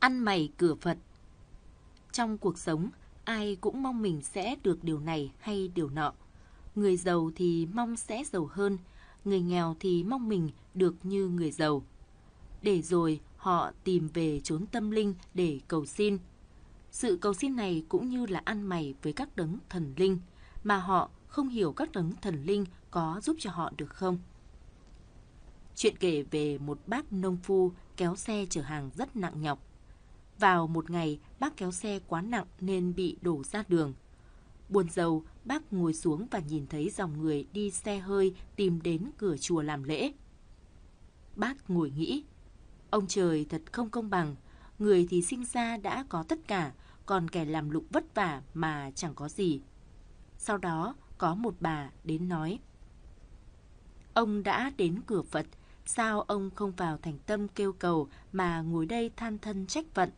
ăn mày cửa Phật. Trong cuộc sống, ai cũng mong mình sẽ được điều này hay điều nọ. Người giàu thì mong sẽ giàu hơn, người nghèo thì mong mình được như người giàu. Để rồi họ tìm về chốn tâm linh để cầu xin. Sự cầu xin này cũng như là ăn mày với các đấng thần linh, mà họ không hiểu các đấng thần linh có giúp cho họ được không. Chuyện kể về một bác nông phu kéo xe chở hàng rất nặng nhọc. Vào một ngày, bác kéo xe quá nặng nên bị đổ ra đường. Buồn rầu, bác ngồi xuống và nhìn thấy dòng người đi xe hơi tìm đến cửa chùa làm lễ. Bác ngồi nghĩ, ông trời thật không công bằng, người thì sinh ra đã có tất cả, còn kẻ làm lụng vất vả mà chẳng có gì. Sau đó, có một bà đến nói, Ông đã đến cửa Phật, sao ông không vào thành tâm kêu cầu mà ngồi đây than thân trách vận?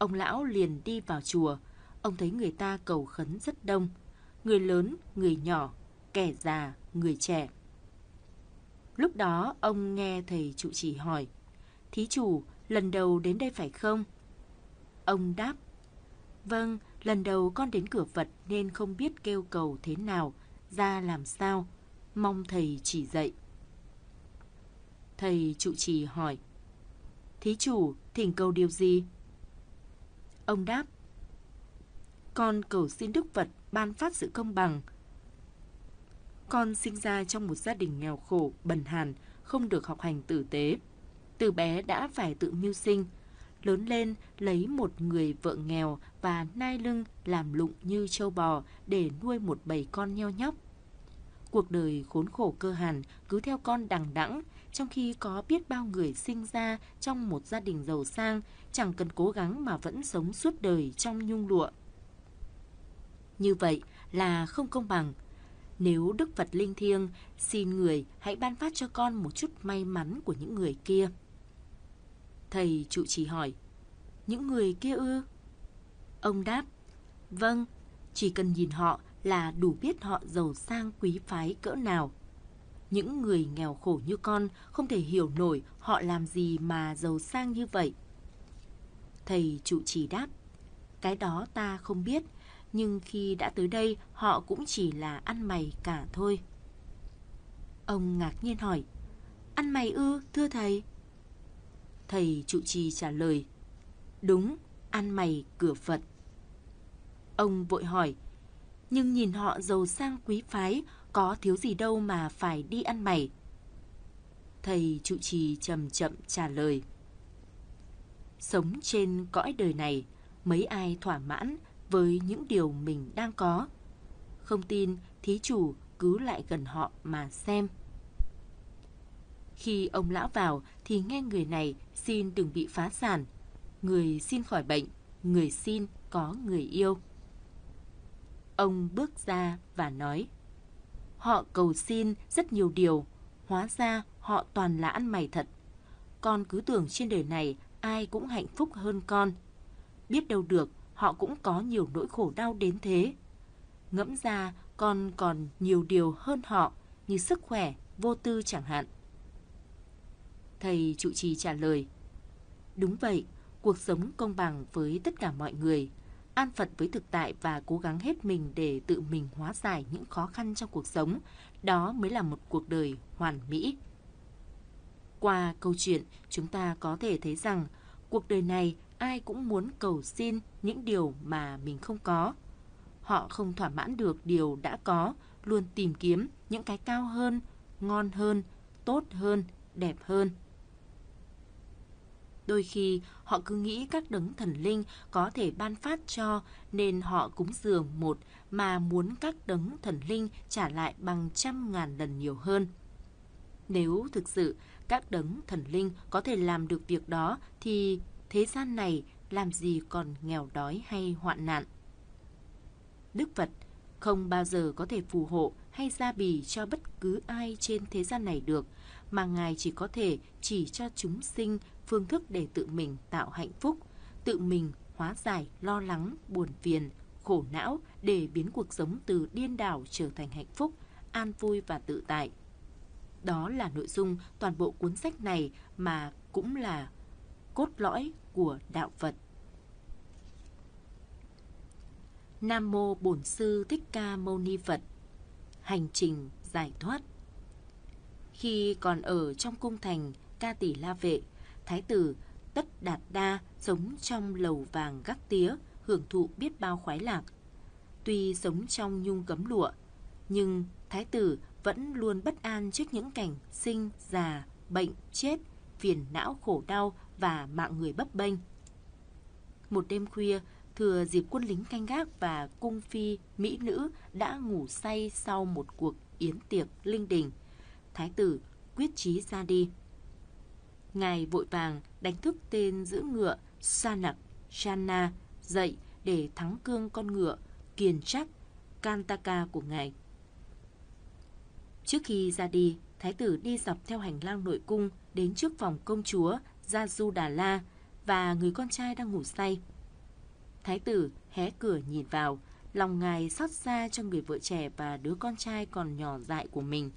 Ông lão liền đi vào chùa, ông thấy người ta cầu khấn rất đông, người lớn, người nhỏ, kẻ già, người trẻ. Lúc đó ông nghe thầy trụ trì hỏi, Thí chủ, lần đầu đến đây phải không? Ông đáp, Vâng, lần đầu con đến cửa Phật nên không biết kêu cầu thế nào, ra làm sao, mong thầy chỉ dạy. Thầy trụ trì hỏi, Thí chủ, thỉnh cầu điều gì? Ông đáp, con cầu xin Đức Phật ban phát sự công bằng. Con sinh ra trong một gia đình nghèo khổ, bần hàn, không được học hành tử tế. Từ bé đã phải tự mưu sinh, lớn lên lấy một người vợ nghèo và nai lưng làm lụng như châu bò để nuôi một bầy con nheo nhóc. Cuộc đời khốn khổ cơ hàn cứ theo con đằng đẵng trong khi có biết bao người sinh ra trong một gia đình giàu sang, chẳng cần cố gắng mà vẫn sống suốt đời trong nhung lụa. Như vậy là không công bằng. Nếu Đức Phật linh thiêng, xin người hãy ban phát cho con một chút may mắn của những người kia. Thầy trụ trì hỏi, những người kia ư? Ông đáp, vâng, chỉ cần nhìn họ là đủ biết họ giàu sang quý phái cỡ nào. Những người nghèo khổ như con không thể hiểu nổi họ làm gì mà giàu sang như vậy. Thầy trụ trì đáp, cái đó ta không biết, nhưng khi đã tới đây họ cũng chỉ là ăn mày cả thôi. Ông ngạc nhiên hỏi, ăn mày ư, thưa thầy? Thầy trụ trì trả lời, đúng, ăn mày cửa Phật. Ông vội hỏi, nhưng nhìn họ giàu sang quý phái, có thiếu gì đâu mà phải đi ăn mày. Thầy trụ trì chậm chậm trả lời. Sống trên cõi đời này, mấy ai thỏa mãn với những điều mình đang có. Không tin, thí chủ cứ lại gần họ mà xem. Khi ông lão vào thì nghe người này xin đừng bị phá sản. Người xin khỏi bệnh, người xin có người yêu. Ông bước ra và nói. Họ cầu xin rất nhiều điều, hóa ra họ toàn là ăn mày thật. Con cứ tưởng trên đời này ai cũng hạnh phúc hơn con. Biết đâu được, họ cũng có nhiều nỗi khổ đau đến thế. Ngẫm ra, con còn nhiều điều hơn họ, như sức khỏe, vô tư chẳng hạn. Thầy trụ trì trả lời, Đúng vậy, cuộc sống công bằng với tất cả mọi người an phận với thực tại và cố gắng hết mình để tự mình hóa giải những khó khăn trong cuộc sống, đó mới là một cuộc đời hoàn mỹ. Qua câu chuyện, chúng ta có thể thấy rằng cuộc đời này ai cũng muốn cầu xin những điều mà mình không có. Họ không thỏa mãn được điều đã có, luôn tìm kiếm những cái cao hơn, ngon hơn, tốt hơn, đẹp hơn. Đôi khi họ cứ nghĩ các đấng thần linh có thể ban phát cho nên họ cúng dường một mà muốn các đấng thần linh trả lại bằng trăm ngàn lần nhiều hơn. Nếu thực sự các đấng thần linh có thể làm được việc đó thì thế gian này làm gì còn nghèo đói hay hoạn nạn. Đức Phật không bao giờ có thể phù hộ hay gia bì cho bất cứ ai trên thế gian này được, mà Ngài chỉ có thể chỉ cho chúng sinh phương thức để tự mình tạo hạnh phúc, tự mình hóa giải lo lắng, buồn phiền, khổ não để biến cuộc sống từ điên đảo trở thành hạnh phúc, an vui và tự tại. Đó là nội dung toàn bộ cuốn sách này mà cũng là cốt lõi của đạo Phật. Nam mô Bổn sư Thích Ca Mâu Ni Phật. Hành trình giải thoát. Khi còn ở trong cung thành Ca Tỷ La Vệ, thái tử Tất Đạt Đa sống trong lầu vàng gác tía, hưởng thụ biết bao khoái lạc. Tuy sống trong nhung cấm lụa, nhưng thái tử vẫn luôn bất an trước những cảnh sinh, già, bệnh, chết, phiền não khổ đau và mạng người bấp bênh. Một đêm khuya, thừa dịp quân lính canh gác và cung phi mỹ nữ đã ngủ say sau một cuộc yến tiệc linh đình, thái tử quyết chí ra đi. Ngài vội vàng đánh thức tên giữ ngựa Sanak Chana dậy để thắng cương con ngựa Kiền Chắc Kantaka của Ngài. Trước khi ra đi, Thái tử đi dọc theo hành lang nội cung đến trước phòng công chúa Jaju Đà La và người con trai đang ngủ say. Thái tử hé cửa nhìn vào, lòng ngài xót xa cho người vợ trẻ và đứa con trai còn nhỏ dại của mình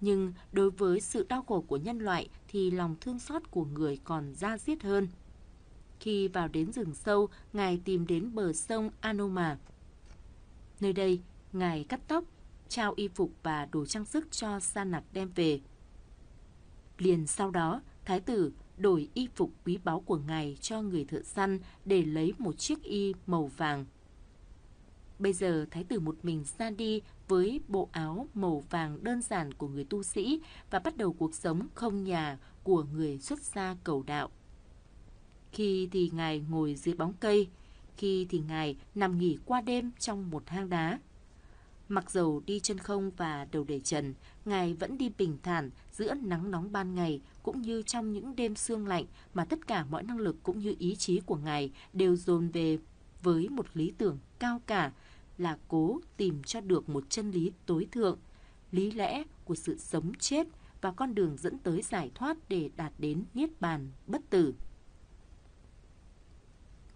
nhưng đối với sự đau khổ của nhân loại thì lòng thương xót của người còn da diết hơn. Khi vào đến rừng sâu, Ngài tìm đến bờ sông Anoma. Nơi đây, Ngài cắt tóc, trao y phục và đồ trang sức cho Sa Nặc đem về. Liền sau đó, Thái tử đổi y phục quý báu của Ngài cho người thợ săn để lấy một chiếc y màu vàng Bây giờ Thái tử một mình ra đi với bộ áo màu vàng đơn giản của người tu sĩ và bắt đầu cuộc sống không nhà của người xuất gia cầu đạo. Khi thì Ngài ngồi dưới bóng cây, khi thì Ngài nằm nghỉ qua đêm trong một hang đá. Mặc dầu đi chân không và đầu để trần, Ngài vẫn đi bình thản giữa nắng nóng ban ngày cũng như trong những đêm sương lạnh mà tất cả mọi năng lực cũng như ý chí của Ngài đều dồn về với một lý tưởng cao cả là cố tìm cho được một chân lý tối thượng, lý lẽ của sự sống chết và con đường dẫn tới giải thoát để đạt đến niết bàn bất tử.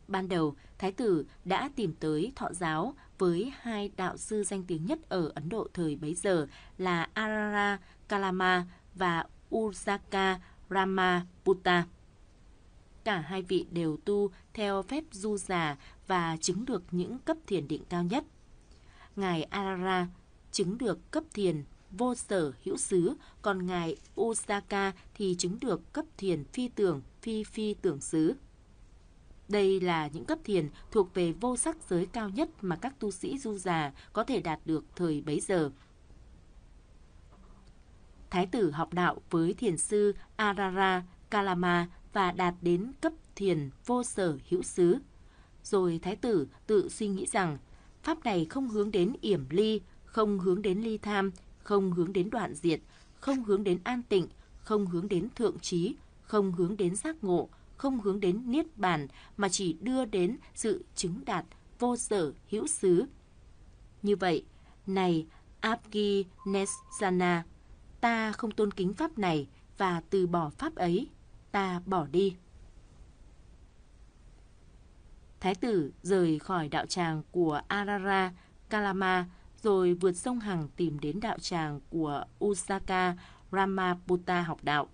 Ban đầu, Thái tử đã tìm tới thọ giáo với hai đạo sư danh tiếng nhất ở Ấn Độ thời bấy giờ là Arara Kalama và Urjaka Ramaputta. Cả hai vị đều tu theo phép du già và chứng được những cấp thiền định cao nhất ngài Arara chứng được cấp thiền vô sở hữu xứ, còn ngài Usaka thì chứng được cấp thiền phi tưởng, phi phi tưởng xứ. Đây là những cấp thiền thuộc về vô sắc giới cao nhất mà các tu sĩ du già có thể đạt được thời bấy giờ. Thái tử học đạo với thiền sư Arara Kalama và đạt đến cấp thiền vô sở hữu xứ. Rồi thái tử tự suy nghĩ rằng Pháp này không hướng đến yểm ly, không hướng đến ly tham, không hướng đến đoạn diệt, không hướng đến an tịnh, không hướng đến thượng trí, không hướng đến giác ngộ, không hướng đến niết bàn mà chỉ đưa đến sự chứng đạt vô sở hữu xứ. Như vậy, này Abgi Nesana, ta không tôn kính pháp này và từ bỏ pháp ấy, ta bỏ đi. Thái tử rời khỏi đạo tràng của Arara, Kalama, rồi vượt sông Hằng tìm đến đạo tràng của Usaka, Ramaputta học đạo.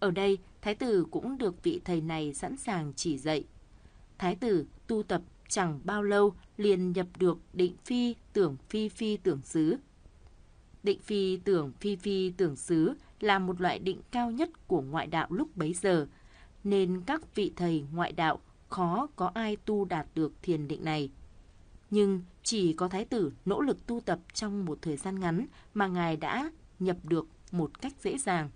Ở đây, Thái tử cũng được vị thầy này sẵn sàng chỉ dạy. Thái tử tu tập chẳng bao lâu liền nhập được định phi tưởng phi phi tưởng xứ. Định phi tưởng phi phi tưởng xứ là một loại định cao nhất của ngoại đạo lúc bấy giờ, nên các vị thầy ngoại đạo khó có ai tu đạt được thiền định này. Nhưng chỉ có Thái tử nỗ lực tu tập trong một thời gian ngắn mà Ngài đã nhập được một cách dễ dàng.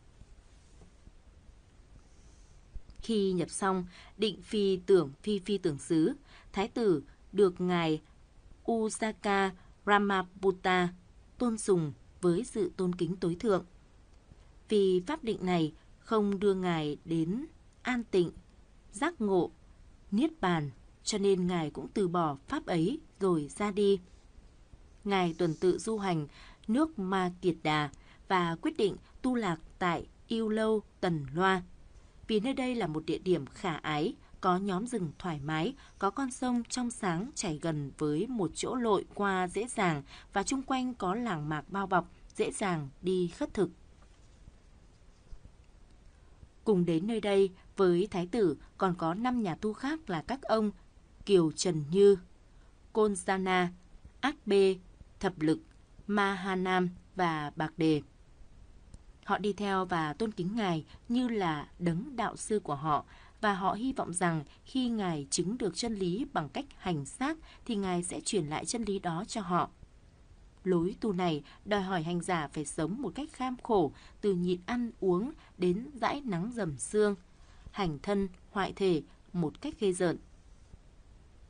Khi nhập xong, định phi tưởng phi phi tưởng xứ, Thái tử được Ngài Usaka Ramaputta tôn sùng với sự tôn kính tối thượng. Vì pháp định này không đưa Ngài đến an tịnh, giác ngộ Niết Bàn, cho nên Ngài cũng từ bỏ pháp ấy rồi ra đi. Ngài tuần tự du hành nước Ma Kiệt Đà và quyết định tu lạc tại Yêu Lâu Tần Loa. Vì nơi đây là một địa điểm khả ái, có nhóm rừng thoải mái, có con sông trong sáng chảy gần với một chỗ lội qua dễ dàng và chung quanh có làng mạc bao bọc, dễ dàng đi khất thực. Cùng đến nơi đây, với thái tử còn có 5 nhà tu khác là các ông Kiều Trần Như, Côn Gia Na, ác Bê, Thập Lực, Ma Ha Nam và Bạc Đề. Họ đi theo và tôn kính Ngài như là đấng đạo sư của họ và họ hy vọng rằng khi Ngài chứng được chân lý bằng cách hành xác thì Ngài sẽ truyền lại chân lý đó cho họ. Lối tu này đòi hỏi hành giả phải sống một cách kham khổ, từ nhịn ăn uống đến dãi nắng dầm xương – hành thân, hoại thể một cách ghê rợn.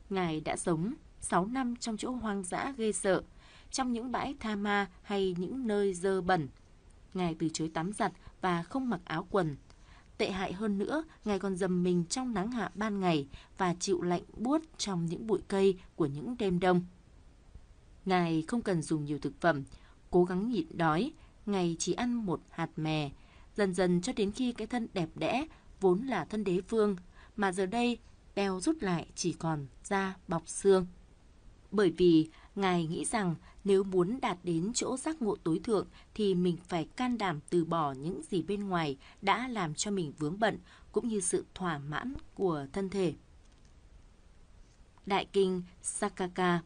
Ngài đã sống 6 năm trong chỗ hoang dã ghê sợ, trong những bãi tha ma hay những nơi dơ bẩn. Ngài từ chối tắm giặt và không mặc áo quần. Tệ hại hơn nữa, Ngài còn dầm mình trong nắng hạ ban ngày và chịu lạnh buốt trong những bụi cây của những đêm đông. Ngài không cần dùng nhiều thực phẩm, cố gắng nhịn đói, Ngài chỉ ăn một hạt mè. Dần dần cho đến khi cái thân đẹp đẽ vốn là thân đế vương, mà giờ đây bèo rút lại chỉ còn da bọc xương. Bởi vì Ngài nghĩ rằng nếu muốn đạt đến chỗ giác ngộ tối thượng thì mình phải can đảm từ bỏ những gì bên ngoài đã làm cho mình vướng bận cũng như sự thỏa mãn của thân thể. Đại Kinh Sakaka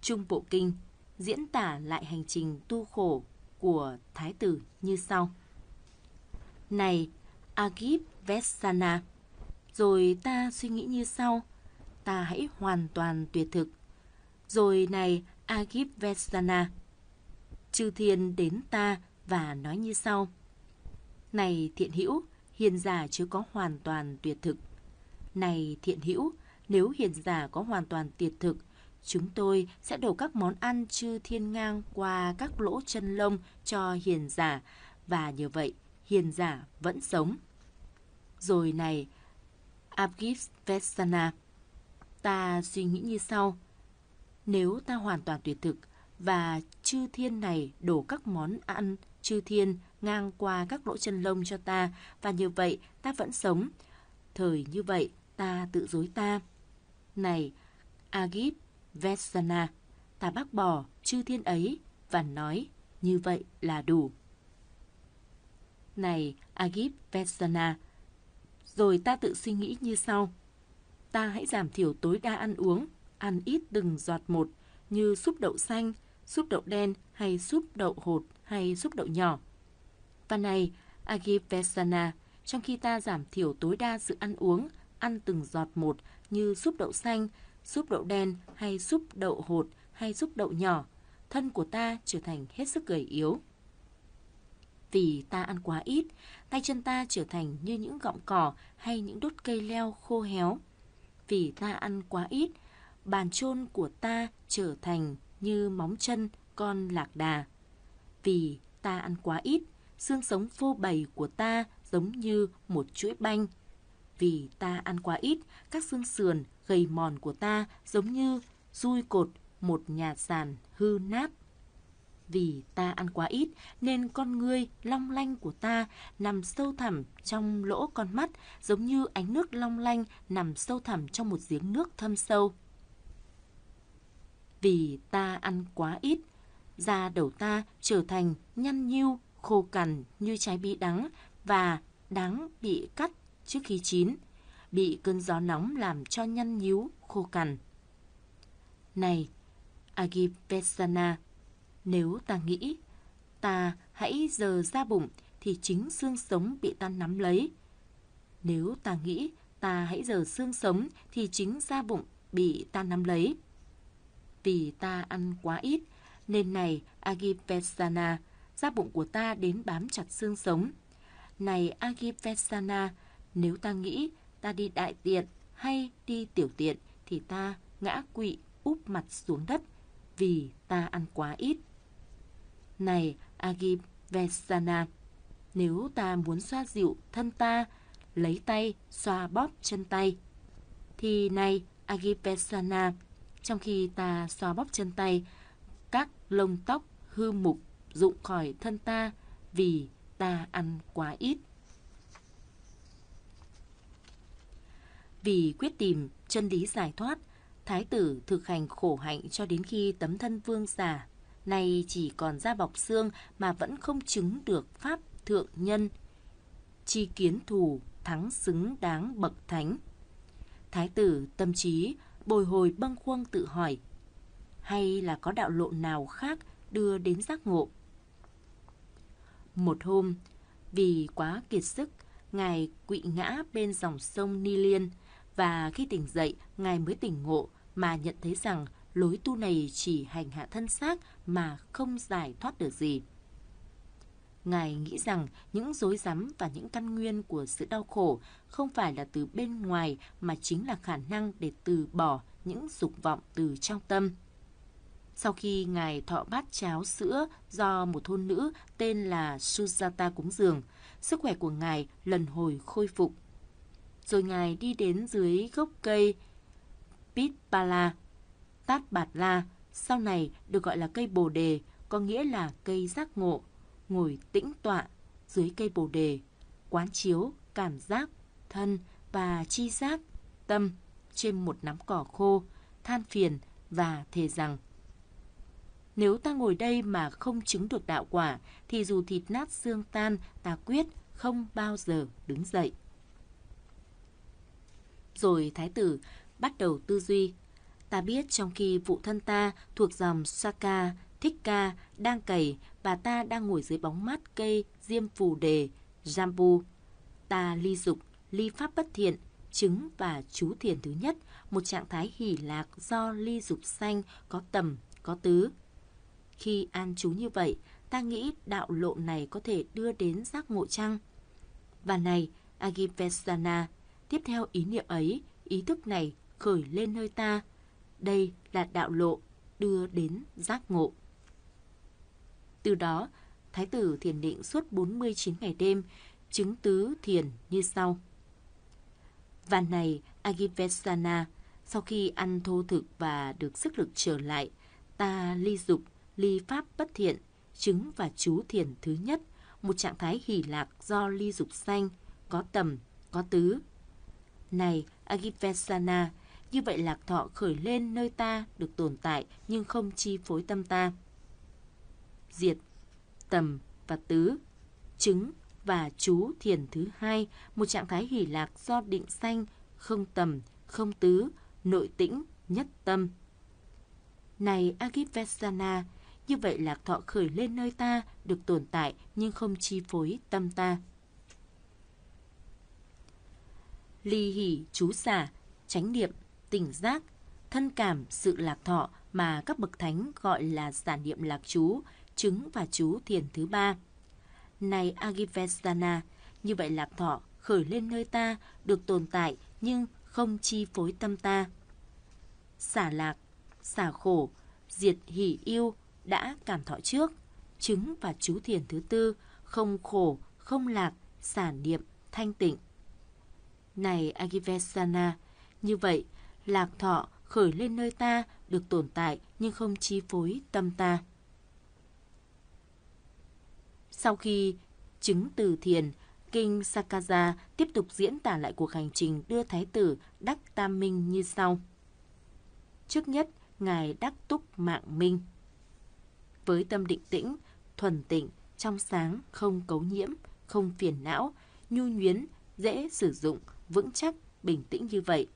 Trung Bộ Kinh diễn tả lại hành trình tu khổ của Thái tử như sau. Này, Agib Vesana. Rồi ta suy nghĩ như sau, ta hãy hoàn toàn tuyệt thực. Rồi này Agip Vesana, chư thiên đến ta và nói như sau. Này thiện hữu, hiền giả chưa có hoàn toàn tuyệt thực. Này thiện hữu, nếu hiền giả có hoàn toàn tuyệt thực, chúng tôi sẽ đổ các món ăn chư thiên ngang qua các lỗ chân lông cho hiền giả và như vậy hiền giả vẫn sống rồi này Abgis Vesana. Ta suy nghĩ như sau. Nếu ta hoàn toàn tuyệt thực và chư thiên này đổ các món ăn chư thiên ngang qua các lỗ chân lông cho ta và như vậy ta vẫn sống. Thời như vậy ta tự dối ta. Này, Agip Vesana, ta bác bỏ chư thiên ấy và nói như vậy là đủ. Này, Agip Vesana, rồi ta tự suy nghĩ như sau. Ta hãy giảm thiểu tối đa ăn uống, ăn ít từng giọt một như súp đậu xanh, súp đậu đen hay súp đậu hột hay súp đậu nhỏ. Và này, Agivesana, trong khi ta giảm thiểu tối đa sự ăn uống, ăn từng giọt một như súp đậu xanh, súp đậu đen hay súp đậu hột hay súp đậu nhỏ, thân của ta trở thành hết sức gầy yếu vì ta ăn quá ít, tay chân ta trở thành như những gọng cỏ hay những đốt cây leo khô héo. Vì ta ăn quá ít, bàn chôn của ta trở thành như móng chân con lạc đà. Vì ta ăn quá ít, xương sống vô bầy của ta giống như một chuỗi banh. Vì ta ăn quá ít, các xương sườn gầy mòn của ta giống như dui cột một nhà sàn hư nát vì ta ăn quá ít nên con ngươi long lanh của ta nằm sâu thẳm trong lỗ con mắt giống như ánh nước long lanh nằm sâu thẳm trong một giếng nước thâm sâu. Vì ta ăn quá ít, da đầu ta trở thành nhăn nhiêu, khô cằn như trái bí đắng và đáng bị cắt trước khi chín, bị cơn gió nóng làm cho nhăn nhíu, khô cằn. Này, Agipesana, nếu ta nghĩ, ta hãy giờ ra bụng thì chính xương sống bị ta nắm lấy. Nếu ta nghĩ, ta hãy giờ xương sống thì chính da bụng bị ta nắm lấy. Vì ta ăn quá ít, nên này Agipesana, da bụng của ta đến bám chặt xương sống. Này Agipesana, nếu ta nghĩ ta đi đại tiện hay đi tiểu tiện thì ta ngã quỵ úp mặt xuống đất vì ta ăn quá ít. Này Agivesana, nếu ta muốn xoa dịu thân ta, lấy tay xoa bóp chân tay, thì này Agivesana, trong khi ta xoa bóp chân tay, các lông tóc hư mục rụng khỏi thân ta vì ta ăn quá ít. Vì quyết tìm chân lý giải thoát, Thái tử thực hành khổ hạnh cho đến khi tấm thân vương giả nay chỉ còn da bọc xương mà vẫn không chứng được pháp thượng nhân. Chi kiến thù thắng xứng đáng bậc thánh. Thái tử tâm trí bồi hồi bâng khuâng tự hỏi, hay là có đạo lộ nào khác đưa đến giác ngộ? Một hôm, vì quá kiệt sức, ngài quỵ ngã bên dòng sông Ni Liên và khi tỉnh dậy, ngài mới tỉnh ngộ mà nhận thấy rằng lối tu này chỉ hành hạ thân xác mà không giải thoát được gì. Ngài nghĩ rằng những dối rắm và những căn nguyên của sự đau khổ không phải là từ bên ngoài mà chính là khả năng để từ bỏ những dục vọng từ trong tâm. Sau khi Ngài thọ bát cháo sữa do một thôn nữ tên là Sujata cúng dường, sức khỏe của Ngài lần hồi khôi phục. Rồi Ngài đi đến dưới gốc cây Pitpala Tát Bạt La, sau này được gọi là cây Bồ đề, có nghĩa là cây giác ngộ, ngồi tĩnh tọa dưới cây Bồ đề, quán chiếu cảm giác thân và chi giác tâm trên một nắm cỏ khô, than phiền và thề rằng nếu ta ngồi đây mà không chứng được đạo quả thì dù thịt nát xương tan ta quyết không bao giờ đứng dậy. Rồi thái tử bắt đầu tư duy Ta biết trong khi vụ thân ta thuộc dòng Saka, Thích Ca đang cày và ta đang ngồi dưới bóng mát cây diêm phù đề, Jambu. Ta ly dục, ly pháp bất thiện, chứng và chú thiền thứ nhất, một trạng thái hỷ lạc do ly dục xanh có tầm, có tứ. Khi an chú như vậy, ta nghĩ đạo lộ này có thể đưa đến giác ngộ trăng. Và này, Agivesana, tiếp theo ý niệm ấy, ý thức này khởi lên nơi ta, đây là đạo lộ đưa đến giác ngộ. Từ đó, Thái tử thiền định suốt 49 ngày đêm, chứng tứ thiền như sau. Và này, Agivesana, sau khi ăn thô thực và được sức lực trở lại, ta ly dục, ly pháp bất thiện, chứng và chú thiền thứ nhất, một trạng thái hỷ lạc do ly dục xanh có tầm, có tứ. Này, Agivesana, như vậy lạc thọ khởi lên nơi ta được tồn tại nhưng không chi phối tâm ta. Diệt, tầm và tứ, chứng và chú thiền thứ hai, một trạng thái hỷ lạc do định sanh, không tầm, không tứ, nội tĩnh, nhất tâm. Này Agipvesana, như vậy lạc thọ khởi lên nơi ta, được tồn tại nhưng không chi phối tâm ta. Ly hỷ chú xả, tránh niệm tỉnh giác, thân cảm sự lạc thọ mà các bậc thánh gọi là giản niệm lạc chú, chứng và chú thiền thứ ba. Này Agivesana, như vậy lạc thọ khởi lên nơi ta, được tồn tại nhưng không chi phối tâm ta. Xả lạc, xả khổ, diệt hỷ yêu đã cảm thọ trước, chứng và chú thiền thứ tư, không khổ, không lạc, xả niệm, thanh tịnh. Này Agivesana, như vậy lạc thọ khởi lên nơi ta được tồn tại nhưng không chi phối tâm ta. Sau khi chứng từ thiền, Kinh Sakaja tiếp tục diễn tả lại cuộc hành trình đưa Thái tử Đắc Tam Minh như sau. Trước nhất, Ngài Đắc Túc Mạng Minh. Với tâm định tĩnh, thuần tịnh, trong sáng, không cấu nhiễm, không phiền não, nhu nhuyến, dễ sử dụng, vững chắc, bình tĩnh như vậy,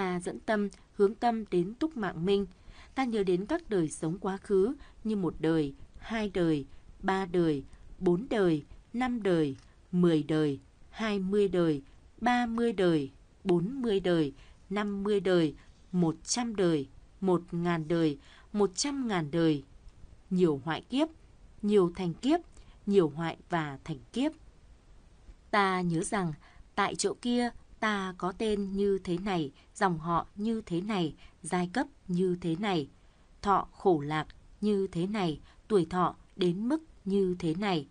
ta dẫn tâm, hướng tâm đến túc mạng minh. Ta nhớ đến các đời sống quá khứ như một đời, hai đời, ba đời, bốn đời, năm đời, mười đời, hai mươi đời, ba mươi đời, bốn mươi đời, năm mươi đời, một trăm đời, một ngàn đời, một trăm ngàn đời. Nhiều hoại kiếp, nhiều thành kiếp, nhiều hoại và thành kiếp. Ta nhớ rằng tại chỗ kia ta có tên như thế này, dòng họ như thế này, giai cấp như thế này, thọ khổ lạc như thế này, tuổi thọ đến mức như thế này.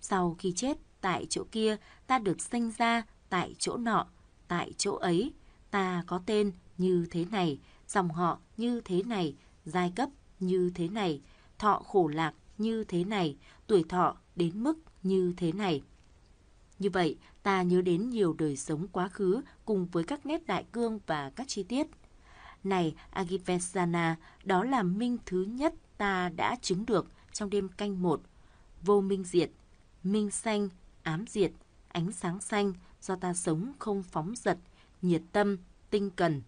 Sau khi chết tại chỗ kia, ta được sinh ra tại chỗ nọ, tại chỗ ấy, ta có tên như thế này, dòng họ như thế này, giai cấp như thế này, thọ khổ lạc như thế này, tuổi thọ đến mức như thế này. Như vậy, ta nhớ đến nhiều đời sống quá khứ cùng với các nét đại cương và các chi tiết. Này Agivesana, đó là minh thứ nhất ta đã chứng được trong đêm canh một. Vô minh diệt, minh xanh, ám diệt, ánh sáng xanh do ta sống không phóng giật, nhiệt tâm, tinh cần.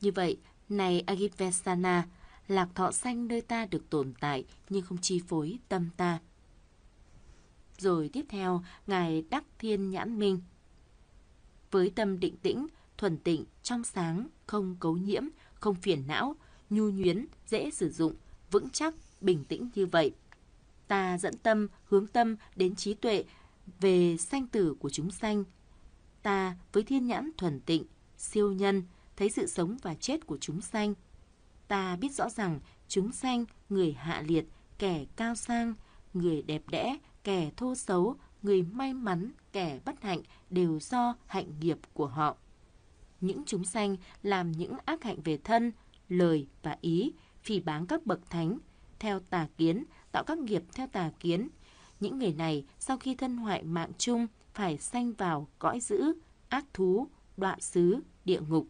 Như vậy, này Agivesana, lạc thọ xanh nơi ta được tồn tại nhưng không chi phối tâm ta rồi tiếp theo Ngài Đắc Thiên Nhãn Minh. Với tâm định tĩnh, thuần tịnh, trong sáng, không cấu nhiễm, không phiền não, nhu nhuyến, dễ sử dụng, vững chắc, bình tĩnh như vậy. Ta dẫn tâm, hướng tâm đến trí tuệ về sanh tử của chúng sanh. Ta với thiên nhãn thuần tịnh, siêu nhân, thấy sự sống và chết của chúng sanh. Ta biết rõ rằng chúng sanh, người hạ liệt, kẻ cao sang, người đẹp đẽ, kẻ thô xấu, người may mắn, kẻ bất hạnh đều do hạnh nghiệp của họ. Những chúng sanh làm những ác hạnh về thân, lời và ý, phỉ báng các bậc thánh, theo tà kiến, tạo các nghiệp theo tà kiến. Những người này sau khi thân hoại mạng chung phải sanh vào cõi dữ, ác thú, đọa xứ, địa ngục.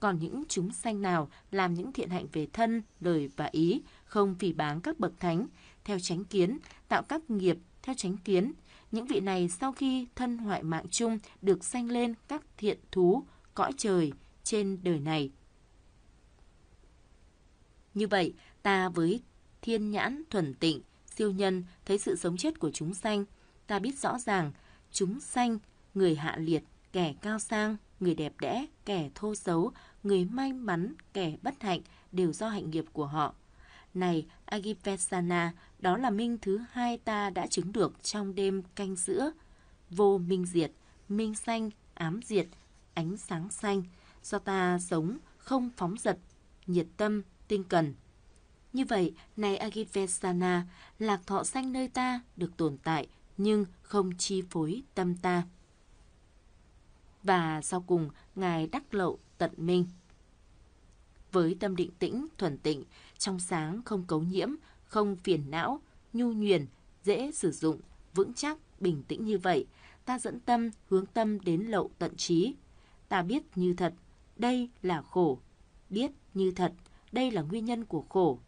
Còn những chúng sanh nào làm những thiện hạnh về thân, lời và ý, không phỉ báng các bậc thánh, theo chánh kiến, tạo các nghiệp theo chánh kiến. Những vị này sau khi thân hoại mạng chung được sanh lên các thiện thú, cõi trời trên đời này. Như vậy, ta với thiên nhãn thuần tịnh, siêu nhân thấy sự sống chết của chúng sanh, ta biết rõ ràng chúng sanh, người hạ liệt, kẻ cao sang, người đẹp đẽ, kẻ thô xấu, người may mắn, kẻ bất hạnh đều do hạnh nghiệp của họ. Này Agipesana, đó là minh thứ hai ta đã chứng được trong đêm canh giữa. Vô minh diệt, minh xanh, ám diệt, ánh sáng xanh, do ta sống không phóng dật, nhiệt tâm, tinh cần. Như vậy, này Agipesana, lạc thọ xanh nơi ta được tồn tại nhưng không chi phối tâm ta. Và sau cùng, Ngài đắc lậu tận minh. Với tâm định tĩnh, thuần tịnh, trong sáng, không cấu nhiễm, không phiền não, nhu nhuyền, dễ sử dụng, vững chắc, bình tĩnh như vậy, ta dẫn tâm, hướng tâm đến lậu tận trí. Ta biết như thật, đây là khổ. Biết như thật, đây là nguyên nhân của khổ.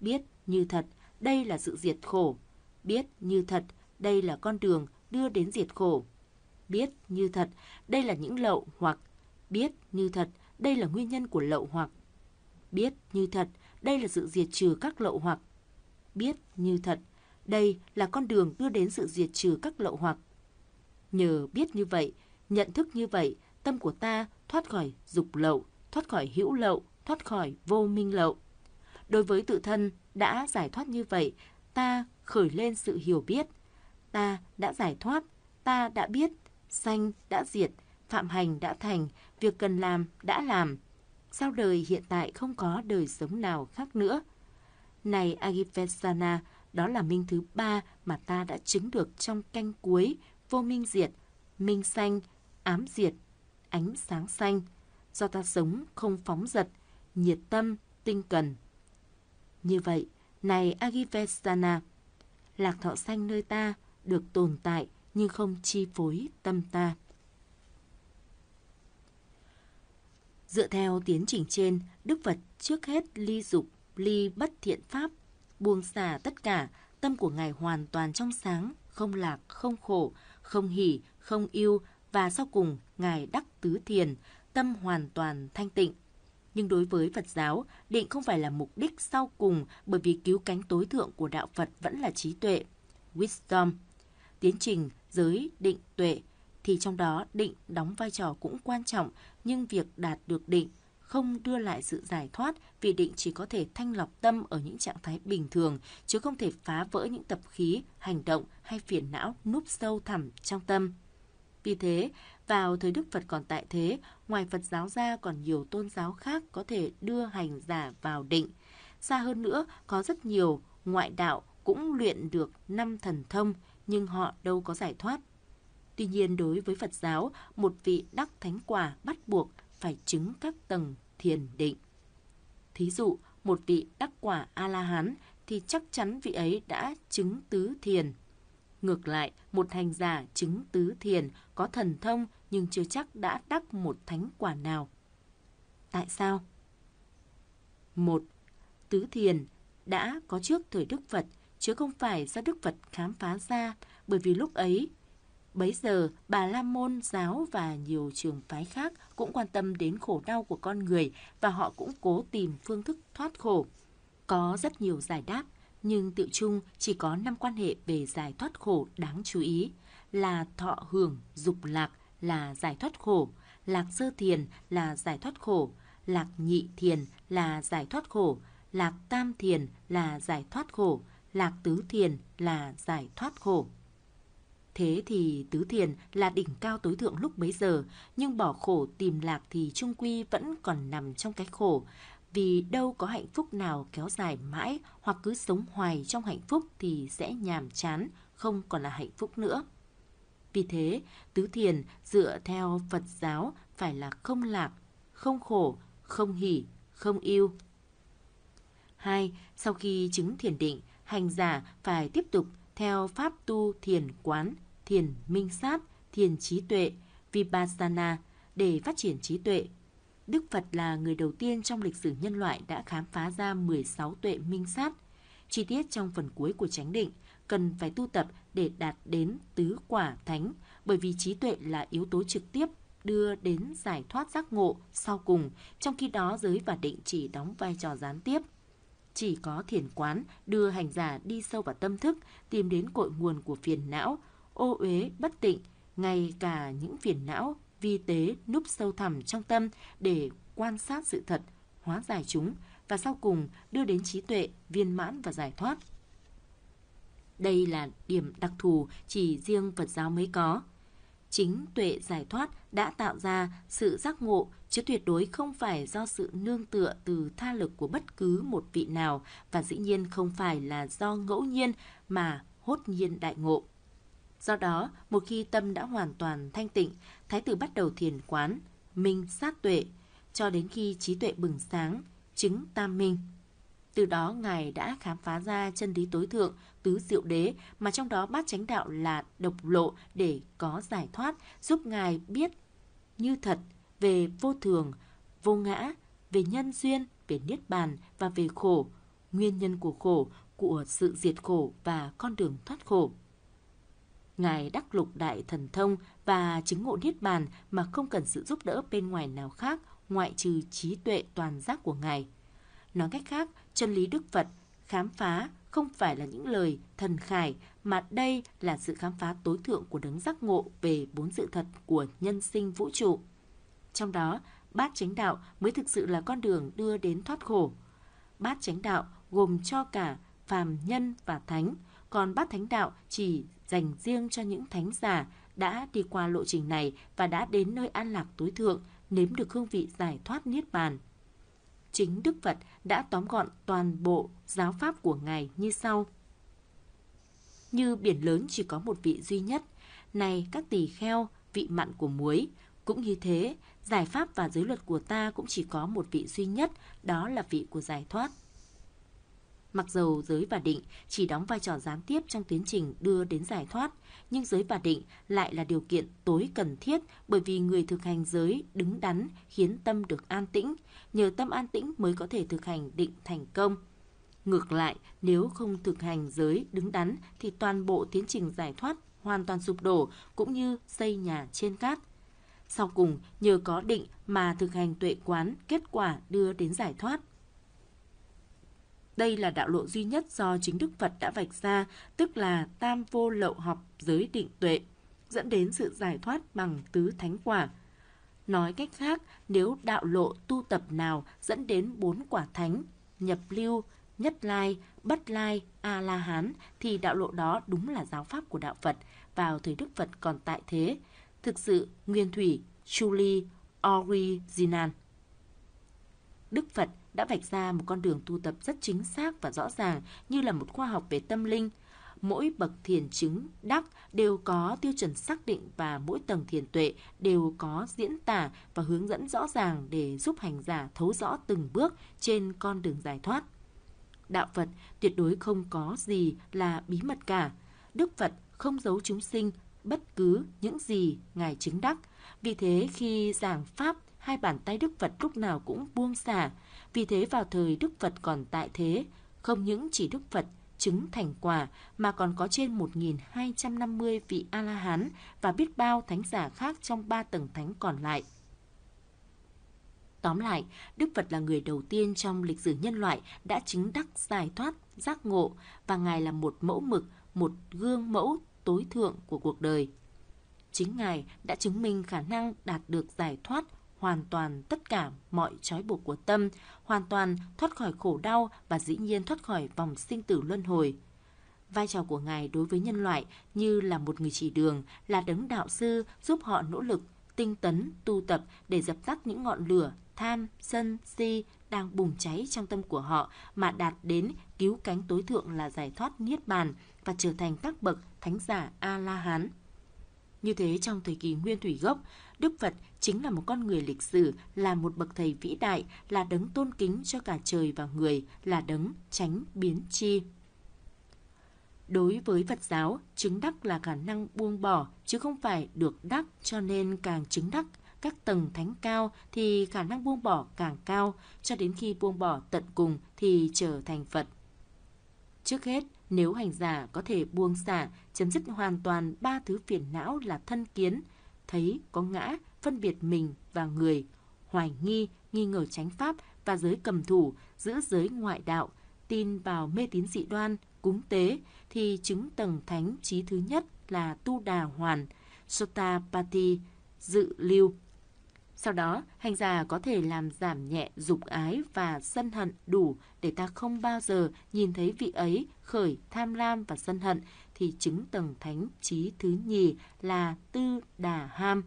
Biết như thật, đây là sự diệt khổ. Biết như thật, đây là con đường đưa đến diệt khổ. Biết như thật, đây là những lậu hoặc. Biết như thật, đây là nguyên nhân của lậu hoặc. Biết như thật, đây là sự diệt trừ các lậu hoặc. Biết như thật, đây là con đường đưa đến sự diệt trừ các lậu hoặc. Nhờ biết như vậy, nhận thức như vậy, tâm của ta thoát khỏi dục lậu, thoát khỏi hữu lậu, thoát khỏi vô minh lậu. Đối với tự thân đã giải thoát như vậy, ta khởi lên sự hiểu biết. Ta đã giải thoát, ta đã biết, sanh đã diệt, phạm hành đã thành, việc cần làm đã làm, sau đời hiện tại không có đời sống nào khác nữa. Này Agipesana, đó là minh thứ ba mà ta đã chứng được trong canh cuối, vô minh diệt, minh xanh, ám diệt, ánh sáng xanh. Do ta sống không phóng giật, nhiệt tâm, tinh cần. Như vậy, này Agivesana, lạc thọ xanh nơi ta được tồn tại nhưng không chi phối tâm ta. Dựa theo tiến trình trên, Đức Phật trước hết ly dục, ly bất thiện pháp, buông xả tất cả, tâm của Ngài hoàn toàn trong sáng, không lạc, không khổ, không hỉ, không yêu và sau cùng Ngài đắc tứ thiền, tâm hoàn toàn thanh tịnh. Nhưng đối với Phật giáo, định không phải là mục đích sau cùng bởi vì cứu cánh tối thượng của đạo Phật vẫn là trí tuệ, wisdom. Tiến trình giới định tuệ thì trong đó định đóng vai trò cũng quan trọng, nhưng việc đạt được định không đưa lại sự giải thoát vì định chỉ có thể thanh lọc tâm ở những trạng thái bình thường chứ không thể phá vỡ những tập khí, hành động hay phiền não núp sâu thẳm trong tâm. Vì thế, vào thời Đức Phật còn tại thế, ngoài Phật giáo ra còn nhiều tôn giáo khác có thể đưa hành giả vào định. Xa hơn nữa, có rất nhiều ngoại đạo cũng luyện được năm thần thông, nhưng họ đâu có giải thoát Tuy nhiên đối với Phật giáo, một vị đắc thánh quả bắt buộc phải chứng các tầng thiền định. Thí dụ, một vị đắc quả A-la-hán thì chắc chắn vị ấy đã chứng tứ thiền. Ngược lại, một hành giả chứng tứ thiền có thần thông nhưng chưa chắc đã đắc một thánh quả nào. Tại sao? một Tứ thiền đã có trước thời Đức Phật, chứ không phải do Đức Phật khám phá ra, bởi vì lúc ấy Bấy giờ, bà La Môn giáo và nhiều trường phái khác cũng quan tâm đến khổ đau của con người và họ cũng cố tìm phương thức thoát khổ. Có rất nhiều giải đáp, nhưng tự chung chỉ có 5 quan hệ về giải thoát khổ đáng chú ý là thọ hưởng, dục lạc là giải thoát khổ, lạc sơ thiền là giải thoát khổ, lạc nhị thiền là giải thoát khổ, lạc tam thiền là giải thoát khổ, lạc tứ thiền là giải thoát khổ. Thế thì tứ thiền là đỉnh cao tối thượng lúc bấy giờ, nhưng bỏ khổ tìm lạc thì trung quy vẫn còn nằm trong cái khổ. Vì đâu có hạnh phúc nào kéo dài mãi hoặc cứ sống hoài trong hạnh phúc thì sẽ nhàm chán, không còn là hạnh phúc nữa. Vì thế, tứ thiền dựa theo Phật giáo phải là không lạc, không khổ, không hỷ, không yêu. 2. Sau khi chứng thiền định, hành giả phải tiếp tục theo pháp tu thiền quán thiền minh sát, thiền trí tuệ, vipassana để phát triển trí tuệ. Đức Phật là người đầu tiên trong lịch sử nhân loại đã khám phá ra 16 tuệ minh sát. Chi tiết trong phần cuối của chánh định cần phải tu tập để đạt đến tứ quả thánh, bởi vì trí tuệ là yếu tố trực tiếp đưa đến giải thoát giác ngộ sau cùng, trong khi đó giới và định chỉ đóng vai trò gián tiếp. Chỉ có thiền quán đưa hành giả đi sâu vào tâm thức, tìm đến cội nguồn của phiền não, ô uế, bất tịnh, ngay cả những phiền não, vi tế núp sâu thẳm trong tâm để quan sát sự thật, hóa giải chúng và sau cùng đưa đến trí tuệ, viên mãn và giải thoát. Đây là điểm đặc thù chỉ riêng Phật giáo mới có. Chính tuệ giải thoát đã tạo ra sự giác ngộ chứ tuyệt đối không phải do sự nương tựa từ tha lực của bất cứ một vị nào và dĩ nhiên không phải là do ngẫu nhiên mà hốt nhiên đại ngộ. Do đó, một khi tâm đã hoàn toàn thanh tịnh, Thái tử bắt đầu thiền quán, minh sát tuệ, cho đến khi trí tuệ bừng sáng, chứng tam minh. Từ đó Ngài đã khám phá ra chân lý tối thượng, tứ diệu đế, mà trong đó bát chánh đạo là độc lộ để có giải thoát, giúp Ngài biết như thật về vô thường, vô ngã, về nhân duyên, về niết bàn và về khổ, nguyên nhân của khổ, của sự diệt khổ và con đường thoát khổ. Ngài đắc lục đại thần thông và chứng ngộ niết bàn mà không cần sự giúp đỡ bên ngoài nào khác ngoại trừ trí tuệ toàn giác của Ngài. Nói cách khác, chân lý Đức Phật khám phá không phải là những lời thần khải mà đây là sự khám phá tối thượng của đấng giác ngộ về bốn sự thật của nhân sinh vũ trụ. Trong đó, bát chánh đạo mới thực sự là con đường đưa đến thoát khổ. Bát chánh đạo gồm cho cả phàm nhân và thánh – còn bát thánh đạo chỉ dành riêng cho những thánh giả đã đi qua lộ trình này và đã đến nơi an lạc tối thượng, nếm được hương vị giải thoát niết bàn. Chính Đức Phật đã tóm gọn toàn bộ giáo pháp của Ngài như sau. Như biển lớn chỉ có một vị duy nhất, này các tỳ kheo, vị mặn của muối, cũng như thế, giải pháp và giới luật của ta cũng chỉ có một vị duy nhất, đó là vị của giải thoát. Mặc dù giới và định chỉ đóng vai trò gián tiếp trong tiến trình đưa đến giải thoát, nhưng giới và định lại là điều kiện tối cần thiết bởi vì người thực hành giới đứng đắn khiến tâm được an tĩnh, nhờ tâm an tĩnh mới có thể thực hành định thành công. Ngược lại, nếu không thực hành giới đứng đắn thì toàn bộ tiến trình giải thoát hoàn toàn sụp đổ cũng như xây nhà trên cát. Sau cùng, nhờ có định mà thực hành tuệ quán, kết quả đưa đến giải thoát – đây là đạo lộ duy nhất do chính Đức Phật đã vạch ra, tức là tam vô lậu học giới định tuệ, dẫn đến sự giải thoát bằng tứ thánh quả. Nói cách khác, nếu đạo lộ tu tập nào dẫn đến bốn quả thánh, nhập lưu, nhất lai, bất lai, A-la-hán thì đạo lộ đó đúng là giáo pháp của đạo Phật vào thời Đức Phật còn tại thế. Thực sự, nguyên thủy, chu ly, original. Đức Phật đã vạch ra một con đường tu tập rất chính xác và rõ ràng như là một khoa học về tâm linh. Mỗi bậc thiền chứng đắc đều có tiêu chuẩn xác định và mỗi tầng thiền tuệ đều có diễn tả và hướng dẫn rõ ràng để giúp hành giả thấu rõ từng bước trên con đường giải thoát. Đạo Phật tuyệt đối không có gì là bí mật cả. Đức Phật không giấu chúng sinh bất cứ những gì Ngài chứng đắc. Vì thế khi giảng Pháp, hai bàn tay Đức Phật lúc nào cũng buông xả, vì thế vào thời Đức Phật còn tại thế, không những chỉ Đức Phật chứng thành quả mà còn có trên 1.250 vị A-la-hán và biết bao thánh giả khác trong ba tầng thánh còn lại. Tóm lại, Đức Phật là người đầu tiên trong lịch sử nhân loại đã chứng đắc giải thoát, giác ngộ và Ngài là một mẫu mực, một gương mẫu tối thượng của cuộc đời. Chính Ngài đã chứng minh khả năng đạt được giải thoát hoàn toàn tất cả mọi trói buộc của tâm, hoàn toàn thoát khỏi khổ đau và dĩ nhiên thoát khỏi vòng sinh tử luân hồi. Vai trò của Ngài đối với nhân loại như là một người chỉ đường, là đấng đạo sư giúp họ nỗ lực, tinh tấn, tu tập để dập tắt những ngọn lửa, tham, sân, si đang bùng cháy trong tâm của họ mà đạt đến cứu cánh tối thượng là giải thoát Niết Bàn và trở thành các bậc thánh giả A-la-hán. Như thế trong thời kỳ nguyên thủy gốc, Đức Phật chính là một con người lịch sử, là một bậc thầy vĩ đại, là đấng tôn kính cho cả trời và người, là đấng tránh biến chi. Đối với Phật giáo, chứng đắc là khả năng buông bỏ, chứ không phải được đắc cho nên càng chứng đắc các tầng thánh cao thì khả năng buông bỏ càng cao, cho đến khi buông bỏ tận cùng thì trở thành Phật. Trước hết, nếu hành giả có thể buông xả, chấm dứt hoàn toàn ba thứ phiền não là thân kiến, thấy có ngã, phân biệt mình và người, hoài nghi, nghi ngờ chánh pháp và giới cầm thủ, giữ giới ngoại đạo, tin vào mê tín dị đoan, cúng tế, thì chứng tầng thánh trí thứ nhất là Tu Đà Hoàn, sota pati Dự Lưu. Sau đó, hành giả có thể làm giảm nhẹ dục ái và sân hận đủ để ta không bao giờ nhìn thấy vị ấy khởi tham lam và sân hận, thì chứng tầng thánh trí thứ nhì là Tư Đà Ham.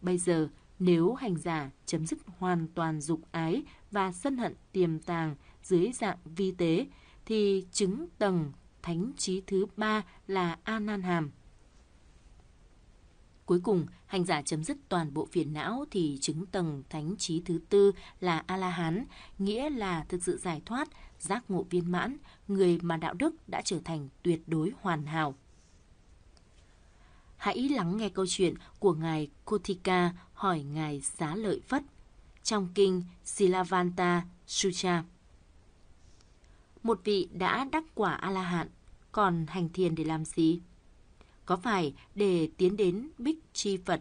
Bây giờ, nếu hành giả chấm dứt hoàn toàn dục ái và sân hận tiềm tàng dưới dạng vi tế, thì chứng tầng thánh trí thứ ba là anan Hàm. Cuối cùng, hành giả chấm dứt toàn bộ phiền não thì chứng tầng thánh trí thứ tư là A-la-hán, nghĩa là thực sự giải thoát, giác ngộ viên mãn, người mà đạo đức đã trở thành tuyệt đối hoàn hảo hãy lắng nghe câu chuyện của Ngài Kotika hỏi Ngài Xá Lợi Phất trong kinh Silavanta Sutra. Một vị đã đắc quả a la hán còn hành thiền để làm gì? Có phải để tiến đến Bích Chi Phật,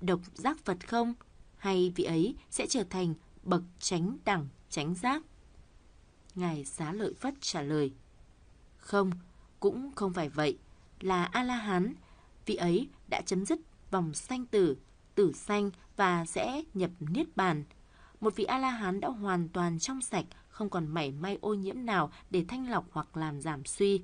độc giác Phật không? Hay vị ấy sẽ trở thành bậc tránh đẳng, tránh giác? Ngài Xá Lợi Phất trả lời, không, cũng không phải vậy, là A-la-hán vị ấy đã chấm dứt vòng sanh tử, tử sanh và sẽ nhập niết bàn. Một vị A-la-hán đã hoàn toàn trong sạch, không còn mảy may ô nhiễm nào để thanh lọc hoặc làm giảm suy.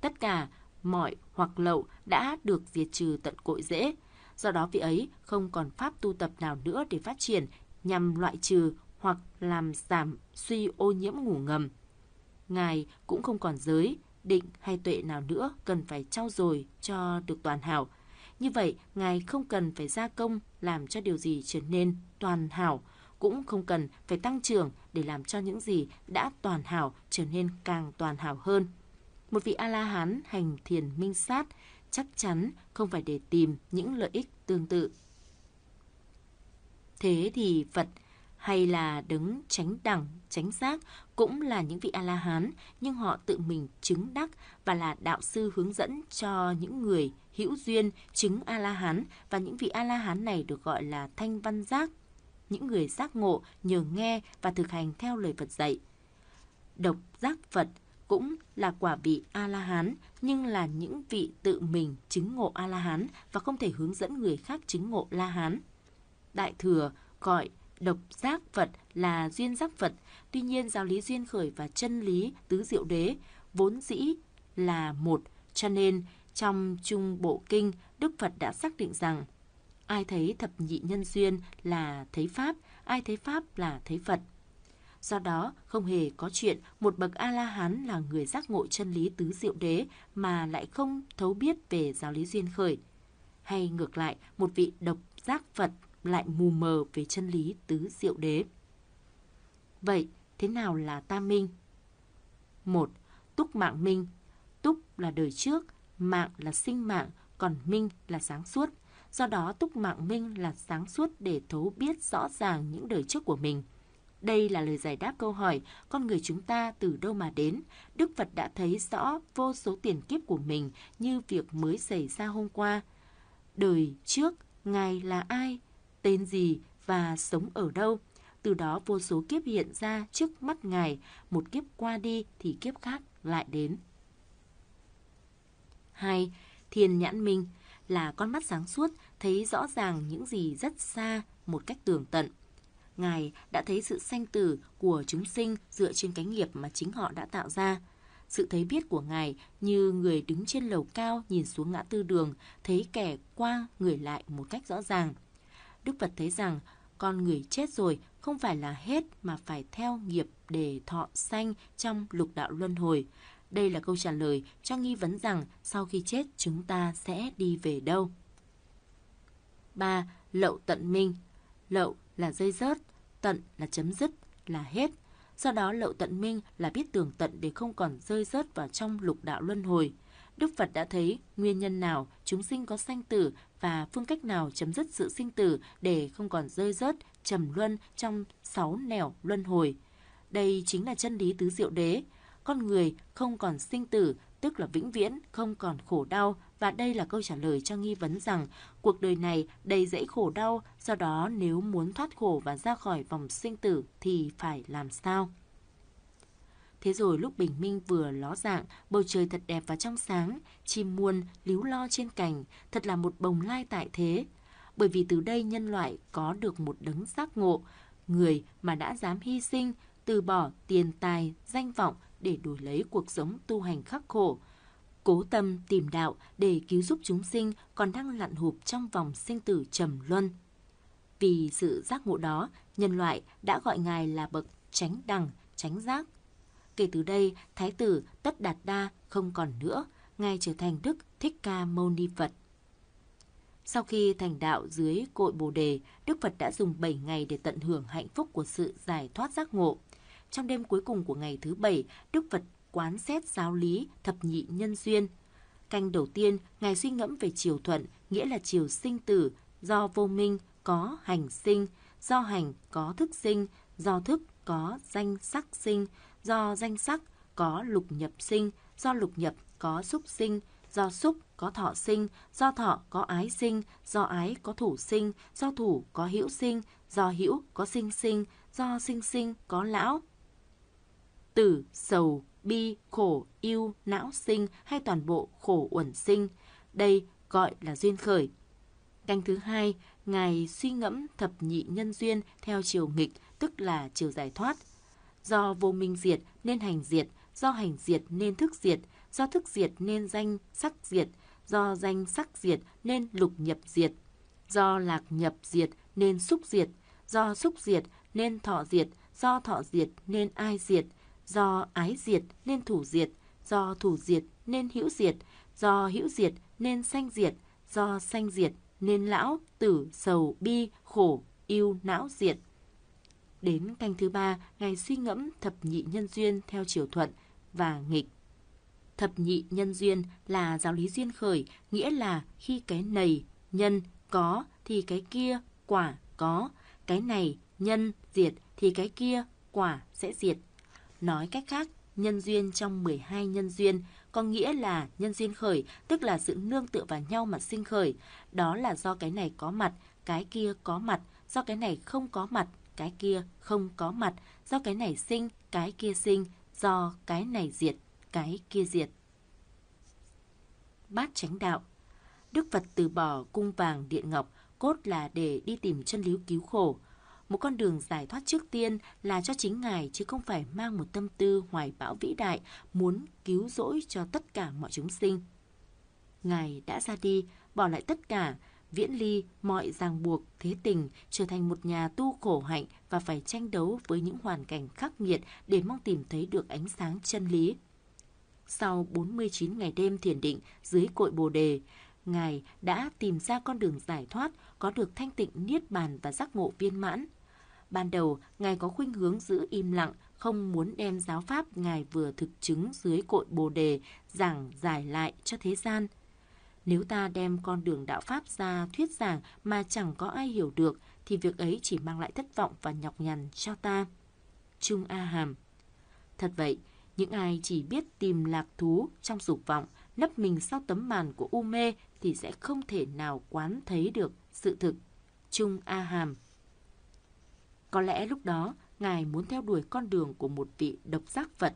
Tất cả mọi hoặc lậu đã được diệt trừ tận cội rễ. Do đó vị ấy không còn pháp tu tập nào nữa để phát triển nhằm loại trừ hoặc làm giảm suy ô nhiễm ngủ ngầm. Ngài cũng không còn giới, định hay tuệ nào nữa cần phải trau dồi cho được toàn hảo. Như vậy, Ngài không cần phải gia công làm cho điều gì trở nên toàn hảo, cũng không cần phải tăng trưởng để làm cho những gì đã toàn hảo trở nên càng toàn hảo hơn. Một vị A-la-hán hành thiền minh sát chắc chắn không phải để tìm những lợi ích tương tự. Thế thì Phật hay là đứng tránh đẳng, tránh giác cũng là những vị A-la-hán, nhưng họ tự mình chứng đắc và là đạo sư hướng dẫn cho những người hữu duyên chứng A-la-hán và những vị A-la-hán này được gọi là thanh văn giác, những người giác ngộ nhờ nghe và thực hành theo lời Phật dạy. Độc giác Phật cũng là quả vị A-la-hán, nhưng là những vị tự mình chứng ngộ A-la-hán và không thể hướng dẫn người khác chứng ngộ La-hán. Đại Thừa gọi độc giác Phật là duyên giác Phật Tuy nhiên, giáo lý duyên khởi và chân lý tứ diệu đế vốn dĩ là một, cho nên trong Trung Bộ Kinh, Đức Phật đã xác định rằng ai thấy thập nhị nhân duyên là thấy Pháp, ai thấy Pháp là thấy Phật. Do đó, không hề có chuyện một bậc A-la-hán là người giác ngộ chân lý tứ diệu đế mà lại không thấu biết về giáo lý duyên khởi. Hay ngược lại, một vị độc giác Phật lại mù mờ về chân lý tứ diệu đế. Vậy, thế nào là tam minh. một Túc mạng minh. Túc là đời trước, mạng là sinh mạng, còn minh là sáng suốt. Do đó túc mạng minh là sáng suốt để thấu biết rõ ràng những đời trước của mình. Đây là lời giải đáp câu hỏi con người chúng ta từ đâu mà đến. Đức Phật đã thấy rõ vô số tiền kiếp của mình như việc mới xảy ra hôm qua. Đời trước, Ngài là ai, tên gì và sống ở đâu? từ đó vô số kiếp hiện ra trước mắt Ngài, một kiếp qua đi thì kiếp khác lại đến. 2. Thiên nhãn minh là con mắt sáng suốt thấy rõ ràng những gì rất xa một cách tường tận. Ngài đã thấy sự sanh tử của chúng sinh dựa trên cái nghiệp mà chính họ đã tạo ra. Sự thấy biết của Ngài như người đứng trên lầu cao nhìn xuống ngã tư đường, thấy kẻ qua người lại một cách rõ ràng. Đức Phật thấy rằng con người chết rồi không phải là hết mà phải theo nghiệp để thọ sanh trong lục đạo luân hồi. Đây là câu trả lời cho nghi vấn rằng sau khi chết chúng ta sẽ đi về đâu. 3. Lậu tận minh Lậu là dây rớt, tận là chấm dứt, là hết. Do đó lậu tận minh là biết tường tận để không còn rơi rớt vào trong lục đạo luân hồi. Đức Phật đã thấy nguyên nhân nào chúng sinh có sanh tử và phương cách nào chấm dứt sự sinh tử để không còn rơi rớt, trầm luân trong sáu nẻo luân hồi. Đây chính là chân lý tứ diệu đế. Con người không còn sinh tử, tức là vĩnh viễn, không còn khổ đau và đây là câu trả lời cho nghi vấn rằng cuộc đời này đầy dẫy khổ đau, do đó nếu muốn thoát khổ và ra khỏi vòng sinh tử thì phải làm sao? Thế rồi lúc bình minh vừa ló dạng, bầu trời thật đẹp và trong sáng, chim muôn líu lo trên cành, thật là một bồng lai tại thế. Bởi vì từ đây nhân loại có được một đấng giác ngộ, người mà đã dám hy sinh, từ bỏ tiền tài, danh vọng để đổi lấy cuộc sống tu hành khắc khổ, cố tâm tìm đạo để cứu giúp chúng sinh còn đang lặn hụp trong vòng sinh tử trầm luân. Vì sự giác ngộ đó, nhân loại đã gọi Ngài là bậc tránh đẳng, tránh giác, Kể từ đây, Thái tử Tất Đạt Đa không còn nữa, ngài trở thành Đức Thích Ca Mâu Ni Phật. Sau khi thành đạo dưới cội Bồ Đề, Đức Phật đã dùng 7 ngày để tận hưởng hạnh phúc của sự giải thoát giác ngộ. Trong đêm cuối cùng của ngày thứ bảy Đức Phật quán xét giáo lý thập nhị nhân duyên. Canh đầu tiên, Ngài suy ngẫm về chiều thuận, nghĩa là chiều sinh tử, do vô minh có hành sinh, do hành có thức sinh, do thức có danh sắc sinh, do danh sắc có lục nhập sinh, do lục nhập có xúc sinh, do xúc có thọ sinh, do thọ có ái sinh, do ái có thủ sinh, do thủ có hữu sinh, do hữu có sinh sinh, do sinh sinh có lão. Tử, sầu, bi, khổ, yêu, não sinh hay toàn bộ khổ uẩn sinh, đây gọi là duyên khởi. Canh thứ hai, Ngài suy ngẫm thập nhị nhân duyên theo chiều nghịch, tức là chiều giải thoát, Do vô minh diệt nên hành diệt, do hành diệt nên thức diệt, do thức diệt nên danh sắc diệt, do danh sắc diệt nên lục nhập diệt, do lạc nhập diệt nên xúc diệt, do xúc diệt nên thọ diệt, do thọ diệt nên ai diệt, do ái diệt nên thủ diệt, do thủ diệt nên hữu diệt, do hữu diệt nên sanh diệt, do sanh diệt nên lão, tử, sầu, bi, khổ, yêu, não diệt. Đến canh thứ ba, ngày suy ngẫm thập nhị nhân duyên theo chiều thuận và nghịch. Thập nhị nhân duyên là giáo lý duyên khởi, nghĩa là khi cái này, nhân, có thì cái kia, quả, có. Cái này, nhân, diệt thì cái kia, quả sẽ diệt. Nói cách khác, nhân duyên trong 12 nhân duyên có nghĩa là nhân duyên khởi, tức là sự nương tựa vào nhau mà sinh khởi. Đó là do cái này có mặt, cái kia có mặt, do cái này không có mặt cái kia không có mặt, do cái này sinh, cái kia sinh, do cái này diệt, cái kia diệt. Bát chánh đạo Đức Phật từ bỏ cung vàng điện ngọc, cốt là để đi tìm chân lý cứu khổ. Một con đường giải thoát trước tiên là cho chính Ngài chứ không phải mang một tâm tư hoài bão vĩ đại muốn cứu rỗi cho tất cả mọi chúng sinh. Ngài đã ra đi, bỏ lại tất cả, viễn ly mọi ràng buộc thế tình, trở thành một nhà tu khổ hạnh và phải tranh đấu với những hoàn cảnh khắc nghiệt để mong tìm thấy được ánh sáng chân lý. Sau 49 ngày đêm thiền định dưới cội Bồ đề, Ngài đã tìm ra con đường giải thoát, có được thanh tịnh niết bàn và giác ngộ viên mãn. Ban đầu, Ngài có khuynh hướng giữ im lặng, không muốn đem giáo pháp Ngài vừa thực chứng dưới cội Bồ đề giảng giải lại cho thế gian – nếu ta đem con đường đạo Pháp ra thuyết giảng mà chẳng có ai hiểu được, thì việc ấy chỉ mang lại thất vọng và nhọc nhằn cho ta. Trung A Hàm Thật vậy, những ai chỉ biết tìm lạc thú trong dục vọng, nấp mình sau tấm màn của u mê thì sẽ không thể nào quán thấy được sự thực. Trung A Hàm Có lẽ lúc đó, Ngài muốn theo đuổi con đường của một vị độc giác Phật.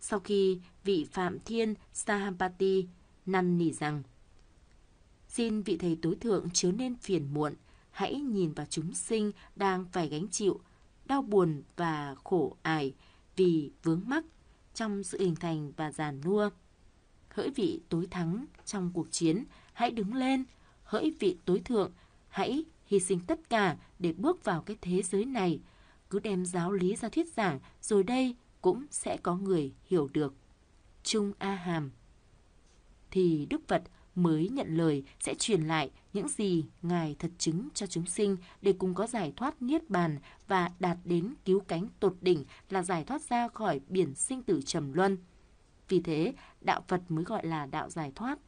Sau khi vị Phạm Thiên sahampati năn nỉ rằng xin vị thầy tối thượng chớ nên phiền muộn, hãy nhìn vào chúng sinh đang phải gánh chịu đau buồn và khổ ải vì vướng mắc trong sự hình thành và giàn nua. Hỡi vị tối thắng trong cuộc chiến, hãy đứng lên. Hỡi vị tối thượng, hãy hy sinh tất cả để bước vào cái thế giới này. Cứ đem giáo lý ra thuyết giảng, rồi đây cũng sẽ có người hiểu được. Trung A Hàm Thì Đức Phật mới nhận lời sẽ truyền lại những gì Ngài thật chứng cho chúng sinh để cùng có giải thoát niết bàn và đạt đến cứu cánh tột đỉnh là giải thoát ra khỏi biển sinh tử trầm luân. Vì thế, đạo Phật mới gọi là đạo giải thoát.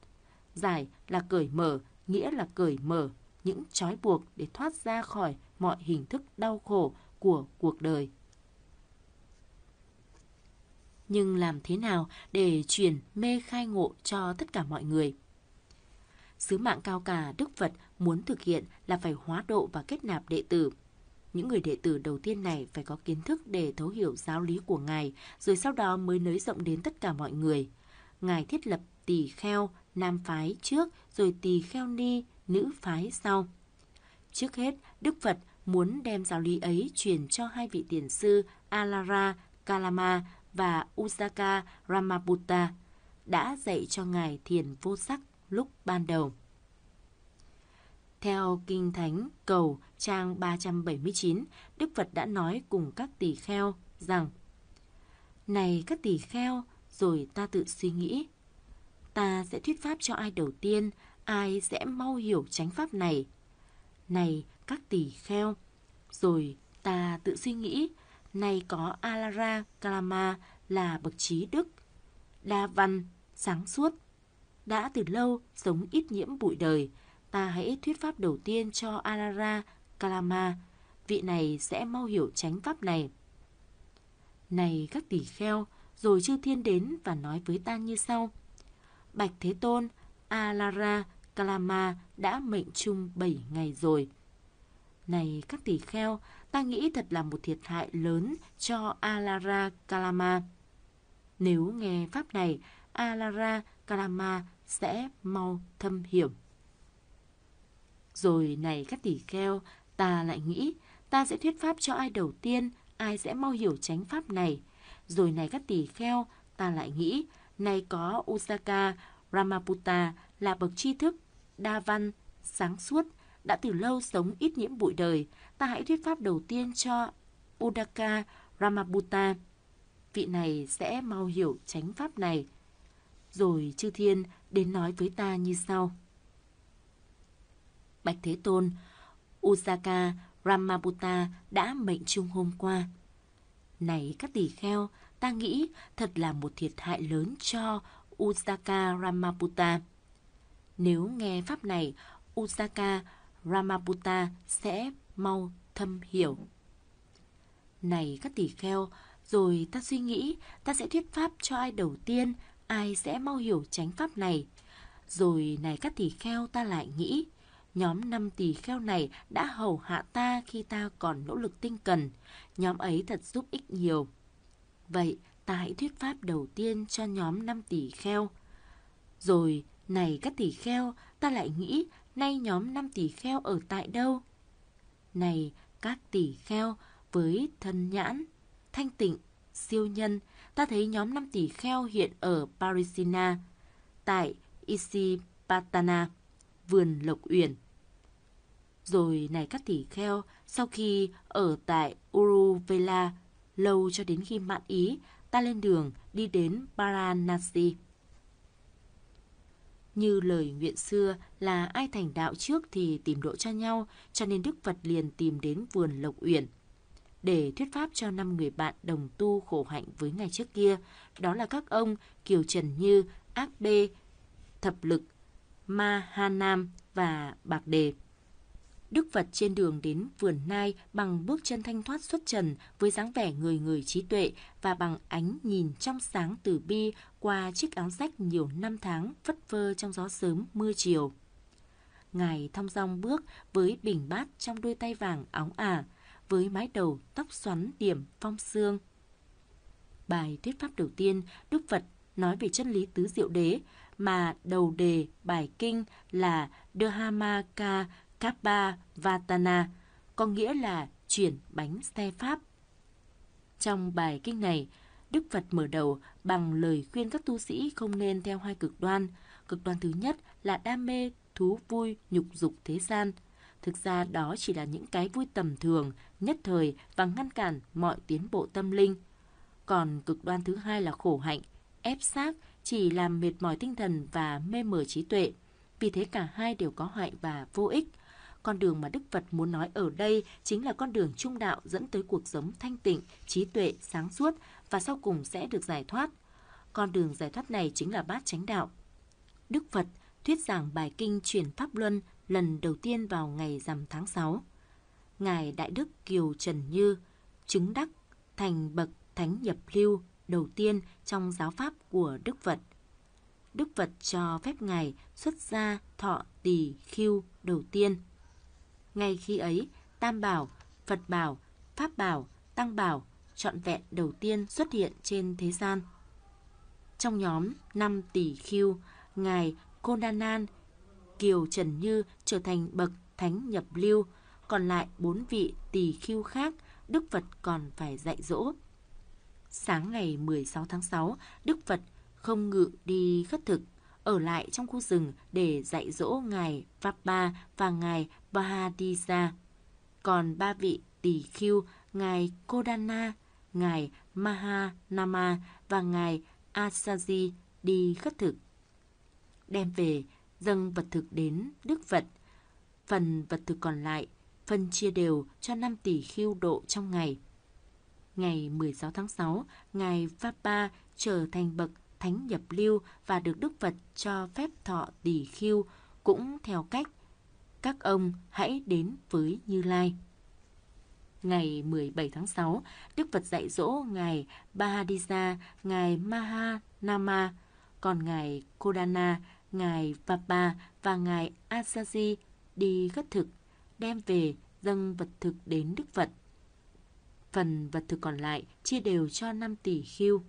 Giải là cởi mở, nghĩa là cởi mở những trói buộc để thoát ra khỏi mọi hình thức đau khổ của cuộc đời. Nhưng làm thế nào để truyền mê khai ngộ cho tất cả mọi người? sứ mạng cao cả Đức Phật muốn thực hiện là phải hóa độ và kết nạp đệ tử. Những người đệ tử đầu tiên này phải có kiến thức để thấu hiểu giáo lý của Ngài, rồi sau đó mới nới rộng đến tất cả mọi người. Ngài thiết lập tỳ kheo, nam phái trước, rồi tỳ kheo ni, nữ phái sau. Trước hết, Đức Phật muốn đem giáo lý ấy truyền cho hai vị tiền sư Alara Kalama và Usaka Ramaputta đã dạy cho Ngài thiền vô sắc lúc ban đầu. Theo Kinh Thánh Cầu trang 379, Đức Phật đã nói cùng các tỳ kheo rằng Này các tỳ kheo, rồi ta tự suy nghĩ. Ta sẽ thuyết pháp cho ai đầu tiên, ai sẽ mau hiểu chánh pháp này. Này các tỳ kheo, rồi ta tự suy nghĩ, này có Alara Kalama là bậc trí đức, đa văn, sáng suốt, đã từ lâu sống ít nhiễm bụi đời, ta hãy thuyết pháp đầu tiên cho Alara Kalama, vị này sẽ mau hiểu tránh pháp này. Này các tỷ kheo, rồi chư thiên đến và nói với ta như sau. Bạch Thế Tôn, Alara Kalama đã mệnh chung 7 ngày rồi. Này các tỷ kheo, ta nghĩ thật là một thiệt hại lớn cho Alara Kalama. Nếu nghe pháp này, Alara Kalama sẽ mau thâm hiểu. Rồi này các tỷ kheo, ta lại nghĩ, ta sẽ thuyết pháp cho ai đầu tiên, ai sẽ mau hiểu chánh pháp này. Rồi này các tỷ kheo, ta lại nghĩ, nay có Usaka, Ramaputta là bậc tri thức, đa văn, sáng suốt, đã từ lâu sống ít nhiễm bụi đời, ta hãy thuyết pháp đầu tiên cho Udaka Ramaputta. Vị này sẽ mau hiểu chánh pháp này. Rồi chư thiên đến nói với ta như sau. Bạch Thế Tôn, Usaka Ramaputta đã mệnh chung hôm qua. Này các tỷ kheo, ta nghĩ thật là một thiệt hại lớn cho Usaka Ramaputta. Nếu nghe pháp này, Usaka Ramaputta sẽ mau thâm hiểu. Này các tỷ kheo, rồi ta suy nghĩ ta sẽ thuyết pháp cho ai đầu tiên ai sẽ mau hiểu chánh pháp này. Rồi này các tỷ kheo ta lại nghĩ, nhóm năm tỷ kheo này đã hầu hạ ta khi ta còn nỗ lực tinh cần, nhóm ấy thật giúp ích nhiều. Vậy, ta hãy thuyết pháp đầu tiên cho nhóm năm tỷ kheo. Rồi, này các tỷ kheo, ta lại nghĩ, nay nhóm năm tỷ kheo ở tại đâu? Này, các tỷ kheo, với thân nhãn, thanh tịnh, siêu nhân, ta thấy nhóm 5 tỷ kheo hiện ở Parisina, tại Isipatana, vườn Lộc Uyển. Rồi này các tỷ kheo, sau khi ở tại Uruvela, lâu cho đến khi mãn ý, ta lên đường đi đến Varanasi. Như lời nguyện xưa là ai thành đạo trước thì tìm độ cho nhau, cho nên Đức Phật liền tìm đến vườn Lộc Uyển – để thuyết pháp cho năm người bạn đồng tu khổ hạnh với ngày trước kia, đó là các ông Kiều Trần Như, Ác Đê, Thập Lực, Ma Ha Nam và Bạc Đề. Đức Phật trên đường đến vườn Nai bằng bước chân thanh thoát xuất trần với dáng vẻ người người trí tuệ và bằng ánh nhìn trong sáng từ bi qua chiếc áo sách nhiều năm tháng vất vơ trong gió sớm mưa chiều. Ngài thong dong bước với bình bát trong đôi tay vàng óng ả, à, với mái đầu tóc xoắn điểm phong xương. Bài thuyết pháp đầu tiên, Đức Phật nói về chân lý tứ diệu đế, mà đầu đề bài kinh là Dhamaka Kappa Vatana, có nghĩa là chuyển bánh xe pháp. Trong bài kinh này, Đức Phật mở đầu bằng lời khuyên các tu sĩ không nên theo hai cực đoan. Cực đoan thứ nhất là đam mê, thú vui, nhục dục thế gian – Thực ra đó chỉ là những cái vui tầm thường, nhất thời và ngăn cản mọi tiến bộ tâm linh. Còn cực đoan thứ hai là khổ hạnh, ép xác chỉ làm mệt mỏi tinh thần và mê mờ trí tuệ. Vì thế cả hai đều có hại và vô ích. Con đường mà Đức Phật muốn nói ở đây chính là con đường trung đạo dẫn tới cuộc sống thanh tịnh, trí tuệ, sáng suốt và sau cùng sẽ được giải thoát. Con đường giải thoát này chính là bát chánh đạo. Đức Phật thuyết giảng bài kinh truyền pháp luân lần đầu tiên vào ngày rằm tháng 6. Ngài Đại Đức Kiều Trần Như chứng đắc thành bậc thánh nhập lưu đầu tiên trong giáo pháp của Đức Phật. Đức Phật cho phép Ngài xuất gia thọ tỳ khiêu đầu tiên. Ngay khi ấy, Tam Bảo, Phật Bảo, Pháp Bảo, Tăng Bảo trọn vẹn đầu tiên xuất hiện trên thế gian. Trong nhóm năm tỷ khiêu, Ngài Kondanan Kiều Trần Như trở thành bậc thánh nhập lưu, còn lại bốn vị tỳ khưu khác Đức Phật còn phải dạy dỗ. Sáng ngày 16 tháng 6, Đức Phật không ngự đi khất thực, ở lại trong khu rừng để dạy dỗ ngài Vapa và ngài Bahadisa. Còn ba vị tỳ khưu, ngài Kodana, ngài Mahanama và ngài Asaji đi khất thực. Đem về, dâng vật thực đến Đức Phật. Phần vật thực còn lại phân chia đều cho 5 tỷ khiêu độ trong ngày. Ngày 16 tháng 6, Ngài ba trở thành bậc thánh nhập lưu và được Đức Phật cho phép thọ tỷ khiêu cũng theo cách các ông hãy đến với Như Lai. Ngày 17 tháng 6, Đức Phật dạy dỗ Ngài Bahadisa, Ngài Mahanama, còn Ngài Kodana ngài Papa và ngài Asaji đi khất thực, đem về dâng vật thực đến Đức Phật. Phần vật thực còn lại chia đều cho 5 tỷ khiêu.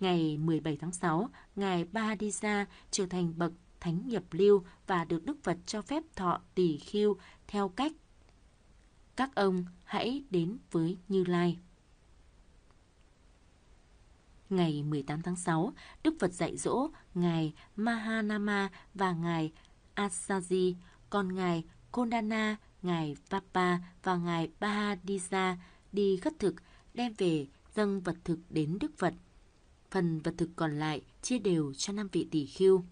Ngày 17 tháng 6, ngài Bahadisa trở thành bậc thánh nhập lưu và được Đức Phật cho phép thọ tỷ khiêu theo cách các ông hãy đến với Như Lai. Ngày 18 tháng 6, Đức Phật dạy dỗ ngài Mahanama và ngài Asaji, còn ngài Kondana, ngài Papa và ngài Bahadisa đi khất thực, đem về dâng vật thực đến Đức Phật. Phần vật thực còn lại chia đều cho năm vị tỷ khưu.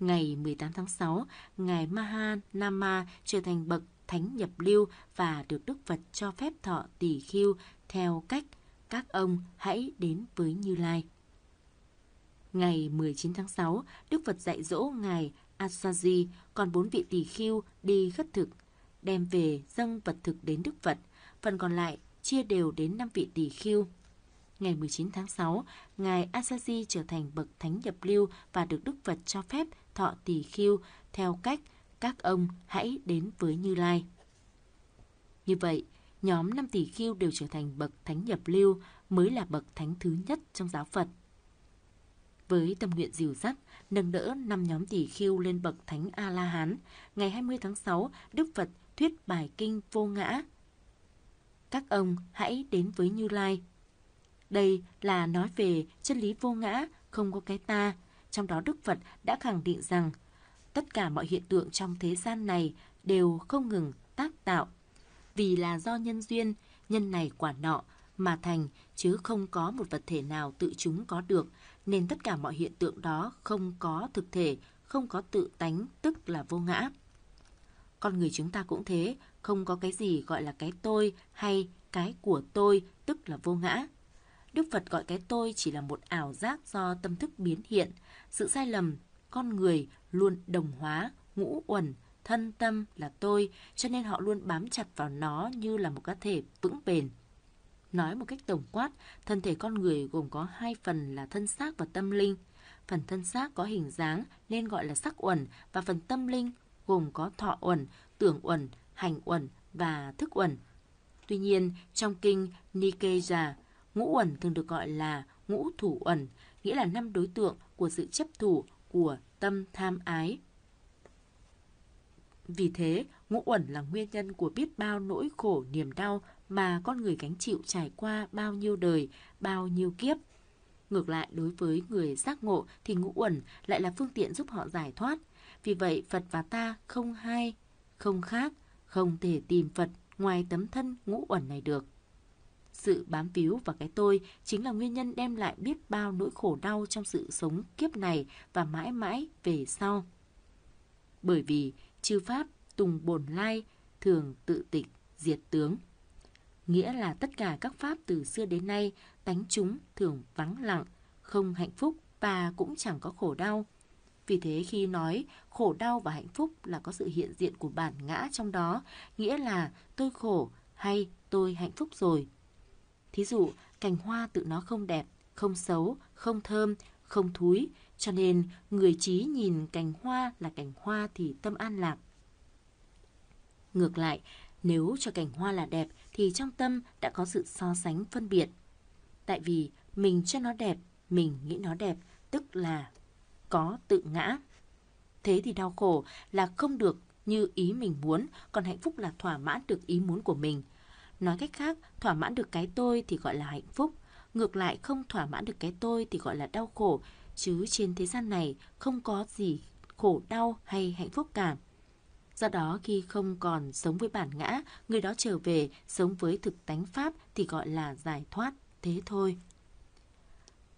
Ngày 18 tháng 6, ngài Mahanama trở thành bậc thánh nhập lưu và được Đức Phật cho phép thọ tỷ khưu theo cách các ông hãy đến với Như Lai. Ngày 19 tháng 6, Đức Phật dạy dỗ Ngài Asaji còn bốn vị tỳ khiêu đi khất thực, đem về dâng vật thực đến Đức Phật, phần còn lại chia đều đến năm vị tỳ khiêu Ngày 19 tháng 6, Ngài Asaji trở thành bậc thánh nhập lưu và được Đức Phật cho phép thọ tỳ khiêu theo cách các ông hãy đến với Như Lai. Như vậy, nhóm năm tỳ khiêu đều trở thành bậc thánh nhập lưu mới là bậc thánh thứ nhất trong giáo Phật với tâm nguyện dìu dắt, nâng đỡ năm nhóm tỷ khưu lên bậc Thánh A-La-Hán, ngày 20 tháng 6, Đức Phật thuyết bài kinh vô ngã. Các ông hãy đến với Như Lai. Đây là nói về chân lý vô ngã, không có cái ta. Trong đó Đức Phật đã khẳng định rằng tất cả mọi hiện tượng trong thế gian này đều không ngừng tác tạo. Vì là do nhân duyên, nhân này quả nọ mà thành chứ không có một vật thể nào tự chúng có được nên tất cả mọi hiện tượng đó không có thực thể, không có tự tánh, tức là vô ngã. Con người chúng ta cũng thế, không có cái gì gọi là cái tôi hay cái của tôi, tức là vô ngã. Đức Phật gọi cái tôi chỉ là một ảo giác do tâm thức biến hiện, sự sai lầm, con người luôn đồng hóa, ngũ uẩn, thân tâm là tôi, cho nên họ luôn bám chặt vào nó như là một cá thể vững bền. Nói một cách tổng quát, thân thể con người gồm có hai phần là thân xác và tâm linh. Phần thân xác có hình dáng nên gọi là sắc uẩn và phần tâm linh gồm có thọ uẩn, tưởng uẩn, hành uẩn và thức uẩn. Tuy nhiên, trong kinh Nikeya, ngũ uẩn thường được gọi là ngũ thủ uẩn, nghĩa là năm đối tượng của sự chấp thủ của tâm tham ái. Vì thế, ngũ uẩn là nguyên nhân của biết bao nỗi khổ niềm đau mà con người gánh chịu trải qua bao nhiêu đời, bao nhiêu kiếp. Ngược lại, đối với người giác ngộ thì ngũ uẩn lại là phương tiện giúp họ giải thoát. Vì vậy, Phật và ta không hai, không khác, không thể tìm Phật ngoài tấm thân ngũ uẩn này được. Sự bám víu và cái tôi chính là nguyên nhân đem lại biết bao nỗi khổ đau trong sự sống kiếp này và mãi mãi về sau. Bởi vì chư pháp tùng bồn lai thường tự tịch diệt tướng nghĩa là tất cả các pháp từ xưa đến nay tánh chúng thường vắng lặng, không hạnh phúc và cũng chẳng có khổ đau. Vì thế khi nói khổ đau và hạnh phúc là có sự hiện diện của bản ngã trong đó, nghĩa là tôi khổ hay tôi hạnh phúc rồi. Thí dụ, cành hoa tự nó không đẹp, không xấu, không thơm, không thúi, cho nên người trí nhìn cành hoa là cành hoa thì tâm an lạc. Ngược lại, nếu cho cành hoa là đẹp thì trong tâm đã có sự so sánh phân biệt. Tại vì mình cho nó đẹp, mình nghĩ nó đẹp, tức là có tự ngã. Thế thì đau khổ là không được như ý mình muốn, còn hạnh phúc là thỏa mãn được ý muốn của mình. Nói cách khác, thỏa mãn được cái tôi thì gọi là hạnh phúc, ngược lại không thỏa mãn được cái tôi thì gọi là đau khổ, chứ trên thế gian này không có gì khổ đau hay hạnh phúc cả. Do đó khi không còn sống với bản ngã, người đó trở về sống với thực tánh pháp thì gọi là giải thoát, thế thôi.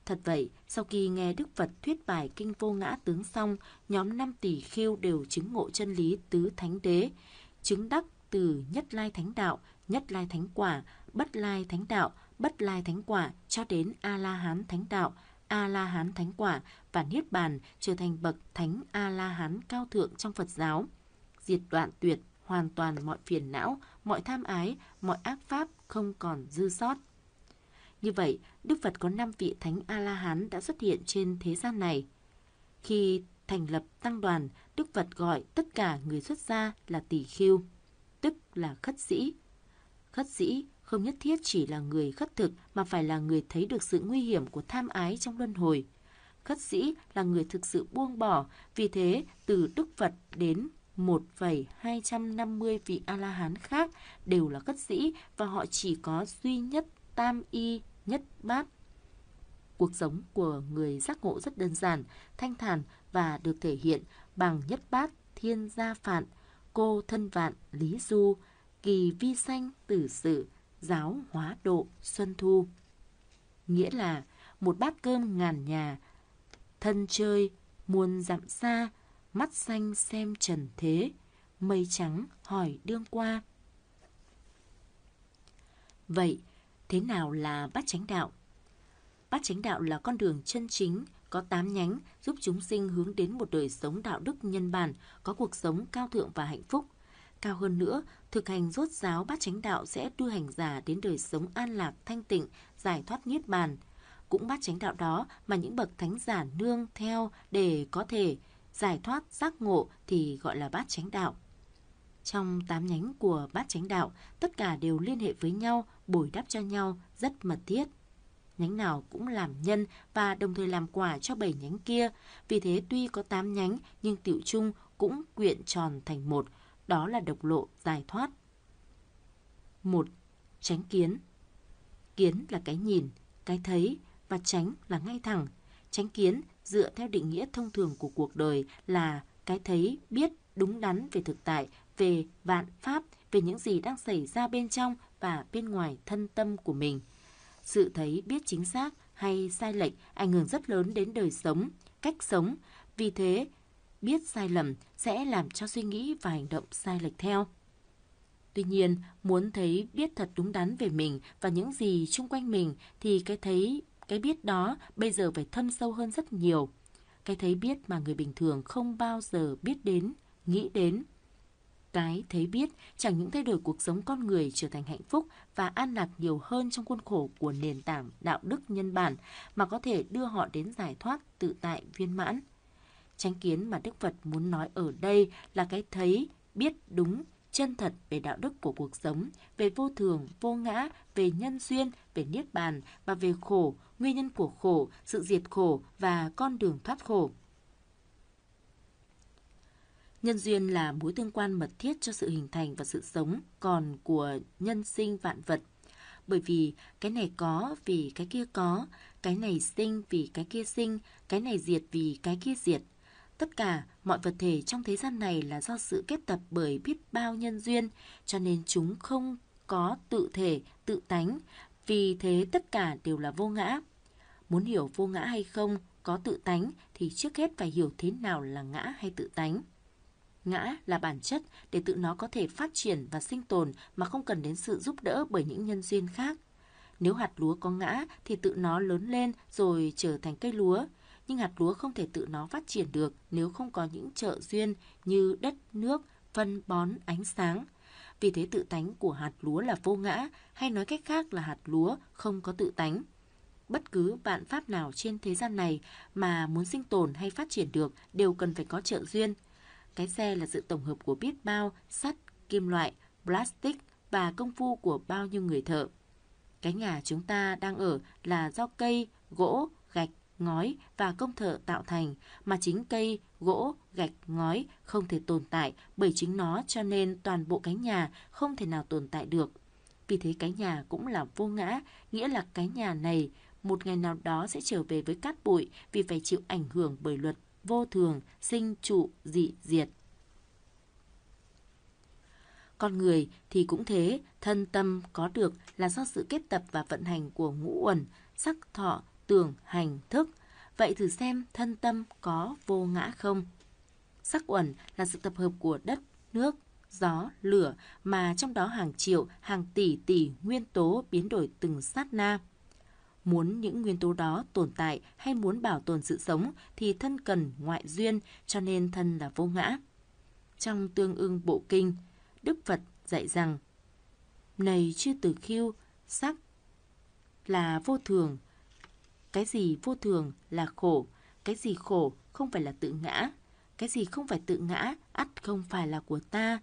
Thật vậy, sau khi nghe Đức Phật thuyết bài Kinh Vô Ngã Tướng xong, nhóm năm tỷ khiêu đều chứng ngộ chân lý tứ thánh đế, chứng đắc từ nhất lai thánh đạo, nhất lai thánh quả, bất lai thánh đạo, bất lai thánh quả cho đến A-la-hán thánh đạo, A-la-hán thánh quả và Niết Bàn trở thành bậc thánh A-la-hán cao thượng trong Phật giáo – diệt đoạn tuyệt hoàn toàn mọi phiền não, mọi tham ái, mọi ác pháp không còn dư sót. Như vậy, Đức Phật có 5 vị Thánh A-La-Hán đã xuất hiện trên thế gian này. Khi thành lập tăng đoàn, Đức Phật gọi tất cả người xuất gia là tỷ khiêu, tức là khất sĩ. Khất sĩ không nhất thiết chỉ là người khất thực mà phải là người thấy được sự nguy hiểm của tham ái trong luân hồi. Khất sĩ là người thực sự buông bỏ, vì thế từ Đức Phật đến 1,250 vị A-la-hán khác đều là cất sĩ và họ chỉ có duy nhất tam y nhất bát. Cuộc sống của người giác ngộ rất đơn giản, thanh thản và được thể hiện bằng nhất bát thiên gia phạn, cô thân vạn lý du, kỳ vi sanh tử sự, giáo hóa độ xuân thu. Nghĩa là một bát cơm ngàn nhà, thân chơi muôn dặm xa, mắt xanh xem trần thế, mây trắng hỏi đương qua. Vậy, thế nào là bát chánh đạo? Bát chánh đạo là con đường chân chính, có 8 nhánh giúp chúng sinh hướng đến một đời sống đạo đức nhân bản, có cuộc sống cao thượng và hạnh phúc. Cao hơn nữa, thực hành rốt giáo bát chánh đạo sẽ đưa hành giả đến đời sống an lạc, thanh tịnh, giải thoát niết bàn. Cũng bát chánh đạo đó mà những bậc thánh giả nương theo để có thể giải thoát giác ngộ thì gọi là bát chánh đạo. Trong tám nhánh của bát chánh đạo, tất cả đều liên hệ với nhau, bồi đắp cho nhau rất mật thiết. Nhánh nào cũng làm nhân và đồng thời làm quả cho bảy nhánh kia. Vì thế tuy có tám nhánh nhưng tiểu chung cũng quyện tròn thành một, đó là độc lộ giải thoát. một Tránh kiến Kiến là cái nhìn, cái thấy và tránh là ngay thẳng. Tránh kiến dựa theo định nghĩa thông thường của cuộc đời là cái thấy, biết, đúng đắn về thực tại, về vạn pháp, về những gì đang xảy ra bên trong và bên ngoài thân tâm của mình. Sự thấy biết chính xác hay sai lệch ảnh hưởng rất lớn đến đời sống, cách sống. Vì thế, biết sai lầm sẽ làm cho suy nghĩ và hành động sai lệch theo. Tuy nhiên, muốn thấy biết thật đúng đắn về mình và những gì xung quanh mình thì cái thấy cái biết đó bây giờ phải thâm sâu hơn rất nhiều. Cái thấy biết mà người bình thường không bao giờ biết đến, nghĩ đến. Cái thấy biết chẳng những thay đổi cuộc sống con người trở thành hạnh phúc và an lạc nhiều hơn trong khuôn khổ của nền tảng đạo đức nhân bản mà có thể đưa họ đến giải thoát tự tại viên mãn. Tránh kiến mà Đức Phật muốn nói ở đây là cái thấy, biết đúng, chân thật về đạo đức của cuộc sống, về vô thường, vô ngã, về nhân duyên, về niết bàn và về khổ, nguyên nhân của khổ, sự diệt khổ và con đường thoát khổ. Nhân duyên là mối tương quan mật thiết cho sự hình thành và sự sống còn của nhân sinh vạn vật. Bởi vì cái này có vì cái kia có, cái này sinh vì cái kia sinh, cái này diệt vì cái kia diệt, Tất cả mọi vật thể trong thế gian này là do sự kết tập bởi biết bao nhân duyên, cho nên chúng không có tự thể, tự tánh, vì thế tất cả đều là vô ngã. Muốn hiểu vô ngã hay không, có tự tánh thì trước hết phải hiểu thế nào là ngã hay tự tánh. Ngã là bản chất để tự nó có thể phát triển và sinh tồn mà không cần đến sự giúp đỡ bởi những nhân duyên khác. Nếu hạt lúa có ngã thì tự nó lớn lên rồi trở thành cây lúa nhưng hạt lúa không thể tự nó phát triển được nếu không có những trợ duyên như đất, nước, phân bón, ánh sáng. Vì thế tự tánh của hạt lúa là vô ngã, hay nói cách khác là hạt lúa không có tự tánh. Bất cứ bạn pháp nào trên thế gian này mà muốn sinh tồn hay phát triển được đều cần phải có trợ duyên. Cái xe là sự tổng hợp của biết bao sắt, kim loại, plastic và công phu của bao nhiêu người thợ. Cái nhà chúng ta đang ở là do cây, gỗ, gạch, ngói và công thợ tạo thành, mà chính cây, gỗ, gạch, ngói không thể tồn tại bởi chính nó cho nên toàn bộ cái nhà không thể nào tồn tại được. Vì thế cái nhà cũng là vô ngã, nghĩa là cái nhà này một ngày nào đó sẽ trở về với cát bụi vì phải chịu ảnh hưởng bởi luật vô thường, sinh trụ, dị diệt. Con người thì cũng thế, thân tâm có được là do sự kết tập và vận hành của ngũ uẩn, sắc thọ, tưởng, hành, thức. Vậy thử xem thân tâm có vô ngã không? Sắc uẩn là sự tập hợp của đất, nước, gió, lửa mà trong đó hàng triệu, hàng tỷ tỷ nguyên tố biến đổi từng sát na. Muốn những nguyên tố đó tồn tại hay muốn bảo tồn sự sống thì thân cần ngoại duyên, cho nên thân là vô ngã. Trong tương ưng bộ kinh, Đức Phật dạy rằng Này chư tử khiêu, sắc là vô thường, cái gì vô thường là khổ, cái gì khổ không phải là tự ngã, cái gì không phải tự ngã ắt không phải là của ta,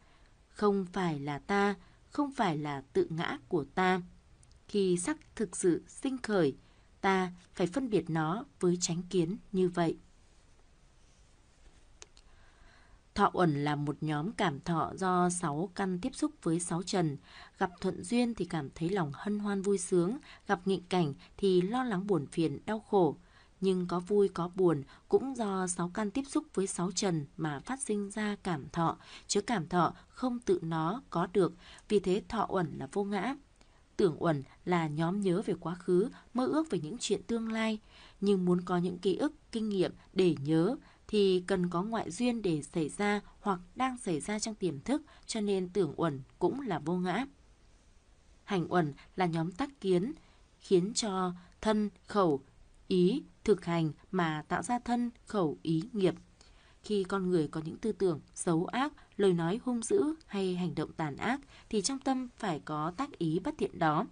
không phải là ta, không phải là tự ngã của ta. Khi sắc thực sự sinh khởi, ta phải phân biệt nó với tránh kiến như vậy. Thọ uẩn là một nhóm cảm thọ do 6 căn tiếp xúc với 6 trần. Gặp thuận duyên thì cảm thấy lòng hân hoan vui sướng, gặp nghịch cảnh thì lo lắng buồn phiền, đau khổ. Nhưng có vui có buồn cũng do 6 căn tiếp xúc với 6 trần mà phát sinh ra cảm thọ, chứ cảm thọ không tự nó có được, vì thế thọ uẩn là vô ngã. Tưởng uẩn là nhóm nhớ về quá khứ, mơ ước về những chuyện tương lai, nhưng muốn có những ký ức, kinh nghiệm để nhớ thì cần có ngoại duyên để xảy ra hoặc đang xảy ra trong tiềm thức, cho nên tưởng uẩn cũng là vô ngã. Hành uẩn là nhóm tác kiến, khiến cho thân, khẩu, ý thực hành mà tạo ra thân, khẩu, ý nghiệp. Khi con người có những tư tưởng xấu ác, lời nói hung dữ hay hành động tàn ác thì trong tâm phải có tác ý bất thiện đó.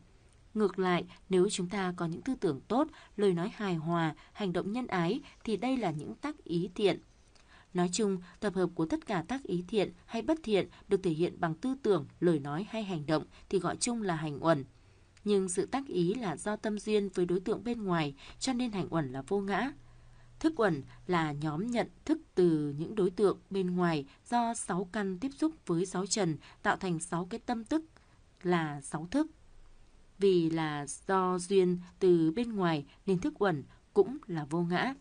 Ngược lại, nếu chúng ta có những tư tưởng tốt, lời nói hài hòa, hành động nhân ái thì đây là những tác ý thiện. Nói chung, tập hợp của tất cả tác ý thiện hay bất thiện được thể hiện bằng tư tưởng, lời nói hay hành động thì gọi chung là hành uẩn. Nhưng sự tác ý là do tâm duyên với đối tượng bên ngoài, cho nên hành uẩn là vô ngã. Thức uẩn là nhóm nhận thức từ những đối tượng bên ngoài do sáu căn tiếp xúc với sáu trần tạo thành sáu cái tâm tức là sáu thức vì là do duyên từ bên ngoài nên thức uẩn cũng là vô ngã.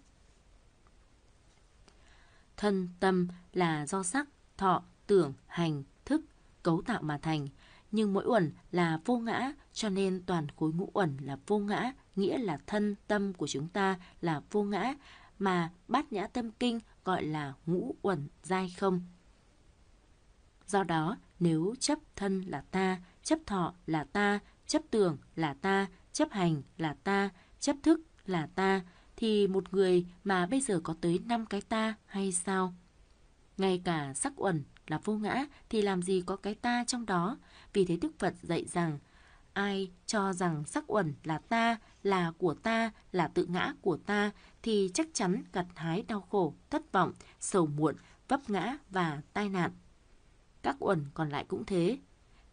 Thân tâm là do sắc, thọ, tưởng, hành, thức cấu tạo mà thành, nhưng mỗi uẩn là vô ngã, cho nên toàn khối ngũ uẩn là vô ngã, nghĩa là thân tâm của chúng ta là vô ngã, mà bát nhã tâm kinh gọi là ngũ uẩn dai không. Do đó, nếu chấp thân là ta, chấp thọ là ta, chấp tưởng là ta, chấp hành là ta, chấp thức là ta, thì một người mà bây giờ có tới 5 cái ta hay sao? Ngay cả sắc uẩn là vô ngã thì làm gì có cái ta trong đó? Vì thế Đức Phật dạy rằng, ai cho rằng sắc uẩn là ta, là của ta, là tự ngã của ta thì chắc chắn gặt hái đau khổ, thất vọng, sầu muộn, vấp ngã và tai nạn. Các uẩn còn lại cũng thế,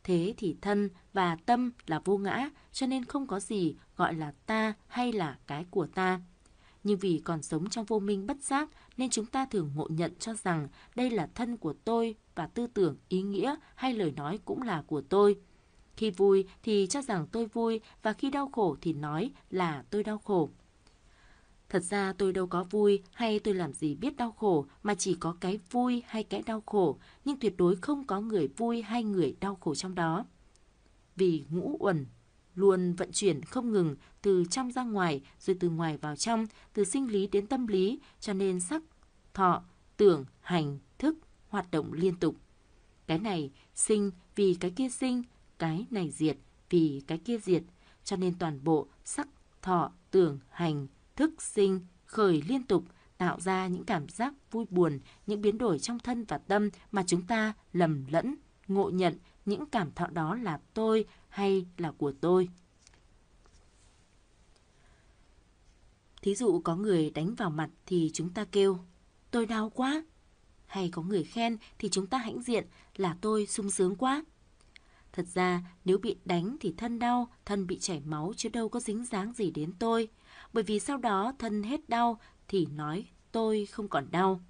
Thế thì thân và tâm là vô ngã, cho nên không có gì gọi là ta hay là cái của ta. Nhưng vì còn sống trong vô minh bất giác nên chúng ta thường ngộ nhận cho rằng đây là thân của tôi và tư tưởng, ý nghĩa hay lời nói cũng là của tôi. Khi vui thì cho rằng tôi vui và khi đau khổ thì nói là tôi đau khổ. Thật ra tôi đâu có vui hay tôi làm gì biết đau khổ mà chỉ có cái vui hay cái đau khổ, nhưng tuyệt đối không có người vui hay người đau khổ trong đó. Vì ngũ uẩn luôn vận chuyển không ngừng từ trong ra ngoài, rồi từ ngoài vào trong, từ sinh lý đến tâm lý, cho nên sắc, thọ, tưởng, hành, thức hoạt động liên tục. Cái này sinh vì cái kia sinh, cái này diệt vì cái kia diệt, cho nên toàn bộ sắc, thọ, tưởng, hành, thức sinh, khởi liên tục, tạo ra những cảm giác vui buồn, những biến đổi trong thân và tâm mà chúng ta lầm lẫn, ngộ nhận những cảm thọ đó là tôi hay là của tôi. Thí dụ có người đánh vào mặt thì chúng ta kêu, tôi đau quá. Hay có người khen thì chúng ta hãnh diện là tôi sung sướng quá. Thật ra, nếu bị đánh thì thân đau, thân bị chảy máu chứ đâu có dính dáng gì đến tôi bởi vì sau đó thân hết đau thì nói tôi không còn đau.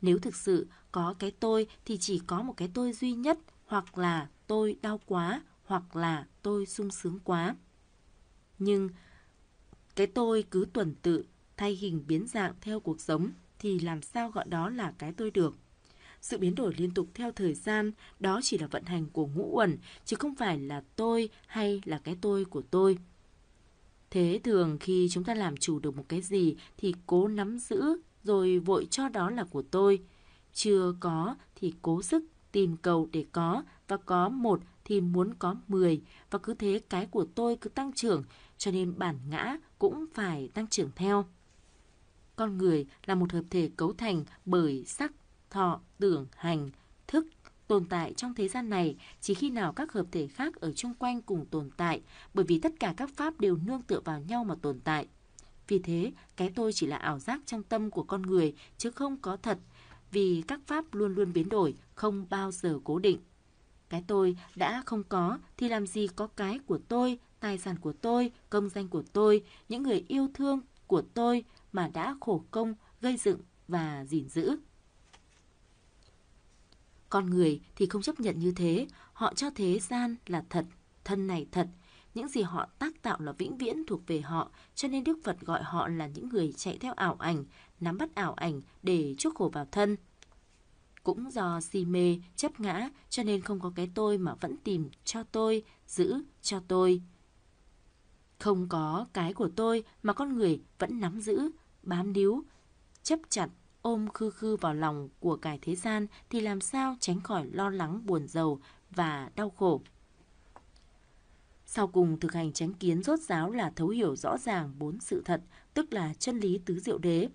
Nếu thực sự có cái tôi thì chỉ có một cái tôi duy nhất hoặc là tôi đau quá hoặc là tôi sung sướng quá. Nhưng cái tôi cứ tuần tự thay hình biến dạng theo cuộc sống thì làm sao gọi đó là cái tôi được. Sự biến đổi liên tục theo thời gian đó chỉ là vận hành của ngũ uẩn chứ không phải là tôi hay là cái tôi của tôi. Thế thường khi chúng ta làm chủ được một cái gì thì cố nắm giữ rồi vội cho đó là của tôi. Chưa có thì cố sức tìm cầu để có và có một thì muốn có mười và cứ thế cái của tôi cứ tăng trưởng cho nên bản ngã cũng phải tăng trưởng theo. Con người là một hợp thể cấu thành bởi sắc, thọ, tưởng, hành, thức tồn tại trong thế gian này chỉ khi nào các hợp thể khác ở chung quanh cùng tồn tại, bởi vì tất cả các pháp đều nương tựa vào nhau mà tồn tại. Vì thế, cái tôi chỉ là ảo giác trong tâm của con người chứ không có thật, vì các pháp luôn luôn biến đổi, không bao giờ cố định. Cái tôi đã không có thì làm gì có cái của tôi, tài sản của tôi, công danh của tôi, những người yêu thương của tôi mà đã khổ công gây dựng và gìn giữ. Con người thì không chấp nhận như thế, họ cho thế gian là thật, thân này thật. Những gì họ tác tạo là vĩnh viễn thuộc về họ, cho nên Đức Phật gọi họ là những người chạy theo ảo ảnh, nắm bắt ảo ảnh để chuốc khổ vào thân. Cũng do si mê, chấp ngã, cho nên không có cái tôi mà vẫn tìm cho tôi, giữ cho tôi. Không có cái của tôi mà con người vẫn nắm giữ, bám níu, chấp chặt ôm khư khư vào lòng của cải thế gian thì làm sao tránh khỏi lo lắng buồn giàu và đau khổ. Sau cùng thực hành chánh kiến rốt ráo là thấu hiểu rõ ràng bốn sự thật, tức là chân lý tứ diệu đế.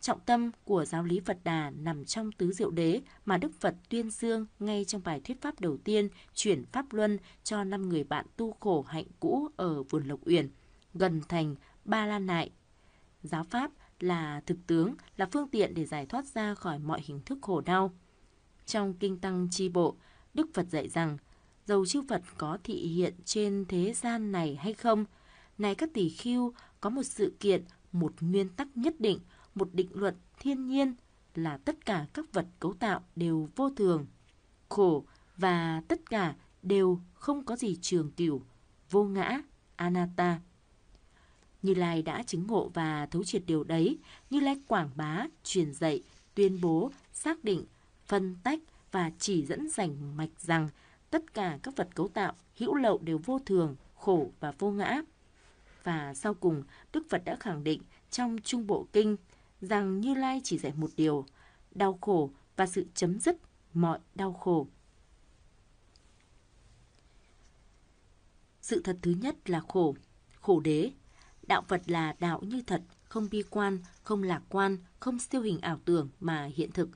Trọng tâm của giáo lý Phật Đà nằm trong tứ diệu đế mà Đức Phật tuyên dương ngay trong bài thuyết pháp đầu tiên chuyển pháp luân cho năm người bạn tu khổ hạnh cũ ở vườn Lộc Uyển, gần thành Ba La Nại. Giáo pháp là thực tướng, là phương tiện để giải thoát ra khỏi mọi hình thức khổ đau. Trong Kinh Tăng Chi Bộ, Đức Phật dạy rằng, dầu chư Phật có thị hiện trên thế gian này hay không, này các tỷ khưu có một sự kiện, một nguyên tắc nhất định, một định luật thiên nhiên là tất cả các vật cấu tạo đều vô thường, khổ và tất cả đều không có gì trường cửu, vô ngã, anatta. Như Lai đã chứng ngộ và thấu triệt điều đấy, Như Lai quảng bá, truyền dạy, tuyên bố, xác định, phân tách và chỉ dẫn rành mạch rằng tất cả các vật cấu tạo hữu lậu đều vô thường, khổ và vô ngã. Và sau cùng, Đức Phật đã khẳng định trong Trung Bộ Kinh rằng Như Lai chỉ dạy một điều, đau khổ và sự chấm dứt mọi đau khổ. Sự thật thứ nhất là khổ, khổ đế Đạo Phật là đạo như thật, không bi quan, không lạc quan, không siêu hình ảo tưởng mà hiện thực.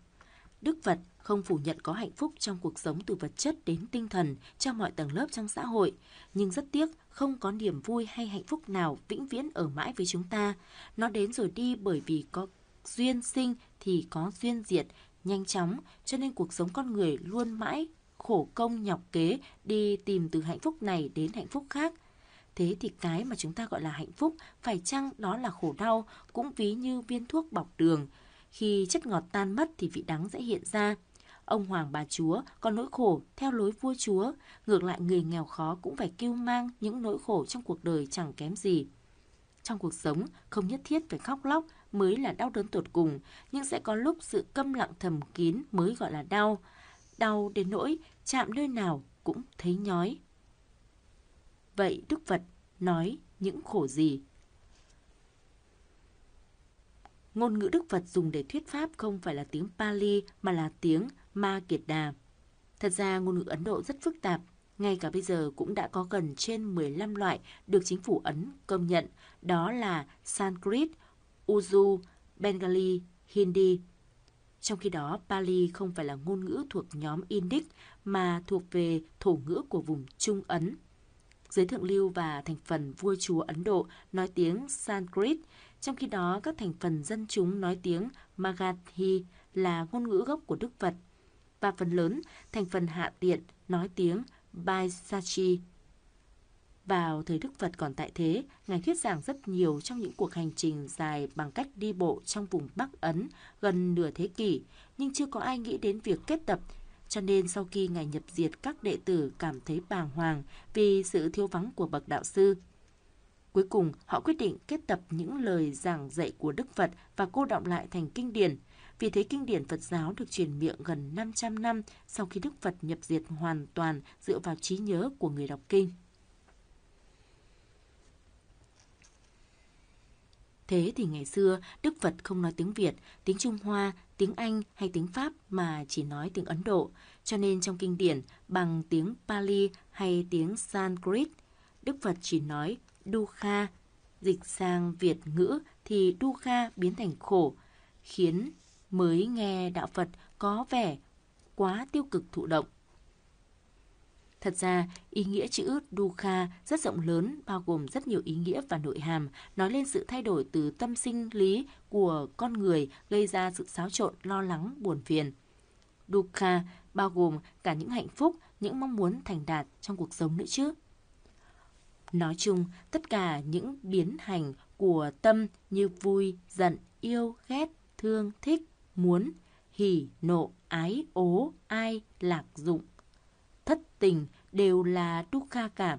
Đức Phật không phủ nhận có hạnh phúc trong cuộc sống từ vật chất đến tinh thần cho mọi tầng lớp trong xã hội, nhưng rất tiếc không có niềm vui hay hạnh phúc nào vĩnh viễn ở mãi với chúng ta. Nó đến rồi đi bởi vì có duyên sinh thì có duyên diệt, nhanh chóng, cho nên cuộc sống con người luôn mãi khổ công nhọc kế đi tìm từ hạnh phúc này đến hạnh phúc khác Thế thì cái mà chúng ta gọi là hạnh phúc phải chăng đó là khổ đau cũng ví như viên thuốc bọc đường. Khi chất ngọt tan mất thì vị đắng sẽ hiện ra. Ông hoàng bà chúa có nỗi khổ theo lối vua chúa, ngược lại người nghèo khó cũng phải kêu mang những nỗi khổ trong cuộc đời chẳng kém gì. Trong cuộc sống, không nhất thiết phải khóc lóc mới là đau đớn tột cùng, nhưng sẽ có lúc sự câm lặng thầm kín mới gọi là đau. Đau đến nỗi chạm nơi nào cũng thấy nhói. Vậy Đức Phật nói những khổ gì? Ngôn ngữ Đức Phật dùng để thuyết pháp không phải là tiếng Pali mà là tiếng Ma Kiệt Đà. Thật ra ngôn ngữ Ấn Độ rất phức tạp, ngay cả bây giờ cũng đã có gần trên 15 loại được chính phủ Ấn công nhận, đó là Sanskrit, Urdu, Bengali, Hindi. Trong khi đó, Pali không phải là ngôn ngữ thuộc nhóm Indic mà thuộc về thổ ngữ của vùng Trung Ấn giới thượng lưu và thành phần vua chúa Ấn Độ nói tiếng Sanskrit, trong khi đó các thành phần dân chúng nói tiếng Magathi là ngôn ngữ gốc của Đức Phật, và phần lớn thành phần hạ tiện nói tiếng Baisachi. Vào thời Đức Phật còn tại thế, Ngài thuyết giảng rất nhiều trong những cuộc hành trình dài bằng cách đi bộ trong vùng Bắc Ấn gần nửa thế kỷ, nhưng chưa có ai nghĩ đến việc kết tập cho nên sau khi Ngài nhập diệt, các đệ tử cảm thấy bàng hoàng vì sự thiếu vắng của bậc đạo sư. Cuối cùng, họ quyết định kết tập những lời giảng dạy của Đức Phật và cô động lại thành kinh điển. Vì thế kinh điển Phật giáo được truyền miệng gần 500 năm sau khi Đức Phật nhập diệt hoàn toàn dựa vào trí nhớ của người đọc kinh. Thế thì ngày xưa, Đức Phật không nói tiếng Việt, tiếng Trung Hoa, tiếng Anh hay tiếng Pháp mà chỉ nói tiếng Ấn Độ, cho nên trong kinh điển bằng tiếng Pali hay tiếng Sanskrit, Đức Phật chỉ nói Dukha, dịch sang Việt ngữ thì Dukha biến thành khổ, khiến mới nghe đạo Phật có vẻ quá tiêu cực thụ động. Thật ra, ý nghĩa chữ Dukha rất rộng lớn, bao gồm rất nhiều ý nghĩa và nội hàm, nói lên sự thay đổi từ tâm sinh lý của con người gây ra sự xáo trộn, lo lắng, buồn phiền. Dukha bao gồm cả những hạnh phúc, những mong muốn thành đạt trong cuộc sống nữa chứ. Nói chung, tất cả những biến hành của tâm như vui, giận, yêu, ghét, thương, thích, muốn, hỉ, nộ, ái, ố, ai, lạc dụng, thất tình đều là đúc kha cảm.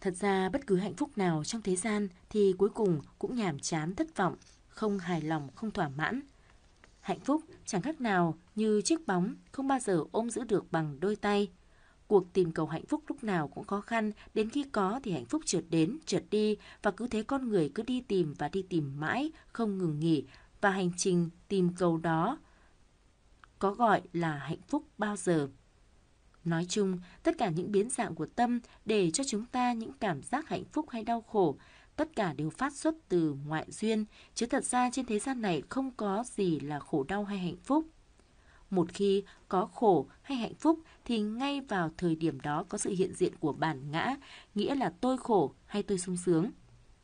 Thật ra bất cứ hạnh phúc nào trong thế gian thì cuối cùng cũng nhàm chán thất vọng, không hài lòng, không thỏa mãn. Hạnh phúc chẳng khác nào như chiếc bóng không bao giờ ôm giữ được bằng đôi tay. Cuộc tìm cầu hạnh phúc lúc nào cũng khó khăn, đến khi có thì hạnh phúc trượt đến, trượt đi và cứ thế con người cứ đi tìm và đi tìm mãi, không ngừng nghỉ và hành trình tìm cầu đó có gọi là hạnh phúc bao giờ. Nói chung, tất cả những biến dạng của tâm để cho chúng ta những cảm giác hạnh phúc hay đau khổ, tất cả đều phát xuất từ ngoại duyên, chứ thật ra trên thế gian này không có gì là khổ đau hay hạnh phúc. Một khi có khổ hay hạnh phúc thì ngay vào thời điểm đó có sự hiện diện của bản ngã, nghĩa là tôi khổ hay tôi sung sướng.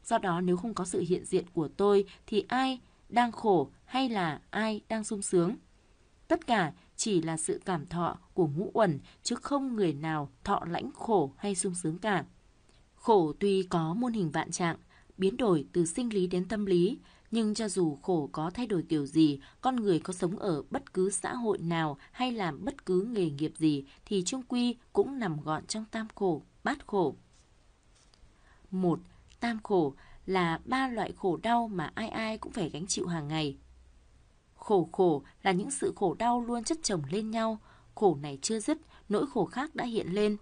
Do đó nếu không có sự hiện diện của tôi thì ai đang khổ hay là ai đang sung sướng? Tất cả chỉ là sự cảm thọ của ngũ uẩn chứ không người nào thọ lãnh khổ hay sung sướng cả. Khổ tuy có muôn hình vạn trạng, biến đổi từ sinh lý đến tâm lý, nhưng cho dù khổ có thay đổi kiểu gì, con người có sống ở bất cứ xã hội nào hay làm bất cứ nghề nghiệp gì thì chung quy cũng nằm gọn trong tam khổ, bát khổ. 1. Tam khổ là ba loại khổ đau mà ai ai cũng phải gánh chịu hàng ngày. Khổ khổ là những sự khổ đau luôn chất chồng lên nhau, khổ này chưa dứt, nỗi khổ khác đã hiện lên.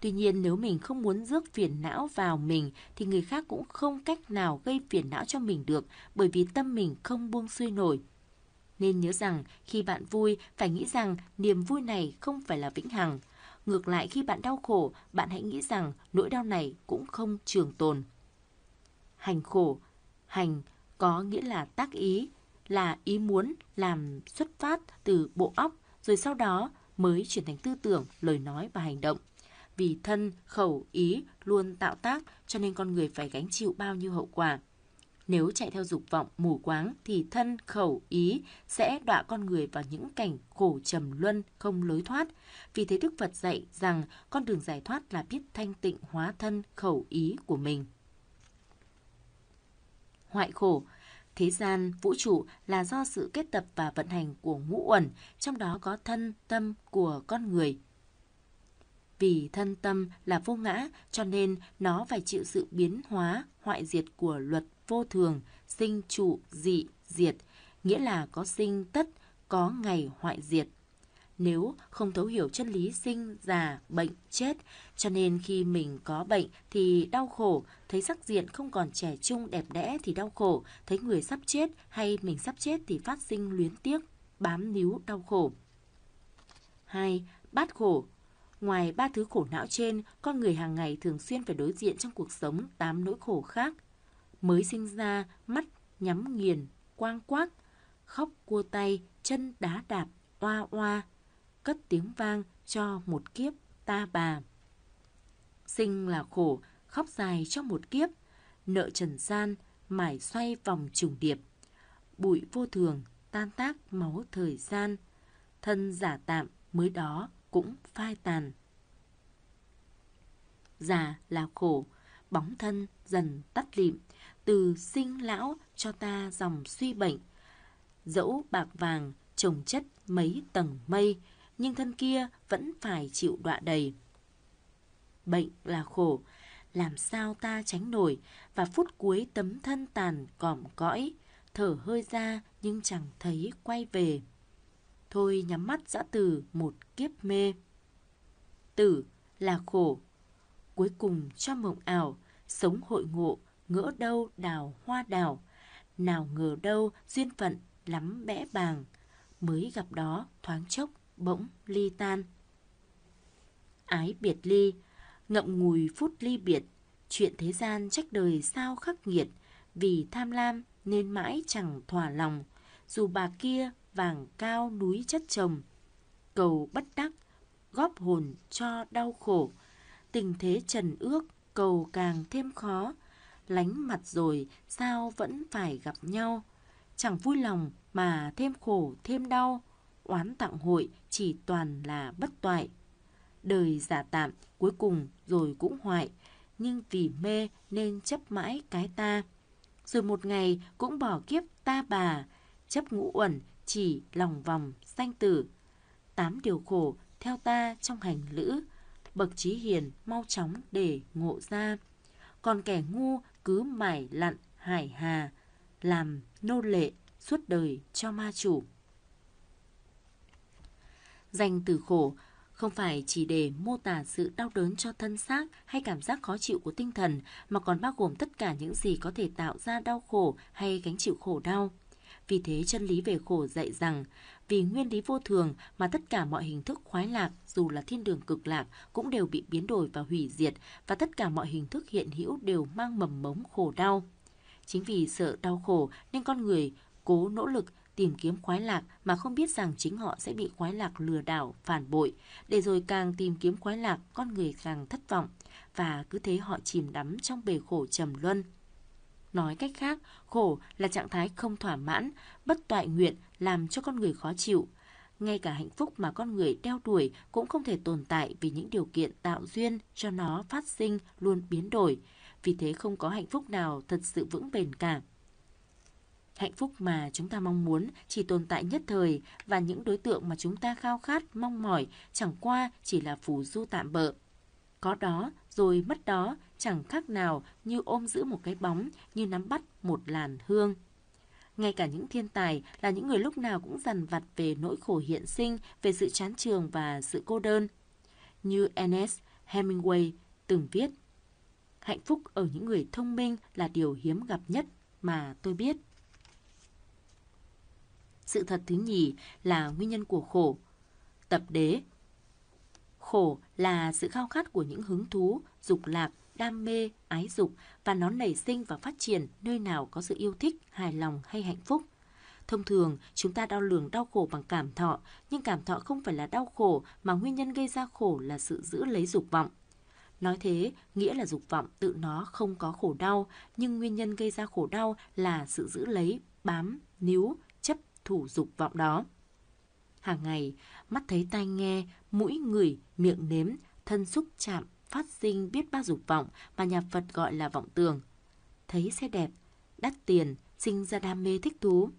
Tuy nhiên nếu mình không muốn rước phiền não vào mình thì người khác cũng không cách nào gây phiền não cho mình được bởi vì tâm mình không buông xuôi nổi. Nên nhớ rằng khi bạn vui phải nghĩ rằng niềm vui này không phải là vĩnh hằng. Ngược lại khi bạn đau khổ, bạn hãy nghĩ rằng nỗi đau này cũng không trường tồn. Hành khổ, hành có nghĩa là tác ý, là ý muốn làm xuất phát từ bộ óc rồi sau đó mới chuyển thành tư tưởng, lời nói và hành động. Vì thân, khẩu, ý luôn tạo tác cho nên con người phải gánh chịu bao nhiêu hậu quả. Nếu chạy theo dục vọng mù quáng thì thân, khẩu, ý sẽ đọa con người vào những cảnh khổ trầm luân không lối thoát. Vì thế Đức Phật dạy rằng con đường giải thoát là biết thanh tịnh hóa thân, khẩu, ý của mình. Hoại khổ Thế gian, vũ trụ là do sự kết tập và vận hành của ngũ uẩn, trong đó có thân, tâm của con người. Vì thân tâm là vô ngã, cho nên nó phải chịu sự biến hóa, hoại diệt của luật vô thường, sinh trụ, dị, diệt, nghĩa là có sinh tất, có ngày hoại diệt nếu không thấu hiểu chân lý sinh, già, bệnh, chết. Cho nên khi mình có bệnh thì đau khổ, thấy sắc diện không còn trẻ trung đẹp đẽ thì đau khổ, thấy người sắp chết hay mình sắp chết thì phát sinh luyến tiếc, bám níu đau khổ. hai Bát khổ Ngoài ba thứ khổ não trên, con người hàng ngày thường xuyên phải đối diện trong cuộc sống tám nỗi khổ khác. Mới sinh ra, mắt nhắm nghiền, quang quác, khóc cua tay, chân đá đạp, oa oa, cất tiếng vang cho một kiếp ta bà. Sinh là khổ, khóc dài cho một kiếp, nợ trần gian, mải xoay vòng trùng điệp. Bụi vô thường, tan tác máu thời gian, thân giả tạm mới đó cũng phai tàn. Già là khổ, bóng thân dần tắt lịm, từ sinh lão cho ta dòng suy bệnh. Dẫu bạc vàng, trồng chất mấy tầng mây, nhưng thân kia vẫn phải chịu đọa đầy. Bệnh là khổ, làm sao ta tránh nổi và phút cuối tấm thân tàn còm cõi, thở hơi ra nhưng chẳng thấy quay về. Thôi nhắm mắt dã từ một kiếp mê. Tử là khổ, cuối cùng cho mộng ảo, sống hội ngộ, ngỡ đâu đào hoa đào, nào ngờ đâu duyên phận lắm bẽ bàng, mới gặp đó thoáng chốc bỗng ly tan. Ái biệt ly, ngậm ngùi phút ly biệt, chuyện thế gian trách đời sao khắc nghiệt, vì tham lam nên mãi chẳng thỏa lòng, dù bà kia vàng cao núi chất chồng. Cầu bất đắc, góp hồn cho đau khổ, tình thế trần ước cầu càng thêm khó, lánh mặt rồi sao vẫn phải gặp nhau, chẳng vui lòng mà thêm khổ thêm đau oán tặng hội chỉ toàn là bất toại. Đời giả tạm cuối cùng rồi cũng hoại, nhưng vì mê nên chấp mãi cái ta. Rồi một ngày cũng bỏ kiếp ta bà, chấp ngũ uẩn chỉ lòng vòng sanh tử. Tám điều khổ theo ta trong hành lữ, bậc trí hiền mau chóng để ngộ ra. Còn kẻ ngu cứ mải lặn hải hà, làm nô lệ suốt đời cho ma chủ. Danh từ khổ không phải chỉ để mô tả sự đau đớn cho thân xác hay cảm giác khó chịu của tinh thần mà còn bao gồm tất cả những gì có thể tạo ra đau khổ hay gánh chịu khổ đau. Vì thế chân lý về khổ dạy rằng vì nguyên lý vô thường mà tất cả mọi hình thức khoái lạc dù là thiên đường cực lạc cũng đều bị biến đổi và hủy diệt và tất cả mọi hình thức hiện hữu đều mang mầm mống khổ đau. Chính vì sợ đau khổ nên con người cố nỗ lực tìm kiếm khoái lạc mà không biết rằng chính họ sẽ bị khoái lạc lừa đảo, phản bội, để rồi càng tìm kiếm khoái lạc, con người càng thất vọng, và cứ thế họ chìm đắm trong bể khổ trầm luân. Nói cách khác, khổ là trạng thái không thỏa mãn, bất toại nguyện làm cho con người khó chịu. Ngay cả hạnh phúc mà con người đeo đuổi cũng không thể tồn tại vì những điều kiện tạo duyên cho nó phát sinh luôn biến đổi. Vì thế không có hạnh phúc nào thật sự vững bền cả. Hạnh phúc mà chúng ta mong muốn chỉ tồn tại nhất thời và những đối tượng mà chúng ta khao khát, mong mỏi chẳng qua chỉ là phù du tạm bợ. Có đó rồi mất đó chẳng khác nào như ôm giữ một cái bóng, như nắm bắt một làn hương. Ngay cả những thiên tài là những người lúc nào cũng dằn vặt về nỗi khổ hiện sinh, về sự chán trường và sự cô đơn. Như Ernest Hemingway từng viết, hạnh phúc ở những người thông minh là điều hiếm gặp nhất mà tôi biết sự thật thứ nhì là nguyên nhân của khổ. Tập đế Khổ là sự khao khát của những hứng thú, dục lạc, đam mê, ái dục và nó nảy sinh và phát triển nơi nào có sự yêu thích, hài lòng hay hạnh phúc. Thông thường, chúng ta đo lường đau khổ bằng cảm thọ, nhưng cảm thọ không phải là đau khổ mà nguyên nhân gây ra khổ là sự giữ lấy dục vọng. Nói thế, nghĩa là dục vọng tự nó không có khổ đau, nhưng nguyên nhân gây ra khổ đau là sự giữ lấy, bám, níu, thủ dục vọng đó. Hàng ngày, mắt thấy tai nghe, mũi ngửi, miệng nếm, thân xúc chạm, phát sinh biết bao dục vọng mà nhà Phật gọi là vọng tưởng. Thấy xe đẹp, đắt tiền, sinh ra đam mê thích thú.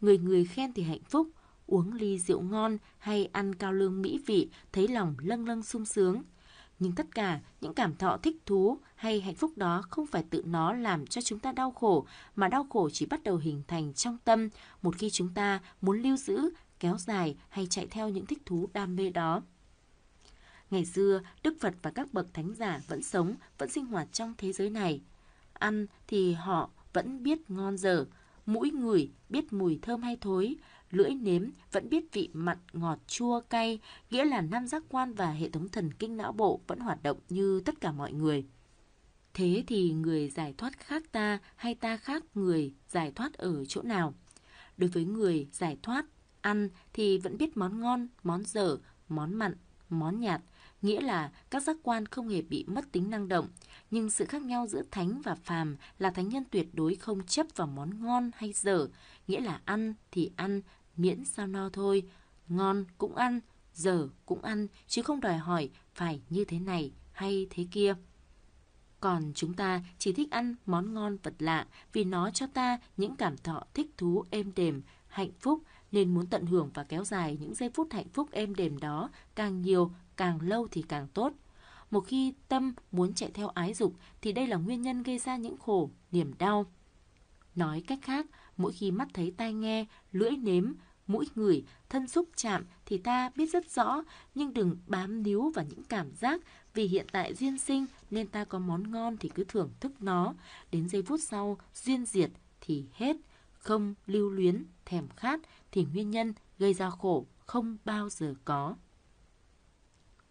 Người người khen thì hạnh phúc, uống ly rượu ngon hay ăn cao lương mỹ vị, thấy lòng lâng lâng sung sướng – nhưng tất cả những cảm thọ thích thú hay hạnh phúc đó không phải tự nó làm cho chúng ta đau khổ, mà đau khổ chỉ bắt đầu hình thành trong tâm một khi chúng ta muốn lưu giữ, kéo dài hay chạy theo những thích thú đam mê đó. Ngày xưa, Đức Phật và các bậc thánh giả vẫn sống, vẫn sinh hoạt trong thế giới này. Ăn thì họ vẫn biết ngon dở, mũi ngửi biết mùi thơm hay thối, lưỡi nếm vẫn biết vị mặn, ngọt, chua, cay, nghĩa là năm giác quan và hệ thống thần kinh não bộ vẫn hoạt động như tất cả mọi người. Thế thì người giải thoát khác ta hay ta khác người giải thoát ở chỗ nào? Đối với người giải thoát, ăn thì vẫn biết món ngon, món dở, món mặn, món nhạt, nghĩa là các giác quan không hề bị mất tính năng động. Nhưng sự khác nhau giữa thánh và phàm là thánh nhân tuyệt đối không chấp vào món ngon hay dở, nghĩa là ăn thì ăn miễn sao no thôi, ngon cũng ăn, dở cũng ăn, chứ không đòi hỏi phải như thế này hay thế kia. Còn chúng ta chỉ thích ăn món ngon vật lạ vì nó cho ta những cảm thọ thích thú êm đềm, hạnh phúc nên muốn tận hưởng và kéo dài những giây phút hạnh phúc êm đềm đó càng nhiều, càng lâu thì càng tốt. Một khi tâm muốn chạy theo ái dục thì đây là nguyên nhân gây ra những khổ, niềm đau. Nói cách khác, mỗi khi mắt thấy tai nghe, lưỡi nếm, mũi ngửi, thân xúc chạm thì ta biết rất rõ, nhưng đừng bám níu vào những cảm giác vì hiện tại duyên sinh nên ta có món ngon thì cứ thưởng thức nó. Đến giây phút sau, duyên diệt thì hết, không lưu luyến, thèm khát thì nguyên nhân gây ra khổ không bao giờ có.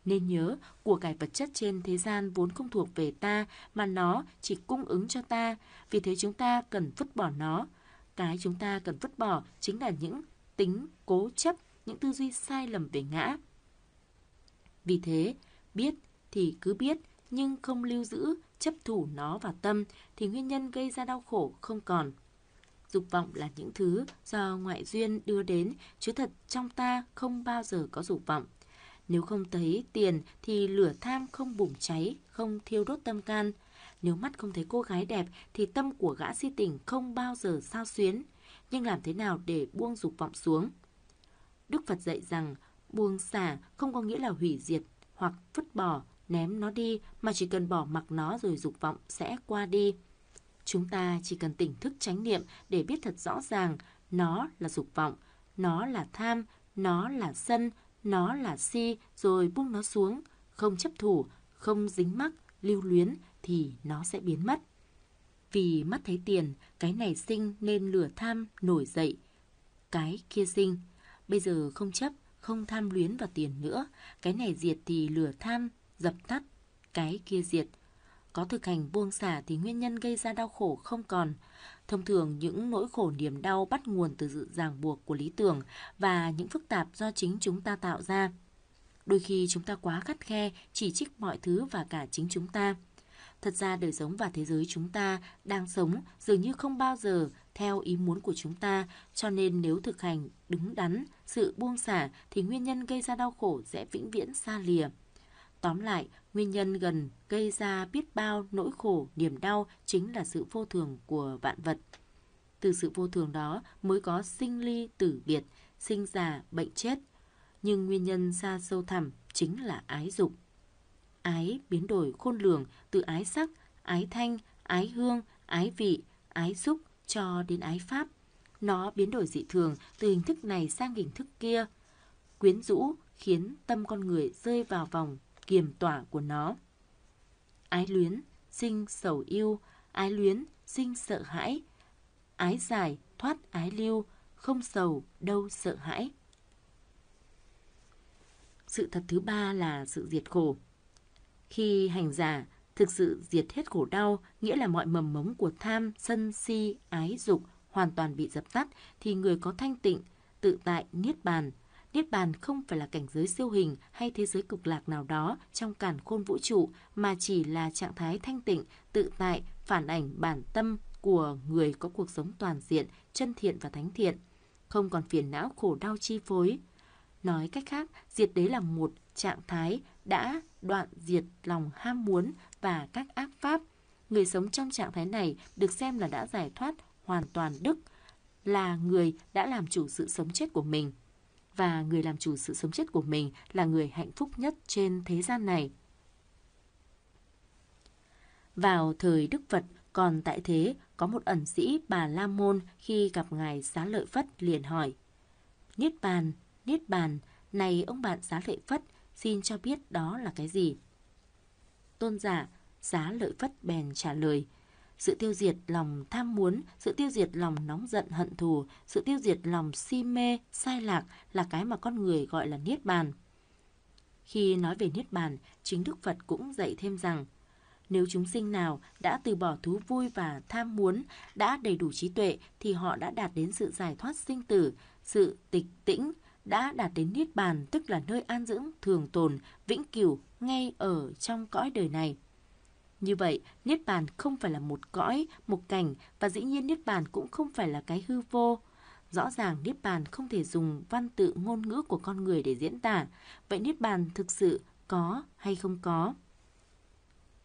Nên nhớ, của cải vật chất trên thế gian vốn không thuộc về ta, mà nó chỉ cung ứng cho ta. Vì thế chúng ta cần vứt bỏ nó. Cái chúng ta cần vứt bỏ chính là những tính, cố chấp, những tư duy sai lầm về ngã. Vì thế, biết thì cứ biết, nhưng không lưu giữ, chấp thủ nó vào tâm thì nguyên nhân gây ra đau khổ không còn. Dục vọng là những thứ do ngoại duyên đưa đến, chứ thật trong ta không bao giờ có dục vọng. Nếu không thấy tiền thì lửa tham không bùng cháy, không thiêu đốt tâm can. Nếu mắt không thấy cô gái đẹp thì tâm của gã si tình không bao giờ sao xuyến nhưng làm thế nào để buông dục vọng xuống? Đức Phật dạy rằng buông xả không có nghĩa là hủy diệt hoặc vứt bỏ, ném nó đi mà chỉ cần bỏ mặc nó rồi dục vọng sẽ qua đi. Chúng ta chỉ cần tỉnh thức chánh niệm để biết thật rõ ràng nó là dục vọng, nó là tham, nó là sân, nó là si rồi buông nó xuống, không chấp thủ, không dính mắc, lưu luyến thì nó sẽ biến mất. Vì mắt thấy tiền, cái này sinh nên lửa tham nổi dậy. Cái kia sinh, bây giờ không chấp, không tham luyến vào tiền nữa. Cái này diệt thì lửa tham, dập tắt. Cái kia diệt. Có thực hành buông xả thì nguyên nhân gây ra đau khổ không còn. Thông thường những nỗi khổ niềm đau bắt nguồn từ sự ràng buộc của lý tưởng và những phức tạp do chính chúng ta tạo ra. Đôi khi chúng ta quá khắt khe, chỉ trích mọi thứ và cả chính chúng ta. Thật ra đời sống và thế giới chúng ta đang sống dường như không bao giờ theo ý muốn của chúng ta, cho nên nếu thực hành đứng đắn, sự buông xả thì nguyên nhân gây ra đau khổ sẽ vĩnh viễn xa lìa. Tóm lại, nguyên nhân gần gây ra biết bao nỗi khổ, niềm đau chính là sự vô thường của vạn vật. Từ sự vô thường đó mới có sinh ly tử biệt, sinh già, bệnh chết. Nhưng nguyên nhân xa sâu thẳm chính là ái dục ái biến đổi khôn lường từ ái sắc, ái thanh, ái hương, ái vị, ái xúc cho đến ái pháp. Nó biến đổi dị thường từ hình thức này sang hình thức kia, quyến rũ khiến tâm con người rơi vào vòng kiềm tỏa của nó. Ái luyến sinh sầu yêu, ái luyến sinh sợ hãi, ái giải thoát ái lưu, không sầu đâu sợ hãi. Sự thật thứ ba là sự diệt khổ. Khi hành giả thực sự diệt hết khổ đau, nghĩa là mọi mầm mống của tham, sân, si, ái, dục hoàn toàn bị dập tắt, thì người có thanh tịnh, tự tại, niết bàn. Niết bàn không phải là cảnh giới siêu hình hay thế giới cực lạc nào đó trong cản khôn vũ trụ, mà chỉ là trạng thái thanh tịnh, tự tại, phản ảnh bản tâm của người có cuộc sống toàn diện, chân thiện và thánh thiện. Không còn phiền não khổ đau chi phối, Nói cách khác, diệt đế là một trạng thái đã đoạn diệt lòng ham muốn và các ác pháp. Người sống trong trạng thái này được xem là đã giải thoát hoàn toàn đức, là người đã làm chủ sự sống chết của mình. Và người làm chủ sự sống chết của mình là người hạnh phúc nhất trên thế gian này. Vào thời Đức Phật còn tại thế, có một ẩn sĩ bà La Môn khi gặp Ngài Xá Lợi Phất liền hỏi. Niết bàn Niết Bàn, này ông bạn giá lợi phất, xin cho biết đó là cái gì? Tôn giả, giá lợi phất bèn trả lời, sự tiêu diệt lòng tham muốn, sự tiêu diệt lòng nóng giận hận thù, sự tiêu diệt lòng si mê, sai lạc là cái mà con người gọi là Niết Bàn. Khi nói về Niết Bàn, chính Đức Phật cũng dạy thêm rằng, nếu chúng sinh nào đã từ bỏ thú vui và tham muốn, đã đầy đủ trí tuệ thì họ đã đạt đến sự giải thoát sinh tử, sự tịch tĩnh, đã đạt đến niết bàn, tức là nơi an dưỡng thường tồn vĩnh cửu ngay ở trong cõi đời này. Như vậy, niết bàn không phải là một cõi, một cảnh và dĩ nhiên niết bàn cũng không phải là cái hư vô. Rõ ràng niết bàn không thể dùng văn tự ngôn ngữ của con người để diễn tả. Vậy niết bàn thực sự có hay không có?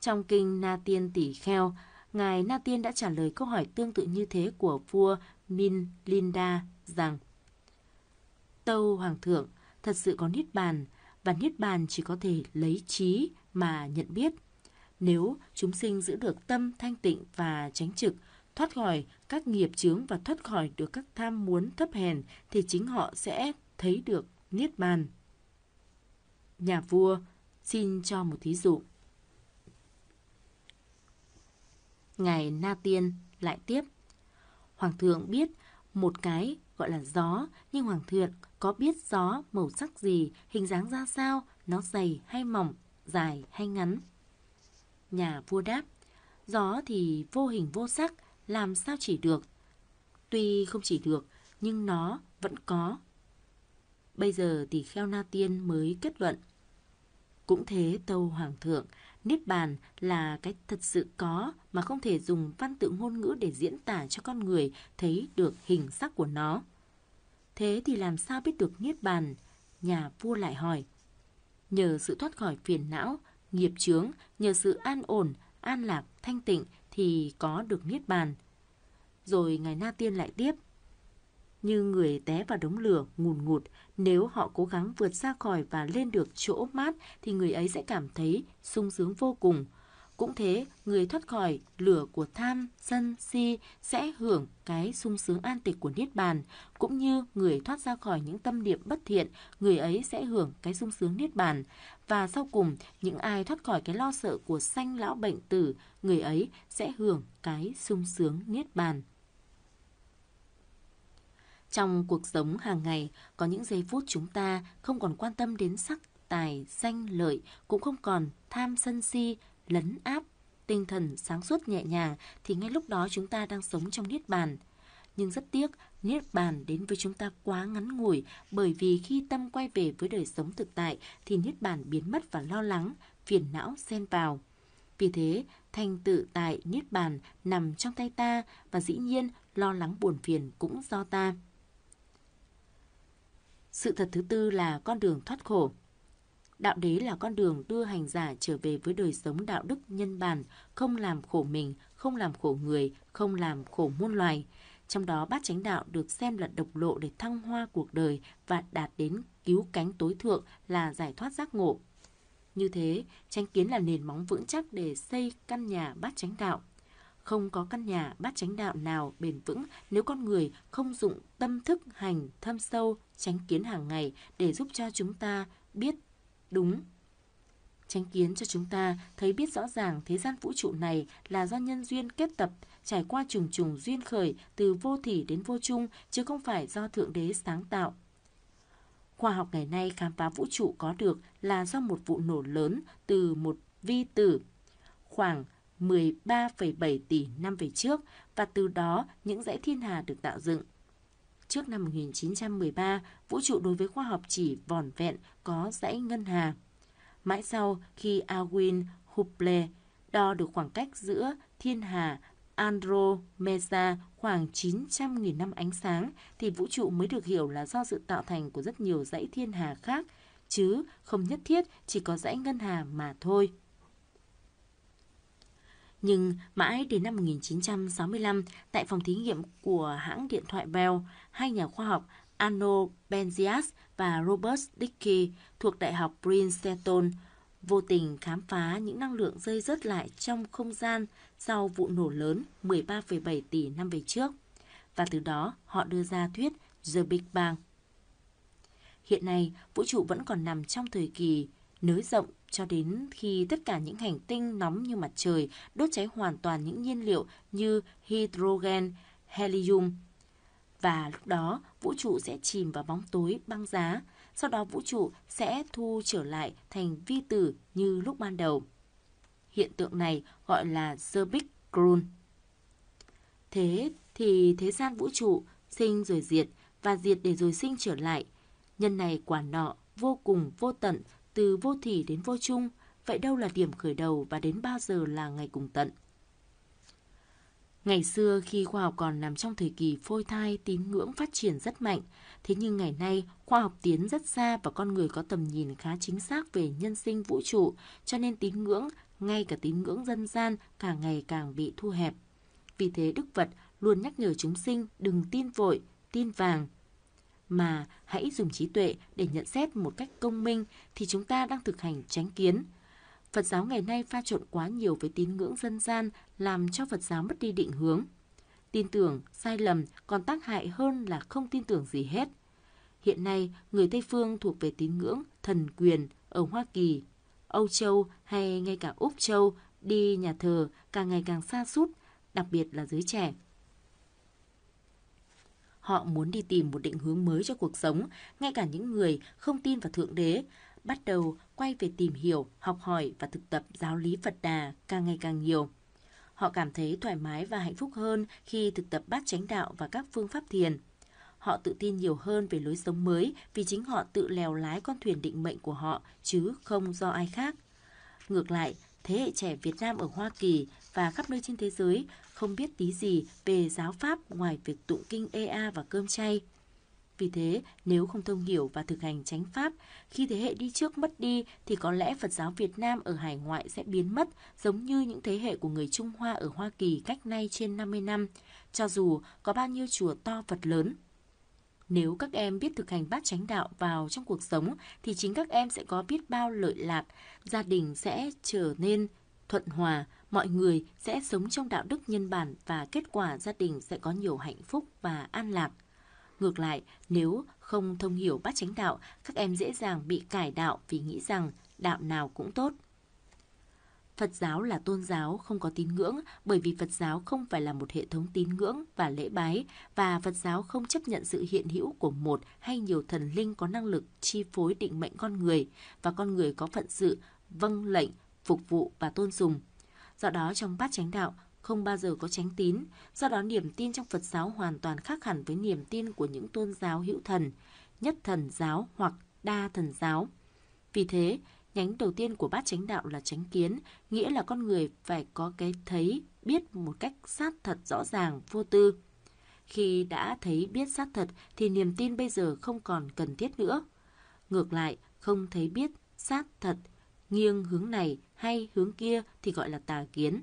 Trong kinh Na Tiên Tỷ Kheo, Ngài Na Tiên đã trả lời câu hỏi tương tự như thế của vua Min Linda rằng Tâu Hoàng thượng thật sự có Niết Bàn và Niết Bàn chỉ có thể lấy trí mà nhận biết. Nếu chúng sinh giữ được tâm thanh tịnh và tránh trực, thoát khỏi các nghiệp chướng và thoát khỏi được các tham muốn thấp hèn thì chính họ sẽ thấy được Niết Bàn. Nhà vua xin cho một thí dụ. Ngài Na Tiên lại tiếp. Hoàng thượng biết một cái gọi là gió, nhưng Hoàng thượng có biết gió màu sắc gì, hình dáng ra sao, nó dày hay mỏng, dài hay ngắn? Nhà vua đáp, gió thì vô hình vô sắc, làm sao chỉ được. Tuy không chỉ được, nhưng nó vẫn có. Bây giờ thì Kheo Na Tiên mới kết luận. Cũng thế tâu hoàng thượng, Niết bàn là cái thật sự có mà không thể dùng văn tự ngôn ngữ để diễn tả cho con người thấy được hình sắc của nó. Thế thì làm sao biết được Niết bàn? Nhà vua lại hỏi. Nhờ sự thoát khỏi phiền não, nghiệp chướng, nhờ sự an ổn, an lạc, thanh tịnh thì có được Niết bàn. Rồi ngài Na Tiên lại tiếp như người té vào đống lửa ngùn ngụt. Nếu họ cố gắng vượt ra khỏi và lên được chỗ mát thì người ấy sẽ cảm thấy sung sướng vô cùng. Cũng thế, người thoát khỏi lửa của tham, sân, si sẽ hưởng cái sung sướng an tịch của Niết Bàn. Cũng như người thoát ra khỏi những tâm niệm bất thiện, người ấy sẽ hưởng cái sung sướng Niết Bàn. Và sau cùng, những ai thoát khỏi cái lo sợ của sanh lão bệnh tử, người ấy sẽ hưởng cái sung sướng Niết Bàn. Trong cuộc sống hàng ngày, có những giây phút chúng ta không còn quan tâm đến sắc, tài, danh, lợi, cũng không còn tham sân si, lấn áp, tinh thần sáng suốt nhẹ nhàng thì ngay lúc đó chúng ta đang sống trong niết bàn. Nhưng rất tiếc, niết bàn đến với chúng ta quá ngắn ngủi bởi vì khi tâm quay về với đời sống thực tại thì niết bàn biến mất và lo lắng, phiền não xen vào. Vì thế, thành tự tại niết bàn nằm trong tay ta và dĩ nhiên lo lắng buồn phiền cũng do ta. Sự thật thứ tư là con đường thoát khổ. Đạo đế là con đường đưa hành giả trở về với đời sống đạo đức nhân bản, không làm khổ mình, không làm khổ người, không làm khổ muôn loài. Trong đó bát chánh đạo được xem là độc lộ để thăng hoa cuộc đời và đạt đến cứu cánh tối thượng là giải thoát giác ngộ. Như thế, chánh kiến là nền móng vững chắc để xây căn nhà bát chánh đạo. Không có căn nhà bát chánh đạo nào bền vững nếu con người không dụng tâm thức hành thâm sâu tránh kiến hàng ngày để giúp cho chúng ta biết đúng Tránh kiến cho chúng ta thấy biết rõ ràng thế gian vũ trụ này là do nhân duyên kết tập, trải qua trùng trùng duyên khởi từ vô thủy đến vô chung, chứ không phải do Thượng Đế sáng tạo. Khoa học ngày nay khám phá vũ trụ có được là do một vụ nổ lớn từ một vi tử khoảng 13,7 tỷ năm về trước và từ đó những dãy thiên hà được tạo dựng. Trước năm 1913, vũ trụ đối với khoa học chỉ vỏn vẹn có dãy ngân hà. Mãi sau khi Alwin Hubble đo được khoảng cách giữa thiên hà Andromeda khoảng 900.000 năm ánh sáng thì vũ trụ mới được hiểu là do sự tạo thành của rất nhiều dãy thiên hà khác, chứ không nhất thiết chỉ có dãy ngân hà mà thôi. Nhưng mãi đến năm 1965, tại phòng thí nghiệm của hãng điện thoại Bell, hai nhà khoa học Arno Benzias và Robert Dickey thuộc Đại học Princeton vô tình khám phá những năng lượng rơi rớt lại trong không gian sau vụ nổ lớn 13,7 tỷ năm về trước. Và từ đó họ đưa ra thuyết The Big Bang. Hiện nay, vũ trụ vẫn còn nằm trong thời kỳ nới rộng cho đến khi tất cả những hành tinh nóng như mặt trời đốt cháy hoàn toàn những nhiên liệu như hydrogen, helium. Và lúc đó, vũ trụ sẽ chìm vào bóng tối băng giá, sau đó vũ trụ sẽ thu trở lại thành vi tử như lúc ban đầu. Hiện tượng này gọi là The Big Crun. Thế thì thế gian vũ trụ sinh rồi diệt và diệt để rồi sinh trở lại. Nhân này quả nọ vô cùng vô tận từ vô thỉ đến vô chung, vậy đâu là điểm khởi đầu và đến bao giờ là ngày cùng tận? Ngày xưa khi khoa học còn nằm trong thời kỳ phôi thai, tín ngưỡng phát triển rất mạnh, thế nhưng ngày nay khoa học tiến rất xa và con người có tầm nhìn khá chính xác về nhân sinh vũ trụ, cho nên tín ngưỡng, ngay cả tín ngưỡng dân gian càng ngày càng bị thu hẹp. Vì thế Đức Phật luôn nhắc nhở chúng sinh đừng tin vội, tin vàng, mà hãy dùng trí tuệ để nhận xét một cách công minh thì chúng ta đang thực hành tránh kiến. Phật giáo ngày nay pha trộn quá nhiều với tín ngưỡng dân gian làm cho Phật giáo mất đi định hướng. Tin tưởng, sai lầm còn tác hại hơn là không tin tưởng gì hết. Hiện nay, người Tây Phương thuộc về tín ngưỡng thần quyền ở Hoa Kỳ, Âu Châu hay ngay cả Úc Châu đi nhà thờ càng ngày càng xa sút, đặc biệt là giới trẻ. Họ muốn đi tìm một định hướng mới cho cuộc sống, ngay cả những người không tin vào Thượng Đế, bắt đầu quay về tìm hiểu, học hỏi và thực tập giáo lý Phật Đà càng ngày càng nhiều. Họ cảm thấy thoải mái và hạnh phúc hơn khi thực tập bát chánh đạo và các phương pháp thiền. Họ tự tin nhiều hơn về lối sống mới vì chính họ tự lèo lái con thuyền định mệnh của họ chứ không do ai khác. Ngược lại, thế hệ trẻ Việt Nam ở Hoa Kỳ và khắp nơi trên thế giới không biết tí gì về giáo pháp ngoài việc tụng kinh EA và cơm chay. Vì thế, nếu không thông hiểu và thực hành chánh pháp, khi thế hệ đi trước mất đi thì có lẽ Phật giáo Việt Nam ở hải ngoại sẽ biến mất giống như những thế hệ của người Trung Hoa ở Hoa Kỳ cách nay trên 50 năm, cho dù có bao nhiêu chùa to Phật lớn. Nếu các em biết thực hành bát chánh đạo vào trong cuộc sống thì chính các em sẽ có biết bao lợi lạc, gia đình sẽ trở nên thuận hòa, mọi người sẽ sống trong đạo đức nhân bản và kết quả gia đình sẽ có nhiều hạnh phúc và an lạc. Ngược lại, nếu không thông hiểu bát chánh đạo, các em dễ dàng bị cải đạo vì nghĩ rằng đạo nào cũng tốt. Phật giáo là tôn giáo không có tín ngưỡng bởi vì Phật giáo không phải là một hệ thống tín ngưỡng và lễ bái và Phật giáo không chấp nhận sự hiện hữu của một hay nhiều thần linh có năng lực chi phối định mệnh con người và con người có phận sự, vâng lệnh, phục vụ và tôn sùng. Do đó trong bát chánh đạo không bao giờ có tránh tín, do đó niềm tin trong Phật giáo hoàn toàn khác hẳn với niềm tin của những tôn giáo hữu thần, nhất thần giáo hoặc đa thần giáo. Vì thế, Nhánh đầu tiên của bát chánh đạo là chánh kiến, nghĩa là con người phải có cái thấy, biết một cách sát thật rõ ràng, vô tư. Khi đã thấy biết sát thật thì niềm tin bây giờ không còn cần thiết nữa. Ngược lại, không thấy biết sát thật, nghiêng hướng này hay hướng kia thì gọi là tà kiến.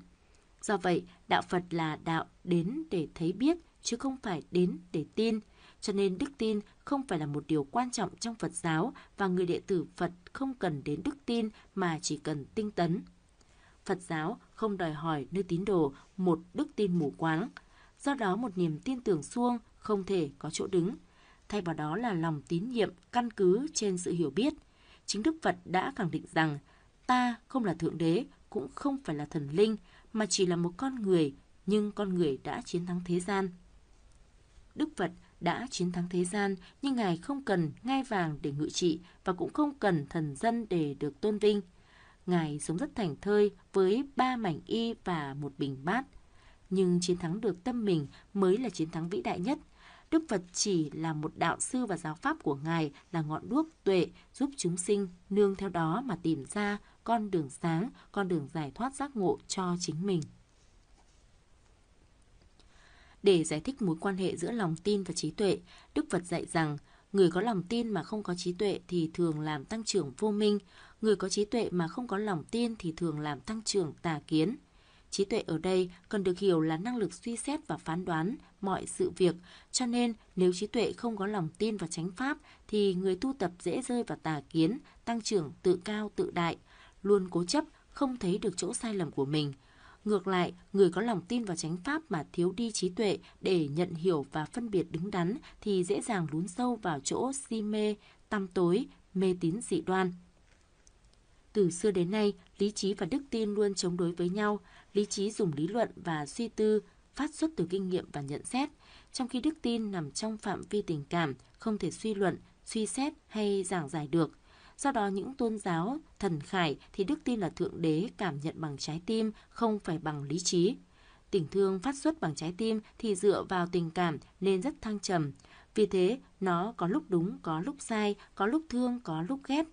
Do vậy, đạo Phật là đạo đến để thấy biết chứ không phải đến để tin – cho nên đức tin không phải là một điều quan trọng trong Phật giáo và người đệ tử Phật không cần đến đức tin mà chỉ cần tinh tấn. Phật giáo không đòi hỏi nơi tín đồ một đức tin mù quáng, do đó một niềm tin tưởng suông không thể có chỗ đứng. Thay vào đó là lòng tín nhiệm căn cứ trên sự hiểu biết. Chính Đức Phật đã khẳng định rằng ta không là Thượng Đế, cũng không phải là thần linh, mà chỉ là một con người, nhưng con người đã chiến thắng thế gian. Đức Phật đã chiến thắng thế gian, nhưng Ngài không cần ngai vàng để ngự trị và cũng không cần thần dân để được tôn vinh. Ngài sống rất thảnh thơi với ba mảnh y và một bình bát. Nhưng chiến thắng được tâm mình mới là chiến thắng vĩ đại nhất. Đức Phật chỉ là một đạo sư và giáo pháp của Ngài là ngọn đuốc tuệ giúp chúng sinh nương theo đó mà tìm ra con đường sáng, con đường giải thoát giác ngộ cho chính mình. Để giải thích mối quan hệ giữa lòng tin và trí tuệ, Đức Phật dạy rằng người có lòng tin mà không có trí tuệ thì thường làm tăng trưởng vô minh, người có trí tuệ mà không có lòng tin thì thường làm tăng trưởng tà kiến. Trí tuệ ở đây cần được hiểu là năng lực suy xét và phán đoán mọi sự việc, cho nên nếu trí tuệ không có lòng tin và chánh pháp thì người tu tập dễ rơi vào tà kiến, tăng trưởng tự cao tự đại, luôn cố chấp, không thấy được chỗ sai lầm của mình, Ngược lại, người có lòng tin vào chánh pháp mà thiếu đi trí tuệ để nhận hiểu và phân biệt đứng đắn thì dễ dàng lún sâu vào chỗ si mê, tâm tối, mê tín dị đoan. Từ xưa đến nay, lý trí và đức tin luôn chống đối với nhau. Lý trí dùng lý luận và suy tư, phát xuất từ kinh nghiệm và nhận xét, trong khi đức tin nằm trong phạm vi tình cảm, không thể suy luận, suy xét hay giảng giải được. Do đó những tôn giáo, thần khải thì đức tin là thượng đế cảm nhận bằng trái tim, không phải bằng lý trí. Tình thương phát xuất bằng trái tim thì dựa vào tình cảm nên rất thăng trầm. Vì thế, nó có lúc đúng, có lúc sai, có lúc thương, có lúc ghét.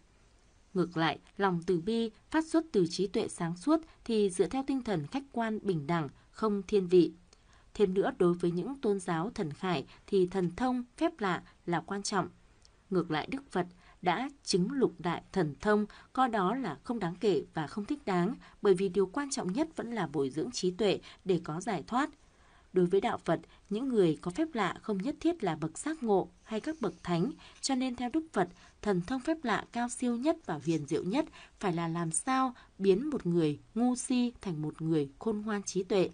Ngược lại, lòng từ bi phát xuất từ trí tuệ sáng suốt thì dựa theo tinh thần khách quan bình đẳng, không thiên vị. Thêm nữa, đối với những tôn giáo thần khải thì thần thông, phép lạ là quan trọng. Ngược lại Đức Phật đã chứng lục đại thần thông, coi đó là không đáng kể và không thích đáng, bởi vì điều quan trọng nhất vẫn là bồi dưỡng trí tuệ để có giải thoát. Đối với đạo Phật, những người có phép lạ không nhất thiết là bậc giác ngộ hay các bậc thánh, cho nên theo Đức Phật, thần thông phép lạ cao siêu nhất và huyền diệu nhất phải là làm sao biến một người ngu si thành một người khôn ngoan trí tuệ.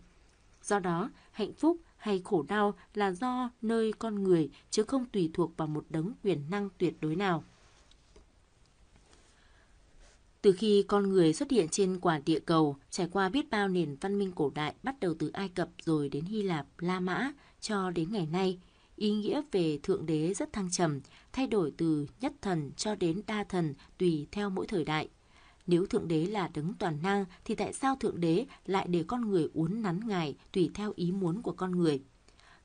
Do đó, hạnh phúc hay khổ đau là do nơi con người chứ không tùy thuộc vào một đấng quyền năng tuyệt đối nào. Từ khi con người xuất hiện trên quả địa cầu, trải qua biết bao nền văn minh cổ đại bắt đầu từ Ai Cập rồi đến Hy Lạp, La Mã cho đến ngày nay, ý nghĩa về thượng đế rất thăng trầm, thay đổi từ nhất thần cho đến đa thần tùy theo mỗi thời đại. Nếu thượng đế là đứng toàn năng thì tại sao thượng đế lại để con người uốn nắn ngài tùy theo ý muốn của con người?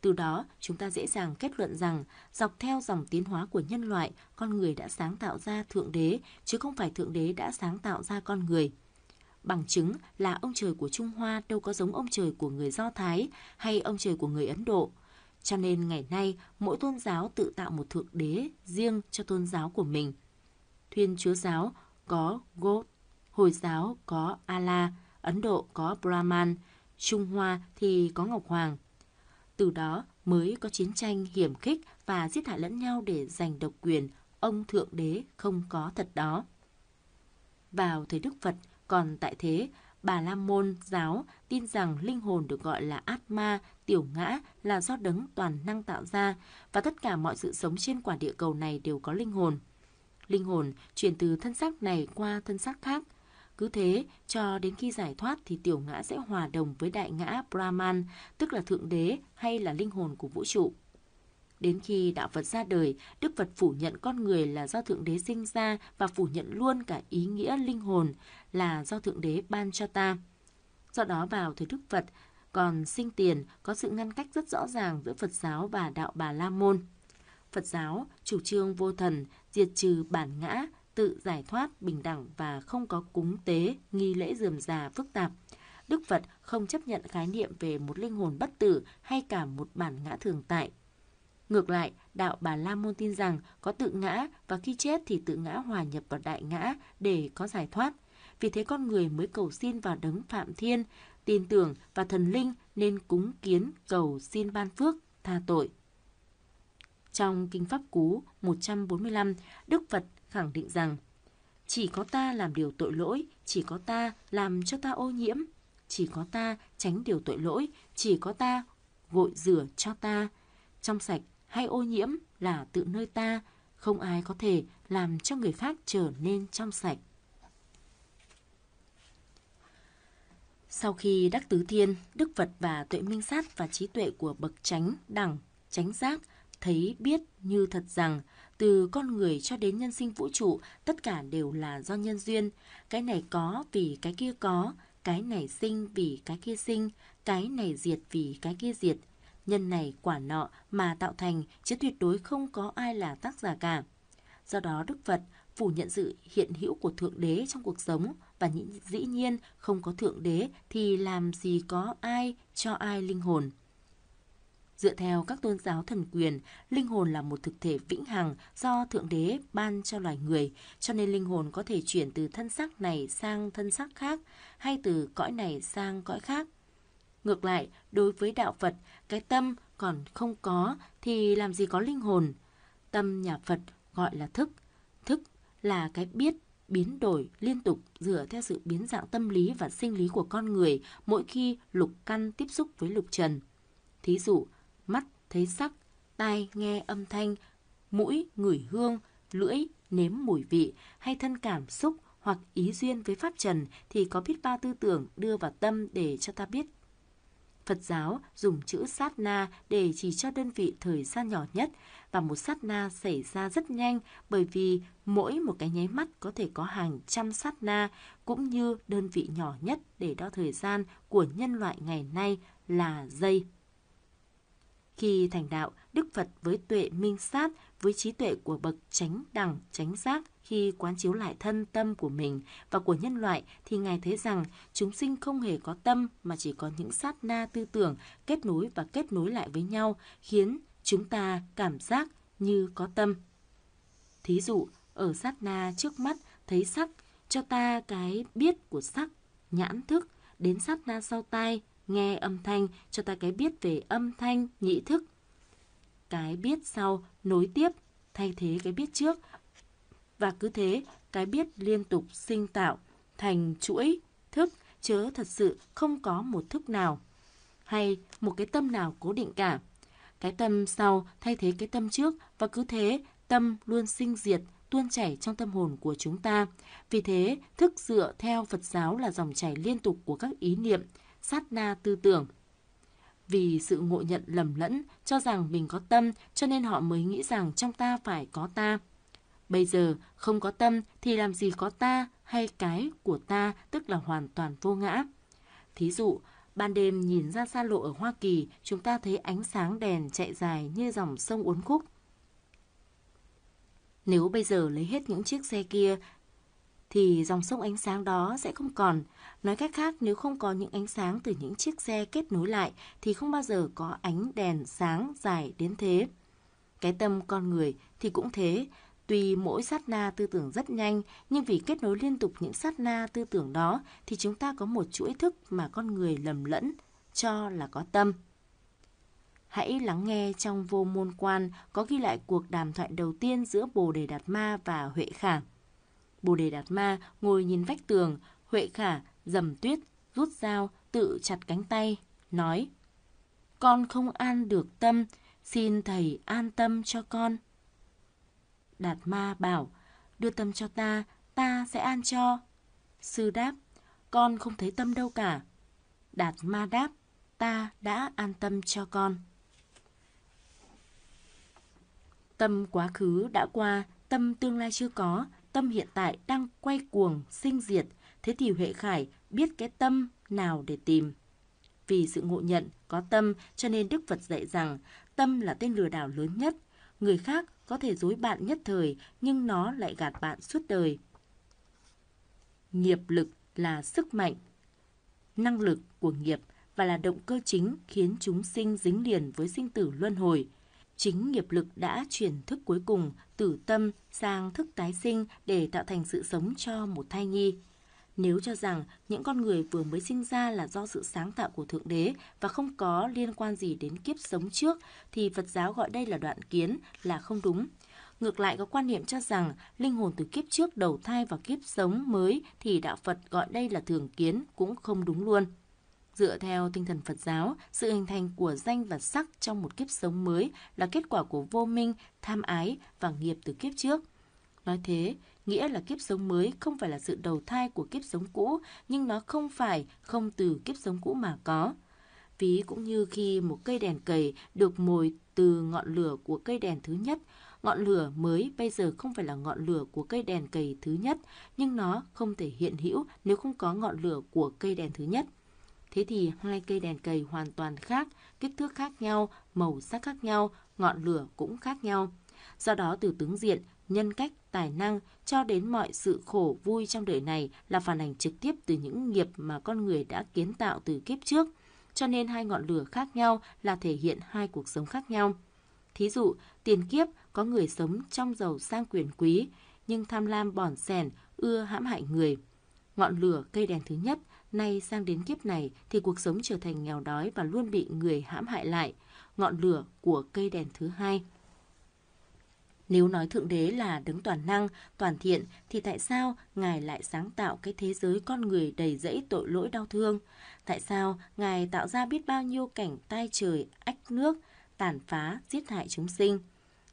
Từ đó, chúng ta dễ dàng kết luận rằng dọc theo dòng tiến hóa của nhân loại, con người đã sáng tạo ra thượng đế chứ không phải thượng đế đã sáng tạo ra con người. Bằng chứng là ông trời của Trung Hoa đâu có giống ông trời của người Do Thái hay ông trời của người Ấn Độ. Cho nên ngày nay, mỗi tôn giáo tự tạo một thượng đế riêng cho tôn giáo của mình. Thiên Chúa giáo có God, Hồi giáo có Allah, Ấn Độ có Brahman, Trung Hoa thì có Ngọc Hoàng, từ đó mới có chiến tranh hiểm khích và giết hại lẫn nhau để giành độc quyền, ông Thượng Đế không có thật đó. Vào thời Đức Phật còn tại thế, Bà La Môn giáo tin rằng linh hồn được gọi là Atma, tiểu ngã là do đấng toàn năng tạo ra và tất cả mọi sự sống trên quả địa cầu này đều có linh hồn. Linh hồn chuyển từ thân xác này qua thân xác khác – cứ thế, cho đến khi giải thoát thì tiểu ngã sẽ hòa đồng với đại ngã Brahman, tức là Thượng Đế hay là linh hồn của vũ trụ. Đến khi đạo Phật ra đời, Đức Phật phủ nhận con người là do Thượng Đế sinh ra và phủ nhận luôn cả ý nghĩa linh hồn là do Thượng Đế ban cho ta. Do đó vào thời Đức Phật, còn sinh tiền có sự ngăn cách rất rõ ràng giữa Phật giáo và đạo Bà La Môn. Phật giáo chủ trương vô thần, diệt trừ bản ngã, tự giải thoát, bình đẳng và không có cúng tế, nghi lễ dườm già phức tạp. Đức Phật không chấp nhận khái niệm về một linh hồn bất tử hay cả một bản ngã thường tại. Ngược lại, đạo Bà La Môn tin rằng có tự ngã và khi chết thì tự ngã hòa nhập vào đại ngã để có giải thoát. Vì thế con người mới cầu xin vào đấng Phạm Thiên, tin tưởng và thần linh nên cúng kiến cầu xin ban phước, tha tội. Trong Kinh Pháp Cú 145, Đức Phật khẳng định rằng chỉ có ta làm điều tội lỗi, chỉ có ta làm cho ta ô nhiễm, chỉ có ta tránh điều tội lỗi, chỉ có ta gội rửa cho ta. Trong sạch hay ô nhiễm là tự nơi ta, không ai có thể làm cho người khác trở nên trong sạch. Sau khi đắc tứ thiên, Đức Phật và tuệ minh sát và trí tuệ của bậc chánh, đẳng, chánh giác thấy biết như thật rằng từ con người cho đến nhân sinh vũ trụ, tất cả đều là do nhân duyên. Cái này có vì cái kia có, cái này sinh vì cái kia sinh, cái này diệt vì cái kia diệt. Nhân này quả nọ mà tạo thành, chứ tuyệt đối không có ai là tác giả cả. Do đó Đức Phật phủ nhận sự hiện hữu của Thượng Đế trong cuộc sống và dĩ nhiên không có Thượng Đế thì làm gì có ai cho ai linh hồn. Dựa theo các tôn giáo thần quyền, linh hồn là một thực thể vĩnh hằng do Thượng Đế ban cho loài người, cho nên linh hồn có thể chuyển từ thân xác này sang thân xác khác, hay từ cõi này sang cõi khác. Ngược lại, đối với đạo Phật, cái tâm còn không có thì làm gì có linh hồn. Tâm nhà Phật gọi là thức. Thức là cái biết biến đổi liên tục dựa theo sự biến dạng tâm lý và sinh lý của con người mỗi khi lục căn tiếp xúc với lục trần. Thí dụ, mắt thấy sắc, tai nghe âm thanh, mũi ngửi hương, lưỡi nếm mùi vị hay thân cảm xúc hoặc ý duyên với pháp trần thì có biết bao tư tưởng đưa vào tâm để cho ta biết. Phật giáo dùng chữ sát na để chỉ cho đơn vị thời gian nhỏ nhất và một sát na xảy ra rất nhanh bởi vì mỗi một cái nháy mắt có thể có hàng trăm sát na cũng như đơn vị nhỏ nhất để đo thời gian của nhân loại ngày nay là giây. Khi thành đạo, Đức Phật với tuệ minh sát, với trí tuệ của bậc chánh đẳng, chánh giác khi quán chiếu lại thân tâm của mình và của nhân loại thì Ngài thấy rằng chúng sinh không hề có tâm mà chỉ có những sát na tư tưởng kết nối và kết nối lại với nhau khiến chúng ta cảm giác như có tâm. Thí dụ, ở sát na trước mắt thấy sắc, cho ta cái biết của sắc, nhãn thức, đến sát na sau tai nghe âm thanh cho ta cái biết về âm thanh, nhị thức. Cái biết sau nối tiếp, thay thế cái biết trước. Và cứ thế, cái biết liên tục sinh tạo, thành chuỗi, thức, chớ thật sự không có một thức nào. Hay một cái tâm nào cố định cả. Cái tâm sau thay thế cái tâm trước và cứ thế tâm luôn sinh diệt, tuôn chảy trong tâm hồn của chúng ta. Vì thế, thức dựa theo Phật giáo là dòng chảy liên tục của các ý niệm, sát na tư tưởng. Vì sự ngộ nhận lầm lẫn, cho rằng mình có tâm cho nên họ mới nghĩ rằng trong ta phải có ta. Bây giờ không có tâm thì làm gì có ta hay cái của ta tức là hoàn toàn vô ngã. Thí dụ, ban đêm nhìn ra xa lộ ở Hoa Kỳ, chúng ta thấy ánh sáng đèn chạy dài như dòng sông uốn khúc. Nếu bây giờ lấy hết những chiếc xe kia thì dòng sông ánh sáng đó sẽ không còn. Nói cách khác, nếu không có những ánh sáng từ những chiếc xe kết nối lại thì không bao giờ có ánh đèn sáng dài đến thế. Cái tâm con người thì cũng thế, Tuy mỗi sát na tư tưởng rất nhanh, nhưng vì kết nối liên tục những sát na tư tưởng đó thì chúng ta có một chuỗi thức mà con người lầm lẫn, cho là có tâm. Hãy lắng nghe trong vô môn quan có ghi lại cuộc đàm thoại đầu tiên giữa Bồ Đề Đạt Ma và Huệ Khảng. Bồ Đề Đạt Ma ngồi nhìn vách tường, Huệ Khả dầm tuyết, rút dao, tự chặt cánh tay, nói Con không an được tâm, xin thầy an tâm cho con. Đạt Ma bảo, đưa tâm cho ta, ta sẽ an cho. Sư đáp, con không thấy tâm đâu cả. Đạt Ma đáp, ta đã an tâm cho con. Tâm quá khứ đã qua, tâm tương lai chưa có, tâm hiện tại đang quay cuồng, sinh diệt, thế thì Huệ Khải biết cái tâm nào để tìm. Vì sự ngộ nhận có tâm cho nên Đức Phật dạy rằng tâm là tên lừa đảo lớn nhất. Người khác có thể dối bạn nhất thời nhưng nó lại gạt bạn suốt đời. Nghiệp lực là sức mạnh, năng lực của nghiệp và là động cơ chính khiến chúng sinh dính liền với sinh tử luân hồi – chính nghiệp lực đã chuyển thức cuối cùng từ tâm sang thức tái sinh để tạo thành sự sống cho một thai nhi. Nếu cho rằng những con người vừa mới sinh ra là do sự sáng tạo của Thượng Đế và không có liên quan gì đến kiếp sống trước, thì Phật giáo gọi đây là đoạn kiến là không đúng. Ngược lại có quan niệm cho rằng linh hồn từ kiếp trước đầu thai vào kiếp sống mới thì đạo Phật gọi đây là thường kiến cũng không đúng luôn. Dựa theo tinh thần Phật giáo, sự hình thành của danh và sắc trong một kiếp sống mới là kết quả của vô minh, tham ái và nghiệp từ kiếp trước. Nói thế, nghĩa là kiếp sống mới không phải là sự đầu thai của kiếp sống cũ, nhưng nó không phải không từ kiếp sống cũ mà có. Ví cũng như khi một cây đèn cầy được mồi từ ngọn lửa của cây đèn thứ nhất, ngọn lửa mới bây giờ không phải là ngọn lửa của cây đèn cầy thứ nhất, nhưng nó không thể hiện hữu nếu không có ngọn lửa của cây đèn thứ nhất. Thế thì hai cây đèn cầy hoàn toàn khác, kích thước khác nhau, màu sắc khác nhau, ngọn lửa cũng khác nhau. Do đó từ tướng diện, nhân cách, tài năng cho đến mọi sự khổ vui trong đời này là phản ảnh trực tiếp từ những nghiệp mà con người đã kiến tạo từ kiếp trước. Cho nên hai ngọn lửa khác nhau là thể hiện hai cuộc sống khác nhau. Thí dụ, tiền kiếp có người sống trong giàu sang quyền quý, nhưng tham lam bòn sèn, ưa hãm hại người. Ngọn lửa cây đèn thứ nhất Nay sang đến kiếp này thì cuộc sống trở thành nghèo đói và luôn bị người hãm hại lại, ngọn lửa của cây đèn thứ hai. Nếu nói Thượng Đế là đứng toàn năng, toàn thiện, thì tại sao Ngài lại sáng tạo cái thế giới con người đầy rẫy tội lỗi đau thương? Tại sao Ngài tạo ra biết bao nhiêu cảnh tai trời, ách nước, tàn phá, giết hại chúng sinh?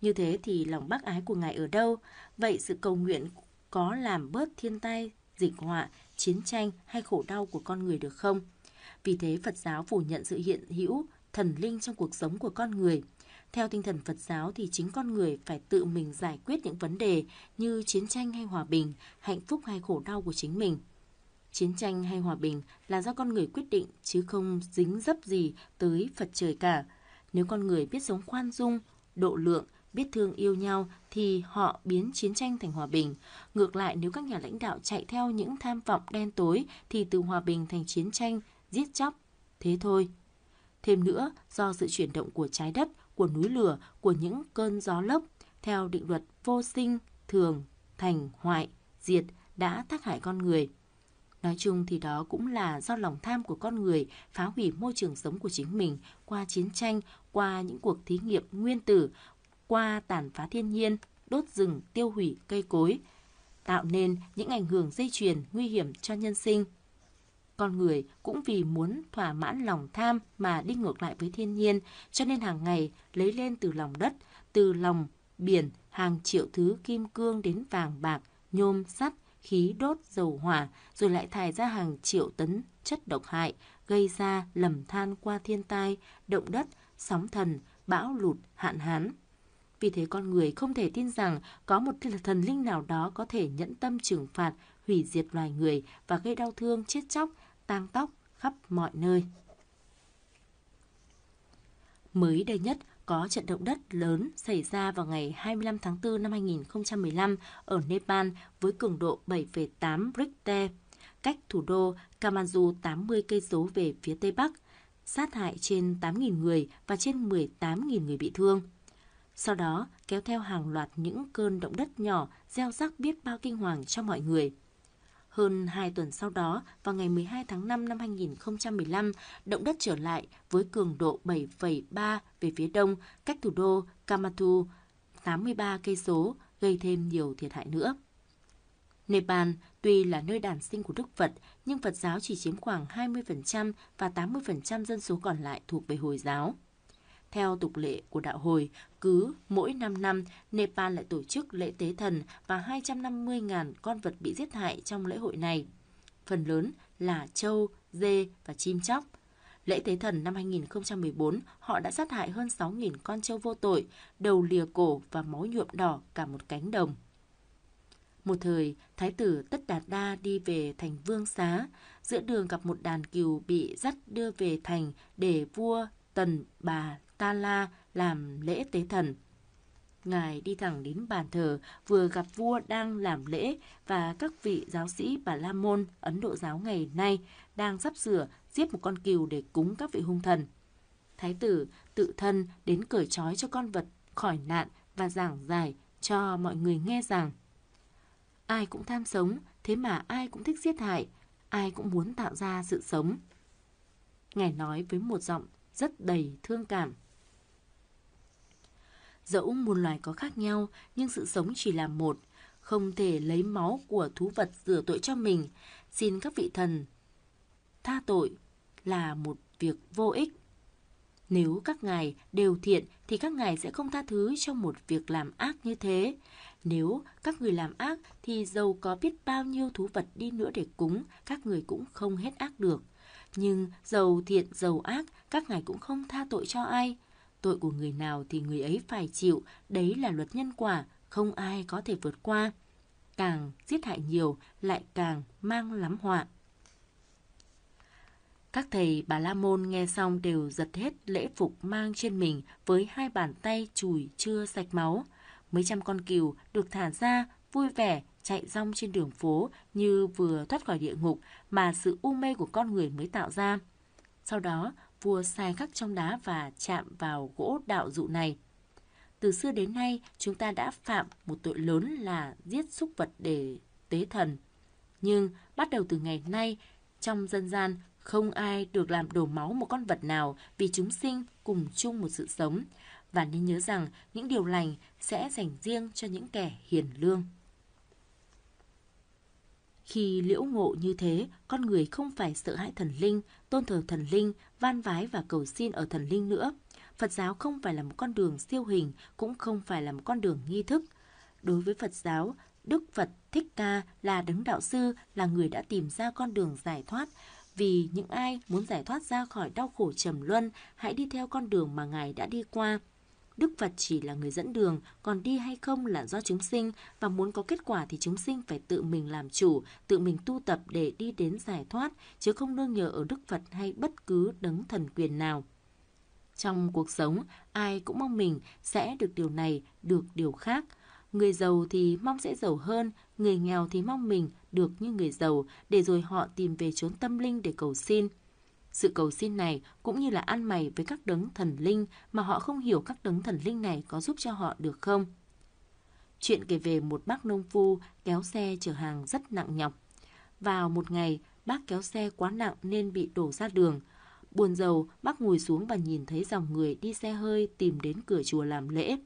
Như thế thì lòng bác ái của Ngài ở đâu? Vậy sự cầu nguyện có làm bớt thiên tai, dịch họa, chiến tranh hay khổ đau của con người được không? Vì thế Phật giáo phủ nhận sự hiện hữu thần linh trong cuộc sống của con người. Theo tinh thần Phật giáo thì chính con người phải tự mình giải quyết những vấn đề như chiến tranh hay hòa bình, hạnh phúc hay khổ đau của chính mình. Chiến tranh hay hòa bình là do con người quyết định chứ không dính dấp gì tới Phật trời cả. Nếu con người biết sống khoan dung, độ lượng, biết thương yêu nhau thì họ biến chiến tranh thành hòa bình. Ngược lại nếu các nhà lãnh đạo chạy theo những tham vọng đen tối thì từ hòa bình thành chiến tranh, giết chóc, thế thôi. Thêm nữa, do sự chuyển động của trái đất, của núi lửa, của những cơn gió lốc, theo định luật vô sinh, thường, thành, hoại, diệt đã tác hại con người. Nói chung thì đó cũng là do lòng tham của con người phá hủy môi trường sống của chính mình qua chiến tranh, qua những cuộc thí nghiệm nguyên tử, qua tàn phá thiên nhiên, đốt rừng, tiêu hủy cây cối, tạo nên những ảnh hưởng dây chuyền nguy hiểm cho nhân sinh. Con người cũng vì muốn thỏa mãn lòng tham mà đi ngược lại với thiên nhiên, cho nên hàng ngày lấy lên từ lòng đất, từ lòng biển hàng triệu thứ kim cương đến vàng bạc, nhôm, sắt, khí đốt, dầu hỏa, rồi lại thải ra hàng triệu tấn chất độc hại, gây ra lầm than qua thiên tai, động đất, sóng thần, bão lụt, hạn hán. Vì thế con người không thể tin rằng có một thần linh nào đó có thể nhẫn tâm trừng phạt, hủy diệt loài người và gây đau thương chết chóc, tang tóc khắp mọi nơi. Mới đây nhất, có trận động đất lớn xảy ra vào ngày 25 tháng 4 năm 2015 ở Nepal với cường độ 7,8 Richter, cách thủ đô Kamanju 80 cây số về phía tây bắc, sát hại trên 8.000 người và trên 18.000 người bị thương. Sau đó kéo theo hàng loạt những cơn động đất nhỏ gieo rắc biết bao kinh hoàng cho mọi người. Hơn 2 tuần sau đó, vào ngày 12 tháng 5 năm 2015, động đất trở lại với cường độ 7,3 về phía đông, cách thủ đô Kamathu 83 cây số, gây thêm nhiều thiệt hại nữa. Nepal tuy là nơi đản sinh của Đức Phật, nhưng Phật giáo chỉ chiếm khoảng 20% và 80% dân số còn lại thuộc về Hồi giáo. Theo tục lệ của đạo hồi, cứ mỗi 5 năm, Nepal lại tổ chức lễ tế thần và 250.000 con vật bị giết hại trong lễ hội này. Phần lớn là trâu, dê và chim chóc. Lễ tế thần năm 2014, họ đã sát hại hơn 6.000 con trâu vô tội, đầu lìa cổ và máu nhuộm đỏ cả một cánh đồng. Một thời, thái tử Tất Đạt Đa đi về thành Vương Xá, giữa đường gặp một đàn cừu bị dắt đưa về thành để vua Tần Bà Ta La làm lễ tế thần. Ngài đi thẳng đến bàn thờ, vừa gặp vua đang làm lễ và các vị giáo sĩ Bà La Môn, Ấn Độ giáo ngày nay, đang sắp sửa giết một con cừu để cúng các vị hung thần. Thái tử tự thân đến cởi trói cho con vật khỏi nạn và giảng giải cho mọi người nghe rằng ai cũng tham sống, thế mà ai cũng thích giết hại, ai cũng muốn tạo ra sự sống. Ngài nói với một giọng rất đầy thương cảm. Dẫu muôn loài có khác nhau, nhưng sự sống chỉ là một, không thể lấy máu của thú vật rửa tội cho mình. Xin các vị thần tha tội là một việc vô ích. Nếu các ngài đều thiện thì các ngài sẽ không tha thứ cho một việc làm ác như thế. Nếu các người làm ác thì dầu có biết bao nhiêu thú vật đi nữa để cúng, các người cũng không hết ác được. Nhưng dầu thiện dầu ác, các ngài cũng không tha tội cho ai tội của người nào thì người ấy phải chịu, đấy là luật nhân quả, không ai có thể vượt qua. Càng giết hại nhiều lại càng mang lắm họa. Các thầy bà La Môn nghe xong đều giật hết lễ phục mang trên mình với hai bàn tay chùi chưa sạch máu. Mấy trăm con cừu được thả ra, vui vẻ, chạy rong trên đường phố như vừa thoát khỏi địa ngục mà sự u mê của con người mới tạo ra. Sau đó, vua sai khắc trong đá và chạm vào gỗ đạo dụ này. Từ xưa đến nay, chúng ta đã phạm một tội lớn là giết súc vật để tế thần. Nhưng bắt đầu từ ngày nay, trong dân gian không ai được làm đổ máu một con vật nào vì chúng sinh cùng chung một sự sống. Và nên nhớ rằng những điều lành sẽ dành riêng cho những kẻ hiền lương. Khi liễu ngộ như thế, con người không phải sợ hãi thần linh tôn thờ thần linh, van vái và cầu xin ở thần linh nữa. Phật giáo không phải là một con đường siêu hình, cũng không phải là một con đường nghi thức. Đối với Phật giáo, Đức Phật Thích Ca là đấng đạo sư, là người đã tìm ra con đường giải thoát. Vì những ai muốn giải thoát ra khỏi đau khổ trầm luân, hãy đi theo con đường mà Ngài đã đi qua, Đức Phật chỉ là người dẫn đường, còn đi hay không là do chúng sinh và muốn có kết quả thì chúng sinh phải tự mình làm chủ, tự mình tu tập để đi đến giải thoát, chứ không nương nhờ ở Đức Phật hay bất cứ đấng thần quyền nào. Trong cuộc sống, ai cũng mong mình sẽ được điều này, được điều khác. Người giàu thì mong sẽ giàu hơn, người nghèo thì mong mình được như người giàu, để rồi họ tìm về chốn tâm linh để cầu xin. Sự cầu xin này cũng như là ăn mày với các đấng thần linh mà họ không hiểu các đấng thần linh này có giúp cho họ được không. Chuyện kể về một bác nông phu kéo xe chở hàng rất nặng nhọc. Vào một ngày, bác kéo xe quá nặng nên bị đổ ra đường. Buồn rầu, bác ngồi xuống và nhìn thấy dòng người đi xe hơi tìm đến cửa chùa làm lễ.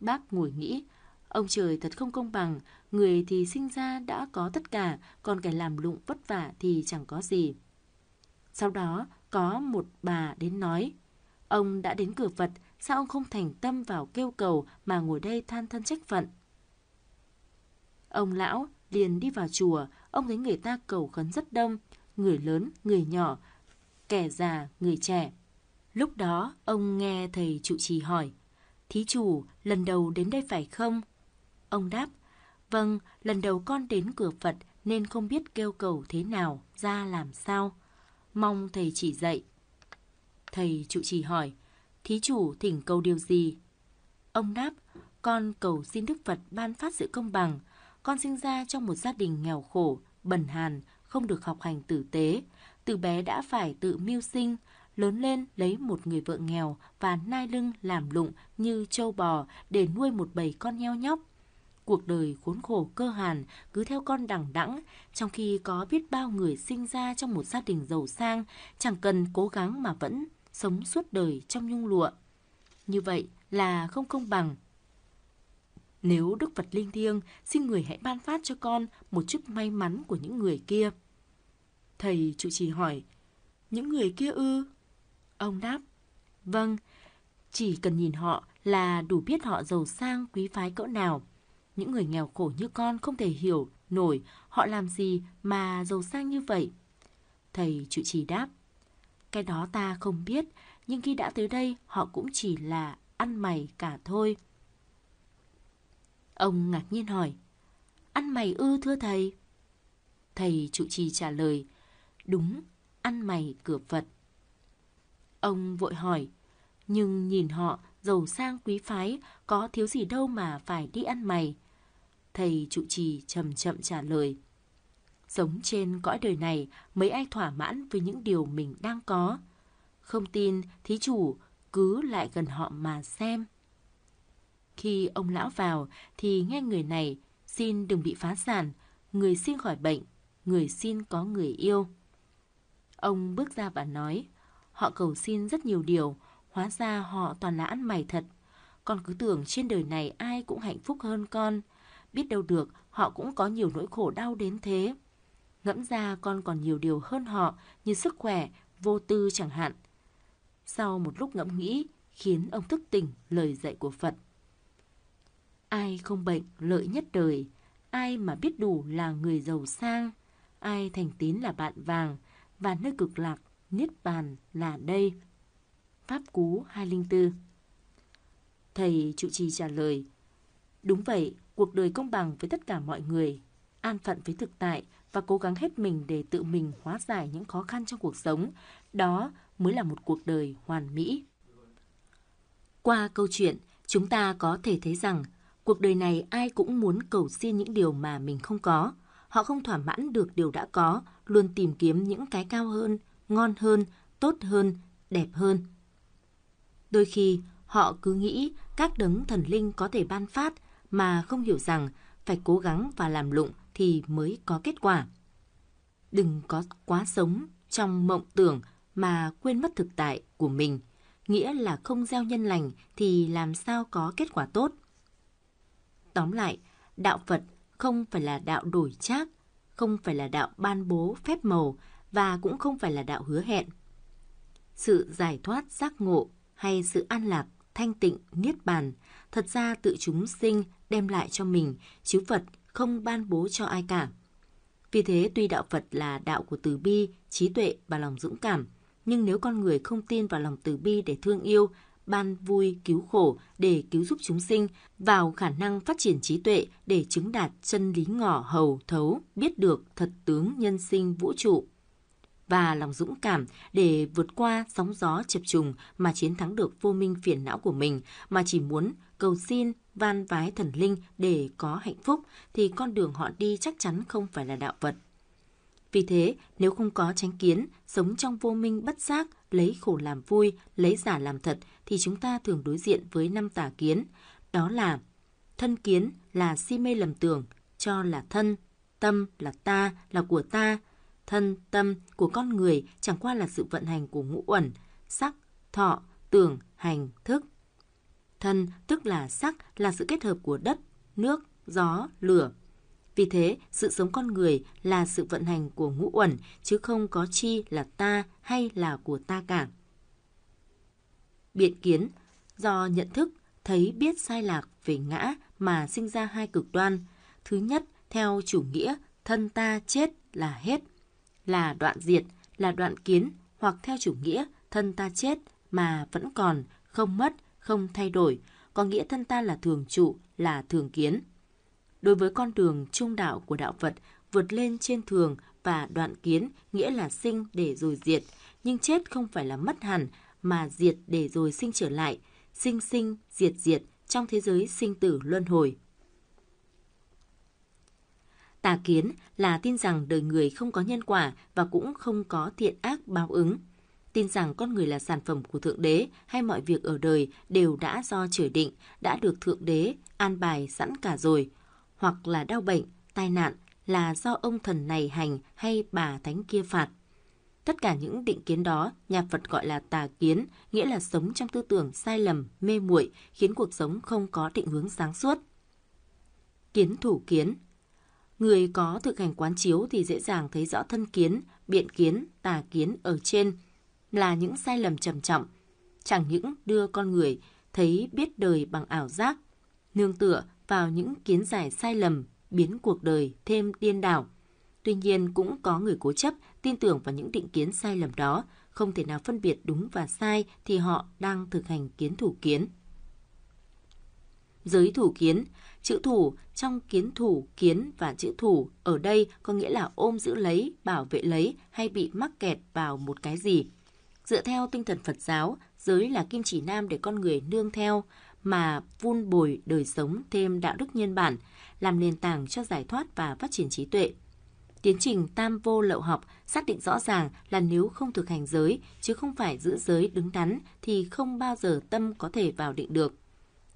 Bác ngồi nghĩ, ông trời thật không công bằng, người thì sinh ra đã có tất cả, còn kẻ làm lụng vất vả thì chẳng có gì. Sau đó có một bà đến nói, ông đã đến cửa Phật, sao ông không thành tâm vào kêu cầu mà ngồi đây than thân trách phận? Ông lão liền đi vào chùa, ông thấy người ta cầu khấn rất đông, người lớn, người nhỏ, kẻ già, người trẻ. Lúc đó, ông nghe thầy trụ trì hỏi, Thí chủ, lần đầu đến đây phải không? Ông đáp, Vâng, lần đầu con đến cửa Phật nên không biết kêu cầu thế nào, ra làm sao mong thầy chỉ dạy. Thầy trụ trì hỏi, thí chủ thỉnh cầu điều gì? Ông đáp, con cầu xin Đức Phật ban phát sự công bằng. Con sinh ra trong một gia đình nghèo khổ, bần hàn, không được học hành tử tế. Từ bé đã phải tự mưu sinh, lớn lên lấy một người vợ nghèo và nai lưng làm lụng như trâu bò để nuôi một bầy con heo nhóc cuộc đời khốn khổ cơ hàn cứ theo con đẳng đẵng, trong khi có biết bao người sinh ra trong một gia đình giàu sang, chẳng cần cố gắng mà vẫn sống suốt đời trong nhung lụa. Như vậy là không công bằng. Nếu Đức Phật linh thiêng, xin người hãy ban phát cho con một chút may mắn của những người kia. Thầy trụ trì hỏi, những người kia ư? Ông đáp, vâng, chỉ cần nhìn họ là đủ biết họ giàu sang quý phái cỡ nào. Những người nghèo khổ như con không thể hiểu nổi họ làm gì mà giàu sang như vậy. Thầy trụ trì đáp, cái đó ta không biết, nhưng khi đã tới đây họ cũng chỉ là ăn mày cả thôi. Ông ngạc nhiên hỏi, ăn mày ư thưa thầy? Thầy trụ trì trả lời, đúng, ăn mày cửa phật Ông vội hỏi, nhưng nhìn họ giàu sang quý phái, có thiếu gì đâu mà phải đi ăn mày. Thầy trụ trì chậm chậm trả lời. Sống trên cõi đời này, mấy ai thỏa mãn với những điều mình đang có. Không tin, thí chủ cứ lại gần họ mà xem. Khi ông lão vào thì nghe người này xin đừng bị phá sản, người xin khỏi bệnh, người xin có người yêu. Ông bước ra và nói, họ cầu xin rất nhiều điều, hóa ra họ toàn là ăn mày thật. Con cứ tưởng trên đời này ai cũng hạnh phúc hơn con biết đâu được họ cũng có nhiều nỗi khổ đau đến thế. Ngẫm ra con còn nhiều điều hơn họ như sức khỏe, vô tư chẳng hạn. Sau một lúc ngẫm nghĩ, khiến ông thức tỉnh lời dạy của Phật. Ai không bệnh lợi nhất đời, ai mà biết đủ là người giàu sang, ai thành tín là bạn vàng, và nơi cực lạc, niết bàn là đây. Pháp Cú 204 Thầy trụ trì trả lời, đúng vậy, cuộc đời công bằng với tất cả mọi người, an phận với thực tại và cố gắng hết mình để tự mình hóa giải những khó khăn trong cuộc sống, đó mới là một cuộc đời hoàn mỹ. Qua câu chuyện, chúng ta có thể thấy rằng cuộc đời này ai cũng muốn cầu xin những điều mà mình không có. Họ không thỏa mãn được điều đã có, luôn tìm kiếm những cái cao hơn, ngon hơn, tốt hơn, đẹp hơn. Đôi khi, họ cứ nghĩ các đấng thần linh có thể ban phát mà không hiểu rằng phải cố gắng và làm lụng thì mới có kết quả. Đừng có quá sống trong mộng tưởng mà quên mất thực tại của mình, nghĩa là không gieo nhân lành thì làm sao có kết quả tốt. Tóm lại, đạo Phật không phải là đạo đổi trác, không phải là đạo ban bố phép màu và cũng không phải là đạo hứa hẹn. Sự giải thoát giác ngộ hay sự an lạc, thanh tịnh, niết bàn thật ra tự chúng sinh đem lại cho mình, chứ Phật không ban bố cho ai cả. Vì thế tuy đạo Phật là đạo của từ bi, trí tuệ và lòng dũng cảm, nhưng nếu con người không tin vào lòng từ bi để thương yêu, ban vui cứu khổ để cứu giúp chúng sinh, vào khả năng phát triển trí tuệ để chứng đạt chân lý ngỏ hầu thấu, biết được thật tướng nhân sinh vũ trụ và lòng dũng cảm để vượt qua sóng gió chập trùng mà chiến thắng được vô minh phiền não của mình mà chỉ muốn cầu xin van vái thần linh để có hạnh phúc thì con đường họ đi chắc chắn không phải là đạo vật. Vì thế, nếu không có tránh kiến, sống trong vô minh bất giác, lấy khổ làm vui, lấy giả làm thật thì chúng ta thường đối diện với năm tà kiến, đó là thân kiến là si mê lầm tưởng, cho là thân, tâm là ta, là của ta, thân, tâm của con người chẳng qua là sự vận hành của ngũ uẩn, sắc, thọ, tưởng, hành, thức Thân tức là sắc là sự kết hợp của đất, nước, gió, lửa. Vì thế, sự sống con người là sự vận hành của ngũ uẩn, chứ không có chi là ta hay là của ta cả. Biện kiến Do nhận thức, thấy biết sai lạc về ngã mà sinh ra hai cực đoan. Thứ nhất, theo chủ nghĩa, thân ta chết là hết, là đoạn diệt, là đoạn kiến, hoặc theo chủ nghĩa, thân ta chết mà vẫn còn, không mất, không thay đổi, có nghĩa thân ta là thường trụ, là thường kiến. Đối với con đường trung đạo của đạo Phật, vượt lên trên thường và đoạn kiến nghĩa là sinh để rồi diệt, nhưng chết không phải là mất hẳn mà diệt để rồi sinh trở lại, sinh sinh, diệt diệt trong thế giới sinh tử luân hồi. Tà kiến là tin rằng đời người không có nhân quả và cũng không có thiện ác báo ứng tin rằng con người là sản phẩm của Thượng Đế hay mọi việc ở đời đều đã do trời định, đã được Thượng Đế an bài sẵn cả rồi, hoặc là đau bệnh, tai nạn là do ông thần này hành hay bà thánh kia phạt. Tất cả những định kiến đó, nhà Phật gọi là tà kiến, nghĩa là sống trong tư tưởng sai lầm, mê muội, khiến cuộc sống không có định hướng sáng suốt. Kiến thủ kiến Người có thực hành quán chiếu thì dễ dàng thấy rõ thân kiến, biện kiến, tà kiến ở trên là những sai lầm trầm trọng, chẳng những đưa con người thấy biết đời bằng ảo giác, nương tựa vào những kiến giải sai lầm biến cuộc đời thêm điên đảo. Tuy nhiên cũng có người cố chấp tin tưởng vào những định kiến sai lầm đó, không thể nào phân biệt đúng và sai thì họ đang thực hành kiến thủ kiến. Giới thủ kiến, chữ thủ trong kiến thủ kiến và chữ thủ ở đây có nghĩa là ôm giữ lấy, bảo vệ lấy hay bị mắc kẹt vào một cái gì. Dựa theo tinh thần Phật giáo, giới là kim chỉ nam để con người nương theo mà vun bồi đời sống thêm đạo đức nhân bản, làm nền tảng cho giải thoát và phát triển trí tuệ. Tiến trình tam vô lậu học xác định rõ ràng là nếu không thực hành giới, chứ không phải giữ giới đứng đắn thì không bao giờ tâm có thể vào định được.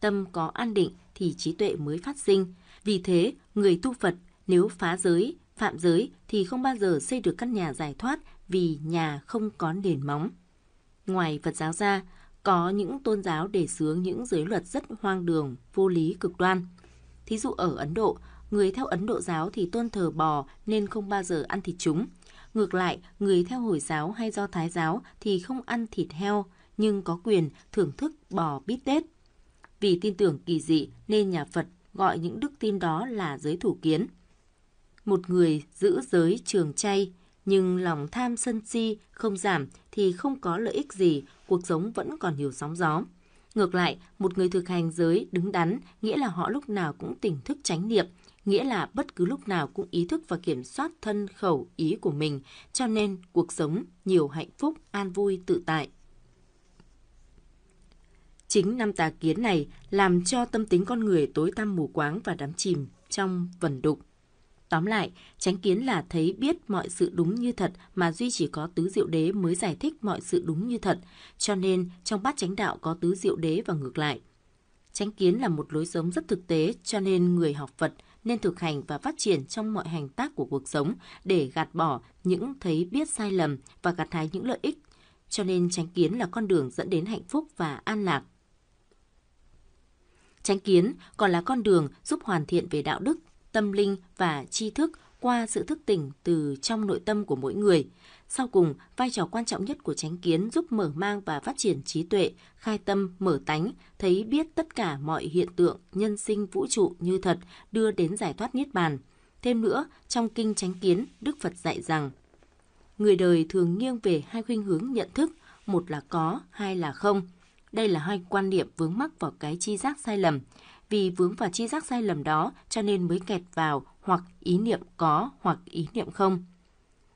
Tâm có an định thì trí tuệ mới phát sinh. Vì thế, người tu Phật nếu phá giới, phạm giới thì không bao giờ xây được căn nhà giải thoát vì nhà không có nền móng. Ngoài Phật giáo ra, có những tôn giáo đề xướng những giới luật rất hoang đường, vô lý, cực đoan. Thí dụ ở Ấn Độ, người theo Ấn Độ giáo thì tôn thờ bò nên không bao giờ ăn thịt chúng. Ngược lại, người theo Hồi giáo hay do Thái giáo thì không ăn thịt heo, nhưng có quyền thưởng thức bò bít tết. Vì tin tưởng kỳ dị nên nhà Phật gọi những đức tin đó là giới thủ kiến. Một người giữ giới trường chay, nhưng lòng tham sân si không giảm thì không có lợi ích gì, cuộc sống vẫn còn nhiều sóng gió. Ngược lại, một người thực hành giới đứng đắn nghĩa là họ lúc nào cũng tỉnh thức tránh niệm, nghĩa là bất cứ lúc nào cũng ý thức và kiểm soát thân khẩu ý của mình, cho nên cuộc sống nhiều hạnh phúc, an vui, tự tại. Chính năm tà kiến này làm cho tâm tính con người tối tăm mù quáng và đắm chìm trong vần đục. Tóm lại, tránh kiến là thấy biết mọi sự đúng như thật mà duy chỉ có tứ diệu đế mới giải thích mọi sự đúng như thật, cho nên trong bát chánh đạo có tứ diệu đế và ngược lại. Chánh kiến là một lối sống rất thực tế, cho nên người học Phật nên thực hành và phát triển trong mọi hành tác của cuộc sống để gạt bỏ những thấy biết sai lầm và gặt hái những lợi ích. Cho nên chánh kiến là con đường dẫn đến hạnh phúc và an lạc. Chánh kiến còn là con đường giúp hoàn thiện về đạo đức, tâm linh và tri thức qua sự thức tỉnh từ trong nội tâm của mỗi người. Sau cùng, vai trò quan trọng nhất của chánh kiến giúp mở mang và phát triển trí tuệ, khai tâm, mở tánh, thấy biết tất cả mọi hiện tượng, nhân sinh vũ trụ như thật, đưa đến giải thoát niết bàn. Thêm nữa, trong kinh chánh kiến, Đức Phật dạy rằng, người đời thường nghiêng về hai khuynh hướng nhận thức, một là có, hai là không. Đây là hai quan niệm vướng mắc vào cái chi giác sai lầm vì vướng vào chi giác sai lầm đó cho nên mới kẹt vào hoặc ý niệm có hoặc ý niệm không.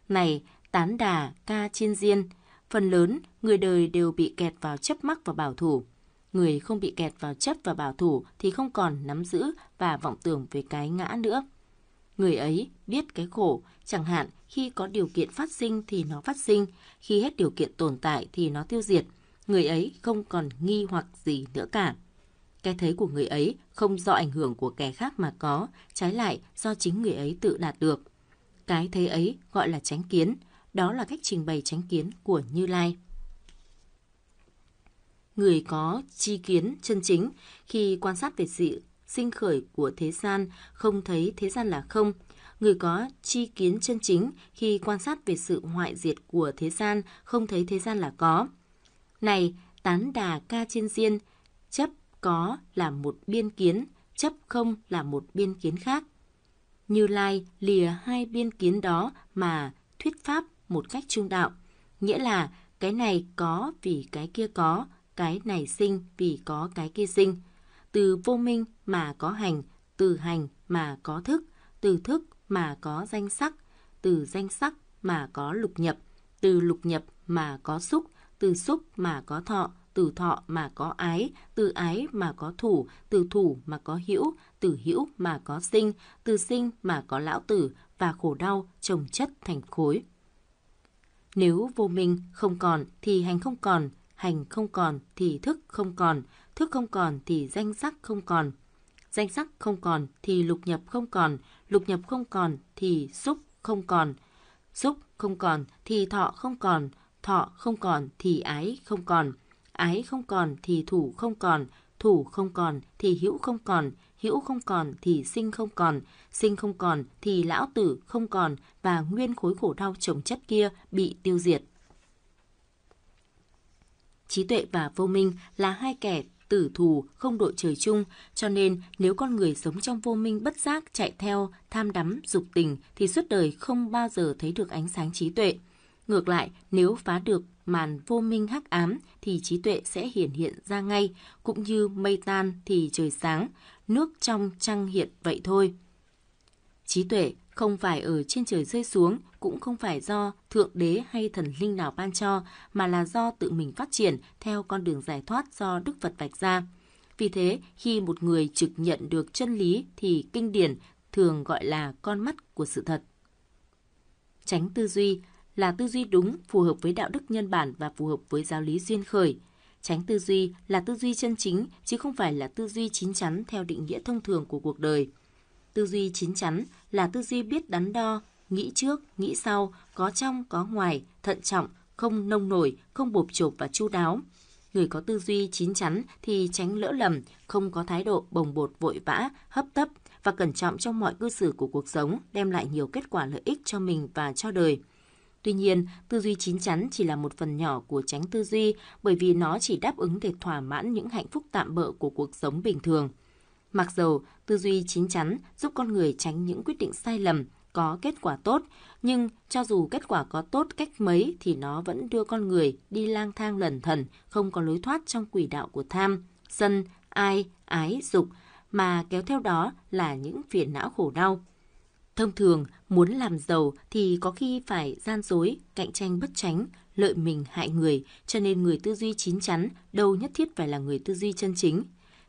Này, tán đà, ca chiên diên, phần lớn người đời đều bị kẹt vào chấp mắc và bảo thủ. Người không bị kẹt vào chấp và bảo thủ thì không còn nắm giữ và vọng tưởng về cái ngã nữa. Người ấy biết cái khổ, chẳng hạn khi có điều kiện phát sinh thì nó phát sinh, khi hết điều kiện tồn tại thì nó tiêu diệt. Người ấy không còn nghi hoặc gì nữa cả. Cái thấy của người ấy không do ảnh hưởng của kẻ khác mà có, trái lại do chính người ấy tự đạt được. Cái thấy ấy gọi là tránh kiến, đó là cách trình bày tránh kiến của Như Lai. Người có chi kiến chân chính khi quan sát về sự sinh khởi của thế gian không thấy thế gian là không. Người có chi kiến chân chính khi quan sát về sự hoại diệt của thế gian không thấy thế gian là có. Này, tán đà ca trên diên, chấp có là một biên kiến, chấp không là một biên kiến khác. Như Lai lìa hai biên kiến đó mà thuyết pháp một cách trung đạo, nghĩa là cái này có vì cái kia có, cái này sinh vì có cái kia sinh. Từ vô minh mà có hành, từ hành mà có thức, từ thức mà có danh sắc, từ danh sắc mà có lục nhập, từ lục nhập mà có xúc, từ xúc mà có thọ, từ thọ mà có ái, từ ái mà có thủ, từ thủ mà có hữu, từ hữu mà có sinh, từ sinh mà có lão tử và khổ đau chồng chất thành khối. Nếu vô minh không còn thì hành không còn, hành không còn thì thức không còn, thức không còn thì danh sắc không còn, danh sắc không còn thì lục nhập không còn, lục nhập không còn thì xúc không còn, xúc không còn thì thọ không còn, thọ không còn thì ái không còn, ái không còn thì thủ không còn, thủ không còn thì hữu không còn, hữu không còn thì sinh không còn, sinh không còn thì lão tử không còn và nguyên khối khổ đau chồng chất kia bị tiêu diệt. Trí tuệ và vô minh là hai kẻ tử thù không đội trời chung, cho nên nếu con người sống trong vô minh bất giác chạy theo tham đắm dục tình thì suốt đời không bao giờ thấy được ánh sáng trí tuệ. Ngược lại, nếu phá được màn vô minh hắc ám thì trí tuệ sẽ hiển hiện ra ngay, cũng như mây tan thì trời sáng, nước trong trăng hiện vậy thôi. Trí tuệ không phải ở trên trời rơi xuống, cũng không phải do thượng đế hay thần linh nào ban cho, mà là do tự mình phát triển theo con đường giải thoát do Đức Phật vạch ra. Vì thế, khi một người trực nhận được chân lý thì kinh điển thường gọi là con mắt của sự thật. Tránh tư duy là tư duy đúng, phù hợp với đạo đức nhân bản và phù hợp với giáo lý duyên khởi. Tránh tư duy là tư duy chân chính chứ không phải là tư duy chín chắn theo định nghĩa thông thường của cuộc đời. Tư duy chín chắn là tư duy biết đắn đo, nghĩ trước, nghĩ sau, có trong, có ngoài, thận trọng, không nông nổi, không bộp chộp và chu đáo. Người có tư duy chín chắn thì tránh lỡ lầm, không có thái độ bồng bột vội vã, hấp tấp và cẩn trọng trong mọi cư xử của cuộc sống, đem lại nhiều kết quả lợi ích cho mình và cho đời – Tuy nhiên, tư duy chín chắn chỉ là một phần nhỏ của tránh tư duy bởi vì nó chỉ đáp ứng để thỏa mãn những hạnh phúc tạm bỡ của cuộc sống bình thường. Mặc dầu tư duy chín chắn giúp con người tránh những quyết định sai lầm, có kết quả tốt, nhưng cho dù kết quả có tốt cách mấy thì nó vẫn đưa con người đi lang thang lẩn thần, không có lối thoát trong quỷ đạo của tham, sân, ai, ái, dục, mà kéo theo đó là những phiền não khổ đau. Thông thường, muốn làm giàu thì có khi phải gian dối, cạnh tranh bất tránh, lợi mình hại người, cho nên người tư duy chín chắn đâu nhất thiết phải là người tư duy chân chính.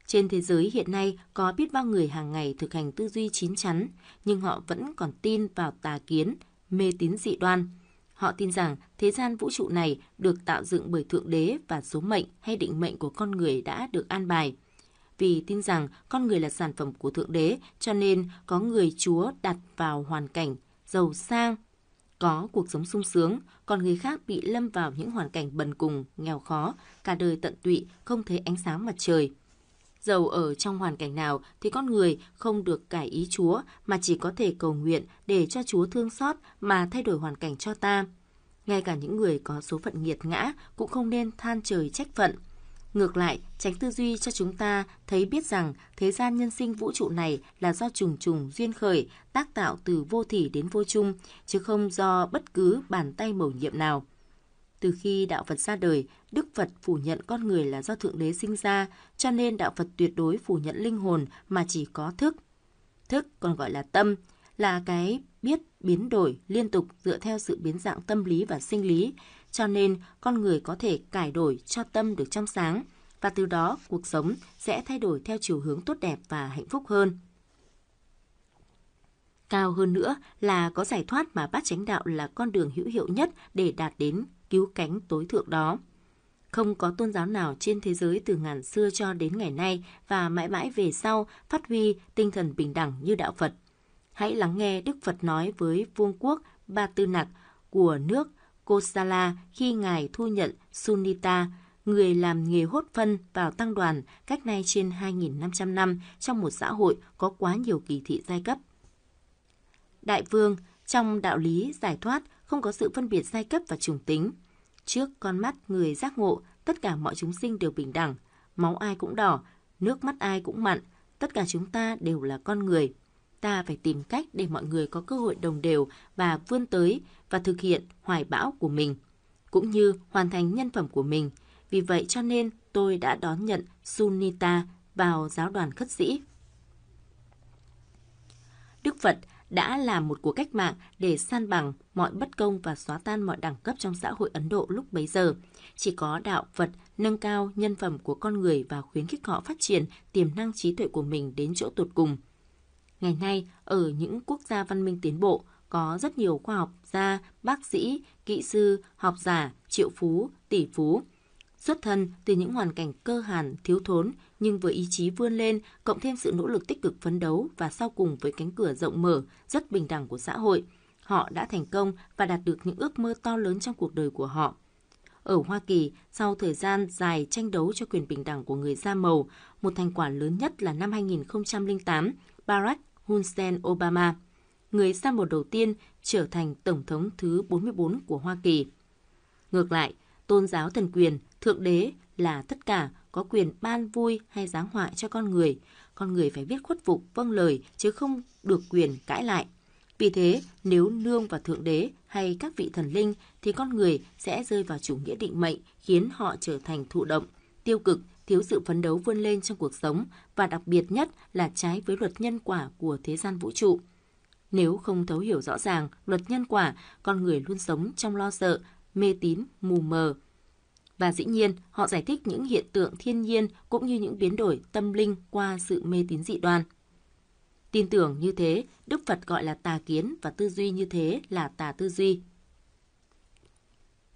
Trên thế giới hiện nay có biết bao người hàng ngày thực hành tư duy chín chắn, nhưng họ vẫn còn tin vào tà kiến, mê tín dị đoan. Họ tin rằng thế gian vũ trụ này được tạo dựng bởi Thượng Đế và số mệnh hay định mệnh của con người đã được an bài – vì tin rằng con người là sản phẩm của Thượng Đế, cho nên có người Chúa đặt vào hoàn cảnh giàu sang, có cuộc sống sung sướng, còn người khác bị lâm vào những hoàn cảnh bần cùng, nghèo khó, cả đời tận tụy, không thấy ánh sáng mặt trời. Giàu ở trong hoàn cảnh nào thì con người không được cải ý Chúa mà chỉ có thể cầu nguyện để cho Chúa thương xót mà thay đổi hoàn cảnh cho ta. Ngay cả những người có số phận nghiệt ngã cũng không nên than trời trách phận – Ngược lại, tránh tư duy cho chúng ta thấy biết rằng thế gian nhân sinh vũ trụ này là do trùng trùng duyên khởi, tác tạo từ vô thủy đến vô chung, chứ không do bất cứ bàn tay mầu nhiệm nào. Từ khi đạo Phật ra đời, Đức Phật phủ nhận con người là do Thượng Đế sinh ra, cho nên đạo Phật tuyệt đối phủ nhận linh hồn mà chỉ có thức. Thức còn gọi là tâm, là cái biết biến đổi liên tục dựa theo sự biến dạng tâm lý và sinh lý, cho nên, con người có thể cải đổi cho tâm được trong sáng và từ đó cuộc sống sẽ thay đổi theo chiều hướng tốt đẹp và hạnh phúc hơn. Cao hơn nữa là có giải thoát mà bát chánh đạo là con đường hữu hiệu nhất để đạt đến cứu cánh tối thượng đó. Không có tôn giáo nào trên thế giới từ ngàn xưa cho đến ngày nay và mãi mãi về sau phát huy tinh thần bình đẳng như đạo Phật. Hãy lắng nghe Đức Phật nói với Vương quốc Ba Tư Nặc của nước Kosala khi ngài thu nhận Sunita, người làm nghề hốt phân vào tăng đoàn cách nay trên 2.500 năm trong một xã hội có quá nhiều kỳ thị giai cấp. Đại vương, trong đạo lý giải thoát không có sự phân biệt giai cấp và trùng tính. Trước con mắt người giác ngộ, tất cả mọi chúng sinh đều bình đẳng, máu ai cũng đỏ, nước mắt ai cũng mặn, tất cả chúng ta đều là con người. Ta phải tìm cách để mọi người có cơ hội đồng đều và vươn tới và thực hiện hoài bão của mình, cũng như hoàn thành nhân phẩm của mình. Vì vậy cho nên tôi đã đón nhận Sunita vào giáo đoàn khất sĩ. Đức Phật đã làm một cuộc cách mạng để san bằng mọi bất công và xóa tan mọi đẳng cấp trong xã hội Ấn Độ lúc bấy giờ. Chỉ có đạo Phật nâng cao nhân phẩm của con người và khuyến khích họ phát triển tiềm năng trí tuệ của mình đến chỗ tột cùng. Ngày nay, ở những quốc gia văn minh tiến bộ, có rất nhiều khoa học gia, bác sĩ, kỹ sư, học giả, triệu phú, tỷ phú. Xuất thân từ những hoàn cảnh cơ hàn, thiếu thốn, nhưng với ý chí vươn lên, cộng thêm sự nỗ lực tích cực phấn đấu và sau cùng với cánh cửa rộng mở, rất bình đẳng của xã hội, họ đã thành công và đạt được những ước mơ to lớn trong cuộc đời của họ. Ở Hoa Kỳ, sau thời gian dài tranh đấu cho quyền bình đẳng của người da màu, một thành quả lớn nhất là năm 2008, Barack Hussein Obama – người Samuel đầu tiên trở thành Tổng thống thứ 44 của Hoa Kỳ. Ngược lại, tôn giáo thần quyền, thượng đế là tất cả có quyền ban vui hay giáng họa cho con người. Con người phải biết khuất phục vâng lời chứ không được quyền cãi lại. Vì thế, nếu nương vào thượng đế hay các vị thần linh thì con người sẽ rơi vào chủ nghĩa định mệnh khiến họ trở thành thụ động, tiêu cực, thiếu sự phấn đấu vươn lên trong cuộc sống và đặc biệt nhất là trái với luật nhân quả của thế gian vũ trụ. Nếu không thấu hiểu rõ ràng luật nhân quả, con người luôn sống trong lo sợ, mê tín, mù mờ. Và dĩ nhiên, họ giải thích những hiện tượng thiên nhiên cũng như những biến đổi tâm linh qua sự mê tín dị đoan. Tin tưởng như thế, Đức Phật gọi là tà kiến và tư duy như thế là tà tư duy.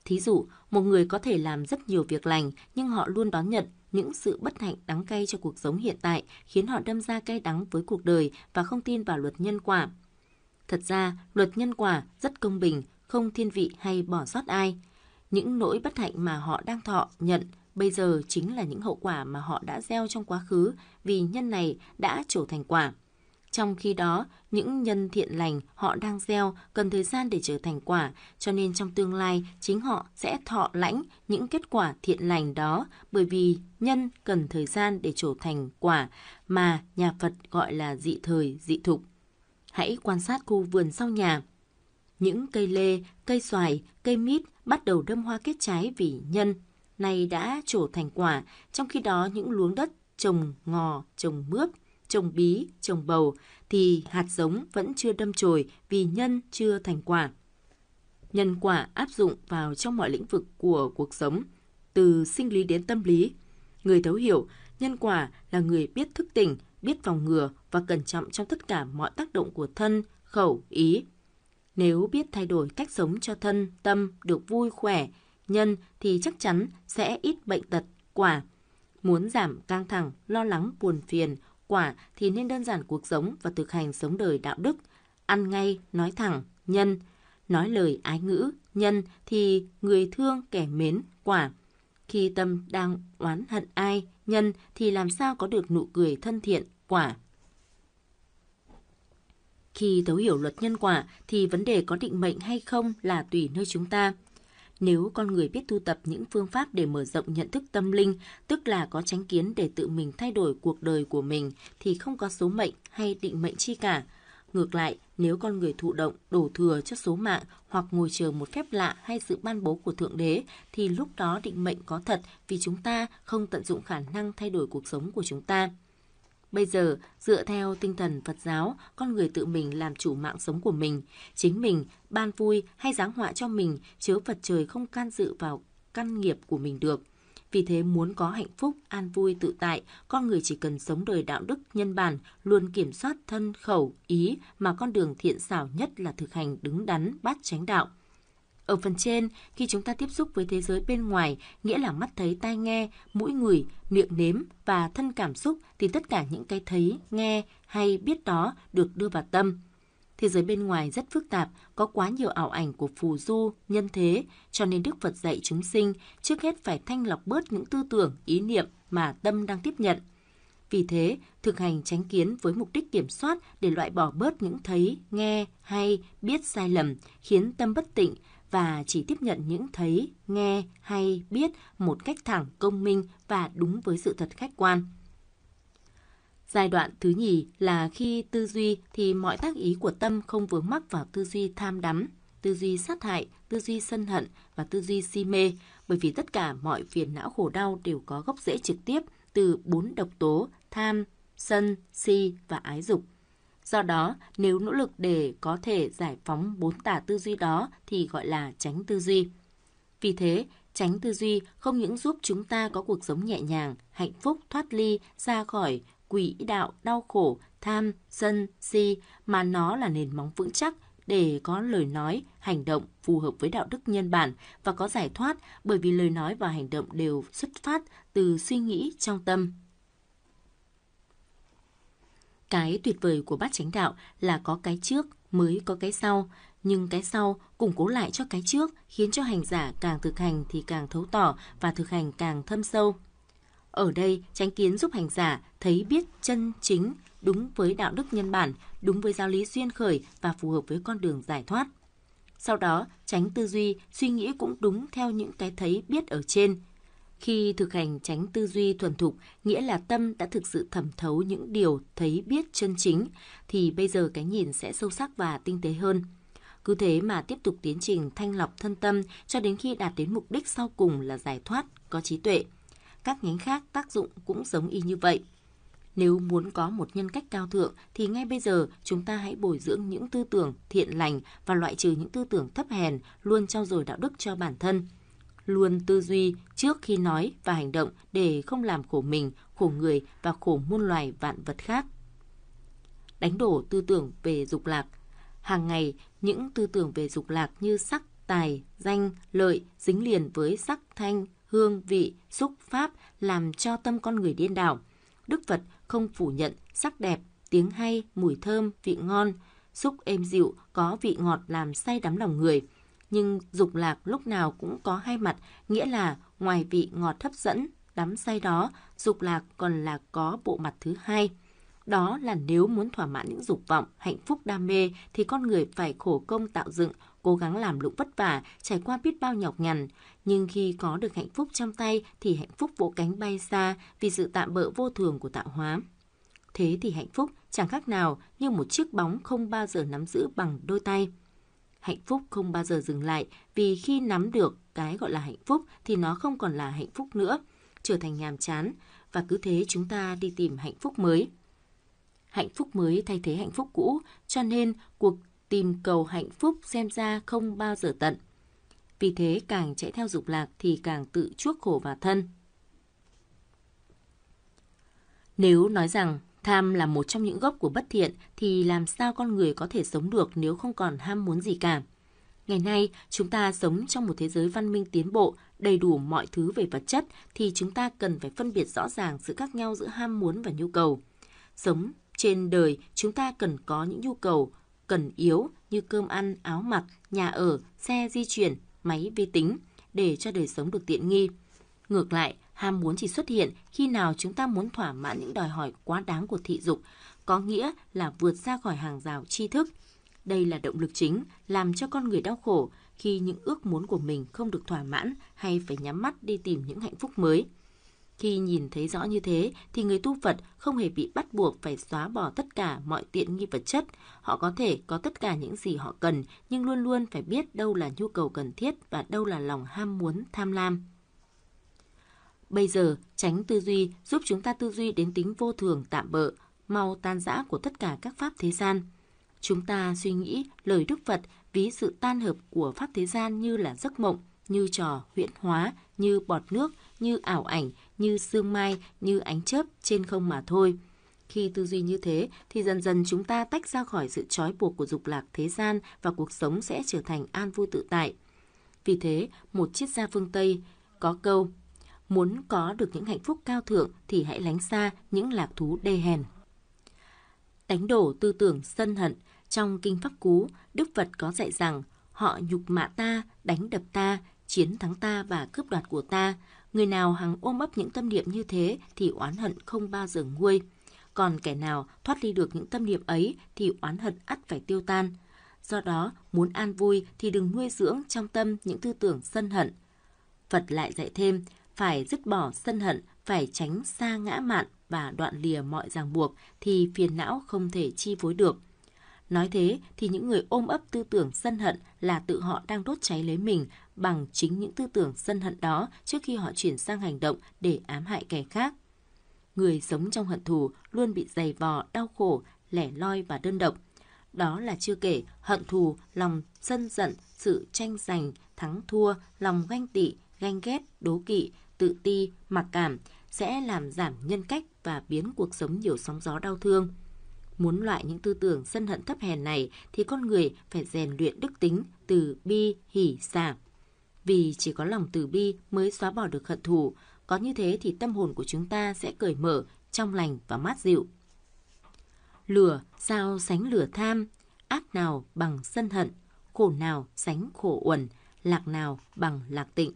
Thí dụ, một người có thể làm rất nhiều việc lành nhưng họ luôn đón nhận những sự bất hạnh đắng cay cho cuộc sống hiện tại khiến họ đâm ra cay đắng với cuộc đời và không tin vào luật nhân quả. Thật ra, luật nhân quả rất công bình, không thiên vị hay bỏ sót ai. Những nỗi bất hạnh mà họ đang thọ, nhận bây giờ chính là những hậu quả mà họ đã gieo trong quá khứ vì nhân này đã trở thành quả. Trong khi đó, những nhân thiện lành họ đang gieo cần thời gian để trở thành quả, cho nên trong tương lai chính họ sẽ thọ lãnh những kết quả thiện lành đó bởi vì nhân cần thời gian để trở thành quả mà nhà Phật gọi là dị thời, dị thục hãy quan sát khu vườn sau nhà. Những cây lê, cây xoài, cây mít bắt đầu đâm hoa kết trái vì nhân, nay đã trổ thành quả, trong khi đó những luống đất trồng ngò, trồng mướp, trồng bí, trồng bầu thì hạt giống vẫn chưa đâm chồi vì nhân chưa thành quả. Nhân quả áp dụng vào trong mọi lĩnh vực của cuộc sống, từ sinh lý đến tâm lý. Người thấu hiểu, nhân quả là người biết thức tỉnh, biết phòng ngừa và cẩn trọng trong tất cả mọi tác động của thân, khẩu, ý. Nếu biết thay đổi cách sống cho thân, tâm được vui khỏe, nhân thì chắc chắn sẽ ít bệnh tật, quả. Muốn giảm căng thẳng, lo lắng, buồn phiền, quả thì nên đơn giản cuộc sống và thực hành sống đời đạo đức. Ăn ngay, nói thẳng, nhân. Nói lời ái ngữ, nhân thì người thương, kẻ mến, quả. Khi tâm đang oán hận ai, nhân thì làm sao có được nụ cười thân thiện, quả. Khi thấu hiểu luật nhân quả thì vấn đề có định mệnh hay không là tùy nơi chúng ta. Nếu con người biết thu tập những phương pháp để mở rộng nhận thức tâm linh, tức là có tránh kiến để tự mình thay đổi cuộc đời của mình, thì không có số mệnh hay định mệnh chi cả – Ngược lại, nếu con người thụ động, đổ thừa cho số mạng hoặc ngồi chờ một phép lạ hay sự ban bố của Thượng Đế, thì lúc đó định mệnh có thật vì chúng ta không tận dụng khả năng thay đổi cuộc sống của chúng ta. Bây giờ, dựa theo tinh thần Phật giáo, con người tự mình làm chủ mạng sống của mình, chính mình ban vui hay giáng họa cho mình, chứ Phật trời không can dự vào căn nghiệp của mình được. Vì thế muốn có hạnh phúc, an vui, tự tại, con người chỉ cần sống đời đạo đức, nhân bản, luôn kiểm soát thân, khẩu, ý mà con đường thiện xảo nhất là thực hành đứng đắn, bát chánh đạo. Ở phần trên, khi chúng ta tiếp xúc với thế giới bên ngoài, nghĩa là mắt thấy, tai nghe, mũi ngửi, miệng nếm và thân cảm xúc thì tất cả những cái thấy, nghe hay biết đó được đưa vào tâm thế giới bên ngoài rất phức tạp, có quá nhiều ảo ảnh của phù du, nhân thế, cho nên Đức Phật dạy chúng sinh trước hết phải thanh lọc bớt những tư tưởng, ý niệm mà tâm đang tiếp nhận. Vì thế, thực hành tránh kiến với mục đích kiểm soát để loại bỏ bớt những thấy, nghe, hay, biết sai lầm, khiến tâm bất tịnh và chỉ tiếp nhận những thấy, nghe hay biết một cách thẳng, công minh và đúng với sự thật khách quan. Giai đoạn thứ nhì là khi tư duy thì mọi tác ý của tâm không vướng mắc vào tư duy tham đắm, tư duy sát hại, tư duy sân hận và tư duy si mê, bởi vì tất cả mọi phiền não khổ đau đều có gốc rễ trực tiếp từ bốn độc tố tham, sân, si và ái dục. Do đó, nếu nỗ lực để có thể giải phóng bốn tả tư duy đó thì gọi là tránh tư duy. Vì thế, tránh tư duy không những giúp chúng ta có cuộc sống nhẹ nhàng, hạnh phúc thoát ly ra khỏi quỷ đạo, đau khổ, tham, sân, si mà nó là nền móng vững chắc để có lời nói, hành động phù hợp với đạo đức nhân bản và có giải thoát bởi vì lời nói và hành động đều xuất phát từ suy nghĩ trong tâm. Cái tuyệt vời của bát chánh đạo là có cái trước mới có cái sau, nhưng cái sau củng cố lại cho cái trước khiến cho hành giả càng thực hành thì càng thấu tỏ và thực hành càng thâm sâu. Ở đây, tránh kiến giúp hành giả thấy biết chân chính, đúng với đạo đức nhân bản, đúng với giáo lý duyên khởi và phù hợp với con đường giải thoát. Sau đó, tránh tư duy, suy nghĩ cũng đúng theo những cái thấy biết ở trên. Khi thực hành tránh tư duy thuần thục, nghĩa là tâm đã thực sự thẩm thấu những điều thấy biết chân chính, thì bây giờ cái nhìn sẽ sâu sắc và tinh tế hơn. Cứ thế mà tiếp tục tiến trình thanh lọc thân tâm cho đến khi đạt đến mục đích sau cùng là giải thoát, có trí tuệ các nhánh khác tác dụng cũng giống y như vậy. Nếu muốn có một nhân cách cao thượng thì ngay bây giờ chúng ta hãy bồi dưỡng những tư tưởng thiện lành và loại trừ những tư tưởng thấp hèn, luôn trau dồi đạo đức cho bản thân. Luôn tư duy trước khi nói và hành động để không làm khổ mình, khổ người và khổ muôn loài vạn vật khác. Đánh đổ tư tưởng về dục lạc. Hàng ngày, những tư tưởng về dục lạc như sắc, tài, danh, lợi dính liền với sắc, thanh, hương, vị, xúc, pháp làm cho tâm con người điên đảo. Đức Phật không phủ nhận sắc đẹp, tiếng hay, mùi thơm, vị ngon, xúc êm dịu, có vị ngọt làm say đắm lòng người. Nhưng dục lạc lúc nào cũng có hai mặt, nghĩa là ngoài vị ngọt hấp dẫn, đắm say đó, dục lạc còn là có bộ mặt thứ hai. Đó là nếu muốn thỏa mãn những dục vọng, hạnh phúc đam mê thì con người phải khổ công tạo dựng cố gắng làm lụng vất vả, trải qua biết bao nhọc nhằn. Nhưng khi có được hạnh phúc trong tay thì hạnh phúc vỗ cánh bay xa vì sự tạm bỡ vô thường của tạo hóa. Thế thì hạnh phúc chẳng khác nào như một chiếc bóng không bao giờ nắm giữ bằng đôi tay. Hạnh phúc không bao giờ dừng lại vì khi nắm được cái gọi là hạnh phúc thì nó không còn là hạnh phúc nữa, trở thành nhàm chán và cứ thế chúng ta đi tìm hạnh phúc mới hạnh phúc mới thay thế hạnh phúc cũ, cho nên cuộc tìm cầu hạnh phúc xem ra không bao giờ tận. Vì thế càng chạy theo dục lạc thì càng tự chuốc khổ vào thân. Nếu nói rằng tham là một trong những gốc của bất thiện thì làm sao con người có thể sống được nếu không còn ham muốn gì cả? Ngày nay, chúng ta sống trong một thế giới văn minh tiến bộ, đầy đủ mọi thứ về vật chất thì chúng ta cần phải phân biệt rõ ràng sự khác nhau giữa ham muốn và nhu cầu. Sống trên đời, chúng ta cần có những nhu cầu, cần yếu như cơm ăn, áo mặc, nhà ở, xe di chuyển, máy vi tính để cho đời sống được tiện nghi. Ngược lại, ham muốn chỉ xuất hiện khi nào chúng ta muốn thỏa mãn những đòi hỏi quá đáng của thị dục, có nghĩa là vượt ra khỏi hàng rào tri thức. Đây là động lực chính làm cho con người đau khổ khi những ước muốn của mình không được thỏa mãn hay phải nhắm mắt đi tìm những hạnh phúc mới. Khi nhìn thấy rõ như thế thì người tu Phật không hề bị bắt buộc phải xóa bỏ tất cả mọi tiện nghi vật chất. Họ có thể có tất cả những gì họ cần nhưng luôn luôn phải biết đâu là nhu cầu cần thiết và đâu là lòng ham muốn tham lam. Bây giờ, tránh tư duy giúp chúng ta tư duy đến tính vô thường tạm bợ, mau tan rã của tất cả các pháp thế gian. Chúng ta suy nghĩ lời Đức Phật ví sự tan hợp của pháp thế gian như là giấc mộng, như trò huyễn hóa, như bọt nước, như ảo ảnh, như sương mai, như ánh chớp trên không mà thôi. Khi tư duy như thế thì dần dần chúng ta tách ra khỏi sự trói buộc của dục lạc thế gian và cuộc sống sẽ trở thành an vui tự tại. Vì thế, một triết gia phương Tây có câu Muốn có được những hạnh phúc cao thượng thì hãy lánh xa những lạc thú đê hèn. Đánh đổ tư tưởng sân hận, trong Kinh Pháp Cú, Đức Phật có dạy rằng họ nhục mạ ta, đánh đập ta, chiến thắng ta và cướp đoạt của ta, Người nào hằng ôm ấp những tâm niệm như thế thì oán hận không bao giờ nguôi. Còn kẻ nào thoát ly được những tâm niệm ấy thì oán hận ắt phải tiêu tan. Do đó, muốn an vui thì đừng nuôi dưỡng trong tâm những tư tưởng sân hận. Phật lại dạy thêm, phải dứt bỏ sân hận, phải tránh xa ngã mạn và đoạn lìa mọi ràng buộc thì phiền não không thể chi phối được. Nói thế thì những người ôm ấp tư tưởng sân hận là tự họ đang đốt cháy lấy mình bằng chính những tư tưởng sân hận đó trước khi họ chuyển sang hành động để ám hại kẻ khác. Người sống trong hận thù luôn bị dày vò, đau khổ, lẻ loi và đơn độc. Đó là chưa kể hận thù, lòng sân giận, sự tranh giành, thắng thua, lòng ganh tị, ganh ghét, đố kỵ, tự ti, mặc cảm sẽ làm giảm nhân cách và biến cuộc sống nhiều sóng gió đau thương. Muốn loại những tư tưởng sân hận thấp hèn này thì con người phải rèn luyện đức tính từ bi, hỷ, xả. Vì chỉ có lòng từ bi mới xóa bỏ được hận thù, có như thế thì tâm hồn của chúng ta sẽ cởi mở, trong lành và mát dịu. Lửa sao sánh lửa tham, ác nào bằng sân hận, khổ nào sánh khổ uẩn, lạc nào bằng lạc tịnh.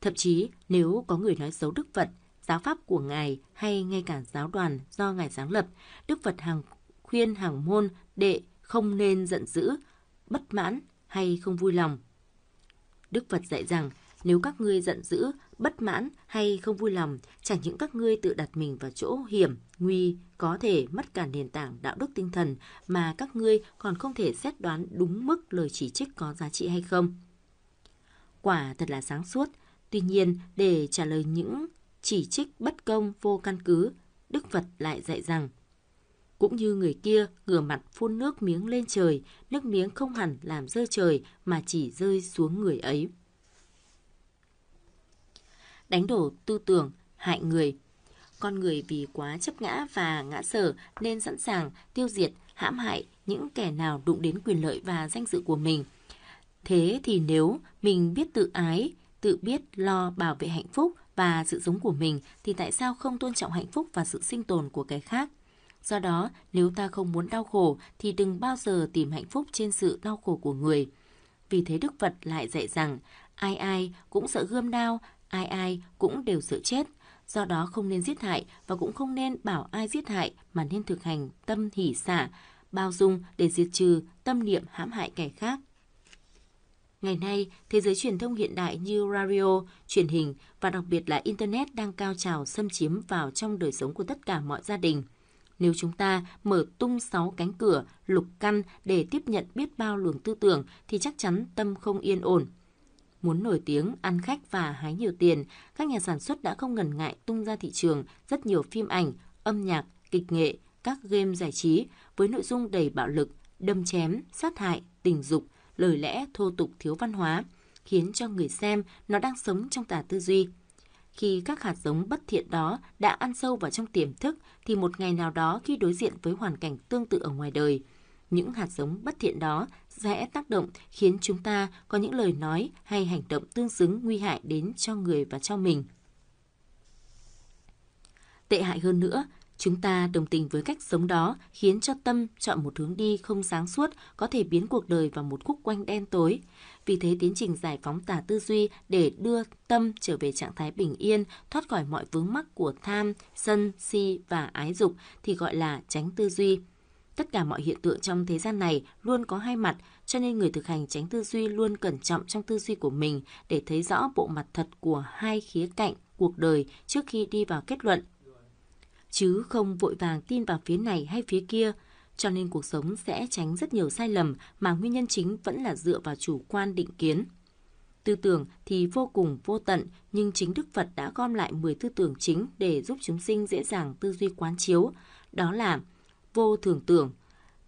Thậm chí nếu có người nói xấu đức Phật giáo pháp của Ngài hay ngay cả giáo đoàn do Ngài sáng lập, Đức Phật hàng khuyên hàng môn đệ không nên giận dữ, bất mãn hay không vui lòng. Đức Phật dạy rằng nếu các ngươi giận dữ, bất mãn hay không vui lòng, chẳng những các ngươi tự đặt mình vào chỗ hiểm, nguy, có thể mất cả nền tảng đạo đức tinh thần mà các ngươi còn không thể xét đoán đúng mức lời chỉ trích có giá trị hay không. Quả thật là sáng suốt, tuy nhiên để trả lời những chỉ trích bất công vô căn cứ, Đức Phật lại dạy rằng cũng như người kia ngửa mặt phun nước miếng lên trời, nước miếng không hẳn làm rơi trời mà chỉ rơi xuống người ấy. Đánh đổ tư tưởng, hại người Con người vì quá chấp ngã và ngã sở nên sẵn sàng tiêu diệt, hãm hại những kẻ nào đụng đến quyền lợi và danh dự của mình. Thế thì nếu mình biết tự ái, tự biết lo bảo vệ hạnh phúc, và sự giống của mình thì tại sao không tôn trọng hạnh phúc và sự sinh tồn của cái khác? Do đó, nếu ta không muốn đau khổ thì đừng bao giờ tìm hạnh phúc trên sự đau khổ của người. Vì thế Đức Phật lại dạy rằng, ai ai cũng sợ gươm đao, ai ai cũng đều sợ chết. Do đó không nên giết hại và cũng không nên bảo ai giết hại mà nên thực hành tâm hỷ xả, bao dung để diệt trừ tâm niệm hãm hại kẻ khác. Ngày nay, thế giới truyền thông hiện đại như radio, truyền hình và đặc biệt là Internet đang cao trào xâm chiếm vào trong đời sống của tất cả mọi gia đình. Nếu chúng ta mở tung sáu cánh cửa, lục căn để tiếp nhận biết bao luồng tư tưởng thì chắc chắn tâm không yên ổn. Muốn nổi tiếng, ăn khách và hái nhiều tiền, các nhà sản xuất đã không ngần ngại tung ra thị trường rất nhiều phim ảnh, âm nhạc, kịch nghệ, các game giải trí với nội dung đầy bạo lực, đâm chém, sát hại, tình dục, lời lẽ thô tục thiếu văn hóa, khiến cho người xem nó đang sống trong tà tư duy. Khi các hạt giống bất thiện đó đã ăn sâu vào trong tiềm thức thì một ngày nào đó khi đối diện với hoàn cảnh tương tự ở ngoài đời, những hạt giống bất thiện đó sẽ tác động khiến chúng ta có những lời nói hay hành động tương xứng nguy hại đến cho người và cho mình. Tệ hại hơn nữa, Chúng ta đồng tình với cách sống đó khiến cho tâm chọn một hướng đi không sáng suốt có thể biến cuộc đời vào một khúc quanh đen tối. Vì thế tiến trình giải phóng tà tư duy để đưa tâm trở về trạng thái bình yên, thoát khỏi mọi vướng mắc của tham, sân, si và ái dục thì gọi là tránh tư duy. Tất cả mọi hiện tượng trong thế gian này luôn có hai mặt, cho nên người thực hành tránh tư duy luôn cẩn trọng trong tư duy của mình để thấy rõ bộ mặt thật của hai khía cạnh cuộc đời trước khi đi vào kết luận chứ không vội vàng tin vào phía này hay phía kia, cho nên cuộc sống sẽ tránh rất nhiều sai lầm mà nguyên nhân chính vẫn là dựa vào chủ quan định kiến. Tư tưởng thì vô cùng vô tận, nhưng chính Đức Phật đã gom lại 10 tư tưởng chính để giúp chúng sinh dễ dàng tư duy quán chiếu, đó là vô thường tưởng.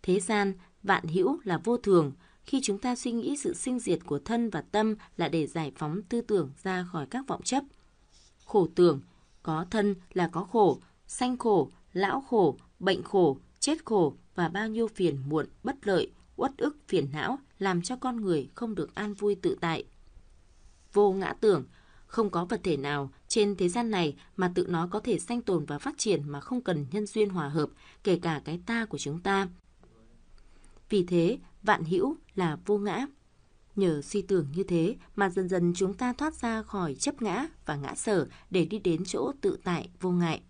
Thế gian, vạn hữu là vô thường, khi chúng ta suy nghĩ sự sinh diệt của thân và tâm là để giải phóng tư tưởng ra khỏi các vọng chấp. Khổ tưởng, có thân là có khổ, sanh khổ, lão khổ, bệnh khổ, chết khổ và bao nhiêu phiền muộn, bất lợi, uất ức, phiền não làm cho con người không được an vui tự tại. Vô ngã tưởng, không có vật thể nào trên thế gian này mà tự nó có thể sanh tồn và phát triển mà không cần nhân duyên hòa hợp, kể cả cái ta của chúng ta. Vì thế, vạn hữu là vô ngã. Nhờ suy tưởng như thế mà dần dần chúng ta thoát ra khỏi chấp ngã và ngã sở để đi đến chỗ tự tại vô ngại.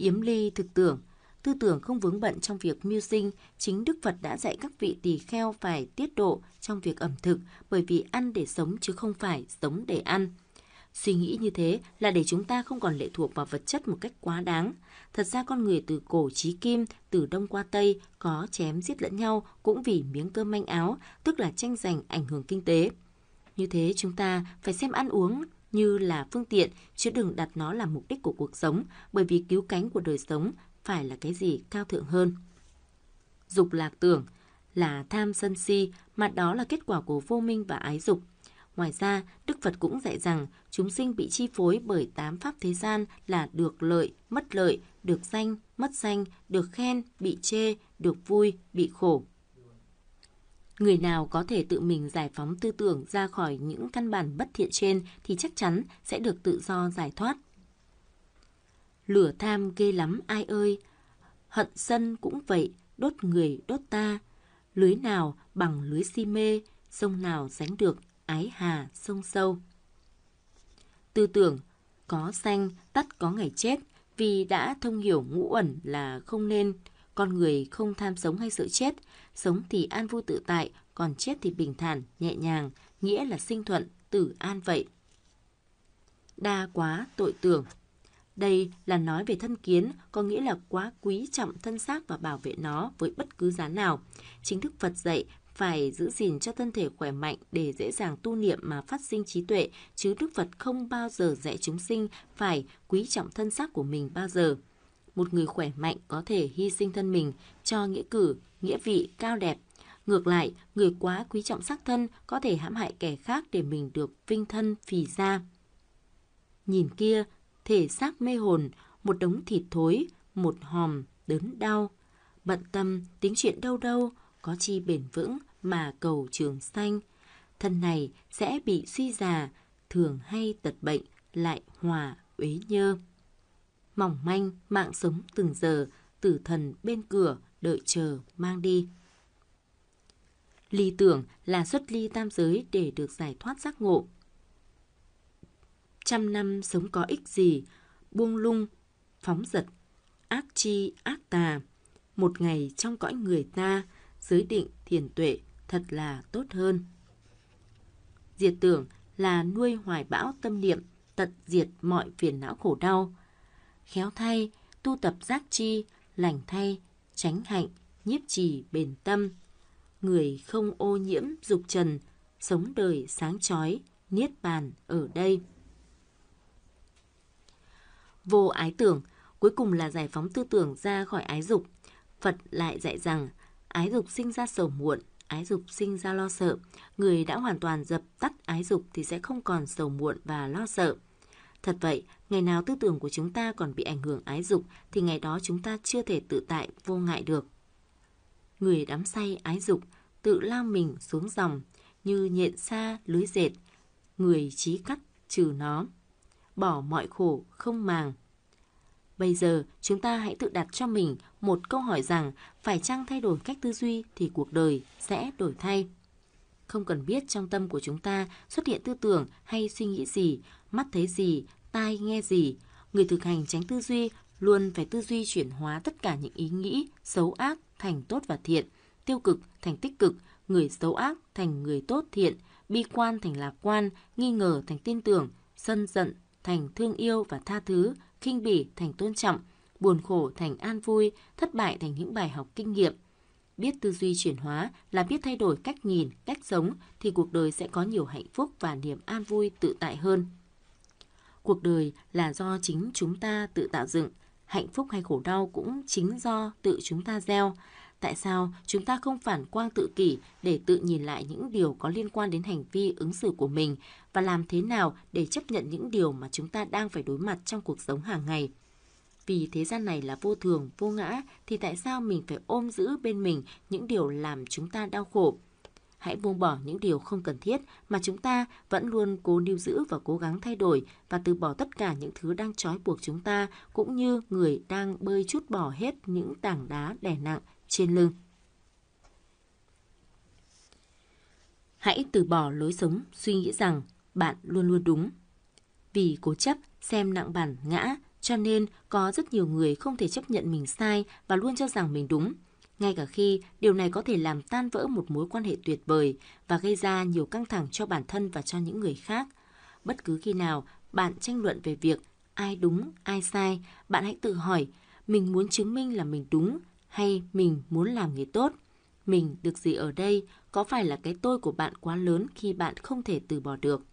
Yếm ly thực tưởng, tư tưởng không vướng bận trong việc mưu sinh, chính Đức Phật đã dạy các vị tỳ kheo phải tiết độ trong việc ẩm thực bởi vì ăn để sống chứ không phải sống để ăn. Suy nghĩ như thế là để chúng ta không còn lệ thuộc vào vật chất một cách quá đáng. Thật ra con người từ cổ chí kim, từ đông qua tây có chém giết lẫn nhau cũng vì miếng cơm manh áo, tức là tranh giành ảnh hưởng kinh tế. Như thế chúng ta phải xem ăn uống như là phương tiện, chứ đừng đặt nó làm mục đích của cuộc sống, bởi vì cứu cánh của đời sống phải là cái gì cao thượng hơn. Dục lạc tưởng là tham sân si, mà đó là kết quả của vô minh và ái dục. Ngoài ra, Đức Phật cũng dạy rằng chúng sinh bị chi phối bởi tám pháp thế gian là được lợi, mất lợi, được danh, mất danh, được khen, bị chê, được vui, bị khổ. Người nào có thể tự mình giải phóng tư tưởng ra khỏi những căn bản bất thiện trên thì chắc chắn sẽ được tự do giải thoát. Lửa tham ghê lắm ai ơi, hận sân cũng vậy, đốt người đốt ta, lưới nào bằng lưới si mê, sông nào sánh được ái hà sông sâu. Tư tưởng có xanh tắt có ngày chết vì đã thông hiểu ngũ ẩn là không nên, con người không tham sống hay sợ chết, sống thì an vui tự tại, còn chết thì bình thản, nhẹ nhàng, nghĩa là sinh thuận, tử an vậy. Đa quá tội tưởng đây là nói về thân kiến, có nghĩa là quá quý trọng thân xác và bảo vệ nó với bất cứ giá nào. Chính thức Phật dạy phải giữ gìn cho thân thể khỏe mạnh để dễ dàng tu niệm mà phát sinh trí tuệ, chứ Đức Phật không bao giờ dạy chúng sinh phải quý trọng thân xác của mình bao giờ một người khỏe mạnh có thể hy sinh thân mình cho nghĩa cử, nghĩa vị cao đẹp. Ngược lại, người quá quý trọng sắc thân có thể hãm hại kẻ khác để mình được vinh thân phì ra. Nhìn kia, thể xác mê hồn, một đống thịt thối, một hòm, đớn đau. Bận tâm, tính chuyện đâu đâu, có chi bền vững mà cầu trường xanh. Thân này sẽ bị suy già, thường hay tật bệnh, lại hòa uế nhơ mỏng manh, mạng sống từng giờ, tử thần bên cửa, đợi chờ, mang đi. Ly tưởng là xuất ly tam giới để được giải thoát giác ngộ. Trăm năm sống có ích gì, buông lung, phóng giật, ác chi, ác tà. Một ngày trong cõi người ta, giới định thiền tuệ thật là tốt hơn. Diệt tưởng là nuôi hoài bão tâm niệm, tận diệt mọi phiền não khổ đau, khéo thay, tu tập giác chi, lành thay, tránh hạnh, nhiếp trì bền tâm. Người không ô nhiễm dục trần, sống đời sáng chói, niết bàn ở đây. Vô ái tưởng, cuối cùng là giải phóng tư tưởng ra khỏi ái dục. Phật lại dạy rằng, ái dục sinh ra sầu muộn, ái dục sinh ra lo sợ. Người đã hoàn toàn dập tắt ái dục thì sẽ không còn sầu muộn và lo sợ. Thật vậy, Ngày nào tư tưởng của chúng ta còn bị ảnh hưởng ái dục thì ngày đó chúng ta chưa thể tự tại vô ngại được. Người đắm say ái dục tự lao mình xuống dòng như nhện xa lưới dệt, người trí cắt trừ nó, bỏ mọi khổ không màng. Bây giờ chúng ta hãy tự đặt cho mình một câu hỏi rằng phải chăng thay đổi cách tư duy thì cuộc đời sẽ đổi thay. Không cần biết trong tâm của chúng ta xuất hiện tư tưởng hay suy nghĩ gì, mắt thấy gì, tai nghe gì. Người thực hành tránh tư duy luôn phải tư duy chuyển hóa tất cả những ý nghĩ xấu ác thành tốt và thiện, tiêu cực thành tích cực, người xấu ác thành người tốt thiện, bi quan thành lạc quan, nghi ngờ thành tin tưởng, sân giận thành thương yêu và tha thứ, khinh bỉ thành tôn trọng, buồn khổ thành an vui, thất bại thành những bài học kinh nghiệm. Biết tư duy chuyển hóa là biết thay đổi cách nhìn, cách sống thì cuộc đời sẽ có nhiều hạnh phúc và niềm an vui tự tại hơn cuộc đời là do chính chúng ta tự tạo dựng, hạnh phúc hay khổ đau cũng chính do tự chúng ta gieo. Tại sao chúng ta không phản quang tự kỷ để tự nhìn lại những điều có liên quan đến hành vi ứng xử của mình và làm thế nào để chấp nhận những điều mà chúng ta đang phải đối mặt trong cuộc sống hàng ngày? Vì thế gian này là vô thường, vô ngã thì tại sao mình phải ôm giữ bên mình những điều làm chúng ta đau khổ? hãy buông bỏ những điều không cần thiết mà chúng ta vẫn luôn cố lưu giữ và cố gắng thay đổi và từ bỏ tất cả những thứ đang trói buộc chúng ta cũng như người đang bơi chút bỏ hết những tảng đá đè nặng trên lưng. Hãy từ bỏ lối sống suy nghĩ rằng bạn luôn luôn đúng. Vì cố chấp xem nặng bản ngã cho nên có rất nhiều người không thể chấp nhận mình sai và luôn cho rằng mình đúng – ngay cả khi điều này có thể làm tan vỡ một mối quan hệ tuyệt vời và gây ra nhiều căng thẳng cho bản thân và cho những người khác. Bất cứ khi nào bạn tranh luận về việc ai đúng, ai sai, bạn hãy tự hỏi mình muốn chứng minh là mình đúng hay mình muốn làm người tốt. Mình được gì ở đây? Có phải là cái tôi của bạn quá lớn khi bạn không thể từ bỏ được?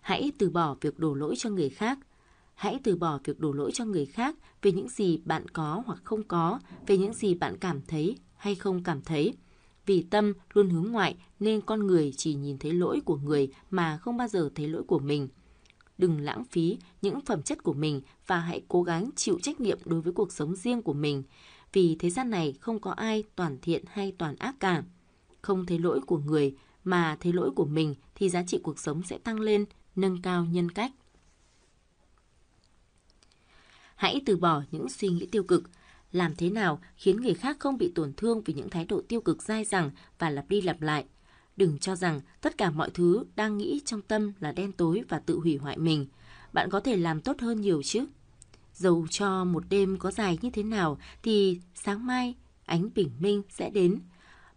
Hãy từ bỏ việc đổ lỗi cho người khác – Hãy từ bỏ việc đổ lỗi cho người khác về những gì bạn có hoặc không có, về những gì bạn cảm thấy hay không cảm thấy. Vì tâm luôn hướng ngoại nên con người chỉ nhìn thấy lỗi của người mà không bao giờ thấy lỗi của mình. Đừng lãng phí những phẩm chất của mình và hãy cố gắng chịu trách nhiệm đối với cuộc sống riêng của mình. Vì thế gian này không có ai toàn thiện hay toàn ác cả. Không thấy lỗi của người mà thấy lỗi của mình thì giá trị cuộc sống sẽ tăng lên, nâng cao nhân cách hãy từ bỏ những suy nghĩ tiêu cực. Làm thế nào khiến người khác không bị tổn thương vì những thái độ tiêu cực dai dẳng và lặp đi lặp lại? Đừng cho rằng tất cả mọi thứ đang nghĩ trong tâm là đen tối và tự hủy hoại mình. Bạn có thể làm tốt hơn nhiều chứ. Dầu cho một đêm có dài như thế nào thì sáng mai ánh bình minh sẽ đến.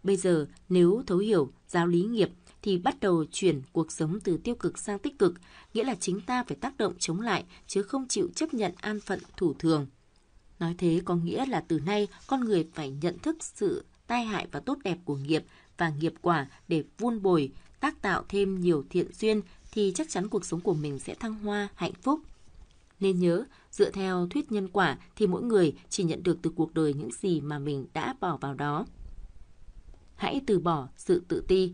Bây giờ nếu thấu hiểu giáo lý nghiệp thì bắt đầu chuyển cuộc sống từ tiêu cực sang tích cực, nghĩa là chính ta phải tác động chống lại chứ không chịu chấp nhận an phận thủ thường. Nói thế có nghĩa là từ nay con người phải nhận thức sự tai hại và tốt đẹp của nghiệp và nghiệp quả để vun bồi, tác tạo thêm nhiều thiện duyên thì chắc chắn cuộc sống của mình sẽ thăng hoa, hạnh phúc. Nên nhớ, dựa theo thuyết nhân quả thì mỗi người chỉ nhận được từ cuộc đời những gì mà mình đã bỏ vào đó. Hãy từ bỏ sự tự ti,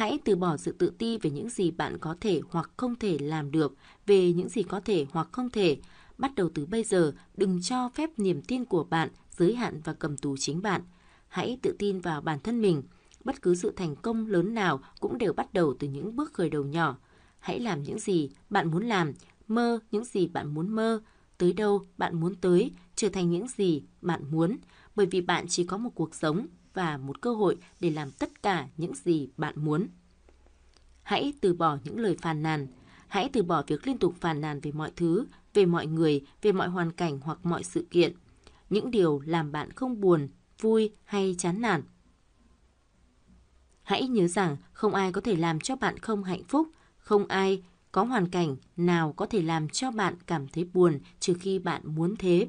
Hãy từ bỏ sự tự ti về những gì bạn có thể hoặc không thể làm được, về những gì có thể hoặc không thể. Bắt đầu từ bây giờ, đừng cho phép niềm tin của bạn giới hạn và cầm tù chính bạn. Hãy tự tin vào bản thân mình. Bất cứ sự thành công lớn nào cũng đều bắt đầu từ những bước khởi đầu nhỏ. Hãy làm những gì bạn muốn làm, mơ những gì bạn muốn mơ, tới đâu bạn muốn tới, trở thành những gì bạn muốn, bởi vì bạn chỉ có một cuộc sống và một cơ hội để làm tất cả những gì bạn muốn. Hãy từ bỏ những lời phàn nàn, hãy từ bỏ việc liên tục phàn nàn về mọi thứ, về mọi người, về mọi hoàn cảnh hoặc mọi sự kiện, những điều làm bạn không buồn, vui hay chán nản. Hãy nhớ rằng không ai có thể làm cho bạn không hạnh phúc, không ai có hoàn cảnh nào có thể làm cho bạn cảm thấy buồn trừ khi bạn muốn thế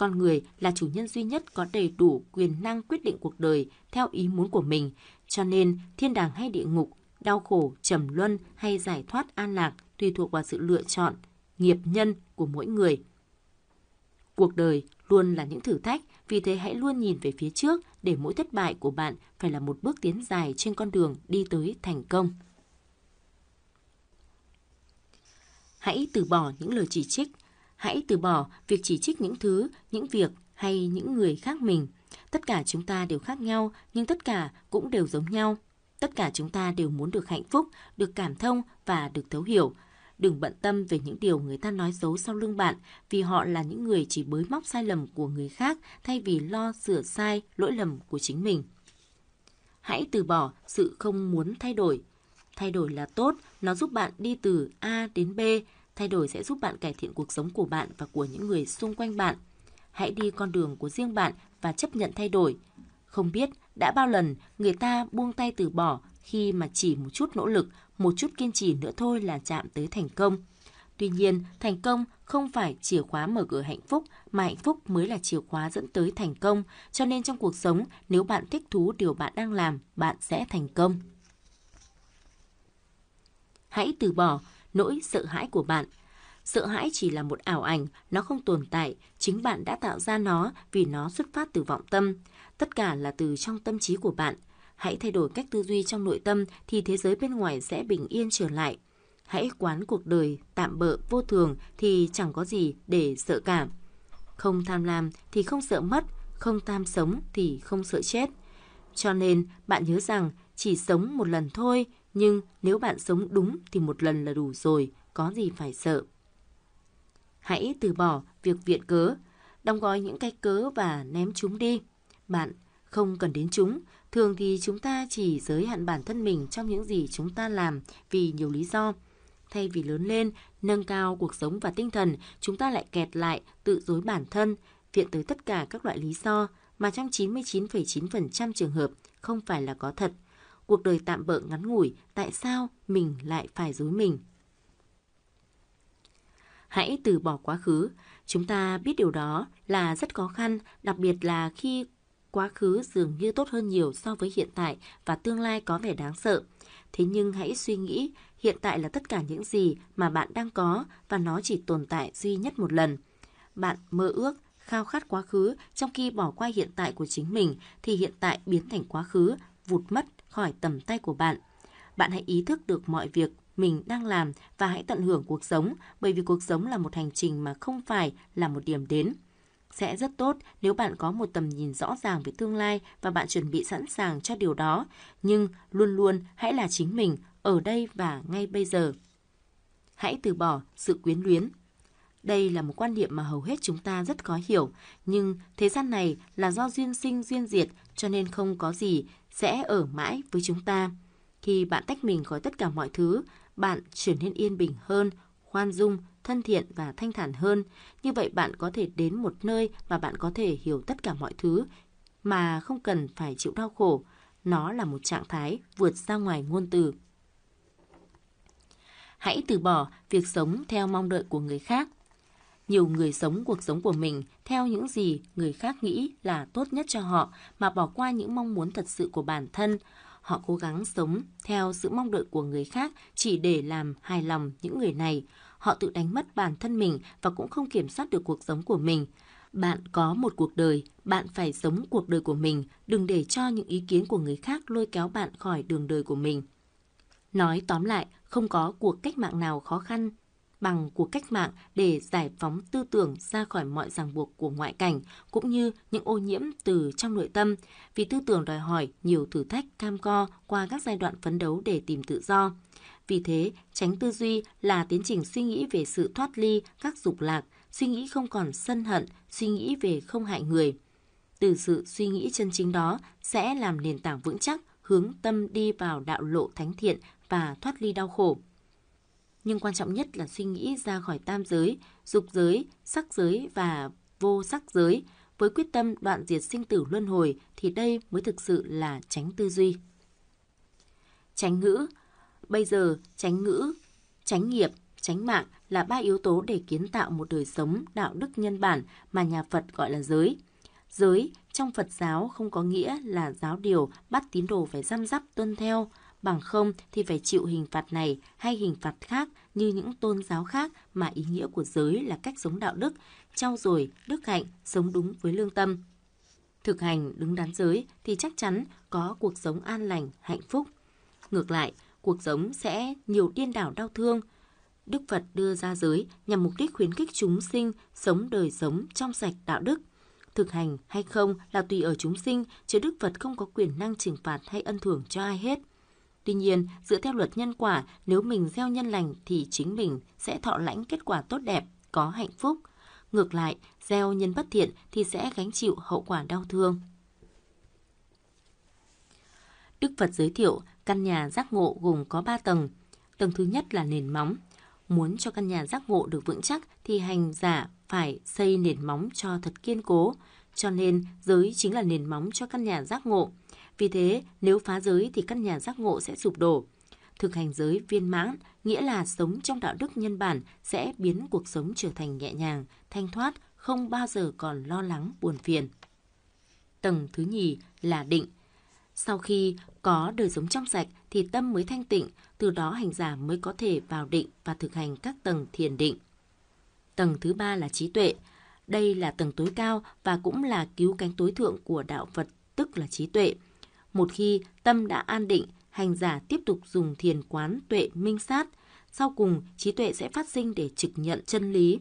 con người là chủ nhân duy nhất có đầy đủ quyền năng quyết định cuộc đời theo ý muốn của mình, cho nên thiên đàng hay địa ngục, đau khổ, trầm luân hay giải thoát an lạc tùy thuộc vào sự lựa chọn, nghiệp nhân của mỗi người. Cuộc đời luôn là những thử thách, vì thế hãy luôn nhìn về phía trước để mỗi thất bại của bạn phải là một bước tiến dài trên con đường đi tới thành công. Hãy từ bỏ những lời chỉ trích, hãy từ bỏ việc chỉ trích những thứ, những việc hay những người khác mình. Tất cả chúng ta đều khác nhau, nhưng tất cả cũng đều giống nhau. Tất cả chúng ta đều muốn được hạnh phúc, được cảm thông và được thấu hiểu. Đừng bận tâm về những điều người ta nói xấu sau lưng bạn, vì họ là những người chỉ bới móc sai lầm của người khác thay vì lo sửa sai lỗi lầm của chính mình. Hãy từ bỏ sự không muốn thay đổi. Thay đổi là tốt, nó giúp bạn đi từ A đến B, Thay đổi sẽ giúp bạn cải thiện cuộc sống của bạn và của những người xung quanh bạn. Hãy đi con đường của riêng bạn và chấp nhận thay đổi. Không biết đã bao lần người ta buông tay từ bỏ khi mà chỉ một chút nỗ lực, một chút kiên trì nữa thôi là chạm tới thành công. Tuy nhiên, thành công không phải chìa khóa mở cửa hạnh phúc, mà hạnh phúc mới là chìa khóa dẫn tới thành công. Cho nên trong cuộc sống, nếu bạn thích thú điều bạn đang làm, bạn sẽ thành công. Hãy từ bỏ, nỗi sợ hãi của bạn. Sợ hãi chỉ là một ảo ảnh, nó không tồn tại, chính bạn đã tạo ra nó vì nó xuất phát từ vọng tâm. Tất cả là từ trong tâm trí của bạn. Hãy thay đổi cách tư duy trong nội tâm thì thế giới bên ngoài sẽ bình yên trở lại. Hãy quán cuộc đời tạm bợ vô thường thì chẳng có gì để sợ cả. Không tham lam thì không sợ mất, không tham sống thì không sợ chết. Cho nên, bạn nhớ rằng chỉ sống một lần thôi, nhưng nếu bạn sống đúng thì một lần là đủ rồi, có gì phải sợ. Hãy từ bỏ việc viện cớ, đóng gói những cái cớ và ném chúng đi. Bạn không cần đến chúng, thường thì chúng ta chỉ giới hạn bản thân mình trong những gì chúng ta làm vì nhiều lý do. Thay vì lớn lên, nâng cao cuộc sống và tinh thần, chúng ta lại kẹt lại, tự dối bản thân, viện tới tất cả các loại lý do mà trong 99,9% trường hợp không phải là có thật – cuộc đời tạm bỡ ngắn ngủi, tại sao mình lại phải dối mình? Hãy từ bỏ quá khứ. Chúng ta biết điều đó là rất khó khăn, đặc biệt là khi quá khứ dường như tốt hơn nhiều so với hiện tại và tương lai có vẻ đáng sợ. Thế nhưng hãy suy nghĩ, hiện tại là tất cả những gì mà bạn đang có và nó chỉ tồn tại duy nhất một lần. Bạn mơ ước, khao khát quá khứ trong khi bỏ qua hiện tại của chính mình thì hiện tại biến thành quá khứ, vụt mất khỏi tầm tay của bạn. Bạn hãy ý thức được mọi việc mình đang làm và hãy tận hưởng cuộc sống, bởi vì cuộc sống là một hành trình mà không phải là một điểm đến. Sẽ rất tốt nếu bạn có một tầm nhìn rõ ràng về tương lai và bạn chuẩn bị sẵn sàng cho điều đó, nhưng luôn luôn hãy là chính mình ở đây và ngay bây giờ. Hãy từ bỏ sự quyến luyến. Đây là một quan niệm mà hầu hết chúng ta rất khó hiểu, nhưng thế gian này là do duyên sinh duyên diệt cho nên không có gì sẽ ở mãi với chúng ta. Khi bạn tách mình khỏi tất cả mọi thứ, bạn trở nên yên bình hơn, khoan dung, thân thiện và thanh thản hơn. Như vậy bạn có thể đến một nơi mà bạn có thể hiểu tất cả mọi thứ mà không cần phải chịu đau khổ. Nó là một trạng thái vượt ra ngoài ngôn từ. Hãy từ bỏ việc sống theo mong đợi của người khác nhiều người sống cuộc sống của mình theo những gì người khác nghĩ là tốt nhất cho họ mà bỏ qua những mong muốn thật sự của bản thân. Họ cố gắng sống theo sự mong đợi của người khác chỉ để làm hài lòng những người này. Họ tự đánh mất bản thân mình và cũng không kiểm soát được cuộc sống của mình. Bạn có một cuộc đời, bạn phải sống cuộc đời của mình, đừng để cho những ý kiến của người khác lôi kéo bạn khỏi đường đời của mình. Nói tóm lại, không có cuộc cách mạng nào khó khăn bằng cuộc cách mạng để giải phóng tư tưởng ra khỏi mọi ràng buộc của ngoại cảnh cũng như những ô nhiễm từ trong nội tâm, vì tư tưởng đòi hỏi nhiều thử thách cam go qua các giai đoạn phấn đấu để tìm tự do. Vì thế, tránh tư duy là tiến trình suy nghĩ về sự thoát ly các dục lạc, suy nghĩ không còn sân hận, suy nghĩ về không hại người. Từ sự suy nghĩ chân chính đó sẽ làm nền tảng vững chắc hướng tâm đi vào đạo lộ thánh thiện và thoát ly đau khổ nhưng quan trọng nhất là suy nghĩ ra khỏi tam giới, dục giới, sắc giới và vô sắc giới với quyết tâm đoạn diệt sinh tử luân hồi thì đây mới thực sự là tránh tư duy. Tránh ngữ Bây giờ, tránh ngữ, tránh nghiệp, tránh mạng là ba yếu tố để kiến tạo một đời sống đạo đức nhân bản mà nhà Phật gọi là giới. Giới trong Phật giáo không có nghĩa là giáo điều bắt tín đồ phải giam giáp tuân theo, bằng không thì phải chịu hình phạt này hay hình phạt khác như những tôn giáo khác mà ý nghĩa của giới là cách sống đạo đức, trau dồi, đức hạnh, sống đúng với lương tâm. Thực hành đứng đắn giới thì chắc chắn có cuộc sống an lành, hạnh phúc. Ngược lại, cuộc sống sẽ nhiều điên đảo đau thương. Đức Phật đưa ra giới nhằm mục đích khuyến khích chúng sinh sống đời sống trong sạch đạo đức. Thực hành hay không là tùy ở chúng sinh, chứ Đức Phật không có quyền năng trừng phạt hay ân thưởng cho ai hết. Tuy nhiên, dựa theo luật nhân quả, nếu mình gieo nhân lành thì chính mình sẽ thọ lãnh kết quả tốt đẹp, có hạnh phúc. Ngược lại, gieo nhân bất thiện thì sẽ gánh chịu hậu quả đau thương. Đức Phật giới thiệu căn nhà giác ngộ gồm có 3 tầng. Tầng thứ nhất là nền móng. Muốn cho căn nhà giác ngộ được vững chắc thì hành giả phải xây nền móng cho thật kiên cố. Cho nên giới chính là nền móng cho căn nhà giác ngộ. Vì thế, nếu phá giới thì căn nhà giác ngộ sẽ sụp đổ. Thực hành giới viên mãn, nghĩa là sống trong đạo đức nhân bản sẽ biến cuộc sống trở thành nhẹ nhàng, thanh thoát, không bao giờ còn lo lắng buồn phiền. Tầng thứ nhì là định. Sau khi có đời sống trong sạch thì tâm mới thanh tịnh, từ đó hành giả mới có thể vào định và thực hành các tầng thiền định. Tầng thứ ba là trí tuệ. Đây là tầng tối cao và cũng là cứu cánh tối thượng của đạo Phật, tức là trí tuệ. Một khi tâm đã an định, hành giả tiếp tục dùng thiền quán tuệ minh sát, sau cùng trí tuệ sẽ phát sinh để trực nhận chân lý.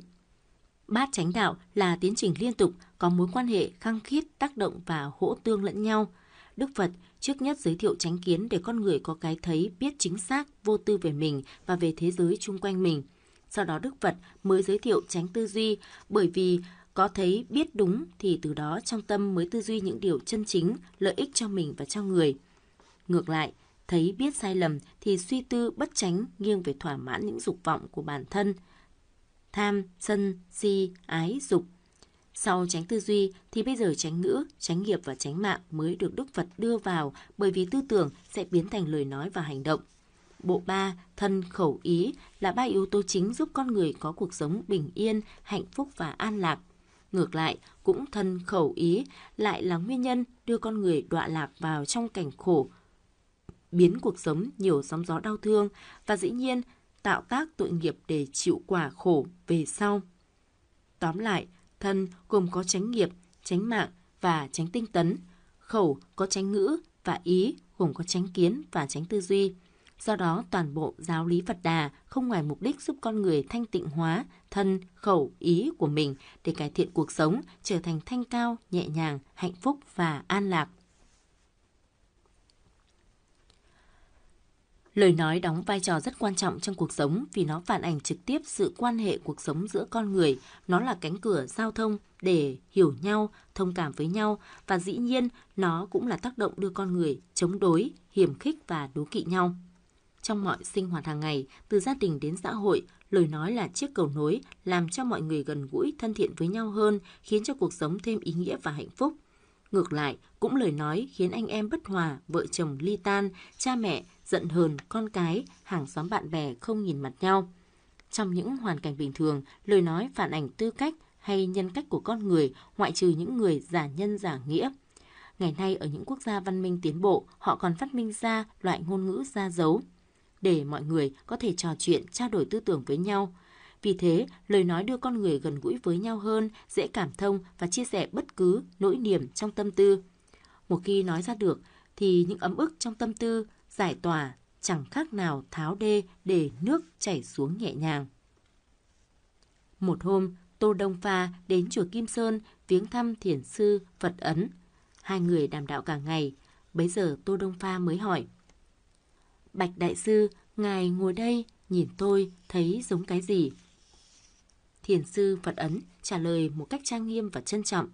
Bát chánh đạo là tiến trình liên tục có mối quan hệ khăng khít tác động và hỗ tương lẫn nhau. Đức Phật trước nhất giới thiệu chánh kiến để con người có cái thấy biết chính xác, vô tư về mình và về thế giới chung quanh mình. Sau đó Đức Phật mới giới thiệu tránh tư duy bởi vì có thấy biết đúng thì từ đó trong tâm mới tư duy những điều chân chính, lợi ích cho mình và cho người. Ngược lại, thấy biết sai lầm thì suy tư bất tránh nghiêng về thỏa mãn những dục vọng của bản thân, tham, sân, si, ái, dục. Sau tránh tư duy thì bây giờ tránh ngữ, tránh nghiệp và tránh mạng mới được Đức Phật đưa vào bởi vì tư tưởng sẽ biến thành lời nói và hành động. Bộ ba, thân, khẩu, ý là ba yếu tố chính giúp con người có cuộc sống bình yên, hạnh phúc và an lạc. Ngược lại, cũng thân khẩu ý lại là nguyên nhân đưa con người đọa lạc vào trong cảnh khổ, biến cuộc sống nhiều sóng gió đau thương và dĩ nhiên tạo tác tội nghiệp để chịu quả khổ về sau. Tóm lại, thân gồm có tránh nghiệp, tránh mạng và tránh tinh tấn, khẩu có tránh ngữ và ý gồm có tránh kiến và tránh tư duy. Do đó, toàn bộ giáo lý Phật Đà không ngoài mục đích giúp con người thanh tịnh hóa thân, khẩu, ý của mình để cải thiện cuộc sống, trở thành thanh cao, nhẹ nhàng, hạnh phúc và an lạc. Lời nói đóng vai trò rất quan trọng trong cuộc sống vì nó phản ảnh trực tiếp sự quan hệ cuộc sống giữa con người, nó là cánh cửa giao thông để hiểu nhau, thông cảm với nhau và dĩ nhiên nó cũng là tác động đưa con người chống đối, hiểm khích và đố kỵ nhau. Trong mọi sinh hoạt hàng ngày, từ gia đình đến xã hội, lời nói là chiếc cầu nối làm cho mọi người gần gũi, thân thiện với nhau hơn, khiến cho cuộc sống thêm ý nghĩa và hạnh phúc. Ngược lại, cũng lời nói khiến anh em bất hòa, vợ chồng ly tan, cha mẹ giận hờn, con cái, hàng xóm bạn bè không nhìn mặt nhau. Trong những hoàn cảnh bình thường, lời nói phản ảnh tư cách hay nhân cách của con người, ngoại trừ những người giả nhân giả nghĩa. Ngày nay ở những quốc gia văn minh tiến bộ, họ còn phát minh ra loại ngôn ngữ ra dấu để mọi người có thể trò chuyện, trao đổi tư tưởng với nhau. Vì thế, lời nói đưa con người gần gũi với nhau hơn, dễ cảm thông và chia sẻ bất cứ nỗi niềm trong tâm tư. Một khi nói ra được, thì những ấm ức trong tâm tư giải tỏa chẳng khác nào tháo đê để nước chảy xuống nhẹ nhàng. Một hôm, Tô Đông Pha đến chùa Kim Sơn viếng thăm thiền sư Phật Ấn. Hai người đàm đạo cả ngày. Bấy giờ Tô Đông Pha mới hỏi – Bạch Đại Sư, Ngài ngồi đây, nhìn tôi, thấy giống cái gì? Thiền sư Phật Ấn trả lời một cách trang nghiêm và trân trọng.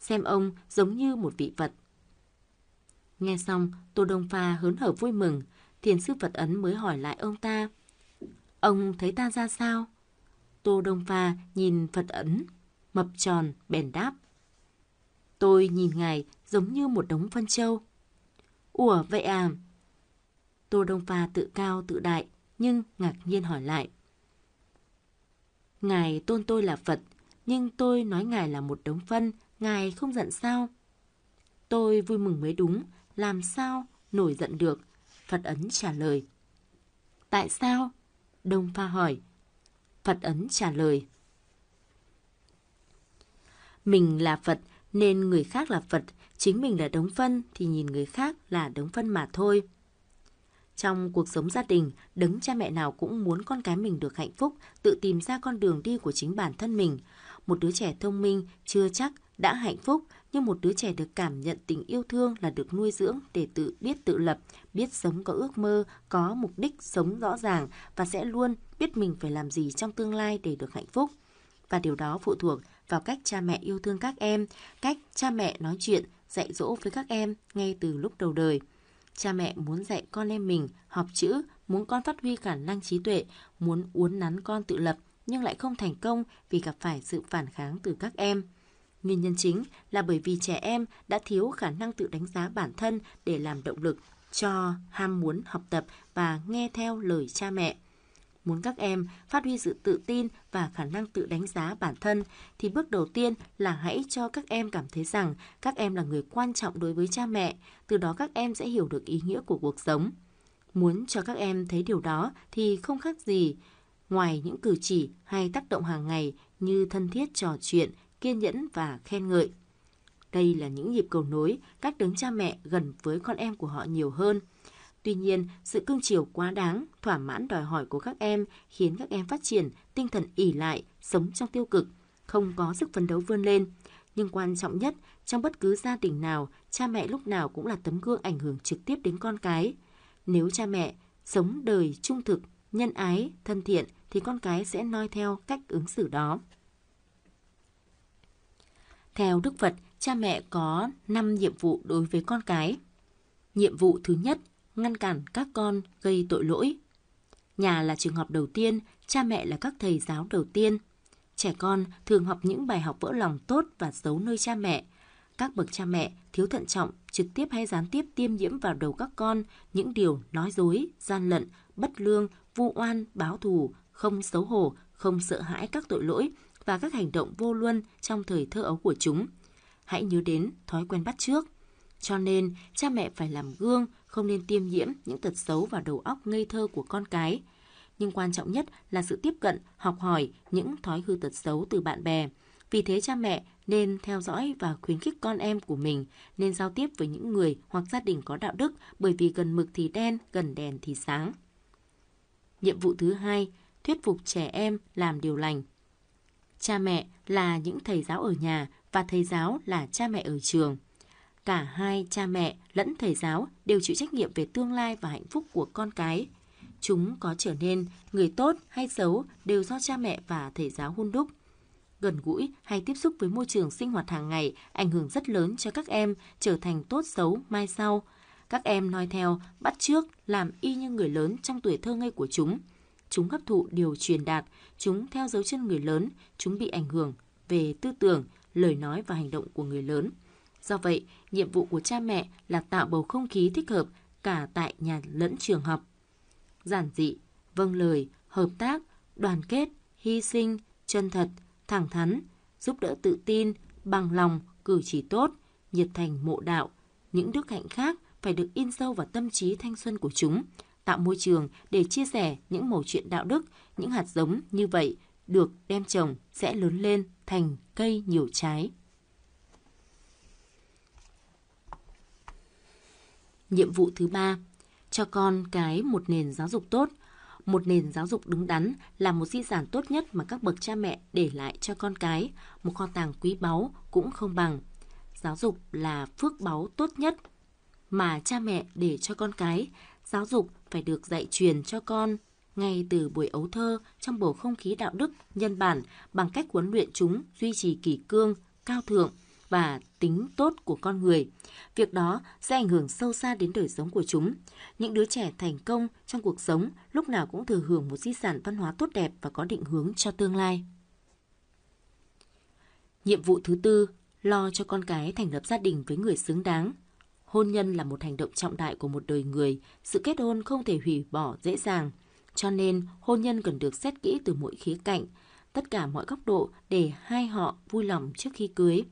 Xem ông giống như một vị Phật. Nghe xong, Tô Đông Pha hớn hở vui mừng, thiền sư Phật Ấn mới hỏi lại ông ta. Ông thấy ta ra sao? Tô Đông Pha nhìn Phật Ấn, mập tròn, bèn đáp. Tôi nhìn ngài giống như một đống phân châu. Ủa vậy à, Tô Đông Pha tự cao tự đại, nhưng ngạc nhiên hỏi lại. Ngài tôn tôi là Phật, nhưng tôi nói ngài là một đống phân, ngài không giận sao? Tôi vui mừng mới đúng, làm sao nổi giận được? Phật Ấn trả lời. Tại sao? Đông Pha hỏi. Phật Ấn trả lời. Mình là Phật nên người khác là Phật, chính mình là đống phân thì nhìn người khác là đống phân mà thôi. Trong cuộc sống gia đình, đấng cha mẹ nào cũng muốn con cái mình được hạnh phúc, tự tìm ra con đường đi của chính bản thân mình. Một đứa trẻ thông minh chưa chắc đã hạnh phúc, nhưng một đứa trẻ được cảm nhận tình yêu thương là được nuôi dưỡng để tự biết tự lập, biết sống có ước mơ, có mục đích sống rõ ràng và sẽ luôn biết mình phải làm gì trong tương lai để được hạnh phúc. Và điều đó phụ thuộc vào cách cha mẹ yêu thương các em, cách cha mẹ nói chuyện, dạy dỗ với các em ngay từ lúc đầu đời – Cha mẹ muốn dạy con em mình học chữ, muốn con phát huy khả năng trí tuệ, muốn uốn nắn con tự lập nhưng lại không thành công vì gặp phải sự phản kháng từ các em. Nguyên nhân chính là bởi vì trẻ em đã thiếu khả năng tự đánh giá bản thân để làm động lực cho ham muốn học tập và nghe theo lời cha mẹ muốn các em phát huy sự tự tin và khả năng tự đánh giá bản thân thì bước đầu tiên là hãy cho các em cảm thấy rằng các em là người quan trọng đối với cha mẹ, từ đó các em sẽ hiểu được ý nghĩa của cuộc sống. Muốn cho các em thấy điều đó thì không khác gì ngoài những cử chỉ hay tác động hàng ngày như thân thiết trò chuyện, kiên nhẫn và khen ngợi. Đây là những nhịp cầu nối các đứng cha mẹ gần với con em của họ nhiều hơn – Tuy nhiên, sự cưng chiều quá đáng, thỏa mãn đòi hỏi của các em khiến các em phát triển tinh thần ỉ lại, sống trong tiêu cực, không có sức phấn đấu vươn lên. Nhưng quan trọng nhất, trong bất cứ gia đình nào, cha mẹ lúc nào cũng là tấm gương ảnh hưởng trực tiếp đến con cái. Nếu cha mẹ sống đời trung thực, nhân ái, thân thiện thì con cái sẽ noi theo cách ứng xử đó. Theo Đức Phật, cha mẹ có 5 nhiệm vụ đối với con cái. Nhiệm vụ thứ nhất – ngăn cản các con gây tội lỗi. Nhà là trường học đầu tiên, cha mẹ là các thầy giáo đầu tiên. Trẻ con thường học những bài học vỡ lòng tốt và xấu nơi cha mẹ. Các bậc cha mẹ thiếu thận trọng, trực tiếp hay gián tiếp tiêm nhiễm vào đầu các con những điều nói dối, gian lận, bất lương, vu oan, báo thù, không xấu hổ, không sợ hãi các tội lỗi và các hành động vô luân trong thời thơ ấu của chúng. Hãy nhớ đến thói quen bắt trước. Cho nên, cha mẹ phải làm gương, không nên tiêm nhiễm những tật xấu vào đầu óc ngây thơ của con cái. Nhưng quan trọng nhất là sự tiếp cận, học hỏi những thói hư tật xấu từ bạn bè. Vì thế cha mẹ nên theo dõi và khuyến khích con em của mình nên giao tiếp với những người hoặc gia đình có đạo đức bởi vì gần mực thì đen, gần đèn thì sáng. Nhiệm vụ thứ hai, thuyết phục trẻ em làm điều lành. Cha mẹ là những thầy giáo ở nhà và thầy giáo là cha mẹ ở trường. Cả hai cha mẹ lẫn thầy giáo đều chịu trách nhiệm về tương lai và hạnh phúc của con cái. Chúng có trở nên người tốt hay xấu đều do cha mẹ và thầy giáo hun đúc. Gần gũi hay tiếp xúc với môi trường sinh hoạt hàng ngày ảnh hưởng rất lớn cho các em trở thành tốt xấu mai sau. Các em noi theo, bắt trước làm y như người lớn trong tuổi thơ ngây của chúng. Chúng hấp thụ điều truyền đạt, chúng theo dấu chân người lớn, chúng bị ảnh hưởng về tư tưởng, lời nói và hành động của người lớn – Do vậy, nhiệm vụ của cha mẹ là tạo bầu không khí thích hợp cả tại nhà lẫn trường học. Giản dị, vâng lời, hợp tác, đoàn kết, hy sinh, chân thật, thẳng thắn, giúp đỡ tự tin, bằng lòng, cử chỉ tốt, nhiệt thành mộ đạo, những đức hạnh khác phải được in sâu vào tâm trí thanh xuân của chúng, tạo môi trường để chia sẻ những mẩu chuyện đạo đức, những hạt giống như vậy được đem trồng sẽ lớn lên thành cây nhiều trái. Nhiệm vụ thứ ba, cho con cái một nền giáo dục tốt. Một nền giáo dục đúng đắn là một di sản tốt nhất mà các bậc cha mẹ để lại cho con cái, một kho tàng quý báu cũng không bằng. Giáo dục là phước báu tốt nhất mà cha mẹ để cho con cái. Giáo dục phải được dạy truyền cho con ngay từ buổi ấu thơ trong bầu không khí đạo đức, nhân bản bằng cách huấn luyện chúng duy trì kỷ cương, cao thượng, và tính tốt của con người. Việc đó sẽ ảnh hưởng sâu xa đến đời sống của chúng. Những đứa trẻ thành công trong cuộc sống lúc nào cũng thừa hưởng một di sản văn hóa tốt đẹp và có định hướng cho tương lai. Nhiệm vụ thứ tư, lo cho con cái thành lập gia đình với người xứng đáng. Hôn nhân là một hành động trọng đại của một đời người, sự kết hôn không thể hủy bỏ dễ dàng. Cho nên, hôn nhân cần được xét kỹ từ mỗi khía cạnh, tất cả mọi góc độ để hai họ vui lòng trước khi cưới.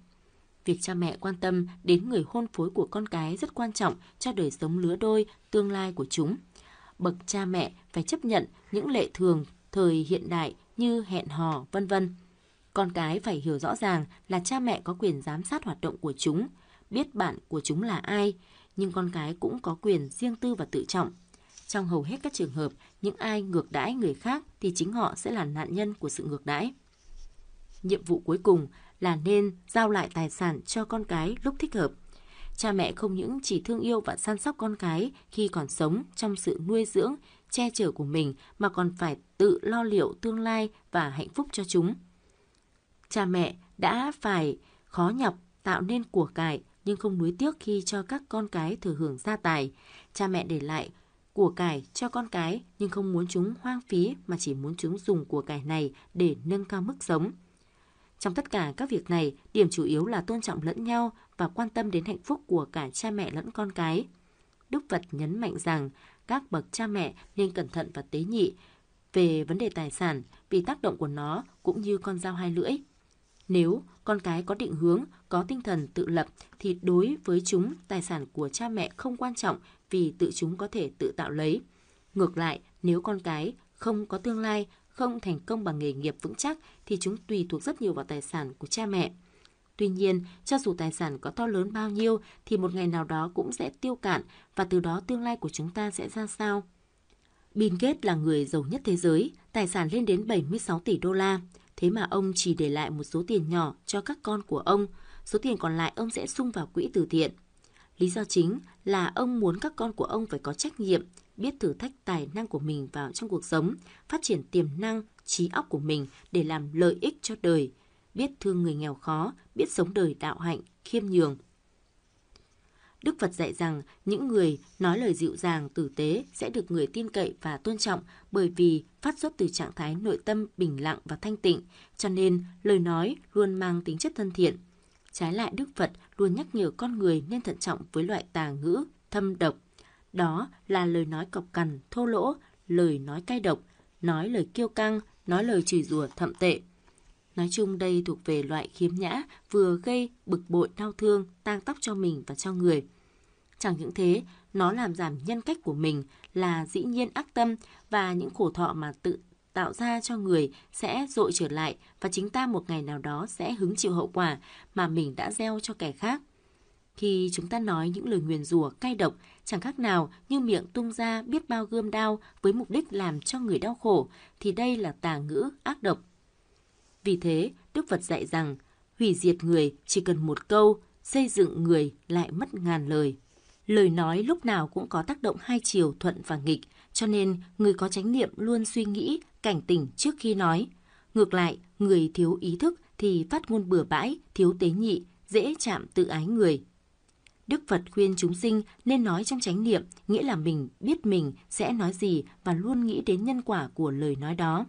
Việc cha mẹ quan tâm đến người hôn phối của con cái rất quan trọng cho đời sống lứa đôi, tương lai của chúng. Bậc cha mẹ phải chấp nhận những lệ thường thời hiện đại như hẹn hò, vân vân. Con cái phải hiểu rõ ràng là cha mẹ có quyền giám sát hoạt động của chúng, biết bạn của chúng là ai, nhưng con cái cũng có quyền riêng tư và tự trọng. Trong hầu hết các trường hợp, những ai ngược đãi người khác thì chính họ sẽ là nạn nhân của sự ngược đãi. Nhiệm vụ cuối cùng là nên giao lại tài sản cho con cái lúc thích hợp. Cha mẹ không những chỉ thương yêu và săn sóc con cái khi còn sống trong sự nuôi dưỡng, che chở của mình mà còn phải tự lo liệu tương lai và hạnh phúc cho chúng. Cha mẹ đã phải khó nhọc tạo nên của cải nhưng không nuối tiếc khi cho các con cái thừa hưởng gia tài. Cha mẹ để lại của cải cho con cái nhưng không muốn chúng hoang phí mà chỉ muốn chúng dùng của cải này để nâng cao mức sống. Trong tất cả các việc này, điểm chủ yếu là tôn trọng lẫn nhau và quan tâm đến hạnh phúc của cả cha mẹ lẫn con cái. Đức Phật nhấn mạnh rằng các bậc cha mẹ nên cẩn thận và tế nhị về vấn đề tài sản vì tác động của nó cũng như con dao hai lưỡi. Nếu con cái có định hướng, có tinh thần tự lập thì đối với chúng tài sản của cha mẹ không quan trọng vì tự chúng có thể tự tạo lấy. Ngược lại, nếu con cái không có tương lai không thành công bằng nghề nghiệp vững chắc thì chúng tùy thuộc rất nhiều vào tài sản của cha mẹ. Tuy nhiên, cho dù tài sản có to lớn bao nhiêu thì một ngày nào đó cũng sẽ tiêu cạn và từ đó tương lai của chúng ta sẽ ra sao? Bill Gates là người giàu nhất thế giới, tài sản lên đến 76 tỷ đô la. Thế mà ông chỉ để lại một số tiền nhỏ cho các con của ông, số tiền còn lại ông sẽ sung vào quỹ từ thiện. Lý do chính là ông muốn các con của ông phải có trách nhiệm, biết thử thách tài năng của mình vào trong cuộc sống, phát triển tiềm năng, trí óc của mình để làm lợi ích cho đời, biết thương người nghèo khó, biết sống đời đạo hạnh, khiêm nhường. Đức Phật dạy rằng những người nói lời dịu dàng, tử tế sẽ được người tin cậy và tôn trọng bởi vì phát xuất từ trạng thái nội tâm bình lặng và thanh tịnh, cho nên lời nói luôn mang tính chất thân thiện. Trái lại Đức Phật luôn nhắc nhở con người nên thận trọng với loại tà ngữ, thâm độc, đó là lời nói cọc cằn, thô lỗ, lời nói cay độc, nói lời kiêu căng, nói lời chửi rủa thậm tệ. Nói chung đây thuộc về loại khiếm nhã vừa gây bực bội đau thương, tang tóc cho mình và cho người. Chẳng những thế, nó làm giảm nhân cách của mình là dĩ nhiên ác tâm và những khổ thọ mà tự tạo ra cho người sẽ dội trở lại và chính ta một ngày nào đó sẽ hứng chịu hậu quả mà mình đã gieo cho kẻ khác. Khi chúng ta nói những lời nguyền rủa cay độc chẳng khác nào như miệng tung ra biết bao gươm đao với mục đích làm cho người đau khổ, thì đây là tà ngữ ác độc. Vì thế, Đức Phật dạy rằng, hủy diệt người chỉ cần một câu, xây dựng người lại mất ngàn lời. Lời nói lúc nào cũng có tác động hai chiều thuận và nghịch, cho nên người có chánh niệm luôn suy nghĩ, cảnh tỉnh trước khi nói. Ngược lại, người thiếu ý thức thì phát ngôn bừa bãi, thiếu tế nhị, dễ chạm tự ái người. Đức Phật khuyên chúng sinh nên nói trong chánh niệm, nghĩa là mình biết mình sẽ nói gì và luôn nghĩ đến nhân quả của lời nói đó.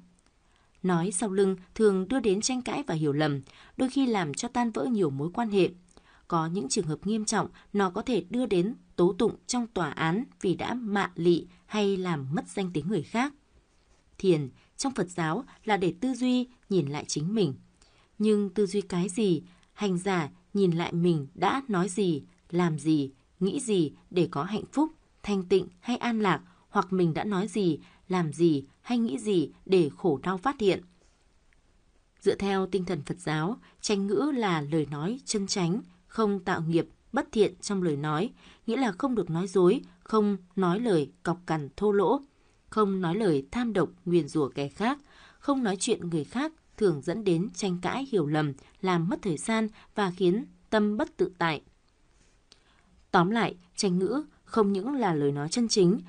Nói sau lưng thường đưa đến tranh cãi và hiểu lầm, đôi khi làm cho tan vỡ nhiều mối quan hệ. Có những trường hợp nghiêm trọng, nó có thể đưa đến tố tụng trong tòa án vì đã mạ lị hay làm mất danh tiếng người khác. Thiền trong Phật giáo là để tư duy nhìn lại chính mình. Nhưng tư duy cái gì? Hành giả nhìn lại mình đã nói gì, làm gì, nghĩ gì để có hạnh phúc, thanh tịnh hay an lạc, hoặc mình đã nói gì, làm gì hay nghĩ gì để khổ đau phát hiện. Dựa theo tinh thần Phật giáo, tranh ngữ là lời nói chân chánh, không tạo nghiệp, bất thiện trong lời nói, nghĩa là không được nói dối, không nói lời cọc cằn thô lỗ, không nói lời tham độc nguyền rủa kẻ khác, không nói chuyện người khác thường dẫn đến tranh cãi hiểu lầm, làm mất thời gian và khiến tâm bất tự tại. Tóm lại, tranh ngữ không những là lời nói chân chính,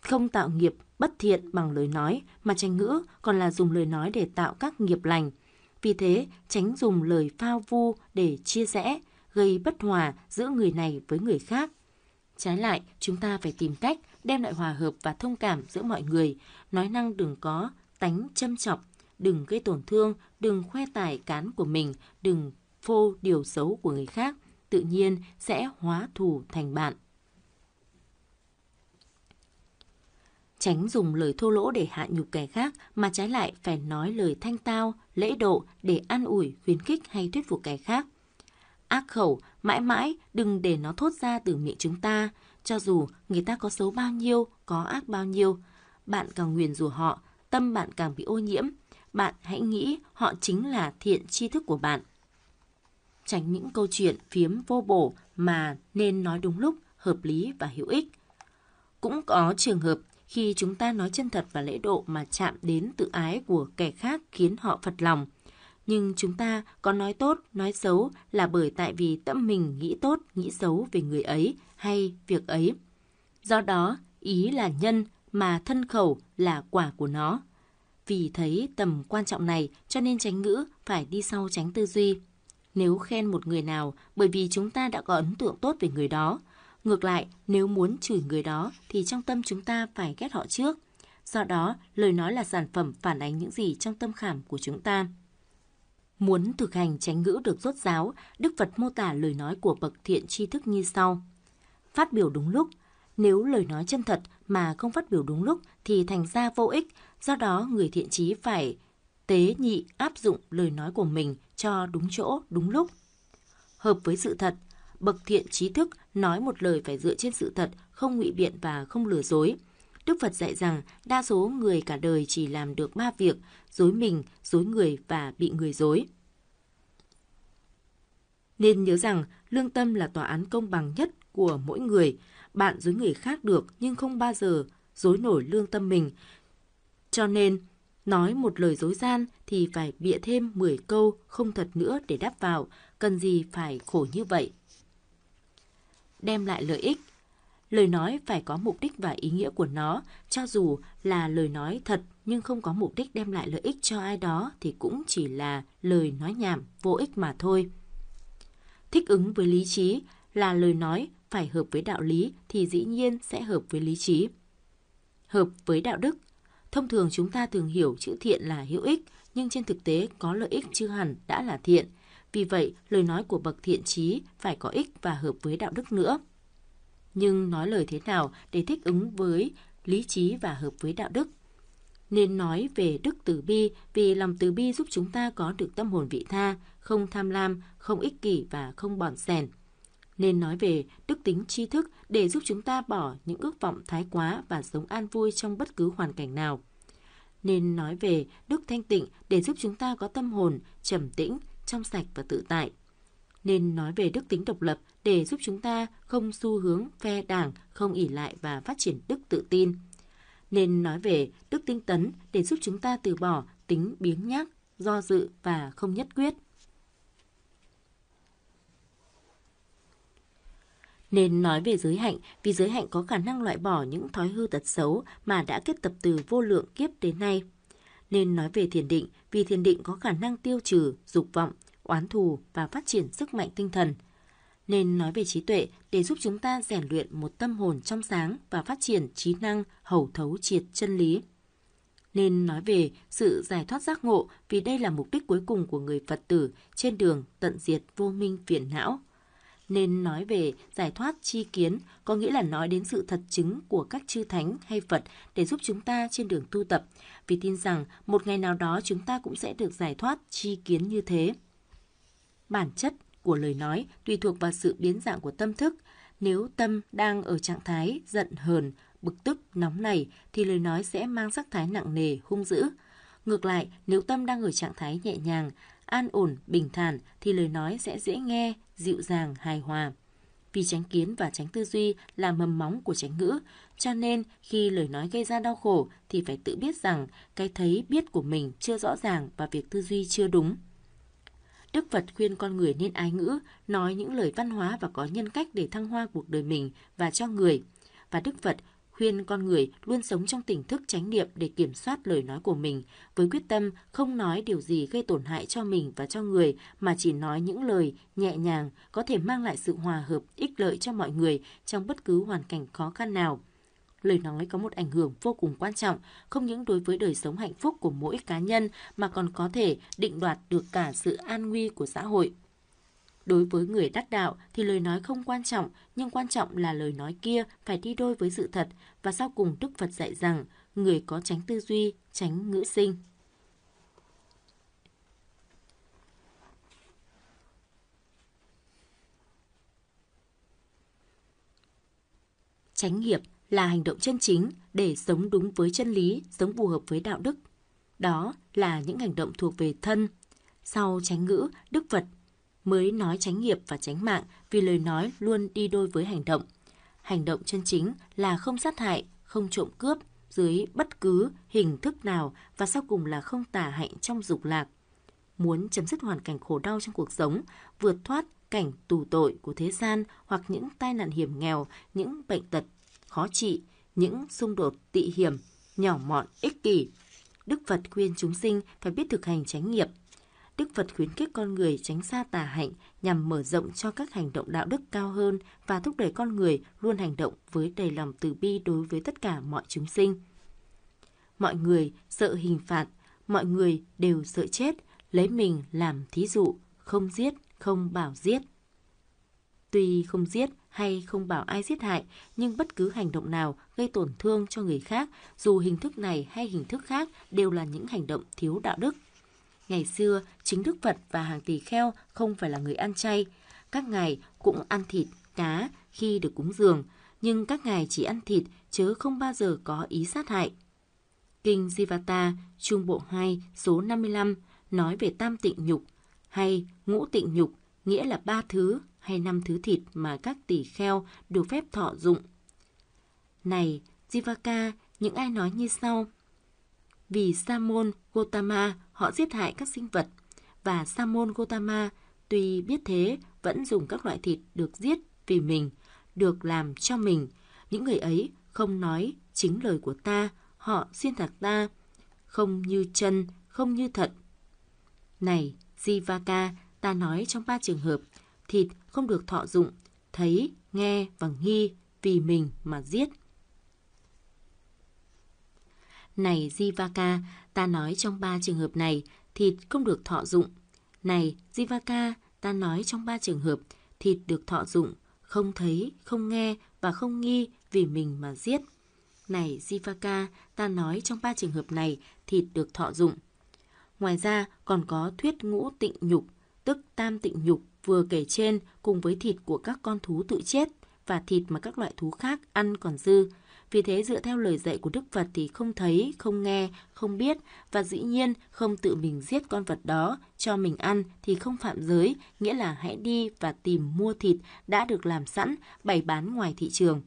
không tạo nghiệp bất thiện bằng lời nói, mà tranh ngữ còn là dùng lời nói để tạo các nghiệp lành. Vì thế, tránh dùng lời phao vu để chia rẽ, gây bất hòa giữa người này với người khác. Trái lại, chúng ta phải tìm cách đem lại hòa hợp và thông cảm giữa mọi người, nói năng đừng có, tánh châm chọc, đừng gây tổn thương, đừng khoe tài cán của mình, đừng phô điều xấu của người khác – tự nhiên sẽ hóa thù thành bạn. Tránh dùng lời thô lỗ để hạ nhục kẻ khác mà trái lại phải nói lời thanh tao, lễ độ để an ủi, khuyến khích hay thuyết phục kẻ khác. Ác khẩu mãi mãi đừng để nó thốt ra từ miệng chúng ta, cho dù người ta có xấu bao nhiêu, có ác bao nhiêu, bạn càng nguyền rủa họ, tâm bạn càng bị ô nhiễm. Bạn hãy nghĩ họ chính là thiện tri thức của bạn tránh những câu chuyện phiếm vô bổ mà nên nói đúng lúc, hợp lý và hữu ích. Cũng có trường hợp khi chúng ta nói chân thật và lễ độ mà chạm đến tự ái của kẻ khác khiến họ phật lòng. Nhưng chúng ta có nói tốt, nói xấu là bởi tại vì tâm mình nghĩ tốt, nghĩ xấu về người ấy hay việc ấy. Do đó, ý là nhân mà thân khẩu là quả của nó. Vì thấy tầm quan trọng này cho nên tránh ngữ phải đi sau tránh tư duy nếu khen một người nào bởi vì chúng ta đã có ấn tượng tốt về người đó. Ngược lại, nếu muốn chửi người đó thì trong tâm chúng ta phải ghét họ trước. Do đó, lời nói là sản phẩm phản ánh những gì trong tâm khảm của chúng ta. Muốn thực hành tránh ngữ được rốt ráo, Đức Phật mô tả lời nói của bậc thiện tri thức như sau. Phát biểu đúng lúc, nếu lời nói chân thật mà không phát biểu đúng lúc thì thành ra vô ích, do đó người thiện trí phải tế nhị áp dụng lời nói của mình cho đúng chỗ, đúng lúc. Hợp với sự thật, bậc thiện trí thức nói một lời phải dựa trên sự thật, không ngụy biện và không lừa dối. Đức Phật dạy rằng đa số người cả đời chỉ làm được ba việc, dối mình, dối người và bị người dối. Nên nhớ rằng lương tâm là tòa án công bằng nhất của mỗi người. Bạn dối người khác được nhưng không bao giờ dối nổi lương tâm mình. Cho nên Nói một lời dối gian thì phải bịa thêm 10 câu không thật nữa để đáp vào, cần gì phải khổ như vậy. Đem lại lợi ích Lời nói phải có mục đích và ý nghĩa của nó, cho dù là lời nói thật nhưng không có mục đích đem lại lợi ích cho ai đó thì cũng chỉ là lời nói nhảm, vô ích mà thôi. Thích ứng với lý trí là lời nói phải hợp với đạo lý thì dĩ nhiên sẽ hợp với lý trí. Hợp với đạo đức Thông thường chúng ta thường hiểu chữ thiện là hữu ích, nhưng trên thực tế có lợi ích chưa hẳn đã là thiện. Vì vậy, lời nói của bậc thiện trí phải có ích và hợp với đạo đức nữa. Nhưng nói lời thế nào để thích ứng với lý trí và hợp với đạo đức? Nên nói về đức từ bi vì lòng từ bi giúp chúng ta có được tâm hồn vị tha, không tham lam, không ích kỷ và không bòn xèn. Nên nói về đức tính tri thức để giúp chúng ta bỏ những ước vọng thái quá và sống an vui trong bất cứ hoàn cảnh nào. Nên nói về đức thanh tịnh để giúp chúng ta có tâm hồn trầm tĩnh, trong sạch và tự tại. Nên nói về đức tính độc lập để giúp chúng ta không xu hướng phe đảng, không ỉ lại và phát triển đức tự tin. Nên nói về đức tinh tấn để giúp chúng ta từ bỏ tính biếng nhác, do dự và không nhất quyết. Nên nói về giới hạnh, vì giới hạnh có khả năng loại bỏ những thói hư tật xấu mà đã kết tập từ vô lượng kiếp đến nay. Nên nói về thiền định, vì thiền định có khả năng tiêu trừ, dục vọng, oán thù và phát triển sức mạnh tinh thần. Nên nói về trí tuệ để giúp chúng ta rèn luyện một tâm hồn trong sáng và phát triển trí năng hầu thấu triệt chân lý nên nói về sự giải thoát giác ngộ vì đây là mục đích cuối cùng của người Phật tử trên đường tận diệt vô minh phiền não nên nói về giải thoát chi kiến có nghĩa là nói đến sự thật chứng của các chư thánh hay Phật để giúp chúng ta trên đường tu tập, vì tin rằng một ngày nào đó chúng ta cũng sẽ được giải thoát chi kiến như thế. Bản chất của lời nói tùy thuộc vào sự biến dạng của tâm thức. Nếu tâm đang ở trạng thái giận hờn, bực tức, nóng nảy thì lời nói sẽ mang sắc thái nặng nề, hung dữ. Ngược lại, nếu tâm đang ở trạng thái nhẹ nhàng, an ổn, bình thản thì lời nói sẽ dễ nghe, dịu dàng, hài hòa. Vì tránh kiến và tránh tư duy là mầm móng của tránh ngữ, cho nên khi lời nói gây ra đau khổ thì phải tự biết rằng cái thấy biết của mình chưa rõ ràng và việc tư duy chưa đúng. Đức Phật khuyên con người nên ái ngữ, nói những lời văn hóa và có nhân cách để thăng hoa cuộc đời mình và cho người. Và Đức Phật khuyên con người luôn sống trong tỉnh thức chánh niệm để kiểm soát lời nói của mình, với quyết tâm không nói điều gì gây tổn hại cho mình và cho người mà chỉ nói những lời nhẹ nhàng có thể mang lại sự hòa hợp ích lợi cho mọi người trong bất cứ hoàn cảnh khó khăn nào lời nói có một ảnh hưởng vô cùng quan trọng, không những đối với đời sống hạnh phúc của mỗi cá nhân mà còn có thể định đoạt được cả sự an nguy của xã hội. Đối với người đắc đạo thì lời nói không quan trọng, nhưng quan trọng là lời nói kia phải đi đôi với sự thật và sau cùng Đức Phật dạy rằng người có tránh tư duy, tránh ngữ sinh. Tránh nghiệp là hành động chân chính để sống đúng với chân lý, sống phù hợp với đạo đức. Đó là những hành động thuộc về thân. Sau tránh ngữ, Đức Phật mới nói tránh nghiệp và tránh mạng vì lời nói luôn đi đôi với hành động. Hành động chân chính là không sát hại, không trộm cướp dưới bất cứ hình thức nào và sau cùng là không tả hạnh trong dục lạc. Muốn chấm dứt hoàn cảnh khổ đau trong cuộc sống, vượt thoát cảnh tù tội của thế gian hoặc những tai nạn hiểm nghèo, những bệnh tật khó trị, những xung đột tị hiểm, nhỏ mọn ích kỷ. Đức Phật khuyên chúng sinh phải biết thực hành chánh nghiệp, Đức Phật khuyến khích con người tránh xa tà hạnh nhằm mở rộng cho các hành động đạo đức cao hơn và thúc đẩy con người luôn hành động với đầy lòng từ bi đối với tất cả mọi chúng sinh. Mọi người sợ hình phạt, mọi người đều sợ chết, lấy mình làm thí dụ, không giết, không bảo giết. Tuy không giết hay không bảo ai giết hại, nhưng bất cứ hành động nào gây tổn thương cho người khác, dù hình thức này hay hình thức khác đều là những hành động thiếu đạo đức. Ngày xưa, chính Đức Phật và hàng tỳ kheo không phải là người ăn chay. Các ngài cũng ăn thịt, cá khi được cúng dường, nhưng các ngài chỉ ăn thịt chứ không bao giờ có ý sát hại. Kinh Jivata, Trung Bộ 2, số 55 nói về tam tịnh nhục hay ngũ tịnh nhục, nghĩa là ba thứ hay năm thứ thịt mà các tỷ kheo được phép thọ dụng. Này, Jivaka, những ai nói như sau. Vì Sa Gotama họ giết hại các sinh vật và Samon Gotama tuy biết thế vẫn dùng các loại thịt được giết vì mình, được làm cho mình. Những người ấy không nói chính lời của ta, họ xuyên thạc ta, không như chân, không như thật. Này, Jivaka, ta nói trong ba trường hợp, thịt không được thọ dụng, thấy, nghe và nghi vì mình mà giết. Này Jivaka, ta nói trong ba trường hợp này, thịt không được thọ dụng. Này Jivaka, ta nói trong ba trường hợp, thịt được thọ dụng, không thấy, không nghe và không nghi vì mình mà giết. Này Jivaka, ta nói trong ba trường hợp này, thịt được thọ dụng. Ngoài ra còn có thuyết ngũ tịnh nhục, tức tam tịnh nhục vừa kể trên cùng với thịt của các con thú tự chết và thịt mà các loại thú khác ăn còn dư, vì thế dựa theo lời dạy của Đức Phật thì không thấy, không nghe, không biết và dĩ nhiên không tự mình giết con vật đó cho mình ăn thì không phạm giới, nghĩa là hãy đi và tìm mua thịt đã được làm sẵn, bày bán ngoài thị trường.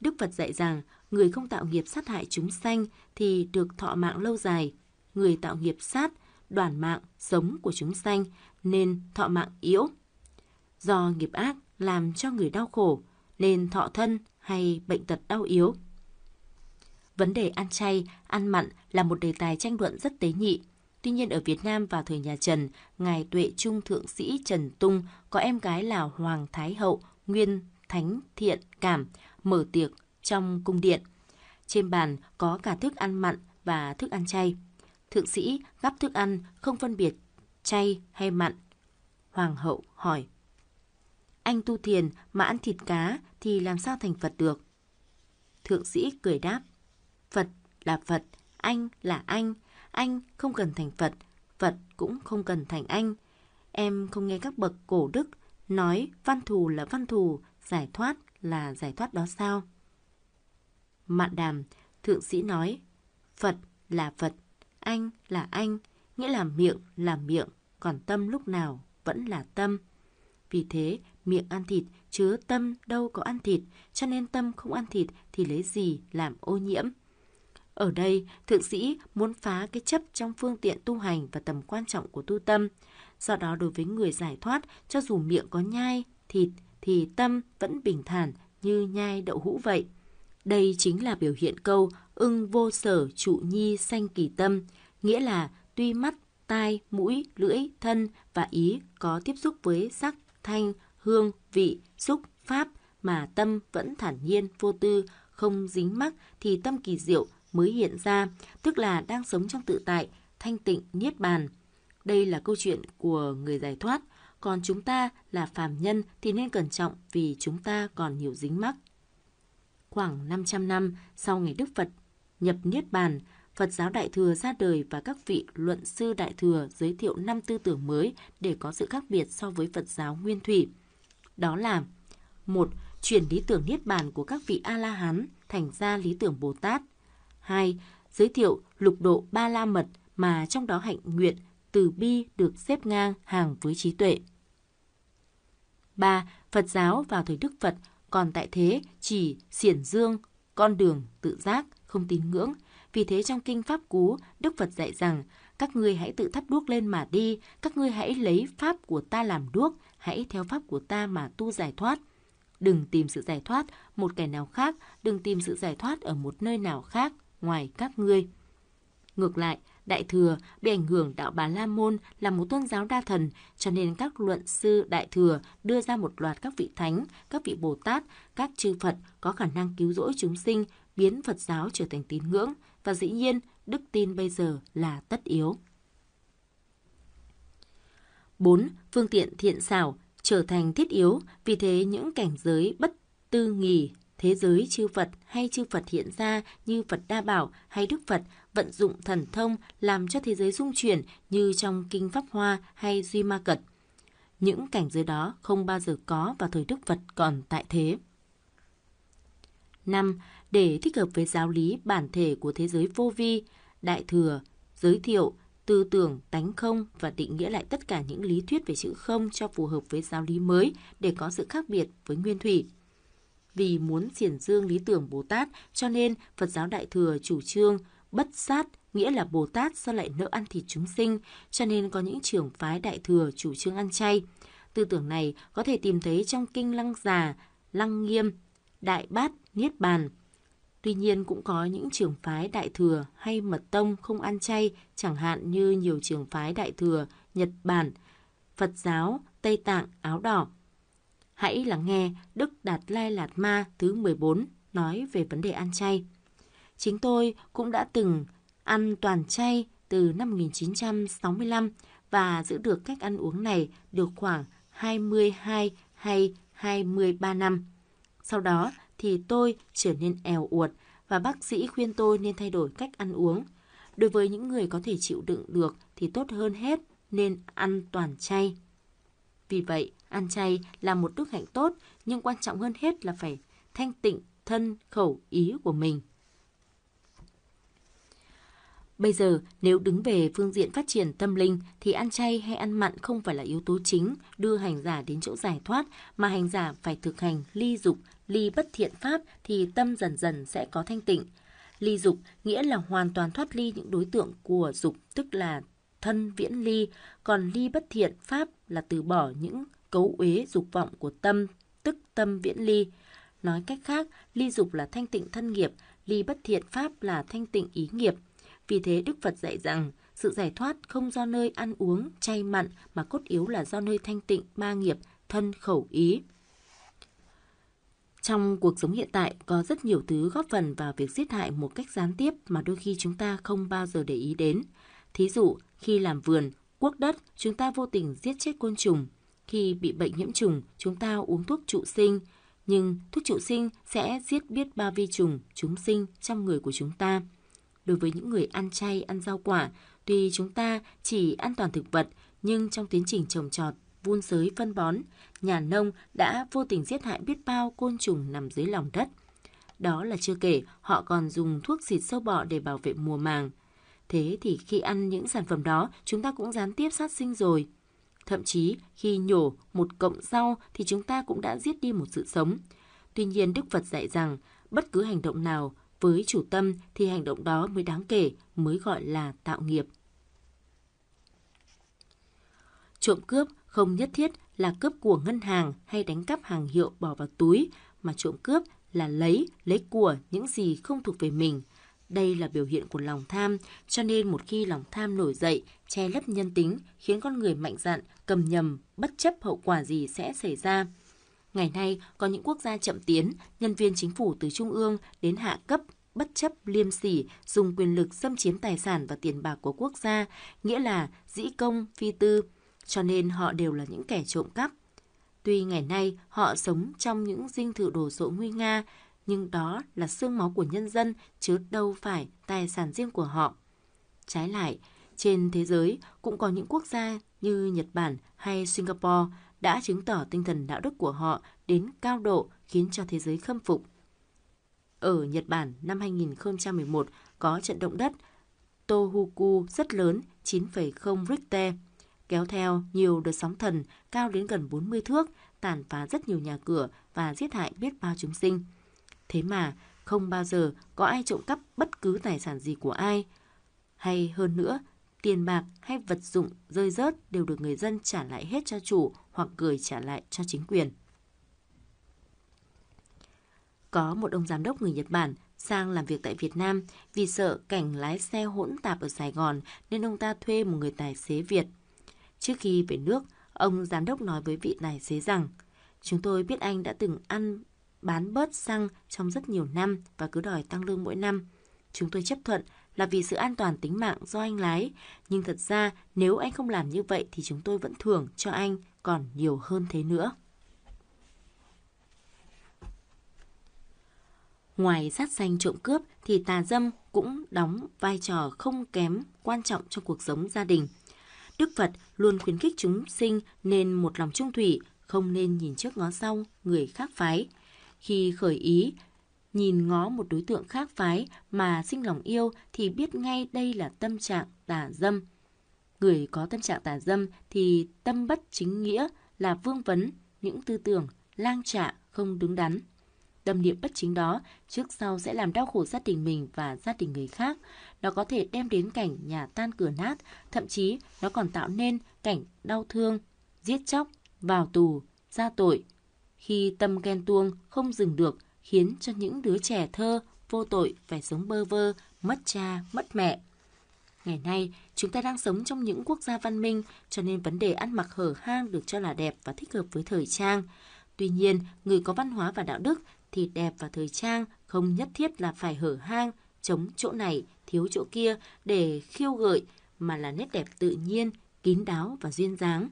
Đức Phật dạy rằng, người không tạo nghiệp sát hại chúng sanh thì được thọ mạng lâu dài. Người tạo nghiệp sát, đoàn mạng, sống của chúng sanh nên thọ mạng yếu. Do nghiệp ác làm cho người đau khổ, nên thọ thân, hay bệnh tật đau yếu. Vấn đề ăn chay, ăn mặn là một đề tài tranh luận rất tế nhị. Tuy nhiên ở Việt Nam vào thời nhà Trần, Ngài Tuệ Trung Thượng Sĩ Trần Tung có em gái là Hoàng Thái Hậu, Nguyên Thánh Thiện Cảm, mở tiệc trong cung điện. Trên bàn có cả thức ăn mặn và thức ăn chay. Thượng sĩ gắp thức ăn không phân biệt chay hay mặn. Hoàng hậu hỏi anh tu thiền mà ăn thịt cá thì làm sao thành Phật được? Thượng sĩ cười đáp, Phật là Phật, anh là anh, anh không cần thành Phật, Phật cũng không cần thành anh. Em không nghe các bậc cổ đức nói văn thù là văn thù, giải thoát là giải thoát đó sao? Mạn đàm, thượng sĩ nói, Phật là Phật, anh là anh, nghĩa là miệng là miệng, còn tâm lúc nào vẫn là tâm. Vì thế miệng ăn thịt, chứ tâm đâu có ăn thịt, cho nên tâm không ăn thịt thì lấy gì làm ô nhiễm. Ở đây, thượng sĩ muốn phá cái chấp trong phương tiện tu hành và tầm quan trọng của tu tâm. Do đó đối với người giải thoát, cho dù miệng có nhai, thịt, thì tâm vẫn bình thản như nhai đậu hũ vậy. Đây chính là biểu hiện câu ưng vô sở trụ nhi sanh kỳ tâm, nghĩa là tuy mắt, tai, mũi, lưỡi, thân và ý có tiếp xúc với sắc, thanh, hương, vị, xúc, pháp mà tâm vẫn thản nhiên, vô tư, không dính mắc thì tâm kỳ diệu mới hiện ra, tức là đang sống trong tự tại, thanh tịnh, niết bàn. Đây là câu chuyện của người giải thoát, còn chúng ta là phàm nhân thì nên cẩn trọng vì chúng ta còn nhiều dính mắc. Khoảng 500 năm sau ngày Đức Phật nhập Niết Bàn, Phật giáo Đại Thừa ra đời và các vị luận sư Đại Thừa giới thiệu năm tư tưởng mới để có sự khác biệt so với Phật giáo Nguyên Thủy đó là một Chuyển lý tưởng Niết Bàn của các vị A-la-hán thành ra lý tưởng Bồ Tát. hai Giới thiệu lục độ ba la mật mà trong đó hạnh nguyện, từ bi được xếp ngang hàng với trí tuệ. ba Phật giáo vào thời Đức Phật còn tại thế chỉ xiển dương, con đường, tự giác, không tín ngưỡng. Vì thế trong Kinh Pháp Cú, Đức Phật dạy rằng các ngươi hãy tự thắp đuốc lên mà đi, các ngươi hãy lấy pháp của ta làm đuốc, hãy theo pháp của ta mà tu giải thoát. Đừng tìm sự giải thoát một kẻ nào khác, đừng tìm sự giải thoát ở một nơi nào khác ngoài các ngươi. Ngược lại, Đại Thừa bị ảnh hưởng đạo Bà La Môn là một tôn giáo đa thần, cho nên các luận sư Đại Thừa đưa ra một loạt các vị thánh, các vị Bồ Tát, các chư Phật có khả năng cứu rỗi chúng sinh, biến Phật giáo trở thành tín ngưỡng, và dĩ nhiên, đức tin bây giờ là tất yếu. 4. Phương tiện thiện xảo trở thành thiết yếu, vì thế những cảnh giới bất tư nghỉ, thế giới chư Phật hay chư Phật hiện ra như Phật Đa Bảo hay Đức Phật vận dụng thần thông làm cho thế giới dung chuyển như trong Kinh Pháp Hoa hay Duy Ma Cật. Những cảnh giới đó không bao giờ có vào thời Đức Phật còn tại thế. 5. Để thích hợp với giáo lý bản thể của thế giới vô vi, Đại Thừa giới thiệu tư tưởng tánh không và định nghĩa lại tất cả những lý thuyết về chữ không cho phù hợp với giáo lý mới để có sự khác biệt với nguyên thủy. Vì muốn triển dương lý tưởng Bồ Tát, cho nên Phật giáo Đại Thừa chủ trương bất sát, nghĩa là Bồ Tát do lại nỡ ăn thịt chúng sinh, cho nên có những trưởng phái Đại Thừa chủ trương ăn chay. Tư tưởng này có thể tìm thấy trong Kinh Lăng Già, Lăng Nghiêm, Đại Bát, Niết Bàn – Tuy nhiên cũng có những trường phái đại thừa hay mật tông không ăn chay, chẳng hạn như nhiều trường phái đại thừa Nhật Bản, Phật giáo, Tây Tạng, Áo Đỏ. Hãy lắng nghe Đức Đạt Lai Lạt Ma thứ 14 nói về vấn đề ăn chay. Chính tôi cũng đã từng ăn toàn chay từ năm 1965 và giữ được cách ăn uống này được khoảng 22 hay 23 năm. Sau đó, thì tôi trở nên eo uột và bác sĩ khuyên tôi nên thay đổi cách ăn uống. Đối với những người có thể chịu đựng được thì tốt hơn hết nên ăn toàn chay. Vì vậy, ăn chay là một đức hạnh tốt, nhưng quan trọng hơn hết là phải thanh tịnh thân khẩu ý của mình. Bây giờ, nếu đứng về phương diện phát triển tâm linh thì ăn chay hay ăn mặn không phải là yếu tố chính đưa hành giả đến chỗ giải thoát mà hành giả phải thực hành ly dục, ly bất thiện pháp thì tâm dần dần sẽ có thanh tịnh. Ly dục nghĩa là hoàn toàn thoát ly những đối tượng của dục, tức là thân viễn ly, còn ly bất thiện pháp là từ bỏ những cấu uế dục vọng của tâm, tức tâm viễn ly. Nói cách khác, ly dục là thanh tịnh thân nghiệp, ly bất thiện pháp là thanh tịnh ý nghiệp. Vì thế Đức Phật dạy rằng, sự giải thoát không do nơi ăn uống, chay mặn mà cốt yếu là do nơi thanh tịnh ba nghiệp thân khẩu ý. Trong cuộc sống hiện tại có rất nhiều thứ góp phần vào việc giết hại một cách gián tiếp mà đôi khi chúng ta không bao giờ để ý đến. Thí dụ, khi làm vườn, cuốc đất, chúng ta vô tình giết chết côn trùng. Khi bị bệnh nhiễm trùng, chúng ta uống thuốc trụ sinh, nhưng thuốc trụ sinh sẽ giết biết bao vi trùng, chúng sinh trong người của chúng ta. Đối với những người ăn chay, ăn rau quả, tuy chúng ta chỉ ăn toàn thực vật, nhưng trong tiến trình trồng trọt, vun sới phân bón, nhà nông đã vô tình giết hại biết bao côn trùng nằm dưới lòng đất. Đó là chưa kể họ còn dùng thuốc xịt sâu bọ để bảo vệ mùa màng. Thế thì khi ăn những sản phẩm đó, chúng ta cũng gián tiếp sát sinh rồi. Thậm chí khi nhổ một cọng rau thì chúng ta cũng đã giết đi một sự sống. Tuy nhiên Đức Phật dạy rằng bất cứ hành động nào với chủ tâm thì hành động đó mới đáng kể, mới gọi là tạo nghiệp. Trộm cướp không nhất thiết là cướp của ngân hàng hay đánh cắp hàng hiệu bỏ vào túi, mà trộm cướp là lấy, lấy của những gì không thuộc về mình. Đây là biểu hiện của lòng tham, cho nên một khi lòng tham nổi dậy, che lấp nhân tính, khiến con người mạnh dạn, cầm nhầm, bất chấp hậu quả gì sẽ xảy ra. Ngày nay, có những quốc gia chậm tiến, nhân viên chính phủ từ trung ương đến hạ cấp bất chấp liêm sỉ, dùng quyền lực xâm chiếm tài sản và tiền bạc của quốc gia, nghĩa là dĩ công, phi tư, cho nên họ đều là những kẻ trộm cắp. Tuy ngày nay họ sống trong những dinh thự đồ sộ nguy nga, nhưng đó là xương máu của nhân dân chứ đâu phải tài sản riêng của họ. Trái lại, trên thế giới cũng có những quốc gia như Nhật Bản hay Singapore đã chứng tỏ tinh thần đạo đức của họ đến cao độ khiến cho thế giới khâm phục. Ở Nhật Bản năm 2011 có trận động đất Tohoku rất lớn 9,0 Richter kéo theo nhiều đợt sóng thần cao đến gần 40 thước, tàn phá rất nhiều nhà cửa và giết hại biết bao chúng sinh. Thế mà, không bao giờ có ai trộm cắp bất cứ tài sản gì của ai. Hay hơn nữa, tiền bạc hay vật dụng rơi rớt đều được người dân trả lại hết cho chủ hoặc gửi trả lại cho chính quyền. Có một ông giám đốc người Nhật Bản sang làm việc tại Việt Nam vì sợ cảnh lái xe hỗn tạp ở Sài Gòn nên ông ta thuê một người tài xế Việt Trước khi về nước, ông giám đốc nói với vị tài xế rằng Chúng tôi biết anh đã từng ăn bán bớt xăng trong rất nhiều năm và cứ đòi tăng lương mỗi năm. Chúng tôi chấp thuận là vì sự an toàn tính mạng do anh lái, nhưng thật ra nếu anh không làm như vậy thì chúng tôi vẫn thưởng cho anh còn nhiều hơn thế nữa. Ngoài sát sanh trộm cướp thì tà dâm cũng đóng vai trò không kém quan trọng trong cuộc sống gia đình – Đức Phật luôn khuyến khích chúng sinh nên một lòng trung thủy, không nên nhìn trước ngó sau người khác phái. Khi khởi ý, nhìn ngó một đối tượng khác phái mà sinh lòng yêu thì biết ngay đây là tâm trạng tà dâm. Người có tâm trạng tà dâm thì tâm bất chính nghĩa là vương vấn những tư tưởng lang trạ không đứng đắn. Tâm niệm bất chính đó trước sau sẽ làm đau khổ gia đình mình và gia đình người khác nó có thể đem đến cảnh nhà tan cửa nát, thậm chí nó còn tạo nên cảnh đau thương, giết chóc, vào tù, ra tội. Khi tâm ghen tuông không dừng được khiến cho những đứa trẻ thơ vô tội phải sống bơ vơ, mất cha, mất mẹ. Ngày nay, chúng ta đang sống trong những quốc gia văn minh, cho nên vấn đề ăn mặc hở hang được cho là đẹp và thích hợp với thời trang. Tuy nhiên, người có văn hóa và đạo đức thì đẹp và thời trang không nhất thiết là phải hở hang, chống chỗ này, thiếu chỗ kia để khiêu gợi mà là nét đẹp tự nhiên, kín đáo và duyên dáng.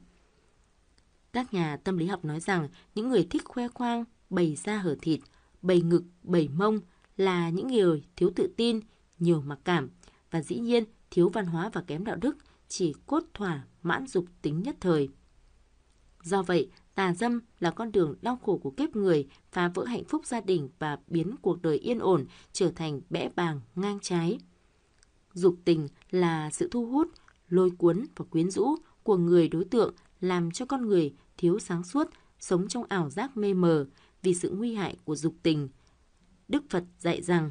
Các nhà tâm lý học nói rằng những người thích khoe khoang, bày da hở thịt, bày ngực, bày mông là những người thiếu tự tin, nhiều mặc cảm và dĩ nhiên thiếu văn hóa và kém đạo đức, chỉ cốt thỏa mãn dục tính nhất thời. Do vậy, tà dâm là con đường đau khổ của kiếp người, phá vỡ hạnh phúc gia đình và biến cuộc đời yên ổn trở thành bẽ bàng ngang trái dục tình là sự thu hút, lôi cuốn và quyến rũ của người đối tượng làm cho con người thiếu sáng suốt, sống trong ảo giác mê mờ vì sự nguy hại của dục tình. Đức Phật dạy rằng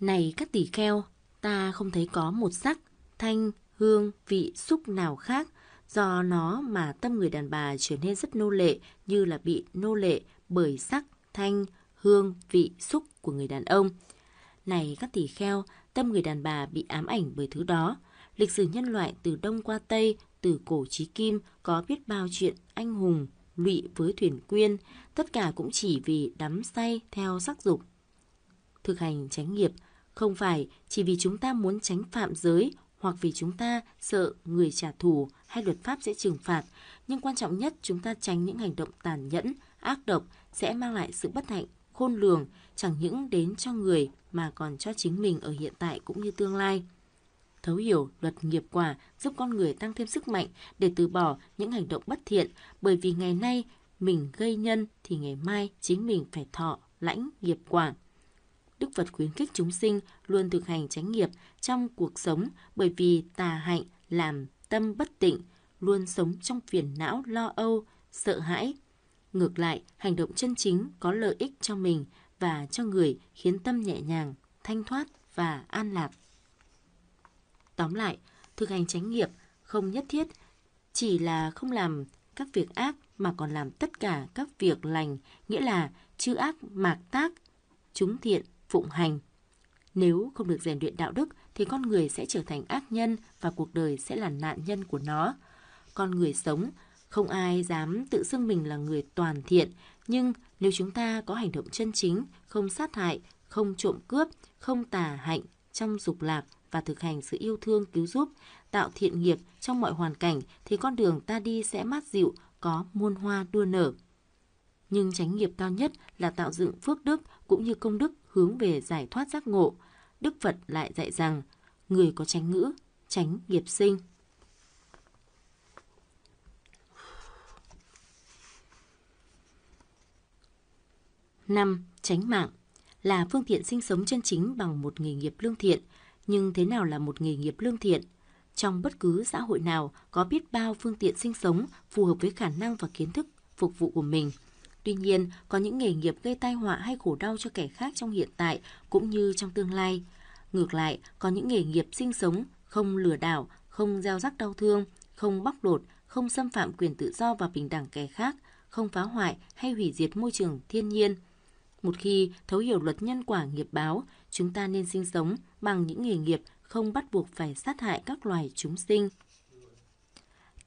Này các tỷ kheo, ta không thấy có một sắc, thanh, hương, vị, xúc nào khác do nó mà tâm người đàn bà trở nên rất nô lệ như là bị nô lệ bởi sắc, thanh, hương, vị, xúc của người đàn ông. Này các tỷ kheo, tâm người đàn bà bị ám ảnh bởi thứ đó. Lịch sử nhân loại từ Đông qua Tây, từ cổ chí kim có biết bao chuyện anh hùng, lụy với thuyền quyên, tất cả cũng chỉ vì đắm say theo sắc dục. Thực hành tránh nghiệp không phải chỉ vì chúng ta muốn tránh phạm giới hoặc vì chúng ta sợ người trả thù hay luật pháp sẽ trừng phạt, nhưng quan trọng nhất chúng ta tránh những hành động tàn nhẫn, ác độc sẽ mang lại sự bất hạnh khôn lường chẳng những đến cho người mà còn cho chính mình ở hiện tại cũng như tương lai. Thấu hiểu luật nghiệp quả giúp con người tăng thêm sức mạnh để từ bỏ những hành động bất thiện bởi vì ngày nay mình gây nhân thì ngày mai chính mình phải thọ, lãnh, nghiệp quả. Đức Phật khuyến khích chúng sinh luôn thực hành chánh nghiệp trong cuộc sống bởi vì tà hạnh làm tâm bất tịnh, luôn sống trong phiền não lo âu, sợ hãi, Ngược lại, hành động chân chính có lợi ích cho mình và cho người khiến tâm nhẹ nhàng, thanh thoát và an lạc. Tóm lại, thực hành chánh nghiệp không nhất thiết chỉ là không làm các việc ác mà còn làm tất cả các việc lành, nghĩa là chữ ác mạc tác, chúng thiện phụng hành. Nếu không được rèn luyện đạo đức thì con người sẽ trở thành ác nhân và cuộc đời sẽ là nạn nhân của nó. Con người sống không ai dám tự xưng mình là người toàn thiện, nhưng nếu chúng ta có hành động chân chính, không sát hại, không trộm cướp, không tà hạnh, trong dục lạc và thực hành sự yêu thương cứu giúp, tạo thiện nghiệp trong mọi hoàn cảnh thì con đường ta đi sẽ mát dịu, có muôn hoa đua nở. Nhưng chánh nghiệp cao nhất là tạo dựng phước đức cũng như công đức hướng về giải thoát giác ngộ. Đức Phật lại dạy rằng, người có tránh ngữ, tránh nghiệp sinh. 5. Tránh mạng là phương tiện sinh sống chân chính bằng một nghề nghiệp lương thiện, nhưng thế nào là một nghề nghiệp lương thiện? Trong bất cứ xã hội nào có biết bao phương tiện sinh sống phù hợp với khả năng và kiến thức phục vụ của mình. Tuy nhiên, có những nghề nghiệp gây tai họa hay khổ đau cho kẻ khác trong hiện tại cũng như trong tương lai. Ngược lại, có những nghề nghiệp sinh sống không lừa đảo, không gieo rắc đau thương, không bóc lột, không xâm phạm quyền tự do và bình đẳng kẻ khác, không phá hoại hay hủy diệt môi trường thiên nhiên – một khi thấu hiểu luật nhân quả nghiệp báo, chúng ta nên sinh sống bằng những nghề nghiệp không bắt buộc phải sát hại các loài chúng sinh.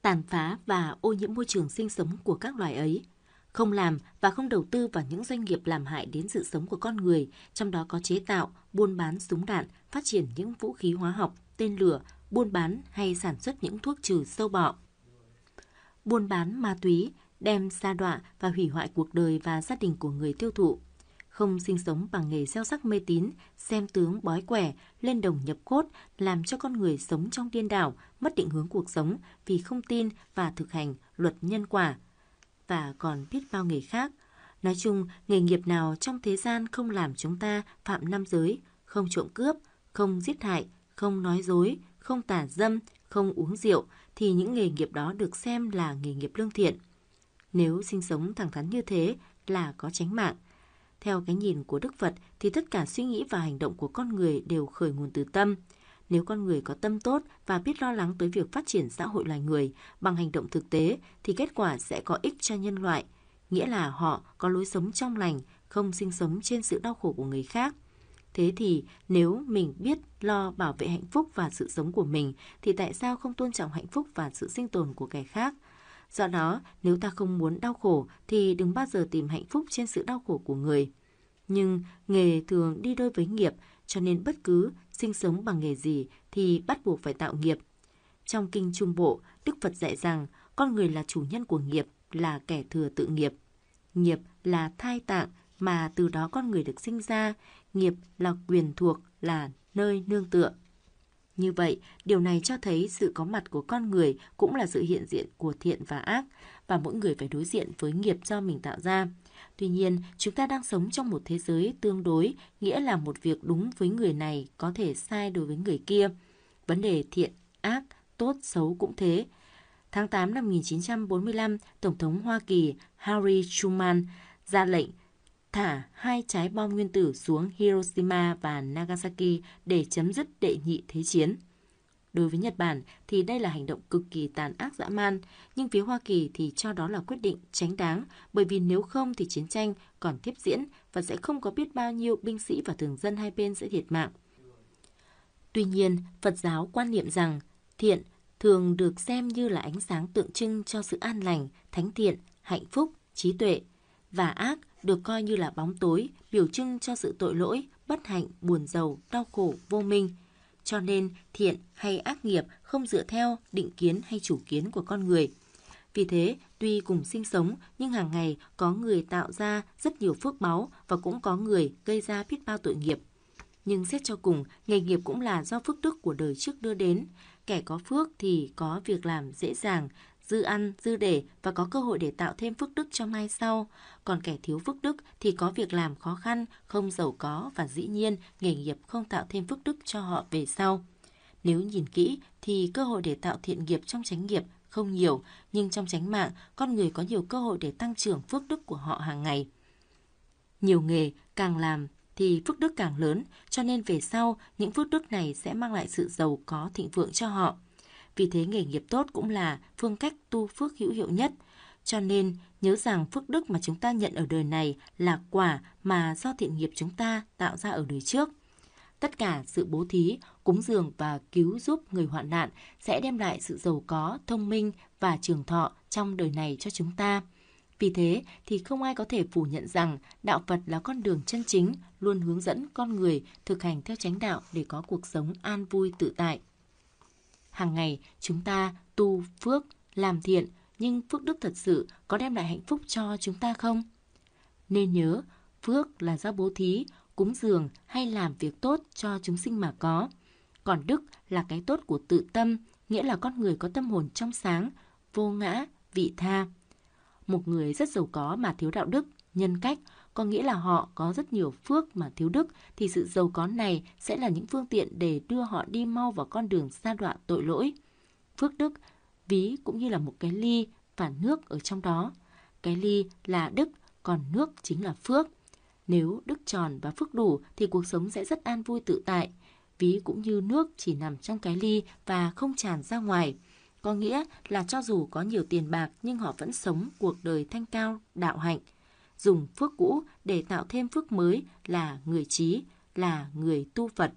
Tàn phá và ô nhiễm môi trường sinh sống của các loài ấy không làm và không đầu tư vào những doanh nghiệp làm hại đến sự sống của con người, trong đó có chế tạo, buôn bán súng đạn, phát triển những vũ khí hóa học, tên lửa, buôn bán hay sản xuất những thuốc trừ sâu bọ. Buôn bán ma túy đem sa đọa và hủy hoại cuộc đời và gia đình của người tiêu thụ không sinh sống bằng nghề gieo sắc mê tín, xem tướng bói quẻ, lên đồng nhập cốt, làm cho con người sống trong điên đảo, mất định hướng cuộc sống vì không tin và thực hành luật nhân quả. Và còn biết bao nghề khác. Nói chung, nghề nghiệp nào trong thế gian không làm chúng ta phạm năm giới, không trộm cướp, không giết hại, không nói dối, không tà dâm, không uống rượu, thì những nghề nghiệp đó được xem là nghề nghiệp lương thiện. Nếu sinh sống thẳng thắn như thế là có tránh mạng, theo cái nhìn của Đức Phật thì tất cả suy nghĩ và hành động của con người đều khởi nguồn từ tâm. Nếu con người có tâm tốt và biết lo lắng tới việc phát triển xã hội loài người bằng hành động thực tế thì kết quả sẽ có ích cho nhân loại, nghĩa là họ có lối sống trong lành, không sinh sống trên sự đau khổ của người khác. Thế thì nếu mình biết lo bảo vệ hạnh phúc và sự sống của mình thì tại sao không tôn trọng hạnh phúc và sự sinh tồn của kẻ khác – Do đó, nếu ta không muốn đau khổ thì đừng bao giờ tìm hạnh phúc trên sự đau khổ của người. Nhưng nghề thường đi đôi với nghiệp, cho nên bất cứ sinh sống bằng nghề gì thì bắt buộc phải tạo nghiệp. Trong Kinh Trung Bộ, Đức Phật dạy rằng con người là chủ nhân của nghiệp, là kẻ thừa tự nghiệp. Nghiệp là thai tạng mà từ đó con người được sinh ra, nghiệp là quyền thuộc, là nơi nương tựa. Như vậy, điều này cho thấy sự có mặt của con người cũng là sự hiện diện của thiện và ác, và mỗi người phải đối diện với nghiệp do mình tạo ra. Tuy nhiên, chúng ta đang sống trong một thế giới tương đối, nghĩa là một việc đúng với người này có thể sai đối với người kia. Vấn đề thiện, ác, tốt, xấu cũng thế. Tháng 8 năm 1945, Tổng thống Hoa Kỳ Harry Truman ra lệnh thả hai trái bom nguyên tử xuống Hiroshima và Nagasaki để chấm dứt đệ nhị thế chiến. Đối với Nhật Bản thì đây là hành động cực kỳ tàn ác dã man, nhưng phía Hoa Kỳ thì cho đó là quyết định tránh đáng, bởi vì nếu không thì chiến tranh còn tiếp diễn và sẽ không có biết bao nhiêu binh sĩ và thường dân hai bên sẽ thiệt mạng. Tuy nhiên, Phật giáo quan niệm rằng thiện thường được xem như là ánh sáng tượng trưng cho sự an lành, thánh thiện, hạnh phúc, trí tuệ và ác được coi như là bóng tối, biểu trưng cho sự tội lỗi, bất hạnh, buồn giàu, đau khổ, vô minh. Cho nên, thiện hay ác nghiệp không dựa theo định kiến hay chủ kiến của con người. Vì thế, tuy cùng sinh sống nhưng hàng ngày có người tạo ra rất nhiều phước báu và cũng có người gây ra biết bao tội nghiệp. Nhưng xét cho cùng, nghề nghiệp cũng là do phước đức của đời trước đưa đến. Kẻ có phước thì có việc làm dễ dàng, dư ăn, dư để và có cơ hội để tạo thêm phước đức cho mai sau. Còn kẻ thiếu phước đức thì có việc làm khó khăn, không giàu có và dĩ nhiên nghề nghiệp không tạo thêm phước đức cho họ về sau. Nếu nhìn kỹ thì cơ hội để tạo thiện nghiệp trong chánh nghiệp không nhiều, nhưng trong chánh mạng, con người có nhiều cơ hội để tăng trưởng phước đức của họ hàng ngày. Nhiều nghề càng làm thì phước đức càng lớn, cho nên về sau những phước đức này sẽ mang lại sự giàu có thịnh vượng cho họ. Vì thế nghề nghiệp tốt cũng là phương cách tu phước hữu hiệu nhất. Cho nên, nhớ rằng phước đức mà chúng ta nhận ở đời này là quả mà do thiện nghiệp chúng ta tạo ra ở đời trước. Tất cả sự bố thí, cúng dường và cứu giúp người hoạn nạn sẽ đem lại sự giàu có, thông minh và trường thọ trong đời này cho chúng ta. Vì thế thì không ai có thể phủ nhận rằng đạo Phật là con đường chân chính, luôn hướng dẫn con người thực hành theo chánh đạo để có cuộc sống an vui tự tại hàng ngày chúng ta tu phước, làm thiện, nhưng phước đức thật sự có đem lại hạnh phúc cho chúng ta không? Nên nhớ, phước là do bố thí, cúng dường hay làm việc tốt cho chúng sinh mà có. Còn đức là cái tốt của tự tâm, nghĩa là con người có tâm hồn trong sáng, vô ngã, vị tha. Một người rất giàu có mà thiếu đạo đức, nhân cách – có nghĩa là họ có rất nhiều phước mà thiếu đức, thì sự giàu có này sẽ là những phương tiện để đưa họ đi mau vào con đường xa đoạn tội lỗi. Phước đức ví cũng như là một cái ly và nước ở trong đó. Cái ly là đức, còn nước chính là phước. Nếu đức tròn và phước đủ thì cuộc sống sẽ rất an vui tự tại. Ví cũng như nước chỉ nằm trong cái ly và không tràn ra ngoài. Có nghĩa là cho dù có nhiều tiền bạc nhưng họ vẫn sống cuộc đời thanh cao, đạo hạnh dùng phước cũ để tạo thêm phước mới là người trí, là người tu Phật.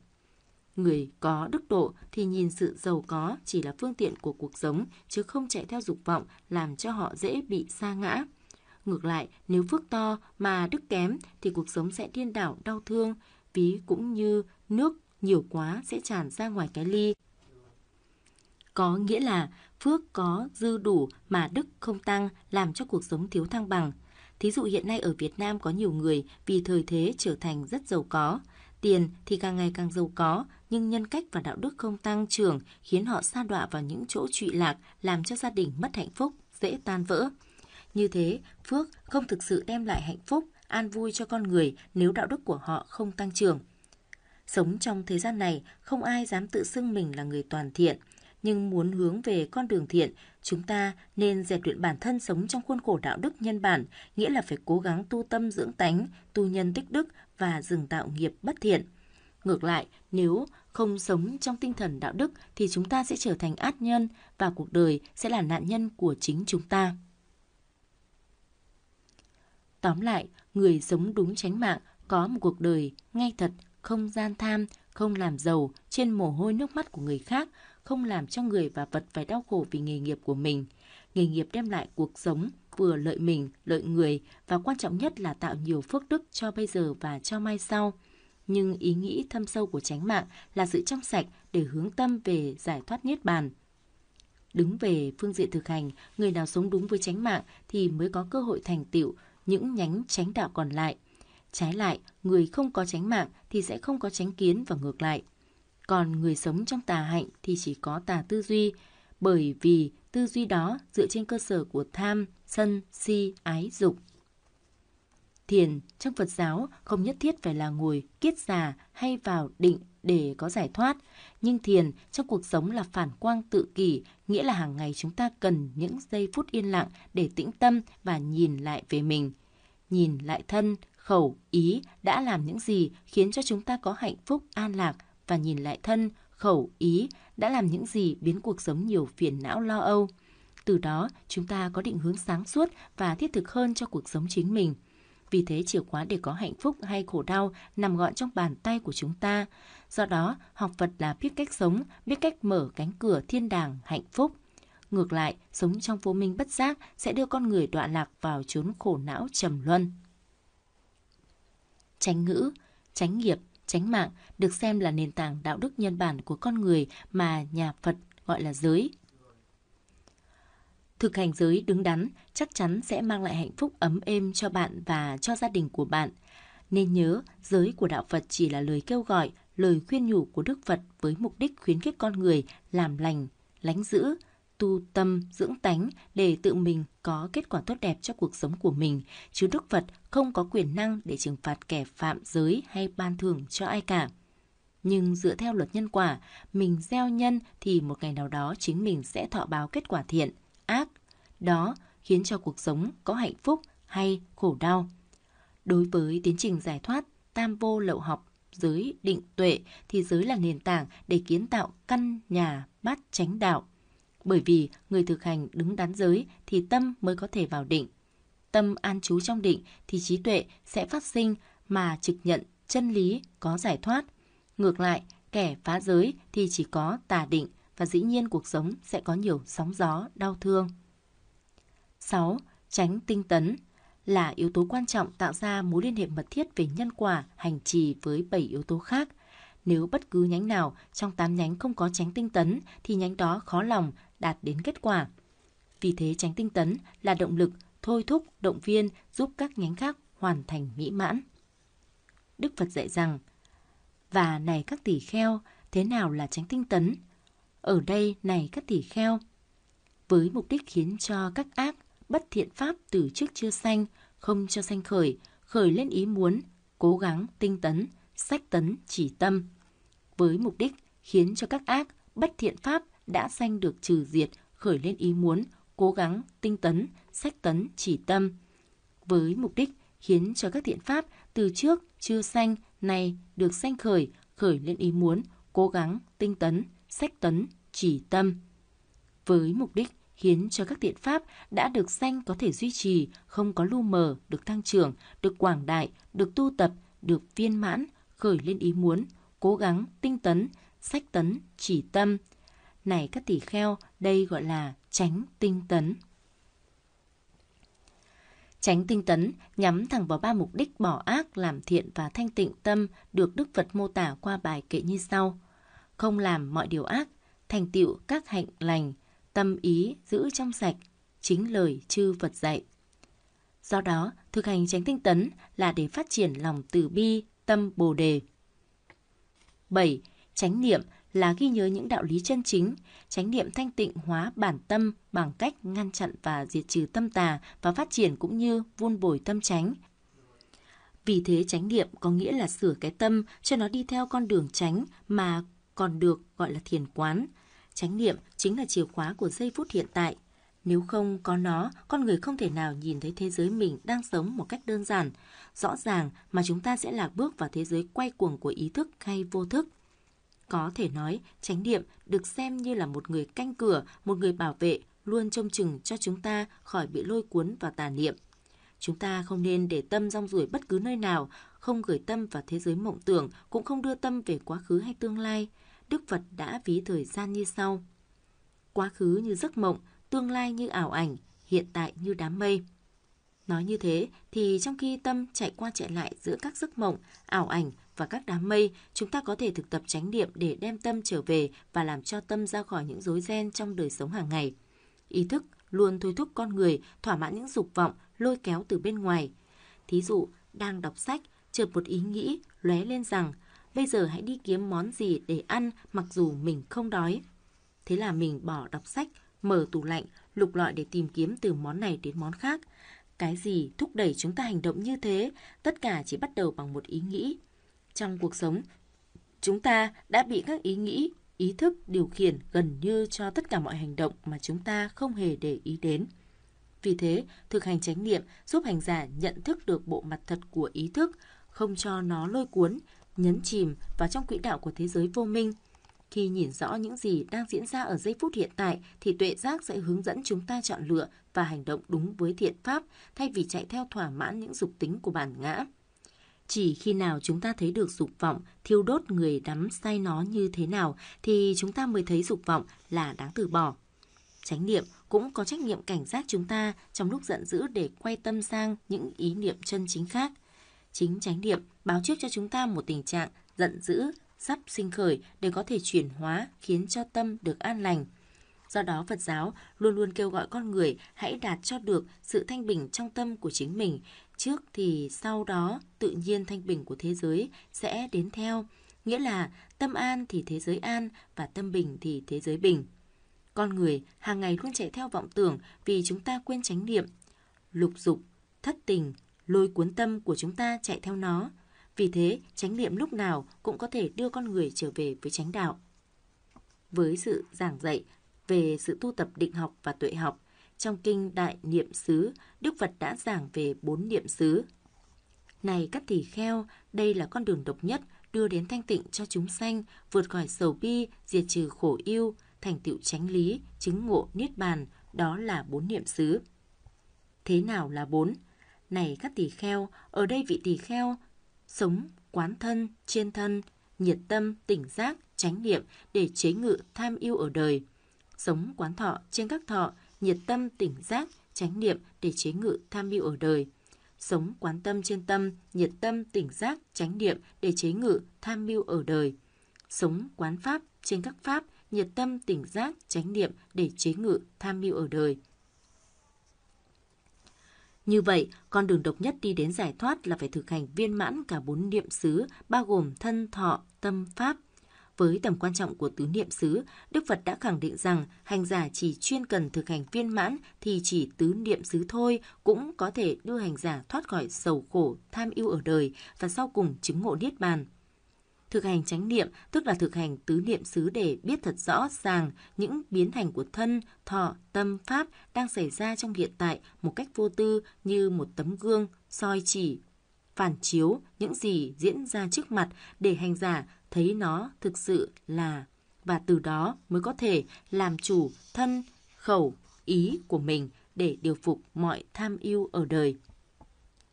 Người có đức độ thì nhìn sự giàu có chỉ là phương tiện của cuộc sống, chứ không chạy theo dục vọng làm cho họ dễ bị sa ngã. Ngược lại, nếu phước to mà đức kém thì cuộc sống sẽ điên đảo đau thương, ví cũng như nước nhiều quá sẽ tràn ra ngoài cái ly. Có nghĩa là phước có dư đủ mà đức không tăng làm cho cuộc sống thiếu thăng bằng – Thí dụ hiện nay ở Việt Nam có nhiều người vì thời thế trở thành rất giàu có. Tiền thì càng ngày càng giàu có, nhưng nhân cách và đạo đức không tăng trưởng khiến họ sa đọa vào những chỗ trụy lạc, làm cho gia đình mất hạnh phúc, dễ tan vỡ. Như thế, phước không thực sự đem lại hạnh phúc, an vui cho con người nếu đạo đức của họ không tăng trưởng. Sống trong thế gian này, không ai dám tự xưng mình là người toàn thiện, nhưng muốn hướng về con đường thiện Chúng ta nên rèn luyện bản thân sống trong khuôn khổ đạo đức nhân bản, nghĩa là phải cố gắng tu tâm dưỡng tánh, tu nhân tích đức và dừng tạo nghiệp bất thiện. Ngược lại, nếu không sống trong tinh thần đạo đức thì chúng ta sẽ trở thành ác nhân và cuộc đời sẽ là nạn nhân của chính chúng ta. Tóm lại, người sống đúng tránh mạng có một cuộc đời ngay thật, không gian tham, không làm giàu trên mồ hôi nước mắt của người khác, không làm cho người và vật phải đau khổ vì nghề nghiệp của mình. Nghề nghiệp đem lại cuộc sống vừa lợi mình, lợi người và quan trọng nhất là tạo nhiều phước đức cho bây giờ và cho mai sau. Nhưng ý nghĩ thâm sâu của chánh mạng là sự trong sạch để hướng tâm về giải thoát niết bàn. Đứng về phương diện thực hành, người nào sống đúng với chánh mạng thì mới có cơ hội thành tựu những nhánh chánh đạo còn lại. Trái lại, người không có chánh mạng thì sẽ không có chánh kiến và ngược lại còn người sống trong tà hạnh thì chỉ có tà tư duy, bởi vì tư duy đó dựa trên cơ sở của tham, sân, si, ái, dục. Thiền trong Phật giáo không nhất thiết phải là ngồi kiết già hay vào định để có giải thoát, nhưng thiền trong cuộc sống là phản quang tự kỷ, nghĩa là hàng ngày chúng ta cần những giây phút yên lặng để tĩnh tâm và nhìn lại về mình, nhìn lại thân, khẩu, ý đã làm những gì khiến cho chúng ta có hạnh phúc an lạc và nhìn lại thân, khẩu, ý đã làm những gì biến cuộc sống nhiều phiền não lo âu. Từ đó, chúng ta có định hướng sáng suốt và thiết thực hơn cho cuộc sống chính mình. Vì thế chìa khóa để có hạnh phúc hay khổ đau nằm gọn trong bàn tay của chúng ta. Do đó, học Phật là biết cách sống, biết cách mở cánh cửa thiên đàng hạnh phúc. Ngược lại, sống trong vô minh bất giác sẽ đưa con người đọa lạc vào chốn khổ não trầm luân. Tránh ngữ, tránh nghiệp, Chánh mạng được xem là nền tảng đạo đức nhân bản của con người mà nhà Phật gọi là giới. Thực hành giới đứng đắn chắc chắn sẽ mang lại hạnh phúc ấm êm cho bạn và cho gia đình của bạn. Nên nhớ, giới của đạo Phật chỉ là lời kêu gọi, lời khuyên nhủ của Đức Phật với mục đích khuyến khích con người làm lành, lánh dữ, tu tâm, dưỡng tánh để tự mình có kết quả tốt đẹp cho cuộc sống của mình, chứ Đức Phật không có quyền năng để trừng phạt kẻ phạm giới hay ban thưởng cho ai cả. Nhưng dựa theo luật nhân quả, mình gieo nhân thì một ngày nào đó chính mình sẽ thọ báo kết quả thiện, ác. Đó khiến cho cuộc sống có hạnh phúc hay khổ đau. Đối với tiến trình giải thoát, tam vô lậu học giới định tuệ thì giới là nền tảng để kiến tạo căn nhà bát chánh đạo bởi vì người thực hành đứng đắn giới thì tâm mới có thể vào định. Tâm an trú trong định thì trí tuệ sẽ phát sinh mà trực nhận chân lý có giải thoát. Ngược lại, kẻ phá giới thì chỉ có tà định và dĩ nhiên cuộc sống sẽ có nhiều sóng gió, đau thương. 6. Tránh tinh tấn là yếu tố quan trọng tạo ra mối liên hệ mật thiết về nhân quả, hành trì với 7 yếu tố khác. Nếu bất cứ nhánh nào trong 8 nhánh không có tránh tinh tấn thì nhánh đó khó lòng đạt đến kết quả. Vì thế tránh tinh tấn là động lực thôi thúc, động viên giúp các nhánh khác hoàn thành mỹ mãn. Đức Phật dạy rằng, và này các tỷ kheo, thế nào là tránh tinh tấn? Ở đây này các tỷ kheo, với mục đích khiến cho các ác, bất thiện pháp từ trước chưa sanh, không cho sanh khởi, khởi lên ý muốn, cố gắng, tinh tấn, sách tấn, chỉ tâm. Với mục đích khiến cho các ác, bất thiện pháp đã sanh được trừ diệt, khởi lên ý muốn, cố gắng, tinh tấn, sách tấn, chỉ tâm. Với mục đích khiến cho các thiện pháp từ trước chưa sanh này được sanh khởi, khởi lên ý muốn, cố gắng, tinh tấn, sách tấn, chỉ tâm. Với mục đích khiến cho các thiện pháp đã được sanh có thể duy trì, không có lu mờ, được tăng trưởng, được quảng đại, được tu tập, được viên mãn, khởi lên ý muốn, cố gắng, tinh tấn, sách tấn, chỉ tâm – này các tỷ kheo, đây gọi là tránh tinh tấn. Tránh tinh tấn nhắm thẳng vào ba mục đích bỏ ác, làm thiện và thanh tịnh tâm được Đức Phật mô tả qua bài kệ như sau. Không làm mọi điều ác, thành tựu các hạnh lành, tâm ý giữ trong sạch, chính lời chư Phật dạy. Do đó, thực hành tránh tinh tấn là để phát triển lòng từ bi, tâm bồ đề. 7. Tránh niệm là ghi nhớ những đạo lý chân chính, chánh niệm thanh tịnh hóa bản tâm bằng cách ngăn chặn và diệt trừ tâm tà và phát triển cũng như vun bồi tâm chánh. Vì thế chánh niệm có nghĩa là sửa cái tâm cho nó đi theo con đường chánh mà còn được gọi là thiền quán. Chánh niệm chính là chìa khóa của giây phút hiện tại. Nếu không có nó, con người không thể nào nhìn thấy thế giới mình đang sống một cách đơn giản, rõ ràng mà chúng ta sẽ lạc bước vào thế giới quay cuồng của ý thức hay vô thức – có thể nói, chánh niệm được xem như là một người canh cửa, một người bảo vệ, luôn trông chừng cho chúng ta khỏi bị lôi cuốn vào tà niệm. Chúng ta không nên để tâm rong ruổi bất cứ nơi nào, không gửi tâm vào thế giới mộng tưởng, cũng không đưa tâm về quá khứ hay tương lai. Đức Phật đã ví thời gian như sau. Quá khứ như giấc mộng, tương lai như ảo ảnh, hiện tại như đám mây. Nói như thế thì trong khi tâm chạy qua chạy lại giữa các giấc mộng, ảo ảnh và các đám mây, chúng ta có thể thực tập chánh niệm để đem tâm trở về và làm cho tâm ra khỏi những rối ren trong đời sống hàng ngày. Ý thức luôn thôi thúc con người thỏa mãn những dục vọng lôi kéo từ bên ngoài. Thí dụ, đang đọc sách, chợt một ý nghĩ lóe lên rằng bây giờ hãy đi kiếm món gì để ăn mặc dù mình không đói. Thế là mình bỏ đọc sách, mở tủ lạnh, lục lọi để tìm kiếm từ món này đến món khác, cái gì thúc đẩy chúng ta hành động như thế, tất cả chỉ bắt đầu bằng một ý nghĩ. Trong cuộc sống, chúng ta đã bị các ý nghĩ, ý thức điều khiển gần như cho tất cả mọi hành động mà chúng ta không hề để ý đến. Vì thế, thực hành chánh niệm giúp hành giả nhận thức được bộ mặt thật của ý thức, không cho nó lôi cuốn, nhấn chìm vào trong quỹ đạo của thế giới vô minh – khi nhìn rõ những gì đang diễn ra ở giây phút hiện tại thì tuệ giác sẽ hướng dẫn chúng ta chọn lựa và hành động đúng với thiện pháp thay vì chạy theo thỏa mãn những dục tính của bản ngã. Chỉ khi nào chúng ta thấy được dục vọng thiêu đốt người đắm say nó như thế nào thì chúng ta mới thấy dục vọng là đáng từ bỏ. Chánh niệm cũng có trách nhiệm cảnh giác chúng ta trong lúc giận dữ để quay tâm sang những ý niệm chân chính khác. Chính chánh niệm báo trước cho chúng ta một tình trạng giận dữ sắp sinh khởi để có thể chuyển hóa khiến cho tâm được an lành. Do đó Phật giáo luôn luôn kêu gọi con người hãy đạt cho được sự thanh bình trong tâm của chính mình, trước thì sau đó tự nhiên thanh bình của thế giới sẽ đến theo, nghĩa là tâm an thì thế giới an và tâm bình thì thế giới bình. Con người hàng ngày luôn chạy theo vọng tưởng vì chúng ta quên chánh niệm. Lục dục, thất tình, lôi cuốn tâm của chúng ta chạy theo nó, vì thế, chánh niệm lúc nào cũng có thể đưa con người trở về với chánh đạo. Với sự giảng dạy về sự tu tập định học và tuệ học, trong kinh Đại Niệm xứ, Đức Phật đã giảng về bốn niệm xứ. Này các tỷ kheo, đây là con đường độc nhất đưa đến thanh tịnh cho chúng sanh, vượt khỏi sầu bi, diệt trừ khổ yêu, thành tựu chánh lý, chứng ngộ niết bàn, đó là bốn niệm xứ. Thế nào là bốn? Này các tỳ kheo, ở đây vị tỳ kheo sống, quán thân, trên thân, nhiệt tâm, tỉnh giác, chánh niệm để chế ngự tham yêu ở đời. Sống quán thọ trên các thọ, nhiệt tâm, tỉnh giác, chánh niệm để chế ngự tham yêu ở đời. Sống quán tâm trên tâm, nhiệt tâm, tỉnh giác, chánh niệm để chế ngự tham mưu ở đời. Sống quán pháp trên các pháp, nhiệt tâm, tỉnh giác, chánh niệm để chế ngự tham mưu ở đời. Như vậy, con đường độc nhất đi đến giải thoát là phải thực hành viên mãn cả bốn niệm xứ, bao gồm thân, thọ, tâm, pháp. Với tầm quan trọng của tứ niệm xứ, Đức Phật đã khẳng định rằng hành giả chỉ chuyên cần thực hành viên mãn thì chỉ tứ niệm xứ thôi cũng có thể đưa hành giả thoát khỏi sầu khổ, tham yêu ở đời và sau cùng chứng ngộ niết bàn. Thực hành chánh niệm tức là thực hành tứ niệm xứ để biết thật rõ ràng những biến thành của thân, thọ, tâm, pháp đang xảy ra trong hiện tại một cách vô tư như một tấm gương, soi chỉ, phản chiếu những gì diễn ra trước mặt để hành giả thấy nó thực sự là và từ đó mới có thể làm chủ thân, khẩu, ý của mình để điều phục mọi tham yêu ở đời.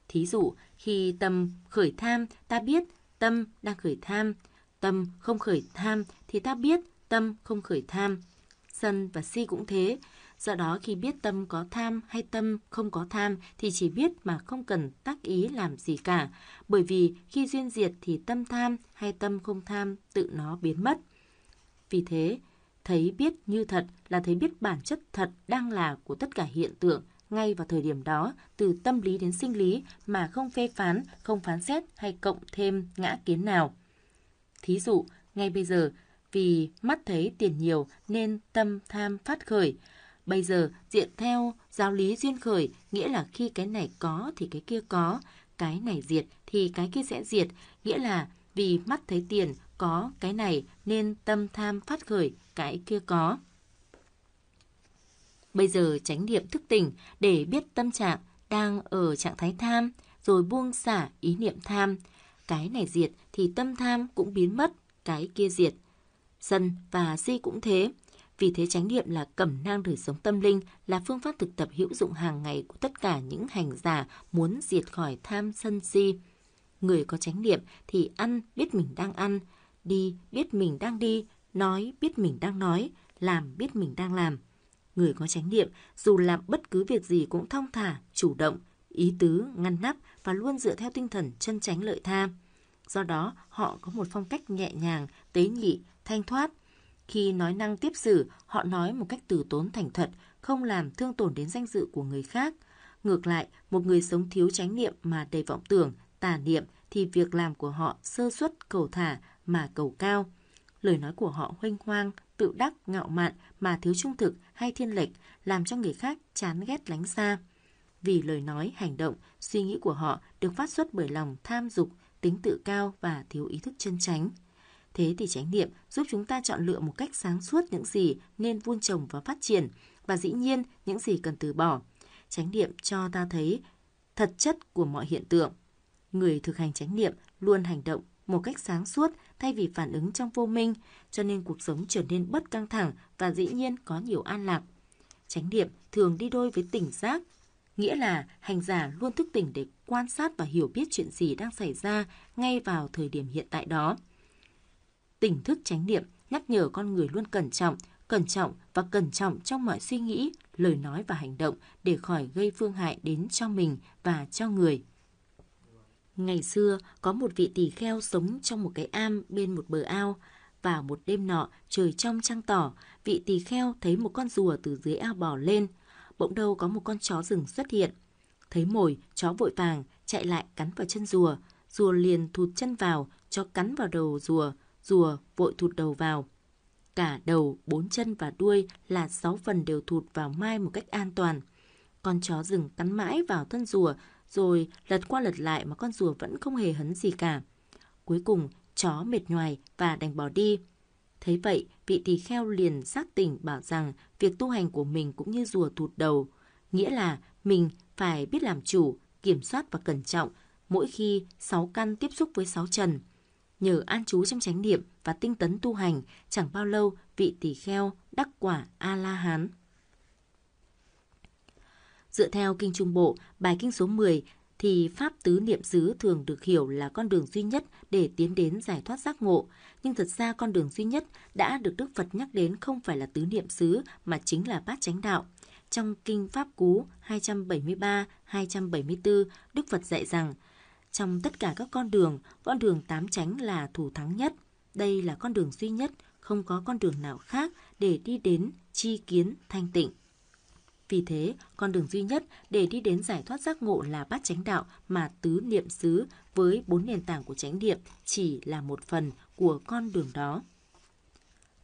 Thí dụ, khi tâm khởi tham, ta biết tâm đang khởi tham, tâm không khởi tham thì ta biết tâm không khởi tham. Sân và si cũng thế, do đó khi biết tâm có tham hay tâm không có tham thì chỉ biết mà không cần tác ý làm gì cả, bởi vì khi duyên diệt thì tâm tham hay tâm không tham tự nó biến mất. Vì thế, thấy biết như thật là thấy biết bản chất thật đang là của tất cả hiện tượng ngay vào thời điểm đó từ tâm lý đến sinh lý mà không phê phán, không phán xét hay cộng thêm ngã kiến nào. Thí dụ, ngay bây giờ, vì mắt thấy tiền nhiều nên tâm tham phát khởi. Bây giờ, diện theo giáo lý duyên khởi, nghĩa là khi cái này có thì cái kia có, cái này diệt thì cái kia sẽ diệt, nghĩa là vì mắt thấy tiền có cái này nên tâm tham phát khởi, cái kia có. Bây giờ chánh niệm thức tỉnh để biết tâm trạng đang ở trạng thái tham, rồi buông xả ý niệm tham. Cái này diệt thì tâm tham cũng biến mất, cái kia diệt. Sân và si cũng thế. Vì thế chánh niệm là cẩm nang đời sống tâm linh, là phương pháp thực tập hữu dụng hàng ngày của tất cả những hành giả muốn diệt khỏi tham sân si. Người có chánh niệm thì ăn biết mình đang ăn, đi biết mình đang đi, nói biết mình đang nói, làm biết mình đang làm. Người có chánh niệm dù làm bất cứ việc gì cũng thong thả, chủ động, ý tứ, ngăn nắp và luôn dựa theo tinh thần chân tránh lợi tha. Do đó, họ có một phong cách nhẹ nhàng, tế nhị, thanh thoát. Khi nói năng tiếp xử, họ nói một cách từ tốn thành thật, không làm thương tổn đến danh dự của người khác. Ngược lại, một người sống thiếu chánh niệm mà đầy vọng tưởng, tà niệm thì việc làm của họ sơ suất cầu thả mà cầu cao lời nói của họ hoanh hoang, tự đắc, ngạo mạn mà thiếu trung thực hay thiên lệch làm cho người khác chán ghét lánh xa. Vì lời nói, hành động, suy nghĩ của họ được phát xuất bởi lòng tham dục, tính tự cao và thiếu ý thức chân tránh. Thế thì chánh niệm giúp chúng ta chọn lựa một cách sáng suốt những gì nên vun trồng và phát triển, và dĩ nhiên những gì cần từ bỏ. Chánh niệm cho ta thấy thật chất của mọi hiện tượng. Người thực hành chánh niệm luôn hành động một cách sáng suốt thay vì phản ứng trong vô minh, cho nên cuộc sống trở nên bất căng thẳng và dĩ nhiên có nhiều an lạc. Chánh niệm thường đi đôi với tỉnh giác, nghĩa là hành giả luôn thức tỉnh để quan sát và hiểu biết chuyện gì đang xảy ra ngay vào thời điểm hiện tại đó. Tỉnh thức chánh niệm nhắc nhở con người luôn cẩn trọng, cẩn trọng và cẩn trọng trong mọi suy nghĩ, lời nói và hành động để khỏi gây phương hại đến cho mình và cho người. Ngày xưa có một vị tỳ kheo sống trong một cái am bên một bờ ao Vào một đêm nọ trời trong trăng tỏ, vị tỳ kheo thấy một con rùa từ dưới ao bò lên, bỗng đâu có một con chó rừng xuất hiện. Thấy mồi, chó vội vàng chạy lại cắn vào chân rùa, rùa liền thụt chân vào, chó cắn vào đầu rùa, rùa vội thụt đầu vào. Cả đầu, bốn chân và đuôi là sáu phần đều thụt vào mai một cách an toàn. Con chó rừng cắn mãi vào thân rùa, rồi lật qua lật lại mà con rùa vẫn không hề hấn gì cả. Cuối cùng, chó mệt nhoài và đành bỏ đi. Thấy vậy, vị tỳ kheo liền giác tỉnh bảo rằng việc tu hành của mình cũng như rùa thụt đầu, nghĩa là mình phải biết làm chủ, kiểm soát và cẩn trọng mỗi khi sáu căn tiếp xúc với sáu trần. Nhờ an trú trong chánh niệm và tinh tấn tu hành, chẳng bao lâu vị tỳ kheo đắc quả A-la-hán. Dựa theo Kinh Trung Bộ, bài Kinh số 10 thì Pháp Tứ Niệm Xứ thường được hiểu là con đường duy nhất để tiến đến giải thoát giác ngộ. Nhưng thật ra con đường duy nhất đã được Đức Phật nhắc đến không phải là Tứ Niệm Xứ mà chính là Bát Chánh Đạo. Trong Kinh Pháp Cú 273-274, Đức Phật dạy rằng, trong tất cả các con đường, con đường tám chánh là thủ thắng nhất. Đây là con đường duy nhất, không có con đường nào khác để đi đến chi kiến thanh tịnh. Vì thế, con đường duy nhất để đi đến giải thoát giác ngộ là bát chánh đạo mà tứ niệm xứ với bốn nền tảng của chánh niệm chỉ là một phần của con đường đó.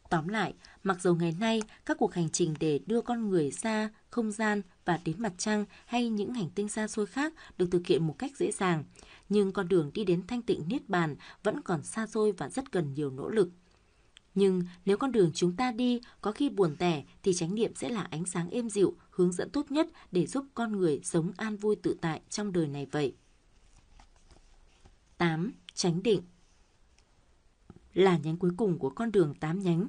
Tóm lại, mặc dù ngày nay các cuộc hành trình để đưa con người ra không gian và đến mặt trăng hay những hành tinh xa xôi khác được thực hiện một cách dễ dàng, nhưng con đường đi đến thanh tịnh niết bàn vẫn còn xa xôi và rất cần nhiều nỗ lực. Nhưng nếu con đường chúng ta đi có khi buồn tẻ thì chánh niệm sẽ là ánh sáng êm dịu, hướng dẫn tốt nhất để giúp con người sống an vui tự tại trong đời này vậy. 8. Chánh định Là nhánh cuối cùng của con đường 8 nhánh.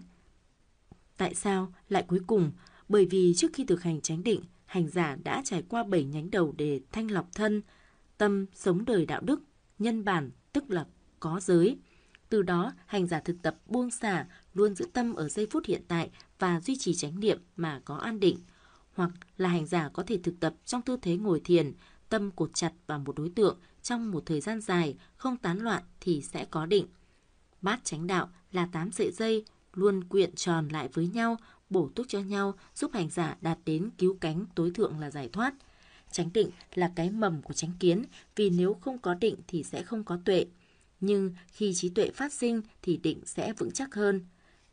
Tại sao lại cuối cùng? Bởi vì trước khi thực hành chánh định, hành giả đã trải qua 7 nhánh đầu để thanh lọc thân, tâm sống đời đạo đức, nhân bản tức là có giới, từ đó, hành giả thực tập buông xả, luôn giữ tâm ở giây phút hiện tại và duy trì chánh niệm mà có an định. Hoặc là hành giả có thể thực tập trong tư thế ngồi thiền, tâm cột chặt vào một đối tượng trong một thời gian dài, không tán loạn thì sẽ có định. Bát chánh đạo là tám sợi dây luôn quyện tròn lại với nhau, bổ túc cho nhau, giúp hành giả đạt đến cứu cánh tối thượng là giải thoát. Chánh định là cái mầm của chánh kiến, vì nếu không có định thì sẽ không có tuệ nhưng khi trí tuệ phát sinh thì định sẽ vững chắc hơn.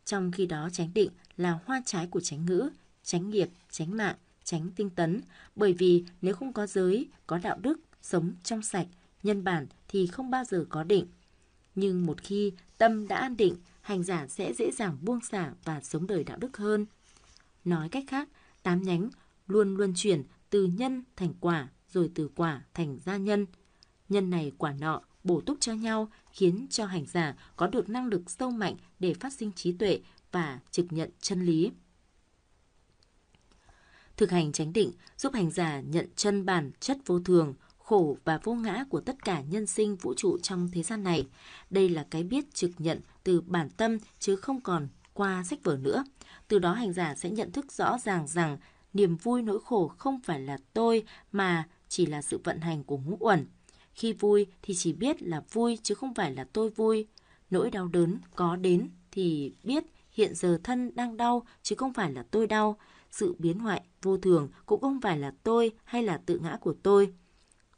Trong khi đó tránh định là hoa trái của tránh ngữ, tránh nghiệp, tránh mạng, tránh tinh tấn, bởi vì nếu không có giới, có đạo đức, sống trong sạch, nhân bản thì không bao giờ có định. Nhưng một khi tâm đã an định, hành giả sẽ dễ dàng buông xả và sống đời đạo đức hơn. Nói cách khác, tám nhánh luôn luân chuyển từ nhân thành quả rồi từ quả thành gia nhân. Nhân này quả nọ, bổ túc cho nhau khiến cho hành giả có được năng lực sâu mạnh để phát sinh trí tuệ và trực nhận chân lý. Thực hành chánh định giúp hành giả nhận chân bản chất vô thường, khổ và vô ngã của tất cả nhân sinh vũ trụ trong thế gian này. Đây là cái biết trực nhận từ bản tâm chứ không còn qua sách vở nữa. Từ đó hành giả sẽ nhận thức rõ ràng rằng niềm vui nỗi khổ không phải là tôi mà chỉ là sự vận hành của ngũ uẩn. Khi vui thì chỉ biết là vui chứ không phải là tôi vui. Nỗi đau đớn có đến thì biết hiện giờ thân đang đau chứ không phải là tôi đau. Sự biến hoại vô thường cũng không phải là tôi hay là tự ngã của tôi.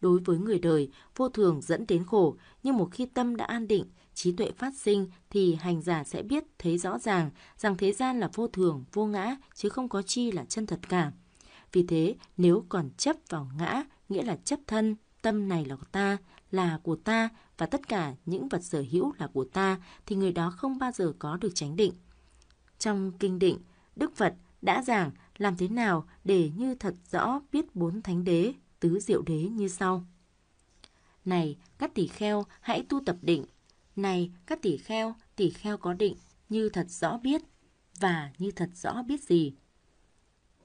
Đối với người đời, vô thường dẫn đến khổ, nhưng một khi tâm đã an định, trí tuệ phát sinh thì hành giả sẽ biết thấy rõ ràng rằng thế gian là vô thường, vô ngã chứ không có chi là chân thật cả. Vì thế, nếu còn chấp vào ngã, nghĩa là chấp thân, tâm này là của ta, là của ta và tất cả những vật sở hữu là của ta thì người đó không bao giờ có được chánh định. Trong kinh định, Đức Phật đã giảng làm thế nào để như thật rõ biết bốn thánh đế, tứ diệu đế như sau. Này, các tỷ kheo, hãy tu tập định. Này, các tỷ kheo, tỷ kheo có định, như thật rõ biết. Và như thật rõ biết gì?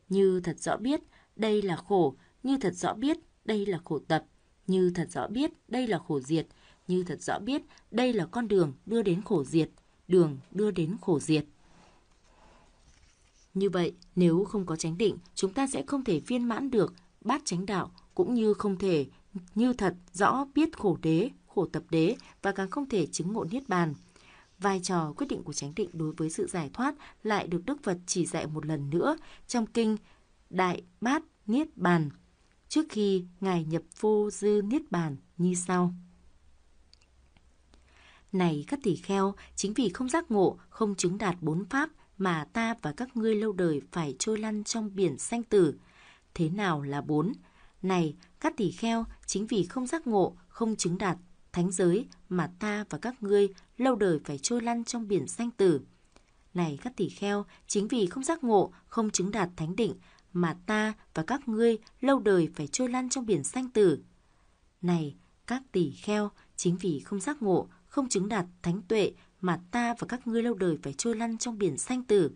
Như thật rõ biết, đây là khổ, như thật rõ biết, đây là khổ tập, như thật rõ biết đây là khổ diệt, như thật rõ biết đây là con đường đưa đến khổ diệt, đường đưa đến khổ diệt. Như vậy, nếu không có chánh định, chúng ta sẽ không thể viên mãn được bát chánh đạo, cũng như không thể như thật rõ biết khổ đế, khổ tập đế và càng không thể chứng ngộ niết bàn. Vai trò quyết định của chánh định đối với sự giải thoát lại được Đức Phật chỉ dạy một lần nữa trong kinh Đại Bát Niết Bàn trước khi Ngài nhập vô dư Niết Bàn như sau. Này các tỷ kheo, chính vì không giác ngộ, không chứng đạt bốn pháp mà ta và các ngươi lâu đời phải trôi lăn trong biển sanh tử. Thế nào là bốn? Này, các tỷ kheo, chính vì không giác ngộ, không chứng đạt thánh giới mà ta và các ngươi lâu đời phải trôi lăn trong biển sanh tử. Này các tỷ kheo, chính vì không giác ngộ, không chứng đạt thánh định mà ta và các ngươi lâu đời phải trôi lăn trong biển xanh tử. Này, các tỷ kheo, chính vì không giác ngộ, không chứng đạt thánh tuệ mà ta và các ngươi lâu đời phải trôi lăn trong biển xanh tử.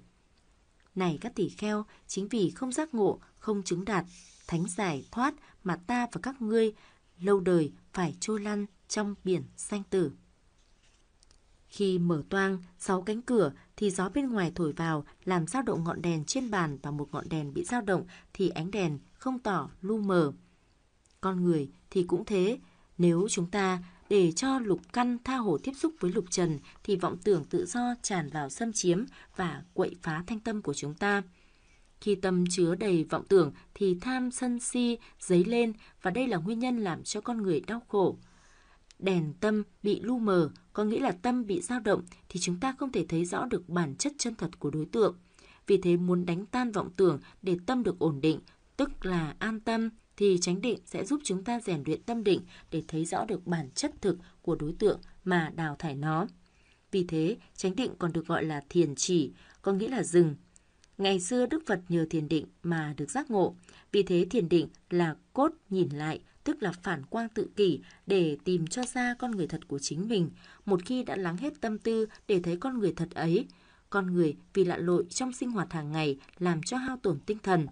Này các tỷ kheo, chính vì không giác ngộ, không chứng đạt thánh giải thoát mà ta và các ngươi lâu đời phải trôi lăn trong biển xanh tử. Khi mở toang sáu cánh cửa thì gió bên ngoài thổi vào làm dao động ngọn đèn trên bàn và một ngọn đèn bị dao động thì ánh đèn không tỏ lu mờ. Con người thì cũng thế, nếu chúng ta để cho lục căn tha hồ tiếp xúc với lục trần thì vọng tưởng tự do tràn vào xâm chiếm và quậy phá thanh tâm của chúng ta. Khi tâm chứa đầy vọng tưởng thì tham sân si dấy lên và đây là nguyên nhân làm cho con người đau khổ đèn tâm bị lu mờ, có nghĩa là tâm bị dao động thì chúng ta không thể thấy rõ được bản chất chân thật của đối tượng. Vì thế muốn đánh tan vọng tưởng để tâm được ổn định, tức là an tâm thì chánh định sẽ giúp chúng ta rèn luyện tâm định để thấy rõ được bản chất thực của đối tượng mà đào thải nó. Vì thế, chánh định còn được gọi là thiền chỉ, có nghĩa là dừng. Ngày xưa Đức Phật nhờ thiền định mà được giác ngộ, vì thế thiền định là cốt nhìn lại, tức là phản quang tự kỷ để tìm cho ra con người thật của chính mình, một khi đã lắng hết tâm tư để thấy con người thật ấy. Con người vì lạ lội trong sinh hoạt hàng ngày làm cho hao tổn tinh thần.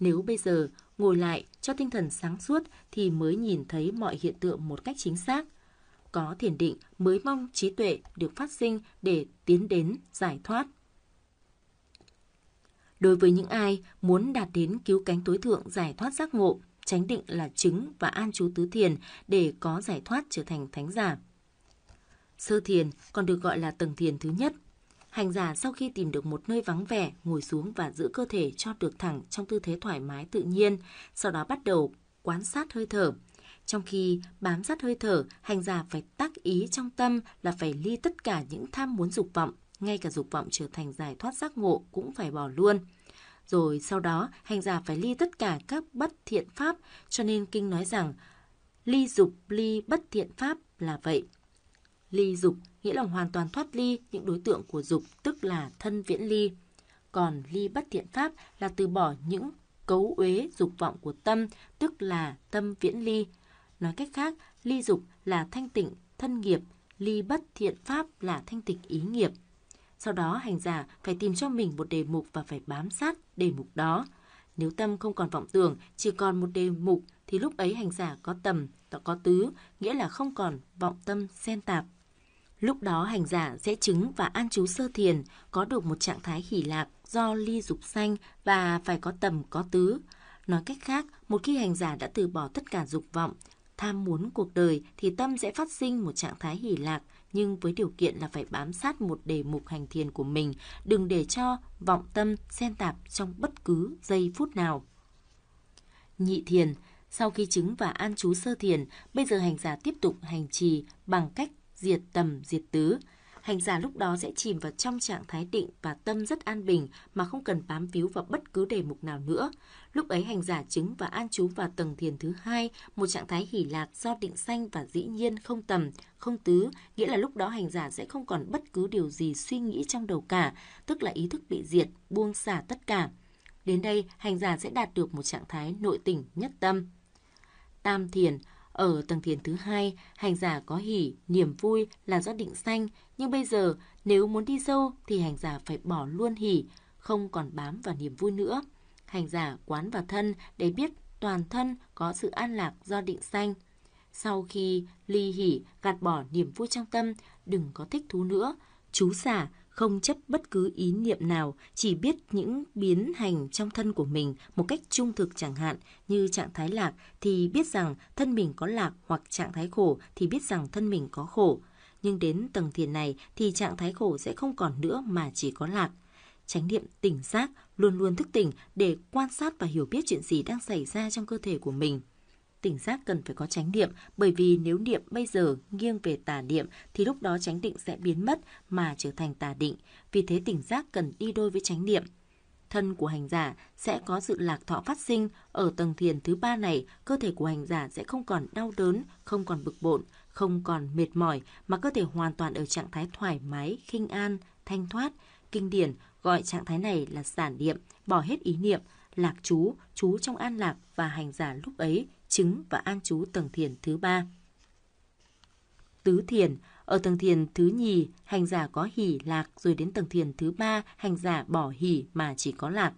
Nếu bây giờ ngồi lại cho tinh thần sáng suốt thì mới nhìn thấy mọi hiện tượng một cách chính xác. Có thiền định mới mong trí tuệ được phát sinh để tiến đến giải thoát. Đối với những ai muốn đạt đến cứu cánh tối thượng giải thoát giác ngộ, chánh định là chứng và an chú tứ thiền để có giải thoát trở thành thánh giả. Sơ thiền còn được gọi là tầng thiền thứ nhất. Hành giả sau khi tìm được một nơi vắng vẻ, ngồi xuống và giữ cơ thể cho được thẳng trong tư thế thoải mái tự nhiên, sau đó bắt đầu quan sát hơi thở. Trong khi bám sát hơi thở, hành giả phải tác ý trong tâm là phải ly tất cả những tham muốn dục vọng, ngay cả dục vọng trở thành giải thoát giác ngộ cũng phải bỏ luôn. Rồi sau đó, hành giả phải ly tất cả các bất thiện pháp, cho nên kinh nói rằng ly dục ly bất thiện pháp là vậy. Ly dục nghĩa là hoàn toàn thoát ly những đối tượng của dục, tức là thân viễn ly. Còn ly bất thiện pháp là từ bỏ những cấu uế dục vọng của tâm, tức là tâm viễn ly. Nói cách khác, ly dục là thanh tịnh thân nghiệp, ly bất thiện pháp là thanh tịnh ý nghiệp. Sau đó hành giả phải tìm cho mình một đề mục và phải bám sát đề mục đó. Nếu tâm không còn vọng tưởng, chỉ còn một đề mục thì lúc ấy hành giả có tầm, có tứ, nghĩa là không còn vọng tâm xen tạp. Lúc đó hành giả sẽ chứng và an trú sơ thiền, có được một trạng thái hỷ lạc do ly dục sanh và phải có tầm có tứ. Nói cách khác, một khi hành giả đã từ bỏ tất cả dục vọng, tham muốn cuộc đời thì tâm sẽ phát sinh một trạng thái hỷ lạc nhưng với điều kiện là phải bám sát một đề mục hành thiền của mình, đừng để cho vọng tâm xen tạp trong bất cứ giây phút nào. Nhị thiền Sau khi chứng và an chú sơ thiền, bây giờ hành giả tiếp tục hành trì bằng cách diệt tầm diệt tứ, hành giả lúc đó sẽ chìm vào trong trạng thái định và tâm rất an bình mà không cần bám víu vào bất cứ đề mục nào nữa. Lúc ấy hành giả chứng và an trú vào tầng thiền thứ hai, một trạng thái hỷ lạc do định sanh và dĩ nhiên không tầm, không tứ, nghĩa là lúc đó hành giả sẽ không còn bất cứ điều gì suy nghĩ trong đầu cả, tức là ý thức bị diệt, buông xả tất cả. Đến đây, hành giả sẽ đạt được một trạng thái nội tỉnh nhất tâm. Tam thiền ở tầng thiền thứ hai, hành giả có hỉ, niềm vui là do định sanh, nhưng bây giờ nếu muốn đi sâu thì hành giả phải bỏ luôn hỉ, không còn bám vào niềm vui nữa. Hành giả quán vào thân để biết toàn thân có sự an lạc do định sanh. Sau khi ly hỉ gạt bỏ niềm vui trong tâm, đừng có thích thú nữa, chú xả không chấp bất cứ ý niệm nào, chỉ biết những biến hành trong thân của mình một cách trung thực chẳng hạn, như trạng thái lạc thì biết rằng thân mình có lạc hoặc trạng thái khổ thì biết rằng thân mình có khổ. Nhưng đến tầng thiền này thì trạng thái khổ sẽ không còn nữa mà chỉ có lạc. Chánh niệm tỉnh giác luôn luôn thức tỉnh để quan sát và hiểu biết chuyện gì đang xảy ra trong cơ thể của mình tỉnh giác cần phải có tránh niệm, bởi vì nếu niệm bây giờ nghiêng về tà niệm thì lúc đó tránh định sẽ biến mất mà trở thành tà định. Vì thế tỉnh giác cần đi đôi với tránh niệm. Thân của hành giả sẽ có sự lạc thọ phát sinh, ở tầng thiền thứ ba này, cơ thể của hành giả sẽ không còn đau đớn, không còn bực bội không còn mệt mỏi mà cơ thể hoàn toàn ở trạng thái thoải mái, khinh an, thanh thoát. Kinh điển gọi trạng thái này là giản niệm, bỏ hết ý niệm, lạc chú, chú trong an lạc và hành giả lúc ấy chứng và an trú tầng thiền thứ ba. Tứ thiền, ở tầng thiền thứ nhì, hành giả có hỷ lạc rồi đến tầng thiền thứ ba, hành giả bỏ hỷ mà chỉ có lạc.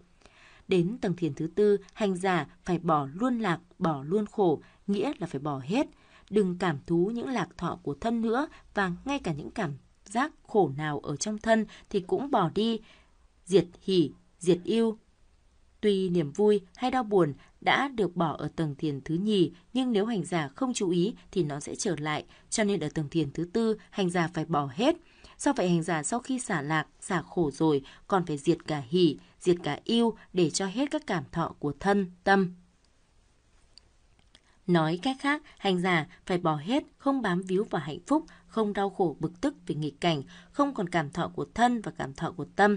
Đến tầng thiền thứ tư, hành giả phải bỏ luôn lạc, bỏ luôn khổ, nghĩa là phải bỏ hết. Đừng cảm thú những lạc thọ của thân nữa và ngay cả những cảm giác khổ nào ở trong thân thì cũng bỏ đi. Diệt hỷ, diệt yêu, Tuy niềm vui hay đau buồn đã được bỏ ở tầng thiền thứ nhì, nhưng nếu hành giả không chú ý thì nó sẽ trở lại, cho nên ở tầng thiền thứ tư, hành giả phải bỏ hết. Do vậy hành giả sau khi xả lạc, xả khổ rồi, còn phải diệt cả hỷ, diệt cả yêu để cho hết các cảm thọ của thân, tâm. Nói cách khác, hành giả phải bỏ hết, không bám víu vào hạnh phúc, không đau khổ bực tức vì nghịch cảnh, không còn cảm thọ của thân và cảm thọ của tâm.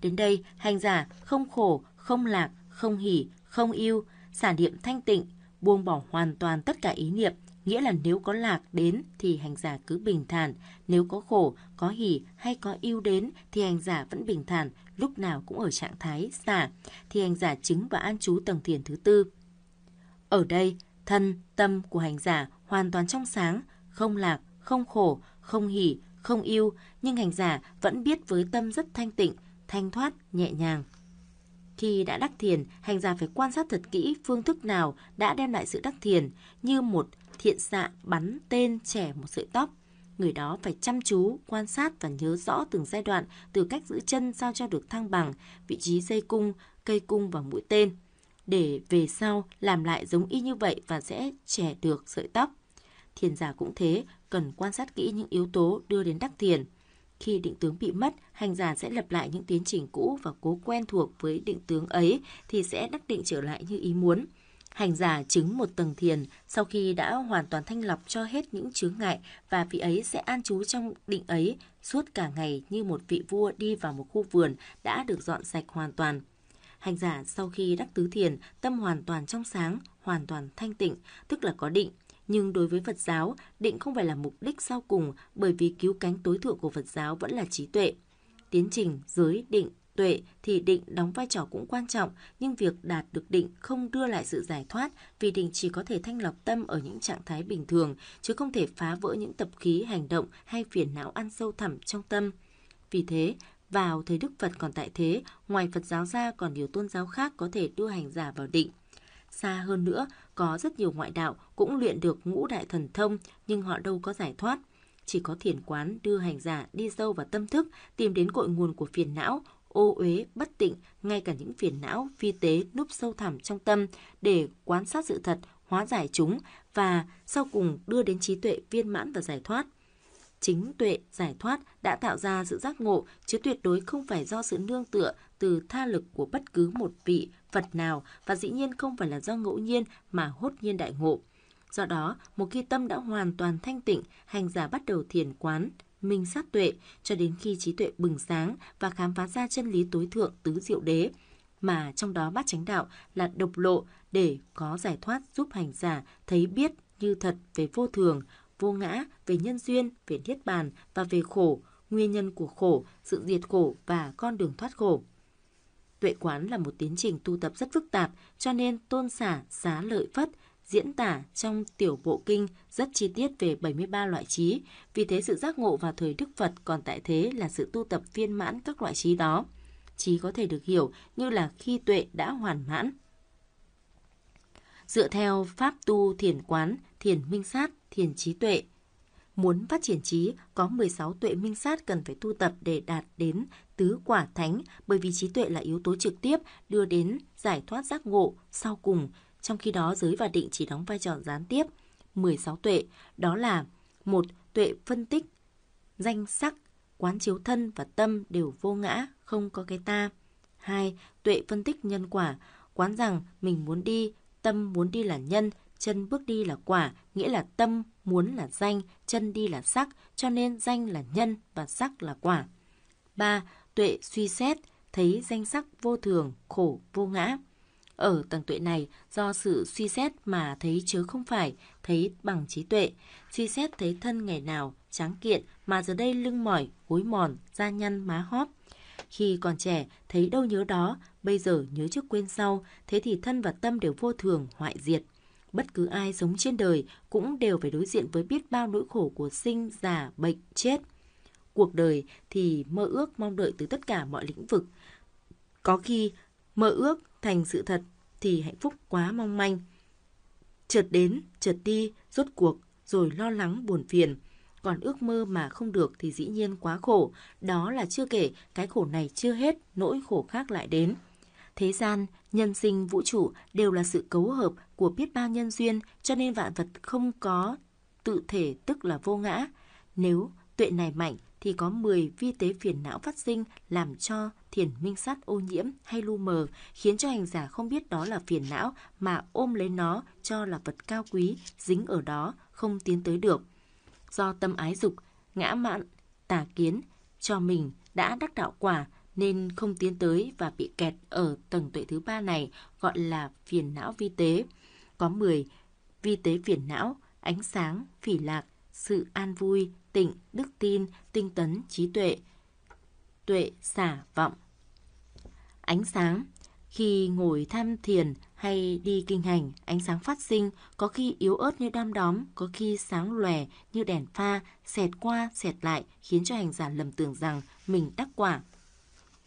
Đến đây, hành giả không khổ, không lạc, không hỉ, không yêu, sản niệm thanh tịnh, buông bỏ hoàn toàn tất cả ý niệm, nghĩa là nếu có lạc đến thì hành giả cứ bình thản, nếu có khổ, có hỉ hay có yêu đến thì hành giả vẫn bình thản, lúc nào cũng ở trạng thái xả, thì hành giả chứng và an trú tầng thiền thứ tư. Ở đây, thân, tâm của hành giả hoàn toàn trong sáng, không lạc, không khổ, không hỉ, không yêu, nhưng hành giả vẫn biết với tâm rất thanh tịnh, thanh thoát, nhẹ nhàng. Khi đã đắc thiền, hành giả phải quan sát thật kỹ phương thức nào đã đem lại sự đắc thiền, như một thiện xạ bắn tên trẻ một sợi tóc. Người đó phải chăm chú, quan sát và nhớ rõ từng giai đoạn, từ cách giữ chân sao cho được thăng bằng, vị trí dây cung, cây cung và mũi tên. Để về sau làm lại giống y như vậy và sẽ trẻ được sợi tóc. Thiền giả cũng thế, cần quan sát kỹ những yếu tố đưa đến đắc thiền. Khi định tướng bị mất, hành giả sẽ lập lại những tiến trình cũ và cố quen thuộc với định tướng ấy thì sẽ đắc định trở lại như ý muốn. Hành giả chứng một tầng thiền sau khi đã hoàn toàn thanh lọc cho hết những chướng ngại và vị ấy sẽ an trú trong định ấy suốt cả ngày như một vị vua đi vào một khu vườn đã được dọn sạch hoàn toàn. Hành giả sau khi đắc tứ thiền, tâm hoàn toàn trong sáng, hoàn toàn thanh tịnh, tức là có định, nhưng đối với Phật giáo, định không phải là mục đích sau cùng bởi vì cứu cánh tối thượng của Phật giáo vẫn là trí tuệ. Tiến trình giới định tuệ thì định đóng vai trò cũng quan trọng, nhưng việc đạt được định không đưa lại sự giải thoát vì định chỉ có thể thanh lọc tâm ở những trạng thái bình thường, chứ không thể phá vỡ những tập khí, hành động hay phiền não ăn sâu thẳm trong tâm. Vì thế, vào thời Đức Phật còn tại thế, ngoài Phật giáo ra còn nhiều tôn giáo khác có thể đưa hành giả vào định – xa hơn nữa, có rất nhiều ngoại đạo cũng luyện được ngũ đại thần thông nhưng họ đâu có giải thoát. Chỉ có thiền quán đưa hành giả đi sâu vào tâm thức, tìm đến cội nguồn của phiền não, ô uế, bất tịnh, ngay cả những phiền não phi tế núp sâu thẳm trong tâm để quan sát sự thật, hóa giải chúng và sau cùng đưa đến trí tuệ viên mãn và giải thoát. Chính tuệ giải thoát đã tạo ra sự giác ngộ chứ tuyệt đối không phải do sự nương tựa từ tha lực của bất cứ một vị Phật nào và dĩ nhiên không phải là do ngẫu nhiên mà hốt nhiên đại ngộ. Do đó, một khi tâm đã hoàn toàn thanh tịnh, hành giả bắt đầu thiền quán, minh sát tuệ cho đến khi trí tuệ bừng sáng và khám phá ra chân lý tối thượng tứ diệu đế mà trong đó bát chánh đạo là độc lộ để có giải thoát giúp hành giả thấy biết như thật về vô thường, vô ngã, về nhân duyên, về niết bàn và về khổ, nguyên nhân của khổ, sự diệt khổ và con đường thoát khổ. Tuệ quán là một tiến trình tu tập rất phức tạp, cho nên tôn xả, xá lợi phất, diễn tả trong tiểu bộ kinh rất chi tiết về 73 loại trí, vì thế sự giác ngộ vào thời Đức Phật còn tại thế là sự tu tập viên mãn các loại trí đó. Trí có thể được hiểu như là khi tuệ đã hoàn mãn. Dựa theo pháp tu thiền quán, thiền minh sát, thiền trí tuệ – Muốn phát triển trí, có 16 tuệ minh sát cần phải tu tập để đạt đến tứ quả thánh, bởi vì trí tuệ là yếu tố trực tiếp đưa đến giải thoát giác ngộ sau cùng, trong khi đó giới và định chỉ đóng vai trò gián tiếp. 16 tuệ, đó là một Tuệ phân tích, danh sắc, quán chiếu thân và tâm đều vô ngã, không có cái ta. hai Tuệ phân tích nhân quả, quán rằng mình muốn đi, tâm muốn đi là nhân, chân bước đi là quả, nghĩa là tâm muốn là danh, chân đi là sắc, cho nên danh là nhân và sắc là quả. 3. Tuệ suy xét, thấy danh sắc vô thường, khổ, vô ngã. Ở tầng tuệ này, do sự suy xét mà thấy chứ không phải, thấy bằng trí tuệ. Suy xét thấy thân ngày nào, tráng kiện, mà giờ đây lưng mỏi, gối mòn, da nhăn, má hóp. Khi còn trẻ, thấy đâu nhớ đó, bây giờ nhớ trước quên sau, thế thì thân và tâm đều vô thường, hoại diệt bất cứ ai sống trên đời cũng đều phải đối diện với biết bao nỗi khổ của sinh, già, bệnh, chết. Cuộc đời thì mơ ước mong đợi từ tất cả mọi lĩnh vực. Có khi mơ ước thành sự thật thì hạnh phúc quá mong manh. Chợt đến, chợt đi, rốt cuộc, rồi lo lắng buồn phiền. Còn ước mơ mà không được thì dĩ nhiên quá khổ, đó là chưa kể cái khổ này chưa hết, nỗi khổ khác lại đến. Thế gian, nhân sinh, vũ trụ đều là sự cấu hợp của biết bao nhân duyên cho nên vạn vật không có tự thể tức là vô ngã. Nếu tuệ này mạnh thì có 10 vi tế phiền não phát sinh làm cho thiền minh sát ô nhiễm hay lu mờ, khiến cho hành giả không biết đó là phiền não mà ôm lấy nó cho là vật cao quý, dính ở đó, không tiến tới được. Do tâm ái dục, ngã mạn, tà kiến, cho mình đã đắc đạo quả nên không tiến tới và bị kẹt ở tầng tuệ thứ ba này gọi là phiền não vi tế. Có 10 vi tế phiền não, ánh sáng, phỉ lạc, sự an vui, tịnh, đức tin, tinh tấn, trí tuệ, tuệ, xả, vọng. Ánh sáng Khi ngồi tham thiền hay đi kinh hành, ánh sáng phát sinh, có khi yếu ớt như đom đóm, có khi sáng lòe như đèn pha, xẹt qua, xẹt lại, khiến cho hành giả lầm tưởng rằng mình đắc quả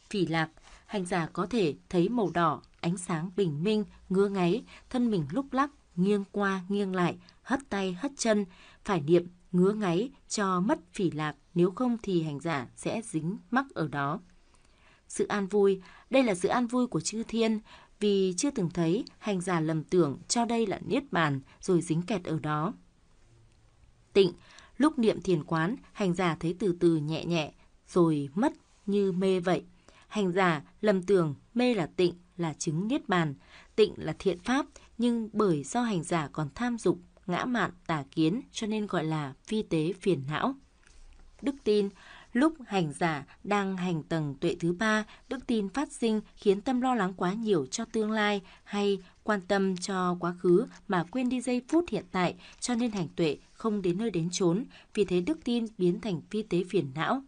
phỉ lạc, hành giả có thể thấy màu đỏ, ánh sáng bình minh, ngứa ngáy, thân mình lúc lắc, nghiêng qua nghiêng lại, hất tay hất chân, phải niệm ngứa ngáy cho mất phỉ lạc, nếu không thì hành giả sẽ dính mắc ở đó. Sự an vui, đây là sự an vui của chư thiên, vì chưa từng thấy hành giả lầm tưởng cho đây là niết bàn rồi dính kẹt ở đó. Tịnh, lúc niệm thiền quán, hành giả thấy từ từ nhẹ nhẹ rồi mất như mê vậy. Hành giả lầm tưởng mê là tịnh, là chứng niết bàn, tịnh là thiện pháp, nhưng bởi do hành giả còn tham dục, ngã mạn, tà kiến cho nên gọi là phi tế phiền não. Đức tin Lúc hành giả đang hành tầng tuệ thứ ba, đức tin phát sinh khiến tâm lo lắng quá nhiều cho tương lai hay quan tâm cho quá khứ mà quên đi giây phút hiện tại, cho nên hành tuệ không đến nơi đến chốn, vì thế đức tin biến thành phi tế phiền não.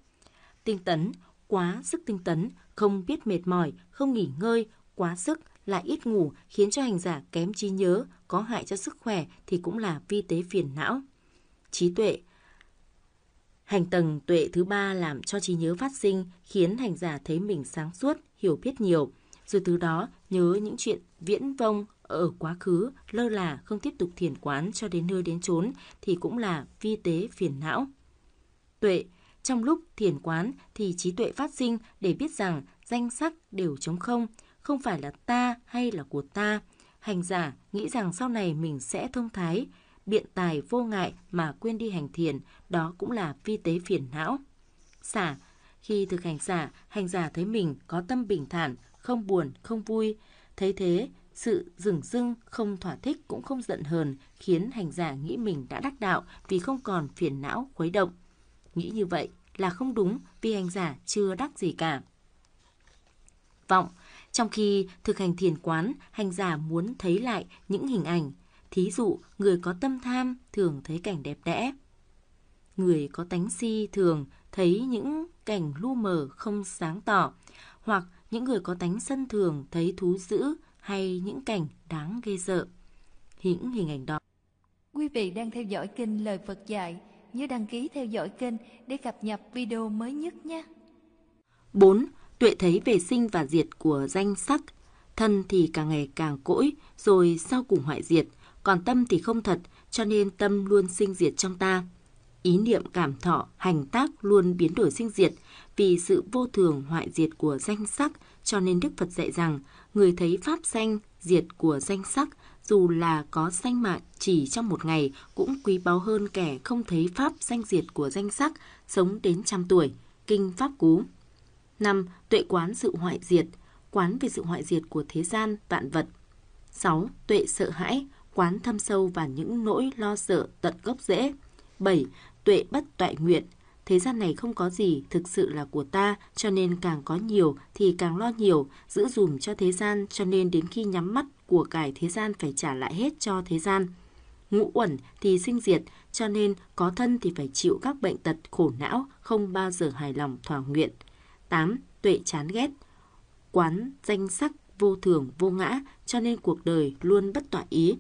Tinh tấn, quá sức tinh tấn, không biết mệt mỏi, không nghỉ ngơi, quá sức, lại ít ngủ khiến cho hành giả kém trí nhớ, có hại cho sức khỏe thì cũng là vi tế phiền não. Trí tuệ Hành tầng tuệ thứ ba làm cho trí nhớ phát sinh, khiến hành giả thấy mình sáng suốt, hiểu biết nhiều. Rồi từ đó nhớ những chuyện viễn vông ở quá khứ, lơ là không tiếp tục thiền quán cho đến nơi đến chốn thì cũng là vi tế phiền não. Tuệ trong lúc thiền quán thì trí tuệ phát sinh để biết rằng danh sắc đều trống không, không phải là ta hay là của ta. Hành giả nghĩ rằng sau này mình sẽ thông thái, biện tài vô ngại mà quên đi hành thiền, đó cũng là vi tế phiền não. Xả, khi thực hành xả, hành giả thấy mình có tâm bình thản, không buồn, không vui. Thấy thế, sự dừng dưng không thỏa thích cũng không giận hờn khiến hành giả nghĩ mình đã đắc đạo vì không còn phiền não khuấy động. Nghĩ như vậy là không đúng vì hành giả chưa đắc gì cả. Vọng, trong khi thực hành thiền quán, hành giả muốn thấy lại những hình ảnh. Thí dụ, người có tâm tham thường thấy cảnh đẹp đẽ. Người có tánh si thường thấy những cảnh lu mờ không sáng tỏ. Hoặc những người có tánh sân thường thấy thú dữ hay những cảnh đáng ghê sợ. Những hình ảnh đó. Quý vị đang theo dõi kênh Lời Phật Dạy nhớ đăng ký theo dõi kênh để cập nhật video mới nhất nhé. 4. Tuệ thấy về sinh và diệt của danh sắc. Thân thì càng ngày càng cỗi, rồi sau cùng hoại diệt, còn tâm thì không thật, cho nên tâm luôn sinh diệt trong ta. Ý niệm cảm thọ, hành tác luôn biến đổi sinh diệt, vì sự vô thường hoại diệt của danh sắc, cho nên Đức Phật dạy rằng, người thấy pháp danh, diệt của danh sắc, dù là có danh mạng chỉ trong một ngày cũng quý báu hơn kẻ không thấy pháp danh diệt của danh sắc, sống đến trăm tuổi. Kinh Pháp Cú năm Tuệ quán sự hoại diệt, quán về sự hoại diệt của thế gian, vạn vật. 6. Tuệ sợ hãi, quán thâm sâu vào những nỗi lo sợ tận gốc rễ. 7. Tuệ bất toại nguyện, thế gian này không có gì thực sự là của ta, cho nên càng có nhiều thì càng lo nhiều, giữ dùm cho thế gian, cho nên đến khi nhắm mắt của cải thế gian phải trả lại hết cho thế gian. Ngũ uẩn thì sinh diệt, cho nên có thân thì phải chịu các bệnh tật khổ não, không bao giờ hài lòng thỏa nguyện. 8. Tuệ chán ghét Quán danh sắc vô thường vô ngã, cho nên cuộc đời luôn bất tỏa ý.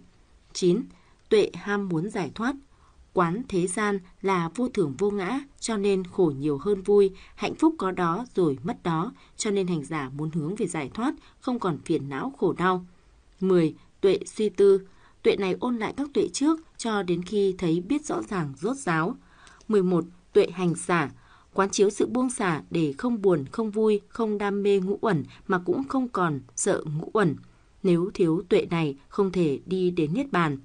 9. Tuệ ham muốn giải thoát Quán thế gian là vô thường vô ngã, cho nên khổ nhiều hơn vui, hạnh phúc có đó rồi mất đó, cho nên hành giả muốn hướng về giải thoát, không còn phiền não khổ đau. 10. Tuệ suy tư. Tuệ này ôn lại các tuệ trước cho đến khi thấy biết rõ ràng rốt ráo. 11. Tuệ hành xả. Quán chiếu sự buông xả để không buồn, không vui, không đam mê ngũ uẩn mà cũng không còn sợ ngũ uẩn. Nếu thiếu tuệ này không thể đi đến Niết Bàn.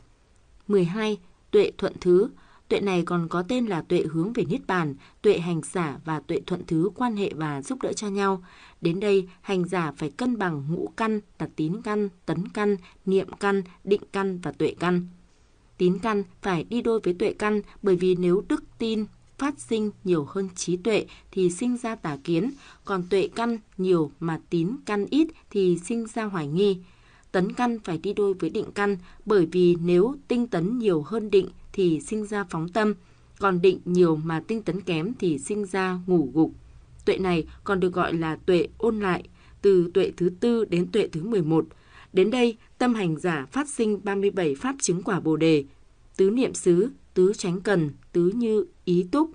12. Tuệ thuận thứ Tuệ này còn có tên là tuệ hướng về Niết Bàn, tuệ hành giả và tuệ thuận thứ quan hệ và giúp đỡ cho nhau. Đến đây, hành giả phải cân bằng ngũ căn, là tín căn, tấn căn, niệm căn, định căn và tuệ căn. Tín căn phải đi đôi với tuệ căn bởi vì nếu đức tin phát sinh nhiều hơn trí tuệ thì sinh ra tà kiến, còn tuệ căn nhiều mà tín căn ít thì sinh ra hoài nghi. Tấn căn phải đi đôi với định căn bởi vì nếu tinh tấn nhiều hơn định thì sinh ra phóng tâm, còn định nhiều mà tinh tấn kém thì sinh ra ngủ gục. Tuệ này còn được gọi là tuệ ôn lại, từ tuệ thứ tư đến tuệ thứ 11. Đến đây, tâm hành giả phát sinh 37 pháp chứng quả Bồ đề, tứ niệm xứ, tứ tránh cần, tứ như ý túc,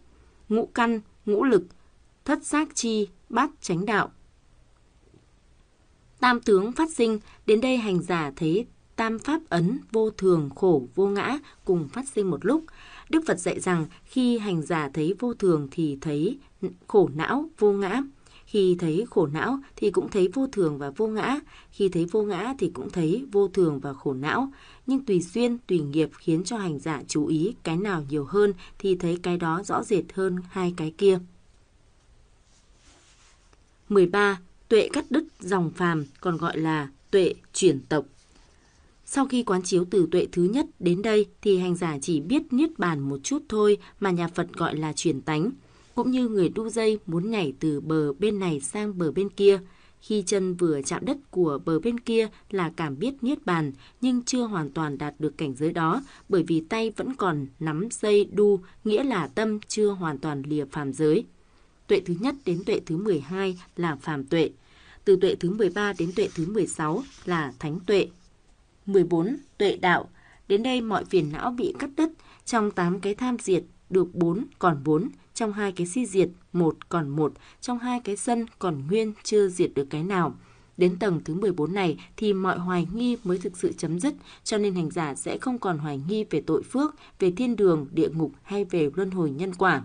ngũ căn, ngũ lực, thất giác chi, bát tránh đạo. Tam tướng phát sinh, đến đây hành giả thấy tam pháp ấn vô thường, khổ, vô ngã cùng phát sinh một lúc. Đức Phật dạy rằng khi hành giả thấy vô thường thì thấy khổ não, vô ngã. Khi thấy khổ não thì cũng thấy vô thường và vô ngã. Khi thấy vô ngã thì cũng thấy vô thường và khổ não. Nhưng tùy duyên, tùy nghiệp khiến cho hành giả chú ý cái nào nhiều hơn thì thấy cái đó rõ rệt hơn hai cái kia. 13. Tuệ cắt đứt dòng phàm còn gọi là tuệ chuyển tộc. Sau khi quán chiếu từ tuệ thứ nhất đến đây thì hành giả chỉ biết niết bàn một chút thôi mà nhà Phật gọi là chuyển tánh. Cũng như người đu dây muốn nhảy từ bờ bên này sang bờ bên kia. Khi chân vừa chạm đất của bờ bên kia là cảm biết niết bàn nhưng chưa hoàn toàn đạt được cảnh giới đó bởi vì tay vẫn còn nắm dây đu nghĩa là tâm chưa hoàn toàn lìa phàm giới. Tuệ thứ nhất đến tuệ thứ 12 là phàm tuệ. Từ tuệ thứ 13 đến tuệ thứ 16 là thánh tuệ. 14. Tuệ đạo. Đến đây mọi phiền não bị cắt đứt, trong 8 cái tham diệt được 4 còn 4, trong hai cái si diệt 1 còn 1, trong hai cái sân còn nguyên chưa diệt được cái nào. Đến tầng thứ 14 này thì mọi hoài nghi mới thực sự chấm dứt, cho nên hành giả sẽ không còn hoài nghi về tội phước, về thiên đường, địa ngục hay về luân hồi nhân quả.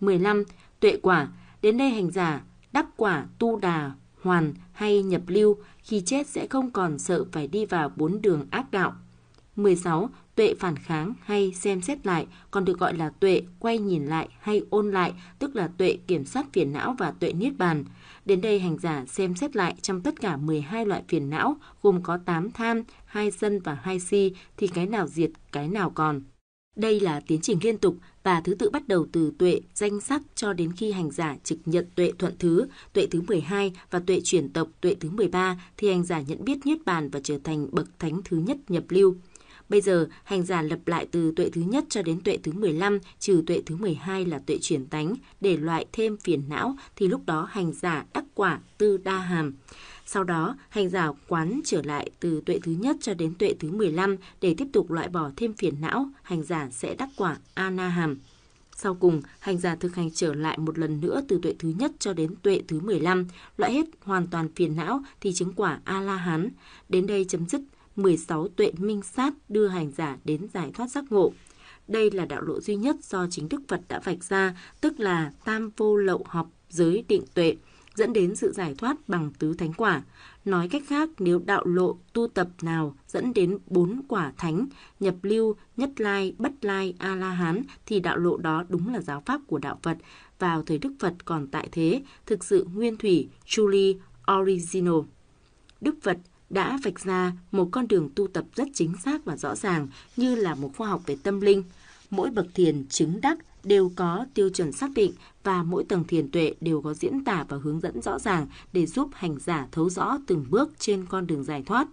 15. Tuệ quả. Đến đây hành giả đắc quả tu đà hoàn hay nhập lưu, khi chết sẽ không còn sợ phải đi vào bốn đường ác đạo. 16. Tuệ phản kháng hay xem xét lại, còn được gọi là tuệ quay nhìn lại hay ôn lại, tức là tuệ kiểm soát phiền não và tuệ niết bàn. Đến đây hành giả xem xét lại trong tất cả 12 loại phiền não, gồm có 8 tham, hai sân và hai si, thì cái nào diệt, cái nào còn. Đây là tiến trình liên tục và thứ tự bắt đầu từ tuệ danh sắc cho đến khi hành giả trực nhận tuệ thuận thứ, tuệ thứ 12 và tuệ chuyển tộc tuệ thứ 13 thì hành giả nhận biết niết bàn và trở thành bậc thánh thứ nhất nhập lưu. Bây giờ, hành giả lập lại từ tuệ thứ nhất cho đến tuệ thứ 15 trừ tuệ thứ 12 là tuệ chuyển tánh để loại thêm phiền não thì lúc đó hành giả đắc quả tư đa hàm. Sau đó, hành giả quán trở lại từ tuệ thứ nhất cho đến tuệ thứ 15 để tiếp tục loại bỏ thêm phiền não, hành giả sẽ đắc quả ana hàm. Sau cùng, hành giả thực hành trở lại một lần nữa từ tuệ thứ nhất cho đến tuệ thứ 15, loại hết hoàn toàn phiền não thì chứng quả A-la-hán. Đến đây chấm dứt 16 tuệ minh sát đưa hành giả đến giải thoát giác ngộ. Đây là đạo lộ duy nhất do chính Đức Phật đã vạch ra, tức là tam vô lậu học giới định tuệ dẫn đến sự giải thoát bằng tứ thánh quả. Nói cách khác, nếu đạo lộ tu tập nào dẫn đến bốn quả thánh, nhập lưu, nhất lai, bất lai, a-la-hán thì đạo lộ đó đúng là giáo pháp của đạo Phật. Vào thời Đức Phật còn tại thế, thực sự nguyên thủy, truly, original. Đức Phật đã vạch ra một con đường tu tập rất chính xác và rõ ràng như là một khoa học về tâm linh. Mỗi bậc thiền chứng đắc đều có tiêu chuẩn xác định và mỗi tầng thiền tuệ đều có diễn tả và hướng dẫn rõ ràng để giúp hành giả thấu rõ từng bước trên con đường giải thoát.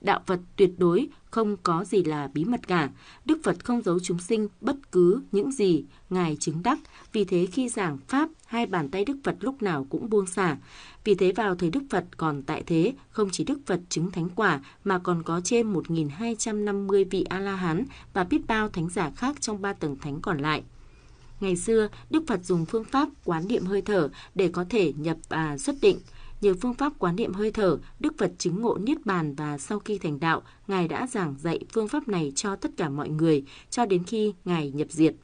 Đạo Phật tuyệt đối không có gì là bí mật cả. Đức Phật không giấu chúng sinh bất cứ những gì Ngài chứng đắc. Vì thế khi giảng Pháp, hai bàn tay Đức Phật lúc nào cũng buông xả. Vì thế vào thời Đức Phật còn tại thế, không chỉ Đức Phật chứng thánh quả mà còn có trên 1.250 vị A-la-hán và biết bao thánh giả khác trong ba tầng thánh còn lại. Ngày xưa, Đức Phật dùng phương pháp quán niệm hơi thở để có thể nhập và xuất định. Nhờ phương pháp quán niệm hơi thở, Đức Phật chứng ngộ Niết Bàn và sau khi thành đạo, Ngài đã giảng dạy phương pháp này cho tất cả mọi người, cho đến khi Ngài nhập diệt.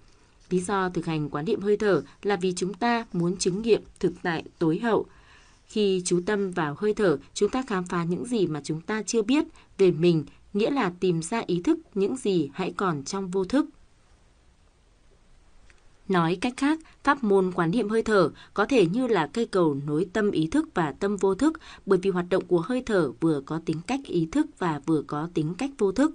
Lý do thực hành quán niệm hơi thở là vì chúng ta muốn chứng nghiệm thực tại tối hậu. Khi chú tâm vào hơi thở, chúng ta khám phá những gì mà chúng ta chưa biết về mình, nghĩa là tìm ra ý thức những gì hãy còn trong vô thức. Nói cách khác, pháp môn quán niệm hơi thở có thể như là cây cầu nối tâm ý thức và tâm vô thức bởi vì hoạt động của hơi thở vừa có tính cách ý thức và vừa có tính cách vô thức.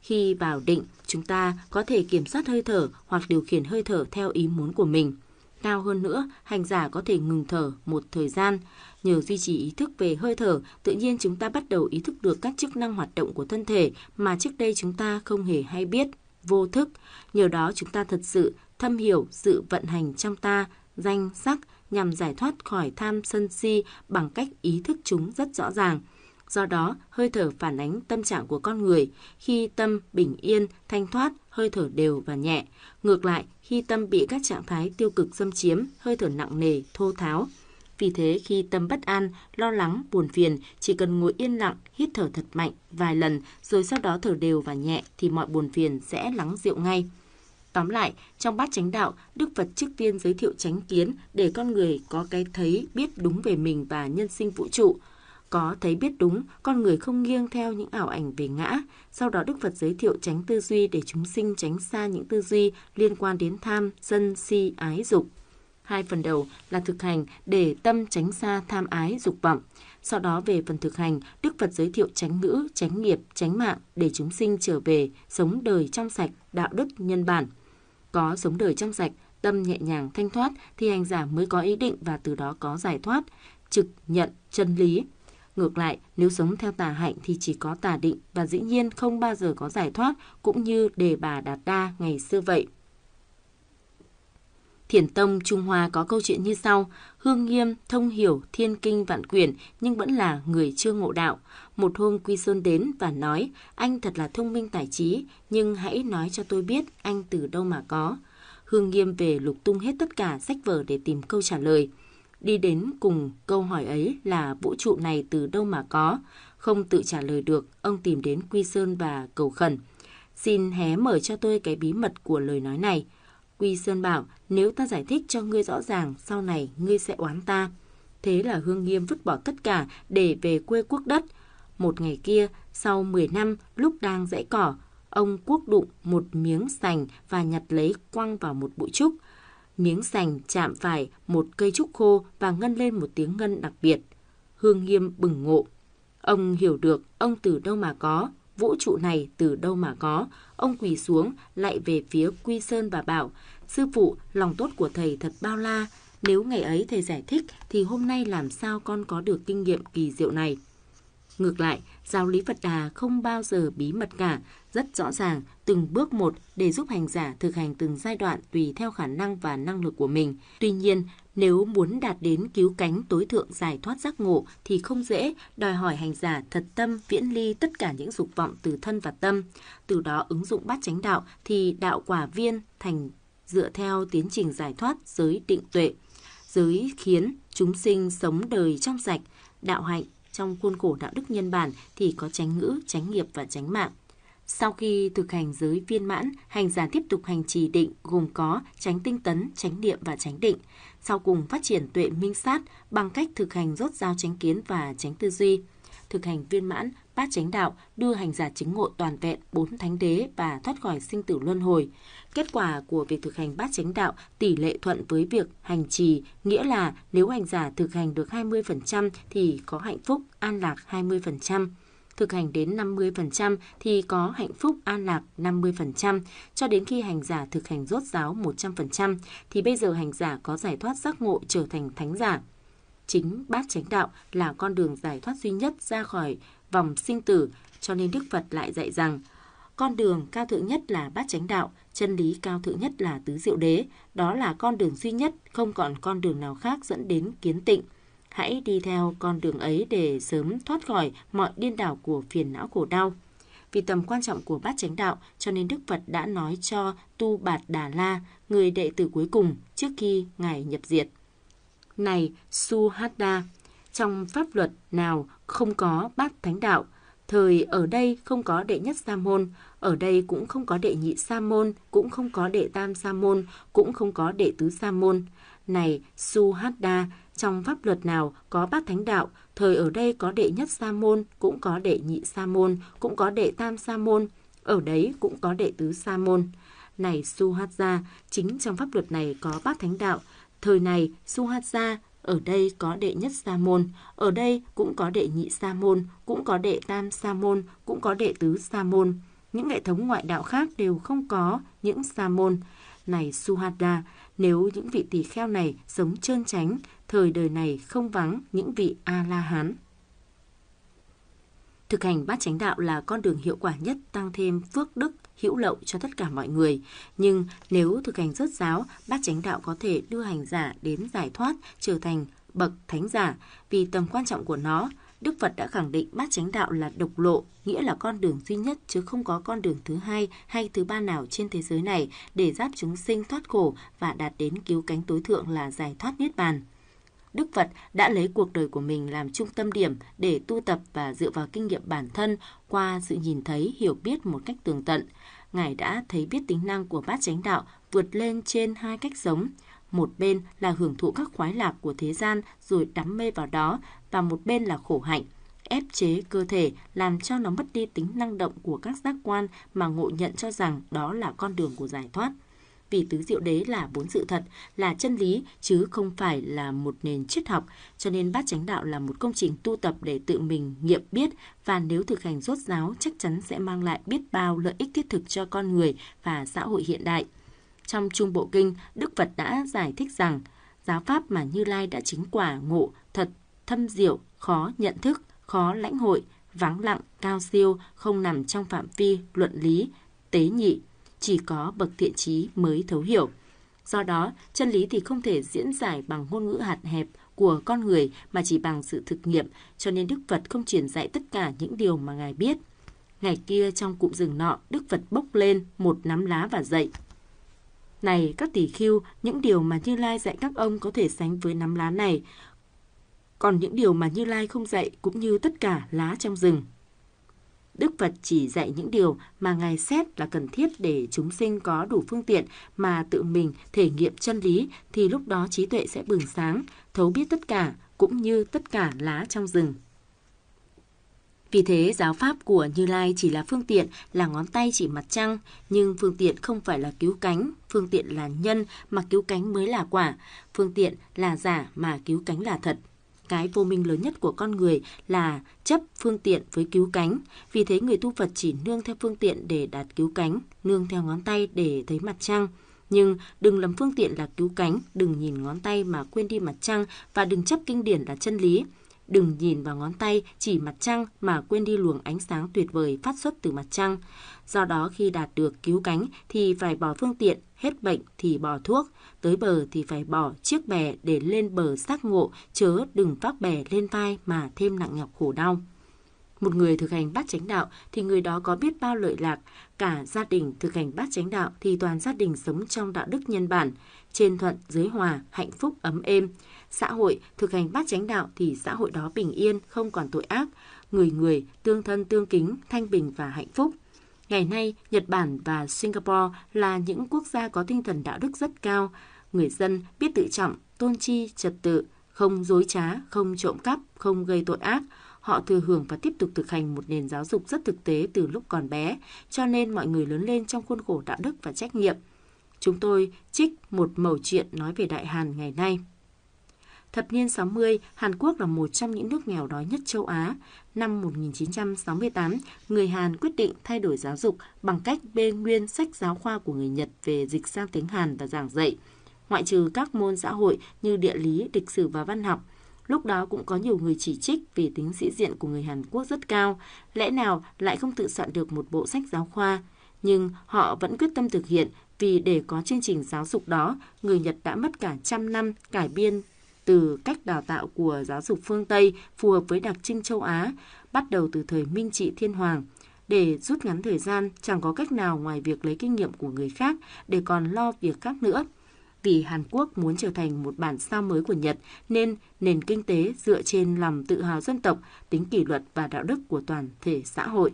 Khi vào định, chúng ta có thể kiểm soát hơi thở hoặc điều khiển hơi thở theo ý muốn của mình. Cao hơn nữa, hành giả có thể ngừng thở một thời gian. Nhờ duy trì ý thức về hơi thở, tự nhiên chúng ta bắt đầu ý thức được các chức năng hoạt động của thân thể mà trước đây chúng ta không hề hay biết, vô thức. Nhờ đó chúng ta thật sự thâm hiểu sự vận hành trong ta, danh sắc nhằm giải thoát khỏi tham sân si bằng cách ý thức chúng rất rõ ràng. Do đó, hơi thở phản ánh tâm trạng của con người. Khi tâm bình yên, thanh thoát, hơi thở đều và nhẹ. Ngược lại, khi tâm bị các trạng thái tiêu cực xâm chiếm, hơi thở nặng nề, thô tháo. Vì thế, khi tâm bất an, lo lắng, buồn phiền, chỉ cần ngồi yên lặng, hít thở thật mạnh vài lần, rồi sau đó thở đều và nhẹ thì mọi buồn phiền sẽ lắng dịu ngay. Tóm lại, trong bát chánh đạo, Đức Phật trước tiên giới thiệu chánh kiến để con người có cái thấy biết đúng về mình và nhân sinh vũ trụ. Có thấy biết đúng, con người không nghiêng theo những ảo ảnh về ngã. Sau đó Đức Phật giới thiệu tránh tư duy để chúng sinh tránh xa những tư duy liên quan đến tham, sân, si, ái, dục. Hai phần đầu là thực hành để tâm tránh xa tham ái, dục vọng. Sau đó về phần thực hành, Đức Phật giới thiệu tránh ngữ, tránh nghiệp, tránh mạng để chúng sinh trở về, sống đời trong sạch, đạo đức, nhân bản – có sống đời trong sạch, tâm nhẹ nhàng thanh thoát thì hành giả mới có ý định và từ đó có giải thoát, trực nhận chân lý. Ngược lại, nếu sống theo tà hạnh thì chỉ có tà định và dĩ nhiên không bao giờ có giải thoát cũng như đề bà Đạt Đa ngày xưa vậy. Thiền Tông Trung Hoa có câu chuyện như sau, Hương Nghiêm thông hiểu thiên kinh vạn quyển nhưng vẫn là người chưa ngộ đạo. Một hôm Quy Sơn đến và nói, anh thật là thông minh tài trí, nhưng hãy nói cho tôi biết anh từ đâu mà có. Hương Nghiêm về lục tung hết tất cả sách vở để tìm câu trả lời. Đi đến cùng câu hỏi ấy là vũ trụ này từ đâu mà có. Không tự trả lời được, ông tìm đến Quy Sơn và cầu khẩn. Xin hé mở cho tôi cái bí mật của lời nói này. Quy Sơn bảo, nếu ta giải thích cho ngươi rõ ràng, sau này ngươi sẽ oán ta. Thế là Hương Nghiêm vứt bỏ tất cả để về quê quốc đất. Một ngày kia, sau 10 năm, lúc đang rẽ cỏ, ông quốc đụng một miếng sành và nhặt lấy quăng vào một bụi trúc. Miếng sành chạm phải một cây trúc khô và ngân lên một tiếng ngân đặc biệt. Hương Nghiêm bừng ngộ. Ông hiểu được ông từ đâu mà có, vũ trụ này từ đâu mà có. Ông quỳ xuống, lại về phía Quy Sơn và bảo, Sư phụ, lòng tốt của thầy thật bao la. Nếu ngày ấy thầy giải thích thì hôm nay làm sao con có được kinh nghiệm kỳ diệu này? Ngược lại, giáo lý Phật Đà không bao giờ bí mật cả, rất rõ ràng, từng bước một để giúp hành giả thực hành từng giai đoạn tùy theo khả năng và năng lực của mình. Tuy nhiên, nếu muốn đạt đến cứu cánh tối thượng giải thoát giác ngộ thì không dễ, đòi hỏi hành giả thật tâm viễn ly tất cả những dục vọng từ thân và tâm. Từ đó ứng dụng bát chánh đạo thì đạo quả viên thành dựa theo tiến trình giải thoát giới định tuệ. Giới khiến chúng sinh sống đời trong sạch, đạo hạnh trong khuôn khổ đạo đức nhân bản thì có tránh ngữ, tránh nghiệp và tránh mạng. Sau khi thực hành giới viên mãn, hành giả tiếp tục hành trì định gồm có tránh tinh tấn, tránh niệm và tránh định. Sau cùng phát triển tuệ minh sát bằng cách thực hành rốt giao tránh kiến và tránh tư duy. Thực hành viên mãn, bát chánh đạo đưa hành giả chứng ngộ toàn vẹn bốn thánh đế và thoát khỏi sinh tử luân hồi. Kết quả của việc thực hành bát chánh đạo tỷ lệ thuận với việc hành trì, nghĩa là nếu hành giả thực hành được 20% thì có hạnh phúc, an lạc 20% thực hành đến 50% thì có hạnh phúc an lạc 50%, cho đến khi hành giả thực hành rốt giáo 100% thì bây giờ hành giả có giải thoát giác ngộ trở thành thánh giả. Chính bát chánh đạo là con đường giải thoát duy nhất ra khỏi vòng sinh tử, cho nên Đức Phật lại dạy rằng con đường cao thượng nhất là bát chánh đạo, chân lý cao thượng nhất là tứ diệu đế, đó là con đường duy nhất, không còn con đường nào khác dẫn đến kiến tịnh. Hãy đi theo con đường ấy để sớm thoát khỏi mọi điên đảo của phiền não khổ đau. Vì tầm quan trọng của bát chánh đạo, cho nên Đức Phật đã nói cho Tu Bạt Đà La, người đệ tử cuối cùng trước khi Ngài nhập diệt. Này Suhada, trong pháp luật nào không có bát thánh đạo – Thời ở đây không có đệ nhất sa môn, ở đây cũng không có đệ nhị sa môn, cũng không có đệ tam sa môn, cũng không có đệ tứ sa môn. Này, Suhadda, trong pháp luật nào có bát thánh đạo, thời ở đây có đệ nhất sa môn, cũng có đệ nhị sa môn, cũng có đệ tam sa môn, ở đấy cũng có đệ tứ sa môn. Này Suhadda, chính trong pháp luật này có bát thánh đạo, thời này Suhadda ở đây có đệ nhất sa môn, ở đây cũng có đệ nhị sa môn, cũng có đệ tam sa môn, cũng có đệ tứ sa môn. Những hệ thống ngoại đạo khác đều không có những sa môn. Này Suhada, nếu những vị tỳ kheo này sống trơn tránh, thời đời này không vắng những vị A-la-hán. Thực hành bát chánh đạo là con đường hiệu quả nhất tăng thêm phước đức hữu lậu cho tất cả mọi người. Nhưng nếu thực hành rớt giáo, bát chánh đạo có thể đưa hành giả đến giải thoát, trở thành bậc thánh giả vì tầm quan trọng của nó. Đức Phật đã khẳng định bát chánh đạo là độc lộ, nghĩa là con đường duy nhất chứ không có con đường thứ hai hay thứ ba nào trên thế giới này để giáp chúng sinh thoát khổ và đạt đến cứu cánh tối thượng là giải thoát niết bàn. Đức Phật đã lấy cuộc đời của mình làm trung tâm điểm để tu tập và dựa vào kinh nghiệm bản thân qua sự nhìn thấy, hiểu biết một cách tường tận. Ngài đã thấy biết tính năng của bát chánh đạo vượt lên trên hai cách sống. Một bên là hưởng thụ các khoái lạc của thế gian rồi đắm mê vào đó và một bên là khổ hạnh, ép chế cơ thể làm cho nó mất đi tính năng động của các giác quan mà ngộ nhận cho rằng đó là con đường của giải thoát vì tứ diệu đế là bốn sự thật, là chân lý chứ không phải là một nền triết học, cho nên bát chánh đạo là một công trình tu tập để tự mình nghiệm biết và nếu thực hành rốt ráo chắc chắn sẽ mang lại biết bao lợi ích thiết thực cho con người và xã hội hiện đại. Trong Trung Bộ Kinh, Đức Phật đã giải thích rằng giáo pháp mà Như Lai đã chính quả ngộ, thật, thâm diệu, khó nhận thức, khó lãnh hội, vắng lặng, cao siêu, không nằm trong phạm vi luận lý, tế nhị, chỉ có bậc thiện trí mới thấu hiểu. Do đó, chân lý thì không thể diễn giải bằng ngôn ngữ hạn hẹp của con người mà chỉ bằng sự thực nghiệm, cho nên Đức Phật không truyền dạy tất cả những điều mà Ngài biết. Ngày kia trong cụm rừng nọ, Đức Phật bốc lên một nắm lá và dạy: Này các tỷ khiêu những điều mà Như Lai dạy các ông có thể sánh với nắm lá này. Còn những điều mà Như Lai không dạy cũng như tất cả lá trong rừng Đức Phật chỉ dạy những điều mà Ngài xét là cần thiết để chúng sinh có đủ phương tiện mà tự mình thể nghiệm chân lý thì lúc đó trí tuệ sẽ bừng sáng, thấu biết tất cả cũng như tất cả lá trong rừng. Vì thế, giáo pháp của Như Lai chỉ là phương tiện, là ngón tay chỉ mặt trăng, nhưng phương tiện không phải là cứu cánh, phương tiện là nhân mà cứu cánh mới là quả, phương tiện là giả mà cứu cánh là thật. Cái vô minh lớn nhất của con người là chấp phương tiện với cứu cánh. Vì thế người tu Phật chỉ nương theo phương tiện để đạt cứu cánh, nương theo ngón tay để thấy mặt trăng. Nhưng đừng làm phương tiện là cứu cánh, đừng nhìn ngón tay mà quên đi mặt trăng và đừng chấp kinh điển là chân lý. Đừng nhìn vào ngón tay chỉ mặt trăng mà quên đi luồng ánh sáng tuyệt vời phát xuất từ mặt trăng. Do đó khi đạt được cứu cánh thì phải bỏ phương tiện, hết bệnh thì bỏ thuốc, tới bờ thì phải bỏ chiếc bè để lên bờ giác ngộ, chớ đừng vác bè lên vai mà thêm nặng nhọc khổ đau. Một người thực hành bát chánh đạo thì người đó có biết bao lợi lạc, cả gia đình thực hành bát chánh đạo thì toàn gia đình sống trong đạo đức nhân bản, trên thuận dưới hòa, hạnh phúc ấm êm xã hội thực hành bát chánh đạo thì xã hội đó bình yên, không còn tội ác, người người tương thân tương kính, thanh bình và hạnh phúc. Ngày nay, Nhật Bản và Singapore là những quốc gia có tinh thần đạo đức rất cao, người dân biết tự trọng, tôn chi, trật tự, không dối trá, không trộm cắp, không gây tội ác. Họ thừa hưởng và tiếp tục thực hành một nền giáo dục rất thực tế từ lúc còn bé, cho nên mọi người lớn lên trong khuôn khổ đạo đức và trách nhiệm. Chúng tôi trích một mẩu chuyện nói về Đại Hàn ngày nay. Thập niên 60, Hàn Quốc là một trong những nước nghèo đói nhất châu Á. Năm 1968, người Hàn quyết định thay đổi giáo dục bằng cách bê nguyên sách giáo khoa của người Nhật về dịch sang tiếng Hàn và giảng dạy, ngoại trừ các môn xã hội như địa lý, lịch sử và văn học. Lúc đó cũng có nhiều người chỉ trích vì tính sĩ diện của người Hàn Quốc rất cao, lẽ nào lại không tự soạn được một bộ sách giáo khoa. Nhưng họ vẫn quyết tâm thực hiện vì để có chương trình giáo dục đó, người Nhật đã mất cả trăm năm cải biên từ cách đào tạo của giáo dục phương Tây phù hợp với đặc trưng châu Á, bắt đầu từ thời Minh Trị Thiên Hoàng. Để rút ngắn thời gian, chẳng có cách nào ngoài việc lấy kinh nghiệm của người khác để còn lo việc khác nữa. Vì Hàn Quốc muốn trở thành một bản sao mới của Nhật, nên nền kinh tế dựa trên lòng tự hào dân tộc, tính kỷ luật và đạo đức của toàn thể xã hội.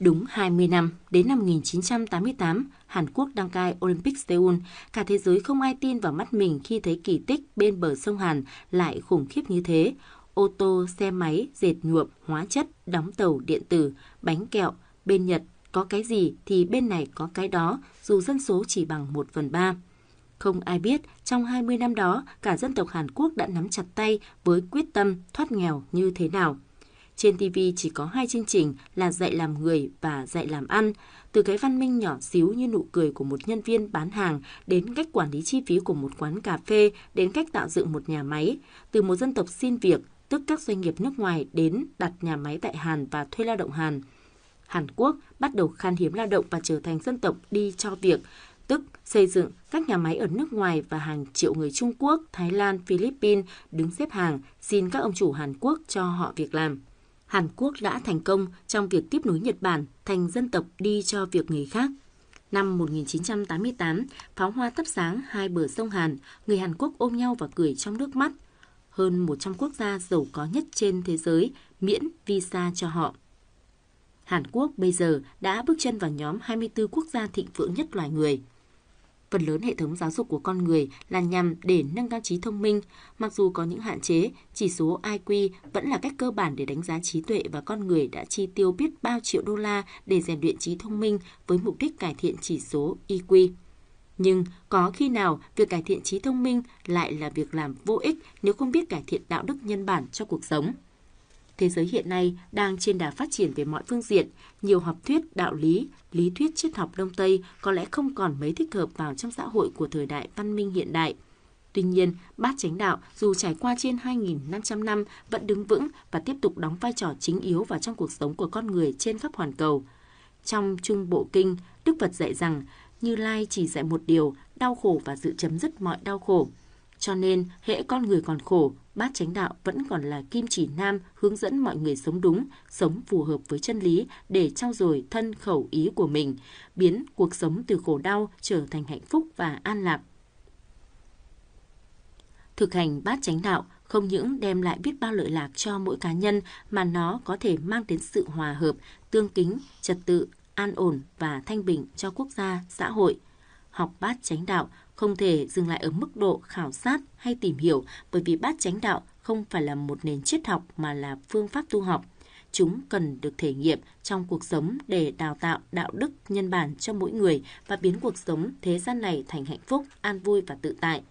Đúng 20 năm, đến năm 1988, Hàn Quốc đăng cai Olympic Seoul, cả thế giới không ai tin vào mắt mình khi thấy kỳ tích bên bờ sông Hàn lại khủng khiếp như thế. Ô tô, xe máy, dệt nhuộm, hóa chất, đóng tàu điện tử, bánh kẹo, bên Nhật có cái gì thì bên này có cái đó, dù dân số chỉ bằng 1 phần 3. Không ai biết, trong 20 năm đó, cả dân tộc Hàn Quốc đã nắm chặt tay với quyết tâm thoát nghèo như thế nào. Trên TV chỉ có hai chương trình là dạy làm người và dạy làm ăn. Từ cái văn minh nhỏ xíu như nụ cười của một nhân viên bán hàng đến cách quản lý chi phí của một quán cà phê đến cách tạo dựng một nhà máy, từ một dân tộc xin việc tức các doanh nghiệp nước ngoài đến đặt nhà máy tại Hàn và thuê lao động Hàn. Hàn Quốc bắt đầu khan hiếm lao động và trở thành dân tộc đi cho việc, tức xây dựng các nhà máy ở nước ngoài và hàng triệu người Trung Quốc, Thái Lan, Philippines đứng xếp hàng xin các ông chủ Hàn Quốc cho họ việc làm. Hàn Quốc đã thành công trong việc tiếp nối Nhật Bản thành dân tộc đi cho việc người khác. Năm 1988, pháo hoa thắp sáng hai bờ sông Hàn, người Hàn Quốc ôm nhau và cười trong nước mắt. Hơn 100 quốc gia giàu có nhất trên thế giới miễn visa cho họ. Hàn Quốc bây giờ đã bước chân vào nhóm 24 quốc gia thịnh vượng nhất loài người – phần lớn hệ thống giáo dục của con người là nhằm để nâng cao trí thông minh. Mặc dù có những hạn chế, chỉ số IQ vẫn là cách cơ bản để đánh giá trí tuệ và con người đã chi tiêu biết bao triệu đô la để rèn luyện trí thông minh với mục đích cải thiện chỉ số IQ. Nhưng có khi nào việc cải thiện trí thông minh lại là việc làm vô ích nếu không biết cải thiện đạo đức nhân bản cho cuộc sống? Thế giới hiện nay đang trên đà phát triển về mọi phương diện, nhiều học thuyết, đạo lý, lý thuyết triết học Đông Tây có lẽ không còn mấy thích hợp vào trong xã hội của thời đại văn minh hiện đại. Tuy nhiên, bát chánh đạo dù trải qua trên 2.500 năm vẫn đứng vững và tiếp tục đóng vai trò chính yếu vào trong cuộc sống của con người trên khắp hoàn cầu. Trong Trung Bộ Kinh, Đức Phật dạy rằng Như Lai chỉ dạy một điều, đau khổ và sự chấm dứt mọi đau khổ – cho nên, hệ con người còn khổ, bát chánh đạo vẫn còn là kim chỉ nam hướng dẫn mọi người sống đúng, sống phù hợp với chân lý để trao dồi thân khẩu ý của mình, biến cuộc sống từ khổ đau trở thành hạnh phúc và an lạc. Thực hành bát chánh đạo không những đem lại biết bao lợi lạc cho mỗi cá nhân mà nó có thể mang đến sự hòa hợp, tương kính, trật tự, an ổn và thanh bình cho quốc gia, xã hội. Học bát chánh đạo không thể dừng lại ở mức độ khảo sát hay tìm hiểu bởi vì bát chánh đạo không phải là một nền triết học mà là phương pháp tu học. Chúng cần được thể nghiệm trong cuộc sống để đào tạo đạo đức nhân bản cho mỗi người và biến cuộc sống thế gian này thành hạnh phúc, an vui và tự tại.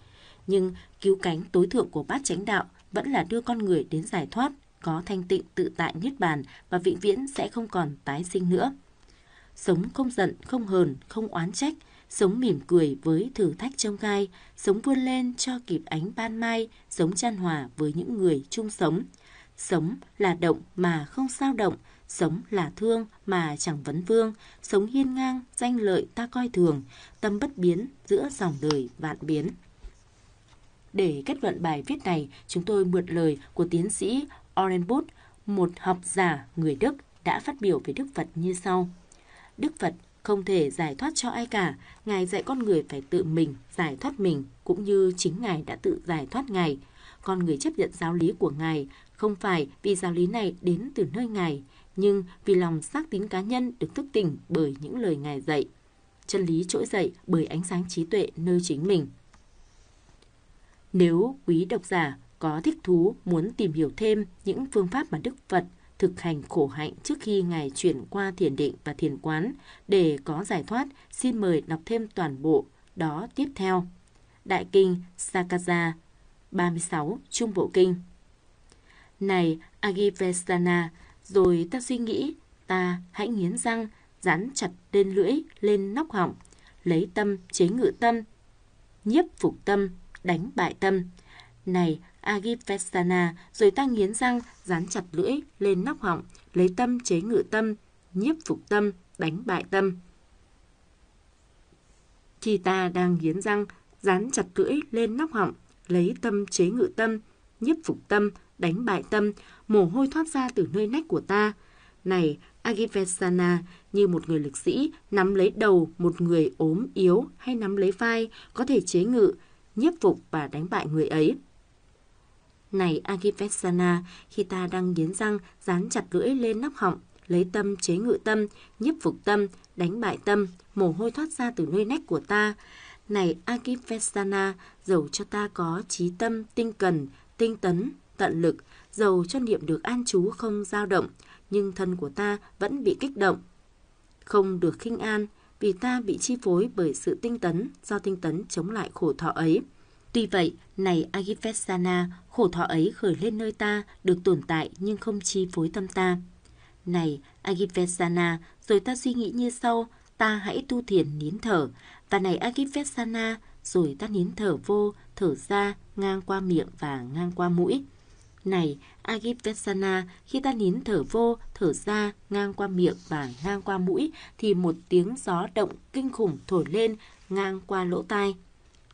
Nhưng cứu cánh tối thượng của bát chánh đạo vẫn là đưa con người đến giải thoát, có thanh tịnh tự tại niết bàn và vĩnh viễn sẽ không còn tái sinh nữa. Sống không giận, không hờn, không oán trách, sống mỉm cười với thử thách trong gai, sống vươn lên cho kịp ánh ban mai, sống chan hòa với những người chung sống. Sống là động mà không sao động, sống là thương mà chẳng vấn vương, sống hiên ngang, danh lợi ta coi thường, tâm bất biến giữa dòng đời vạn biến. Để kết luận bài viết này, chúng tôi mượn lời của tiến sĩ Orenbud, một học giả người Đức đã phát biểu về Đức Phật như sau. Đức Phật không thể giải thoát cho ai cả, Ngài dạy con người phải tự mình giải thoát mình cũng như chính Ngài đã tự giải thoát Ngài. Con người chấp nhận giáo lý của Ngài không phải vì giáo lý này đến từ nơi Ngài, nhưng vì lòng xác tín cá nhân được thức tỉnh bởi những lời Ngài dạy. Chân lý trỗi dậy bởi ánh sáng trí tuệ nơi chính mình. Nếu quý độc giả có thích thú muốn tìm hiểu thêm những phương pháp mà Đức Phật thực hành khổ hạnh trước khi Ngài chuyển qua thiền định và thiền quán để có giải thoát, xin mời đọc thêm toàn bộ đó tiếp theo. Đại Kinh Sakasa 36 Trung Bộ Kinh Này Agivesana, rồi ta suy nghĩ, ta hãy nghiến răng, dán chặt lên lưỡi, lên nóc họng, lấy tâm chế ngự tâm, nhiếp phục tâm, đánh bại tâm. Này Agipestana, rồi ta nghiến răng, dán chặt lưỡi lên nóc họng, lấy tâm chế ngự tâm, nhiếp phục tâm, đánh bại tâm. Khi ta đang nghiến răng, dán chặt lưỡi lên nóc họng, lấy tâm chế ngự tâm, nhiếp phục tâm, đánh bại tâm, mồ hôi thoát ra từ nơi nách của ta. Này, Agivesana, như một người lực sĩ, nắm lấy đầu một người ốm yếu hay nắm lấy vai, có thể chế ngự, nhiếp phục và đánh bại người ấy. Này Agipesana, khi ta đang nghiến răng, dán chặt lưỡi lên nắp họng, lấy tâm chế ngự tâm, nhiếp phục tâm, đánh bại tâm, mồ hôi thoát ra từ nơi nách của ta. Này Agipesana, dầu cho ta có trí tâm tinh cần, tinh tấn, tận lực, dầu cho niệm được an trú không dao động, nhưng thân của ta vẫn bị kích động. Không được khinh an, vì ta bị chi phối bởi sự tinh tấn do tinh tấn chống lại khổ thọ ấy. Tuy vậy, này Agivesana, khổ thọ ấy khởi lên nơi ta, được tồn tại nhưng không chi phối tâm ta. Này Agivesana, rồi ta suy nghĩ như sau, ta hãy tu thiền nín thở. Và này Agivesana, rồi ta nín thở vô, thở ra, ngang qua miệng và ngang qua mũi. Này Agivesana, khi ta nín thở vô, thở ra, ngang qua miệng và ngang qua mũi, thì một tiếng gió động kinh khủng thổi lên, ngang qua lỗ tai.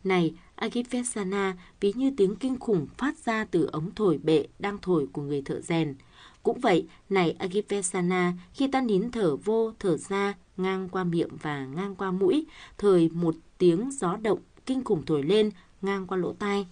Này Agifesana ví như tiếng kinh khủng phát ra từ ống thổi bệ đang thổi của người thợ rèn. Cũng vậy, này Agifesana, khi ta nín thở vô, thở ra, ngang qua miệng và ngang qua mũi, thời một tiếng gió động kinh khủng thổi lên, ngang qua lỗ tai.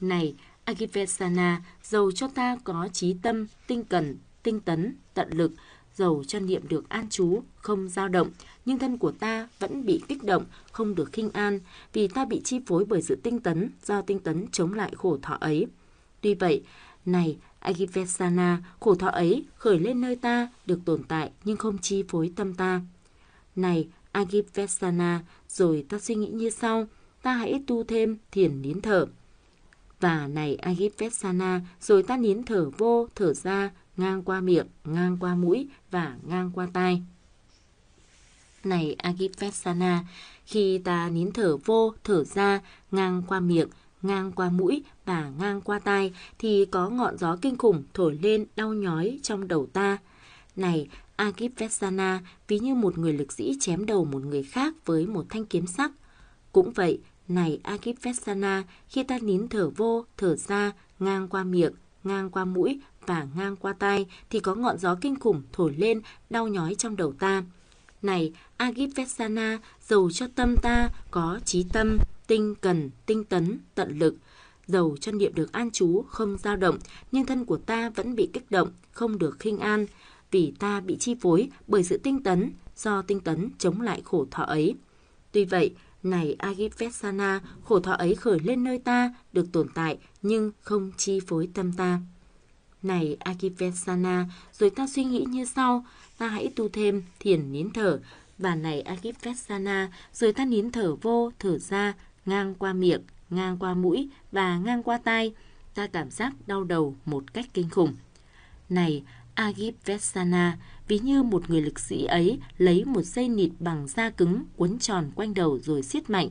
Này Agifesana, dầu cho ta có trí tâm, tinh cần, tinh tấn, tận lực, dầu cho niệm được an trú, không dao động, nhưng thân của ta vẫn bị kích động, không được khinh an, vì ta bị chi phối bởi sự tinh tấn, do tinh tấn chống lại khổ thọ ấy. Tuy vậy, này Agivesana, khổ thọ ấy khởi lên nơi ta, được tồn tại nhưng không chi phối tâm ta. Này Agivesana, rồi ta suy nghĩ như sau, ta hãy tu thêm thiền nín thở. Và này Agivesana, rồi ta nín thở vô, thở ra, ngang qua miệng, ngang qua mũi và ngang qua tai. Này Agipesana, khi ta nín thở vô, thở ra, ngang qua miệng, ngang qua mũi và ngang qua tai thì có ngọn gió kinh khủng thổi lên đau nhói trong đầu ta. Này Agipesana, ví như một người lực sĩ chém đầu một người khác với một thanh kiếm sắc. Cũng vậy, này Agipesana, khi ta nín thở vô, thở ra, ngang qua miệng, ngang qua mũi và ngang qua tai thì có ngọn gió kinh khủng thổi lên, đau nhói trong đầu ta. Này, Agit dầu cho tâm ta có trí tâm, tinh cần, tinh tấn, tận lực. Dầu cho niệm được an trú, không dao động, nhưng thân của ta vẫn bị kích động, không được khinh an. Vì ta bị chi phối bởi sự tinh tấn, do tinh tấn chống lại khổ thọ ấy. Tuy vậy, này Agivesana, khổ thọ ấy khởi lên nơi ta, được tồn tại nhưng không chi phối tâm ta. Này Akivesana, rồi ta suy nghĩ như sau, ta hãy tu thêm thiền nín thở. Và này Akivesana, rồi ta nín thở vô, thở ra, ngang qua miệng, ngang qua mũi và ngang qua tai. Ta cảm giác đau đầu một cách kinh khủng. Này Agipvesana, ví như một người lực sĩ ấy lấy một dây nịt bằng da cứng quấn tròn quanh đầu rồi siết mạnh.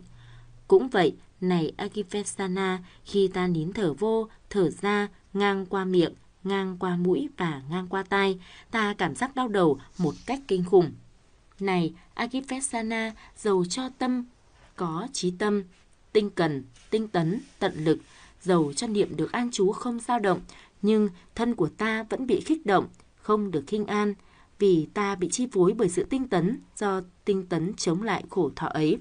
Cũng vậy, này Agipvesana, khi ta nín thở vô, thở ra, ngang qua miệng, ngang qua mũi và ngang qua tai, ta cảm giác đau đầu một cách kinh khủng. Này, Agipesana giàu cho tâm, có trí tâm, tinh cần, tinh tấn, tận lực, giàu cho niệm được an trú không dao động, nhưng thân của ta vẫn bị khích động, không được khinh an, vì ta bị chi phối bởi sự tinh tấn do tinh tấn chống lại khổ thọ ấy.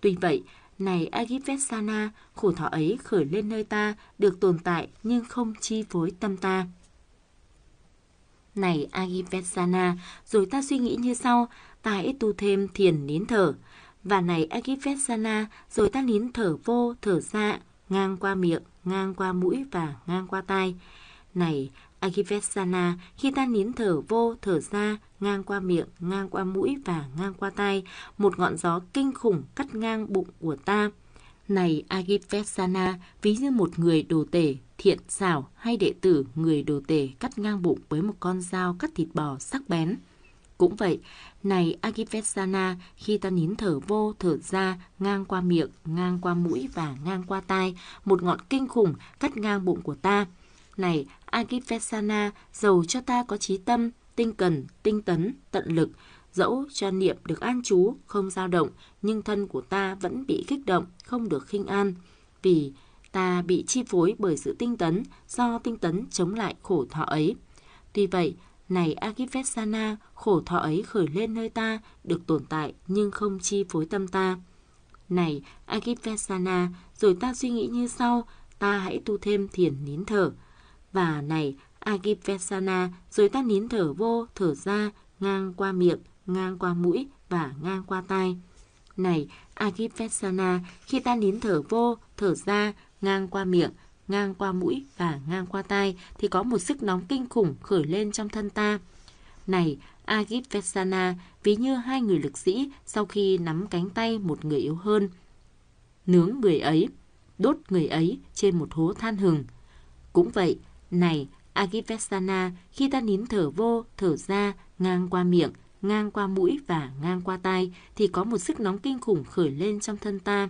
Tuy vậy, này Agipvesana, khổ thọ ấy khởi lên nơi ta, được tồn tại nhưng không chi phối tâm ta. Này Agipvesana, rồi ta suy nghĩ như sau, ta hãy tu thêm thiền nín thở. Và này Agipvesana, rồi ta nín thở vô, thở ra, ngang qua miệng, ngang qua mũi và ngang qua tai. Này Akivesana khi ta nín thở vô, thở ra, ngang qua miệng, ngang qua mũi và ngang qua tai, một ngọn gió kinh khủng cắt ngang bụng của ta. Này Agipesana, ví như một người đồ tể, thiện xảo hay đệ tử người đồ tể cắt ngang bụng với một con dao cắt thịt bò sắc bén. Cũng vậy, này Agipesana, khi ta nín thở vô, thở ra, ngang qua miệng, ngang qua mũi và ngang qua tai, một ngọn kinh khủng cắt ngang bụng của ta. Này Agipesana dầu cho ta có trí tâm, tinh cần, tinh tấn, tận lực, dẫu cho niệm được an trú, không dao động, nhưng thân của ta vẫn bị kích động, không được khinh an. Vì ta bị chi phối bởi sự tinh tấn, do tinh tấn chống lại khổ thọ ấy. Tuy vậy, này Agipesana, khổ thọ ấy khởi lên nơi ta, được tồn tại nhưng không chi phối tâm ta. Này Agipesana, rồi ta suy nghĩ như sau, ta hãy tu thêm thiền nín thở, và này Agipvesana rồi ta nín thở vô, thở ra, ngang qua miệng, ngang qua mũi và ngang qua tai. Này Agipvesana, khi ta nín thở vô, thở ra, ngang qua miệng, ngang qua mũi và ngang qua tai thì có một sức nóng kinh khủng khởi lên trong thân ta. Này Agipvesana, ví như hai người lực sĩ sau khi nắm cánh tay một người yếu hơn. Nướng người ấy, đốt người ấy trên một hố than hừng. Cũng vậy, này, Agivesana, khi ta nín thở vô, thở ra, ngang qua miệng, ngang qua mũi và ngang qua tai, thì có một sức nóng kinh khủng khởi lên trong thân ta.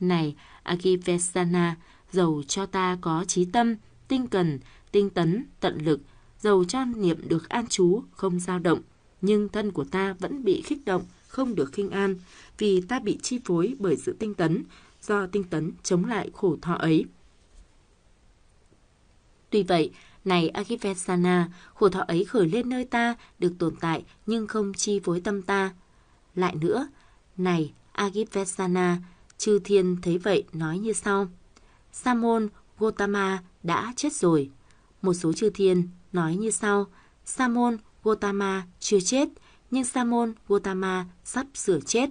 Này, Agivesana, dầu cho ta có trí tâm, tinh cần, tinh tấn, tận lực, dầu cho niệm được an trú, không dao động, nhưng thân của ta vẫn bị khích động, không được khinh an, vì ta bị chi phối bởi sự tinh tấn, do tinh tấn chống lại khổ thọ ấy. Tuy vậy, này Agivesana, khổ thọ ấy khởi lên nơi ta, được tồn tại nhưng không chi phối tâm ta. Lại nữa, này Agivesana, chư thiên thấy vậy nói như sau. Samon Gotama đã chết rồi. Một số chư thiên nói như sau. Samon Gotama chưa chết, nhưng Samon Gotama sắp sửa chết.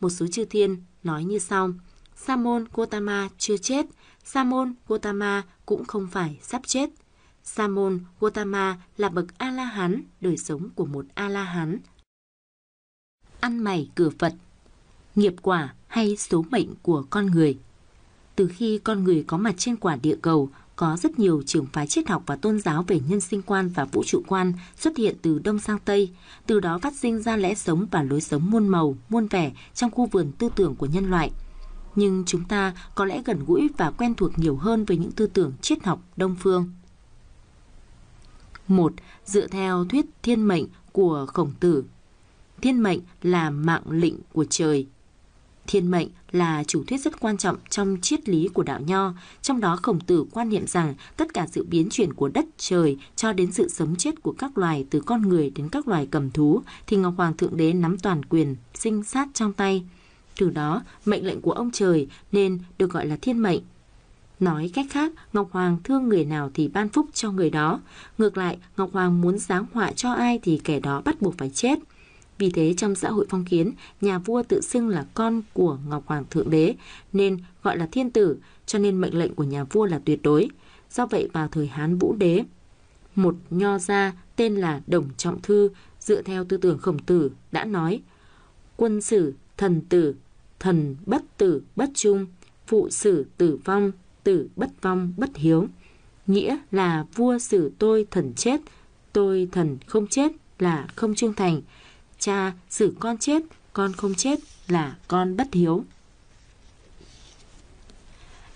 Một số chư thiên nói như sau. Samon Gotama chưa chết, Samon Gautama cũng không phải sắp chết. Samon Gautama là bậc A-la-hán, đời sống của một A-la-hán. Ăn mày cửa Phật, nghiệp quả hay số mệnh của con người. Từ khi con người có mặt trên quả địa cầu, có rất nhiều trường phái triết học và tôn giáo về nhân sinh quan và vũ trụ quan xuất hiện từ đông sang tây, từ đó phát sinh ra lẽ sống và lối sống muôn màu, muôn vẻ trong khu vườn tư tưởng của nhân loại – nhưng chúng ta có lẽ gần gũi và quen thuộc nhiều hơn với những tư tưởng triết học Đông phương. 1. Dựa theo thuyết thiên mệnh của Khổng Tử. Thiên mệnh là mạng lệnh của trời. Thiên mệnh là chủ thuyết rất quan trọng trong triết lý của đạo nho, trong đó Khổng Tử quan niệm rằng tất cả sự biến chuyển của đất trời cho đến sự sống chết của các loài từ con người đến các loài cầm thú thì Ngọc Hoàng Thượng Đế nắm toàn quyền, sinh sát trong tay – từ đó, mệnh lệnh của ông trời nên được gọi là thiên mệnh. Nói cách khác, Ngọc Hoàng thương người nào thì ban phúc cho người đó. Ngược lại, Ngọc Hoàng muốn giáng họa cho ai thì kẻ đó bắt buộc phải chết. Vì thế trong xã hội phong kiến, nhà vua tự xưng là con của Ngọc Hoàng Thượng Đế, nên gọi là thiên tử, cho nên mệnh lệnh của nhà vua là tuyệt đối. Do vậy vào thời Hán Vũ Đế, một nho gia tên là Đồng Trọng Thư, dựa theo tư tưởng khổng tử, đã nói quân sử, thần tử, thần bất tử bất trung, phụ sử tử vong, tử bất vong bất hiếu. Nghĩa là vua sử tôi thần chết, tôi thần không chết là không trung thành. Cha sử con chết, con không chết là con bất hiếu.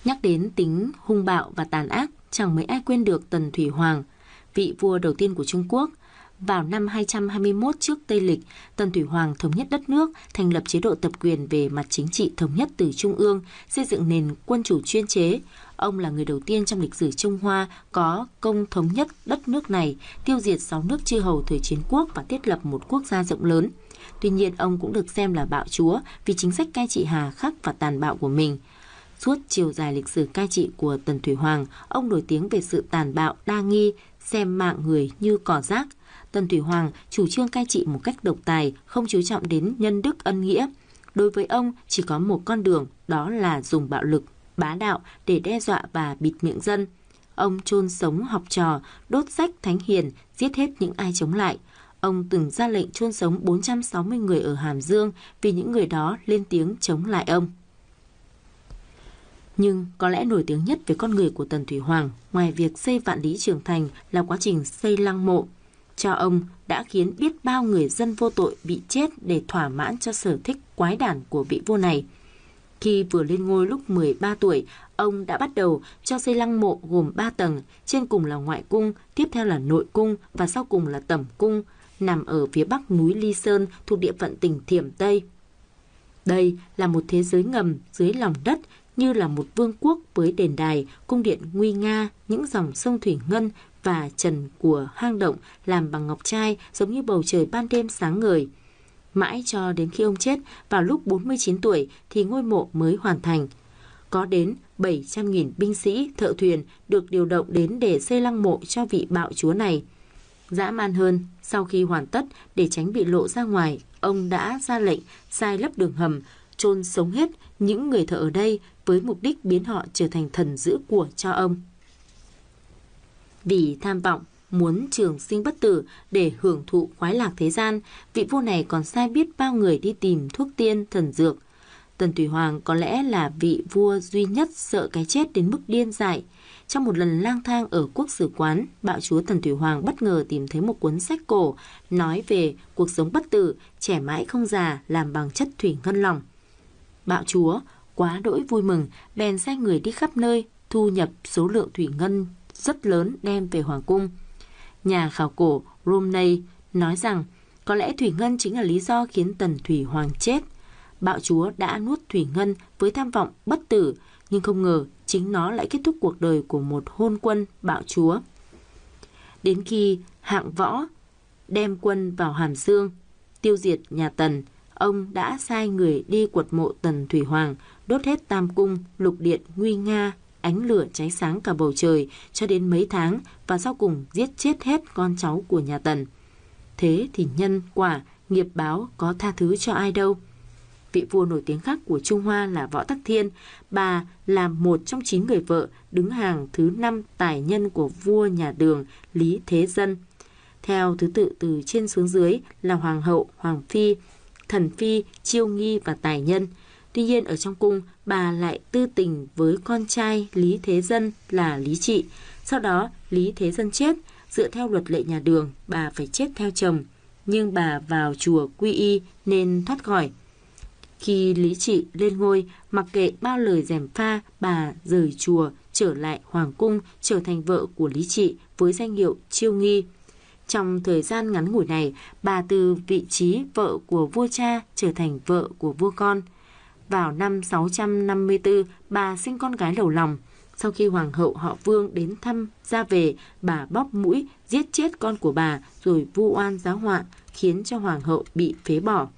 Nhắc đến tính hung bạo và tàn ác, chẳng mấy ai quên được Tần Thủy Hoàng, vị vua đầu tiên của Trung Quốc – vào năm 221 trước Tây Lịch, Tần Thủy Hoàng thống nhất đất nước, thành lập chế độ tập quyền về mặt chính trị thống nhất từ Trung ương, xây dựng nền quân chủ chuyên chế. Ông là người đầu tiên trong lịch sử Trung Hoa có công thống nhất đất nước này, tiêu diệt 6 nước chư hầu thời chiến quốc và thiết lập một quốc gia rộng lớn. Tuy nhiên, ông cũng được xem là bạo chúa vì chính sách cai trị hà khắc và tàn bạo của mình. Suốt chiều dài lịch sử cai trị của Tần Thủy Hoàng, ông nổi tiếng về sự tàn bạo, đa nghi, xem mạng người như cỏ rác – Tần Thủy Hoàng chủ trương cai trị một cách độc tài, không chú trọng đến nhân đức ân nghĩa. Đối với ông chỉ có một con đường, đó là dùng bạo lực, bá đạo để đe dọa và bịt miệng dân. Ông chôn sống học trò, đốt sách thánh hiền, giết hết những ai chống lại. Ông từng ra lệnh chôn sống 460 người ở Hàm Dương vì những người đó lên tiếng chống lại ông. Nhưng có lẽ nổi tiếng nhất về con người của Tần Thủy Hoàng, ngoài việc xây vạn lý trường thành là quá trình xây lăng mộ, cho ông đã khiến biết bao người dân vô tội bị chết để thỏa mãn cho sở thích quái đản của vị vua này. Khi vừa lên ngôi lúc 13 tuổi, ông đã bắt đầu cho xây lăng mộ gồm 3 tầng, trên cùng là ngoại cung, tiếp theo là nội cung và sau cùng là tẩm cung, nằm ở phía bắc núi Ly Sơn thuộc địa phận tỉnh Thiểm Tây. Đây là một thế giới ngầm dưới lòng đất như là một vương quốc với đền đài, cung điện nguy nga, những dòng sông thủy ngân và trần của hang động làm bằng ngọc trai giống như bầu trời ban đêm sáng ngời. Mãi cho đến khi ông chết vào lúc 49 tuổi thì ngôi mộ mới hoàn thành. Có đến 700.000 binh sĩ, thợ thuyền được điều động đến để xây lăng mộ cho vị bạo chúa này. Dã man hơn, sau khi hoàn tất để tránh bị lộ ra ngoài, ông đã ra lệnh sai lấp đường hầm, chôn sống hết những người thợ ở đây với mục đích biến họ trở thành thần giữ của cho ông vì tham vọng muốn trường sinh bất tử để hưởng thụ khoái lạc thế gian, vị vua này còn sai biết bao người đi tìm thuốc tiên, thần dược. Tần Thủy Hoàng có lẽ là vị vua duy nhất sợ cái chết đến mức điên dại. Trong một lần lang thang ở quốc sử quán, bạo chúa Tần Thủy Hoàng bất ngờ tìm thấy một cuốn sách cổ nói về cuộc sống bất tử, trẻ mãi không già, làm bằng chất thủy ngân lòng. Bạo chúa quá đỗi vui mừng, bèn sai người đi khắp nơi, thu nhập số lượng thủy ngân rất lớn đem về Hoàng Cung. Nhà khảo cổ Romney nói rằng có lẽ Thủy Ngân chính là lý do khiến Tần Thủy Hoàng chết. Bạo chúa đã nuốt Thủy Ngân với tham vọng bất tử, nhưng không ngờ chính nó lại kết thúc cuộc đời của một hôn quân bạo chúa. Đến khi hạng võ đem quân vào Hàm Dương, tiêu diệt nhà Tần, ông đã sai người đi quật mộ Tần Thủy Hoàng, đốt hết tam cung, lục điện, nguy nga, ánh lửa cháy sáng cả bầu trời cho đến mấy tháng và sau cùng giết chết hết con cháu của nhà Tần. Thế thì nhân, quả, nghiệp báo có tha thứ cho ai đâu. Vị vua nổi tiếng khác của Trung Hoa là Võ Tắc Thiên, bà là một trong chín người vợ đứng hàng thứ năm tài nhân của vua nhà đường Lý Thế Dân. Theo thứ tự từ trên xuống dưới là Hoàng hậu, Hoàng phi, Thần phi, Chiêu nghi và tài nhân. Tuy nhiên ở trong cung, bà lại tư tình với con trai Lý Thế Dân là Lý Trị. Sau đó, Lý Thế Dân chết, dựa theo luật lệ nhà đường, bà phải chết theo chồng. Nhưng bà vào chùa quy y nên thoát khỏi. Khi Lý Trị lên ngôi, mặc kệ bao lời dèm pha, bà rời chùa, trở lại Hoàng Cung, trở thành vợ của Lý Trị với danh hiệu Chiêu Nghi. Trong thời gian ngắn ngủi này, bà từ vị trí vợ của vua cha trở thành vợ của vua con – vào năm 654, bà sinh con gái đầu lòng. Sau khi hoàng hậu họ Vương đến thăm, ra về, bà bóp mũi, giết chết con của bà rồi vu oan giáo họa, khiến cho hoàng hậu bị phế bỏ.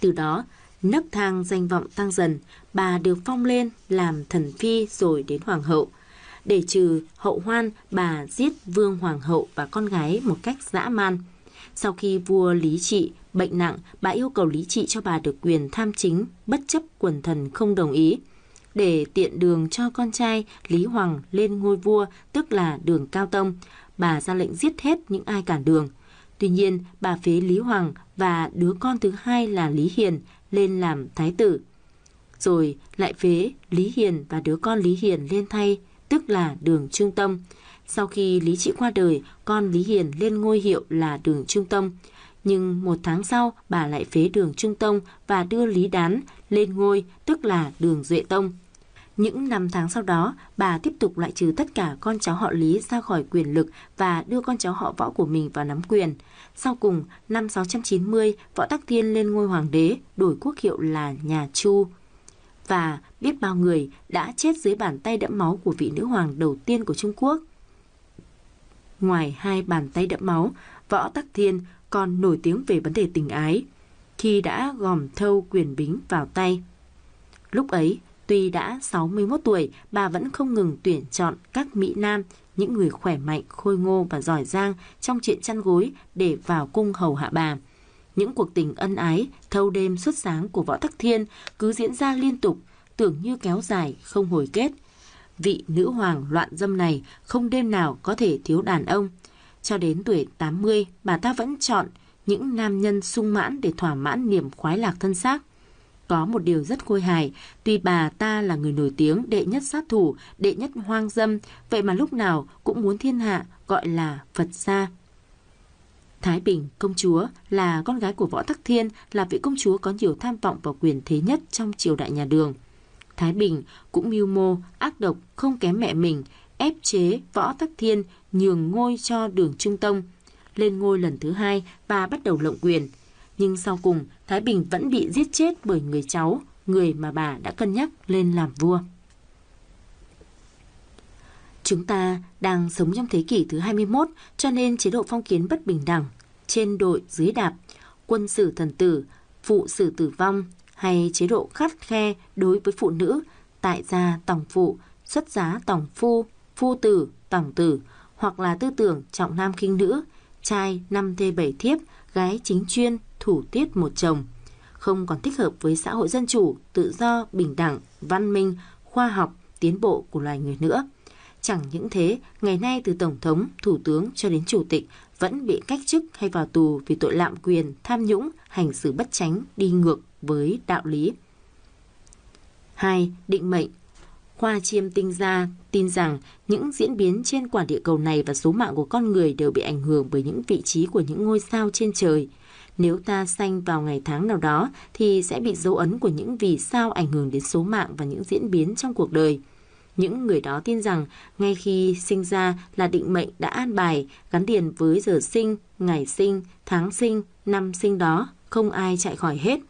Từ đó, nấc thang danh vọng tăng dần, bà được phong lên làm thần phi rồi đến hoàng hậu. Để trừ hậu hoan, bà giết vương hoàng hậu và con gái một cách dã man. Sau khi vua Lý Trị bệnh nặng, bà yêu cầu lý trị cho bà được quyền tham chính, bất chấp quần thần không đồng ý. Để tiện đường cho con trai Lý Hoàng lên ngôi vua, tức là đường Cao Tông, bà ra lệnh giết hết những ai cản đường. Tuy nhiên, bà phế Lý Hoàng và đứa con thứ hai là Lý Hiền lên làm thái tử. Rồi lại phế Lý Hiền và đứa con Lý Hiền lên thay, tức là đường trung tâm Sau khi Lý Trị qua đời, con Lý Hiền lên ngôi hiệu là đường trung tâm nhưng một tháng sau, bà lại phế đường Trung Tông và đưa Lý Đán lên ngôi, tức là đường Duệ Tông. Những năm tháng sau đó, bà tiếp tục loại trừ tất cả con cháu họ Lý ra khỏi quyền lực và đưa con cháu họ Võ của mình vào nắm quyền. Sau cùng, năm 690, Võ Tắc Thiên lên ngôi hoàng đế, đổi quốc hiệu là nhà Chu. Và biết bao người đã chết dưới bàn tay đẫm máu của vị nữ hoàng đầu tiên của Trung Quốc. Ngoài hai bàn tay đẫm máu, Võ Tắc Thiên còn nổi tiếng về vấn đề tình ái, khi đã gòm thâu quyền bính vào tay. Lúc ấy, tuy đã 61 tuổi, bà vẫn không ngừng tuyển chọn các mỹ nam, những người khỏe mạnh, khôi ngô và giỏi giang trong chuyện chăn gối để vào cung hầu hạ bà. Những cuộc tình ân ái, thâu đêm suốt sáng của Võ Tắc Thiên cứ diễn ra liên tục, tưởng như kéo dài, không hồi kết. Vị nữ hoàng loạn dâm này không đêm nào có thể thiếu đàn ông. Cho đến tuổi 80, bà ta vẫn chọn những nam nhân sung mãn để thỏa mãn niềm khoái lạc thân xác. Có một điều rất khôi hài, tuy bà ta là người nổi tiếng đệ nhất sát thủ, đệ nhất hoang dâm, vậy mà lúc nào cũng muốn thiên hạ gọi là Phật gia. Thái Bình, công chúa, là con gái của Võ Tắc Thiên, là vị công chúa có nhiều tham vọng và quyền thế nhất trong triều đại nhà đường. Thái Bình cũng mưu mô, ác độc, không kém mẹ mình, ép chế Võ Tắc Thiên nhường ngôi cho Đường Trung Tông, lên ngôi lần thứ hai và bắt đầu lộng quyền. Nhưng sau cùng, Thái Bình vẫn bị giết chết bởi người cháu, người mà bà đã cân nhắc lên làm vua. Chúng ta đang sống trong thế kỷ thứ 21, cho nên chế độ phong kiến bất bình đẳng, trên đội dưới đạp, quân sử thần tử, phụ sử tử vong hay chế độ khắt khe đối với phụ nữ, tại gia tòng phụ, xuất giá tòng phu, phu tử, tổng tử, hoặc là tư tưởng trọng nam khinh nữ, trai năm thê bảy thiếp, gái chính chuyên, thủ tiết một chồng, không còn thích hợp với xã hội dân chủ, tự do, bình đẳng, văn minh, khoa học, tiến bộ của loài người nữa. Chẳng những thế, ngày nay từ Tổng thống, Thủ tướng cho đến Chủ tịch vẫn bị cách chức hay vào tù vì tội lạm quyền, tham nhũng, hành xử bất chánh, đi ngược với đạo lý. 2. Định mệnh khoa chiêm tinh gia tin rằng những diễn biến trên quả địa cầu này và số mạng của con người đều bị ảnh hưởng bởi những vị trí của những ngôi sao trên trời. Nếu ta sanh vào ngày tháng nào đó thì sẽ bị dấu ấn của những vì sao ảnh hưởng đến số mạng và những diễn biến trong cuộc đời. Những người đó tin rằng ngay khi sinh ra là định mệnh đã an bài, gắn liền với giờ sinh, ngày sinh, tháng sinh, năm sinh đó, không ai chạy khỏi hết.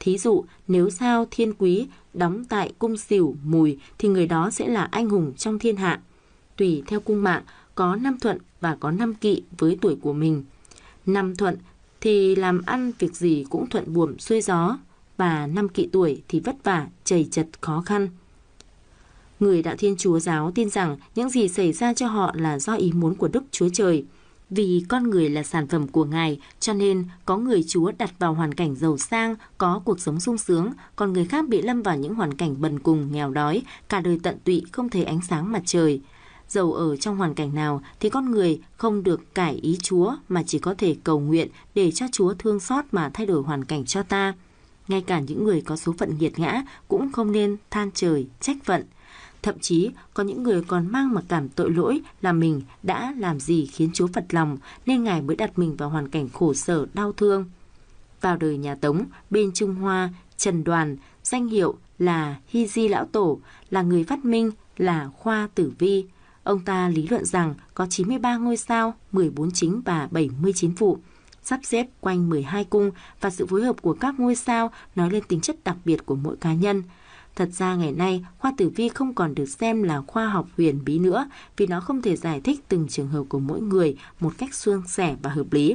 Thí dụ, nếu sao thiên quý đóng tại cung xỉu mùi thì người đó sẽ là anh hùng trong thiên hạ. Tùy theo cung mạng, có năm thuận và có năm kỵ với tuổi của mình. Năm thuận thì làm ăn việc gì cũng thuận buồm xuôi gió và năm kỵ tuổi thì vất vả, chầy chật khó khăn. Người đạo Thiên Chúa giáo tin rằng những gì xảy ra cho họ là do ý muốn của Đức Chúa Trời – vì con người là sản phẩm của Ngài, cho nên có người Chúa đặt vào hoàn cảnh giàu sang, có cuộc sống sung sướng, còn người khác bị lâm vào những hoàn cảnh bần cùng, nghèo đói, cả đời tận tụy không thấy ánh sáng mặt trời. Giàu ở trong hoàn cảnh nào thì con người không được cải ý Chúa mà chỉ có thể cầu nguyện để cho Chúa thương xót mà thay đổi hoàn cảnh cho ta. Ngay cả những người có số phận nghiệt ngã cũng không nên than trời, trách phận – Thậm chí có những người còn mang mặc cảm tội lỗi là mình đã làm gì khiến Chúa phật lòng nên Ngài mới đặt mình vào hoàn cảnh khổ sở đau thương. Vào đời nhà Tống, bên Trung Hoa, Trần Đoàn, danh hiệu là Hy Di Lão Tổ, là người phát minh, là Khoa Tử Vi. Ông ta lý luận rằng có 93 ngôi sao, 14 chính và 79 phụ sắp xếp quanh 12 cung và sự phối hợp của các ngôi sao nói lên tính chất đặc biệt của mỗi cá nhân – Thật ra ngày nay, khoa tử vi không còn được xem là khoa học huyền bí nữa vì nó không thể giải thích từng trường hợp của mỗi người một cách suôn sẻ và hợp lý.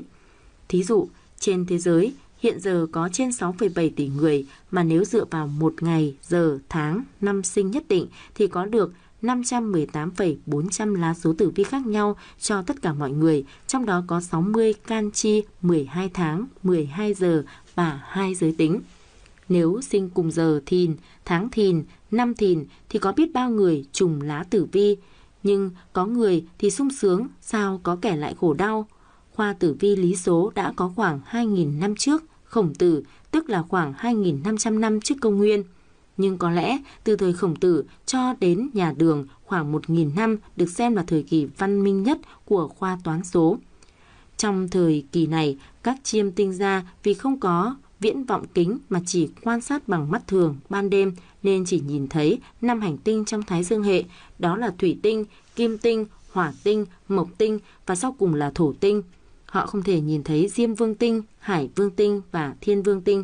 Thí dụ, trên thế giới, hiện giờ có trên 6,7 tỷ người mà nếu dựa vào một ngày, giờ, tháng, năm sinh nhất định thì có được 518,400 lá số tử vi khác nhau cho tất cả mọi người, trong đó có 60 can chi 12 tháng, 12 giờ và 2 giới tính. Nếu sinh cùng giờ thìn, tháng thìn, năm thìn thì có biết bao người trùng lá tử vi. Nhưng có người thì sung sướng, sao có kẻ lại khổ đau. Khoa tử vi lý số đã có khoảng 2.000 năm trước, khổng tử, tức là khoảng 2.500 năm trước công nguyên. Nhưng có lẽ từ thời khổng tử cho đến nhà đường khoảng 1.000 năm được xem là thời kỳ văn minh nhất của khoa toán số. Trong thời kỳ này, các chiêm tinh gia vì không có viễn vọng kính mà chỉ quan sát bằng mắt thường ban đêm nên chỉ nhìn thấy năm hành tinh trong Thái Dương hệ, đó là thủy tinh, kim tinh, hỏa tinh, mộc tinh và sau cùng là thổ tinh. Họ không thể nhìn thấy Diêm Vương tinh, Hải Vương tinh và Thiên Vương tinh.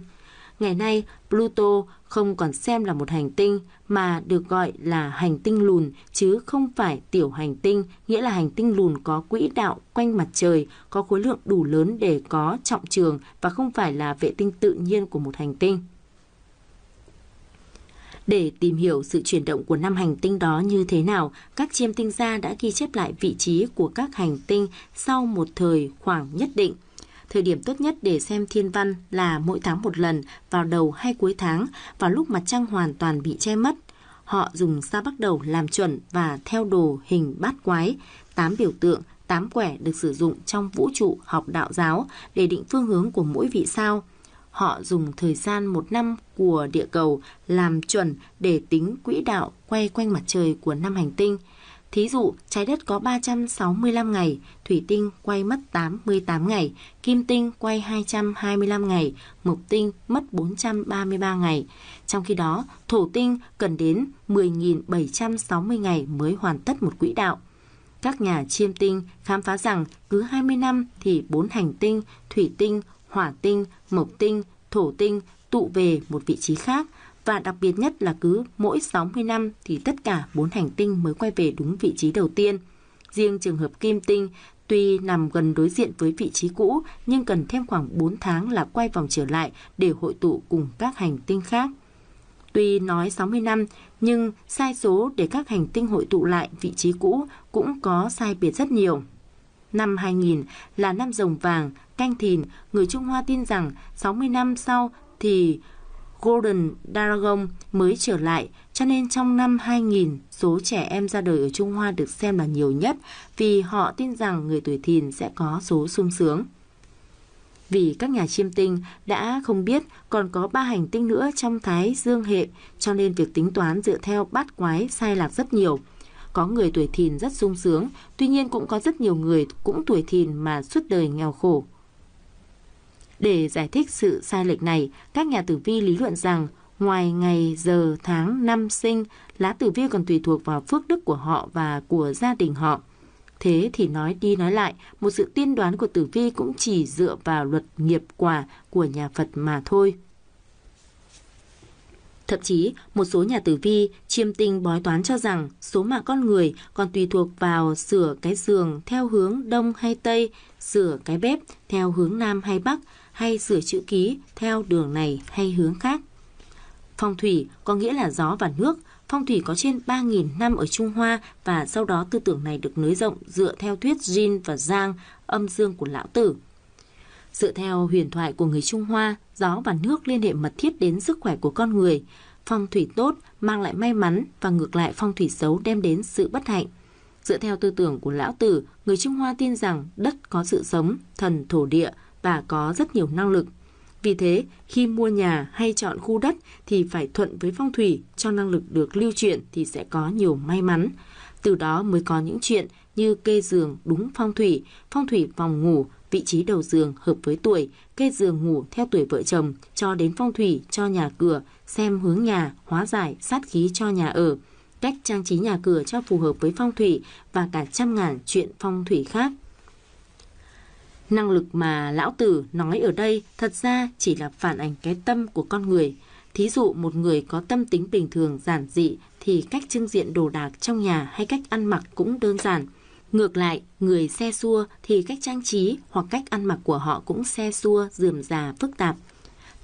Ngày nay, Pluto không còn xem là một hành tinh mà được gọi là hành tinh lùn chứ không phải tiểu hành tinh, nghĩa là hành tinh lùn có quỹ đạo quanh mặt trời, có khối lượng đủ lớn để có trọng trường và không phải là vệ tinh tự nhiên của một hành tinh. Để tìm hiểu sự chuyển động của năm hành tinh đó như thế nào, các chiêm tinh gia đã ghi chép lại vị trí của các hành tinh sau một thời khoảng nhất định – Thời điểm tốt nhất để xem thiên văn là mỗi tháng một lần, vào đầu hay cuối tháng, vào lúc mặt trăng hoàn toàn bị che mất. Họ dùng sa bắt đầu làm chuẩn và theo đồ hình bát quái, tám biểu tượng, tám quẻ được sử dụng trong vũ trụ học đạo giáo để định phương hướng của mỗi vị sao. Họ dùng thời gian một năm của địa cầu làm chuẩn để tính quỹ đạo quay quanh mặt trời của năm hành tinh – Thí dụ, trái đất có 365 ngày, thủy tinh quay mất 88 ngày, kim tinh quay 225 ngày, mộc tinh mất 433 ngày. Trong khi đó, thổ tinh cần đến 10.760 ngày mới hoàn tất một quỹ đạo. Các nhà chiêm tinh khám phá rằng cứ 20 năm thì bốn hành tinh, thủy tinh, hỏa tinh, mộc tinh, thổ tinh tụ về một vị trí khác – và đặc biệt nhất là cứ mỗi 60 năm thì tất cả bốn hành tinh mới quay về đúng vị trí đầu tiên. Riêng trường hợp Kim Tinh tuy nằm gần đối diện với vị trí cũ nhưng cần thêm khoảng 4 tháng là quay vòng trở lại để hội tụ cùng các hành tinh khác. Tuy nói 60 năm, nhưng sai số để các hành tinh hội tụ lại vị trí cũ cũng có sai biệt rất nhiều. Năm 2000 là năm rồng vàng, canh thìn, người Trung Hoa tin rằng 60 năm sau thì Golden Dragon mới trở lại, cho nên trong năm 2000, số trẻ em ra đời ở Trung Hoa được xem là nhiều nhất vì họ tin rằng người tuổi thìn sẽ có số sung sướng. Vì các nhà chiêm tinh đã không biết còn có ba hành tinh nữa trong thái dương hệ, cho nên việc tính toán dựa theo bát quái sai lạc rất nhiều. Có người tuổi thìn rất sung sướng, tuy nhiên cũng có rất nhiều người cũng tuổi thìn mà suốt đời nghèo khổ. Để giải thích sự sai lệch này, các nhà tử vi lý luận rằng ngoài ngày, giờ, tháng, năm sinh, lá tử vi còn tùy thuộc vào phước đức của họ và của gia đình họ. Thế thì nói đi nói lại, một sự tiên đoán của tử vi cũng chỉ dựa vào luật nghiệp quả của nhà Phật mà thôi. Thậm chí, một số nhà tử vi chiêm tinh bói toán cho rằng số mạng con người còn tùy thuộc vào sửa cái giường theo hướng đông hay tây, sửa cái bếp theo hướng nam hay bắc, hay sửa chữ ký theo đường này hay hướng khác. Phong thủy có nghĩa là gió và nước. Phong thủy có trên 3.000 năm ở Trung Hoa và sau đó tư tưởng này được nới rộng dựa theo thuyết Jin và Giang, âm dương của lão tử. Dựa theo huyền thoại của người Trung Hoa, gió và nước liên hệ mật thiết đến sức khỏe của con người. Phong thủy tốt mang lại may mắn và ngược lại phong thủy xấu đem đến sự bất hạnh. Dựa theo tư tưởng của lão tử, người Trung Hoa tin rằng đất có sự sống, thần thổ địa – và có rất nhiều năng lực. Vì thế, khi mua nhà hay chọn khu đất thì phải thuận với phong thủy cho năng lực được lưu truyền thì sẽ có nhiều may mắn. Từ đó mới có những chuyện như kê giường đúng phong thủy, phong thủy phòng ngủ, vị trí đầu giường hợp với tuổi, kê giường ngủ theo tuổi vợ chồng, cho đến phong thủy cho nhà cửa, xem hướng nhà, hóa giải, sát khí cho nhà ở, cách trang trí nhà cửa cho phù hợp với phong thủy và cả trăm ngàn chuyện phong thủy khác. Năng lực mà lão tử nói ở đây thật ra chỉ là phản ảnh cái tâm của con người. Thí dụ một người có tâm tính bình thường giản dị thì cách trưng diện đồ đạc trong nhà hay cách ăn mặc cũng đơn giản. Ngược lại, người xe xua thì cách trang trí hoặc cách ăn mặc của họ cũng xe xua, dườm già, phức tạp.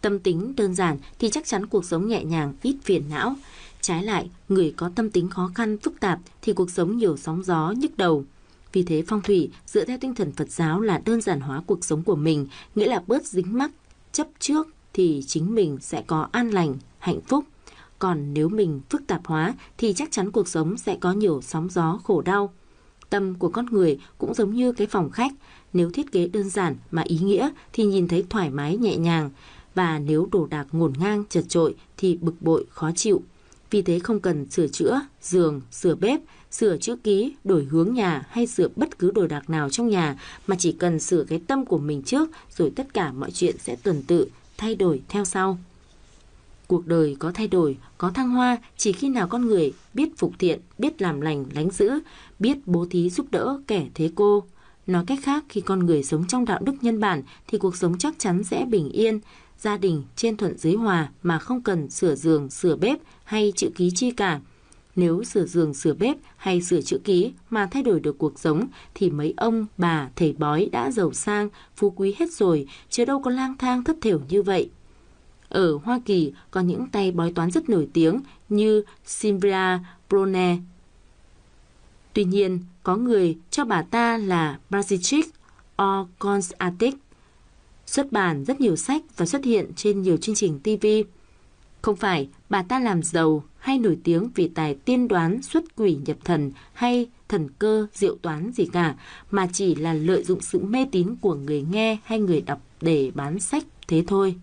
Tâm tính đơn giản thì chắc chắn cuộc sống nhẹ nhàng, ít phiền não. Trái lại, người có tâm tính khó khăn, phức tạp thì cuộc sống nhiều sóng gió, nhức đầu. Vì thế phong thủy dựa theo tinh thần Phật giáo là đơn giản hóa cuộc sống của mình, nghĩa là bớt dính mắc, chấp trước thì chính mình sẽ có an lành, hạnh phúc. Còn nếu mình phức tạp hóa thì chắc chắn cuộc sống sẽ có nhiều sóng gió khổ đau. Tâm của con người cũng giống như cái phòng khách, nếu thiết kế đơn giản mà ý nghĩa thì nhìn thấy thoải mái nhẹ nhàng và nếu đồ đạc ngổn ngang chật trội thì bực bội khó chịu. Vì thế không cần sửa chữa, giường, sửa bếp, sửa chữ ký, đổi hướng nhà hay sửa bất cứ đồ đạc nào trong nhà mà chỉ cần sửa cái tâm của mình trước rồi tất cả mọi chuyện sẽ tuần tự thay đổi theo sau. Cuộc đời có thay đổi, có thăng hoa chỉ khi nào con người biết phục thiện, biết làm lành, lánh giữ, biết bố thí giúp đỡ kẻ thế cô. Nói cách khác, khi con người sống trong đạo đức nhân bản thì cuộc sống chắc chắn sẽ bình yên, gia đình trên thuận dưới hòa mà không cần sửa giường, sửa bếp hay chữ ký chi cả. Nếu sửa giường, sửa bếp hay sửa chữ ký mà thay đổi được cuộc sống thì mấy ông, bà, thầy bói đã giàu sang, phú quý hết rồi, chứ đâu có lang thang thất thểu như vậy. Ở Hoa Kỳ có những tay bói toán rất nổi tiếng như Simbra Brone. Tuy nhiên, có người cho bà ta là Brasichik or Konstatik. Xuất bản rất nhiều sách và xuất hiện trên nhiều chương trình TV. Không phải bà ta làm giàu hay nổi tiếng vì tài tiên đoán, xuất quỷ nhập thần hay thần cơ, diệu toán gì cả, mà chỉ là lợi dụng sự mê tín của người nghe hay người đọc để bán sách thế thôi.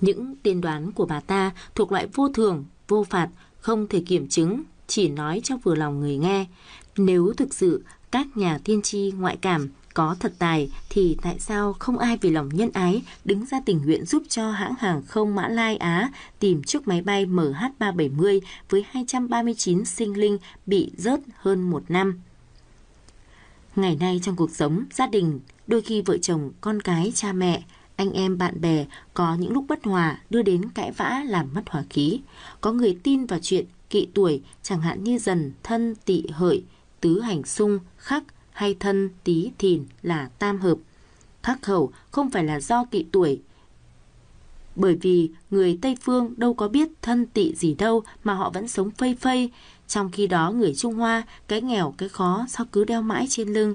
Những tiên đoán của bà ta thuộc loại vô thường, vô phạt, không thể kiểm chứng, chỉ nói cho vừa lòng người nghe. Nếu thực sự các nhà tiên tri ngoại cảm có thật tài thì tại sao không ai vì lòng nhân ái đứng ra tình nguyện giúp cho hãng hàng không Mã Lai Á tìm chiếc máy bay MH370 với 239 sinh linh bị rớt hơn một năm? Ngày nay trong cuộc sống, gia đình, đôi khi vợ chồng, con cái, cha mẹ, anh em, bạn bè có những lúc bất hòa đưa đến cãi vã làm mất hòa khí. Có người tin vào chuyện kỵ tuổi, chẳng hạn như dần, thân, tị, hợi, tứ hành xung khắc, hay thân tí thìn là tam hợp. Khắc khẩu không phải là do kỵ tuổi. Bởi vì người Tây Phương đâu có biết thân tị gì đâu mà họ vẫn sống phây phây. Trong khi đó người Trung Hoa cái nghèo cái khó sao cứ đeo mãi trên lưng.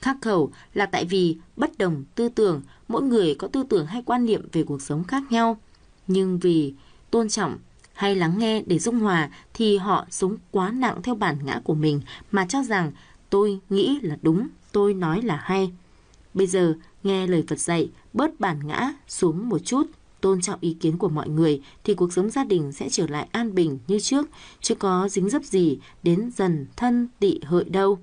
Khắc khẩu là tại vì bất đồng tư tưởng, mỗi người có tư tưởng hay quan niệm về cuộc sống khác nhau. Nhưng vì tôn trọng hay lắng nghe để dung hòa thì họ sống quá nặng theo bản ngã của mình mà cho rằng tôi nghĩ là đúng, tôi nói là hay. Bây giờ, nghe lời Phật dạy, bớt bản ngã xuống một chút, tôn trọng ý kiến của mọi người thì cuộc sống gia đình sẽ trở lại an bình như trước, chứ có dính dấp gì đến dần thân tị hợi đâu.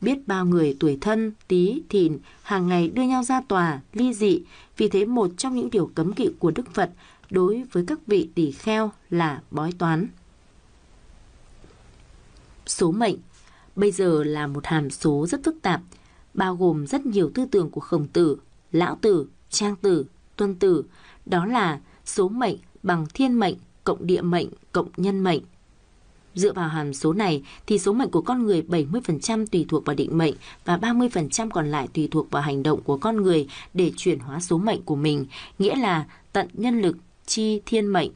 Biết bao người tuổi thân, tí, thìn, hàng ngày đưa nhau ra tòa, ly dị, vì thế một trong những điều cấm kỵ của Đức Phật đối với các vị tỷ kheo là bói toán. Số mệnh bây giờ là một hàm số rất phức tạp, bao gồm rất nhiều tư tưởng của khổng tử, lão tử, trang tử, tuân tử, đó là số mệnh bằng thiên mệnh, cộng địa mệnh, cộng nhân mệnh. Dựa vào hàm số này thì số mệnh của con người 70% tùy thuộc vào định mệnh và 30% còn lại tùy thuộc vào hành động của con người để chuyển hóa số mệnh của mình, nghĩa là tận nhân lực chi thiên mệnh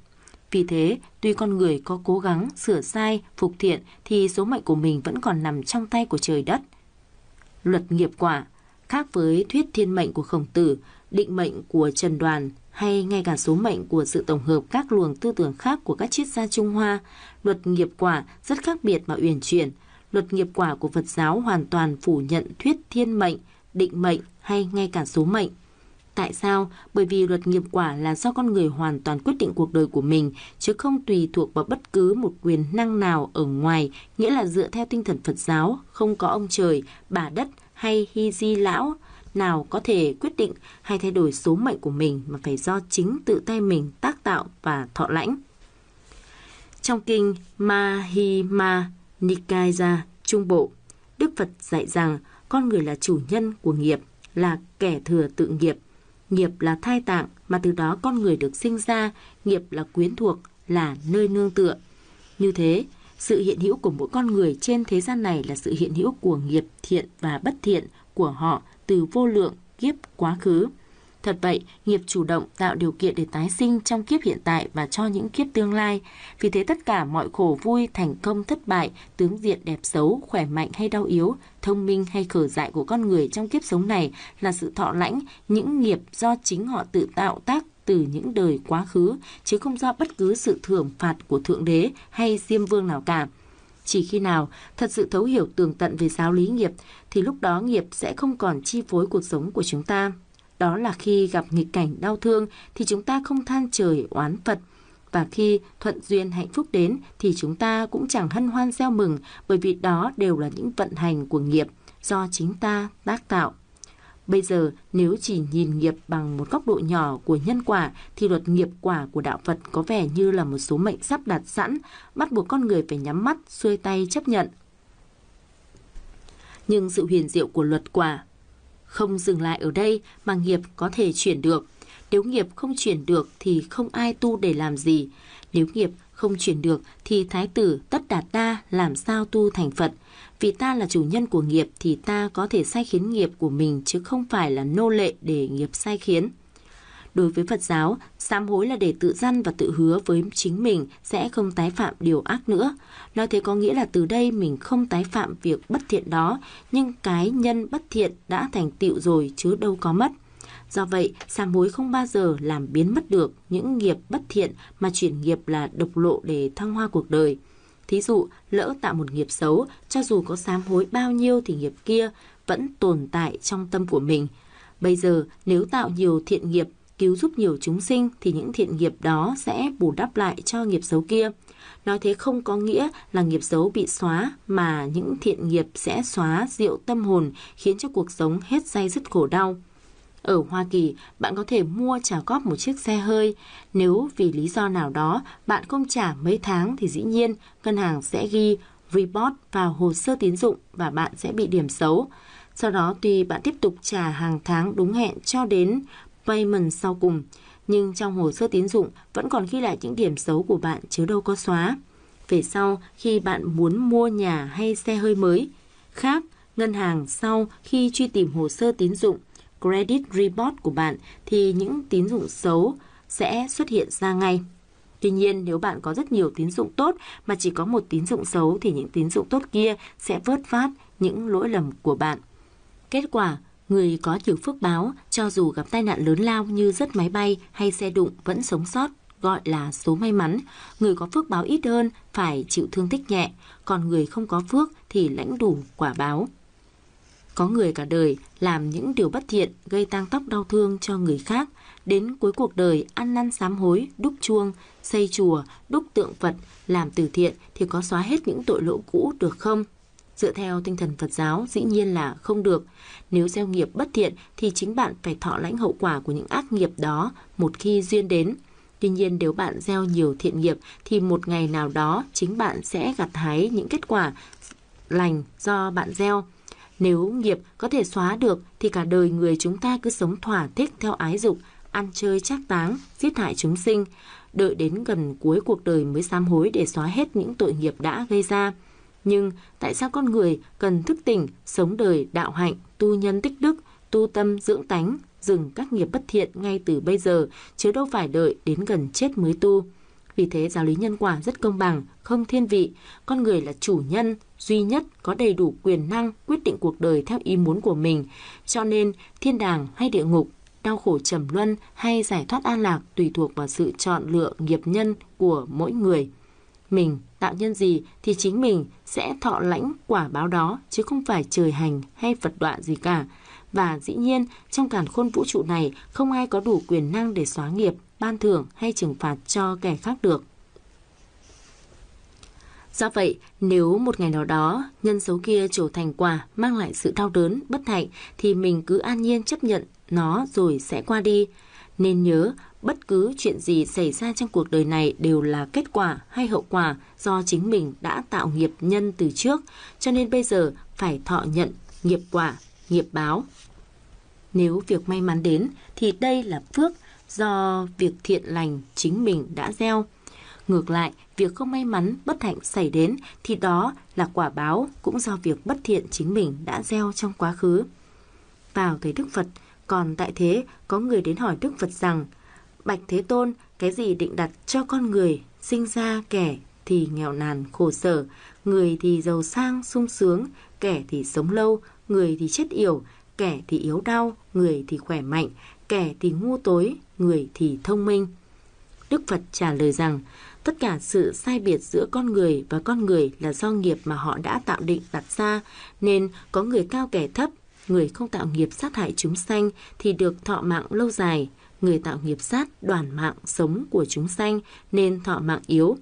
vì thế, tuy con người có cố gắng, sửa sai, phục thiện thì số mệnh của mình vẫn còn nằm trong tay của trời đất. Luật nghiệp quả Khác với thuyết thiên mệnh của khổng tử, định mệnh của Trần Đoàn hay ngay cả số mệnh của sự tổng hợp các luồng tư tưởng khác của các triết gia Trung Hoa, luật nghiệp quả rất khác biệt và uyển chuyển. Luật nghiệp quả của Phật giáo hoàn toàn phủ nhận thuyết thiên mệnh, định mệnh hay ngay cả số mệnh. Tại sao? Bởi vì luật nghiệp quả là do con người hoàn toàn quyết định cuộc đời của mình, chứ không tùy thuộc vào bất cứ một quyền năng nào ở ngoài, nghĩa là dựa theo tinh thần Phật giáo, không có ông trời, bà đất hay hi di lão nào có thể quyết định hay thay đổi số mệnh của mình mà phải do chính tự tay mình tác tạo và thọ lãnh. Trong kinh Mahima Nikaya Trung Bộ, Đức Phật dạy rằng con người là chủ nhân của nghiệp, là kẻ thừa tự nghiệp – nghiệp là thai tạng mà từ đó con người được sinh ra, nghiệp là quyến thuộc, là nơi nương tựa. Như thế, sự hiện hữu của mỗi con người trên thế gian này là sự hiện hữu của nghiệp thiện và bất thiện của họ từ vô lượng kiếp quá khứ. Thật vậy, nghiệp chủ động tạo điều kiện để tái sinh trong kiếp hiện tại và cho những kiếp tương lai. Vì thế tất cả mọi khổ vui, thành công, thất bại, tướng diện đẹp xấu, khỏe mạnh hay đau yếu, thông minh hay khở dại của con người trong kiếp sống này là sự thọ lãnh, những nghiệp do chính họ tự tạo tác từ những đời quá khứ, chứ không do bất cứ sự thưởng phạt của Thượng Đế hay Diêm Vương nào cả. Chỉ khi nào thật sự thấu hiểu tường tận về giáo lý nghiệp thì lúc đó nghiệp sẽ không còn chi phối cuộc sống của chúng ta. Đó là khi gặp nghịch cảnh đau thương thì chúng ta không than trời oán Phật. Và khi thuận duyên hạnh phúc đến thì chúng ta cũng chẳng hân hoan gieo mừng bởi vì đó đều là những vận hành của nghiệp do chính ta tác tạo. Bây giờ, nếu chỉ nhìn nghiệp bằng một góc độ nhỏ của nhân quả, thì luật nghiệp quả của đạo Phật có vẻ như là một số mệnh sắp đặt sẵn, bắt buộc con người phải nhắm mắt, xuôi tay chấp nhận. Nhưng sự huyền diệu của luật quả không dừng lại ở đây mà nghiệp có thể chuyển được. Nếu nghiệp không chuyển được thì không ai tu để làm gì. Nếu nghiệp không chuyển được thì thái tử tất đạt ta làm sao tu thành Phật. Vì ta là chủ nhân của nghiệp thì ta có thể sai khiến nghiệp của mình chứ không phải là nô lệ để nghiệp sai khiến. Đối với Phật giáo, sám hối là để tự dăn và tự hứa với chính mình sẽ không tái phạm điều ác nữa. Nói thế có nghĩa là từ đây mình không tái phạm việc bất thiện đó, nhưng cái nhân bất thiện đã thành tựu rồi chứ đâu có mất. Do vậy, sám hối không bao giờ làm biến mất được những nghiệp bất thiện mà chuyển nghiệp là độc lộ để thăng hoa cuộc đời. Thí dụ, lỡ tạo một nghiệp xấu, cho dù có sám hối bao nhiêu thì nghiệp kia vẫn tồn tại trong tâm của mình. Bây giờ, nếu tạo nhiều thiện nghiệp cứu giúp nhiều chúng sinh thì những thiện nghiệp đó sẽ bù đắp lại cho nghiệp xấu kia. Nói thế không có nghĩa là nghiệp xấu bị xóa mà những thiện nghiệp sẽ xóa diệu tâm hồn khiến cho cuộc sống hết say dứt khổ đau. Ở Hoa Kỳ, bạn có thể mua trả góp một chiếc xe hơi. Nếu vì lý do nào đó bạn không trả mấy tháng thì dĩ nhiên ngân hàng sẽ ghi report vào hồ sơ tín dụng và bạn sẽ bị điểm xấu. Sau đó tùy bạn tiếp tục trả hàng tháng đúng hẹn cho đến payment sau cùng, nhưng trong hồ sơ tín dụng vẫn còn ghi lại những điểm xấu của bạn chứ đâu có xóa. Về sau, khi bạn muốn mua nhà hay xe hơi mới, khác, ngân hàng sau khi truy tìm hồ sơ tín dụng, credit report của bạn thì những tín dụng xấu sẽ xuất hiện ra ngay. Tuy nhiên, nếu bạn có rất nhiều tín dụng tốt mà chỉ có một tín dụng xấu thì những tín dụng tốt kia sẽ vớt phát những lỗi lầm của bạn. Kết quả, người có nhiều phước báo cho dù gặp tai nạn lớn lao như rớt máy bay hay xe đụng vẫn sống sót gọi là số may mắn, người có phước báo ít hơn phải chịu thương tích nhẹ, còn người không có phước thì lãnh đủ quả báo. Có người cả đời làm những điều bất thiện gây tang tóc đau thương cho người khác, đến cuối cuộc đời ăn năn sám hối, đúc chuông, xây chùa, đúc tượng Phật, làm từ thiện thì có xóa hết những tội lỗi cũ được không? Dựa theo tinh thần Phật giáo dĩ nhiên là không được. Nếu gieo nghiệp bất thiện thì chính bạn phải thọ lãnh hậu quả của những ác nghiệp đó một khi duyên đến. Tuy nhiên nếu bạn gieo nhiều thiện nghiệp thì một ngày nào đó chính bạn sẽ gặt hái những kết quả lành do bạn gieo. Nếu nghiệp có thể xóa được thì cả đời người chúng ta cứ sống thỏa thích theo ái dục, ăn chơi trác táng, giết hại chúng sinh, đợi đến gần cuối cuộc đời mới sám hối để xóa hết những tội nghiệp đã gây ra. Nhưng tại sao con người cần thức tỉnh, sống đời đạo hạnh, tu nhân tích đức, tu tâm dưỡng tánh, dừng các nghiệp bất thiện ngay từ bây giờ, chứ đâu phải đợi đến gần chết mới tu. Vì thế giáo lý nhân quả rất công bằng, không thiên vị, con người là chủ nhân, duy nhất có đầy đủ quyền năng quyết định cuộc đời theo ý muốn của mình. Cho nên, thiên đàng hay địa ngục, đau khổ trầm luân hay giải thoát an lạc tùy thuộc vào sự chọn lựa nghiệp nhân của mỗi người. Mình tạo nhân gì thì chính mình sẽ thọ lãnh quả báo đó chứ không phải trời hành hay Phật đoạn gì cả. Và dĩ nhiên, trong cản khôn vũ trụ này không ai có đủ quyền năng để xóa nghiệp, ban thưởng hay trừng phạt cho kẻ khác được. Do vậy, nếu một ngày nào đó nhân xấu kia trổ thành quả mang lại sự đau đớn, bất hạnh thì mình cứ an nhiên chấp nhận nó rồi sẽ qua đi. Nên nhớ, bất cứ chuyện gì xảy ra trong cuộc đời này đều là kết quả hay hậu quả do chính mình đã tạo nghiệp nhân từ trước, cho nên bây giờ phải thọ nhận nghiệp quả, nghiệp báo. Nếu việc may mắn đến thì đây là phước do việc thiện lành chính mình đã gieo. Ngược lại, việc không may mắn bất hạnh xảy đến thì đó là quả báo cũng do việc bất thiện chính mình đã gieo trong quá khứ. Vào thời Đức Phật, còn tại thế có người đến hỏi Đức Phật rằng – Bạch Thế Tôn cái gì định đặt cho con người, sinh ra kẻ thì nghèo nàn khổ sở, người thì giàu sang sung sướng, kẻ thì sống lâu, người thì chết yểu, kẻ thì yếu đau, người thì khỏe mạnh, kẻ thì ngu tối, người thì thông minh. Đức Phật trả lời rằng, tất cả sự sai biệt giữa con người và con người là do nghiệp mà họ đã tạo định đặt ra, nên có người cao kẻ thấp, người không tạo nghiệp sát hại chúng sanh thì được thọ mạng lâu dài người tạo nghiệp sát đoàn mạng sống của chúng sanh nên thọ mạng yếu.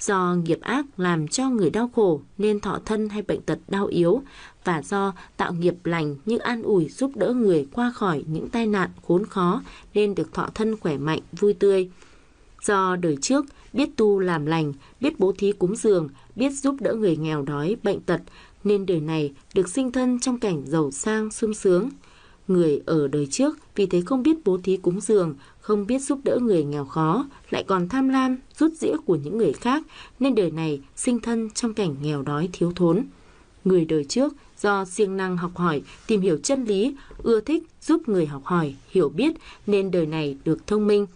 Do nghiệp ác làm cho người đau khổ nên thọ thân hay bệnh tật đau yếu và do tạo nghiệp lành như an ủi giúp đỡ người qua khỏi những tai nạn khốn khó nên được thọ thân khỏe mạnh, vui tươi. Do đời trước biết tu làm lành, biết bố thí cúng dường, biết giúp đỡ người nghèo đói, bệnh tật, nên đời này được sinh thân trong cảnh giàu sang, sung sướng người ở đời trước vì thế không biết bố thí cúng dường, không biết giúp đỡ người nghèo khó, lại còn tham lam, rút dĩa của những người khác, nên đời này sinh thân trong cảnh nghèo đói thiếu thốn. Người đời trước do siêng năng học hỏi, tìm hiểu chân lý, ưa thích giúp người học hỏi, hiểu biết nên đời này được thông minh.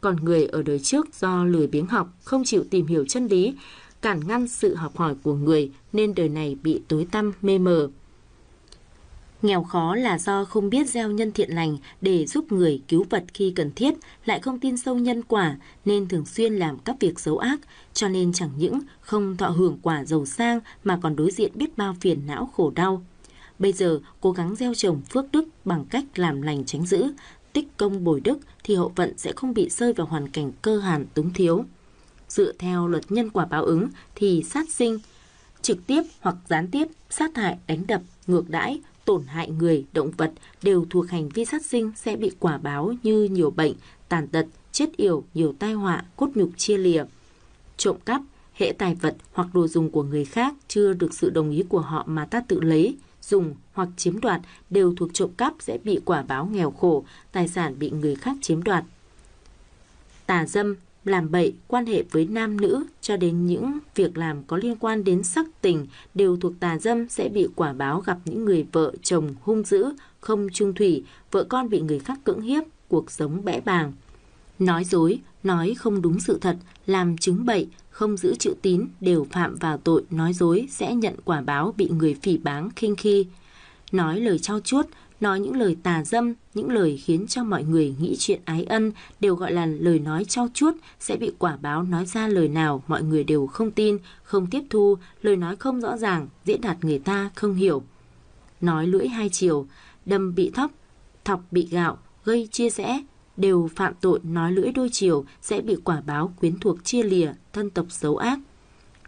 Còn người ở đời trước do lười biếng học, không chịu tìm hiểu chân lý, cản ngăn sự học hỏi của người nên đời này bị tối tăm mê mờ. Nghèo khó là do không biết gieo nhân thiện lành để giúp người cứu vật khi cần thiết, lại không tin sâu nhân quả nên thường xuyên làm các việc xấu ác, cho nên chẳng những không thọ hưởng quả giàu sang mà còn đối diện biết bao phiền não khổ đau. Bây giờ cố gắng gieo trồng phước đức bằng cách làm lành tránh giữ, tích công bồi đức thì hậu vận sẽ không bị rơi vào hoàn cảnh cơ hàn túng thiếu. Dựa theo luật nhân quả báo ứng thì sát sinh, trực tiếp hoặc gián tiếp sát hại, đánh đập, ngược đãi tổn hại người, động vật đều thuộc hành vi sát sinh sẽ bị quả báo như nhiều bệnh, tàn tật, chết yểu, nhiều tai họa, cốt nhục chia lìa. Trộm cắp, hệ tài vật hoặc đồ dùng của người khác chưa được sự đồng ý của họ mà ta tự lấy, dùng hoặc chiếm đoạt đều thuộc trộm cắp sẽ bị quả báo nghèo khổ, tài sản bị người khác chiếm đoạt. Tà dâm, làm bậy, quan hệ với nam nữ cho đến những việc làm có liên quan đến sắc tình đều thuộc tà dâm sẽ bị quả báo gặp những người vợ chồng hung dữ, không trung thủy, vợ con bị người khác cưỡng hiếp, cuộc sống bẽ bàng. Nói dối, nói không đúng sự thật, làm chứng bậy, không giữ chữ tín đều phạm vào tội nói dối sẽ nhận quả báo bị người phỉ báng khinh khi. Nói lời trao chuốt, nói những lời tà dâm, những lời khiến cho mọi người nghĩ chuyện ái ân đều gọi là lời nói trao chuốt sẽ bị quả báo nói ra lời nào mọi người đều không tin, không tiếp thu, lời nói không rõ ràng, diễn đạt người ta không hiểu. Nói lưỡi hai chiều, đâm bị thóc, thọc bị gạo, gây chia rẽ, đều phạm tội nói lưỡi đôi chiều sẽ bị quả báo quyến thuộc chia lìa, thân tộc xấu ác.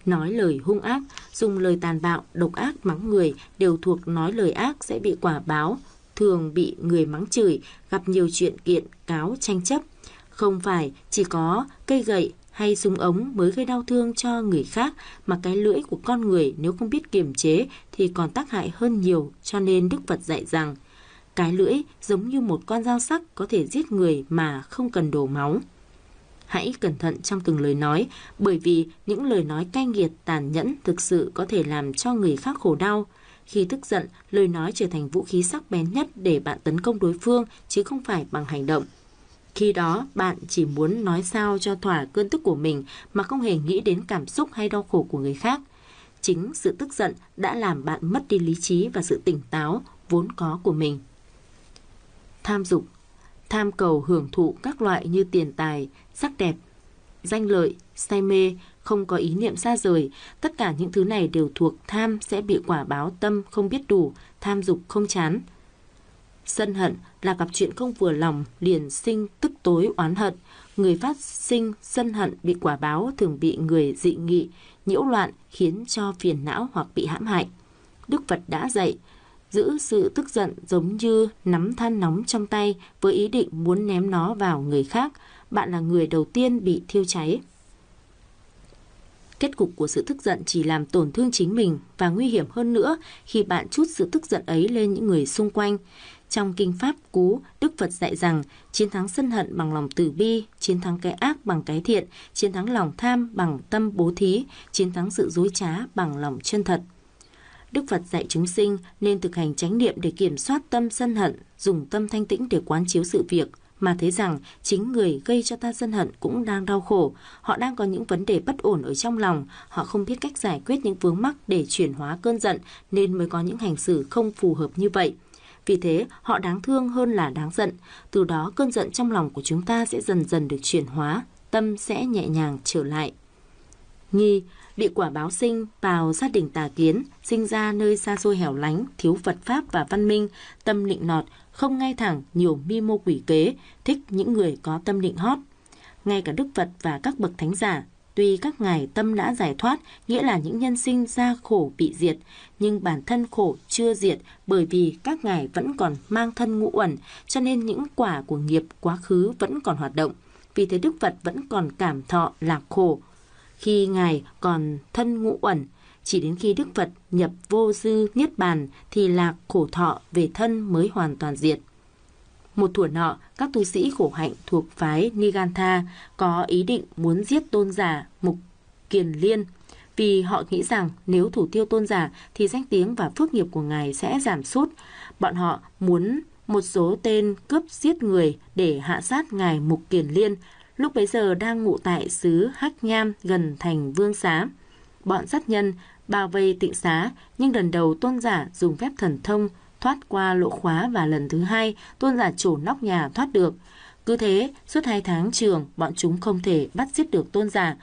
Nói lời hung ác, dùng lời tàn bạo, độc ác mắng người đều thuộc nói lời ác sẽ bị quả báo, thường bị người mắng chửi, gặp nhiều chuyện kiện cáo tranh chấp. Không phải chỉ có cây gậy hay súng ống mới gây đau thương cho người khác mà cái lưỡi của con người nếu không biết kiềm chế thì còn tác hại hơn nhiều cho nên Đức Phật dạy rằng cái lưỡi giống như một con dao sắc có thể giết người mà không cần đổ máu. Hãy cẩn thận trong từng lời nói bởi vì những lời nói cay nghiệt tàn nhẫn thực sự có thể làm cho người khác khổ đau. Khi tức giận, lời nói trở thành vũ khí sắc bén nhất để bạn tấn công đối phương chứ không phải bằng hành động. Khi đó, bạn chỉ muốn nói sao cho thỏa cơn tức của mình mà không hề nghĩ đến cảm xúc hay đau khổ của người khác. Chính sự tức giận đã làm bạn mất đi lý trí và sự tỉnh táo vốn có của mình. Tham dục Tham cầu hưởng thụ các loại như tiền tài, sắc đẹp, danh lợi, say mê, không có ý niệm xa rời. Tất cả những thứ này đều thuộc tham sẽ bị quả báo tâm không biết đủ, tham dục không chán. Sân hận là gặp chuyện không vừa lòng, liền sinh tức tối oán hận. Người phát sinh sân hận bị quả báo thường bị người dị nghị, nhiễu loạn khiến cho phiền não hoặc bị hãm hại. Đức Phật đã dạy, giữ sự tức giận giống như nắm than nóng trong tay với ý định muốn ném nó vào người khác. Bạn là người đầu tiên bị thiêu cháy. Kết cục của sự tức giận chỉ làm tổn thương chính mình và nguy hiểm hơn nữa khi bạn chút sự tức giận ấy lên những người xung quanh. Trong Kinh Pháp Cú, Đức Phật dạy rằng chiến thắng sân hận bằng lòng từ bi, chiến thắng cái ác bằng cái thiện, chiến thắng lòng tham bằng tâm bố thí, chiến thắng sự dối trá bằng lòng chân thật. Đức Phật dạy chúng sinh nên thực hành chánh niệm để kiểm soát tâm sân hận, dùng tâm thanh tĩnh để quán chiếu sự việc – mà thấy rằng chính người gây cho ta dân hận cũng đang đau khổ. Họ đang có những vấn đề bất ổn ở trong lòng, họ không biết cách giải quyết những vướng mắc để chuyển hóa cơn giận nên mới có những hành xử không phù hợp như vậy. Vì thế, họ đáng thương hơn là đáng giận. Từ đó, cơn giận trong lòng của chúng ta sẽ dần dần được chuyển hóa, tâm sẽ nhẹ nhàng trở lại. Nghi, bị quả báo sinh vào gia đình tà kiến, sinh ra nơi xa xôi hẻo lánh, thiếu Phật pháp và văn minh, tâm nịnh nọt, không ngay thẳng, nhiều mi mô quỷ kế, thích những người có tâm định hót. Ngay cả Đức Phật và các bậc thánh giả, tuy các ngài tâm đã giải thoát, nghĩa là những nhân sinh ra khổ bị diệt, nhưng bản thân khổ chưa diệt bởi vì các ngài vẫn còn mang thân ngũ uẩn, cho nên những quả của nghiệp quá khứ vẫn còn hoạt động. Vì thế Đức Phật vẫn còn cảm thọ là khổ. Khi ngài còn thân ngũ uẩn, chỉ đến khi Đức Phật nhập vô dư niết bàn thì lạc khổ thọ về thân mới hoàn toàn diệt. Một thuở nọ, các tu sĩ khổ hạnh thuộc phái Nigantha có ý định muốn giết tôn giả Mục Kiền Liên vì họ nghĩ rằng nếu thủ tiêu tôn giả thì danh tiếng và phước nghiệp của ngài sẽ giảm sút. Bọn họ muốn một số tên cướp giết người để hạ sát ngài Mục Kiền Liên, lúc bấy giờ đang ngụ tại xứ Hắc Nham gần thành Vương Xá bọn sát nhân bao vây tịnh xá, nhưng lần đầu tôn giả dùng phép thần thông thoát qua lỗ khóa và lần thứ hai tôn giả trổ nóc nhà thoát được. Cứ thế, suốt hai tháng trường, bọn chúng không thể bắt giết được tôn giả.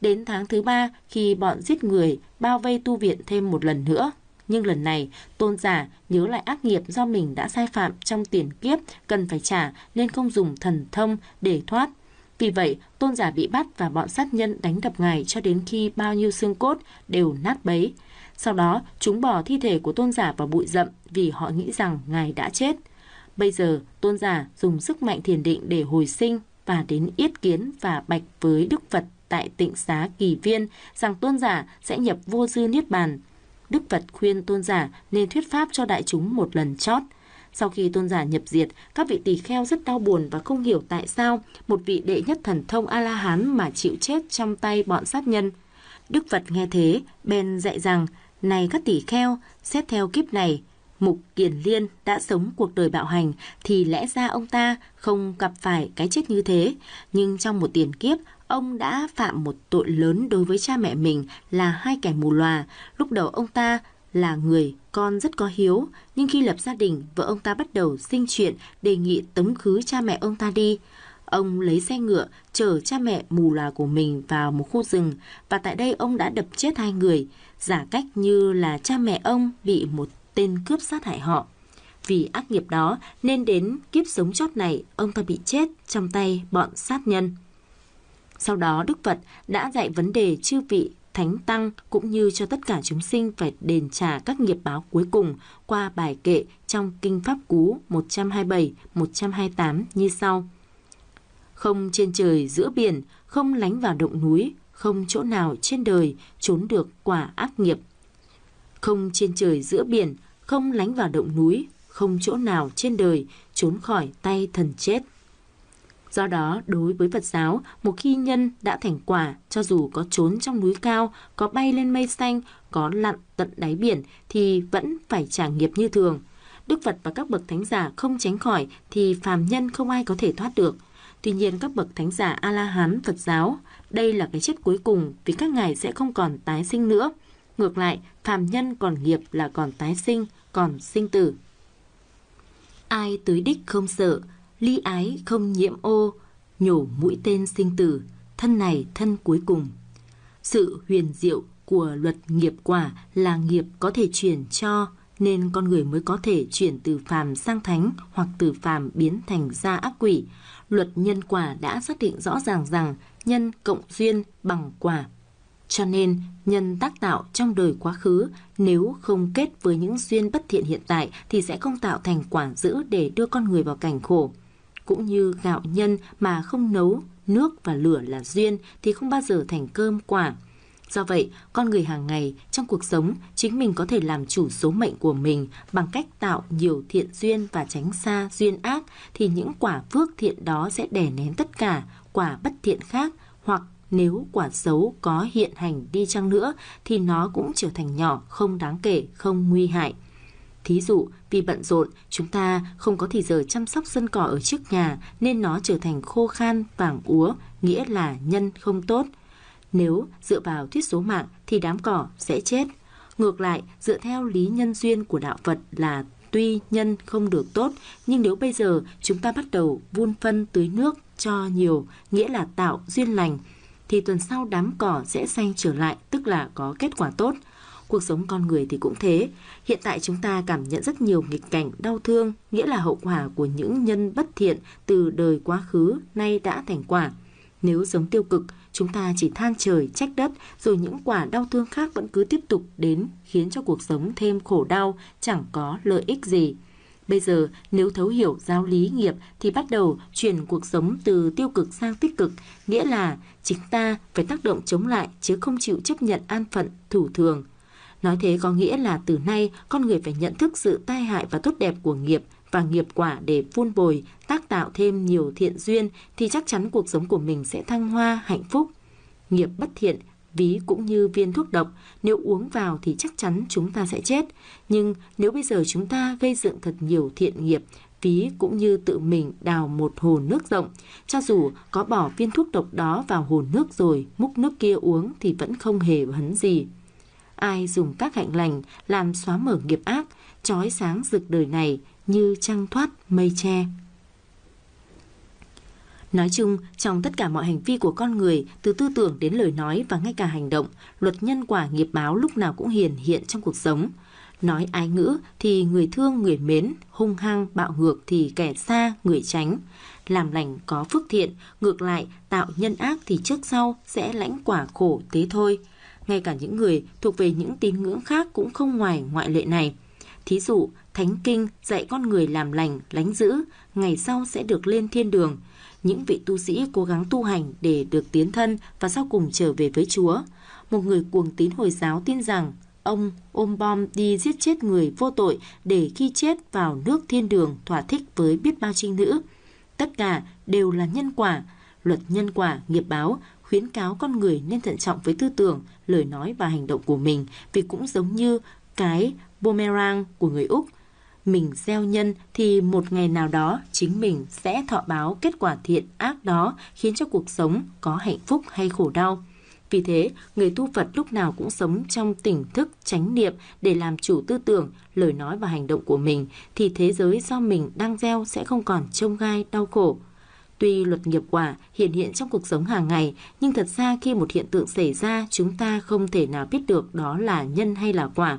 Đến tháng thứ ba, khi bọn giết người, bao vây tu viện thêm một lần nữa. Nhưng lần này, tôn giả nhớ lại ác nghiệp do mình đã sai phạm trong tiền kiếp cần phải trả nên không dùng thần thông để thoát. Vì vậy, tôn giả bị bắt và bọn sát nhân đánh đập ngài cho đến khi bao nhiêu xương cốt đều nát bấy. Sau đó, chúng bỏ thi thể của tôn giả vào bụi rậm vì họ nghĩ rằng ngài đã chết. Bây giờ, tôn giả dùng sức mạnh thiền định để hồi sinh và đến yết kiến và bạch với Đức Phật tại tịnh xá kỳ viên rằng tôn giả sẽ nhập vô dư niết bàn. Đức Phật khuyên tôn giả nên thuyết pháp cho đại chúng một lần chót – sau khi tôn giả nhập diệt, các vị tỳ kheo rất đau buồn và không hiểu tại sao một vị đệ nhất thần thông A-la-hán mà chịu chết trong tay bọn sát nhân. Đức Phật nghe thế, bèn dạy rằng, này các tỳ kheo, xét theo kiếp này, Mục Kiền Liên đã sống cuộc đời bạo hành thì lẽ ra ông ta không gặp phải cái chết như thế. Nhưng trong một tiền kiếp, ông đã phạm một tội lớn đối với cha mẹ mình là hai kẻ mù lòa. Lúc đầu ông ta là người con rất có hiếu, nhưng khi lập gia đình, vợ ông ta bắt đầu sinh chuyện đề nghị tống khứ cha mẹ ông ta đi. Ông lấy xe ngựa chở cha mẹ mù lòa của mình vào một khu rừng và tại đây ông đã đập chết hai người, giả cách như là cha mẹ ông bị một tên cướp sát hại họ. Vì ác nghiệp đó nên đến kiếp sống chót này ông ta bị chết trong tay bọn sát nhân. Sau đó Đức Phật đã dạy vấn đề chư vị thánh tăng cũng như cho tất cả chúng sinh phải đền trả các nghiệp báo cuối cùng qua bài kệ trong Kinh Pháp Cú 127-128 như sau. Không trên trời giữa biển, không lánh vào động núi, không chỗ nào trên đời trốn được quả ác nghiệp. Không trên trời giữa biển, không lánh vào động núi, không chỗ nào trên đời trốn khỏi tay thần chết. Do đó, đối với Phật giáo, một khi nhân đã thành quả, cho dù có trốn trong núi cao, có bay lên mây xanh, có lặn tận đáy biển thì vẫn phải trả nghiệp như thường. Đức Phật và các bậc thánh giả không tránh khỏi thì phàm nhân không ai có thể thoát được. Tuy nhiên các bậc thánh giả A-la-hán Phật giáo, đây là cái chết cuối cùng vì các ngài sẽ không còn tái sinh nữa. Ngược lại, phàm nhân còn nghiệp là còn tái sinh, còn sinh tử. Ai tới đích không sợ, ly ái không nhiễm ô, nhổ mũi tên sinh tử, thân này thân cuối cùng. Sự huyền diệu của luật nghiệp quả là nghiệp có thể chuyển cho, nên con người mới có thể chuyển từ phàm sang thánh hoặc từ phàm biến thành ra ác quỷ. Luật nhân quả đã xác định rõ ràng rằng nhân cộng duyên bằng quả. Cho nên, nhân tác tạo trong đời quá khứ nếu không kết với những duyên bất thiện hiện tại thì sẽ không tạo thành quả dữ để đưa con người vào cảnh khổ cũng như gạo nhân mà không nấu, nước và lửa là duyên thì không bao giờ thành cơm quả. Do vậy, con người hàng ngày trong cuộc sống chính mình có thể làm chủ số mệnh của mình bằng cách tạo nhiều thiện duyên và tránh xa duyên ác thì những quả phước thiện đó sẽ đè nén tất cả quả bất thiện khác hoặc nếu quả xấu có hiện hành đi chăng nữa thì nó cũng trở thành nhỏ, không đáng kể, không nguy hại. Thí dụ, vì bận rộn, chúng ta không có thì giờ chăm sóc sân cỏ ở trước nhà nên nó trở thành khô khan, vàng úa, nghĩa là nhân không tốt. Nếu dựa vào thuyết số mạng thì đám cỏ sẽ chết. Ngược lại, dựa theo lý nhân duyên của đạo Phật là tuy nhân không được tốt, nhưng nếu bây giờ chúng ta bắt đầu vun phân tưới nước cho nhiều, nghĩa là tạo duyên lành, thì tuần sau đám cỏ sẽ xanh trở lại, tức là có kết quả tốt – Cuộc sống con người thì cũng thế. Hiện tại chúng ta cảm nhận rất nhiều nghịch cảnh, đau thương, nghĩa là hậu quả của những nhân bất thiện từ đời quá khứ nay đã thành quả. Nếu sống tiêu cực, chúng ta chỉ than trời trách đất rồi những quả đau thương khác vẫn cứ tiếp tục đến khiến cho cuộc sống thêm khổ đau, chẳng có lợi ích gì. Bây giờ, nếu thấu hiểu giáo lý nghiệp thì bắt đầu chuyển cuộc sống từ tiêu cực sang tích cực, nghĩa là chính ta phải tác động chống lại chứ không chịu chấp nhận an phận, thủ thường, Nói thế có nghĩa là từ nay con người phải nhận thức sự tai hại và tốt đẹp của nghiệp và nghiệp quả để vun bồi, tác tạo thêm nhiều thiện duyên thì chắc chắn cuộc sống của mình sẽ thăng hoa, hạnh phúc. Nghiệp bất thiện ví cũng như viên thuốc độc, nếu uống vào thì chắc chắn chúng ta sẽ chết. Nhưng nếu bây giờ chúng ta gây dựng thật nhiều thiện nghiệp, ví cũng như tự mình đào một hồ nước rộng, cho dù có bỏ viên thuốc độc đó vào hồ nước rồi, múc nước kia uống thì vẫn không hề hấn gì ai dùng các hạnh lành làm xóa mở nghiệp ác, trói sáng rực đời này như trăng thoát mây che. Nói chung, trong tất cả mọi hành vi của con người, từ tư tưởng đến lời nói và ngay cả hành động, luật nhân quả nghiệp báo lúc nào cũng hiển hiện trong cuộc sống. Nói ái ngữ thì người thương người mến, hung hăng bạo ngược thì kẻ xa người tránh. Làm lành có phước thiện, ngược lại tạo nhân ác thì trước sau sẽ lãnh quả khổ thế thôi ngay cả những người thuộc về những tín ngưỡng khác cũng không ngoài ngoại lệ này. Thí dụ, Thánh Kinh dạy con người làm lành, lánh dữ, ngày sau sẽ được lên thiên đường. Những vị tu sĩ cố gắng tu hành để được tiến thân và sau cùng trở về với Chúa. Một người cuồng tín Hồi giáo tin rằng ông ôm bom đi giết chết người vô tội để khi chết vào nước thiên đường thỏa thích với biết bao trinh nữ. Tất cả đều là nhân quả, luật nhân quả nghiệp báo khuyến cáo con người nên thận trọng với tư tưởng, lời nói và hành động của mình vì cũng giống như cái boomerang của người Úc. Mình gieo nhân thì một ngày nào đó chính mình sẽ thọ báo kết quả thiện ác đó khiến cho cuộc sống có hạnh phúc hay khổ đau. Vì thế, người tu Phật lúc nào cũng sống trong tỉnh thức chánh niệm để làm chủ tư tưởng, lời nói và hành động của mình thì thế giới do mình đang gieo sẽ không còn trông gai đau khổ. Tuy luật nghiệp quả hiện hiện trong cuộc sống hàng ngày, nhưng thật ra khi một hiện tượng xảy ra, chúng ta không thể nào biết được đó là nhân hay là quả.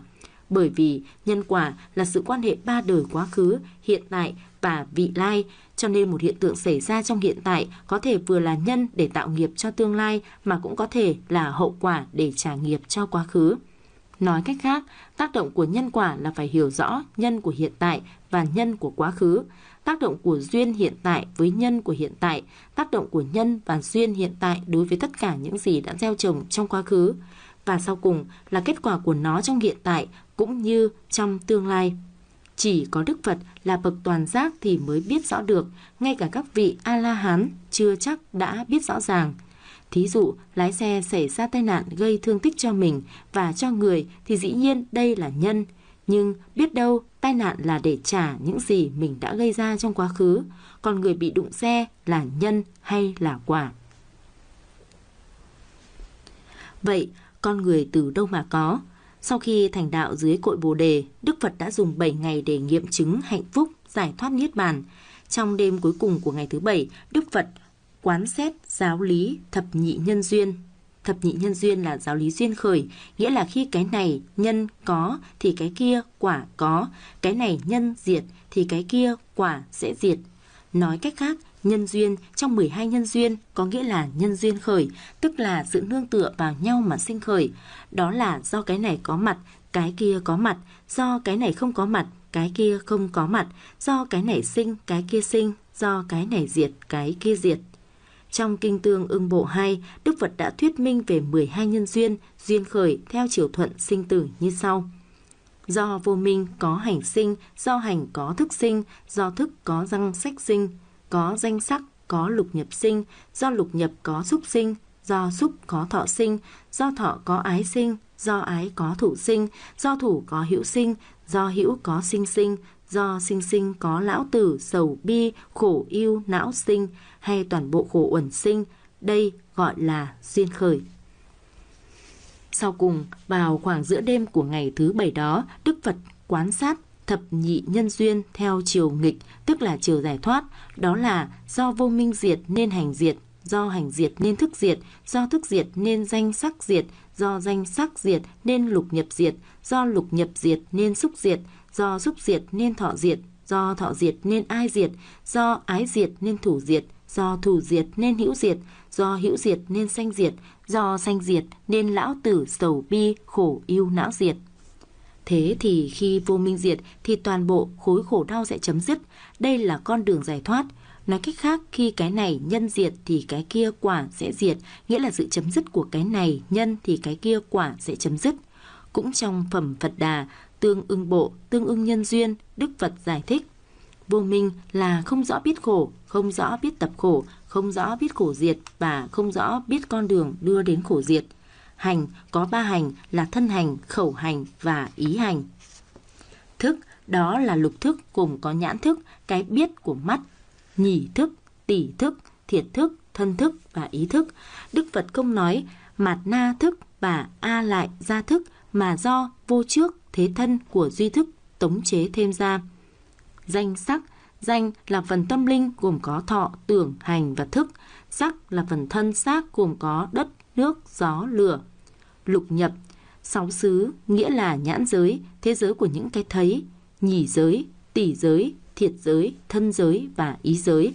Bởi vì nhân quả là sự quan hệ ba đời quá khứ, hiện tại và vị lai, cho nên một hiện tượng xảy ra trong hiện tại có thể vừa là nhân để tạo nghiệp cho tương lai mà cũng có thể là hậu quả để trả nghiệp cho quá khứ. Nói cách khác, tác động của nhân quả là phải hiểu rõ nhân của hiện tại và nhân của quá khứ tác động của duyên hiện tại với nhân của hiện tại, tác động của nhân và duyên hiện tại đối với tất cả những gì đã gieo trồng trong quá khứ và sau cùng là kết quả của nó trong hiện tại cũng như trong tương lai. Chỉ có Đức Phật là bậc toàn giác thì mới biết rõ được, ngay cả các vị A-la-hán chưa chắc đã biết rõ ràng. Thí dụ, lái xe xảy ra tai nạn gây thương tích cho mình và cho người thì dĩ nhiên đây là nhân. Nhưng biết đâu tai nạn là để trả những gì mình đã gây ra trong quá khứ, còn người bị đụng xe là nhân hay là quả. Vậy, con người từ đâu mà có? Sau khi thành đạo dưới cội Bồ đề, Đức Phật đã dùng 7 ngày để nghiệm chứng hạnh phúc, giải thoát niết bàn. Trong đêm cuối cùng của ngày thứ bảy, Đức Phật quán xét giáo lý thập nhị nhân duyên Thập nhị nhân duyên là giáo lý duyên khởi, nghĩa là khi cái này nhân có thì cái kia quả có, cái này nhân diệt thì cái kia quả sẽ diệt. Nói cách khác, nhân duyên trong 12 nhân duyên có nghĩa là nhân duyên khởi, tức là sự nương tựa vào nhau mà sinh khởi. Đó là do cái này có mặt, cái kia có mặt, do cái này không có mặt, cái kia không có mặt, do cái này sinh, cái kia sinh, do cái này diệt, cái kia diệt. Trong Kinh Tương Ưng Bộ 2, Đức Phật đã thuyết minh về 12 nhân duyên, duyên khởi theo chiều thuận sinh tử như sau. Do vô minh có hành sinh, do hành có thức sinh, do thức có răng sách sinh, có danh sắc có lục nhập sinh, do lục nhập có xúc sinh, do xúc có thọ sinh, do thọ có ái sinh, do ái có thủ sinh, do thủ có hữu sinh, do hữu có sinh sinh, do sinh sinh có lão tử, sầu bi, khổ yêu, não sinh, hay toàn bộ khổ uẩn sinh, đây gọi là duyên khởi. Sau cùng, vào khoảng giữa đêm của ngày thứ bảy đó, Đức Phật quán sát thập nhị nhân duyên theo chiều nghịch, tức là chiều giải thoát, đó là do vô minh diệt nên hành diệt, do hành diệt nên thức diệt, do thức diệt nên danh sắc diệt, do danh sắc diệt nên lục nhập diệt, do lục nhập diệt nên xúc diệt, do xúc diệt nên thọ diệt, do thọ diệt nên ai diệt, do ái diệt nên thủ diệt, do thủ diệt nên hữu diệt, do hữu diệt nên sanh diệt, do sanh diệt nên lão tử sầu bi khổ yêu não diệt. Thế thì khi vô minh diệt thì toàn bộ khối khổ đau sẽ chấm dứt, đây là con đường giải thoát. Nói cách khác, khi cái này nhân diệt thì cái kia quả sẽ diệt, nghĩa là sự chấm dứt của cái này nhân thì cái kia quả sẽ chấm dứt. Cũng trong phẩm Phật Đà, tương ưng bộ, tương ưng nhân duyên, Đức Phật giải thích Vô minh là không rõ biết khổ, không rõ biết tập khổ, không rõ biết khổ diệt và không rõ biết con đường đưa đến khổ diệt. Hành có ba hành là thân hành, khẩu hành và ý hành. Thức đó là lục thức cùng có nhãn thức, cái biết của mắt, nhỉ thức, tỷ thức, thiệt thức, thân thức và ý thức. Đức Phật không nói mạt na thức và a lại gia thức mà do vô trước thế thân của duy thức tống chế thêm ra danh sắc. Danh là phần tâm linh gồm có thọ, tưởng, hành và thức. Sắc là phần thân xác gồm có đất, nước, gió, lửa. Lục nhập, sáu xứ nghĩa là nhãn giới, thế giới của những cái thấy, nhỉ giới, tỷ giới, thiệt giới, thân giới và ý giới.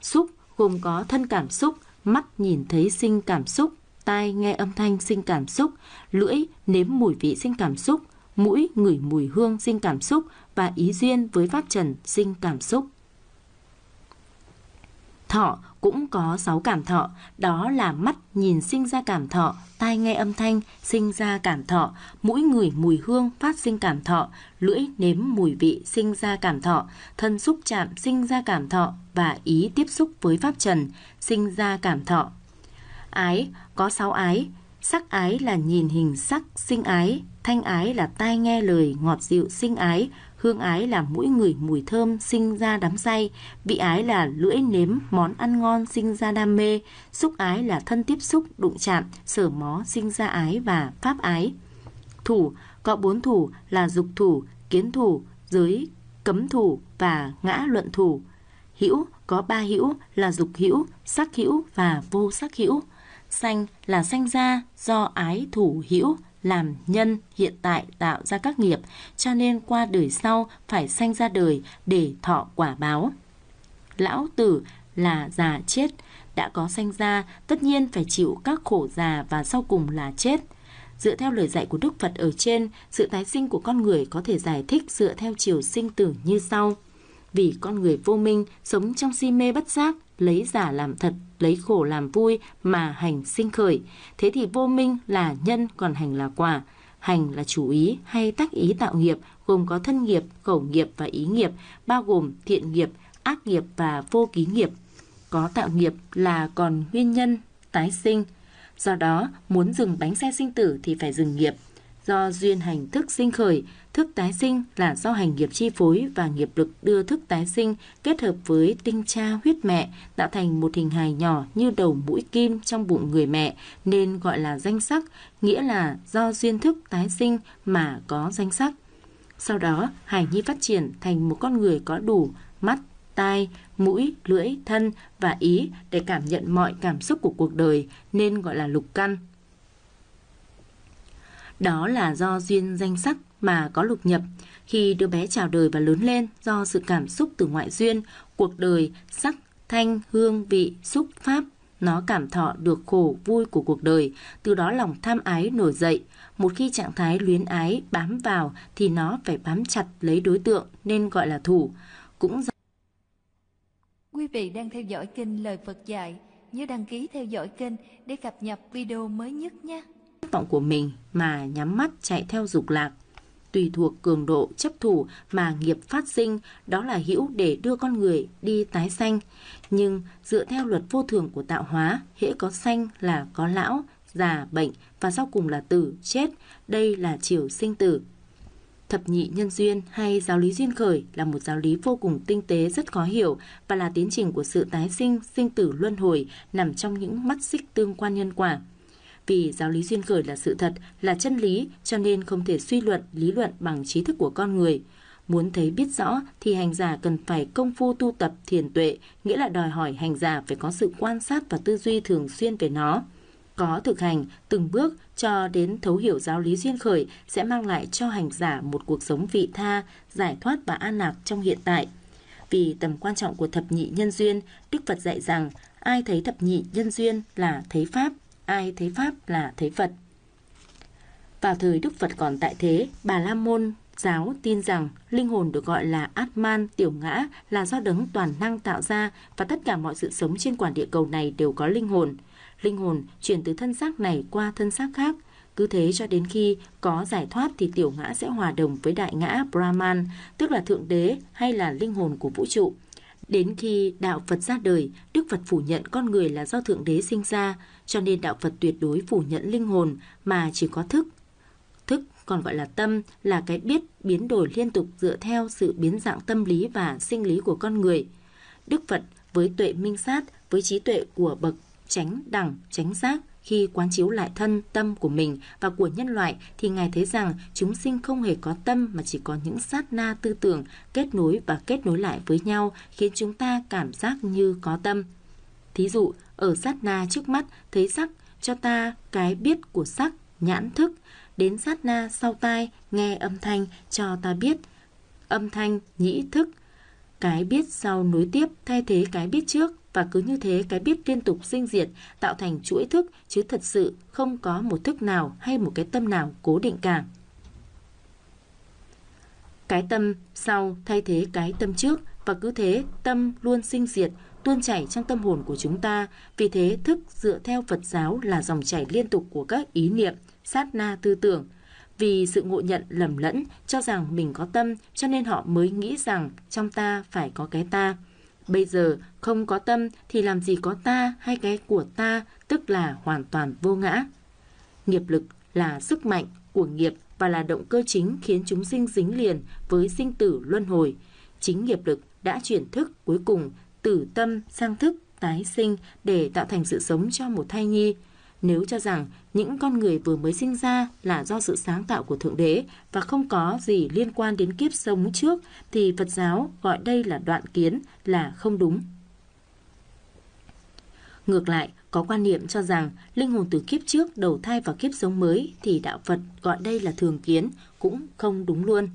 Xúc gồm có thân cảm xúc, mắt nhìn thấy sinh cảm xúc, tai nghe âm thanh sinh cảm xúc, lưỡi nếm mùi vị sinh cảm xúc, mũi ngửi mùi hương sinh cảm xúc và ý duyên với pháp trần sinh cảm xúc. Thọ cũng có 6 cảm thọ, đó là mắt nhìn sinh ra cảm thọ, tai nghe âm thanh sinh ra cảm thọ, mũi ngửi mùi hương phát sinh cảm thọ, lưỡi nếm mùi vị sinh ra cảm thọ, thân xúc chạm sinh ra cảm thọ và ý tiếp xúc với pháp trần sinh ra cảm thọ. Ái có 6 ái, Sắc ái là nhìn hình sắc, sinh ái, thanh ái là tai nghe lời, ngọt dịu, sinh ái, hương ái là mũi ngửi mùi thơm, sinh ra đắm say, vị ái là lưỡi nếm, món ăn ngon, sinh ra đam mê, xúc ái là thân tiếp xúc, đụng chạm, sở mó, sinh ra ái và pháp ái. Thủ, có bốn thủ là dục thủ, kiến thủ, giới, cấm thủ và ngã luận thủ. Hữu có ba hữu là dục hữu, sắc hữu và vô sắc hữu xanh là sanh ra do ái thủ hữu làm nhân hiện tại tạo ra các nghiệp, cho nên qua đời sau phải sanh ra đời để thọ quả báo. Lão tử là già chết, đã có sanh ra tất nhiên phải chịu các khổ già và sau cùng là chết. Dựa theo lời dạy của Đức Phật ở trên, sự tái sinh của con người có thể giải thích dựa theo chiều sinh tử như sau vì con người vô minh sống trong si mê bất giác, lấy giả làm thật, lấy khổ làm vui mà hành sinh khởi. Thế thì vô minh là nhân còn hành là quả. Hành là chủ ý hay tác ý tạo nghiệp, gồm có thân nghiệp, khẩu nghiệp và ý nghiệp, bao gồm thiện nghiệp, ác nghiệp và vô ký nghiệp. Có tạo nghiệp là còn nguyên nhân, tái sinh. Do đó, muốn dừng bánh xe sinh tử thì phải dừng nghiệp. Do duyên hành thức sinh khởi, Thức tái sinh là do hành nghiệp chi phối và nghiệp lực đưa thức tái sinh kết hợp với tinh cha huyết mẹ tạo thành một hình hài nhỏ như đầu mũi kim trong bụng người mẹ nên gọi là danh sắc, nghĩa là do duyên thức tái sinh mà có danh sắc. Sau đó, hài Nhi phát triển thành một con người có đủ mắt, tai, mũi, lưỡi, thân và ý để cảm nhận mọi cảm xúc của cuộc đời nên gọi là lục căn. Đó là do duyên danh sắc mà có lục nhập khi đứa bé chào đời và lớn lên do sự cảm xúc từ ngoại duyên, cuộc đời, sắc, thanh, hương, vị, xúc, pháp. Nó cảm thọ được khổ vui của cuộc đời, từ đó lòng tham ái nổi dậy. Một khi trạng thái luyến ái bám vào thì nó phải bám chặt lấy đối tượng nên gọi là thủ. Cũng Quý vị đang theo dõi kênh Lời Phật Dạy. Nhớ đăng ký theo dõi kênh để cập nhật video mới nhất nhé. Vọng của mình mà nhắm mắt chạy theo dục lạc tùy thuộc cường độ chấp thủ mà nghiệp phát sinh, đó là hữu để đưa con người đi tái sanh. Nhưng dựa theo luật vô thường của tạo hóa, hễ có sanh là có lão, già, bệnh và sau cùng là tử, chết. Đây là chiều sinh tử. Thập nhị nhân duyên hay giáo lý duyên khởi là một giáo lý vô cùng tinh tế rất khó hiểu và là tiến trình của sự tái sinh, sinh tử luân hồi nằm trong những mắt xích tương quan nhân quả vì giáo lý duyên khởi là sự thật, là chân lý, cho nên không thể suy luận, lý luận bằng trí thức của con người. Muốn thấy biết rõ thì hành giả cần phải công phu tu tập thiền tuệ, nghĩa là đòi hỏi hành giả phải có sự quan sát và tư duy thường xuyên về nó. Có thực hành từng bước cho đến thấu hiểu giáo lý duyên khởi sẽ mang lại cho hành giả một cuộc sống vị tha, giải thoát và an lạc trong hiện tại. Vì tầm quan trọng của thập nhị nhân duyên, Đức Phật dạy rằng ai thấy thập nhị nhân duyên là thấy Pháp, ai thấy Pháp là thấy Phật. Vào thời Đức Phật còn tại thế, Bà La Môn giáo tin rằng linh hồn được gọi là Atman tiểu ngã là do đấng toàn năng tạo ra và tất cả mọi sự sống trên quả địa cầu này đều có linh hồn. Linh hồn chuyển từ thân xác này qua thân xác khác. Cứ thế cho đến khi có giải thoát thì tiểu ngã sẽ hòa đồng với đại ngã Brahman, tức là thượng đế hay là linh hồn của vũ trụ. Đến khi đạo Phật ra đời, Đức Phật phủ nhận con người là do thượng đế sinh ra, cho nên đạo Phật tuyệt đối phủ nhận linh hồn mà chỉ có thức. Thức còn gọi là tâm là cái biết biến đổi liên tục dựa theo sự biến dạng tâm lý và sinh lý của con người. Đức Phật với tuệ minh sát, với trí tuệ của bậc chánh đẳng, chánh giác khi quán chiếu lại thân tâm của mình và của nhân loại thì ngài thấy rằng chúng sinh không hề có tâm mà chỉ có những sát na tư tưởng kết nối và kết nối lại với nhau khiến chúng ta cảm giác như có tâm. Thí dụ, ở sát na trước mắt thấy sắc cho ta cái biết của sắc nhãn thức đến sát na sau tai nghe âm thanh cho ta biết âm thanh nhĩ thức cái biết sau nối tiếp thay thế cái biết trước và cứ như thế cái biết liên tục sinh diệt tạo thành chuỗi thức chứ thật sự không có một thức nào hay một cái tâm nào cố định cả cái tâm sau thay thế cái tâm trước và cứ thế tâm luôn sinh diệt tuôn chảy trong tâm hồn của chúng ta, vì thế thức dựa theo Phật giáo là dòng chảy liên tục của các ý niệm, sát na tư tưởng. Vì sự ngộ nhận lầm lẫn cho rằng mình có tâm, cho nên họ mới nghĩ rằng trong ta phải có cái ta. Bây giờ không có tâm thì làm gì có ta hay cái của ta, tức là hoàn toàn vô ngã. Nghiệp lực là sức mạnh của nghiệp và là động cơ chính khiến chúng sinh dính liền với sinh tử luân hồi. Chính nghiệp lực đã chuyển thức cuối cùng tử tâm, sang thức, tái sinh để tạo thành sự sống cho một thai nhi. Nếu cho rằng những con người vừa mới sinh ra là do sự sáng tạo của Thượng Đế và không có gì liên quan đến kiếp sống trước thì Phật giáo gọi đây là đoạn kiến là không đúng. Ngược lại, có quan niệm cho rằng linh hồn từ kiếp trước đầu thai vào kiếp sống mới thì đạo Phật gọi đây là thường kiến cũng không đúng luôn.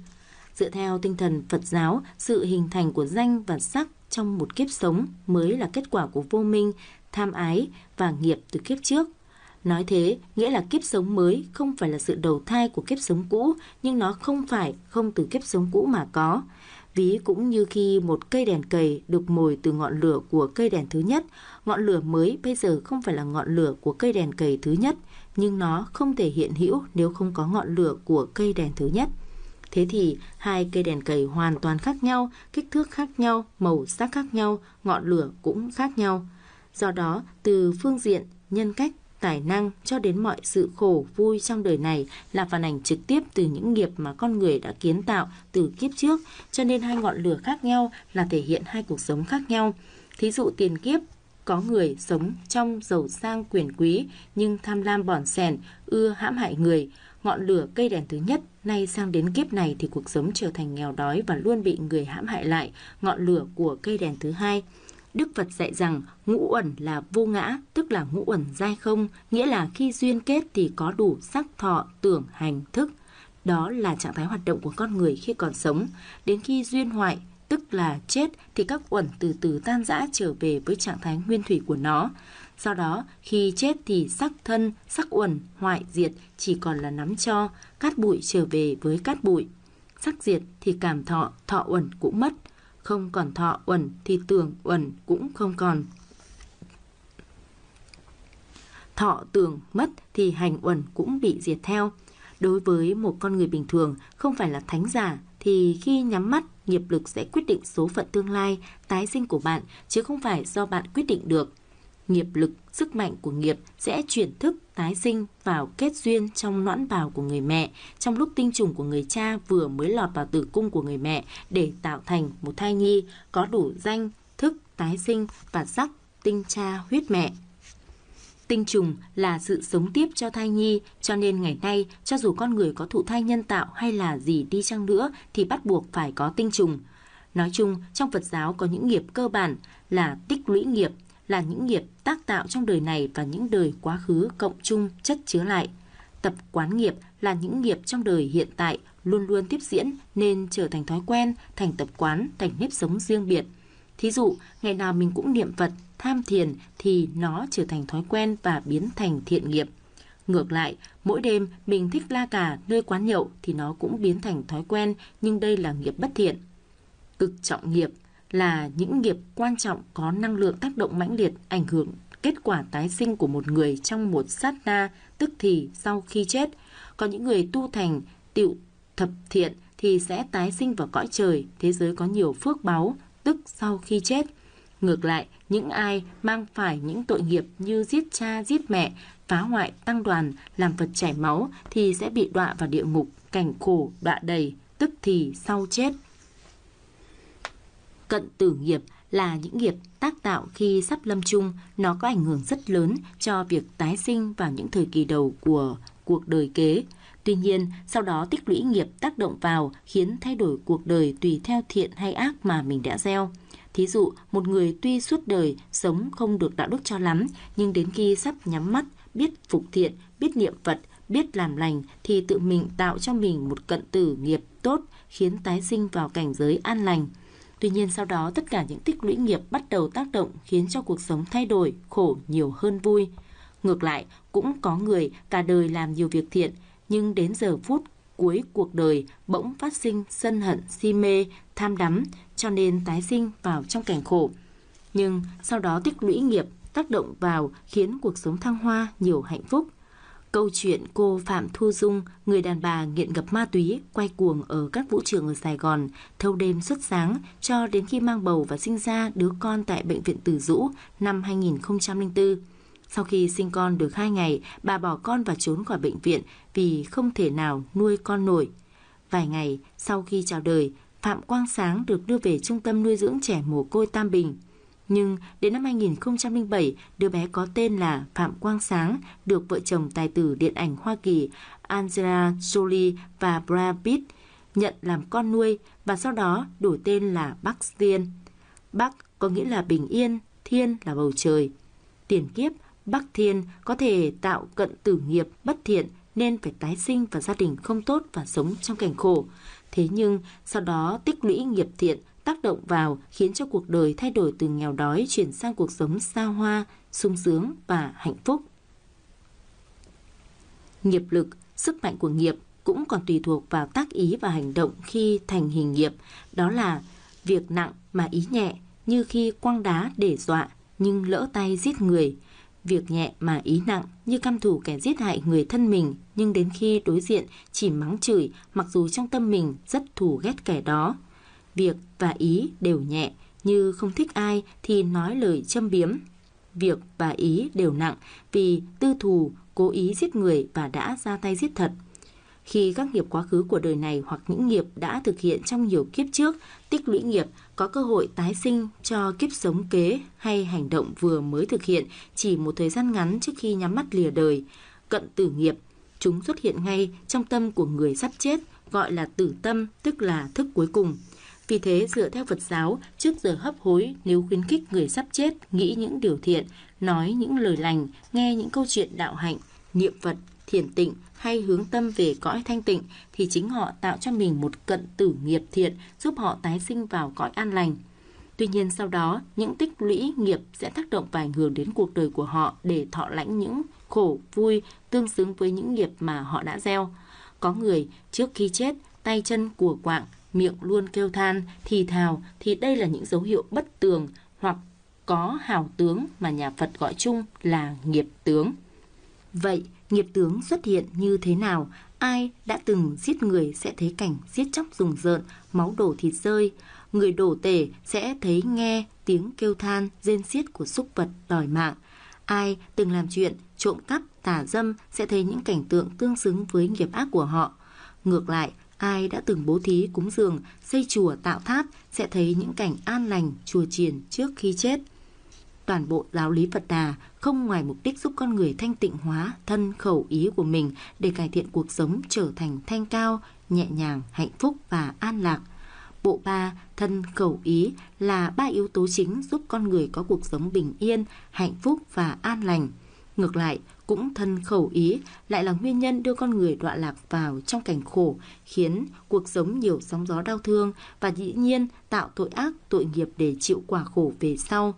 Dựa theo tinh thần Phật giáo, sự hình thành của danh và sắc trong một kiếp sống mới là kết quả của vô minh, tham ái và nghiệp từ kiếp trước. Nói thế, nghĩa là kiếp sống mới không phải là sự đầu thai của kiếp sống cũ, nhưng nó không phải không từ kiếp sống cũ mà có. Ví cũng như khi một cây đèn cầy được mồi từ ngọn lửa của cây đèn thứ nhất, ngọn lửa mới bây giờ không phải là ngọn lửa của cây đèn cầy thứ nhất, nhưng nó không thể hiện hữu nếu không có ngọn lửa của cây đèn thứ nhất. Thế thì hai cây đèn cầy hoàn toàn khác nhau, kích thước khác nhau, màu sắc khác nhau, ngọn lửa cũng khác nhau. Do đó, từ phương diện nhân cách, tài năng cho đến mọi sự khổ vui trong đời này là phản ảnh trực tiếp từ những nghiệp mà con người đã kiến tạo từ kiếp trước, cho nên hai ngọn lửa khác nhau là thể hiện hai cuộc sống khác nhau. Thí dụ tiền kiếp có người sống trong giàu sang quyền quý nhưng tham lam bòn sẻn ưa hãm hại người, ngọn lửa cây đèn thứ nhất, nay sang đến kiếp này thì cuộc sống trở thành nghèo đói và luôn bị người hãm hại lại, ngọn lửa của cây đèn thứ hai. Đức Phật dạy rằng ngũ uẩn là vô ngã, tức là ngũ uẩn dai không, nghĩa là khi duyên kết thì có đủ sắc thọ, tưởng, hành, thức. Đó là trạng thái hoạt động của con người khi còn sống. Đến khi duyên hoại, tức là chết, thì các uẩn từ từ tan rã trở về với trạng thái nguyên thủy của nó. Do đó, khi chết thì sắc thân, sắc uẩn, hoại diệt chỉ còn là nắm cho, cát bụi trở về với cát bụi. Sắc diệt thì cảm thọ, thọ uẩn cũng mất. Không còn thọ uẩn thì tưởng uẩn cũng không còn. Thọ tưởng mất thì hành uẩn cũng bị diệt theo. Đối với một con người bình thường không phải là thánh giả thì khi nhắm mắt nghiệp lực sẽ quyết định số phận tương lai, tái sinh của bạn chứ không phải do bạn quyết định được nghiệp lực, sức mạnh của nghiệp sẽ chuyển thức tái sinh vào kết duyên trong noãn bào của người mẹ, trong lúc tinh trùng của người cha vừa mới lọt vào tử cung của người mẹ để tạo thành một thai nhi có đủ danh, thức, tái sinh và sắc tinh cha huyết mẹ. Tinh trùng là sự sống tiếp cho thai nhi, cho nên ngày nay, cho dù con người có thụ thai nhân tạo hay là gì đi chăng nữa thì bắt buộc phải có tinh trùng. Nói chung, trong Phật giáo có những nghiệp cơ bản là tích lũy nghiệp, là những nghiệp tác tạo trong đời này và những đời quá khứ cộng chung chất chứa lại. Tập quán nghiệp là những nghiệp trong đời hiện tại luôn luôn tiếp diễn nên trở thành thói quen, thành tập quán, thành nếp sống riêng biệt. Thí dụ, ngày nào mình cũng niệm Phật, tham thiền thì nó trở thành thói quen và biến thành thiện nghiệp. Ngược lại, mỗi đêm mình thích la cà nơi quán nhậu thì nó cũng biến thành thói quen, nhưng đây là nghiệp bất thiện. Cực trọng nghiệp là những nghiệp quan trọng có năng lượng tác động mãnh liệt ảnh hưởng kết quả tái sinh của một người trong một sát na tức thì sau khi chết. Còn những người tu thành tiệu thập thiện thì sẽ tái sinh vào cõi trời, thế giới có nhiều phước báu, tức sau khi chết. Ngược lại, những ai mang phải những tội nghiệp như giết cha, giết mẹ, phá hoại tăng đoàn, làm vật chảy máu thì sẽ bị đọa vào địa ngục, cảnh khổ, đọa đầy, tức thì sau chết. Cận tử nghiệp là những nghiệp tác tạo khi sắp lâm chung, nó có ảnh hưởng rất lớn cho việc tái sinh vào những thời kỳ đầu của cuộc đời kế. Tuy nhiên, sau đó tích lũy nghiệp tác động vào khiến thay đổi cuộc đời tùy theo thiện hay ác mà mình đã gieo. Thí dụ, một người tuy suốt đời sống không được đạo đức cho lắm, nhưng đến khi sắp nhắm mắt, biết phục thiện, biết niệm Phật, biết làm lành thì tự mình tạo cho mình một cận tử nghiệp tốt khiến tái sinh vào cảnh giới an lành – Tuy nhiên sau đó tất cả những tích lũy nghiệp bắt đầu tác động khiến cho cuộc sống thay đổi, khổ nhiều hơn vui. Ngược lại, cũng có người cả đời làm nhiều việc thiện, nhưng đến giờ phút cuối cuộc đời bỗng phát sinh sân hận, si mê, tham đắm, cho nên tái sinh vào trong cảnh khổ. Nhưng sau đó tích lũy nghiệp tác động vào khiến cuộc sống thăng hoa nhiều hạnh phúc. Câu chuyện cô Phạm Thu Dung, người đàn bà nghiện ngập ma túy, quay cuồng ở các vũ trường ở Sài Gòn, thâu đêm suốt sáng cho đến khi mang bầu và sinh ra đứa con tại Bệnh viện Từ Dũ năm 2004. Sau khi sinh con được 2 ngày, bà bỏ con và trốn khỏi bệnh viện vì không thể nào nuôi con nổi. Vài ngày sau khi chào đời, Phạm Quang Sáng được đưa về Trung tâm Nuôi dưỡng Trẻ Mồ Côi Tam Bình. Nhưng đến năm 2007, đứa bé có tên là Phạm Quang Sáng được vợ chồng tài tử điện ảnh Hoa Kỳ Angela Jolie và Brad Pitt nhận làm con nuôi và sau đó đổi tên là Bắc Tiên. Bắc có nghĩa là bình yên, thiên là bầu trời. Tiền kiếp, Bắc Thiên có thể tạo cận tử nghiệp bất thiện nên phải tái sinh và gia đình không tốt và sống trong cảnh khổ. Thế nhưng sau đó tích lũy nghiệp thiện tác động vào khiến cho cuộc đời thay đổi từ nghèo đói chuyển sang cuộc sống xa hoa, sung sướng và hạnh phúc. Nghiệp lực, sức mạnh của nghiệp cũng còn tùy thuộc vào tác ý và hành động khi thành hình nghiệp, đó là việc nặng mà ý nhẹ như khi quăng đá để dọa nhưng lỡ tay giết người, việc nhẹ mà ý nặng như căm thù kẻ giết hại người thân mình nhưng đến khi đối diện chỉ mắng chửi mặc dù trong tâm mình rất thù ghét kẻ đó việc và ý đều nhẹ, như không thích ai thì nói lời châm biếm. Việc và ý đều nặng vì tư thù, cố ý giết người và đã ra tay giết thật. Khi các nghiệp quá khứ của đời này hoặc những nghiệp đã thực hiện trong nhiều kiếp trước, tích lũy nghiệp có cơ hội tái sinh cho kiếp sống kế hay hành động vừa mới thực hiện chỉ một thời gian ngắn trước khi nhắm mắt lìa đời. Cận tử nghiệp, chúng xuất hiện ngay trong tâm của người sắp chết, gọi là tử tâm, tức là thức cuối cùng – vì thế, dựa theo Phật giáo, trước giờ hấp hối, nếu khuyến khích người sắp chết nghĩ những điều thiện, nói những lời lành, nghe những câu chuyện đạo hạnh, niệm Phật, thiền tịnh hay hướng tâm về cõi thanh tịnh thì chính họ tạo cho mình một cận tử nghiệp thiện giúp họ tái sinh vào cõi an lành. Tuy nhiên sau đó, những tích lũy nghiệp sẽ tác động và ảnh hưởng đến cuộc đời của họ để thọ lãnh những khổ, vui tương xứng với những nghiệp mà họ đã gieo. Có người trước khi chết, tay chân của quạng, miệng luôn kêu than, thì thào thì đây là những dấu hiệu bất tường hoặc có hào tướng mà nhà Phật gọi chung là nghiệp tướng. Vậy, nghiệp tướng xuất hiện như thế nào? Ai đã từng giết người sẽ thấy cảnh giết chóc rùng rợn, máu đổ thịt rơi. Người đổ tể sẽ thấy nghe tiếng kêu than, rên xiết của súc vật đòi mạng. Ai từng làm chuyện trộm cắp, tà dâm sẽ thấy những cảnh tượng tương xứng với nghiệp ác của họ. Ngược lại, Ai đã từng bố thí cúng dường, xây chùa tạo tháp sẽ thấy những cảnh an lành, chùa chiền trước khi chết. Toàn bộ giáo lý Phật Đà không ngoài mục đích giúp con người thanh tịnh hóa thân khẩu ý của mình để cải thiện cuộc sống trở thành thanh cao, nhẹ nhàng, hạnh phúc và an lạc. Bộ ba thân khẩu ý là ba yếu tố chính giúp con người có cuộc sống bình yên, hạnh phúc và an lành. Ngược lại, cũng thân khẩu ý lại là nguyên nhân đưa con người đọa lạc vào trong cảnh khổ, khiến cuộc sống nhiều sóng gió đau thương và dĩ nhiên tạo tội ác, tội nghiệp để chịu quả khổ về sau.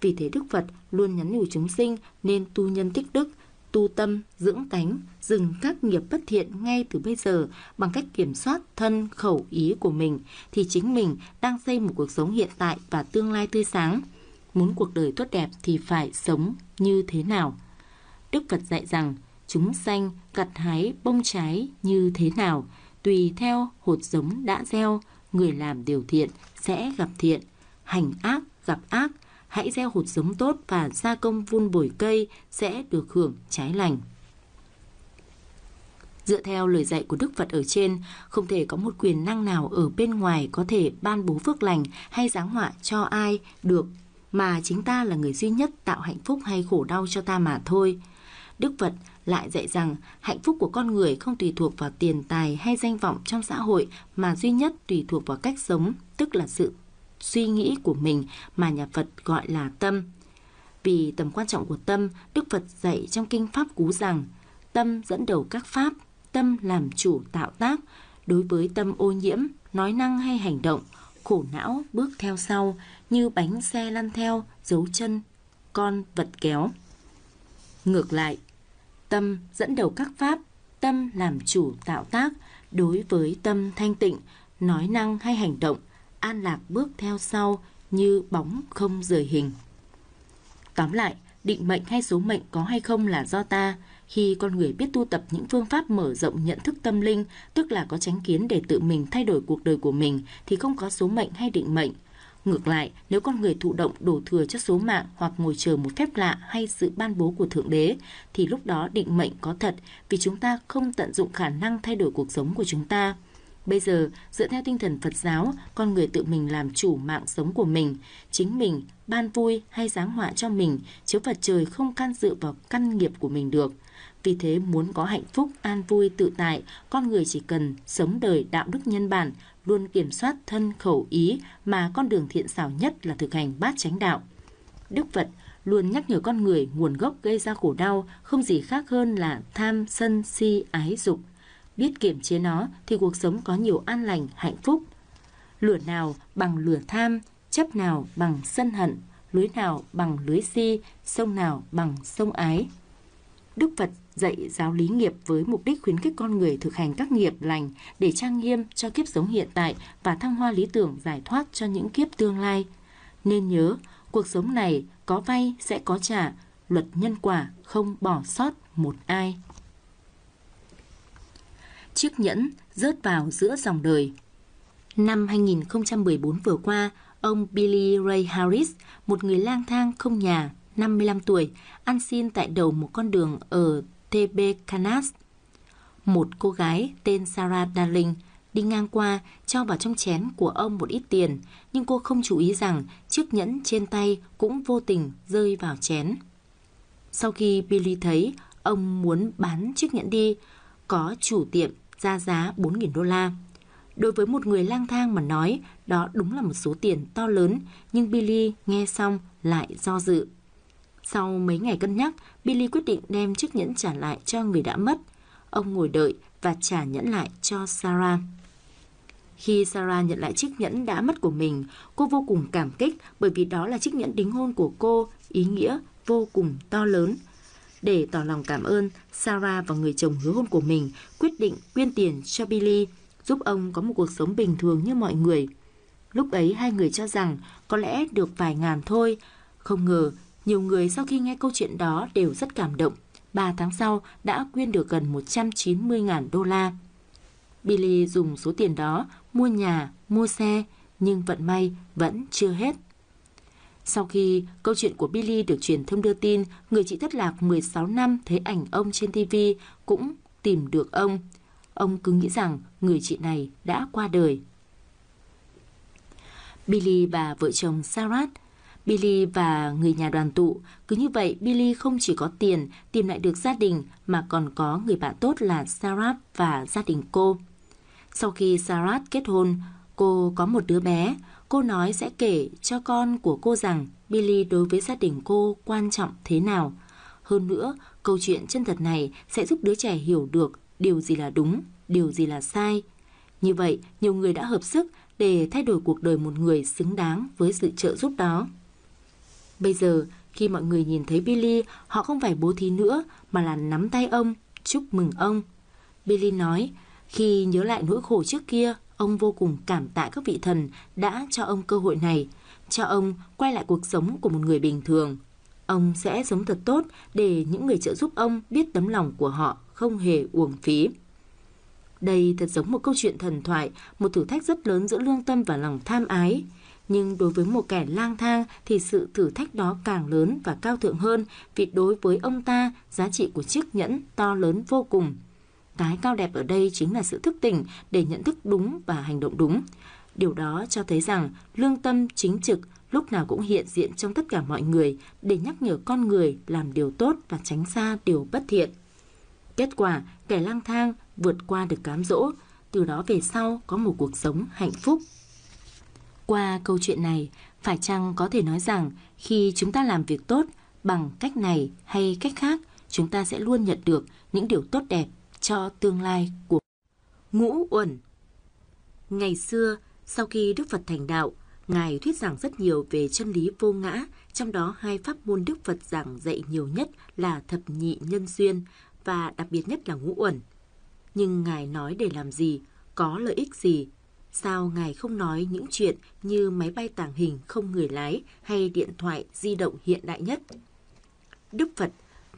Vì thế Đức Phật luôn nhắn nhủ chúng sinh nên tu nhân tích đức, tu tâm, dưỡng tánh, dừng các nghiệp bất thiện ngay từ bây giờ bằng cách kiểm soát thân khẩu ý của mình thì chính mình đang xây một cuộc sống hiện tại và tương lai tươi sáng. Muốn cuộc đời tốt đẹp thì phải sống như thế nào? Đức Phật dạy rằng chúng sanh gặt hái bông trái như thế nào, tùy theo hột giống đã gieo, người làm điều thiện sẽ gặp thiện, hành ác gặp ác, hãy gieo hột giống tốt và gia công vun bồi cây sẽ được hưởng trái lành. Dựa theo lời dạy của Đức Phật ở trên, không thể có một quyền năng nào ở bên ngoài có thể ban bố phước lành hay giáng họa cho ai được, mà chính ta là người duy nhất tạo hạnh phúc hay khổ đau cho ta mà thôi. Đức Phật lại dạy rằng hạnh phúc của con người không tùy thuộc vào tiền tài hay danh vọng trong xã hội mà duy nhất tùy thuộc vào cách sống, tức là sự suy nghĩ của mình mà nhà Phật gọi là tâm. Vì tầm quan trọng của tâm, Đức Phật dạy trong Kinh Pháp Cú rằng tâm dẫn đầu các pháp, tâm làm chủ tạo tác. Đối với tâm ô nhiễm, nói năng hay hành động, khổ não bước theo sau như bánh xe lăn theo, dấu chân, con vật kéo. Ngược lại, tâm dẫn đầu các pháp, tâm làm chủ tạo tác đối với tâm thanh tịnh, nói năng hay hành động, an lạc bước theo sau như bóng không rời hình. Tóm lại, định mệnh hay số mệnh có hay không là do ta. Khi con người biết tu tập những phương pháp mở rộng nhận thức tâm linh, tức là có tránh kiến để tự mình thay đổi cuộc đời của mình, thì không có số mệnh hay định mệnh. Ngược lại, nếu con người thụ động đổ thừa cho số mạng hoặc ngồi chờ một phép lạ hay sự ban bố của Thượng Đế, thì lúc đó định mệnh có thật vì chúng ta không tận dụng khả năng thay đổi cuộc sống của chúng ta. Bây giờ, dựa theo tinh thần Phật giáo, con người tự mình làm chủ mạng sống của mình, chính mình, ban vui hay giáng họa cho mình, chứ Phật trời không can dự vào căn nghiệp của mình được. Vì thế muốn có hạnh phúc, an vui, tự tại, con người chỉ cần sống đời đạo đức nhân bản, luôn kiểm soát thân khẩu ý mà con đường thiện xảo nhất là thực hành bát chánh đạo. Đức Phật luôn nhắc nhở con người nguồn gốc gây ra khổ đau không gì khác hơn là tham, sân, si, ái, dục. Biết kiểm chế nó thì cuộc sống có nhiều an lành, hạnh phúc. Lửa nào bằng lửa tham, chấp nào bằng sân hận, lưới nào bằng lưới si, sông nào bằng sông ái. Đức Phật dạy giáo lý nghiệp với mục đích khuyến khích con người thực hành các nghiệp lành để trang nghiêm cho kiếp sống hiện tại và thăng hoa lý tưởng giải thoát cho những kiếp tương lai. Nên nhớ, cuộc sống này có vay sẽ có trả, luật nhân quả không bỏ sót một ai. Chiếc nhẫn rớt vào giữa dòng đời. Năm 2014 vừa qua, ông Billy Ray Harris, một người lang thang không nhà, 55 tuổi, ăn xin tại đầu một con đường ở T.B. Canas. Một cô gái tên Sarah Darling đi ngang qua cho vào trong chén của ông một ít tiền, nhưng cô không chú ý rằng chiếc nhẫn trên tay cũng vô tình rơi vào chén. Sau khi Billy thấy ông muốn bán chiếc nhẫn đi, có chủ tiệm ra giá 4.000 đô la. Đối với một người lang thang mà nói, đó đúng là một số tiền to lớn, nhưng Billy nghe xong lại do dự. Sau mấy ngày cân nhắc, Billy quyết định đem chiếc nhẫn trả lại cho người đã mất. Ông ngồi đợi và trả nhẫn lại cho Sarah. Khi Sarah nhận lại chiếc nhẫn đã mất của mình, cô vô cùng cảm kích bởi vì đó là chiếc nhẫn đính hôn của cô, ý nghĩa vô cùng to lớn. Để tỏ lòng cảm ơn, Sarah và người chồng hứa hôn của mình quyết định quyên tiền cho Billy, giúp ông có một cuộc sống bình thường như mọi người. Lúc ấy hai người cho rằng có lẽ được vài ngàn thôi, không ngờ nhiều người sau khi nghe câu chuyện đó đều rất cảm động. 3 tháng sau đã quyên được gần 190.000 đô la. Billy dùng số tiền đó mua nhà, mua xe, nhưng vận may vẫn chưa hết. Sau khi câu chuyện của Billy được truyền thông đưa tin, người chị thất lạc 16 năm thấy ảnh ông trên TV cũng tìm được ông. Ông cứ nghĩ rằng người chị này đã qua đời. Billy và vợ chồng Sarah Billy và người nhà đoàn tụ. Cứ như vậy, Billy không chỉ có tiền tìm lại được gia đình mà còn có người bạn tốt là Sarah và gia đình cô. Sau khi Sarah kết hôn, cô có một đứa bé. Cô nói sẽ kể cho con của cô rằng Billy đối với gia đình cô quan trọng thế nào. Hơn nữa, câu chuyện chân thật này sẽ giúp đứa trẻ hiểu được điều gì là đúng, điều gì là sai. Như vậy, nhiều người đã hợp sức để thay đổi cuộc đời một người xứng đáng với sự trợ giúp đó. Bây giờ, khi mọi người nhìn thấy Billy, họ không phải bố thí nữa mà là nắm tay ông, chúc mừng ông. Billy nói, khi nhớ lại nỗi khổ trước kia, ông vô cùng cảm tạ các vị thần đã cho ông cơ hội này, cho ông quay lại cuộc sống của một người bình thường. Ông sẽ sống thật tốt để những người trợ giúp ông biết tấm lòng của họ không hề uổng phí. Đây thật giống một câu chuyện thần thoại, một thử thách rất lớn giữa lương tâm và lòng tham ái. Nhưng đối với một kẻ lang thang thì sự thử thách đó càng lớn và cao thượng hơn vì đối với ông ta giá trị của chiếc nhẫn to lớn vô cùng. Cái cao đẹp ở đây chính là sự thức tỉnh để nhận thức đúng và hành động đúng. Điều đó cho thấy rằng lương tâm chính trực lúc nào cũng hiện diện trong tất cả mọi người để nhắc nhở con người làm điều tốt và tránh xa điều bất thiện. Kết quả, kẻ lang thang vượt qua được cám dỗ, từ đó về sau có một cuộc sống hạnh phúc qua câu chuyện này, phải chăng có thể nói rằng khi chúng ta làm việc tốt bằng cách này hay cách khác, chúng ta sẽ luôn nhận được những điều tốt đẹp cho tương lai của Ngũ Uẩn. Ngày xưa, sau khi Đức Phật thành đạo, Ngài thuyết giảng rất nhiều về chân lý vô ngã, trong đó hai pháp môn Đức Phật giảng dạy nhiều nhất là thập nhị nhân duyên và đặc biệt nhất là ngũ uẩn. Nhưng Ngài nói để làm gì, có lợi ích gì sao ngài không nói những chuyện như máy bay tàng hình không người lái hay điện thoại di động hiện đại nhất? Đức Phật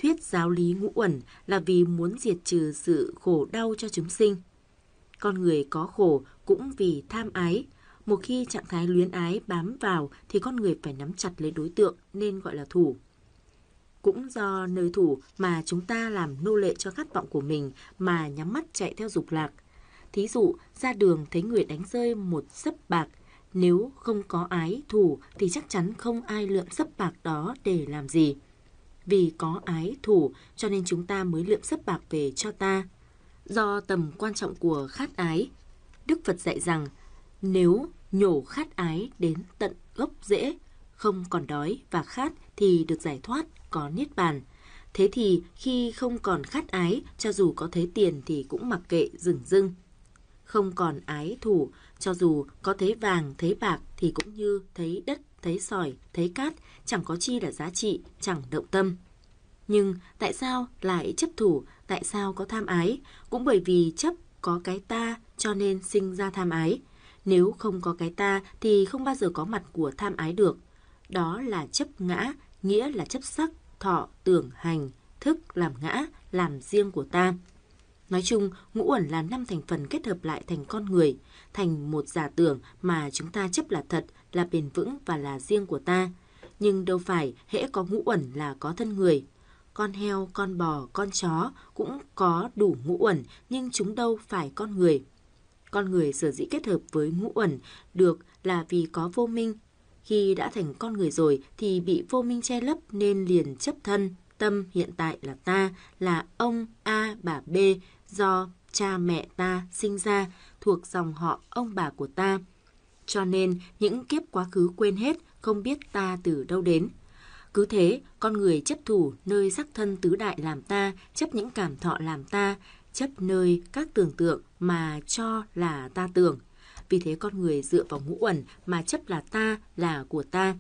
thuyết giáo lý ngũ uẩn là vì muốn diệt trừ sự khổ đau cho chúng sinh. Con người có khổ cũng vì tham ái. Một khi trạng thái luyến ái bám vào thì con người phải nắm chặt lấy đối tượng nên gọi là thủ. Cũng do nơi thủ mà chúng ta làm nô lệ cho khát vọng của mình mà nhắm mắt chạy theo dục lạc – Thí dụ, ra đường thấy người đánh rơi một sấp bạc, nếu không có ái thủ thì chắc chắn không ai lượm sấp bạc đó để làm gì. Vì có ái thủ cho nên chúng ta mới lượm sấp bạc về cho ta. Do tầm quan trọng của khát ái, Đức Phật dạy rằng nếu nhổ khát ái đến tận gốc rễ, không còn đói và khát thì được giải thoát, có niết bàn. Thế thì khi không còn khát ái, cho dù có thấy tiền thì cũng mặc kệ rừng rưng không còn ái thủ, cho dù có thấy vàng, thấy bạc thì cũng như thấy đất, thấy sỏi, thấy cát, chẳng có chi là giá trị, chẳng động tâm. Nhưng tại sao lại chấp thủ, tại sao có tham ái? Cũng bởi vì chấp có cái ta cho nên sinh ra tham ái. Nếu không có cái ta thì không bao giờ có mặt của tham ái được. Đó là chấp ngã, nghĩa là chấp sắc, thọ, tưởng, hành, thức làm ngã, làm riêng của ta. Nói chung, ngũ uẩn là năm thành phần kết hợp lại thành con người, thành một giả tưởng mà chúng ta chấp là thật, là bền vững và là riêng của ta. Nhưng đâu phải hễ có ngũ uẩn là có thân người. Con heo, con bò, con chó cũng có đủ ngũ uẩn nhưng chúng đâu phải con người. Con người sở dĩ kết hợp với ngũ uẩn được là vì có vô minh. Khi đã thành con người rồi thì bị vô minh che lấp nên liền chấp thân, tâm hiện tại là ta, là ông A, bà B do cha mẹ ta sinh ra thuộc dòng họ ông bà của ta. Cho nên những kiếp quá khứ quên hết, không biết ta từ đâu đến. Cứ thế, con người chấp thủ nơi sắc thân tứ đại làm ta, chấp những cảm thọ làm ta, chấp nơi các tưởng tượng mà cho là ta tưởng. Vì thế con người dựa vào ngũ uẩn mà chấp là ta, là của ta.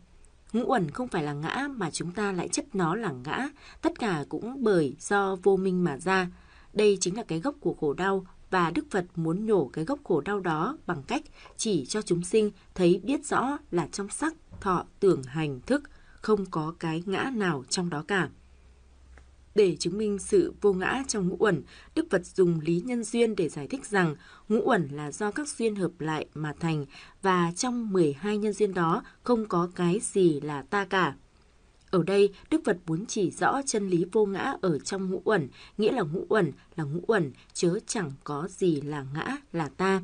Ngũ uẩn không phải là ngã mà chúng ta lại chấp nó là ngã, tất cả cũng bởi do vô minh mà ra. Đây chính là cái gốc của khổ đau và Đức Phật muốn nhổ cái gốc khổ đau đó bằng cách chỉ cho chúng sinh thấy biết rõ là trong sắc, thọ, tưởng, hành, thức, không có cái ngã nào trong đó cả. Để chứng minh sự vô ngã trong ngũ uẩn, Đức Phật dùng lý nhân duyên để giải thích rằng ngũ uẩn là do các duyên hợp lại mà thành và trong 12 nhân duyên đó không có cái gì là ta cả. Ở đây, Đức Phật muốn chỉ rõ chân lý vô ngã ở trong ngũ uẩn, nghĩa là ngũ uẩn là ngũ uẩn, chớ chẳng có gì là ngã, là ta.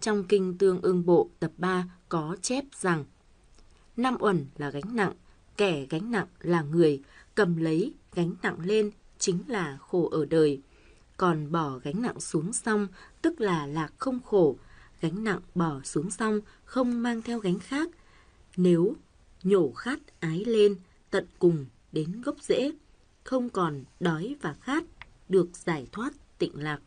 Trong Kinh Tương ương Bộ tập 3 có chép rằng Năm uẩn là gánh nặng, kẻ gánh nặng là người, cầm lấy gánh nặng lên chính là khổ ở đời. Còn bỏ gánh nặng xuống xong tức là lạc không khổ, gánh nặng bỏ xuống xong không mang theo gánh khác. Nếu nhổ khát ái lên tận cùng đến gốc rễ, không còn đói và khát, được giải thoát tịnh lạc.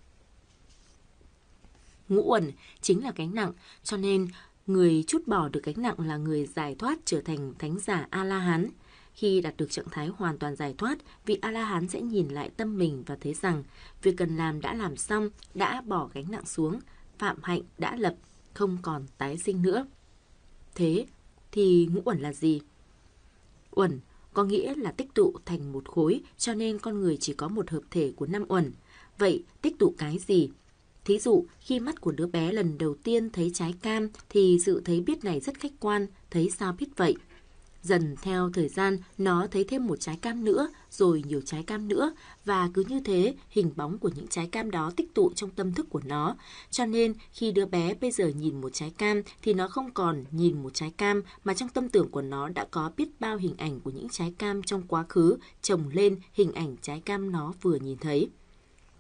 Ngũ uẩn chính là gánh nặng, cho nên người chút bỏ được gánh nặng là người giải thoát trở thành thánh giả A-la-hán. Khi đạt được trạng thái hoàn toàn giải thoát, vị A-la-hán sẽ nhìn lại tâm mình và thấy rằng việc cần làm đã làm xong, đã bỏ gánh nặng xuống, phạm hạnh đã lập, không còn tái sinh nữa. Thế thì ngũ uẩn là gì? Uẩn có nghĩa là tích tụ thành một khối, cho nên con người chỉ có một hợp thể của năm uẩn. Vậy tích tụ cái gì? Thí dụ, khi mắt của đứa bé lần đầu tiên thấy trái cam thì sự thấy biết này rất khách quan, thấy sao biết vậy, Dần theo thời gian, nó thấy thêm một trái cam nữa, rồi nhiều trái cam nữa, và cứ như thế, hình bóng của những trái cam đó tích tụ trong tâm thức của nó. Cho nên, khi đứa bé bây giờ nhìn một trái cam, thì nó không còn nhìn một trái cam, mà trong tâm tưởng của nó đã có biết bao hình ảnh của những trái cam trong quá khứ, chồng lên hình ảnh trái cam nó vừa nhìn thấy.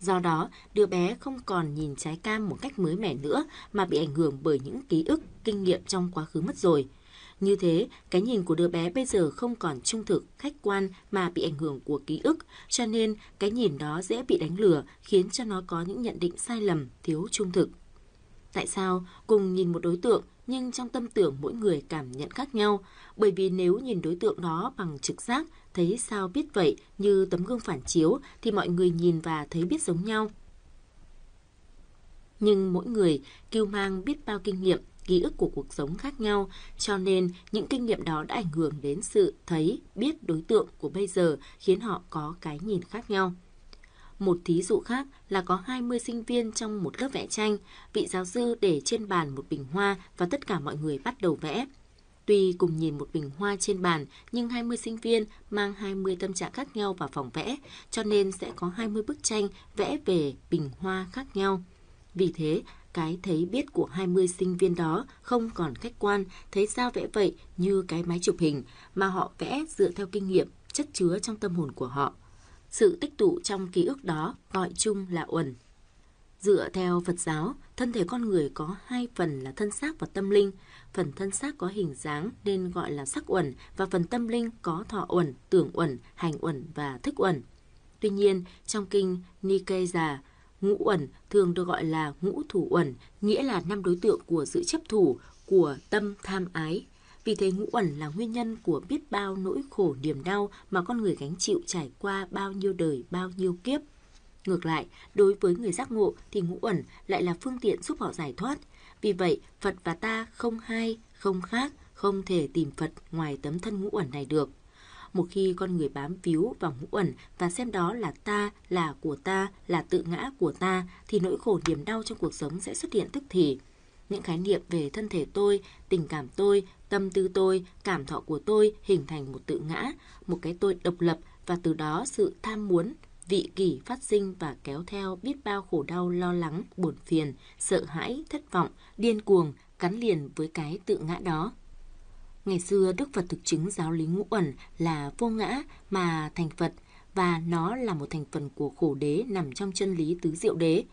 Do đó, đứa bé không còn nhìn trái cam một cách mới mẻ nữa mà bị ảnh hưởng bởi những ký ức, kinh nghiệm trong quá khứ mất rồi. Như thế, cái nhìn của đứa bé bây giờ không còn trung thực, khách quan mà bị ảnh hưởng của ký ức, cho nên cái nhìn đó dễ bị đánh lừa, khiến cho nó có những nhận định sai lầm, thiếu trung thực. Tại sao cùng nhìn một đối tượng nhưng trong tâm tưởng mỗi người cảm nhận khác nhau? Bởi vì nếu nhìn đối tượng đó bằng trực giác, thấy sao biết vậy như tấm gương phản chiếu thì mọi người nhìn và thấy biết giống nhau. Nhưng mỗi người kêu mang biết bao kinh nghiệm, ký ức của cuộc sống khác nhau, cho nên những kinh nghiệm đó đã ảnh hưởng đến sự thấy, biết đối tượng của bây giờ khiến họ có cái nhìn khác nhau. Một thí dụ khác là có 20 sinh viên trong một lớp vẽ tranh, vị giáo sư để trên bàn một bình hoa và tất cả mọi người bắt đầu vẽ. Tuy cùng nhìn một bình hoa trên bàn, nhưng 20 sinh viên mang 20 tâm trạng khác nhau vào phòng vẽ, cho nên sẽ có 20 bức tranh vẽ về bình hoa khác nhau. Vì thế, cái thấy biết của 20 sinh viên đó không còn khách quan, thấy sao vẽ vậy như cái máy chụp hình, mà họ vẽ dựa theo kinh nghiệm chất chứa trong tâm hồn của họ. Sự tích tụ trong ký ức đó gọi chung là uẩn. Dựa theo Phật giáo, thân thể con người có hai phần là thân xác và tâm linh. Phần thân xác có hình dáng nên gọi là sắc uẩn và phần tâm linh có thọ uẩn, tưởng uẩn, hành uẩn và thức uẩn. Tuy nhiên, trong kinh Nikaya Ngũ uẩn thường được gọi là ngũ thủ uẩn, nghĩa là năm đối tượng của sự chấp thủ, của tâm tham ái. Vì thế ngũ uẩn là nguyên nhân của biết bao nỗi khổ niềm đau mà con người gánh chịu trải qua bao nhiêu đời, bao nhiêu kiếp. Ngược lại, đối với người giác ngộ thì ngũ uẩn lại là phương tiện giúp họ giải thoát. Vì vậy, Phật và ta không hai, không khác, không thể tìm Phật ngoài tấm thân ngũ uẩn này được một khi con người bám víu vào ngũ ẩn và xem đó là ta, là của ta, là tự ngã của ta, thì nỗi khổ niềm đau trong cuộc sống sẽ xuất hiện tức thì. Những khái niệm về thân thể tôi, tình cảm tôi, tâm tư tôi, cảm thọ của tôi hình thành một tự ngã, một cái tôi độc lập và từ đó sự tham muốn, vị kỷ phát sinh và kéo theo biết bao khổ đau lo lắng, buồn phiền, sợ hãi, thất vọng, điên cuồng, gắn liền với cái tự ngã đó. Ngày xưa Đức Phật thực chứng giáo lý ngũ ẩn là vô ngã mà thành Phật và nó là một thành phần của khổ đế nằm trong chân lý tứ diệu đế.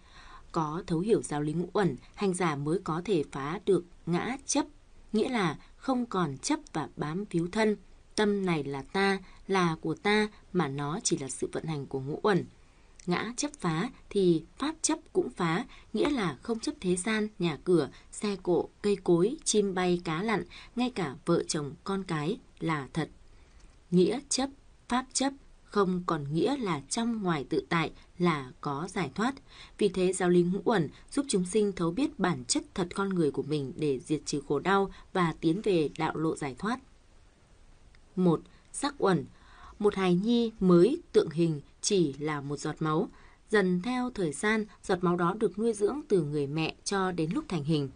Có thấu hiểu giáo lý ngũ ẩn, hành giả mới có thể phá được ngã chấp, nghĩa là không còn chấp và bám víu thân. Tâm này là ta, là của ta mà nó chỉ là sự vận hành của ngũ ẩn ngã chấp phá thì pháp chấp cũng phá, nghĩa là không chấp thế gian, nhà cửa, xe cộ, cây cối, chim bay, cá lặn, ngay cả vợ chồng, con cái là thật. Nghĩa chấp, pháp chấp không còn nghĩa là trong ngoài tự tại là có giải thoát. Vì thế giáo lý ngũ uẩn giúp chúng sinh thấu biết bản chất thật con người của mình để diệt trừ khổ đau và tiến về đạo lộ giải thoát. 1. Sắc uẩn Một hài nhi mới tượng hình chỉ là một giọt máu. Dần theo thời gian, giọt máu đó được nuôi dưỡng từ người mẹ cho đến lúc thành hình.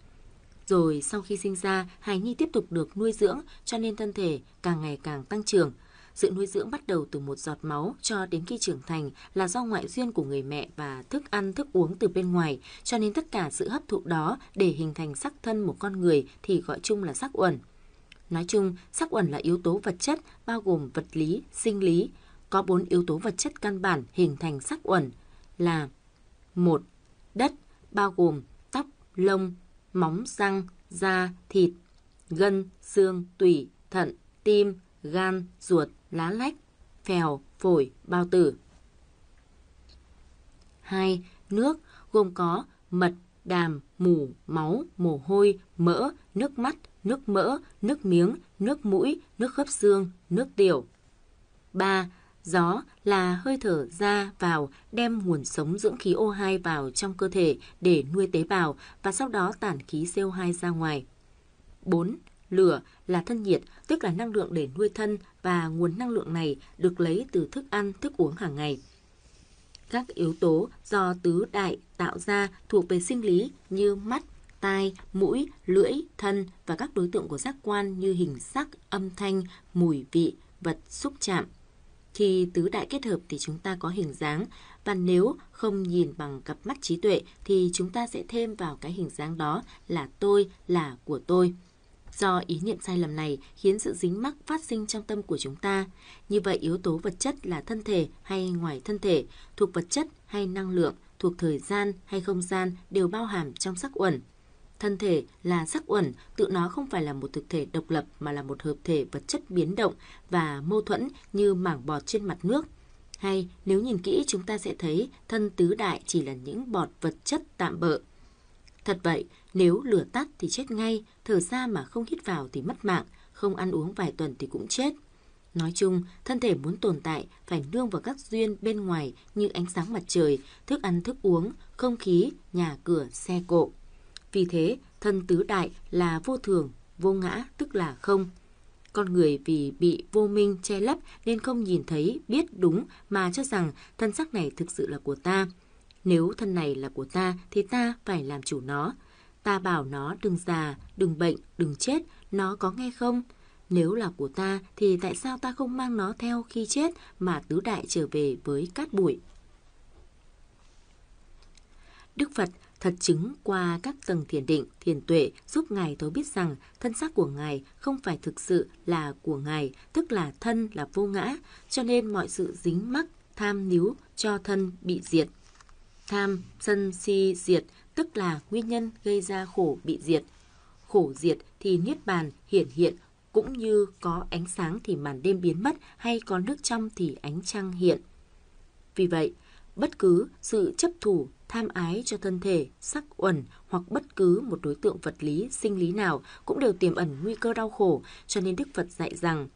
Rồi sau khi sinh ra, hài nhi tiếp tục được nuôi dưỡng cho nên thân thể càng ngày càng tăng trưởng. Sự nuôi dưỡng bắt đầu từ một giọt máu cho đến khi trưởng thành là do ngoại duyên của người mẹ và thức ăn, thức uống từ bên ngoài, cho nên tất cả sự hấp thụ đó để hình thành sắc thân một con người thì gọi chung là sắc uẩn. Nói chung, sắc uẩn là yếu tố vật chất bao gồm vật lý, sinh lý, có bốn yếu tố vật chất căn bản hình thành sắc uẩn là một Đất bao gồm tóc, lông, móng, răng, da, thịt, gân, xương, tủy, thận, tim, gan, ruột, lá lách, phèo, phổi, bao tử. hai Nước gồm có mật, đàm, mù, máu, mồ hôi, mỡ, nước mắt, nước mỡ, nước miếng, nước mũi, nước khớp xương, nước tiểu. 3. Gió là hơi thở ra vào đem nguồn sống dưỡng khí O2 vào trong cơ thể để nuôi tế bào và sau đó tản khí CO2 ra ngoài. 4. Lửa là thân nhiệt, tức là năng lượng để nuôi thân và nguồn năng lượng này được lấy từ thức ăn, thức uống hàng ngày. Các yếu tố do tứ đại tạo ra thuộc về sinh lý như mắt, tai, mũi, lưỡi, thân và các đối tượng của giác quan như hình sắc, âm thanh, mùi vị, vật xúc chạm, khi tứ đại kết hợp thì chúng ta có hình dáng và nếu không nhìn bằng cặp mắt trí tuệ thì chúng ta sẽ thêm vào cái hình dáng đó là tôi là của tôi. Do ý niệm sai lầm này khiến sự dính mắc phát sinh trong tâm của chúng ta. Như vậy yếu tố vật chất là thân thể hay ngoài thân thể, thuộc vật chất hay năng lượng, thuộc thời gian hay không gian đều bao hàm trong sắc uẩn. Thân thể là sắc uẩn, tự nó không phải là một thực thể độc lập mà là một hợp thể vật chất biến động và mâu thuẫn như mảng bọt trên mặt nước. Hay nếu nhìn kỹ chúng ta sẽ thấy thân tứ đại chỉ là những bọt vật chất tạm bợ. Thật vậy, nếu lửa tắt thì chết ngay, thở ra mà không hít vào thì mất mạng, không ăn uống vài tuần thì cũng chết. Nói chung, thân thể muốn tồn tại phải nương vào các duyên bên ngoài như ánh sáng mặt trời, thức ăn thức uống, không khí, nhà cửa, xe cộ. Vì thế, thân tứ đại là vô thường, vô ngã tức là không. Con người vì bị vô minh che lấp nên không nhìn thấy, biết đúng mà cho rằng thân xác này thực sự là của ta. Nếu thân này là của ta thì ta phải làm chủ nó. Ta bảo nó đừng già, đừng bệnh, đừng chết, nó có nghe không? Nếu là của ta thì tại sao ta không mang nó theo khi chết mà tứ đại trở về với cát bụi? Đức Phật Thật chứng qua các tầng thiền định, thiền tuệ giúp Ngài thấu biết rằng thân xác của Ngài không phải thực sự là của Ngài, tức là thân là vô ngã, cho nên mọi sự dính mắc, tham níu cho thân bị diệt. Tham, sân, si, diệt, tức là nguyên nhân gây ra khổ bị diệt. Khổ diệt thì niết bàn hiển hiện, cũng như có ánh sáng thì màn đêm biến mất hay có nước trong thì ánh trăng hiện. Vì vậy, bất cứ sự chấp thủ, tham ái cho thân thể, sắc uẩn hoặc bất cứ một đối tượng vật lý, sinh lý nào cũng đều tiềm ẩn nguy cơ đau khổ, cho nên Đức Phật dạy rằng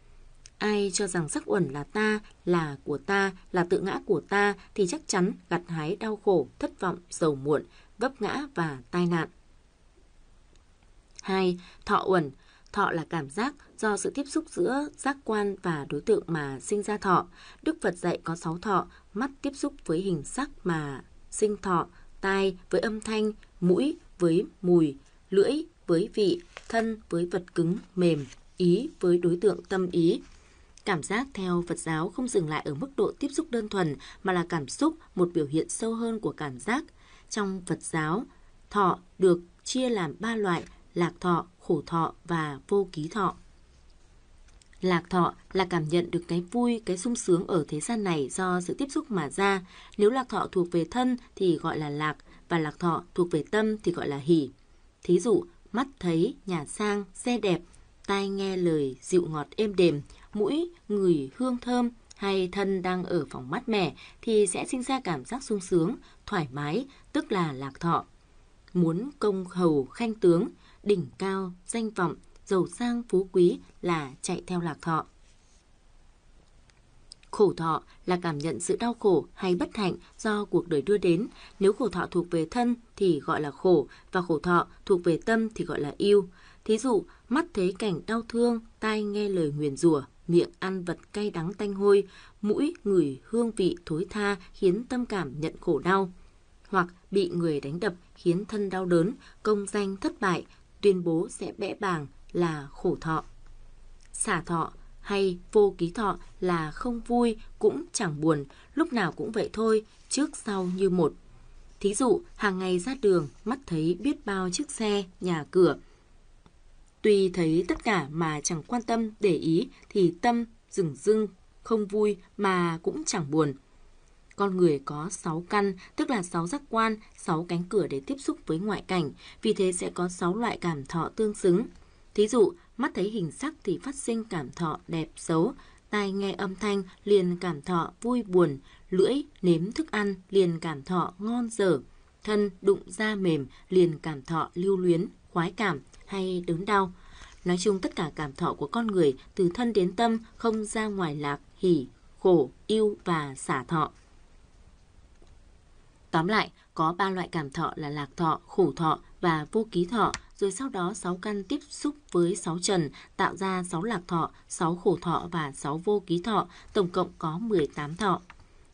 Ai cho rằng sắc uẩn là ta, là của ta, là tự ngã của ta thì chắc chắn gặt hái đau khổ, thất vọng, sầu muộn, vấp ngã và tai nạn. 2. Thọ uẩn Thọ là cảm giác do sự tiếp xúc giữa giác quan và đối tượng mà sinh ra thọ. Đức Phật dạy có sáu thọ, mắt tiếp xúc với hình sắc mà sinh thọ, tai với âm thanh, mũi với mùi, lưỡi với vị, thân với vật cứng, mềm, ý với đối tượng tâm ý. Cảm giác theo Phật giáo không dừng lại ở mức độ tiếp xúc đơn thuần mà là cảm xúc, một biểu hiện sâu hơn của cảm giác. Trong Phật giáo, thọ được chia làm ba loại lạc thọ, khổ thọ và vô ký thọ. Lạc thọ là cảm nhận được cái vui, cái sung sướng ở thế gian này do sự tiếp xúc mà ra. Nếu lạc thọ thuộc về thân thì gọi là lạc, và lạc thọ thuộc về tâm thì gọi là hỷ. Thí dụ, mắt thấy, nhà sang, xe đẹp, tai nghe lời dịu ngọt êm đềm, mũi ngửi hương thơm hay thân đang ở phòng mát mẻ thì sẽ sinh ra cảm giác sung sướng, thoải mái, tức là lạc thọ. Muốn công hầu khanh tướng, đỉnh cao, danh vọng, giàu sang phú quý là chạy theo lạc thọ. Khổ thọ là cảm nhận sự đau khổ hay bất hạnh do cuộc đời đưa đến. Nếu khổ thọ thuộc về thân thì gọi là khổ và khổ thọ thuộc về tâm thì gọi là yêu. Thí dụ, mắt thấy cảnh đau thương, tai nghe lời nguyền rủa, miệng ăn vật cay đắng tanh hôi, mũi ngửi hương vị thối tha khiến tâm cảm nhận khổ đau. Hoặc bị người đánh đập khiến thân đau đớn, công danh thất bại, tuyên bố sẽ bẽ bàng là khổ thọ. Xả thọ hay vô ký thọ là không vui cũng chẳng buồn, lúc nào cũng vậy thôi, trước sau như một. Thí dụ, hàng ngày ra đường, mắt thấy biết bao chiếc xe, nhà cửa. Tuy thấy tất cả mà chẳng quan tâm, để ý thì tâm dừng dưng, không vui mà cũng chẳng buồn – con người có 6 căn, tức là 6 giác quan, 6 cánh cửa để tiếp xúc với ngoại cảnh, vì thế sẽ có 6 loại cảm thọ tương xứng. Thí dụ, mắt thấy hình sắc thì phát sinh cảm thọ đẹp xấu, tai nghe âm thanh liền cảm thọ vui buồn, lưỡi nếm thức ăn liền cảm thọ ngon dở, thân đụng da mềm liền cảm thọ lưu luyến, khoái cảm hay đớn đau. Nói chung tất cả cảm thọ của con người từ thân đến tâm không ra ngoài lạc hỉ, khổ, yêu và xả thọ. Tóm lại, có 3 loại cảm thọ là lạc thọ, khổ thọ và vô ký thọ, rồi sau đó 6 căn tiếp xúc với 6 trần, tạo ra 6 lạc thọ, 6 khổ thọ và 6 vô ký thọ, tổng cộng có 18 thọ.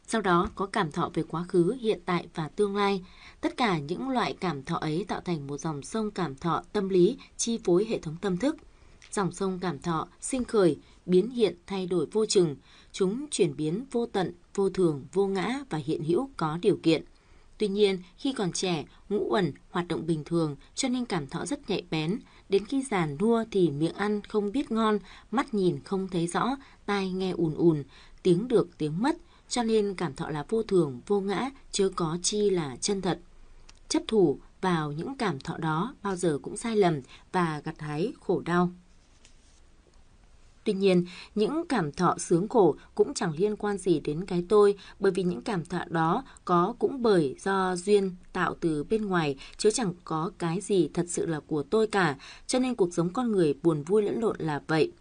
Sau đó có cảm thọ về quá khứ, hiện tại và tương lai. Tất cả những loại cảm thọ ấy tạo thành một dòng sông cảm thọ tâm lý chi phối hệ thống tâm thức. Dòng sông cảm thọ sinh khởi, biến hiện thay đổi vô chừng, chúng chuyển biến vô tận, vô thường, vô ngã và hiện hữu có điều kiện. Tuy nhiên, khi còn trẻ, ngũ uẩn hoạt động bình thường cho nên cảm thọ rất nhạy bén. Đến khi già nua thì miệng ăn không biết ngon, mắt nhìn không thấy rõ, tai nghe ùn ùn, tiếng được tiếng mất, cho nên cảm thọ là vô thường, vô ngã, chứ có chi là chân thật. Chấp thủ vào những cảm thọ đó bao giờ cũng sai lầm và gặt hái khổ đau. Tuy nhiên, những cảm thọ sướng khổ cũng chẳng liên quan gì đến cái tôi, bởi vì những cảm thọ đó có cũng bởi do duyên tạo từ bên ngoài, chứ chẳng có cái gì thật sự là của tôi cả, cho nên cuộc sống con người buồn vui lẫn lộn là vậy.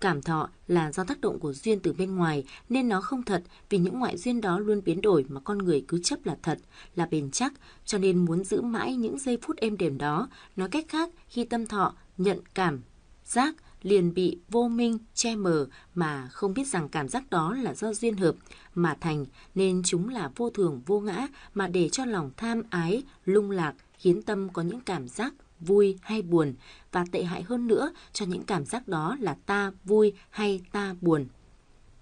Cảm thọ là do tác động của duyên từ bên ngoài nên nó không thật vì những ngoại duyên đó luôn biến đổi mà con người cứ chấp là thật, là bền chắc, cho nên muốn giữ mãi những giây phút êm đềm đó. Nói cách khác, khi tâm thọ nhận cảm giác liền bị vô minh che mờ mà không biết rằng cảm giác đó là do duyên hợp mà thành nên chúng là vô thường vô ngã mà để cho lòng tham ái lung lạc khiến tâm có những cảm giác vui hay buồn và tệ hại hơn nữa cho những cảm giác đó là ta vui hay ta buồn.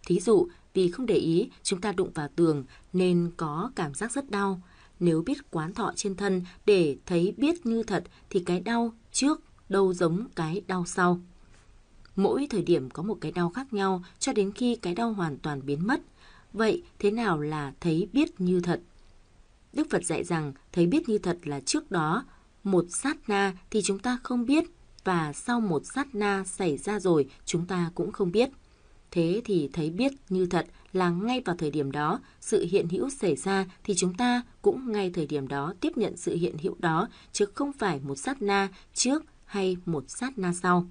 Thí dụ, vì không để ý chúng ta đụng vào tường nên có cảm giác rất đau. Nếu biết quán thọ trên thân để thấy biết như thật thì cái đau trước đâu giống cái đau sau mỗi thời điểm có một cái đau khác nhau cho đến khi cái đau hoàn toàn biến mất. Vậy thế nào là thấy biết như thật? Đức Phật dạy rằng thấy biết như thật là trước đó, một sát na thì chúng ta không biết và sau một sát na xảy ra rồi chúng ta cũng không biết. Thế thì thấy biết như thật là ngay vào thời điểm đó, sự hiện hữu xảy ra thì chúng ta cũng ngay thời điểm đó tiếp nhận sự hiện hữu đó, chứ không phải một sát na trước hay một sát na sau.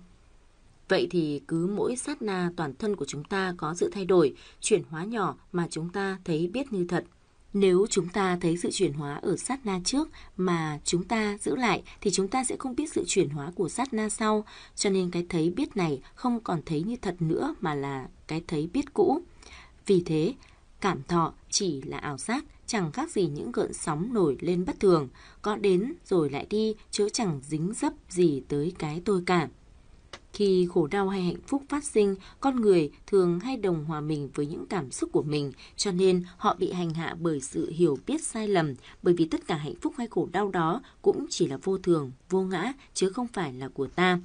Vậy thì cứ mỗi sát na toàn thân của chúng ta có sự thay đổi, chuyển hóa nhỏ mà chúng ta thấy biết như thật. Nếu chúng ta thấy sự chuyển hóa ở sát na trước mà chúng ta giữ lại thì chúng ta sẽ không biết sự chuyển hóa của sát na sau, cho nên cái thấy biết này không còn thấy như thật nữa mà là cái thấy biết cũ. Vì thế, cảm thọ chỉ là ảo giác, chẳng khác gì những gợn sóng nổi lên bất thường, có đến rồi lại đi, chứ chẳng dính dấp gì tới cái tôi cả. Khi khổ đau hay hạnh phúc phát sinh, con người thường hay đồng hòa mình với những cảm xúc của mình, cho nên họ bị hành hạ bởi sự hiểu biết sai lầm, bởi vì tất cả hạnh phúc hay khổ đau đó cũng chỉ là vô thường, vô ngã, chứ không phải là của ta.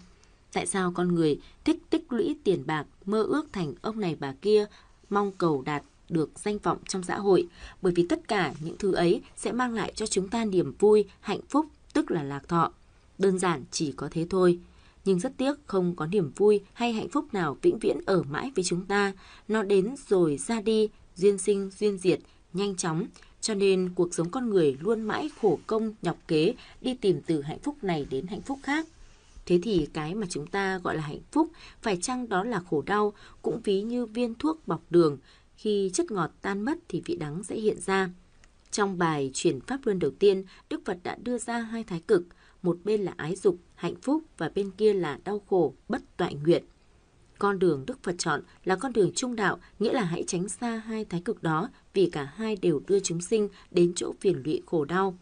Tại sao con người thích tích lũy tiền bạc, mơ ước thành ông này bà kia, mong cầu đạt được danh vọng trong xã hội, bởi vì tất cả những thứ ấy sẽ mang lại cho chúng ta niềm vui, hạnh phúc, tức là lạc thọ. Đơn giản chỉ có thế thôi. Nhưng rất tiếc không có niềm vui hay hạnh phúc nào vĩnh viễn ở mãi với chúng ta. Nó đến rồi ra đi, duyên sinh, duyên diệt, nhanh chóng. Cho nên cuộc sống con người luôn mãi khổ công, nhọc kế, đi tìm từ hạnh phúc này đến hạnh phúc khác. Thế thì cái mà chúng ta gọi là hạnh phúc, phải chăng đó là khổ đau, cũng ví như viên thuốc bọc đường, khi chất ngọt tan mất thì vị đắng sẽ hiện ra. Trong bài chuyển pháp luân đầu tiên, Đức Phật đã đưa ra hai thái cực, một bên là ái dục hạnh phúc và bên kia là đau khổ, bất toại nguyện. Con đường Đức Phật chọn là con đường trung đạo, nghĩa là hãy tránh xa hai thái cực đó vì cả hai đều đưa chúng sinh đến chỗ phiền lụy khổ đau.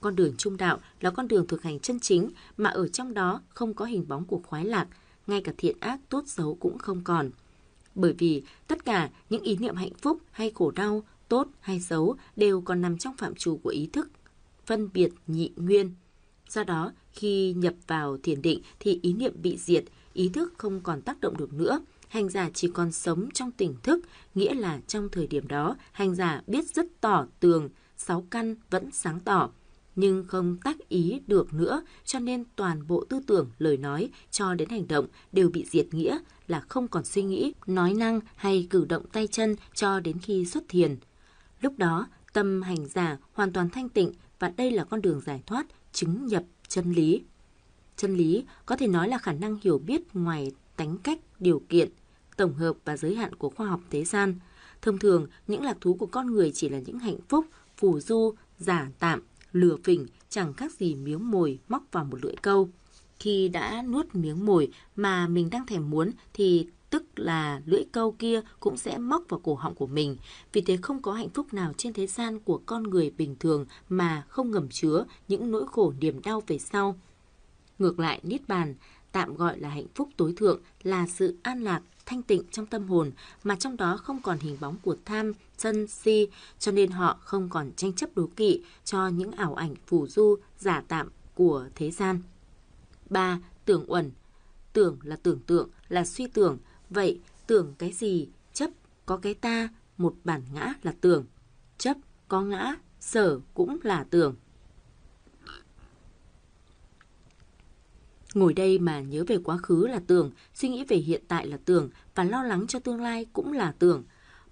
Con đường trung đạo là con đường thực hành chân chính mà ở trong đó không có hình bóng của khoái lạc, ngay cả thiện ác tốt xấu cũng không còn. Bởi vì tất cả những ý niệm hạnh phúc hay khổ đau, tốt hay xấu đều còn nằm trong phạm trù của ý thức, phân biệt nhị nguyên. Do đó, khi nhập vào thiền định thì ý niệm bị diệt, ý thức không còn tác động được nữa. Hành giả chỉ còn sống trong tỉnh thức, nghĩa là trong thời điểm đó, hành giả biết rất tỏ tường, sáu căn vẫn sáng tỏ, nhưng không tác ý được nữa, cho nên toàn bộ tư tưởng, lời nói cho đến hành động đều bị diệt nghĩa là không còn suy nghĩ, nói năng hay cử động tay chân cho đến khi xuất thiền. Lúc đó, tâm hành giả hoàn toàn thanh tịnh và đây là con đường giải thoát, chứng nhập chân lý. Chân lý có thể nói là khả năng hiểu biết ngoài tánh cách, điều kiện, tổng hợp và giới hạn của khoa học thế gian. Thông thường, những lạc thú của con người chỉ là những hạnh phúc, phù du, giả tạm, lừa phỉnh, chẳng khác gì miếng mồi móc vào một lưỡi câu. Khi đã nuốt miếng mồi mà mình đang thèm muốn thì tức là lưỡi câu kia cũng sẽ móc vào cổ họng của mình. Vì thế không có hạnh phúc nào trên thế gian của con người bình thường mà không ngầm chứa những nỗi khổ niềm đau về sau. Ngược lại, Niết Bàn tạm gọi là hạnh phúc tối thượng là sự an lạc, thanh tịnh trong tâm hồn mà trong đó không còn hình bóng của tham, sân, si, cho nên họ không còn tranh chấp đố kỵ cho những ảo ảnh phù du, giả tạm của thế gian. 3. Tưởng uẩn Tưởng là tưởng tượng, là suy tưởng – Vậy tưởng cái gì, chấp có cái ta, một bản ngã là tưởng. Chấp có ngã, sở cũng là tưởng. Ngồi đây mà nhớ về quá khứ là tưởng, suy nghĩ về hiện tại là tưởng và lo lắng cho tương lai cũng là tưởng.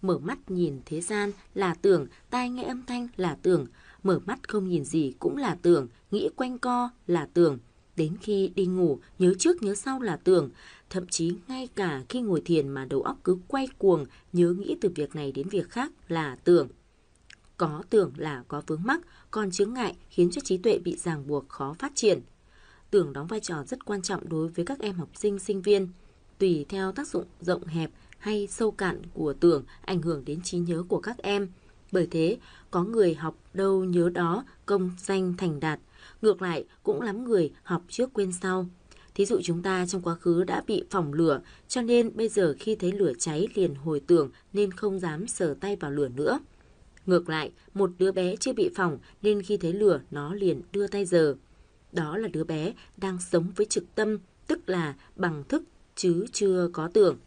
Mở mắt nhìn thế gian là tưởng, tai nghe âm thanh là tưởng, mở mắt không nhìn gì cũng là tưởng, nghĩ quanh co là tưởng, Đến khi đi ngủ, nhớ trước nhớ sau là tưởng, thậm chí ngay cả khi ngồi thiền mà đầu óc cứ quay cuồng, nhớ nghĩ từ việc này đến việc khác là tưởng. Có tưởng là có vướng mắc, còn chướng ngại khiến cho trí tuệ bị ràng buộc khó phát triển. Tưởng đóng vai trò rất quan trọng đối với các em học sinh sinh viên, tùy theo tác dụng rộng hẹp hay sâu cạn của tưởng ảnh hưởng đến trí nhớ của các em. Bởi thế, có người học đâu nhớ đó, công danh thành đạt, Ngược lại, cũng lắm người học trước quên sau. Thí dụ chúng ta trong quá khứ đã bị phỏng lửa, cho nên bây giờ khi thấy lửa cháy liền hồi tưởng nên không dám sờ tay vào lửa nữa. Ngược lại, một đứa bé chưa bị phỏng nên khi thấy lửa nó liền đưa tay giờ. Đó là đứa bé đang sống với trực tâm, tức là bằng thức chứ chưa có tưởng.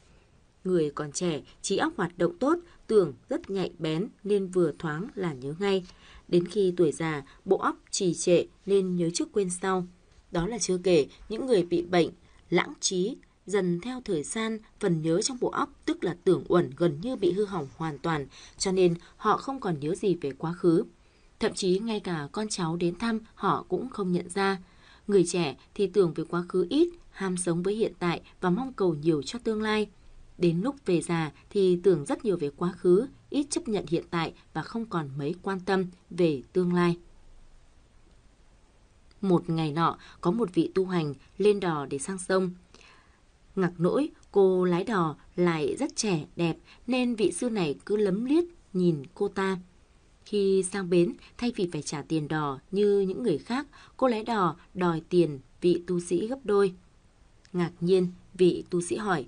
Người còn trẻ, trí óc hoạt động tốt, tưởng rất nhạy bén nên vừa thoáng là nhớ ngay đến khi tuổi già, bộ óc trì trệ nên nhớ trước quên sau. Đó là chưa kể những người bị bệnh, lãng trí, dần theo thời gian, phần nhớ trong bộ óc tức là tưởng uẩn gần như bị hư hỏng hoàn toàn, cho nên họ không còn nhớ gì về quá khứ. Thậm chí ngay cả con cháu đến thăm họ cũng không nhận ra. Người trẻ thì tưởng về quá khứ ít, ham sống với hiện tại và mong cầu nhiều cho tương lai. Đến lúc về già thì tưởng rất nhiều về quá khứ, ít chấp nhận hiện tại và không còn mấy quan tâm về tương lai. Một ngày nọ, có một vị tu hành lên đò để sang sông. Ngạc nỗi, cô lái đò lại rất trẻ, đẹp, nên vị sư này cứ lấm liếc nhìn cô ta. Khi sang bến, thay vì phải trả tiền đò như những người khác, cô lái đò đòi tiền vị tu sĩ gấp đôi. Ngạc nhiên, vị tu sĩ hỏi,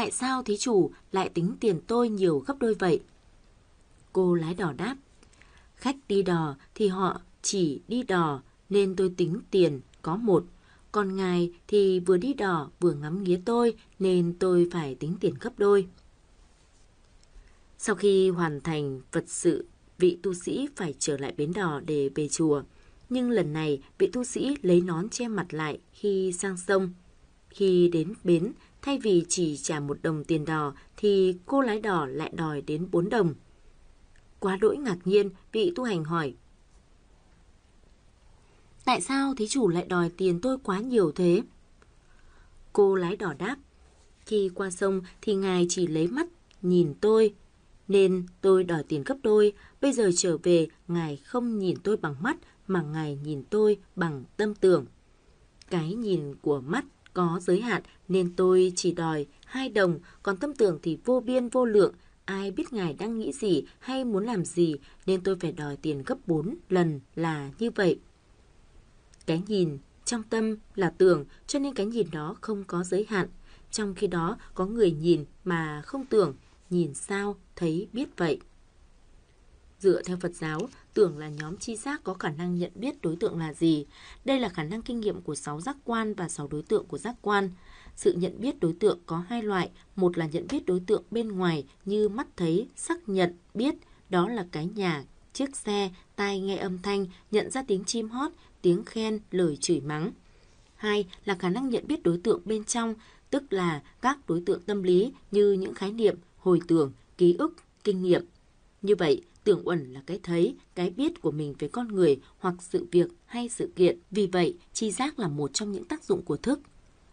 tại sao thí chủ lại tính tiền tôi nhiều gấp đôi vậy? Cô lái đò đáp, khách đi đò thì họ chỉ đi đò nên tôi tính tiền có một, còn ngài thì vừa đi đò vừa ngắm nghía tôi nên tôi phải tính tiền gấp đôi. Sau khi hoàn thành vật sự, vị tu sĩ phải trở lại bến đò để về chùa. Nhưng lần này, vị tu sĩ lấy nón che mặt lại khi sang sông. Khi đến bến, Thay vì chỉ trả một đồng tiền đò thì cô lái đò lại đòi đến 4 đồng. Quá đỗi ngạc nhiên, vị tu hành hỏi. Tại sao thí chủ lại đòi tiền tôi quá nhiều thế? Cô lái đò đáp. Khi qua sông thì ngài chỉ lấy mắt, nhìn tôi. Nên tôi đòi tiền gấp đôi, bây giờ trở về ngài không nhìn tôi bằng mắt mà ngài nhìn tôi bằng tâm tưởng. Cái nhìn của mắt có giới hạn nên tôi chỉ đòi hai đồng, còn tâm tưởng thì vô biên vô lượng. Ai biết ngài đang nghĩ gì hay muốn làm gì nên tôi phải đòi tiền gấp bốn lần là như vậy. Cái nhìn trong tâm là tưởng cho nên cái nhìn đó không có giới hạn. Trong khi đó có người nhìn mà không tưởng, nhìn sao thấy biết vậy. Dựa theo Phật giáo, tưởng là nhóm chi giác có khả năng nhận biết đối tượng là gì. Đây là khả năng kinh nghiệm của 6 giác quan và 6 đối tượng của giác quan. Sự nhận biết đối tượng có hai loại, một là nhận biết đối tượng bên ngoài như mắt thấy, sắc nhận, biết, đó là cái nhà, chiếc xe, tai nghe âm thanh, nhận ra tiếng chim hót, tiếng khen, lời chửi mắng. Hai là khả năng nhận biết đối tượng bên trong, tức là các đối tượng tâm lý như những khái niệm, hồi tưởng, ký ức, kinh nghiệm. Như vậy, tưởng uẩn là cái thấy, cái biết của mình về con người hoặc sự việc hay sự kiện. Vì vậy, chi giác là một trong những tác dụng của thức.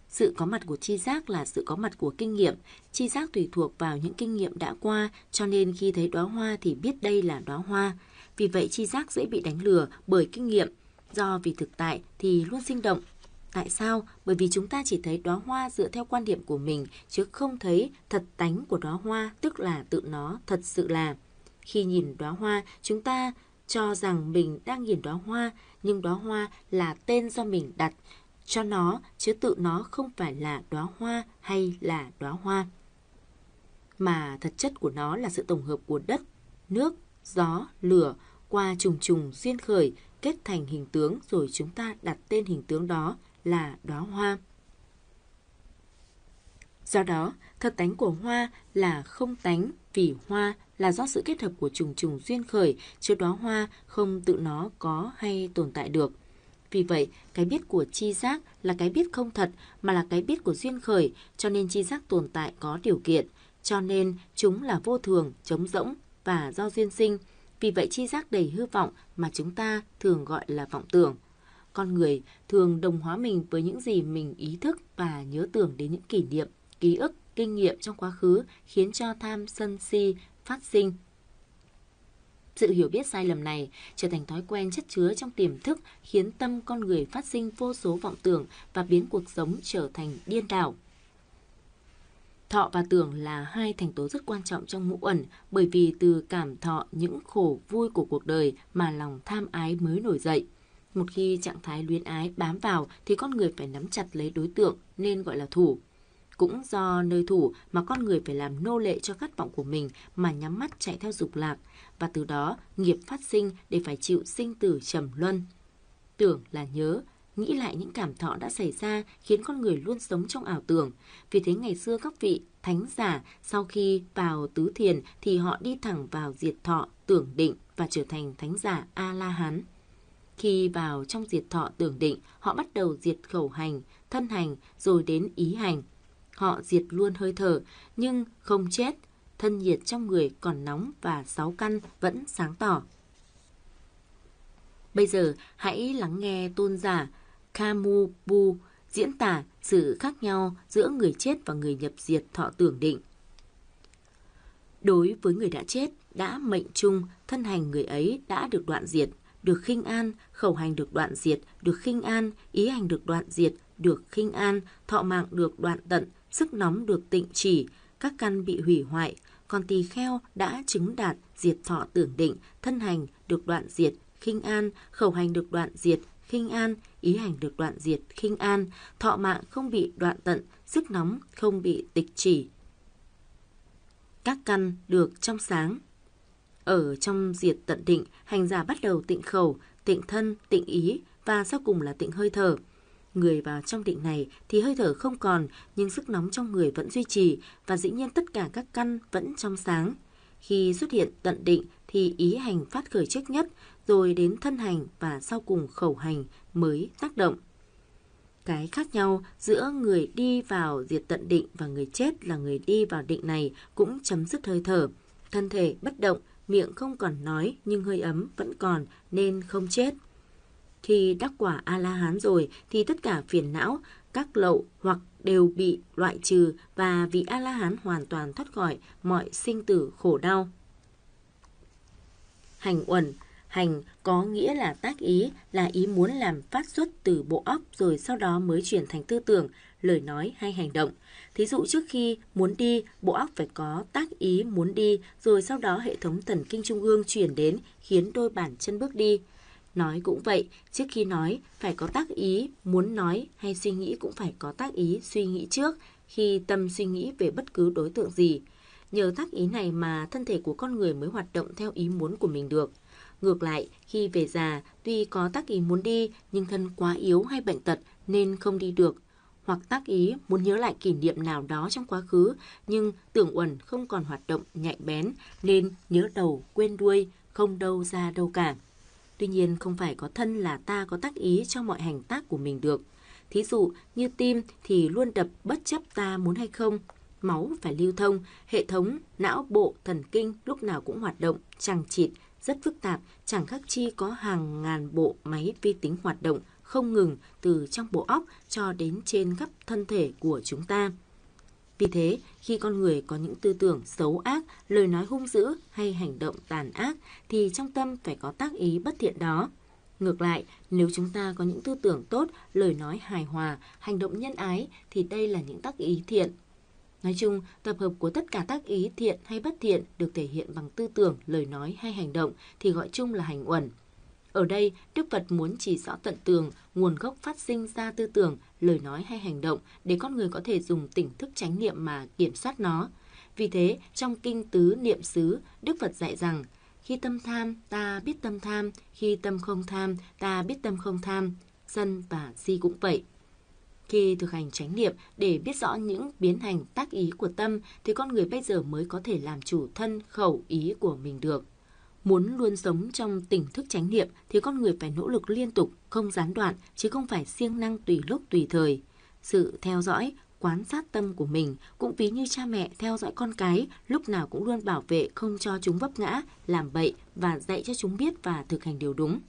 Sự có mặt của chi giác là sự có mặt của kinh nghiệm. Chi giác tùy thuộc vào những kinh nghiệm đã qua, cho nên khi thấy đóa hoa thì biết đây là đóa hoa. Vì vậy, chi giác dễ bị đánh lừa bởi kinh nghiệm. Do vì thực tại thì luôn sinh động, Tại sao? Bởi vì chúng ta chỉ thấy đóa hoa dựa theo quan điểm của mình chứ không thấy thật tánh của đóa hoa, tức là tự nó thật sự là. Khi nhìn đóa hoa, chúng ta cho rằng mình đang nhìn đóa hoa, nhưng đóa hoa là tên do mình đặt cho nó, chứ tự nó không phải là đóa hoa hay là đóa hoa. Mà thật chất của nó là sự tổng hợp của đất, nước, gió, lửa qua trùng trùng duyên khởi kết thành hình tướng rồi chúng ta đặt tên hình tướng đó là đóa hoa. Do đó, thật tánh của hoa là không tánh vì hoa là do sự kết hợp của trùng trùng duyên khởi, chưa đóa hoa không tự nó có hay tồn tại được. Vì vậy, cái biết của chi giác là cái biết không thật mà là cái biết của duyên khởi, cho nên chi giác tồn tại có điều kiện, cho nên chúng là vô thường, trống rỗng và do duyên sinh. Vì vậy chi giác đầy hư vọng mà chúng ta thường gọi là vọng tưởng. Con người thường đồng hóa mình với những gì mình ý thức và nhớ tưởng đến những kỷ niệm, ký ức, kinh nghiệm trong quá khứ khiến cho tham sân si phát sinh. Sự hiểu biết sai lầm này trở thành thói quen chất chứa trong tiềm thức khiến tâm con người phát sinh vô số vọng tưởng và biến cuộc sống trở thành điên đảo. Thọ và tưởng là hai thành tố rất quan trọng trong ngũ ẩn bởi vì từ cảm thọ những khổ vui của cuộc đời mà lòng tham ái mới nổi dậy. Một khi trạng thái luyến ái bám vào thì con người phải nắm chặt lấy đối tượng nên gọi là thủ. Cũng do nơi thủ mà con người phải làm nô lệ cho khát vọng của mình mà nhắm mắt chạy theo dục lạc, và từ đó nghiệp phát sinh để phải chịu sinh tử trầm luân. Tưởng là nhớ, nghĩ lại những cảm thọ đã xảy ra khiến con người luôn sống trong ảo tưởng. Vì thế ngày xưa các vị thánh giả sau khi vào tứ thiền thì họ đi thẳng vào diệt thọ, tưởng định và trở thành thánh giả A-la-hán. Khi vào trong diệt thọ tưởng định, họ bắt đầu diệt khẩu hành, thân hành rồi đến ý hành – Họ diệt luôn hơi thở, nhưng không chết. Thân nhiệt trong người còn nóng và sáu căn vẫn sáng tỏ. Bây giờ hãy lắng nghe tôn giả Kamubu diễn tả sự khác nhau giữa người chết và người nhập diệt thọ tưởng định. Đối với người đã chết, đã mệnh chung, thân hành người ấy đã được đoạn diệt, được khinh an, khẩu hành được đoạn diệt, được khinh an, ý hành được đoạn diệt, được khinh an, thọ mạng được đoạn tận, sức nóng được tịnh chỉ, các căn bị hủy hoại, còn tỳ kheo đã chứng đạt diệt thọ tưởng định, thân hành được đoạn diệt, khinh an, khẩu hành được đoạn diệt, khinh an, ý hành được đoạn diệt, khinh an, thọ mạng không bị đoạn tận, sức nóng không bị tịch chỉ. Các căn được trong sáng. Ở trong diệt tận định, hành giả bắt đầu tịnh khẩu, tịnh thân, tịnh ý và sau cùng là tịnh hơi thở. Người vào trong định này thì hơi thở không còn, nhưng sức nóng trong người vẫn duy trì và dĩ nhiên tất cả các căn vẫn trong sáng. Khi xuất hiện tận định thì ý hành phát khởi trước nhất, rồi đến thân hành và sau cùng khẩu hành mới tác động. Cái khác nhau giữa người đi vào diệt tận định và người chết là người đi vào định này cũng chấm dứt hơi thở. Thân thể bất động, miệng không còn nói nhưng hơi ấm vẫn còn nên không chết thì đắc quả A-la-hán rồi thì tất cả phiền não, các lậu hoặc đều bị loại trừ và vị A-la-hán hoàn toàn thoát khỏi mọi sinh tử khổ đau. Hành uẩn Hành có nghĩa là tác ý, là ý muốn làm phát xuất từ bộ óc rồi sau đó mới chuyển thành tư tưởng, lời nói hay hành động. Thí dụ trước khi muốn đi, bộ óc phải có tác ý muốn đi, rồi sau đó hệ thống thần kinh trung ương chuyển đến khiến đôi bàn chân bước đi. Nói cũng vậy, trước khi nói, phải có tác ý, muốn nói hay suy nghĩ cũng phải có tác ý, suy nghĩ trước khi tâm suy nghĩ về bất cứ đối tượng gì. Nhờ tác ý này mà thân thể của con người mới hoạt động theo ý muốn của mình được. Ngược lại, khi về già, tuy có tác ý muốn đi nhưng thân quá yếu hay bệnh tật nên không đi được. Hoặc tác ý muốn nhớ lại kỷ niệm nào đó trong quá khứ nhưng tưởng uẩn không còn hoạt động nhạy bén nên nhớ đầu quên đuôi, không đâu ra đâu cả. Tuy nhiên không phải có thân là ta có tác ý cho mọi hành tác của mình được. Thí dụ như tim thì luôn đập bất chấp ta muốn hay không. Máu phải lưu thông, hệ thống, não bộ, thần kinh lúc nào cũng hoạt động, chẳng chịt, rất phức tạp, chẳng khác chi có hàng ngàn bộ máy vi tính hoạt động không ngừng từ trong bộ óc cho đến trên khắp thân thể của chúng ta. Vì thế, khi con người có những tư tưởng xấu ác, lời nói hung dữ hay hành động tàn ác thì trong tâm phải có tác ý bất thiện đó. Ngược lại, nếu chúng ta có những tư tưởng tốt, lời nói hài hòa, hành động nhân ái thì đây là những tác ý thiện. Nói chung, tập hợp của tất cả tác ý thiện hay bất thiện được thể hiện bằng tư tưởng, lời nói hay hành động thì gọi chung là hành uẩn. Ở đây, Đức Phật muốn chỉ rõ tận tường nguồn gốc phát sinh ra tư tưởng, lời nói hay hành động để con người có thể dùng tỉnh thức chánh niệm mà kiểm soát nó. Vì thế, trong kinh tứ niệm xứ, Đức Phật dạy rằng khi tâm tham, ta biết tâm tham, khi tâm không tham, ta biết tâm không tham, dân và si cũng vậy. Khi thực hành chánh niệm để biết rõ những biến hành tác ý của tâm thì con người bây giờ mới có thể làm chủ thân khẩu ý của mình được. Muốn luôn sống trong tỉnh thức chánh niệm thì con người phải nỗ lực liên tục, không gián đoạn, chứ không phải siêng năng tùy lúc tùy thời. Sự theo dõi, quán sát tâm của mình cũng ví như cha mẹ theo dõi con cái, lúc nào cũng luôn bảo vệ không cho chúng vấp ngã, làm bậy và dạy cho chúng biết và thực hành điều đúng.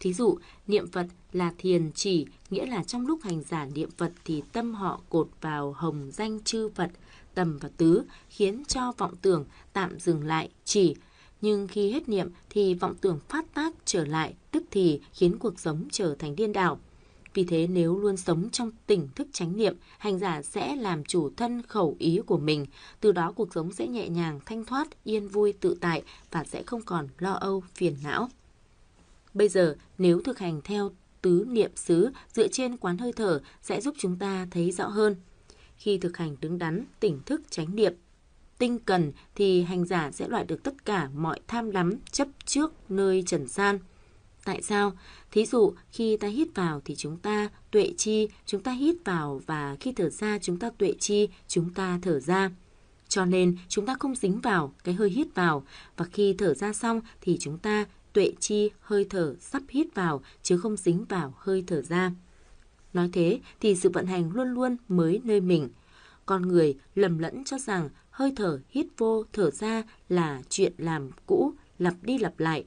Thí dụ, niệm Phật là thiền chỉ, nghĩa là trong lúc hành giả niệm Phật thì tâm họ cột vào hồng danh chư Phật, tầm và tứ, khiến cho vọng tưởng tạm dừng lại, chỉ nhưng khi hết niệm thì vọng tưởng phát tác trở lại, tức thì khiến cuộc sống trở thành điên đảo. Vì thế nếu luôn sống trong tỉnh thức chánh niệm, hành giả sẽ làm chủ thân khẩu ý của mình, từ đó cuộc sống sẽ nhẹ nhàng, thanh thoát, yên vui, tự tại và sẽ không còn lo âu, phiền não. Bây giờ, nếu thực hành theo tứ niệm xứ dựa trên quán hơi thở sẽ giúp chúng ta thấy rõ hơn. Khi thực hành đứng đắn, tỉnh thức chánh niệm tinh cần thì hành giả sẽ loại được tất cả mọi tham lắm chấp trước nơi trần gian. Tại sao? Thí dụ, khi ta hít vào thì chúng ta tuệ chi, chúng ta hít vào và khi thở ra chúng ta tuệ chi, chúng ta thở ra. Cho nên chúng ta không dính vào cái hơi hít vào và khi thở ra xong thì chúng ta tuệ chi hơi thở sắp hít vào chứ không dính vào hơi thở ra. Nói thế thì sự vận hành luôn luôn mới nơi mình. Con người lầm lẫn cho rằng hơi thở hít vô thở ra là chuyện làm cũ, lặp đi lặp lại.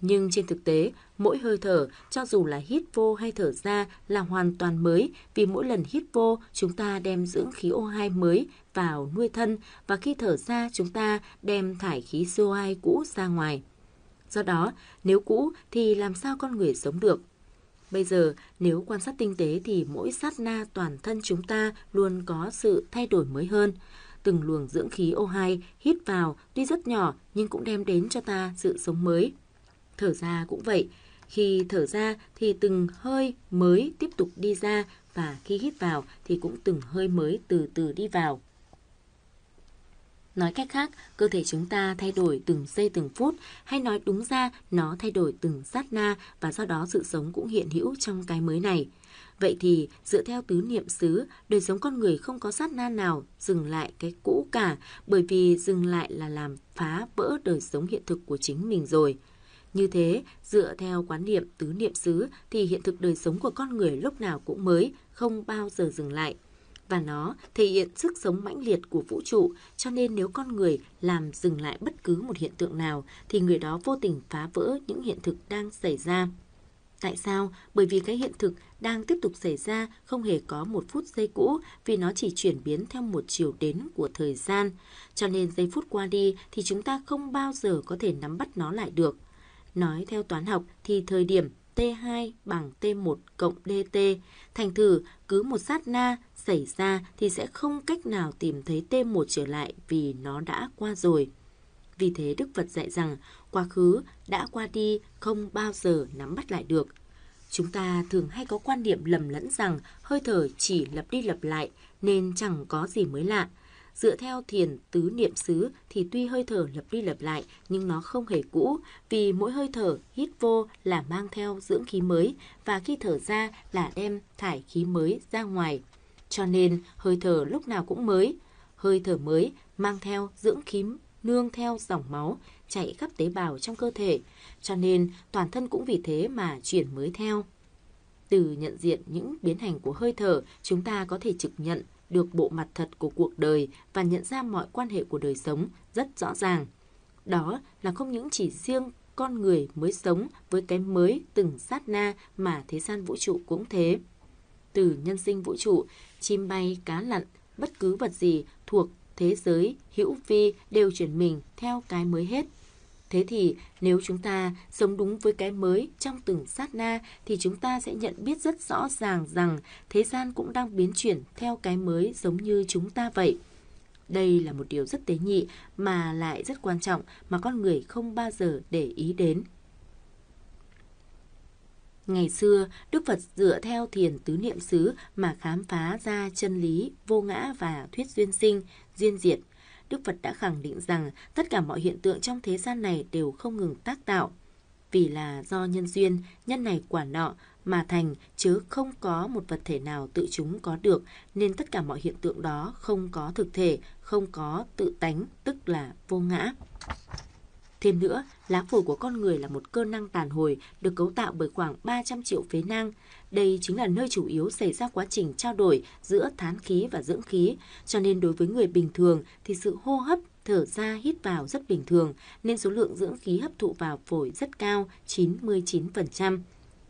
Nhưng trên thực tế, mỗi hơi thở, cho dù là hít vô hay thở ra là hoàn toàn mới, vì mỗi lần hít vô, chúng ta đem dưỡng khí O2 mới vào nuôi thân và khi thở ra chúng ta đem thải khí CO2 cũ ra ngoài. Do đó, nếu cũ thì làm sao con người sống được? Bây giờ, nếu quan sát tinh tế thì mỗi sát na toàn thân chúng ta luôn có sự thay đổi mới hơn từng luồng dưỡng khí O2 hít vào tuy rất nhỏ nhưng cũng đem đến cho ta sự sống mới. Thở ra cũng vậy, khi thở ra thì từng hơi mới tiếp tục đi ra và khi hít vào thì cũng từng hơi mới từ từ đi vào. Nói cách khác, cơ thể chúng ta thay đổi từng giây từng phút, hay nói đúng ra nó thay đổi từng sát na và do đó sự sống cũng hiện hữu trong cái mới này. Vậy thì, dựa theo tứ niệm xứ, đời sống con người không có sát na nào dừng lại cái cũ cả, bởi vì dừng lại là làm phá vỡ đời sống hiện thực của chính mình rồi. Như thế, dựa theo quán niệm tứ niệm xứ thì hiện thực đời sống của con người lúc nào cũng mới, không bao giờ dừng lại và nó thể hiện sức sống mãnh liệt của vũ trụ, cho nên nếu con người làm dừng lại bất cứ một hiện tượng nào thì người đó vô tình phá vỡ những hiện thực đang xảy ra. Tại sao? Bởi vì cái hiện thực đang tiếp tục xảy ra không hề có một phút giây cũ vì nó chỉ chuyển biến theo một chiều đến của thời gian. Cho nên giây phút qua đi thì chúng ta không bao giờ có thể nắm bắt nó lại được. Nói theo toán học thì thời điểm T2 bằng T1 cộng DT. Thành thử, cứ một sát na xảy ra thì sẽ không cách nào tìm thấy T1 trở lại vì nó đã qua rồi. Vì thế Đức Phật dạy rằng quá khứ đã qua đi không bao giờ nắm bắt lại được. Chúng ta thường hay có quan điểm lầm lẫn rằng hơi thở chỉ lặp đi lặp lại nên chẳng có gì mới lạ. Dựa theo thiền tứ niệm xứ thì tuy hơi thở lặp đi lặp lại nhưng nó không hề cũ vì mỗi hơi thở hít vô là mang theo dưỡng khí mới và khi thở ra là đem thải khí mới ra ngoài cho nên hơi thở lúc nào cũng mới. Hơi thở mới mang theo dưỡng khí nương theo dòng máu chạy khắp tế bào trong cơ thể, cho nên toàn thân cũng vì thế mà chuyển mới theo. Từ nhận diện những biến hành của hơi thở, chúng ta có thể trực nhận được bộ mặt thật của cuộc đời và nhận ra mọi quan hệ của đời sống rất rõ ràng. Đó là không những chỉ riêng con người mới sống với cái mới từng sát na mà thế gian vũ trụ cũng thế. Từ nhân sinh vũ trụ, chim bay, cá lặn, bất cứ vật gì thuộc thế giới hữu vi đều chuyển mình theo cái mới hết. Thế thì nếu chúng ta sống đúng với cái mới trong từng sát na thì chúng ta sẽ nhận biết rất rõ ràng rằng thế gian cũng đang biến chuyển theo cái mới giống như chúng ta vậy. Đây là một điều rất tế nhị mà lại rất quan trọng mà con người không bao giờ để ý đến. Ngày xưa, Đức Phật dựa theo thiền tứ niệm xứ mà khám phá ra chân lý, vô ngã và thuyết duyên sinh, duyên diệt. Đức Phật đã khẳng định rằng tất cả mọi hiện tượng trong thế gian này đều không ngừng tác tạo. Vì là do nhân duyên, nhân này quả nọ mà thành chứ không có một vật thể nào tự chúng có được nên tất cả mọi hiện tượng đó không có thực thể, không có tự tánh, tức là vô ngã. Thêm nữa, lá phổi của con người là một cơ năng tàn hồi được cấu tạo bởi khoảng 300 triệu phế nang. Đây chính là nơi chủ yếu xảy ra quá trình trao đổi giữa thán khí và dưỡng khí, cho nên đối với người bình thường thì sự hô hấp thở ra hít vào rất bình thường nên số lượng dưỡng khí hấp thụ vào phổi rất cao 99%.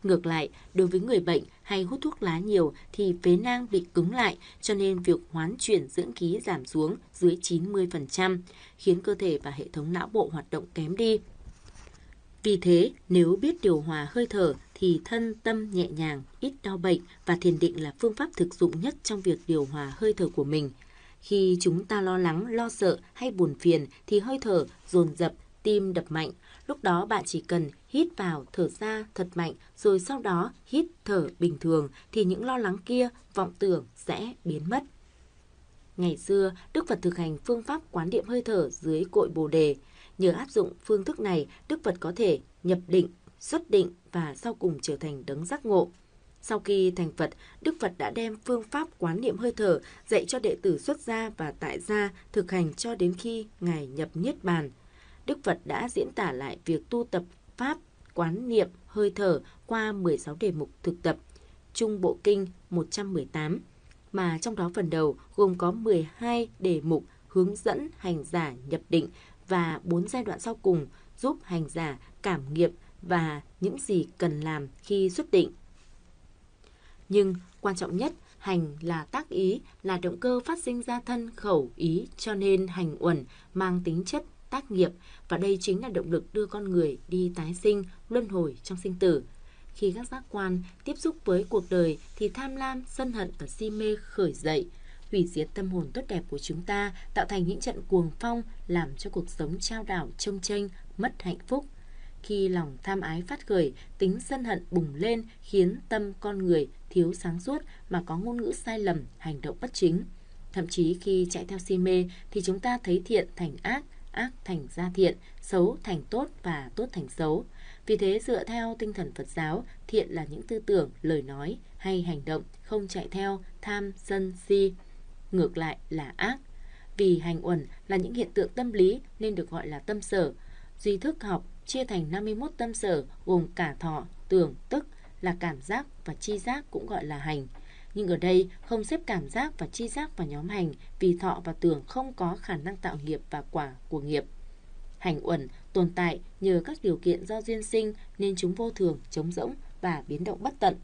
Ngược lại, đối với người bệnh hay hút thuốc lá nhiều thì phế nang bị cứng lại, cho nên việc hoán chuyển dưỡng khí giảm xuống dưới 90%, khiến cơ thể và hệ thống não bộ hoạt động kém đi. Vì thế, nếu biết điều hòa hơi thở thì thân tâm nhẹ nhàng, ít đau bệnh và thiền định là phương pháp thực dụng nhất trong việc điều hòa hơi thở của mình. Khi chúng ta lo lắng, lo sợ hay buồn phiền thì hơi thở dồn dập, tim đập mạnh. Lúc đó bạn chỉ cần hít vào, thở ra thật mạnh, rồi sau đó hít thở bình thường thì những lo lắng kia, vọng tưởng sẽ biến mất. Ngày xưa, Đức Phật thực hành phương pháp quán niệm hơi thở dưới cội Bồ đề. Nhờ áp dụng phương thức này, Đức Phật có thể nhập định, xuất định và sau cùng trở thành đấng giác ngộ. Sau khi thành Phật, Đức Phật đã đem phương pháp quán niệm hơi thở dạy cho đệ tử xuất gia và tại gia thực hành cho đến khi Ngài nhập Niết Bàn. Đức Phật đã diễn tả lại việc tu tập pháp, quán niệm, hơi thở qua 16 đề mục thực tập Trung Bộ Kinh 118, mà trong đó phần đầu gồm có 12 đề mục hướng dẫn hành giả nhập định và 4 giai đoạn sau cùng giúp hành giả cảm nghiệm và những gì cần làm khi xuất định. Nhưng quan trọng nhất, hành là tác ý, là động cơ phát sinh ra thân khẩu ý cho nên hành uẩn mang tính chất tác nghiệp và đây chính là động lực đưa con người đi tái sinh, luân hồi trong sinh tử. Khi các giác quan tiếp xúc với cuộc đời thì tham lam, sân hận và si mê khởi dậy, hủy diệt tâm hồn tốt đẹp của chúng ta, tạo thành những trận cuồng phong làm cho cuộc sống trao đảo trông tranh, mất hạnh phúc. Khi lòng tham ái phát khởi, tính sân hận bùng lên khiến tâm con người thiếu sáng suốt mà có ngôn ngữ sai lầm, hành động bất chính. Thậm chí khi chạy theo si mê thì chúng ta thấy thiện thành ác – ác thành ra thiện, xấu thành tốt và tốt thành xấu. Vì thế dựa theo tinh thần Phật giáo, thiện là những tư tưởng, lời nói hay hành động không chạy theo tham, sân, si. Ngược lại là ác. Vì hành uẩn là những hiện tượng tâm lý nên được gọi là tâm sở. Duy thức học chia thành 51 tâm sở gồm cả thọ, tưởng, tức là cảm giác và chi giác cũng gọi là hành. Nhưng ở đây không xếp cảm giác và chi giác vào nhóm hành vì thọ và tưởng không có khả năng tạo nghiệp và quả của nghiệp. Hành uẩn tồn tại nhờ các điều kiện do duyên sinh nên chúng vô thường, trống rỗng và biến động bất tận.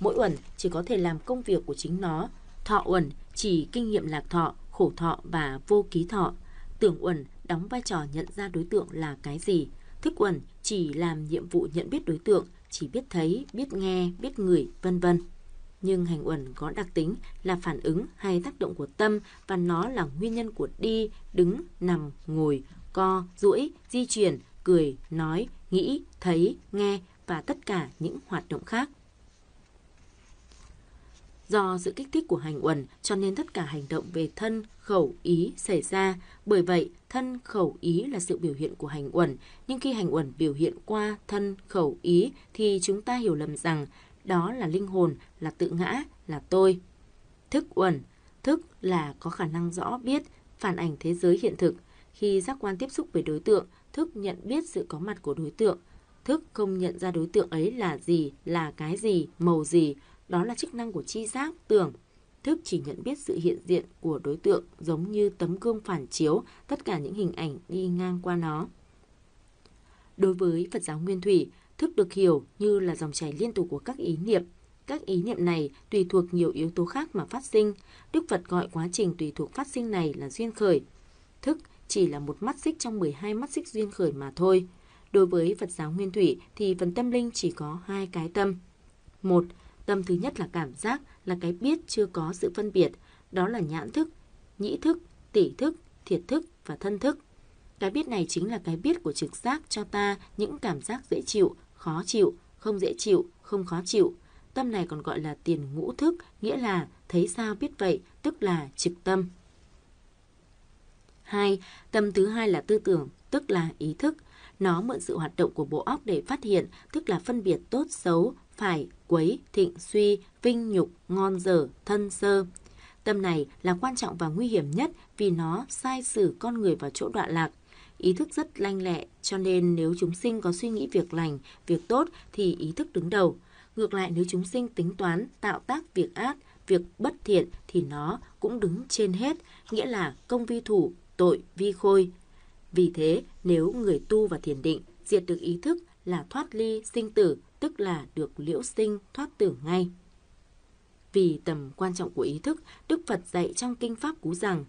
Mỗi uẩn chỉ có thể làm công việc của chính nó. Thọ uẩn chỉ kinh nghiệm lạc thọ, khổ thọ và vô ký thọ. Tưởng uẩn đóng vai trò nhận ra đối tượng là cái gì. Thức uẩn chỉ làm nhiệm vụ nhận biết đối tượng, chỉ biết thấy, biết nghe, biết người, vân vân nhưng hành uẩn có đặc tính là phản ứng hay tác động của tâm và nó là nguyên nhân của đi, đứng, nằm, ngồi, co, duỗi, di chuyển, cười, nói, nghĩ, thấy, nghe và tất cả những hoạt động khác. Do sự kích thích của hành uẩn cho nên tất cả hành động về thân, khẩu, ý xảy ra. Bởi vậy, thân, khẩu, ý là sự biểu hiện của hành uẩn. Nhưng khi hành uẩn biểu hiện qua thân, khẩu, ý thì chúng ta hiểu lầm rằng đó là linh hồn, là tự ngã, là tôi. Thức uẩn, thức là có khả năng rõ biết, phản ảnh thế giới hiện thực. Khi giác quan tiếp xúc với đối tượng, thức nhận biết sự có mặt của đối tượng. Thức không nhận ra đối tượng ấy là gì, là cái gì, màu gì, đó là chức năng của chi giác, tưởng. Thức chỉ nhận biết sự hiện diện của đối tượng giống như tấm gương phản chiếu tất cả những hình ảnh đi ngang qua nó. Đối với Phật giáo Nguyên Thủy, Thức được hiểu như là dòng chảy liên tục của các ý niệm. Các ý niệm này tùy thuộc nhiều yếu tố khác mà phát sinh. Đức Phật gọi quá trình tùy thuộc phát sinh này là duyên khởi. Thức chỉ là một mắt xích trong 12 mắt xích duyên khởi mà thôi. Đối với Phật giáo nguyên thủy thì phần tâm linh chỉ có hai cái tâm. Một, tâm thứ nhất là cảm giác, là cái biết chưa có sự phân biệt. Đó là nhãn thức, nhĩ thức, tỷ thức, thiệt thức và thân thức. Cái biết này chính là cái biết của trực giác cho ta những cảm giác dễ chịu, khó chịu, không dễ chịu, không khó chịu. Tâm này còn gọi là tiền ngũ thức, nghĩa là thấy sao biết vậy, tức là trực tâm. 2. Tâm thứ hai là tư tưởng, tức là ý thức. Nó mượn sự hoạt động của bộ óc để phát hiện, tức là phân biệt tốt xấu, phải, quấy, thịnh, suy, vinh nhục, ngon dở, thân sơ. Tâm này là quan trọng và nguy hiểm nhất vì nó sai xử con người vào chỗ đoạn lạc. Ý thức rất lanh lẹ, cho nên nếu chúng sinh có suy nghĩ việc lành, việc tốt thì ý thức đứng đầu. Ngược lại nếu chúng sinh tính toán, tạo tác việc ác, việc bất thiện thì nó cũng đứng trên hết, nghĩa là công vi thủ, tội vi khôi. Vì thế, nếu người tu và thiền định diệt được ý thức là thoát ly sinh tử, tức là được liễu sinh thoát tử ngay. Vì tầm quan trọng của ý thức, Đức Phật dạy trong Kinh Pháp Cú rằng,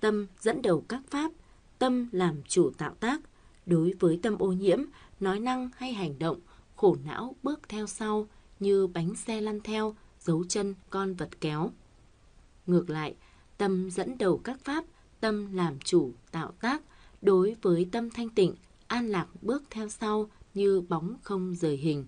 tâm dẫn đầu các pháp, tâm làm chủ tạo tác. Đối với tâm ô nhiễm, nói năng hay hành động, khổ não bước theo sau như bánh xe lăn theo, dấu chân con vật kéo. Ngược lại, tâm dẫn đầu các pháp, tâm làm chủ tạo tác, đối với tâm thanh tịnh, an lạc bước theo sau như bóng không rời hình.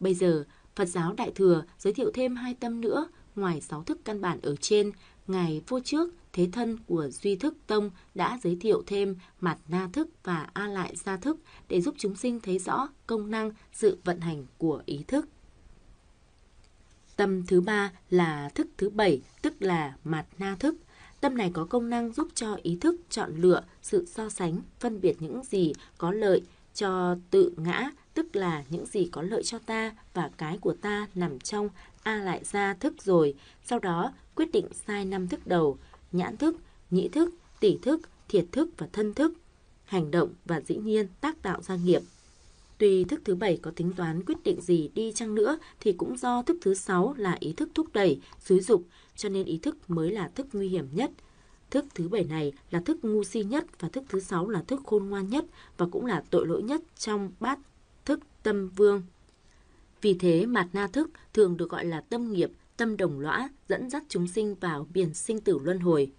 Bây giờ, Phật giáo Đại Thừa giới thiệu thêm hai tâm nữa ngoài sáu thức căn bản ở trên ngày vô trước, thế thân của Duy Thức Tông đã giới thiệu thêm mặt na thức và a lại gia thức để giúp chúng sinh thấy rõ công năng sự vận hành của ý thức. Tâm thứ ba là thức thứ bảy, tức là mặt na thức. Tâm này có công năng giúp cho ý thức chọn lựa sự so sánh, phân biệt những gì có lợi cho tự ngã, tức là những gì có lợi cho ta và cái của ta nằm trong A lại ra thức rồi, sau đó quyết định sai năm thức đầu, nhãn thức, nhĩ thức, tỷ thức, thiệt thức và thân thức, hành động và dĩ nhiên tác tạo ra nghiệp. Tùy thức thứ bảy có tính toán quyết định gì đi chăng nữa thì cũng do thức thứ sáu là ý thức thúc đẩy, xúi dục, cho nên ý thức mới là thức nguy hiểm nhất. Thức thứ bảy này là thức ngu si nhất và thức thứ sáu là thức khôn ngoan nhất và cũng là tội lỗi nhất trong bát thức tâm vương. Vì thế mạt na thức thường được gọi là tâm nghiệp, tâm đồng lõa, dẫn dắt chúng sinh vào biển sinh tử luân hồi.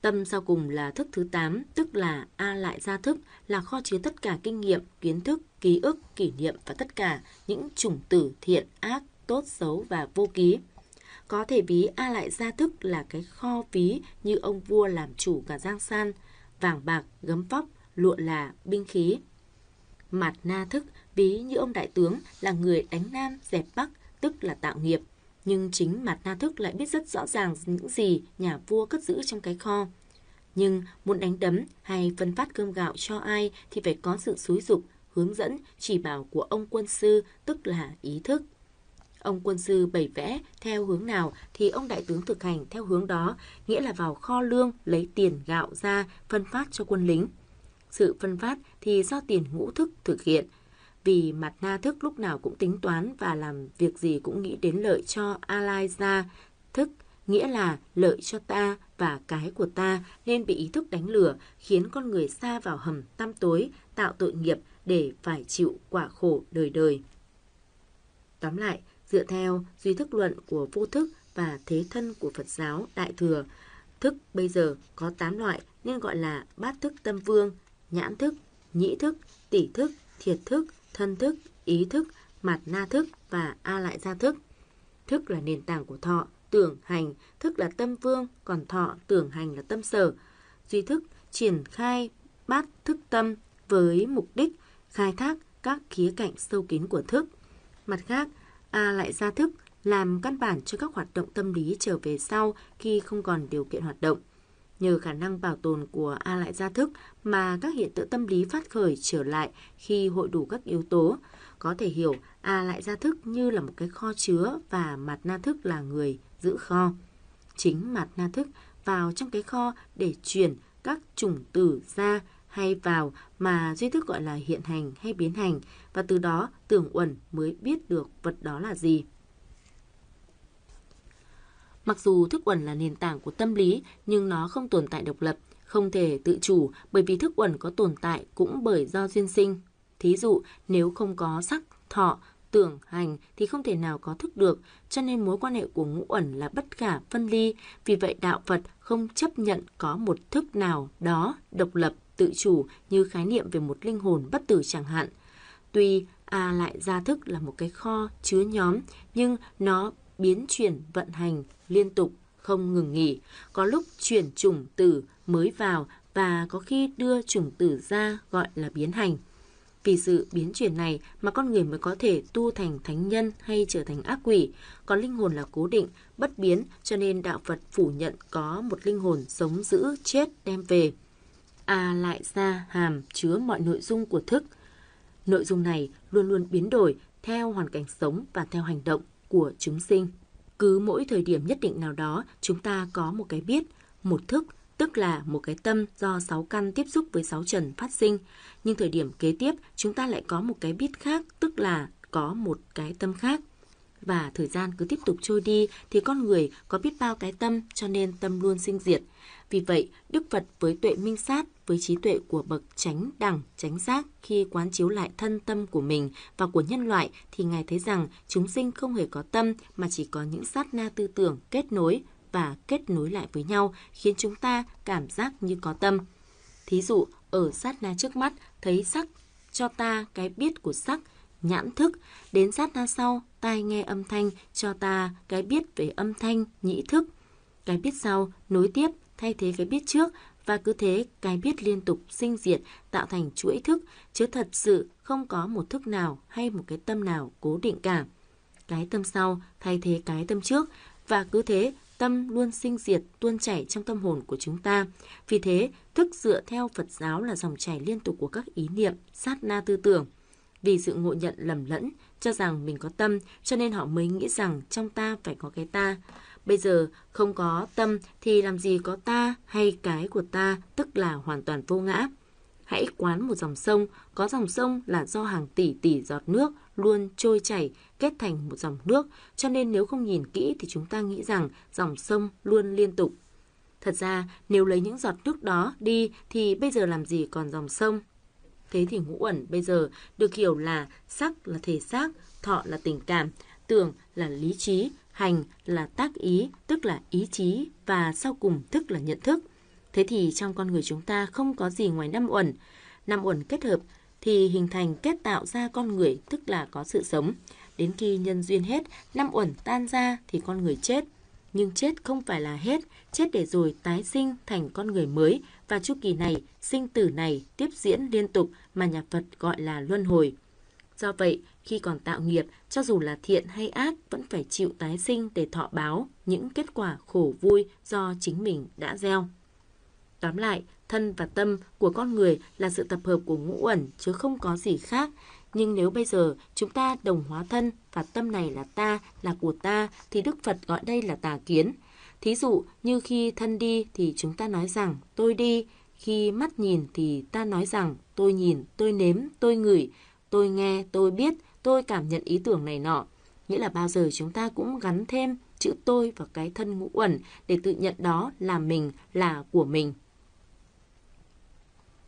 Tâm sau cùng là thức thứ 8, tức là A lại gia thức, là kho chứa tất cả kinh nghiệm, kiến thức, ký ức, kỷ niệm và tất cả những chủng tử thiện, ác, tốt, xấu và vô ký. Có thể ví A lại gia thức là cái kho ví như ông vua làm chủ cả giang san, vàng bạc, gấm vóc, lụa là, binh khí. mặt na thức ví như ông đại tướng là người đánh Nam dẹp Bắc, tức là tạo nghiệp. Nhưng chính mặt Na Thức lại biết rất rõ ràng những gì nhà vua cất giữ trong cái kho. Nhưng muốn đánh đấm hay phân phát cơm gạo cho ai thì phải có sự xúi dục, hướng dẫn, chỉ bảo của ông quân sư, tức là ý thức. Ông quân sư bày vẽ theo hướng nào thì ông đại tướng thực hành theo hướng đó, nghĩa là vào kho lương lấy tiền gạo ra phân phát cho quân lính. Sự phân phát thì do tiền ngũ thức thực hiện, vì mặt na thức lúc nào cũng tính toán và làm việc gì cũng nghĩ đến lợi cho Alaisa thức, nghĩa là lợi cho ta và cái của ta nên bị ý thức đánh lừa khiến con người xa vào hầm tăm tối, tạo tội nghiệp để phải chịu quả khổ đời đời. Tóm lại, dựa theo duy thức luận của vô thức và thế thân của Phật giáo Đại Thừa, thức bây giờ có 8 loại nên gọi là bát thức tâm vương, nhãn thức, nhĩ thức, tỷ thức, thiệt thức, thân thức, ý thức, mặt na thức và a lại gia thức. Thức là nền tảng của thọ, tưởng, hành, thức là tâm vương, còn thọ, tưởng, hành là tâm sở. Duy thức triển khai bát thức tâm với mục đích khai thác các khía cạnh sâu kín của thức. Mặt khác, A lại gia thức làm căn bản cho các hoạt động tâm lý trở về sau khi không còn điều kiện hoạt động. Nhờ khả năng bảo tồn của A lại gia thức mà các hiện tượng tâm lý phát khởi trở lại khi hội đủ các yếu tố. Có thể hiểu A lại gia thức như là một cái kho chứa và mặt na thức là người giữ kho. Chính mặt na thức vào trong cái kho để chuyển các chủng tử ra hay vào mà duy thức gọi là hiện hành hay biến hành và từ đó tưởng uẩn mới biết được vật đó là gì. Mặc dù thức uẩn là nền tảng của tâm lý nhưng nó không tồn tại độc lập, không thể tự chủ bởi vì thức uẩn có tồn tại cũng bởi do duyên sinh. Thí dụ, nếu không có sắc, thọ, tưởng, hành thì không thể nào có thức được, cho nên mối quan hệ của ngũ uẩn là bất khả phân ly, vì vậy đạo Phật không chấp nhận có một thức nào đó độc lập, tự chủ như khái niệm về một linh hồn bất tử chẳng hạn. Tuy A lại ra thức là một cái kho chứa nhóm, nhưng nó biến chuyển vận hành liên tục, không ngừng nghỉ, có lúc chuyển chủng tử mới vào và có khi đưa chủng tử ra gọi là biến hành. Vì sự biến chuyển này mà con người mới có thể tu thành thánh nhân hay trở thành ác quỷ, còn linh hồn là cố định, bất biến cho nên đạo Phật phủ nhận có một linh hồn sống giữ chết đem về. A à, lại ra hàm chứa mọi nội dung của thức. Nội dung này luôn luôn biến đổi theo hoàn cảnh sống và theo hành động của chúng sinh cứ mỗi thời điểm nhất định nào đó chúng ta có một cái biết, một thức, tức là một cái tâm do sáu căn tiếp xúc với sáu trần phát sinh. Nhưng thời điểm kế tiếp chúng ta lại có một cái biết khác, tức là có một cái tâm khác và thời gian cứ tiếp tục trôi đi thì con người có biết bao cái tâm cho nên tâm luôn sinh diệt. Vì vậy, Đức Phật với tuệ minh sát, với trí tuệ của bậc chánh đẳng, chánh giác khi quán chiếu lại thân tâm của mình và của nhân loại thì Ngài thấy rằng chúng sinh không hề có tâm mà chỉ có những sát na tư tưởng kết nối và kết nối lại với nhau khiến chúng ta cảm giác như có tâm. Thí dụ, ở sát na trước mắt thấy sắc cho ta cái biết của sắc – nhãn thức, đến sát na sau, tai nghe âm thanh cho ta cái biết về âm thanh, nhĩ thức. Cái biết sau nối tiếp, thay thế cái biết trước và cứ thế cái biết liên tục sinh diệt tạo thành chuỗi thức, chứ thật sự không có một thức nào hay một cái tâm nào cố định cả. Cái tâm sau thay thế cái tâm trước và cứ thế tâm luôn sinh diệt tuôn chảy trong tâm hồn của chúng ta. Vì thế, thức dựa theo Phật giáo là dòng chảy liên tục của các ý niệm, sát na tư tưởng – vì sự ngộ nhận lầm lẫn, cho rằng mình có tâm, cho nên họ mới nghĩ rằng trong ta phải có cái ta. Bây giờ không có tâm thì làm gì có ta hay cái của ta, tức là hoàn toàn vô ngã. Hãy quán một dòng sông, có dòng sông là do hàng tỷ tỷ giọt nước luôn trôi chảy kết thành một dòng nước, cho nên nếu không nhìn kỹ thì chúng ta nghĩ rằng dòng sông luôn liên tục. Thật ra, nếu lấy những giọt nước đó đi thì bây giờ làm gì còn dòng sông? Thế thì ngũ uẩn bây giờ được hiểu là sắc là thể xác, thọ là tình cảm, tưởng là lý trí, hành là tác ý, tức là ý chí và sau cùng thức là nhận thức. Thế thì trong con người chúng ta không có gì ngoài năm uẩn. Năm uẩn kết hợp thì hình thành kết tạo ra con người, tức là có sự sống. Đến khi nhân duyên hết, năm uẩn tan ra thì con người chết. Nhưng chết không phải là hết, chết để rồi tái sinh thành con người mới, và chu kỳ này, sinh tử này tiếp diễn liên tục mà nhà Phật gọi là luân hồi. Do vậy, khi còn tạo nghiệp, cho dù là thiện hay ác vẫn phải chịu tái sinh để thọ báo những kết quả khổ vui do chính mình đã gieo. Tóm lại, thân và tâm của con người là sự tập hợp của ngũ ẩn chứ không có gì khác. Nhưng nếu bây giờ chúng ta đồng hóa thân và tâm này là ta, là của ta thì Đức Phật gọi đây là tà kiến – Thí dụ như khi thân đi thì chúng ta nói rằng tôi đi, khi mắt nhìn thì ta nói rằng tôi nhìn, tôi nếm, tôi ngửi, tôi nghe, tôi biết, tôi cảm nhận ý tưởng này nọ. Nghĩa là bao giờ chúng ta cũng gắn thêm chữ tôi vào cái thân ngũ uẩn để tự nhận đó là mình, là của mình.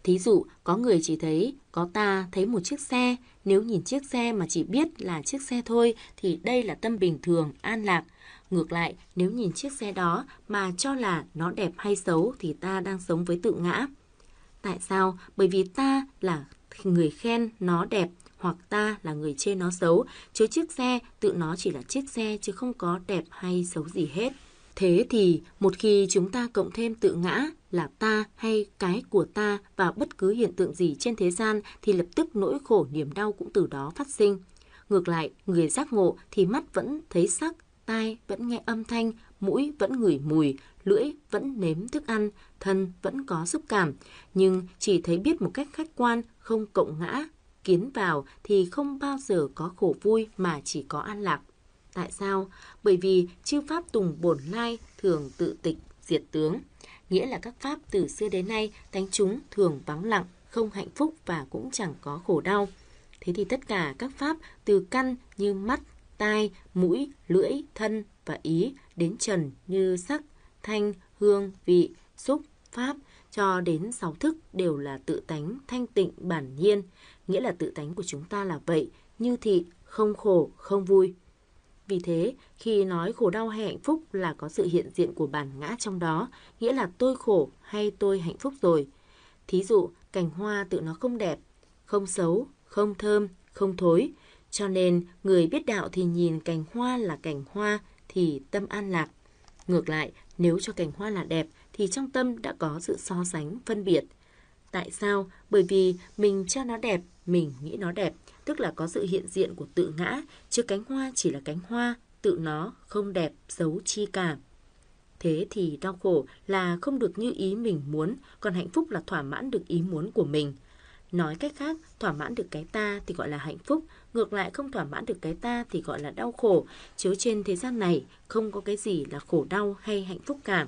Thí dụ, có người chỉ thấy, có ta thấy một chiếc xe, nếu nhìn chiếc xe mà chỉ biết là chiếc xe thôi thì đây là tâm bình thường, an lạc – Ngược lại, nếu nhìn chiếc xe đó mà cho là nó đẹp hay xấu thì ta đang sống với tự ngã. Tại sao? Bởi vì ta là người khen nó đẹp hoặc ta là người chê nó xấu, chứ chiếc xe tự nó chỉ là chiếc xe chứ không có đẹp hay xấu gì hết. Thế thì một khi chúng ta cộng thêm tự ngã là ta hay cái của ta và bất cứ hiện tượng gì trên thế gian thì lập tức nỗi khổ niềm đau cũng từ đó phát sinh. Ngược lại, người giác ngộ thì mắt vẫn thấy sắc, tai vẫn nghe âm thanh, mũi vẫn ngửi mùi, lưỡi vẫn nếm thức ăn, thân vẫn có xúc cảm, nhưng chỉ thấy biết một cách khách quan, không cộng ngã, kiến vào thì không bao giờ có khổ vui mà chỉ có an lạc. Tại sao? Bởi vì chư pháp tùng bổn lai thường tự tịch, diệt tướng. Nghĩa là các pháp từ xưa đến nay tánh chúng thường vắng lặng, không hạnh phúc và cũng chẳng có khổ đau. Thế thì tất cả các pháp từ căn như mắt, tai, mũi, lưỡi, thân và ý đến trần như sắc, thanh, hương, vị, xúc, pháp cho đến sáu thức đều là tự tánh thanh tịnh bản nhiên, nghĩa là tự tánh của chúng ta là vậy, như thị, không khổ, không vui. Vì thế, khi nói khổ đau hay hạnh phúc là có sự hiện diện của bản ngã trong đó, nghĩa là tôi khổ hay tôi hạnh phúc rồi. Thí dụ, cành hoa tự nó không đẹp, không xấu, không thơm, không thối, cho nên, người biết đạo thì nhìn cành hoa là cành hoa thì tâm an lạc. Ngược lại, nếu cho cành hoa là đẹp thì trong tâm đã có sự so sánh, phân biệt. Tại sao? Bởi vì mình cho nó đẹp, mình nghĩ nó đẹp, tức là có sự hiện diện của tự ngã, chứ cánh hoa chỉ là cánh hoa, tự nó không đẹp, xấu chi cả. Thế thì đau khổ là không được như ý mình muốn, còn hạnh phúc là thỏa mãn được ý muốn của mình – Nói cách khác, thỏa mãn được cái ta thì gọi là hạnh phúc, ngược lại không thỏa mãn được cái ta thì gọi là đau khổ. Chiếu trên thế gian này, không có cái gì là khổ đau hay hạnh phúc cả.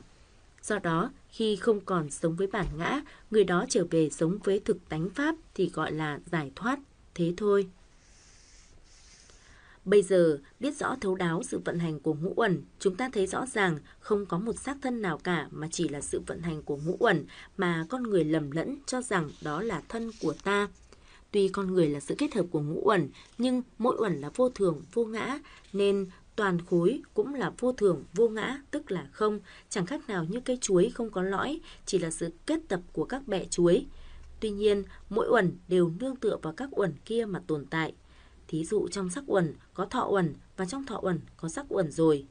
Do đó, khi không còn sống với bản ngã, người đó trở về sống với thực tánh pháp thì gọi là giải thoát. Thế thôi. Bây giờ, biết rõ thấu đáo sự vận hành của ngũ uẩn, chúng ta thấy rõ ràng không có một xác thân nào cả mà chỉ là sự vận hành của ngũ uẩn mà con người lầm lẫn cho rằng đó là thân của ta. Tuy con người là sự kết hợp của ngũ uẩn, nhưng mỗi uẩn là vô thường, vô ngã, nên toàn khối cũng là vô thường, vô ngã, tức là không, chẳng khác nào như cây chuối không có lõi, chỉ là sự kết tập của các bẹ chuối. Tuy nhiên, mỗi uẩn đều nương tựa vào các uẩn kia mà tồn tại. Thí dụ trong sắc uẩn có thọ uẩn và trong thọ uẩn có sắc uẩn rồi.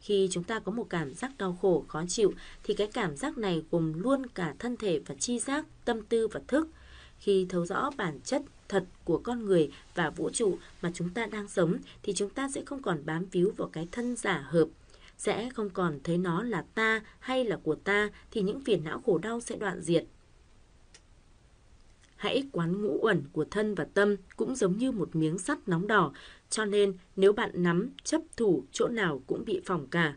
Khi chúng ta có một cảm giác đau khổ, khó chịu thì cái cảm giác này gồm luôn cả thân thể và chi giác, tâm tư và thức. Khi thấu rõ bản chất thật của con người và vũ trụ mà chúng ta đang sống thì chúng ta sẽ không còn bám víu vào cái thân giả hợp sẽ không còn thấy nó là ta hay là của ta thì những phiền não khổ đau sẽ đoạn diệt hãy quán ngũ uẩn của thân và tâm cũng giống như một miếng sắt nóng đỏ, cho nên nếu bạn nắm, chấp thủ chỗ nào cũng bị phỏng cả.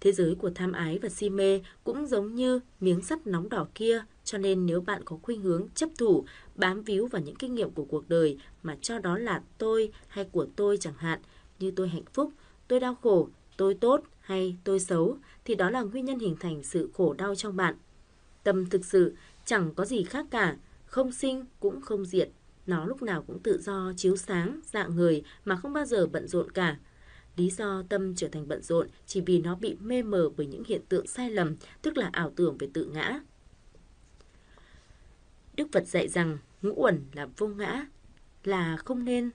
Thế giới của tham ái và si mê cũng giống như miếng sắt nóng đỏ kia, cho nên nếu bạn có khuynh hướng chấp thủ, bám víu vào những kinh nghiệm của cuộc đời mà cho đó là tôi hay của tôi chẳng hạn, như tôi hạnh phúc, tôi đau khổ, tôi tốt hay tôi xấu, thì đó là nguyên nhân hình thành sự khổ đau trong bạn. Tâm thực sự chẳng có gì khác cả, không sinh cũng không diệt. Nó lúc nào cũng tự do, chiếu sáng, dạng người mà không bao giờ bận rộn cả. Lý do tâm trở thành bận rộn chỉ vì nó bị mê mờ bởi những hiện tượng sai lầm, tức là ảo tưởng về tự ngã. Đức Phật dạy rằng ngũ uẩn là vô ngã, là không nên,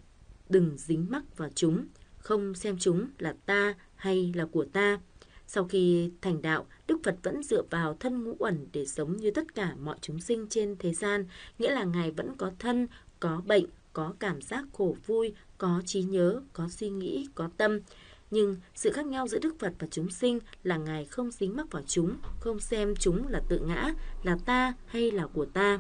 đừng dính mắc vào chúng, không xem chúng là ta hay là của ta. Sau khi thành đạo, Đức Phật vẫn dựa vào thân ngũ uẩn để sống như tất cả mọi chúng sinh trên thế gian, nghĩa là Ngài vẫn có thân, có bệnh, có cảm giác khổ vui, có trí nhớ, có suy nghĩ, có tâm. Nhưng sự khác nhau giữa Đức Phật và chúng sinh là Ngài không dính mắc vào chúng, không xem chúng là tự ngã, là ta hay là của ta.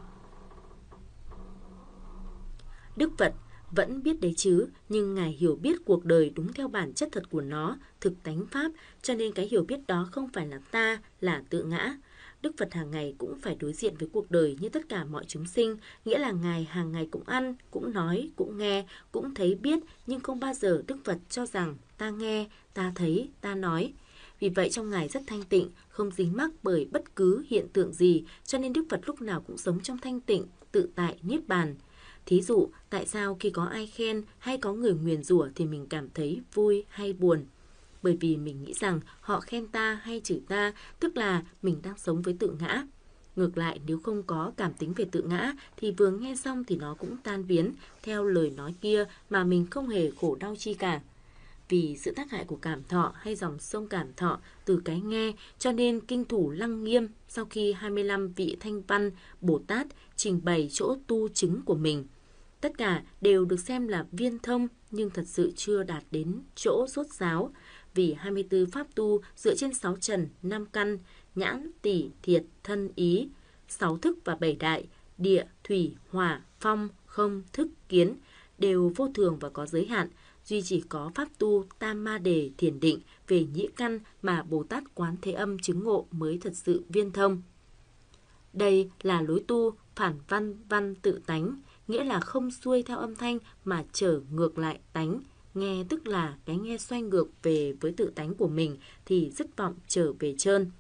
Đức Phật vẫn biết đấy chứ, nhưng ngài hiểu biết cuộc đời đúng theo bản chất thật của nó, thực tánh pháp, cho nên cái hiểu biết đó không phải là ta, là tự ngã. Đức Phật hàng ngày cũng phải đối diện với cuộc đời như tất cả mọi chúng sinh, nghĩa là Ngài hàng ngày cũng ăn, cũng nói, cũng nghe, cũng thấy biết, nhưng không bao giờ Đức Phật cho rằng ta nghe, ta thấy, ta nói. Vì vậy trong Ngài rất thanh tịnh, không dính mắc bởi bất cứ hiện tượng gì, cho nên Đức Phật lúc nào cũng sống trong thanh tịnh, tự tại, niết bàn. Thí dụ, tại sao khi có ai khen hay có người nguyền rủa thì mình cảm thấy vui hay buồn? Bởi vì mình nghĩ rằng họ khen ta hay chửi ta, tức là mình đang sống với tự ngã. Ngược lại, nếu không có cảm tính về tự ngã thì vừa nghe xong thì nó cũng tan biến theo lời nói kia mà mình không hề khổ đau chi cả vì sự tác hại của cảm thọ hay dòng sông cảm thọ từ cái nghe cho nên kinh thủ lăng nghiêm sau khi 25 vị thanh văn Bồ Tát trình bày chỗ tu chứng của mình. Tất cả đều được xem là viên thông nhưng thật sự chưa đạt đến chỗ rốt giáo vì 24 pháp tu dựa trên 6 trần, 5 căn, nhãn, tỷ, thiệt, thân, ý, 6 thức và 7 đại, địa, thủy, hỏa, phong, không, thức, kiến đều vô thường và có giới hạn – duy chỉ có pháp tu tam ma đề thiền định về nhĩ căn mà Bồ Tát Quán Thế Âm chứng ngộ mới thật sự viên thông. Đây là lối tu phản văn văn tự tánh, nghĩa là không xuôi theo âm thanh mà trở ngược lại tánh. Nghe tức là cái nghe xoay ngược về với tự tánh của mình thì rất vọng trở về trơn.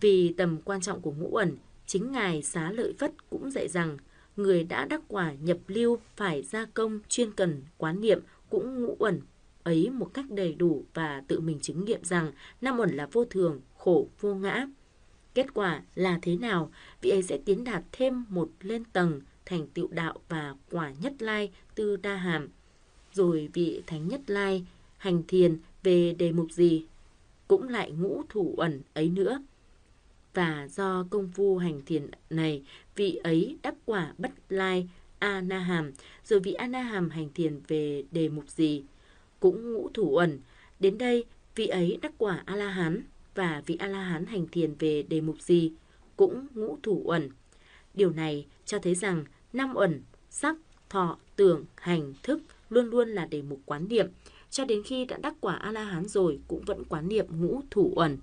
Vì tầm quan trọng của ngũ ẩn, chính Ngài Xá Lợi Phất cũng dạy rằng – người đã đắc quả nhập lưu phải gia công chuyên cần quán niệm cũng ngũ uẩn ấy một cách đầy đủ và tự mình chứng nghiệm rằng năm uẩn là vô thường, khổ, vô ngã. Kết quả là thế nào? Vị ấy sẽ tiến đạt thêm một lên tầng thành tựu đạo và quả nhất lai tư đa hàm. Rồi vị thánh nhất lai hành thiền về đề mục gì? Cũng lại ngũ thủ uẩn ấy nữa. Và do công phu hành thiền này, vị ấy đắc quả bất lai a na hàm rồi vị a na hàm hành thiền về đề mục gì cũng ngũ thủ uẩn đến đây vị ấy đắc quả a la hán và vị a la hán hành thiền về đề mục gì cũng ngũ thủ uẩn điều này cho thấy rằng năm uẩn sắc thọ tưởng hành thức luôn luôn là đề mục quán niệm cho đến khi đã đắc quả a la hán rồi cũng vẫn quán niệm ngũ thủ uẩn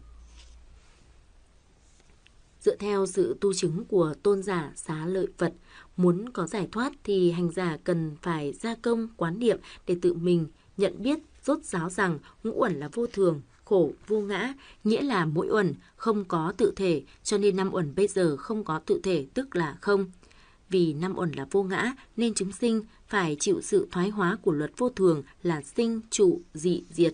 Dựa theo sự tu chứng của tôn giả xá lợi Phật, muốn có giải thoát thì hành giả cần phải gia công quán niệm để tự mình nhận biết rốt ráo rằng ngũ uẩn là vô thường, khổ, vô ngã, nghĩa là mỗi uẩn không có tự thể, cho nên năm uẩn bây giờ không có tự thể tức là không. Vì năm uẩn là vô ngã nên chúng sinh phải chịu sự thoái hóa của luật vô thường là sinh, trụ, dị, diệt.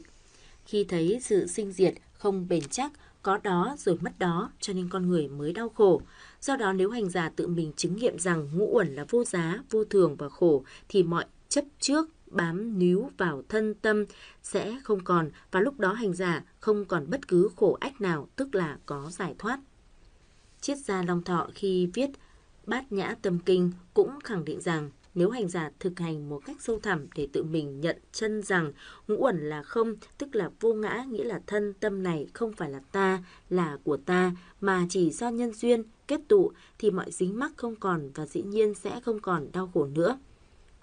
Khi thấy sự sinh diệt không bền chắc, có đó rồi mất đó cho nên con người mới đau khổ. Do đó nếu hành giả tự mình chứng nghiệm rằng ngũ uẩn là vô giá, vô thường và khổ thì mọi chấp trước bám níu vào thân tâm sẽ không còn và lúc đó hành giả không còn bất cứ khổ ách nào tức là có giải thoát. Triết gia Long Thọ khi viết Bát Nhã Tâm Kinh cũng khẳng định rằng nếu hành giả thực hành một cách sâu thẳm để tự mình nhận chân rằng ngũ uẩn là không, tức là vô ngã, nghĩa là thân tâm này không phải là ta, là của ta, mà chỉ do nhân duyên, kết tụ, thì mọi dính mắc không còn và dĩ nhiên sẽ không còn đau khổ nữa.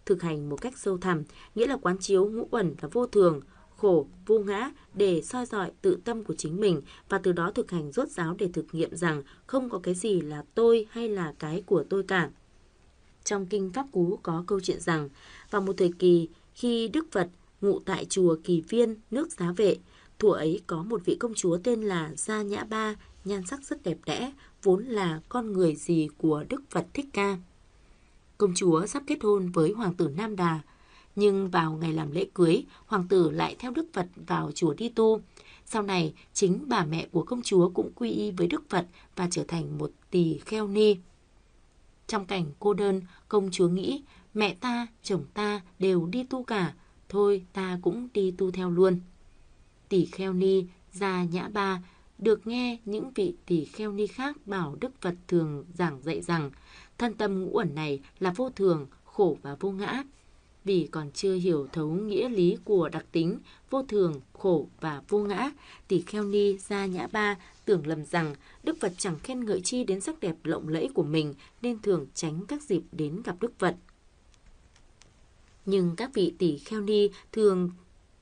Thực hành một cách sâu thẳm, nghĩa là quán chiếu ngũ uẩn là vô thường, khổ, vô ngã để soi dọi tự tâm của chính mình và từ đó thực hành rốt ráo để thực nghiệm rằng không có cái gì là tôi hay là cái của tôi cả trong Kinh Pháp Cú có câu chuyện rằng, vào một thời kỳ khi Đức Phật ngụ tại chùa Kỳ Viên, nước Giá Vệ, thuở ấy có một vị công chúa tên là Gia Nhã Ba, nhan sắc rất đẹp đẽ, vốn là con người gì của Đức Phật Thích Ca. Công chúa sắp kết hôn với hoàng tử Nam Đà, nhưng vào ngày làm lễ cưới, hoàng tử lại theo Đức Phật vào chùa đi tu. Sau này, chính bà mẹ của công chúa cũng quy y với Đức Phật và trở thành một tỳ kheo ni. Trong cảnh cô đơn, công chúa nghĩ mẹ ta, chồng ta đều đi tu cả, thôi ta cũng đi tu theo luôn. Tỷ kheo ni ra nhã ba được nghe những vị tỷ kheo ni khác bảo Đức Phật thường giảng dạy rằng thân tâm ngũ uẩn này là vô thường, khổ và vô ngã, vì còn chưa hiểu thấu nghĩa lý của đặc tính vô thường, khổ và vô ngã, tỷ kheo ni ra nhã ba tưởng lầm rằng Đức Phật chẳng khen ngợi chi đến sắc đẹp lộng lẫy của mình nên thường tránh các dịp đến gặp Đức Phật. Nhưng các vị tỷ kheo ni thường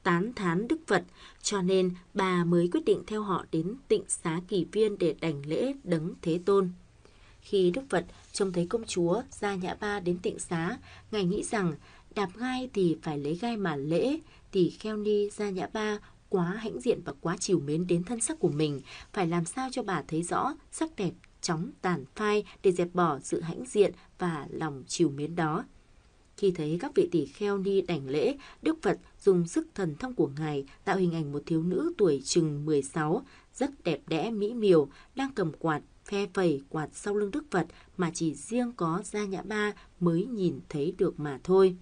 tán thán Đức Phật, cho nên bà mới quyết định theo họ đến tịnh xá kỳ viên để đảnh lễ đấng Thế Tôn. Khi Đức Phật trông thấy công chúa Gia Nhã Ba đến tịnh xá, Ngài nghĩ rằng đạp gai thì phải lấy gai mà lễ, Tỷ kheo ni ra nhã ba quá hãnh diện và quá chiều mến đến thân sắc của mình, phải làm sao cho bà thấy rõ sắc đẹp chóng tàn phai để dẹp bỏ sự hãnh diện và lòng chiều mến đó. Khi thấy các vị tỷ kheo ni đảnh lễ, Đức Phật dùng sức thần thông của Ngài tạo hình ảnh một thiếu nữ tuổi chừng 16, rất đẹp đẽ mỹ miều, đang cầm quạt, phe phẩy quạt sau lưng Đức Phật mà chỉ riêng có Gia Nhã Ba mới nhìn thấy được mà thôi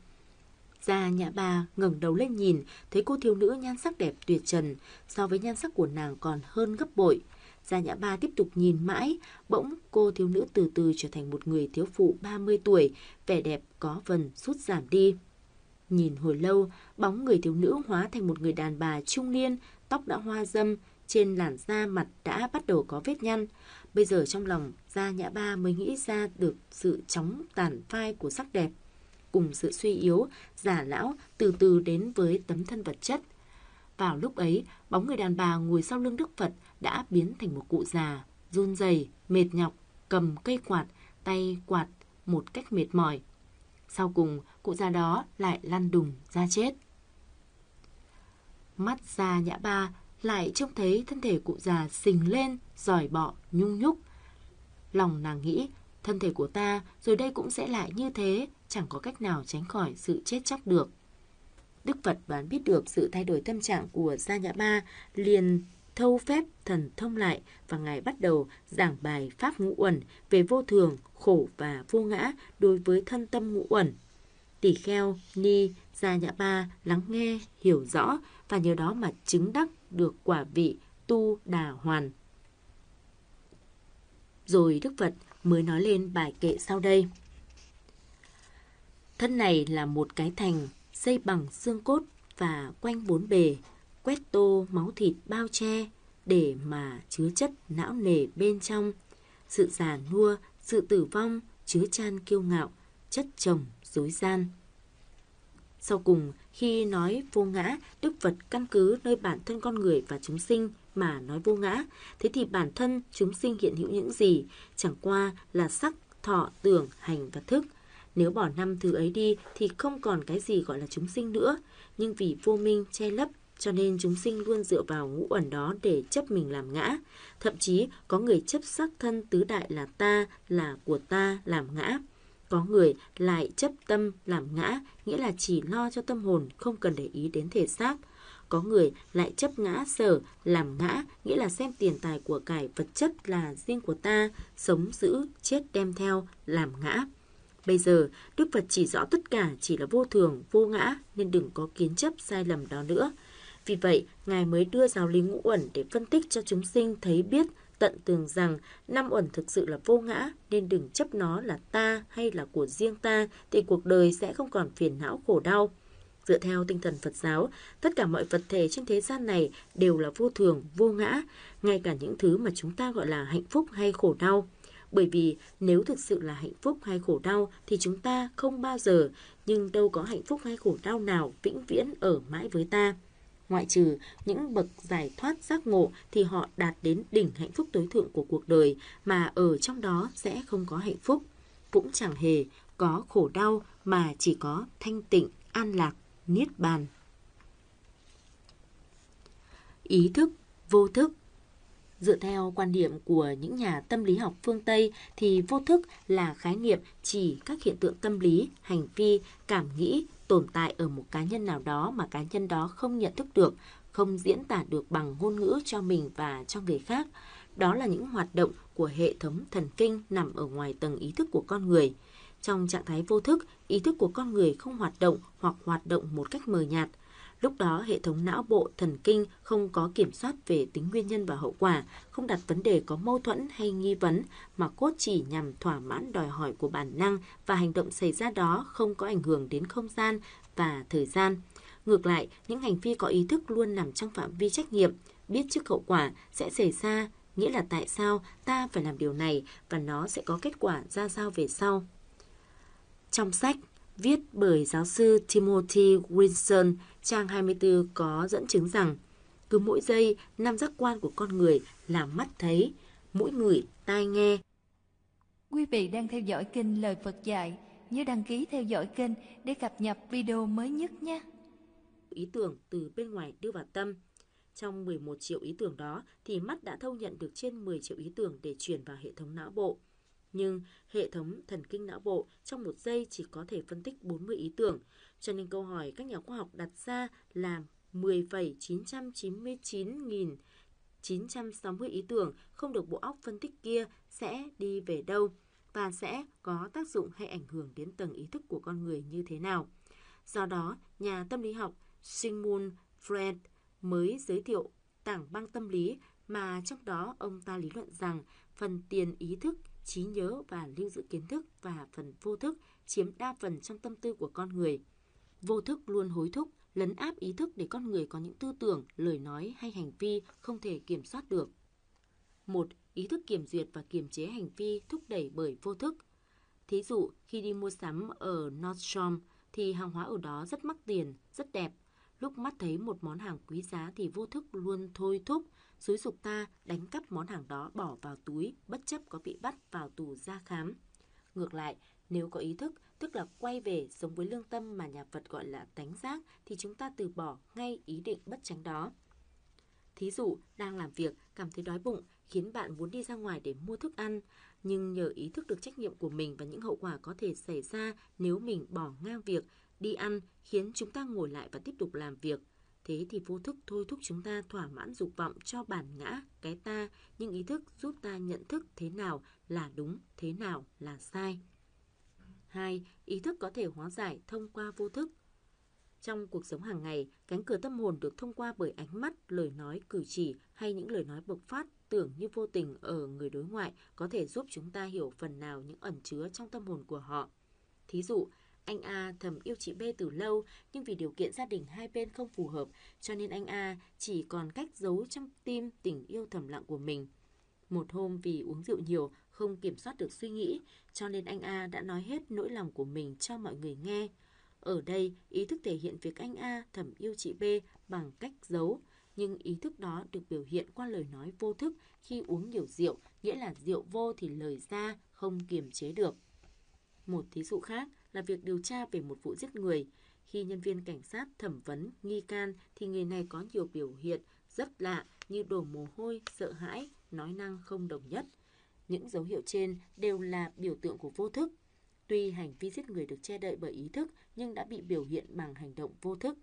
gia nhã bà ngẩng đầu lên nhìn, thấy cô thiếu nữ nhan sắc đẹp tuyệt trần, so với nhan sắc của nàng còn hơn gấp bội. Gia Nhã Ba tiếp tục nhìn mãi, bỗng cô thiếu nữ từ từ trở thành một người thiếu phụ 30 tuổi, vẻ đẹp có phần sút giảm đi. Nhìn hồi lâu, bóng người thiếu nữ hóa thành một người đàn bà trung niên, tóc đã hoa dâm, trên làn da mặt đã bắt đầu có vết nhăn. Bây giờ trong lòng, Gia Nhã Ba mới nghĩ ra được sự chóng tàn phai của sắc đẹp cùng sự suy yếu, già lão từ từ đến với tấm thân vật chất. Vào lúc ấy, bóng người đàn bà ngồi sau lưng Đức Phật đã biến thành một cụ già, run rẩy, mệt nhọc, cầm cây quạt, tay quạt một cách mệt mỏi. Sau cùng, cụ già đó lại lăn đùng ra chết. Mắt già nhã ba lại trông thấy thân thể cụ già sình lên, giỏi bọ, nhung nhúc. Lòng nàng nghĩ, thân thể của ta rồi đây cũng sẽ lại như thế, chẳng có cách nào tránh khỏi sự chết chóc được. Đức Phật đoán biết được sự thay đổi tâm trạng của Gia Nhã Ba, liền thâu phép thần thông lại và Ngài bắt đầu giảng bài Pháp Ngũ Uẩn về vô thường, khổ và vô ngã đối với thân tâm ngũ uẩn. Tỷ kheo, ni, Gia Nhã Ba lắng nghe, hiểu rõ và nhờ đó mà chứng đắc được quả vị tu đà hoàn. Rồi Đức Phật mới nói lên bài kệ sau đây. Thân này là một cái thành xây bằng xương cốt và quanh bốn bề, quét tô máu thịt bao che để mà chứa chất não nề bên trong. Sự già nua, sự tử vong, chứa chan kiêu ngạo, chất chồng, dối gian. Sau cùng, khi nói vô ngã, Đức Phật căn cứ nơi bản thân con người và chúng sinh mà nói vô ngã. Thế thì bản thân chúng sinh hiện hữu những gì? Chẳng qua là sắc, thọ, tưởng, hành và thức – nếu bỏ năm thứ ấy đi thì không còn cái gì gọi là chúng sinh nữa, nhưng vì vô minh che lấp cho nên chúng sinh luôn dựa vào ngũ ẩn đó để chấp mình làm ngã. Thậm chí có người chấp sắc thân tứ đại là ta, là của ta làm ngã. Có người lại chấp tâm làm ngã, nghĩa là chỉ lo cho tâm hồn, không cần để ý đến thể xác. Có người lại chấp ngã sở, làm ngã, nghĩa là xem tiền tài của cải vật chất là riêng của ta, sống giữ, chết đem theo, làm ngã. Bây giờ, Đức Phật chỉ rõ tất cả chỉ là vô thường, vô ngã nên đừng có kiến chấp sai lầm đó nữa. Vì vậy, Ngài mới đưa giáo lý ngũ uẩn để phân tích cho chúng sinh thấy biết tận tường rằng năm uẩn thực sự là vô ngã nên đừng chấp nó là ta hay là của riêng ta thì cuộc đời sẽ không còn phiền não khổ đau. Dựa theo tinh thần Phật giáo, tất cả mọi vật thể trên thế gian này đều là vô thường, vô ngã, ngay cả những thứ mà chúng ta gọi là hạnh phúc hay khổ đau. Bởi vì nếu thực sự là hạnh phúc hay khổ đau thì chúng ta không bao giờ, nhưng đâu có hạnh phúc hay khổ đau nào vĩnh viễn ở mãi với ta. Ngoại trừ những bậc giải thoát giác ngộ thì họ đạt đến đỉnh hạnh phúc tối thượng của cuộc đời mà ở trong đó sẽ không có hạnh phúc. Cũng chẳng hề có khổ đau mà chỉ có thanh tịnh, an lạc, niết bàn. Ý thức, vô thức Dựa theo quan điểm của những nhà tâm lý học phương Tây thì vô thức là khái niệm chỉ các hiện tượng tâm lý, hành vi, cảm nghĩ tồn tại ở một cá nhân nào đó mà cá nhân đó không nhận thức được, không diễn tả được bằng ngôn ngữ cho mình và cho người khác. Đó là những hoạt động của hệ thống thần kinh nằm ở ngoài tầng ý thức của con người. Trong trạng thái vô thức, ý thức của con người không hoạt động hoặc hoạt động một cách mờ nhạt. Lúc đó, hệ thống não bộ thần kinh không có kiểm soát về tính nguyên nhân và hậu quả, không đặt vấn đề có mâu thuẫn hay nghi vấn, mà cốt chỉ nhằm thỏa mãn đòi hỏi của bản năng và hành động xảy ra đó không có ảnh hưởng đến không gian và thời gian. Ngược lại, những hành vi có ý thức luôn nằm trong phạm vi trách nhiệm, biết trước hậu quả sẽ xảy ra, nghĩa là tại sao ta phải làm điều này và nó sẽ có kết quả ra sao về sau. Trong sách viết bởi giáo sư Timothy Wilson trang 24 có dẫn chứng rằng cứ mỗi giây năm giác quan của con người là mắt thấy, mũi ngửi, tai nghe. Quý vị đang theo dõi kênh Lời Phật dạy, nhớ đăng ký theo dõi kênh để cập nhật video mới nhất nhé. Ý tưởng từ bên ngoài đưa vào tâm. Trong 11 triệu ý tưởng đó thì mắt đã thâu nhận được trên 10 triệu ý tưởng để chuyển vào hệ thống não bộ. Nhưng hệ thống thần kinh não bộ trong một giây chỉ có thể phân tích 40 ý tưởng, cho nên câu hỏi các nhà khoa học đặt ra là 10,999.960 ý tưởng không được bộ óc phân tích kia sẽ đi về đâu và sẽ có tác dụng hay ảnh hưởng đến tầng ý thức của con người như thế nào. Do đó, nhà tâm lý học Sigmund Freud mới giới thiệu tảng băng tâm lý mà trong đó ông ta lý luận rằng phần tiền ý thức, trí nhớ và lưu giữ kiến thức và phần vô thức chiếm đa phần trong tâm tư của con người. Vô thức luôn hối thúc, lấn áp ý thức để con người có những tư tưởng, lời nói hay hành vi không thể kiểm soát được. Một Ý thức kiểm duyệt và kiểm chế hành vi thúc đẩy bởi vô thức. Thí dụ, khi đi mua sắm ở Nordstrom thì hàng hóa ở đó rất mắc tiền, rất đẹp. Lúc mắt thấy một món hàng quý giá thì vô thức luôn thôi thúc, xúi dục ta đánh cắp món hàng đó bỏ vào túi, bất chấp có bị bắt vào tù ra khám. Ngược lại, nếu có ý thức, tức là quay về sống với lương tâm mà nhà Phật gọi là tánh giác, thì chúng ta từ bỏ ngay ý định bất tránh đó. Thí dụ, đang làm việc, cảm thấy đói bụng, khiến bạn muốn đi ra ngoài để mua thức ăn, nhưng nhờ ý thức được trách nhiệm của mình và những hậu quả có thể xảy ra nếu mình bỏ ngang việc, đi ăn khiến chúng ta ngồi lại và tiếp tục làm việc. Thế thì vô thức thôi thúc chúng ta thỏa mãn dục vọng cho bản ngã, cái ta, nhưng ý thức giúp ta nhận thức thế nào là đúng, thế nào là sai. 2. Ý thức có thể hóa giải thông qua vô thức. Trong cuộc sống hàng ngày, cánh cửa tâm hồn được thông qua bởi ánh mắt, lời nói, cử chỉ hay những lời nói bộc phát tưởng như vô tình ở người đối ngoại có thể giúp chúng ta hiểu phần nào những ẩn chứa trong tâm hồn của họ. Thí dụ, anh A thầm yêu chị B từ lâu, nhưng vì điều kiện gia đình hai bên không phù hợp, cho nên anh A chỉ còn cách giấu trong tim tình yêu thầm lặng của mình. Một hôm vì uống rượu nhiều không kiểm soát được suy nghĩ, cho nên anh A đã nói hết nỗi lòng của mình cho mọi người nghe. Ở đây, ý thức thể hiện việc anh A thầm yêu chị B bằng cách giấu, nhưng ý thức đó được biểu hiện qua lời nói vô thức khi uống nhiều rượu, nghĩa là rượu vô thì lời ra, không kiềm chế được. Một thí dụ khác là việc điều tra về một vụ giết người. Khi nhân viên cảnh sát thẩm vấn nghi can thì người này có nhiều biểu hiện rất lạ như đổ mồ hôi, sợ hãi, nói năng không đồng nhất. Những dấu hiệu trên đều là biểu tượng của vô thức. Tuy hành vi giết người được che đậy bởi ý thức nhưng đã bị biểu hiện bằng hành động vô thức.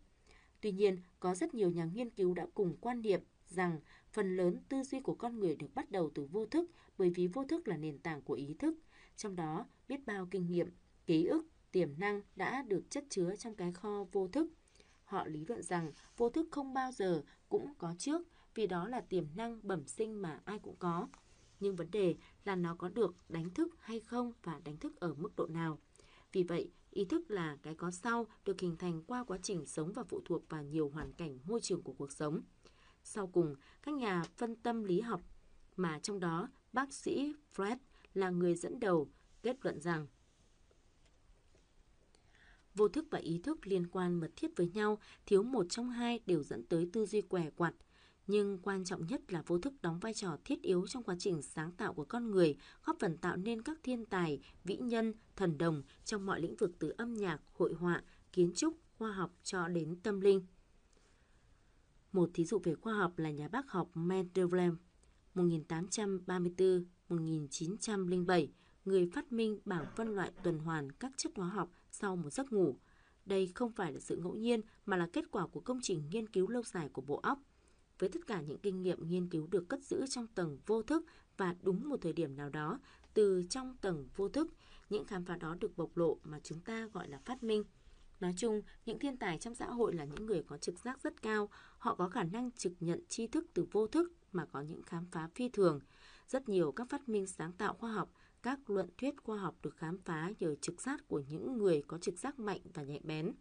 Tuy nhiên, có rất nhiều nhà nghiên cứu đã cùng quan điểm rằng phần lớn tư duy của con người được bắt đầu từ vô thức bởi vì vô thức là nền tảng của ý thức. Trong đó, biết bao kinh nghiệm, ký ức, tiềm năng đã được chất chứa trong cái kho vô thức. Họ lý luận rằng vô thức không bao giờ cũng có trước vì đó là tiềm năng bẩm sinh mà ai cũng có nhưng vấn đề là nó có được đánh thức hay không và đánh thức ở mức độ nào. Vì vậy, ý thức là cái có sau được hình thành qua quá trình sống và phụ thuộc vào nhiều hoàn cảnh môi trường của cuộc sống. Sau cùng, các nhà phân tâm lý học, mà trong đó bác sĩ Fred là người dẫn đầu, kết luận rằng vô thức và ý thức liên quan mật thiết với nhau, thiếu một trong hai đều dẫn tới tư duy què quặt, nhưng quan trọng nhất là vô thức đóng vai trò thiết yếu trong quá trình sáng tạo của con người, góp phần tạo nên các thiên tài, vĩ nhân, thần đồng trong mọi lĩnh vực từ âm nhạc, hội họa, kiến trúc, khoa học cho đến tâm linh. Một thí dụ về khoa học là nhà bác học Mendeleev 1834-1907, người phát minh bảng phân loại tuần hoàn các chất hóa học sau một giấc ngủ. Đây không phải là sự ngẫu nhiên mà là kết quả của công trình nghiên cứu lâu dài của bộ óc – với tất cả những kinh nghiệm nghiên cứu được cất giữ trong tầng vô thức và đúng một thời điểm nào đó từ trong tầng vô thức, những khám phá đó được bộc lộ mà chúng ta gọi là phát minh. Nói chung, những thiên tài trong xã hội là những người có trực giác rất cao, họ có khả năng trực nhận tri thức từ vô thức mà có những khám phá phi thường. Rất nhiều các phát minh sáng tạo khoa học, các luận thuyết khoa học được khám phá nhờ trực giác của những người có trực giác mạnh và nhạy bén.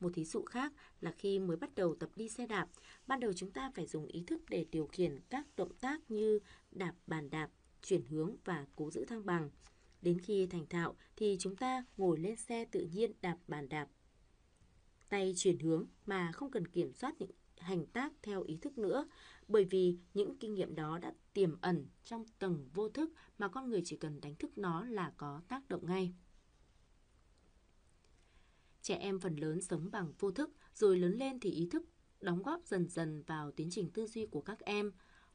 Một thí dụ khác là khi mới bắt đầu tập đi xe đạp, ban đầu chúng ta phải dùng ý thức để điều khiển các động tác như đạp bàn đạp, chuyển hướng và cố giữ thăng bằng. Đến khi thành thạo thì chúng ta ngồi lên xe tự nhiên đạp bàn đạp. Tay chuyển hướng mà không cần kiểm soát những hành tác theo ý thức nữa, bởi vì những kinh nghiệm đó đã tiềm ẩn trong tầng vô thức mà con người chỉ cần đánh thức nó là có tác động ngay. Trẻ em phần lớn sống bằng vô thức, rồi lớn lên thì ý thức đóng góp dần dần vào tiến trình tư duy của các em.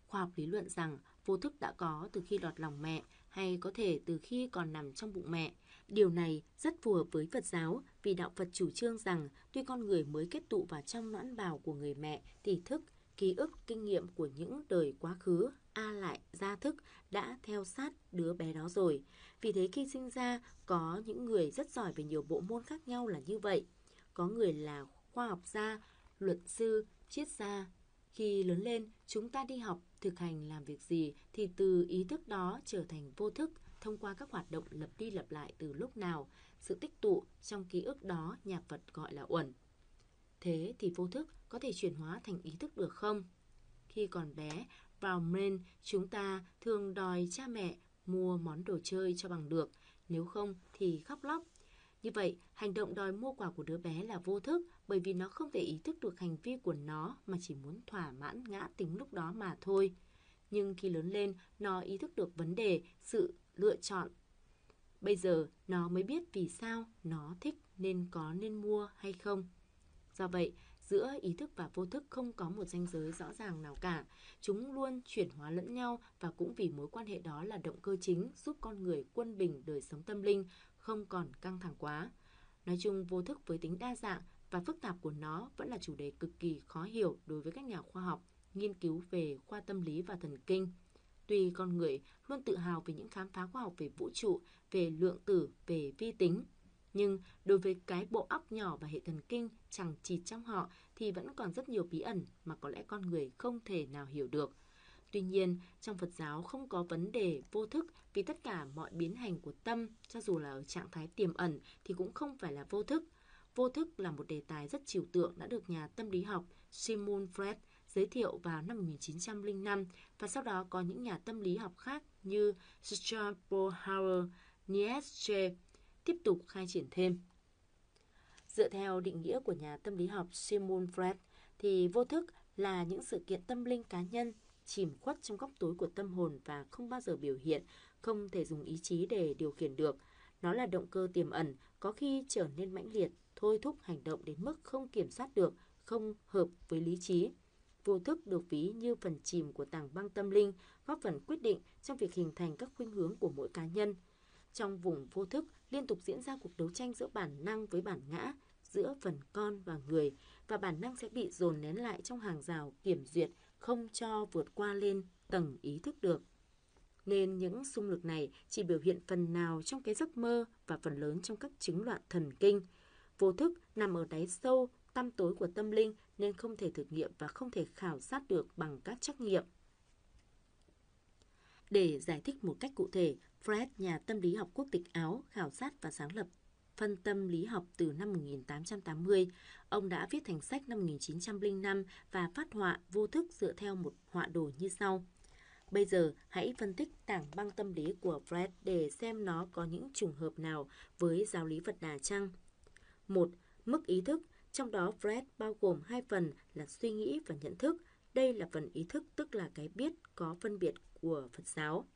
Khoa học lý luận rằng vô thức đã có từ khi lọt lòng mẹ hay có thể từ khi còn nằm trong bụng mẹ. Điều này rất phù hợp với Phật giáo vì đạo Phật chủ trương rằng tuy con người mới kết tụ vào trong noãn bào của người mẹ thì thức, ký ức, kinh nghiệm của những đời quá khứ A lại gia thức đã theo sát đứa bé đó rồi. Vì thế khi sinh ra, có những người rất giỏi về nhiều bộ môn khác nhau là như vậy. Có người là khoa học gia, luật sư, triết gia. Khi lớn lên, chúng ta đi học, thực hành làm việc gì thì từ ý thức đó trở thành vô thức thông qua các hoạt động lặp đi lặp lại từ lúc nào, sự tích tụ trong ký ức đó nhà Phật gọi là uẩn. Thế thì vô thức có thể chuyển hóa thành ý thức được không? Khi còn bé, vào men chúng ta thường đòi cha mẹ mua món đồ chơi cho bằng được, nếu không thì khóc lóc. Như vậy, hành động đòi mua quà của đứa bé là vô thức bởi vì nó không thể ý thức được hành vi của nó mà chỉ muốn thỏa mãn ngã tính lúc đó mà thôi. Nhưng khi lớn lên, nó ý thức được vấn đề, sự lựa chọn. Bây giờ, nó mới biết vì sao nó thích nên có nên mua hay không. Do vậy, giữa ý thức và vô thức không có một ranh giới rõ ràng nào cả. Chúng luôn chuyển hóa lẫn nhau và cũng vì mối quan hệ đó là động cơ chính giúp con người quân bình đời sống tâm linh, không còn căng thẳng quá. Nói chung, vô thức với tính đa dạng và phức tạp của nó vẫn là chủ đề cực kỳ khó hiểu đối với các nhà khoa học nghiên cứu về khoa tâm lý và thần kinh. Tuy con người luôn tự hào về những khám phá khoa học về vũ trụ, về lượng tử, về vi tính, nhưng đối với cái bộ óc nhỏ và hệ thần kinh chẳng chịt trong họ thì vẫn còn rất nhiều bí ẩn mà có lẽ con người không thể nào hiểu được. Tuy nhiên, trong Phật giáo không có vấn đề vô thức vì tất cả mọi biến hành của tâm, cho dù là ở trạng thái tiềm ẩn thì cũng không phải là vô thức. Vô thức là một đề tài rất trừu tượng đã được nhà tâm lý học Simon Freud giới thiệu vào năm 1905 và sau đó có những nhà tâm lý học khác như Stuart Bohauer, Nietzsche, tiếp tục khai triển thêm. Dựa theo định nghĩa của nhà tâm lý học Simon Fred thì vô thức là những sự kiện tâm linh cá nhân chìm khuất trong góc tối của tâm hồn và không bao giờ biểu hiện, không thể dùng ý chí để điều khiển được. Nó là động cơ tiềm ẩn, có khi trở nên mãnh liệt, thôi thúc hành động đến mức không kiểm soát được, không hợp với lý trí. Vô thức được ví như phần chìm của tảng băng tâm linh, góp phần quyết định trong việc hình thành các khuynh hướng của mỗi cá nhân – trong vùng vô thức liên tục diễn ra cuộc đấu tranh giữa bản năng với bản ngã, giữa phần con và người và bản năng sẽ bị dồn nén lại trong hàng rào kiểm duyệt không cho vượt qua lên tầng ý thức được. Nên những xung lực này chỉ biểu hiện phần nào trong cái giấc mơ và phần lớn trong các chứng loạn thần kinh. Vô thức nằm ở đáy sâu, tăm tối của tâm linh nên không thể thực nghiệm và không thể khảo sát được bằng các trắc nghiệm. Để giải thích một cách cụ thể, Fred, nhà tâm lý học quốc tịch Áo, khảo sát và sáng lập phân tâm lý học từ năm 1880. Ông đã viết thành sách năm 1905 và phát họa vô thức dựa theo một họa đồ như sau. Bây giờ, hãy phân tích tảng băng tâm lý của Fred để xem nó có những trùng hợp nào với giáo lý Phật đà chăng. 1. Mức ý thức, trong đó Fred bao gồm hai phần là suy nghĩ và nhận thức. Đây là phần ý thức tức là cái biết có phân biệt của Phật giáo.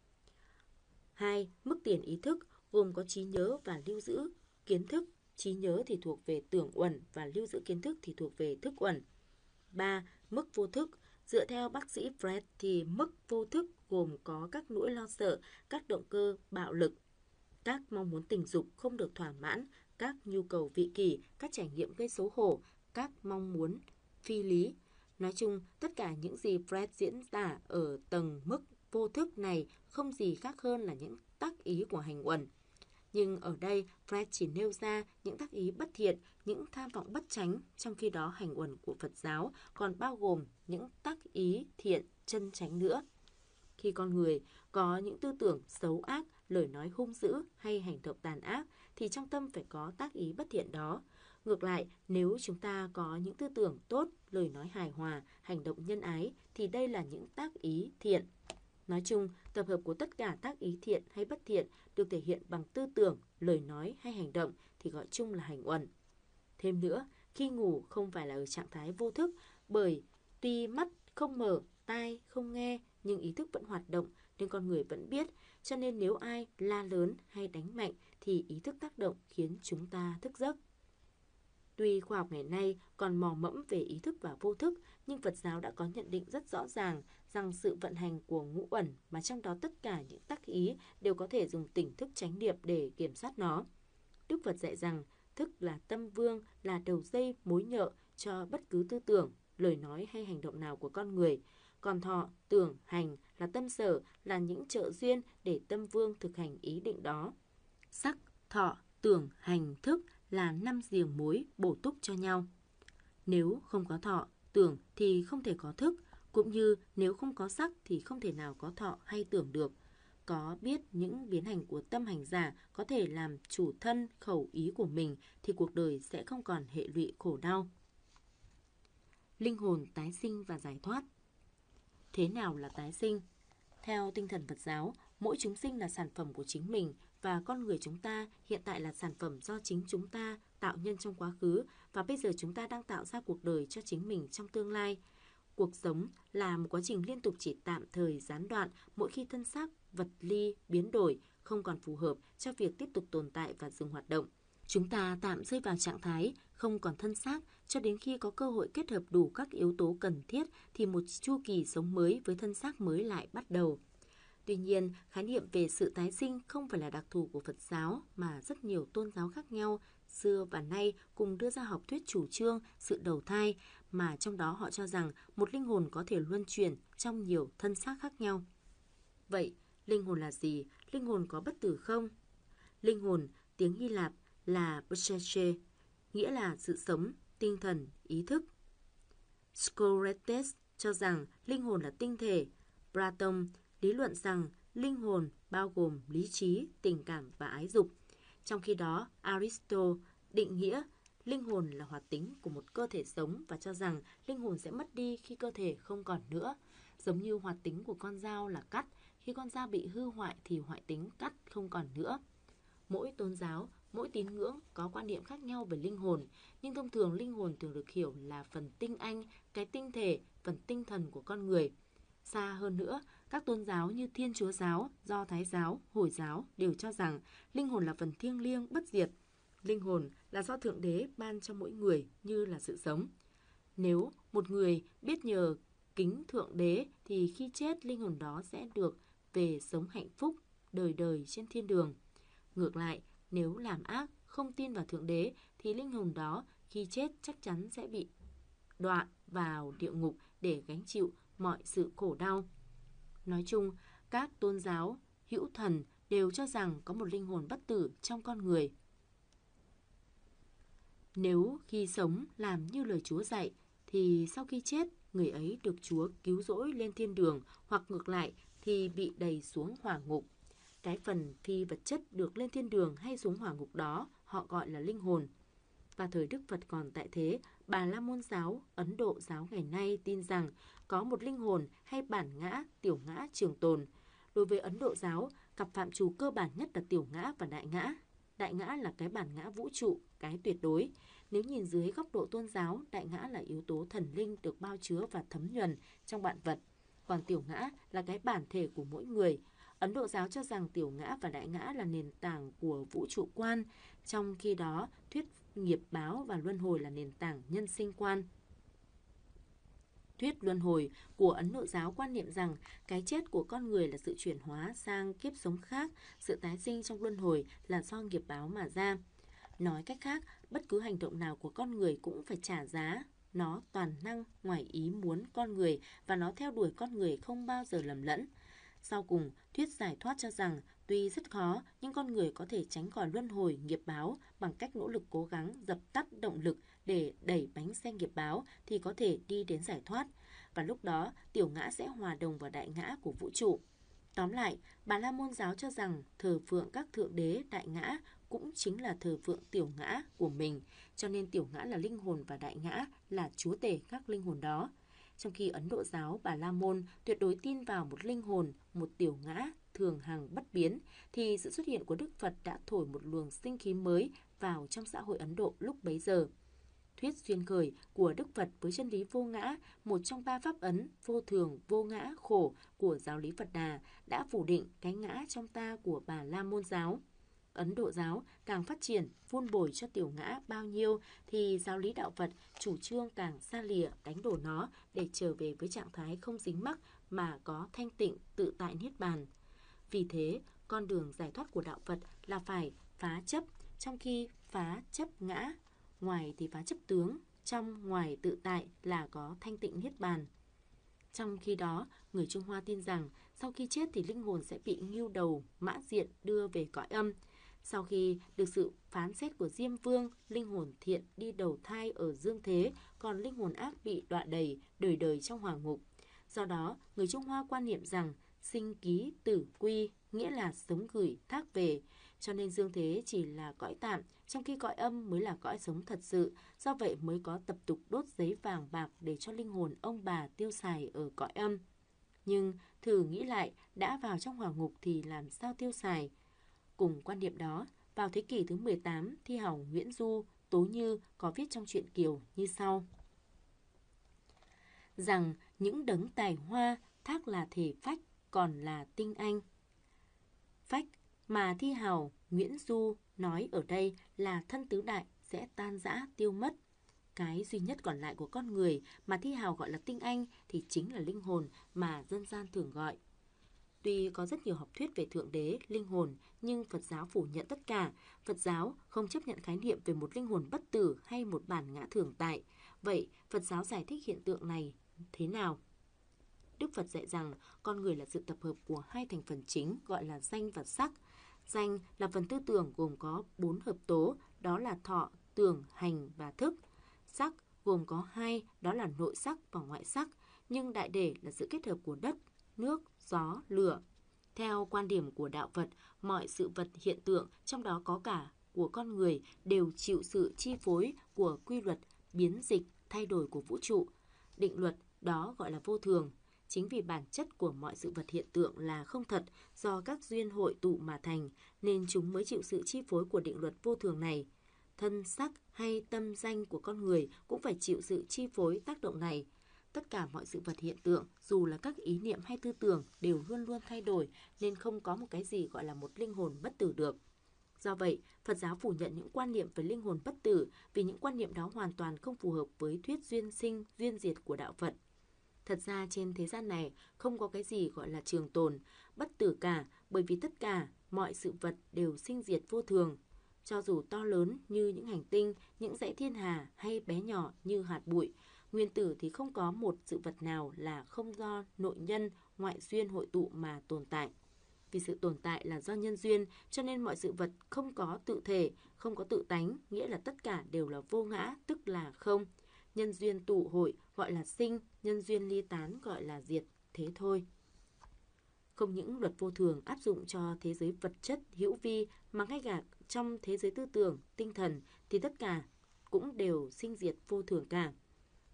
2. Mức tiền ý thức gồm có trí nhớ và lưu giữ kiến thức, trí nhớ thì thuộc về tưởng uẩn và lưu giữ kiến thức thì thuộc về thức uẩn. 3. Mức vô thức Dựa theo bác sĩ Fred thì mức vô thức gồm có các nỗi lo sợ, các động cơ bạo lực, các mong muốn tình dục không được thỏa mãn, các nhu cầu vị kỷ, các trải nghiệm gây xấu hổ, các mong muốn phi lý. Nói chung, tất cả những gì Fred diễn tả ở tầng mức vô thức này không gì khác hơn là những tác ý của hành uẩn. Nhưng ở đây, Fred chỉ nêu ra những tác ý bất thiện, những tham vọng bất tránh, trong khi đó hành uẩn của Phật giáo còn bao gồm những tác ý thiện, chân tránh nữa. Khi con người có những tư tưởng xấu ác, lời nói hung dữ hay hành động tàn ác, thì trong tâm phải có tác ý bất thiện đó. Ngược lại, nếu chúng ta có những tư tưởng tốt, lời nói hài hòa, hành động nhân ái, thì đây là những tác ý thiện. Nói chung, tập hợp của tất cả tác ý thiện hay bất thiện được thể hiện bằng tư tưởng, lời nói hay hành động thì gọi chung là hành uẩn. Thêm nữa, khi ngủ không phải là ở trạng thái vô thức bởi tuy mắt không mở, tai không nghe nhưng ý thức vẫn hoạt động nên con người vẫn biết, cho nên nếu ai la lớn hay đánh mạnh thì ý thức tác động khiến chúng ta thức giấc. Tuy khoa học ngày nay còn mò mẫm về ý thức và vô thức, nhưng Phật giáo đã có nhận định rất rõ ràng rằng sự vận hành của ngũ ẩn mà trong đó tất cả những tác ý đều có thể dùng tỉnh thức chánh niệm để kiểm soát nó. Đức Phật dạy rằng thức là tâm vương, là đầu dây mối nhợ cho bất cứ tư tưởng, lời nói hay hành động nào của con người. Còn thọ, tưởng, hành là tâm sở, là những trợ duyên để tâm vương thực hành ý định đó. Sắc, thọ, tưởng, hành, thức là năm giềng mối bổ túc cho nhau. Nếu không có thọ, tưởng thì không thể có thức, cũng như nếu không có sắc thì không thể nào có thọ hay tưởng được. Có biết những biến hành của tâm hành giả có thể làm chủ thân khẩu ý của mình thì cuộc đời sẽ không còn hệ lụy khổ đau. Linh hồn tái sinh và giải thoát Thế nào là tái sinh? Theo tinh thần Phật giáo, mỗi chúng sinh là sản phẩm của chính mình và con người chúng ta hiện tại là sản phẩm do chính chúng ta tạo nhân trong quá khứ và bây giờ chúng ta đang tạo ra cuộc đời cho chính mình trong tương lai – Cuộc sống là một quá trình liên tục chỉ tạm thời gián đoạn mỗi khi thân xác, vật ly biến đổi không còn phù hợp cho việc tiếp tục tồn tại và dừng hoạt động. Chúng ta tạm rơi vào trạng thái không còn thân xác cho đến khi có cơ hội kết hợp đủ các yếu tố cần thiết thì một chu kỳ sống mới với thân xác mới lại bắt đầu. Tuy nhiên, khái niệm về sự tái sinh không phải là đặc thù của Phật giáo mà rất nhiều tôn giáo khác nhau xưa và nay cùng đưa ra học thuyết chủ trương sự đầu thai mà trong đó họ cho rằng một linh hồn có thể luân chuyển trong nhiều thân xác khác nhau. Vậy, linh hồn là gì? Linh hồn có bất tử không? Linh hồn, tiếng Hy Lạp là Pseche, nghĩa là sự sống, tinh thần, ý thức. Scoretes cho rằng linh hồn là tinh thể. Platon lý luận rằng linh hồn bao gồm lý trí, tình cảm và ái dục – trong khi đó, Aristotle định nghĩa linh hồn là hoạt tính của một cơ thể sống và cho rằng linh hồn sẽ mất đi khi cơ thể không còn nữa. Giống như hoạt tính của con dao là cắt, khi con dao bị hư hoại thì hoại tính cắt không còn nữa. Mỗi tôn giáo, mỗi tín ngưỡng có quan điểm khác nhau về linh hồn, nhưng thông thường linh hồn thường được hiểu là phần tinh anh, cái tinh thể, phần tinh thần của con người. Xa hơn nữa, các tôn giáo như Thiên Chúa giáo, Do Thái giáo, Hồi giáo đều cho rằng linh hồn là phần thiêng liêng bất diệt. Linh hồn là do Thượng Đế ban cho mỗi người như là sự sống. Nếu một người biết nhờ kính Thượng Đế thì khi chết linh hồn đó sẽ được về sống hạnh phúc đời đời trên thiên đường. Ngược lại, nếu làm ác, không tin vào Thượng Đế thì linh hồn đó khi chết chắc chắn sẽ bị đọa vào địa ngục để gánh chịu mọi sự khổ đau Nói chung, các tôn giáo, hữu thần đều cho rằng có một linh hồn bất tử trong con người. Nếu khi sống làm như lời Chúa dạy, thì sau khi chết, người ấy được Chúa cứu rỗi lên thiên đường hoặc ngược lại thì bị đầy xuống hỏa ngục. Cái phần phi vật chất được lên thiên đường hay xuống hỏa ngục đó họ gọi là linh hồn. Và thời Đức Phật còn tại thế bà La Môn giáo, Ấn Độ giáo ngày nay tin rằng có một linh hồn hay bản ngã, tiểu ngã trường tồn. Đối với Ấn Độ giáo, cặp phạm trù cơ bản nhất là tiểu ngã và đại ngã. Đại ngã là cái bản ngã vũ trụ, cái tuyệt đối. Nếu nhìn dưới góc độ tôn giáo, đại ngã là yếu tố thần linh được bao chứa và thấm nhuần trong bản vật. Còn tiểu ngã là cái bản thể của mỗi người. Ấn Độ giáo cho rằng tiểu ngã và đại ngã là nền tảng của vũ trụ quan, trong khi đó thuyết nghiệp báo và luân hồi là nền tảng nhân sinh quan. Thuyết luân hồi của Ấn Độ giáo quan niệm rằng cái chết của con người là sự chuyển hóa sang kiếp sống khác, sự tái sinh trong luân hồi là do nghiệp báo mà ra. Nói cách khác, bất cứ hành động nào của con người cũng phải trả giá. Nó toàn năng, ngoài ý muốn con người và nó theo đuổi con người không bao giờ lầm lẫn. Sau cùng, thuyết giải thoát cho rằng Tuy rất khó, nhưng con người có thể tránh khỏi luân hồi nghiệp báo bằng cách nỗ lực cố gắng dập tắt động lực để đẩy bánh xe nghiệp báo thì có thể đi đến giải thoát. Và lúc đó, tiểu ngã sẽ hòa đồng vào đại ngã của vũ trụ. Tóm lại, Bà La Môn giáo cho rằng thờ phượng các thượng đế đại ngã cũng chính là thờ phượng tiểu ngã của mình, cho nên tiểu ngã là linh hồn và đại ngã là chúa tể các linh hồn đó. Trong khi Ấn Độ giáo Bà La Môn tuyệt đối tin vào một linh hồn, một tiểu ngã thường hằng bất biến, thì sự xuất hiện của Đức Phật đã thổi một luồng sinh khí mới vào trong xã hội Ấn Độ lúc bấy giờ. Thuyết duyên khởi của Đức Phật với chân lý vô ngã, một trong ba pháp ấn vô thường, vô ngã, khổ của giáo lý Phật Đà đã phủ định cái ngã trong ta của bà La Môn giáo. Ấn Độ giáo càng phát triển, vun bồi cho tiểu ngã bao nhiêu thì giáo lý đạo Phật chủ trương càng xa lìa đánh đổ nó để trở về với trạng thái không dính mắc mà có thanh tịnh tự tại niết bàn. Vì thế, con đường giải thoát của đạo Phật là phải phá chấp, trong khi phá chấp ngã, ngoài thì phá chấp tướng, trong ngoài tự tại là có thanh tịnh niết bàn. Trong khi đó, người Trung Hoa tin rằng sau khi chết thì linh hồn sẽ bị nghiêu đầu, mã diện đưa về cõi âm. Sau khi được sự phán xét của Diêm Vương, linh hồn thiện đi đầu thai ở dương thế, còn linh hồn ác bị đọa đầy, đời đời trong hỏa ngục. Do đó, người Trung Hoa quan niệm rằng sinh ký tử quy, nghĩa là sống gửi thác về. Cho nên dương thế chỉ là cõi tạm, trong khi cõi âm mới là cõi sống thật sự. Do vậy mới có tập tục đốt giấy vàng bạc để cho linh hồn ông bà tiêu xài ở cõi âm. Nhưng thử nghĩ lại, đã vào trong hỏa ngục thì làm sao tiêu xài? Cùng quan niệm đó, vào thế kỷ thứ 18, thi hào Nguyễn Du, Tố Như có viết trong truyện Kiều như sau. Rằng những đấng tài hoa, thác là thể phách, còn là tinh anh. Phách mà Thi Hào, Nguyễn Du nói ở đây là thân tứ đại sẽ tan rã tiêu mất. Cái duy nhất còn lại của con người mà Thi Hào gọi là tinh anh thì chính là linh hồn mà dân gian thường gọi. Tuy có rất nhiều học thuyết về Thượng Đế, linh hồn, nhưng Phật giáo phủ nhận tất cả. Phật giáo không chấp nhận khái niệm về một linh hồn bất tử hay một bản ngã thường tại. Vậy, Phật giáo giải thích hiện tượng này thế nào? Đức Phật dạy rằng con người là sự tập hợp của hai thành phần chính gọi là danh và sắc. Danh là phần tư tưởng gồm có bốn hợp tố, đó là thọ, tưởng, hành và thức. Sắc gồm có hai, đó là nội sắc và ngoại sắc, nhưng đại để là sự kết hợp của đất, nước, gió, lửa. Theo quan điểm của đạo Phật, mọi sự vật hiện tượng, trong đó có cả của con người đều chịu sự chi phối của quy luật biến dịch thay đổi của vũ trụ. Định luật đó gọi là vô thường, Chính vì bản chất của mọi sự vật hiện tượng là không thật do các duyên hội tụ mà thành, nên chúng mới chịu sự chi phối của định luật vô thường này. Thân sắc hay tâm danh của con người cũng phải chịu sự chi phối tác động này. Tất cả mọi sự vật hiện tượng, dù là các ý niệm hay tư tưởng, đều luôn luôn thay đổi, nên không có một cái gì gọi là một linh hồn bất tử được. Do vậy, Phật giáo phủ nhận những quan niệm về linh hồn bất tử vì những quan niệm đó hoàn toàn không phù hợp với thuyết duyên sinh, duyên diệt của đạo Phật. Thật ra trên thế gian này không có cái gì gọi là trường tồn, bất tử cả bởi vì tất cả mọi sự vật đều sinh diệt vô thường. Cho dù to lớn như những hành tinh, những dãy thiên hà hay bé nhỏ như hạt bụi, nguyên tử thì không có một sự vật nào là không do nội nhân, ngoại duyên hội tụ mà tồn tại. Vì sự tồn tại là do nhân duyên, cho nên mọi sự vật không có tự thể, không có tự tánh, nghĩa là tất cả đều là vô ngã, tức là không nhân duyên tụ hội gọi là sinh, nhân duyên ly tán gọi là diệt, thế thôi. Không những luật vô thường áp dụng cho thế giới vật chất, hữu vi mà ngay cả trong thế giới tư tưởng, tinh thần thì tất cả cũng đều sinh diệt vô thường cả.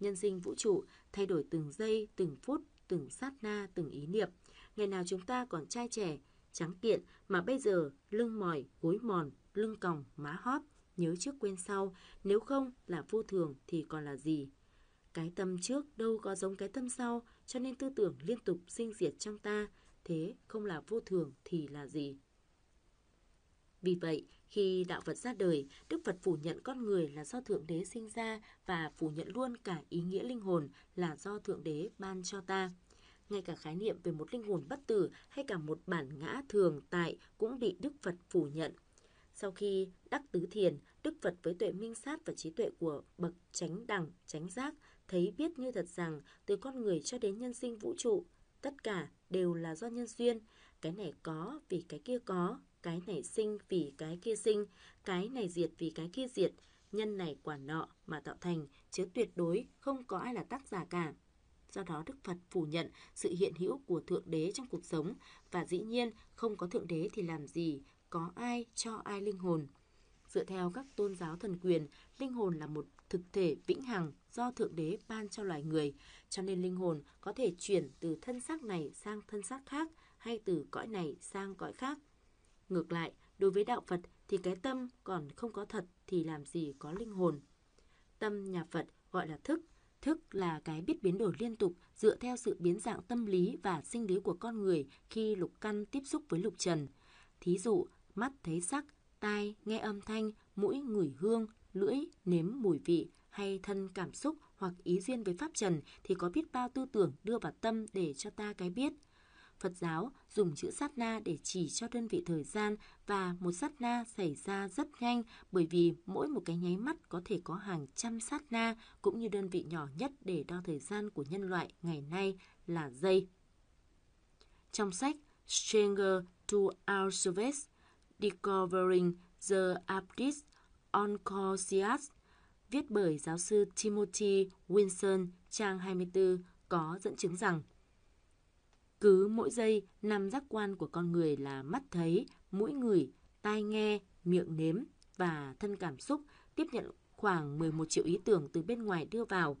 Nhân sinh vũ trụ thay đổi từng giây, từng phút, từng sát na, từng ý niệm. Ngày nào chúng ta còn trai trẻ, trắng kiện mà bây giờ lưng mỏi, gối mòn, lưng còng, má hóp – nhớ trước quên sau, nếu không là vô thường thì còn là gì. Cái tâm trước đâu có giống cái tâm sau, cho nên tư tưởng liên tục sinh diệt trong ta, thế không là vô thường thì là gì. Vì vậy, khi đạo Phật ra đời, Đức Phật phủ nhận con người là do Thượng Đế sinh ra và phủ nhận luôn cả ý nghĩa linh hồn là do Thượng Đế ban cho ta. Ngay cả khái niệm về một linh hồn bất tử hay cả một bản ngã thường tại cũng bị Đức Phật phủ nhận – sau khi đắc tứ thiền, Đức Phật với tuệ minh sát và trí tuệ của bậc chánh đẳng, chánh giác, thấy biết như thật rằng từ con người cho đến nhân sinh vũ trụ, tất cả đều là do nhân duyên, cái này có vì cái kia có, cái này sinh vì cái kia sinh, cái này diệt vì cái kia diệt, nhân này quả nọ mà tạo thành, chứ tuyệt đối không có ai là tác giả cả. Do đó Đức Phật phủ nhận sự hiện hữu của Thượng Đế trong cuộc sống và dĩ nhiên không có Thượng Đế thì làm gì có ai cho ai linh hồn. Dựa theo các tôn giáo thần quyền, linh hồn là một thực thể vĩnh hằng do Thượng Đế ban cho loài người, cho nên linh hồn có thể chuyển từ thân xác này sang thân xác khác hay từ cõi này sang cõi khác. Ngược lại, đối với đạo Phật thì cái tâm còn không có thật thì làm gì có linh hồn. Tâm nhà Phật gọi là thức, thức là cái biết biến đổi liên tục dựa theo sự biến dạng tâm lý và sinh lý của con người khi lục căn tiếp xúc với lục trần. Thí dụ, mắt thấy sắc, tai nghe âm thanh, mũi ngửi hương, lưỡi nếm mùi vị hay thân cảm xúc hoặc ý duyên với pháp trần thì có biết bao tư tưởng đưa vào tâm để cho ta cái biết. Phật giáo dùng chữ sát na để chỉ cho đơn vị thời gian và một sát na xảy ra rất nhanh bởi vì mỗi một cái nháy mắt có thể có hàng trăm sát na cũng như đơn vị nhỏ nhất để đo thời gian của nhân loại ngày nay là giây. Trong sách Stranger to Our Service, Discovering the Artist Unconscious, viết bởi giáo sư Timothy Winson, trang 24, có dẫn chứng rằng cứ mỗi giây, năm giác quan của con người là mắt thấy, mũi ngửi, tai nghe, miệng nếm và thân cảm xúc tiếp nhận khoảng 11 triệu ý tưởng từ bên ngoài đưa vào.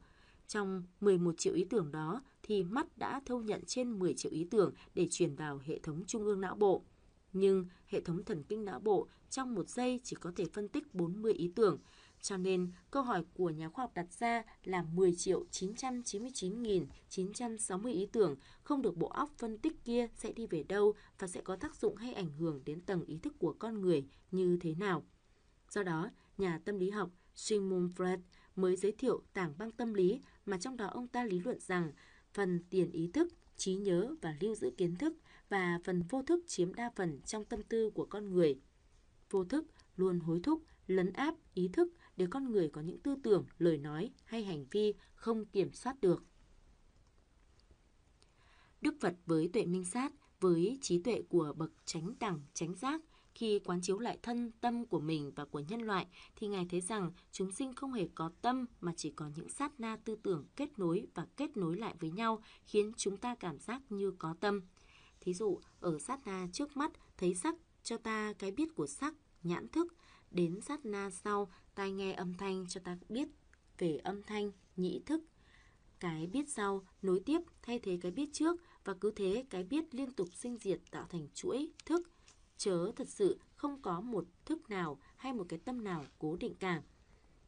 Trong 11 triệu ý tưởng đó thì mắt đã thâu nhận trên 10 triệu ý tưởng để truyền vào hệ thống trung ương não bộ. Nhưng hệ thống thần kinh não bộ trong một giây chỉ có thể phân tích 40 ý tưởng. Cho nên, câu hỏi của nhà khoa học đặt ra là 10 triệu 999.960 ý tưởng không được bộ óc phân tích kia sẽ đi về đâu và sẽ có tác dụng hay ảnh hưởng đến tầng ý thức của con người như thế nào. Do đó, nhà tâm lý học Sigmund Freud mới giới thiệu tảng băng tâm lý mà trong đó ông ta lý luận rằng phần tiền ý thức, trí nhớ và lưu giữ kiến thức – và phần vô thức chiếm đa phần trong tâm tư của con người. Vô thức luôn hối thúc, lấn áp ý thức để con người có những tư tưởng, lời nói hay hành vi không kiểm soát được. Đức Phật với tuệ minh sát, với trí tuệ của bậc chánh đẳng, chánh giác, khi quán chiếu lại thân, tâm của mình và của nhân loại, thì Ngài thấy rằng chúng sinh không hề có tâm mà chỉ có những sát na tư tưởng kết nối và kết nối lại với nhau khiến chúng ta cảm giác như có tâm – Thí dụ, ở sát na trước mắt thấy sắc cho ta cái biết của sắc, nhãn thức. Đến sát na sau, tai nghe âm thanh cho ta biết về âm thanh, nhĩ thức. Cái biết sau nối tiếp thay thế cái biết trước và cứ thế cái biết liên tục sinh diệt tạo thành chuỗi thức. Chớ thật sự không có một thức nào hay một cái tâm nào cố định cả.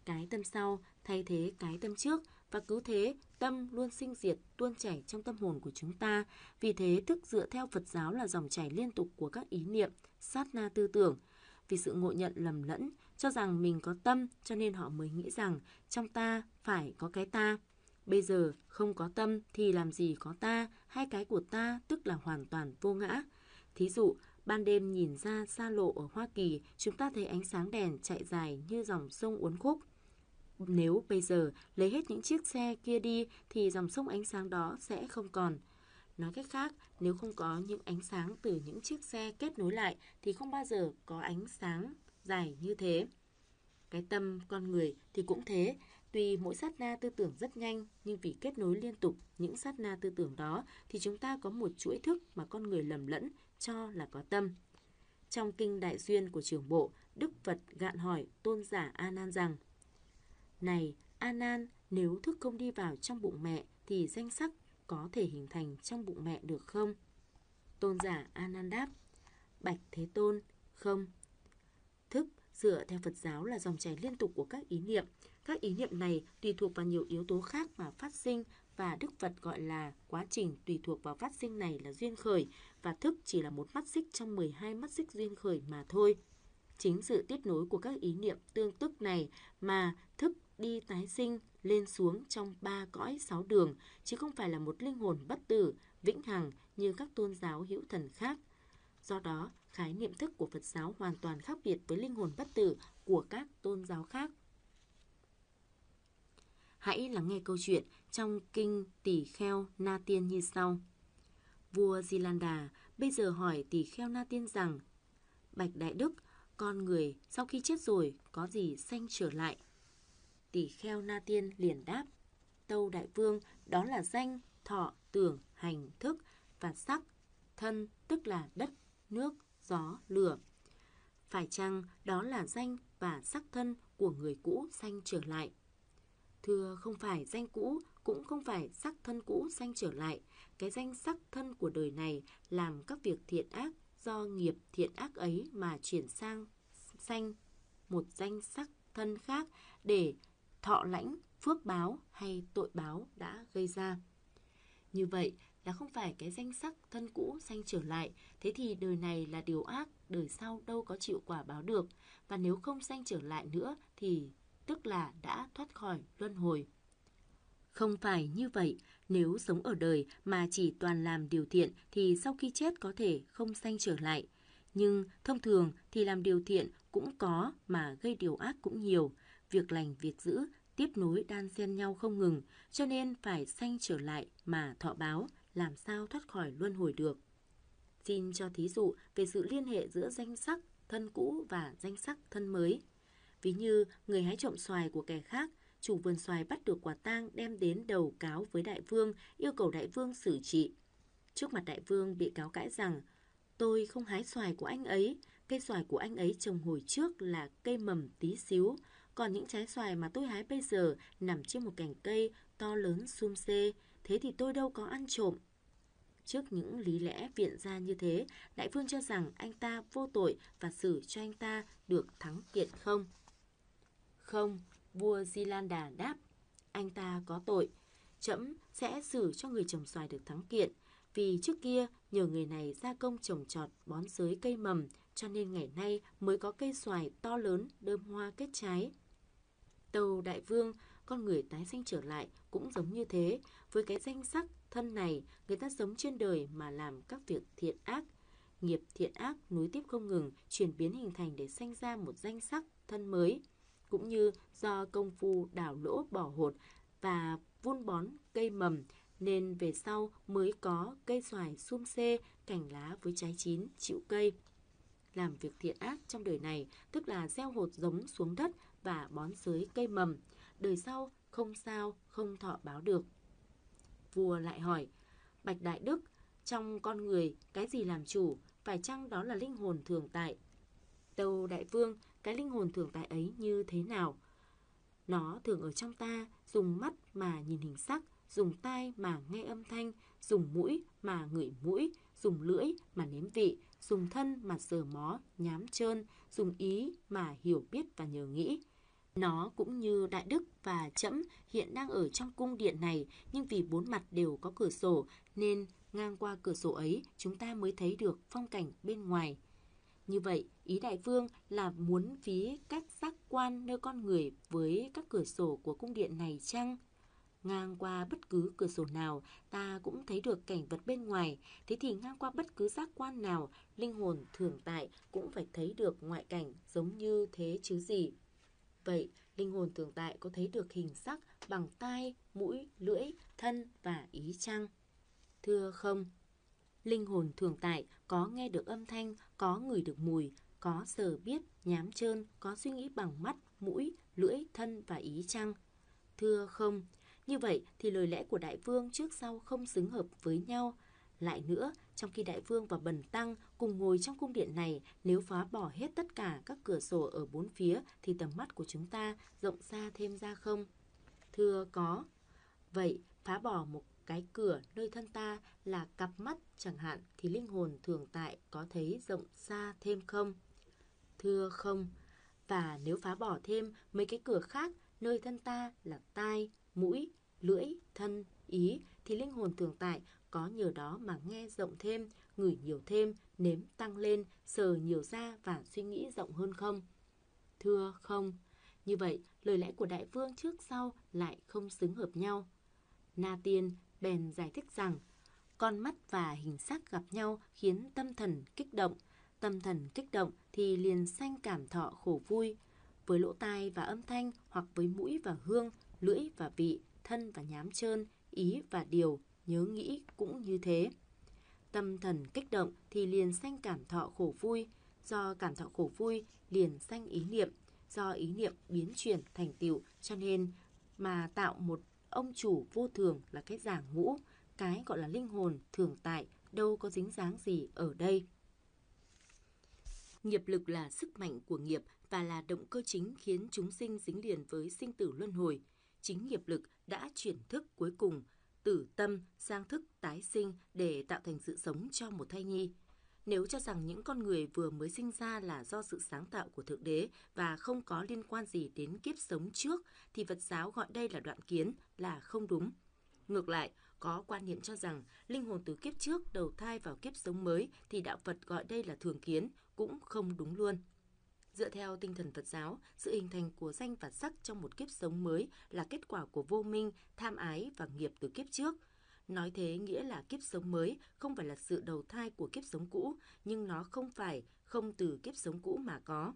Cái tâm sau thay thế cái tâm trước và cứ thế, tâm luôn sinh diệt, tuôn chảy trong tâm hồn của chúng ta. Vì thế, thức dựa theo Phật giáo là dòng chảy liên tục của các ý niệm, sát na tư tưởng. Vì sự ngộ nhận lầm lẫn, cho rằng mình có tâm cho nên họ mới nghĩ rằng trong ta phải có cái ta. Bây giờ không có tâm thì làm gì có ta, hai cái của ta tức là hoàn toàn vô ngã. Thí dụ, ban đêm nhìn ra xa lộ ở Hoa Kỳ, chúng ta thấy ánh sáng đèn chạy dài như dòng sông uốn khúc. Nếu bây giờ lấy hết những chiếc xe kia đi thì dòng sông ánh sáng đó sẽ không còn. Nói cách khác, nếu không có những ánh sáng từ những chiếc xe kết nối lại thì không bao giờ có ánh sáng dài như thế. Cái tâm con người thì cũng thế, tuy mỗi sát na tư tưởng rất nhanh nhưng vì kết nối liên tục những sát na tư tưởng đó thì chúng ta có một chuỗi thức mà con người lầm lẫn cho là có tâm. Trong kinh Đại Duyên của Trường Bộ, Đức Phật gạn hỏi tôn giả A Nan rằng: này, Anan, nếu thức không đi vào trong bụng mẹ thì danh sắc có thể hình thành trong bụng mẹ được không? Tôn giả Anan đáp, Bạch Thế Tôn, không. Thức dựa theo Phật giáo là dòng chảy liên tục của các ý niệm. Các ý niệm này tùy thuộc vào nhiều yếu tố khác mà phát sinh và Đức Phật gọi là quá trình tùy thuộc vào phát sinh này là duyên khởi và thức chỉ là một mắt xích trong 12 mắt xích duyên khởi mà thôi. Chính sự tiếp nối của các ý niệm tương tức này mà thức đi tái sinh, lên xuống trong ba cõi sáu đường, chứ không phải là một linh hồn bất tử, vĩnh hằng như các tôn giáo hữu thần khác. Do đó, khái niệm thức của Phật giáo hoàn toàn khác biệt với linh hồn bất tử của các tôn giáo khác. Hãy lắng nghe câu chuyện trong kinh Tỷ Kheo Na Tiên như sau. Vua Zilanda bây giờ hỏi Tỷ Kheo Na Tiên rằng, Bạch Đại Đức, con người sau khi chết rồi có gì sanh trở lại? tỷ kheo na tiên liền đáp tâu đại vương đó là danh thọ tưởng hành thức và sắc thân tức là đất nước gió lửa phải chăng đó là danh và sắc thân của người cũ sanh trở lại thưa không phải danh cũ cũng không phải sắc thân cũ sanh trở lại cái danh sắc thân của đời này làm các việc thiện ác do nghiệp thiện ác ấy mà chuyển sang sanh một danh sắc thân khác để thọ lãnh, phước báo hay tội báo đã gây ra. Như vậy là không phải cái danh sắc thân cũ sanh trở lại, thế thì đời này là điều ác, đời sau đâu có chịu quả báo được, và nếu không sanh trở lại nữa thì tức là đã thoát khỏi luân hồi. Không phải như vậy, nếu sống ở đời mà chỉ toàn làm điều thiện thì sau khi chết có thể không sanh trở lại. Nhưng thông thường thì làm điều thiện cũng có mà gây điều ác cũng nhiều, việc lành việc dữ tiếp nối đan xen nhau không ngừng, cho nên phải sanh trở lại mà thọ báo, làm sao thoát khỏi luân hồi được. Xin cho thí dụ về sự liên hệ giữa danh sắc thân cũ và danh sắc thân mới. Ví như người hái trộm xoài của kẻ khác, chủ vườn xoài bắt được quả tang đem đến đầu cáo với đại vương, yêu cầu đại vương xử trị. Trước mặt đại vương bị cáo cãi rằng, tôi không hái xoài của anh ấy, cây xoài của anh ấy trồng hồi trước là cây mầm tí xíu, còn những trái xoài mà tôi hái bây giờ nằm trên một cành cây to lớn sum xê, thế thì tôi đâu có ăn trộm. Trước những lý lẽ viện ra như thế, đại phương cho rằng anh ta vô tội và xử cho anh ta được thắng kiện không? Không, vua Zilanda đáp, anh ta có tội. Chấm sẽ xử cho người trồng xoài được thắng kiện, vì trước kia nhờ người này gia công trồng trọt bón dưới cây mầm, cho nên ngày nay mới có cây xoài to lớn, đơm hoa kết trái. Tàu Đại Vương, con người tái sinh trở lại cũng giống như thế. Với cái danh sắc thân này, người ta sống trên đời mà làm các việc thiện ác. Nghiệp thiện ác nối tiếp không ngừng, chuyển biến hình thành để sanh ra một danh sắc thân mới. Cũng như do công phu đào lỗ bỏ hột và vun bón cây mầm, nên về sau mới có cây xoài sum xê, cành lá với trái chín, chịu cây làm việc thiện ác trong đời này, tức là gieo hột giống xuống đất và bón dưới cây mầm, đời sau không sao không thọ báo được. Vua lại hỏi, Bạch Đại Đức, trong con người cái gì làm chủ, phải chăng đó là linh hồn thường tại? Tâu Đại Vương, cái linh hồn thường tại ấy như thế nào? Nó thường ở trong ta, dùng mắt mà nhìn hình sắc, dùng tai mà nghe âm thanh, dùng mũi mà ngửi mũi, dùng lưỡi mà nếm vị, dùng thân mà sờ mó, nhám trơn, dùng ý mà hiểu biết và nhờ nghĩ, nó cũng như Đại Đức và Trẫm hiện đang ở trong cung điện này, nhưng vì bốn mặt đều có cửa sổ, nên ngang qua cửa sổ ấy chúng ta mới thấy được phong cảnh bên ngoài. Như vậy, ý đại vương là muốn ví các giác quan nơi con người với các cửa sổ của cung điện này chăng? Ngang qua bất cứ cửa sổ nào, ta cũng thấy được cảnh vật bên ngoài. Thế thì ngang qua bất cứ giác quan nào, linh hồn thường tại cũng phải thấy được ngoại cảnh giống như thế chứ gì. Vậy, linh hồn tưởng tại có thấy được hình sắc bằng tai, mũi, lưỡi, thân và ý chăng? Thưa không. Linh hồn thường tại có nghe được âm thanh, có ngửi được mùi, có sờ biết, nhám trơn, có suy nghĩ bằng mắt, mũi, lưỡi, thân và ý chăng? Thưa không. Như vậy thì lời lẽ của đại vương trước sau không xứng hợp với nhau. Lại nữa, trong khi đại vương và bần tăng cùng ngồi trong cung điện này, nếu phá bỏ hết tất cả các cửa sổ ở bốn phía thì tầm mắt của chúng ta rộng ra thêm ra không? Thưa có. Vậy, phá bỏ một cái cửa nơi thân ta là cặp mắt chẳng hạn thì linh hồn thường tại có thấy rộng xa thêm không? Thưa không. Và nếu phá bỏ thêm mấy cái cửa khác nơi thân ta là tai, mũi, lưỡi, thân, ý thì linh hồn thường tại có nhờ đó mà nghe rộng thêm, ngửi nhiều thêm, nếm tăng lên, sờ nhiều ra và suy nghĩ rộng hơn không? Thưa không, như vậy lời lẽ của đại vương trước sau lại không xứng hợp nhau. Na Tiên bèn giải thích rằng con mắt và hình sắc gặp nhau khiến tâm thần kích động, tâm thần kích động thì liền sanh cảm thọ khổ vui. Với lỗ tai và âm thanh hoặc với mũi và hương, lưỡi và vị, thân và nhám trơn, ý và điều, nhớ nghĩ cũng như thế. Tâm thần kích động thì liền sanh cảm thọ khổ vui, do cảm thọ khổ vui liền sanh ý niệm, do ý niệm biến chuyển thành tựu cho nên mà tạo một ông chủ vô thường là cái giả ngũ, cái gọi là linh hồn thường tại đâu có dính dáng gì ở đây. Nghiệp lực là sức mạnh của nghiệp và là động cơ chính khiến chúng sinh dính liền với sinh tử luân hồi. Chính nghiệp lực đã chuyển thức cuối cùng tử tâm sang thức tái sinh để tạo thành sự sống cho một thai nhi nếu cho rằng những con người vừa mới sinh ra là do sự sáng tạo của Thượng Đế và không có liên quan gì đến kiếp sống trước, thì Phật giáo gọi đây là đoạn kiến, là không đúng. Ngược lại, có quan niệm cho rằng linh hồn từ kiếp trước đầu thai vào kiếp sống mới thì đạo Phật gọi đây là thường kiến, cũng không đúng luôn. Dựa theo tinh thần Phật giáo, sự hình thành của danh và sắc trong một kiếp sống mới là kết quả của vô minh, tham ái và nghiệp từ kiếp trước. Nói thế nghĩa là kiếp sống mới không phải là sự đầu thai của kiếp sống cũ, nhưng nó không phải không từ kiếp sống cũ mà có.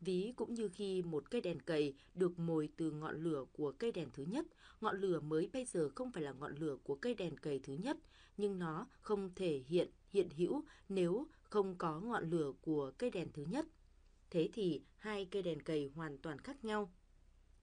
Ví cũng như khi một cây đèn cầy được mồi từ ngọn lửa của cây đèn thứ nhất, ngọn lửa mới bây giờ không phải là ngọn lửa của cây đèn cầy thứ nhất, nhưng nó không thể hiện hiện hữu nếu không có ngọn lửa của cây đèn thứ nhất. Thế thì hai cây đèn cầy hoàn toàn khác nhau.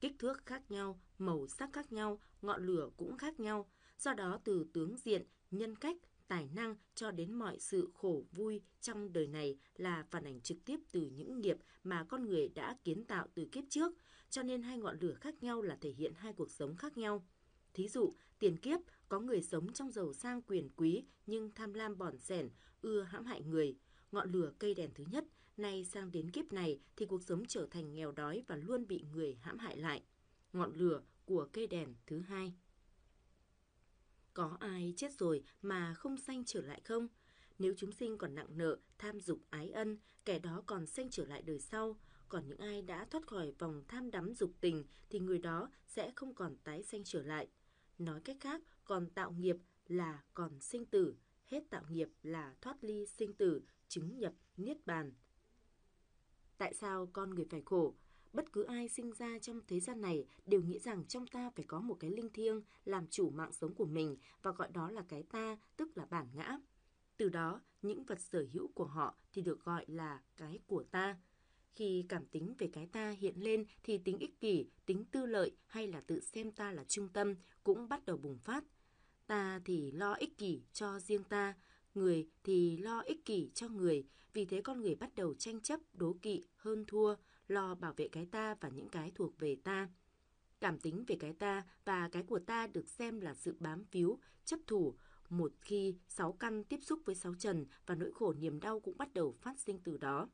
Kích thước khác nhau, màu sắc khác nhau, ngọn lửa cũng khác nhau. Do đó từ tướng diện, nhân cách, tài năng cho đến mọi sự khổ vui trong đời này là phản ảnh trực tiếp từ những nghiệp mà con người đã kiến tạo từ kiếp trước, cho nên hai ngọn lửa khác nhau là thể hiện hai cuộc sống khác nhau. Thí dụ, tiền kiếp có người sống trong giàu sang quyền quý nhưng tham lam bòn sẻn, ưa hãm hại người. Ngọn lửa cây đèn thứ nhất nay sang đến kiếp này thì cuộc sống trở thành nghèo đói và luôn bị người hãm hại lại. Ngọn lửa của cây đèn thứ hai. Có ai chết rồi mà không sanh trở lại không? Nếu chúng sinh còn nặng nợ, tham dục ái ân, kẻ đó còn sanh trở lại đời sau. Còn những ai đã thoát khỏi vòng tham đắm dục tình thì người đó sẽ không còn tái sanh trở lại. Nói cách khác, còn tạo nghiệp là còn sinh tử, hết tạo nghiệp là thoát ly sinh tử, chứng nhập niết bàn. Tại sao con người phải khổ? Bất cứ ai sinh ra trong thế gian này đều nghĩ rằng trong ta phải có một cái linh thiêng làm chủ mạng sống của mình và gọi đó là cái ta, tức là bản ngã. Từ đó, những vật sở hữu của họ thì được gọi là cái của ta. Khi cảm tính về cái ta hiện lên thì tính ích kỷ, tính tư lợi hay là tự xem ta là trung tâm cũng bắt đầu bùng phát. Ta thì lo ích kỷ cho riêng ta, người thì lo ích kỷ cho người, vì thế con người bắt đầu tranh chấp, đố kỵ, hơn thua, lo bảo vệ cái ta và những cái thuộc về ta. Cảm tính về cái ta và cái của ta được xem là sự bám víu, chấp thủ, một khi sáu căn tiếp xúc với sáu trần và nỗi khổ niềm đau cũng bắt đầu phát sinh từ đó.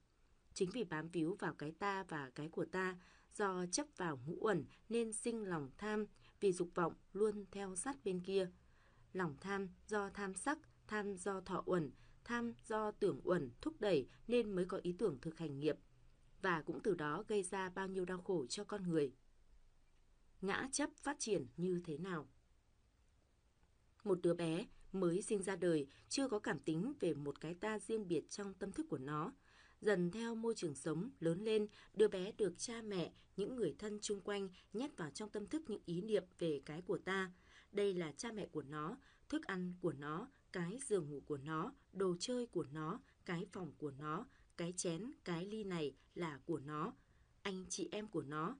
Chính vì bám víu vào cái ta và cái của ta, do chấp vào ngũ uẩn nên sinh lòng tham, vì dục vọng luôn theo sát bên kia. Lòng tham do tham sắc, tham do thọ uẩn, tham do tưởng uẩn thúc đẩy nên mới có ý tưởng thực hành nghiệp và cũng từ đó gây ra bao nhiêu đau khổ cho con người. Ngã chấp phát triển như thế nào? Một đứa bé mới sinh ra đời chưa có cảm tính về một cái ta riêng biệt trong tâm thức của nó. Dần theo môi trường sống lớn lên, đứa bé được cha mẹ, những người thân chung quanh nhét vào trong tâm thức những ý niệm về cái của ta. Đây là cha mẹ của nó, thức ăn của nó, cái giường ngủ của nó, đồ chơi của nó, cái phòng của nó, cái chén, cái ly này là của nó, anh chị em của nó.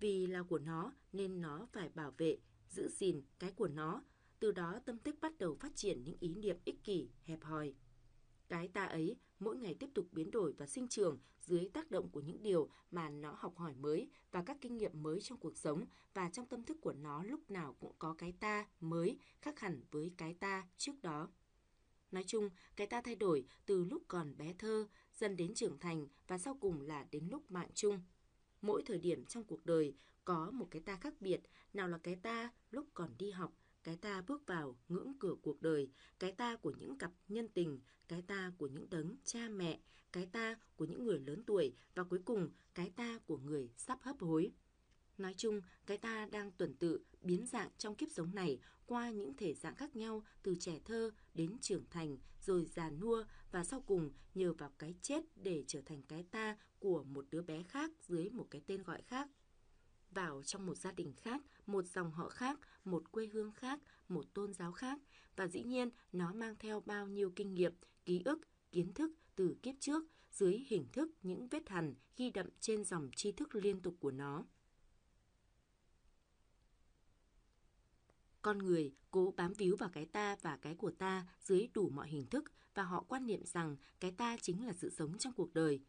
Vì là của nó nên nó phải bảo vệ, giữ gìn cái của nó, từ đó tâm thức bắt đầu phát triển những ý niệm ích kỷ, hẹp hòi. Cái ta ấy mỗi ngày tiếp tục biến đổi và sinh trưởng dưới tác động của những điều mà nó học hỏi mới và các kinh nghiệm mới trong cuộc sống và trong tâm thức của nó lúc nào cũng có cái ta mới khác hẳn với cái ta trước đó. Nói chung, cái ta thay đổi từ lúc còn bé thơ, dần đến trưởng thành và sau cùng là đến lúc mạng chung. Mỗi thời điểm trong cuộc đời có một cái ta khác biệt, nào là cái ta lúc còn đi học, cái ta bước vào ngưỡng cửa cuộc đời, cái ta của những cặp nhân tình, cái ta của những đấng cha mẹ, cái ta của những người lớn tuổi và cuối cùng cái ta của người sắp hấp hối. Nói chung, cái ta đang tuần tự biến dạng trong kiếp sống này qua những thể dạng khác nhau từ trẻ thơ đến trưởng thành, rồi già nua và sau cùng nhờ vào cái chết để trở thành cái ta của một đứa bé khác dưới một cái tên gọi khác vào trong một gia đình khác, một dòng họ khác, một quê hương khác, một tôn giáo khác và dĩ nhiên nó mang theo bao nhiêu kinh nghiệm, ký ức, kiến thức từ kiếp trước dưới hình thức những vết hằn ghi đậm trên dòng tri thức liên tục của nó. con người cố bám víu vào cái ta và cái của ta dưới đủ mọi hình thức và họ quan niệm rằng cái ta chính là sự sống trong cuộc đời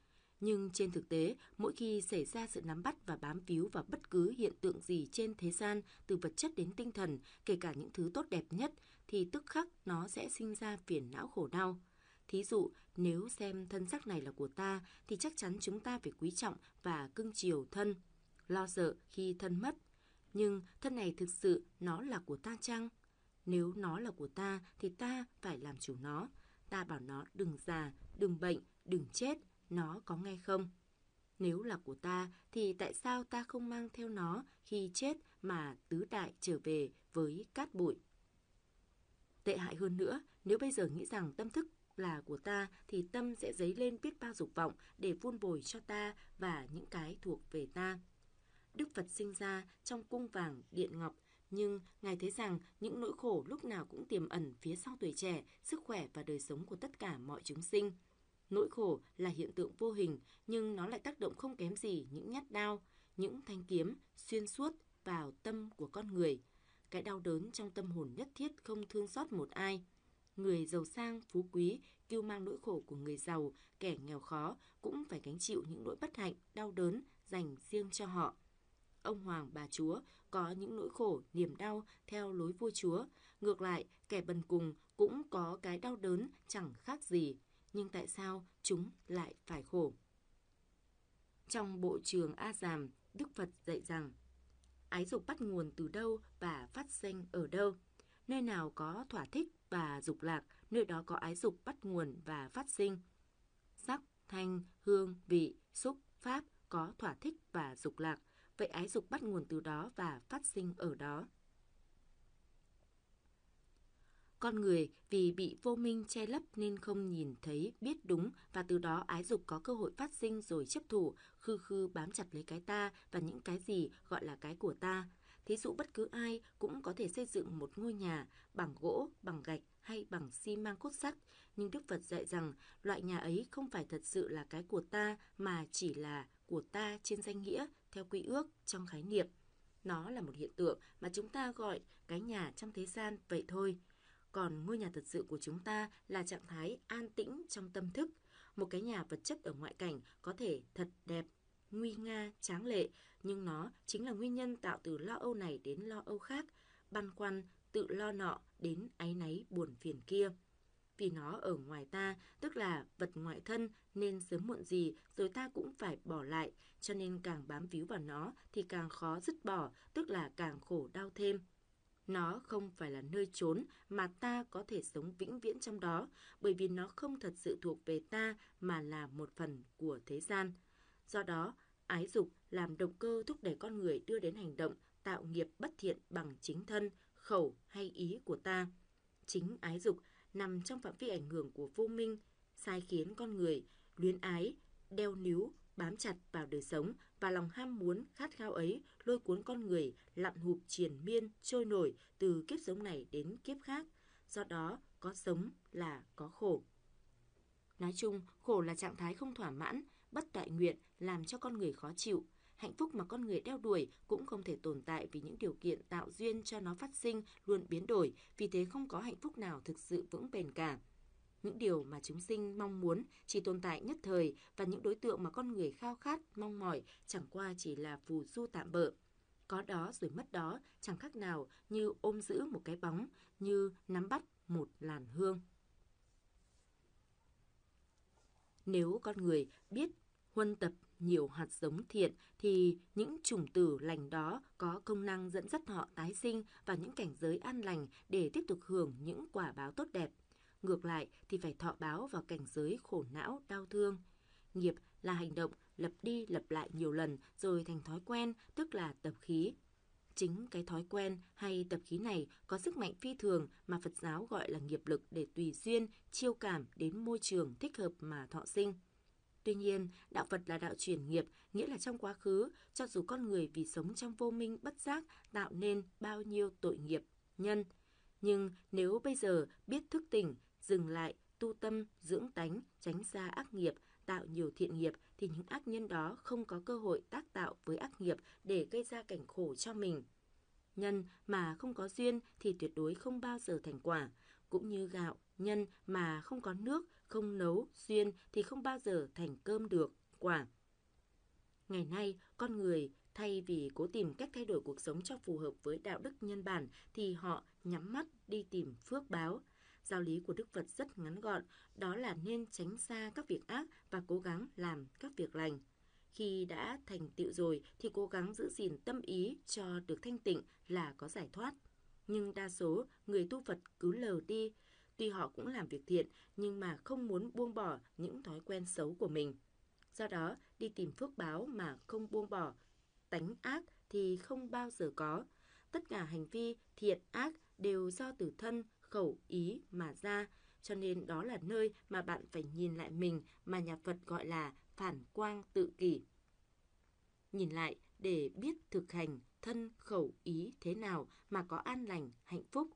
nhưng trên thực tế, mỗi khi xảy ra sự nắm bắt và bám víu vào bất cứ hiện tượng gì trên thế gian, từ vật chất đến tinh thần, kể cả những thứ tốt đẹp nhất, thì tức khắc nó sẽ sinh ra phiền não khổ đau. Thí dụ, nếu xem thân xác này là của ta, thì chắc chắn chúng ta phải quý trọng và cưng chiều thân, lo sợ khi thân mất. Nhưng thân này thực sự nó là của ta chăng? Nếu nó là của ta thì ta phải làm chủ nó. Ta bảo nó đừng già, đừng bệnh, đừng chết – nó có nghe không? Nếu là của ta thì tại sao ta không mang theo nó khi chết mà tứ đại trở về với cát bụi? Tệ hại hơn nữa, nếu bây giờ nghĩ rằng tâm thức là của ta thì tâm sẽ dấy lên biết bao dục vọng để vun bồi cho ta và những cái thuộc về ta. Đức Phật sinh ra trong cung vàng điện ngọc, nhưng Ngài thấy rằng những nỗi khổ lúc nào cũng tiềm ẩn phía sau tuổi trẻ, sức khỏe và đời sống của tất cả mọi chúng sinh – Nỗi khổ là hiện tượng vô hình, nhưng nó lại tác động không kém gì những nhát đao, những thanh kiếm xuyên suốt vào tâm của con người. Cái đau đớn trong tâm hồn nhất thiết không thương xót một ai. Người giàu sang, phú quý, kêu mang nỗi khổ của người giàu, kẻ nghèo khó cũng phải gánh chịu những nỗi bất hạnh, đau đớn dành riêng cho họ ông hoàng bà chúa có những nỗi khổ, niềm đau theo lối vua chúa. Ngược lại, kẻ bần cùng cũng có cái đau đớn chẳng khác gì nhưng tại sao chúng lại phải khổ? Trong bộ trường A Giảm, Đức Phật dạy rằng ái dục bắt nguồn từ đâu và phát sinh ở đâu? Nơi nào có thỏa thích và dục lạc, nơi đó có ái dục bắt nguồn và phát sinh. Sắc, thanh, hương, vị, xúc, pháp có thỏa thích và dục lạc, vậy ái dục bắt nguồn từ đó và phát sinh ở đó. Con người vì bị vô minh che lấp nên không nhìn thấy, biết đúng và từ đó ái dục có cơ hội phát sinh rồi chấp thủ, khư khư bám chặt lấy cái ta và những cái gì gọi là cái của ta. Thí dụ bất cứ ai cũng có thể xây dựng một ngôi nhà bằng gỗ, bằng gạch hay bằng xi măng cốt sắt, nhưng Đức Phật dạy rằng loại nhà ấy không phải thật sự là cái của ta mà chỉ là của ta trên danh nghĩa theo quy ước trong khái niệm. Nó là một hiện tượng mà chúng ta gọi cái nhà trong thế gian vậy thôi còn ngôi nhà thật sự của chúng ta là trạng thái an tĩnh trong tâm thức, một cái nhà vật chất ở ngoại cảnh có thể thật đẹp, nguy nga, tráng lệ, nhưng nó chính là nguyên nhân tạo từ lo âu này đến lo âu khác, băn khoăn, tự lo nọ đến áy náy buồn phiền kia. Vì nó ở ngoài ta, tức là vật ngoại thân nên sớm muộn gì rồi ta cũng phải bỏ lại, cho nên càng bám víu vào nó thì càng khó dứt bỏ, tức là càng khổ đau thêm nó không phải là nơi trốn mà ta có thể sống vĩnh viễn trong đó, bởi vì nó không thật sự thuộc về ta mà là một phần của thế gian. Do đó, ái dục làm động cơ thúc đẩy con người đưa đến hành động tạo nghiệp bất thiện bằng chính thân, khẩu hay ý của ta. Chính ái dục nằm trong phạm vi ảnh hưởng của vô minh, sai khiến con người luyến ái, đeo níu, bám chặt vào đời sống và lòng ham muốn, khát khao ấy lôi cuốn con người lặn hụp triền miên, trôi nổi từ kiếp sống này đến kiếp khác. Do đó, có sống là có khổ. Nói chung, khổ là trạng thái không thỏa mãn, bất tại nguyện làm cho con người khó chịu. Hạnh phúc mà con người đeo đuổi cũng không thể tồn tại vì những điều kiện tạo duyên cho nó phát sinh luôn biến đổi, vì thế không có hạnh phúc nào thực sự vững bền cả những điều mà chúng sinh mong muốn chỉ tồn tại nhất thời và những đối tượng mà con người khao khát, mong mỏi chẳng qua chỉ là phù du tạm bợ. Có đó rồi mất đó chẳng khác nào như ôm giữ một cái bóng, như nắm bắt một làn hương. Nếu con người biết huân tập nhiều hạt giống thiện thì những chủng tử lành đó có công năng dẫn dắt họ tái sinh vào những cảnh giới an lành để tiếp tục hưởng những quả báo tốt đẹp ngược lại thì phải thọ báo vào cảnh giới khổ não, đau thương. Nghiệp là hành động lập đi lập lại nhiều lần rồi thành thói quen, tức là tập khí. Chính cái thói quen hay tập khí này có sức mạnh phi thường mà Phật giáo gọi là nghiệp lực để tùy duyên, chiêu cảm đến môi trường thích hợp mà thọ sinh. Tuy nhiên, đạo Phật là đạo chuyển nghiệp, nghĩa là trong quá khứ, cho dù con người vì sống trong vô minh bất giác tạo nên bao nhiêu tội nghiệp, nhân. Nhưng nếu bây giờ biết thức tỉnh, dừng lại, tu tâm, dưỡng tánh, tránh xa ác nghiệp, tạo nhiều thiện nghiệp thì những ác nhân đó không có cơ hội tác tạo với ác nghiệp để gây ra cảnh khổ cho mình. Nhân mà không có duyên thì tuyệt đối không bao giờ thành quả, cũng như gạo, nhân mà không có nước, không nấu, duyên thì không bao giờ thành cơm được, quả. Ngày nay, con người thay vì cố tìm cách thay đổi cuộc sống cho phù hợp với đạo đức nhân bản thì họ nhắm mắt đi tìm phước báo – Giáo lý của Đức Phật rất ngắn gọn, đó là nên tránh xa các việc ác và cố gắng làm các việc lành. Khi đã thành tựu rồi thì cố gắng giữ gìn tâm ý cho được thanh tịnh là có giải thoát. Nhưng đa số người tu Phật cứ lờ đi, tuy họ cũng làm việc thiện nhưng mà không muốn buông bỏ những thói quen xấu của mình. Do đó, đi tìm phước báo mà không buông bỏ, tánh ác thì không bao giờ có. Tất cả hành vi thiện ác đều do từ thân, khẩu ý mà ra, cho nên đó là nơi mà bạn phải nhìn lại mình mà nhà Phật gọi là phản quang tự kỷ. Nhìn lại để biết thực hành thân khẩu ý thế nào mà có an lành, hạnh phúc.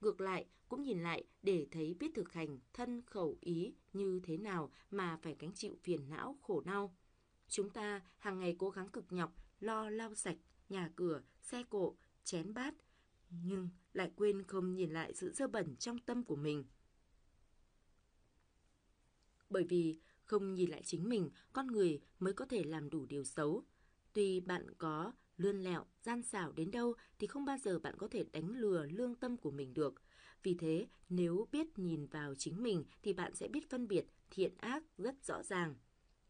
Ngược lại, cũng nhìn lại để thấy biết thực hành thân khẩu ý như thế nào mà phải gánh chịu phiền não, khổ đau. Chúng ta hàng ngày cố gắng cực nhọc, lo lau sạch, nhà cửa, xe cộ, chén bát, nhưng lại quên không nhìn lại sự dơ bẩn trong tâm của mình. Bởi vì không nhìn lại chính mình, con người mới có thể làm đủ điều xấu. Tuy bạn có lươn lẹo, gian xảo đến đâu thì không bao giờ bạn có thể đánh lừa lương tâm của mình được. Vì thế, nếu biết nhìn vào chính mình thì bạn sẽ biết phân biệt thiện ác rất rõ ràng.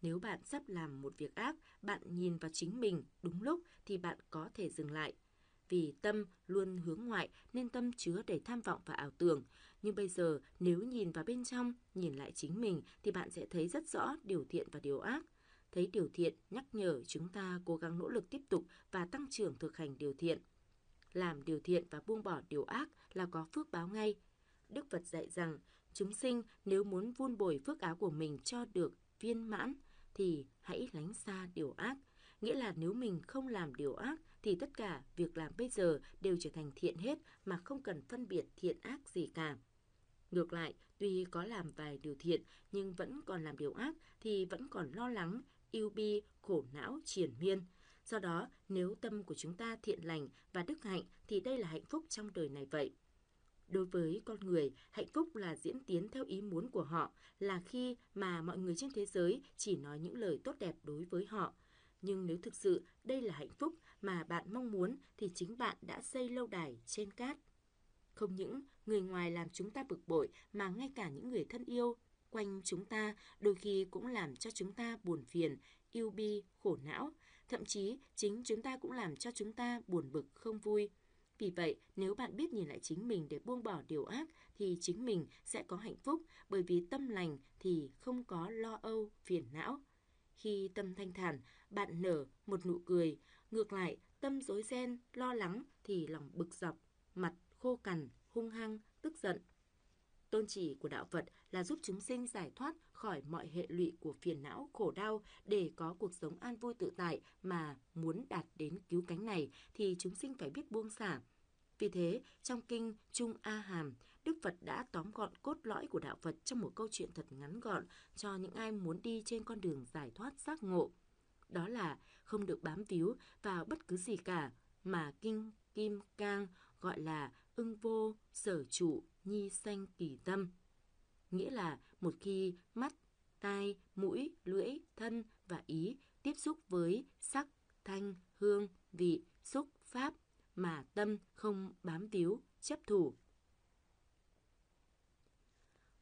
Nếu bạn sắp làm một việc ác, bạn nhìn vào chính mình đúng lúc thì bạn có thể dừng lại vì tâm luôn hướng ngoại nên tâm chứa đầy tham vọng và ảo tưởng. Nhưng bây giờ nếu nhìn vào bên trong, nhìn lại chính mình thì bạn sẽ thấy rất rõ điều thiện và điều ác. Thấy điều thiện nhắc nhở chúng ta cố gắng nỗ lực tiếp tục và tăng trưởng thực hành điều thiện. Làm điều thiện và buông bỏ điều ác là có phước báo ngay. Đức Phật dạy rằng, chúng sinh nếu muốn vun bồi phước áo của mình cho được viên mãn, thì hãy lánh xa điều ác. Nghĩa là nếu mình không làm điều ác thì tất cả việc làm bây giờ đều trở thành thiện hết mà không cần phân biệt thiện ác gì cả. Ngược lại, tuy có làm vài điều thiện nhưng vẫn còn làm điều ác thì vẫn còn lo lắng, yêu bi, khổ não, triền miên. Do đó, nếu tâm của chúng ta thiện lành và đức hạnh thì đây là hạnh phúc trong đời này vậy. Đối với con người, hạnh phúc là diễn tiến theo ý muốn của họ, là khi mà mọi người trên thế giới chỉ nói những lời tốt đẹp đối với họ, nhưng nếu thực sự đây là hạnh phúc mà bạn mong muốn thì chính bạn đã xây lâu đài trên cát. Không những người ngoài làm chúng ta bực bội mà ngay cả những người thân yêu quanh chúng ta đôi khi cũng làm cho chúng ta buồn phiền, yêu bi, khổ não. Thậm chí chính chúng ta cũng làm cho chúng ta buồn bực, không vui. Vì vậy, nếu bạn biết nhìn lại chính mình để buông bỏ điều ác thì chính mình sẽ có hạnh phúc bởi vì tâm lành thì không có lo âu, phiền não. Khi tâm thanh thản, bạn nở một nụ cười. Ngược lại, tâm rối ren, lo lắng thì lòng bực dọc, mặt khô cằn, hung hăng, tức giận. Tôn chỉ của đạo Phật là giúp chúng sinh giải thoát khỏi mọi hệ lụy của phiền não, khổ đau để có cuộc sống an vui tự tại mà muốn đạt đến cứu cánh này thì chúng sinh phải biết buông xả. Vì thế, trong kinh Trung A Hàm, Đức Phật đã tóm gọn cốt lõi của đạo Phật trong một câu chuyện thật ngắn gọn cho những ai muốn đi trên con đường giải thoát giác ngộ. Đó là không được bám víu vào bất cứ gì cả mà Kinh Kim Cang gọi là ưng vô sở trụ nhi sanh kỳ tâm. Nghĩa là một khi mắt, tai, mũi, lưỡi, thân và ý tiếp xúc với sắc, thanh, hương, vị, xúc, pháp mà tâm không bám víu, chấp thủ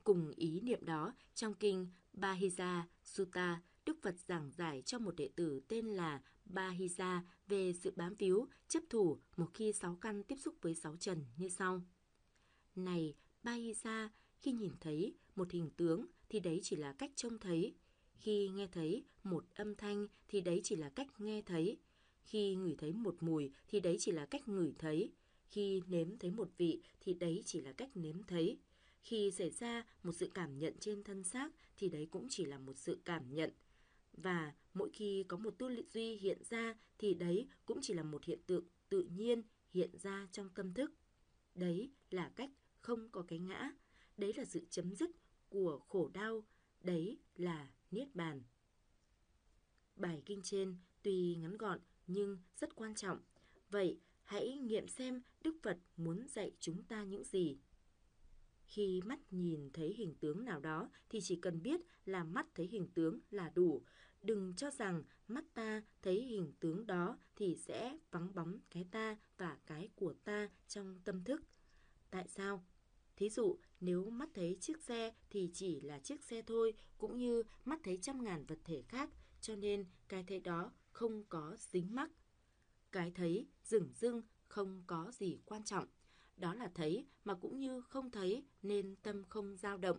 Cùng ý niệm đó, trong kinh Bahija Sutta, Đức Phật giảng giải cho một đệ tử tên là Bahija về sự bám víu, chấp thủ một khi sáu căn tiếp xúc với sáu trần như sau. Này, Bahija, khi nhìn thấy một hình tướng thì đấy chỉ là cách trông thấy. Khi nghe thấy một âm thanh thì đấy chỉ là cách nghe thấy. Khi ngửi thấy một mùi thì đấy chỉ là cách ngửi thấy. Khi nếm thấy một vị thì đấy chỉ là cách nếm thấy khi xảy ra một sự cảm nhận trên thân xác thì đấy cũng chỉ là một sự cảm nhận. Và mỗi khi có một tư liệu duy hiện ra thì đấy cũng chỉ là một hiện tượng tự nhiên hiện ra trong tâm thức. Đấy là cách không có cái ngã. Đấy là sự chấm dứt của khổ đau. Đấy là Niết Bàn. Bài kinh trên tuy ngắn gọn nhưng rất quan trọng. Vậy hãy nghiệm xem Đức Phật muốn dạy chúng ta những gì. Khi mắt nhìn thấy hình tướng nào đó thì chỉ cần biết là mắt thấy hình tướng là đủ. Đừng cho rằng mắt ta thấy hình tướng đó thì sẽ vắng bóng cái ta và cái của ta trong tâm thức. Tại sao? Thí dụ, nếu mắt thấy chiếc xe thì chỉ là chiếc xe thôi, cũng như mắt thấy trăm ngàn vật thể khác, cho nên cái thấy đó không có dính mắc. Cái thấy, dửng dưng, không có gì quan trọng đó là thấy mà cũng như không thấy nên tâm không dao động.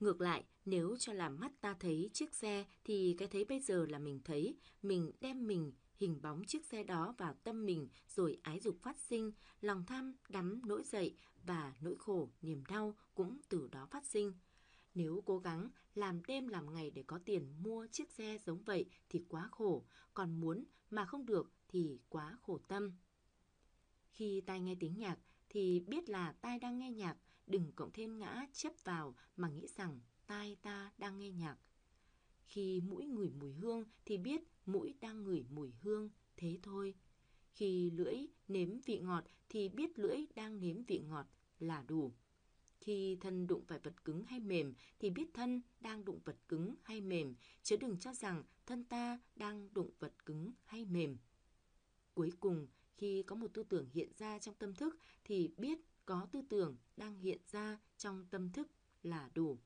Ngược lại, nếu cho làm mắt ta thấy chiếc xe thì cái thấy bây giờ là mình thấy, mình đem mình hình bóng chiếc xe đó vào tâm mình rồi ái dục phát sinh, lòng tham đắm nỗi dậy và nỗi khổ, niềm đau cũng từ đó phát sinh. Nếu cố gắng làm đêm làm ngày để có tiền mua chiếc xe giống vậy thì quá khổ, còn muốn mà không được thì quá khổ tâm. Khi tai nghe tiếng nhạc, thì biết là tai đang nghe nhạc, đừng cộng thêm ngã chép vào mà nghĩ rằng tai ta đang nghe nhạc. Khi mũi ngửi mùi hương thì biết mũi đang ngửi mùi hương, thế thôi. Khi lưỡi nếm vị ngọt thì biết lưỡi đang nếm vị ngọt là đủ. Khi thân đụng phải vật cứng hay mềm thì biết thân đang đụng vật cứng hay mềm, chứ đừng cho rằng thân ta đang đụng vật cứng hay mềm. Cuối cùng, khi có một tư tưởng hiện ra trong tâm thức thì biết có tư tưởng đang hiện ra trong tâm thức là đủ.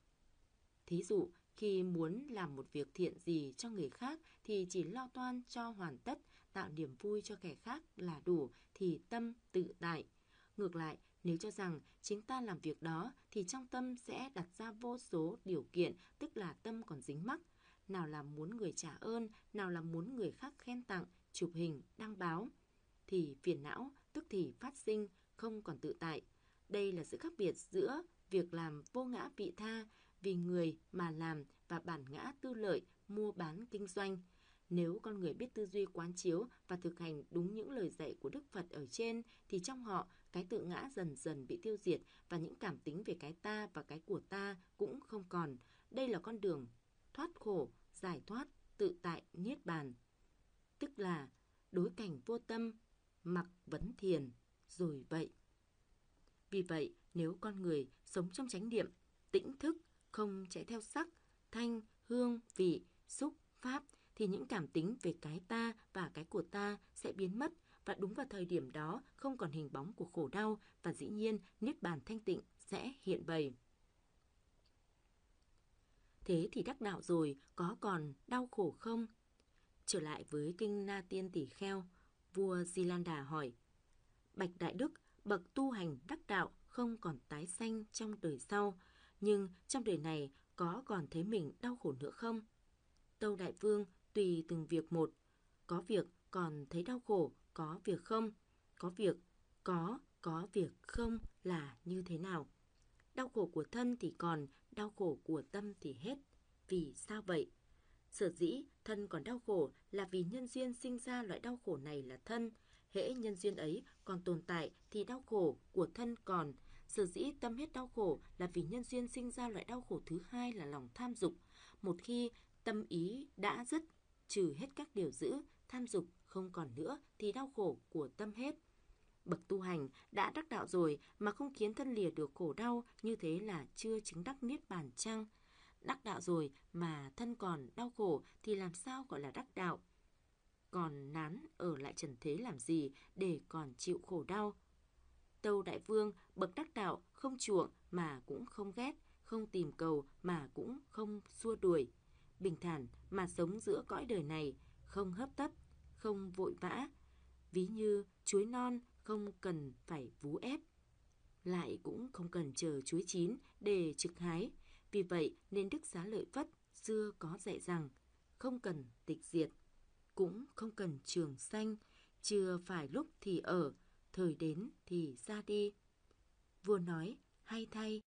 Thí dụ, khi muốn làm một việc thiện gì cho người khác thì chỉ lo toan cho hoàn tất, tạo niềm vui cho kẻ khác là đủ thì tâm tự tại. Ngược lại, nếu cho rằng chính ta làm việc đó thì trong tâm sẽ đặt ra vô số điều kiện, tức là tâm còn dính mắc. Nào là muốn người trả ơn, nào là muốn người khác khen tặng, chụp hình, đăng báo – thì phiền não tức thì phát sinh, không còn tự tại. Đây là sự khác biệt giữa việc làm vô ngã vị tha vì người mà làm và bản ngã tư lợi mua bán kinh doanh. Nếu con người biết tư duy quán chiếu và thực hành đúng những lời dạy của Đức Phật ở trên thì trong họ cái tự ngã dần dần bị tiêu diệt và những cảm tính về cái ta và cái của ta cũng không còn. Đây là con đường thoát khổ, giải thoát, tự tại niết bàn. Tức là đối cảnh vô tâm, mặc vấn thiền, rồi vậy. Vì vậy, nếu con người sống trong chánh niệm, tĩnh thức, không chạy theo sắc, thanh, hương, vị, xúc, pháp, thì những cảm tính về cái ta và cái của ta sẽ biến mất và đúng vào thời điểm đó không còn hình bóng của khổ đau và dĩ nhiên niết bàn thanh tịnh sẽ hiện bày. Thế thì đắc đạo rồi, có còn đau khổ không? Trở lại với kinh Na Tiên Tỷ Kheo, Vua Zilanda hỏi, Bạch Đại Đức, bậc tu hành đắc đạo không còn tái sanh trong đời sau, nhưng trong đời này có còn thấy mình đau khổ nữa không? Tâu Đại Vương tùy từng việc một, có việc còn thấy đau khổ, có việc không, có việc có, có việc không là như thế nào? Đau khổ của thân thì còn, đau khổ của tâm thì hết. Vì sao vậy? Sở dĩ thân còn đau khổ là vì nhân duyên sinh ra loại đau khổ này là thân. Hễ nhân duyên ấy còn tồn tại thì đau khổ của thân còn. Sở dĩ tâm hết đau khổ là vì nhân duyên sinh ra loại đau khổ thứ hai là lòng tham dục. Một khi tâm ý đã dứt, trừ hết các điều giữ, tham dục không còn nữa thì đau khổ của tâm hết. Bậc tu hành đã đắc đạo rồi mà không khiến thân lìa được khổ đau như thế là chưa chứng đắc niết bàn chăng? đắc đạo rồi mà thân còn đau khổ thì làm sao gọi là đắc đạo? Còn nán ở lại trần thế làm gì để còn chịu khổ đau? Tâu Đại Vương bậc đắc đạo không chuộng mà cũng không ghét, không tìm cầu mà cũng không xua đuổi. Bình thản mà sống giữa cõi đời này, không hấp tấp, không vội vã. Ví như chuối non không cần phải vú ép. Lại cũng không cần chờ chuối chín để trực hái, vì vậy nên Đức Xá Lợi Phất xưa có dạy rằng không cần tịch diệt, cũng không cần trường sanh, chưa phải lúc thì ở, thời đến thì ra đi. Vua nói, hay thay,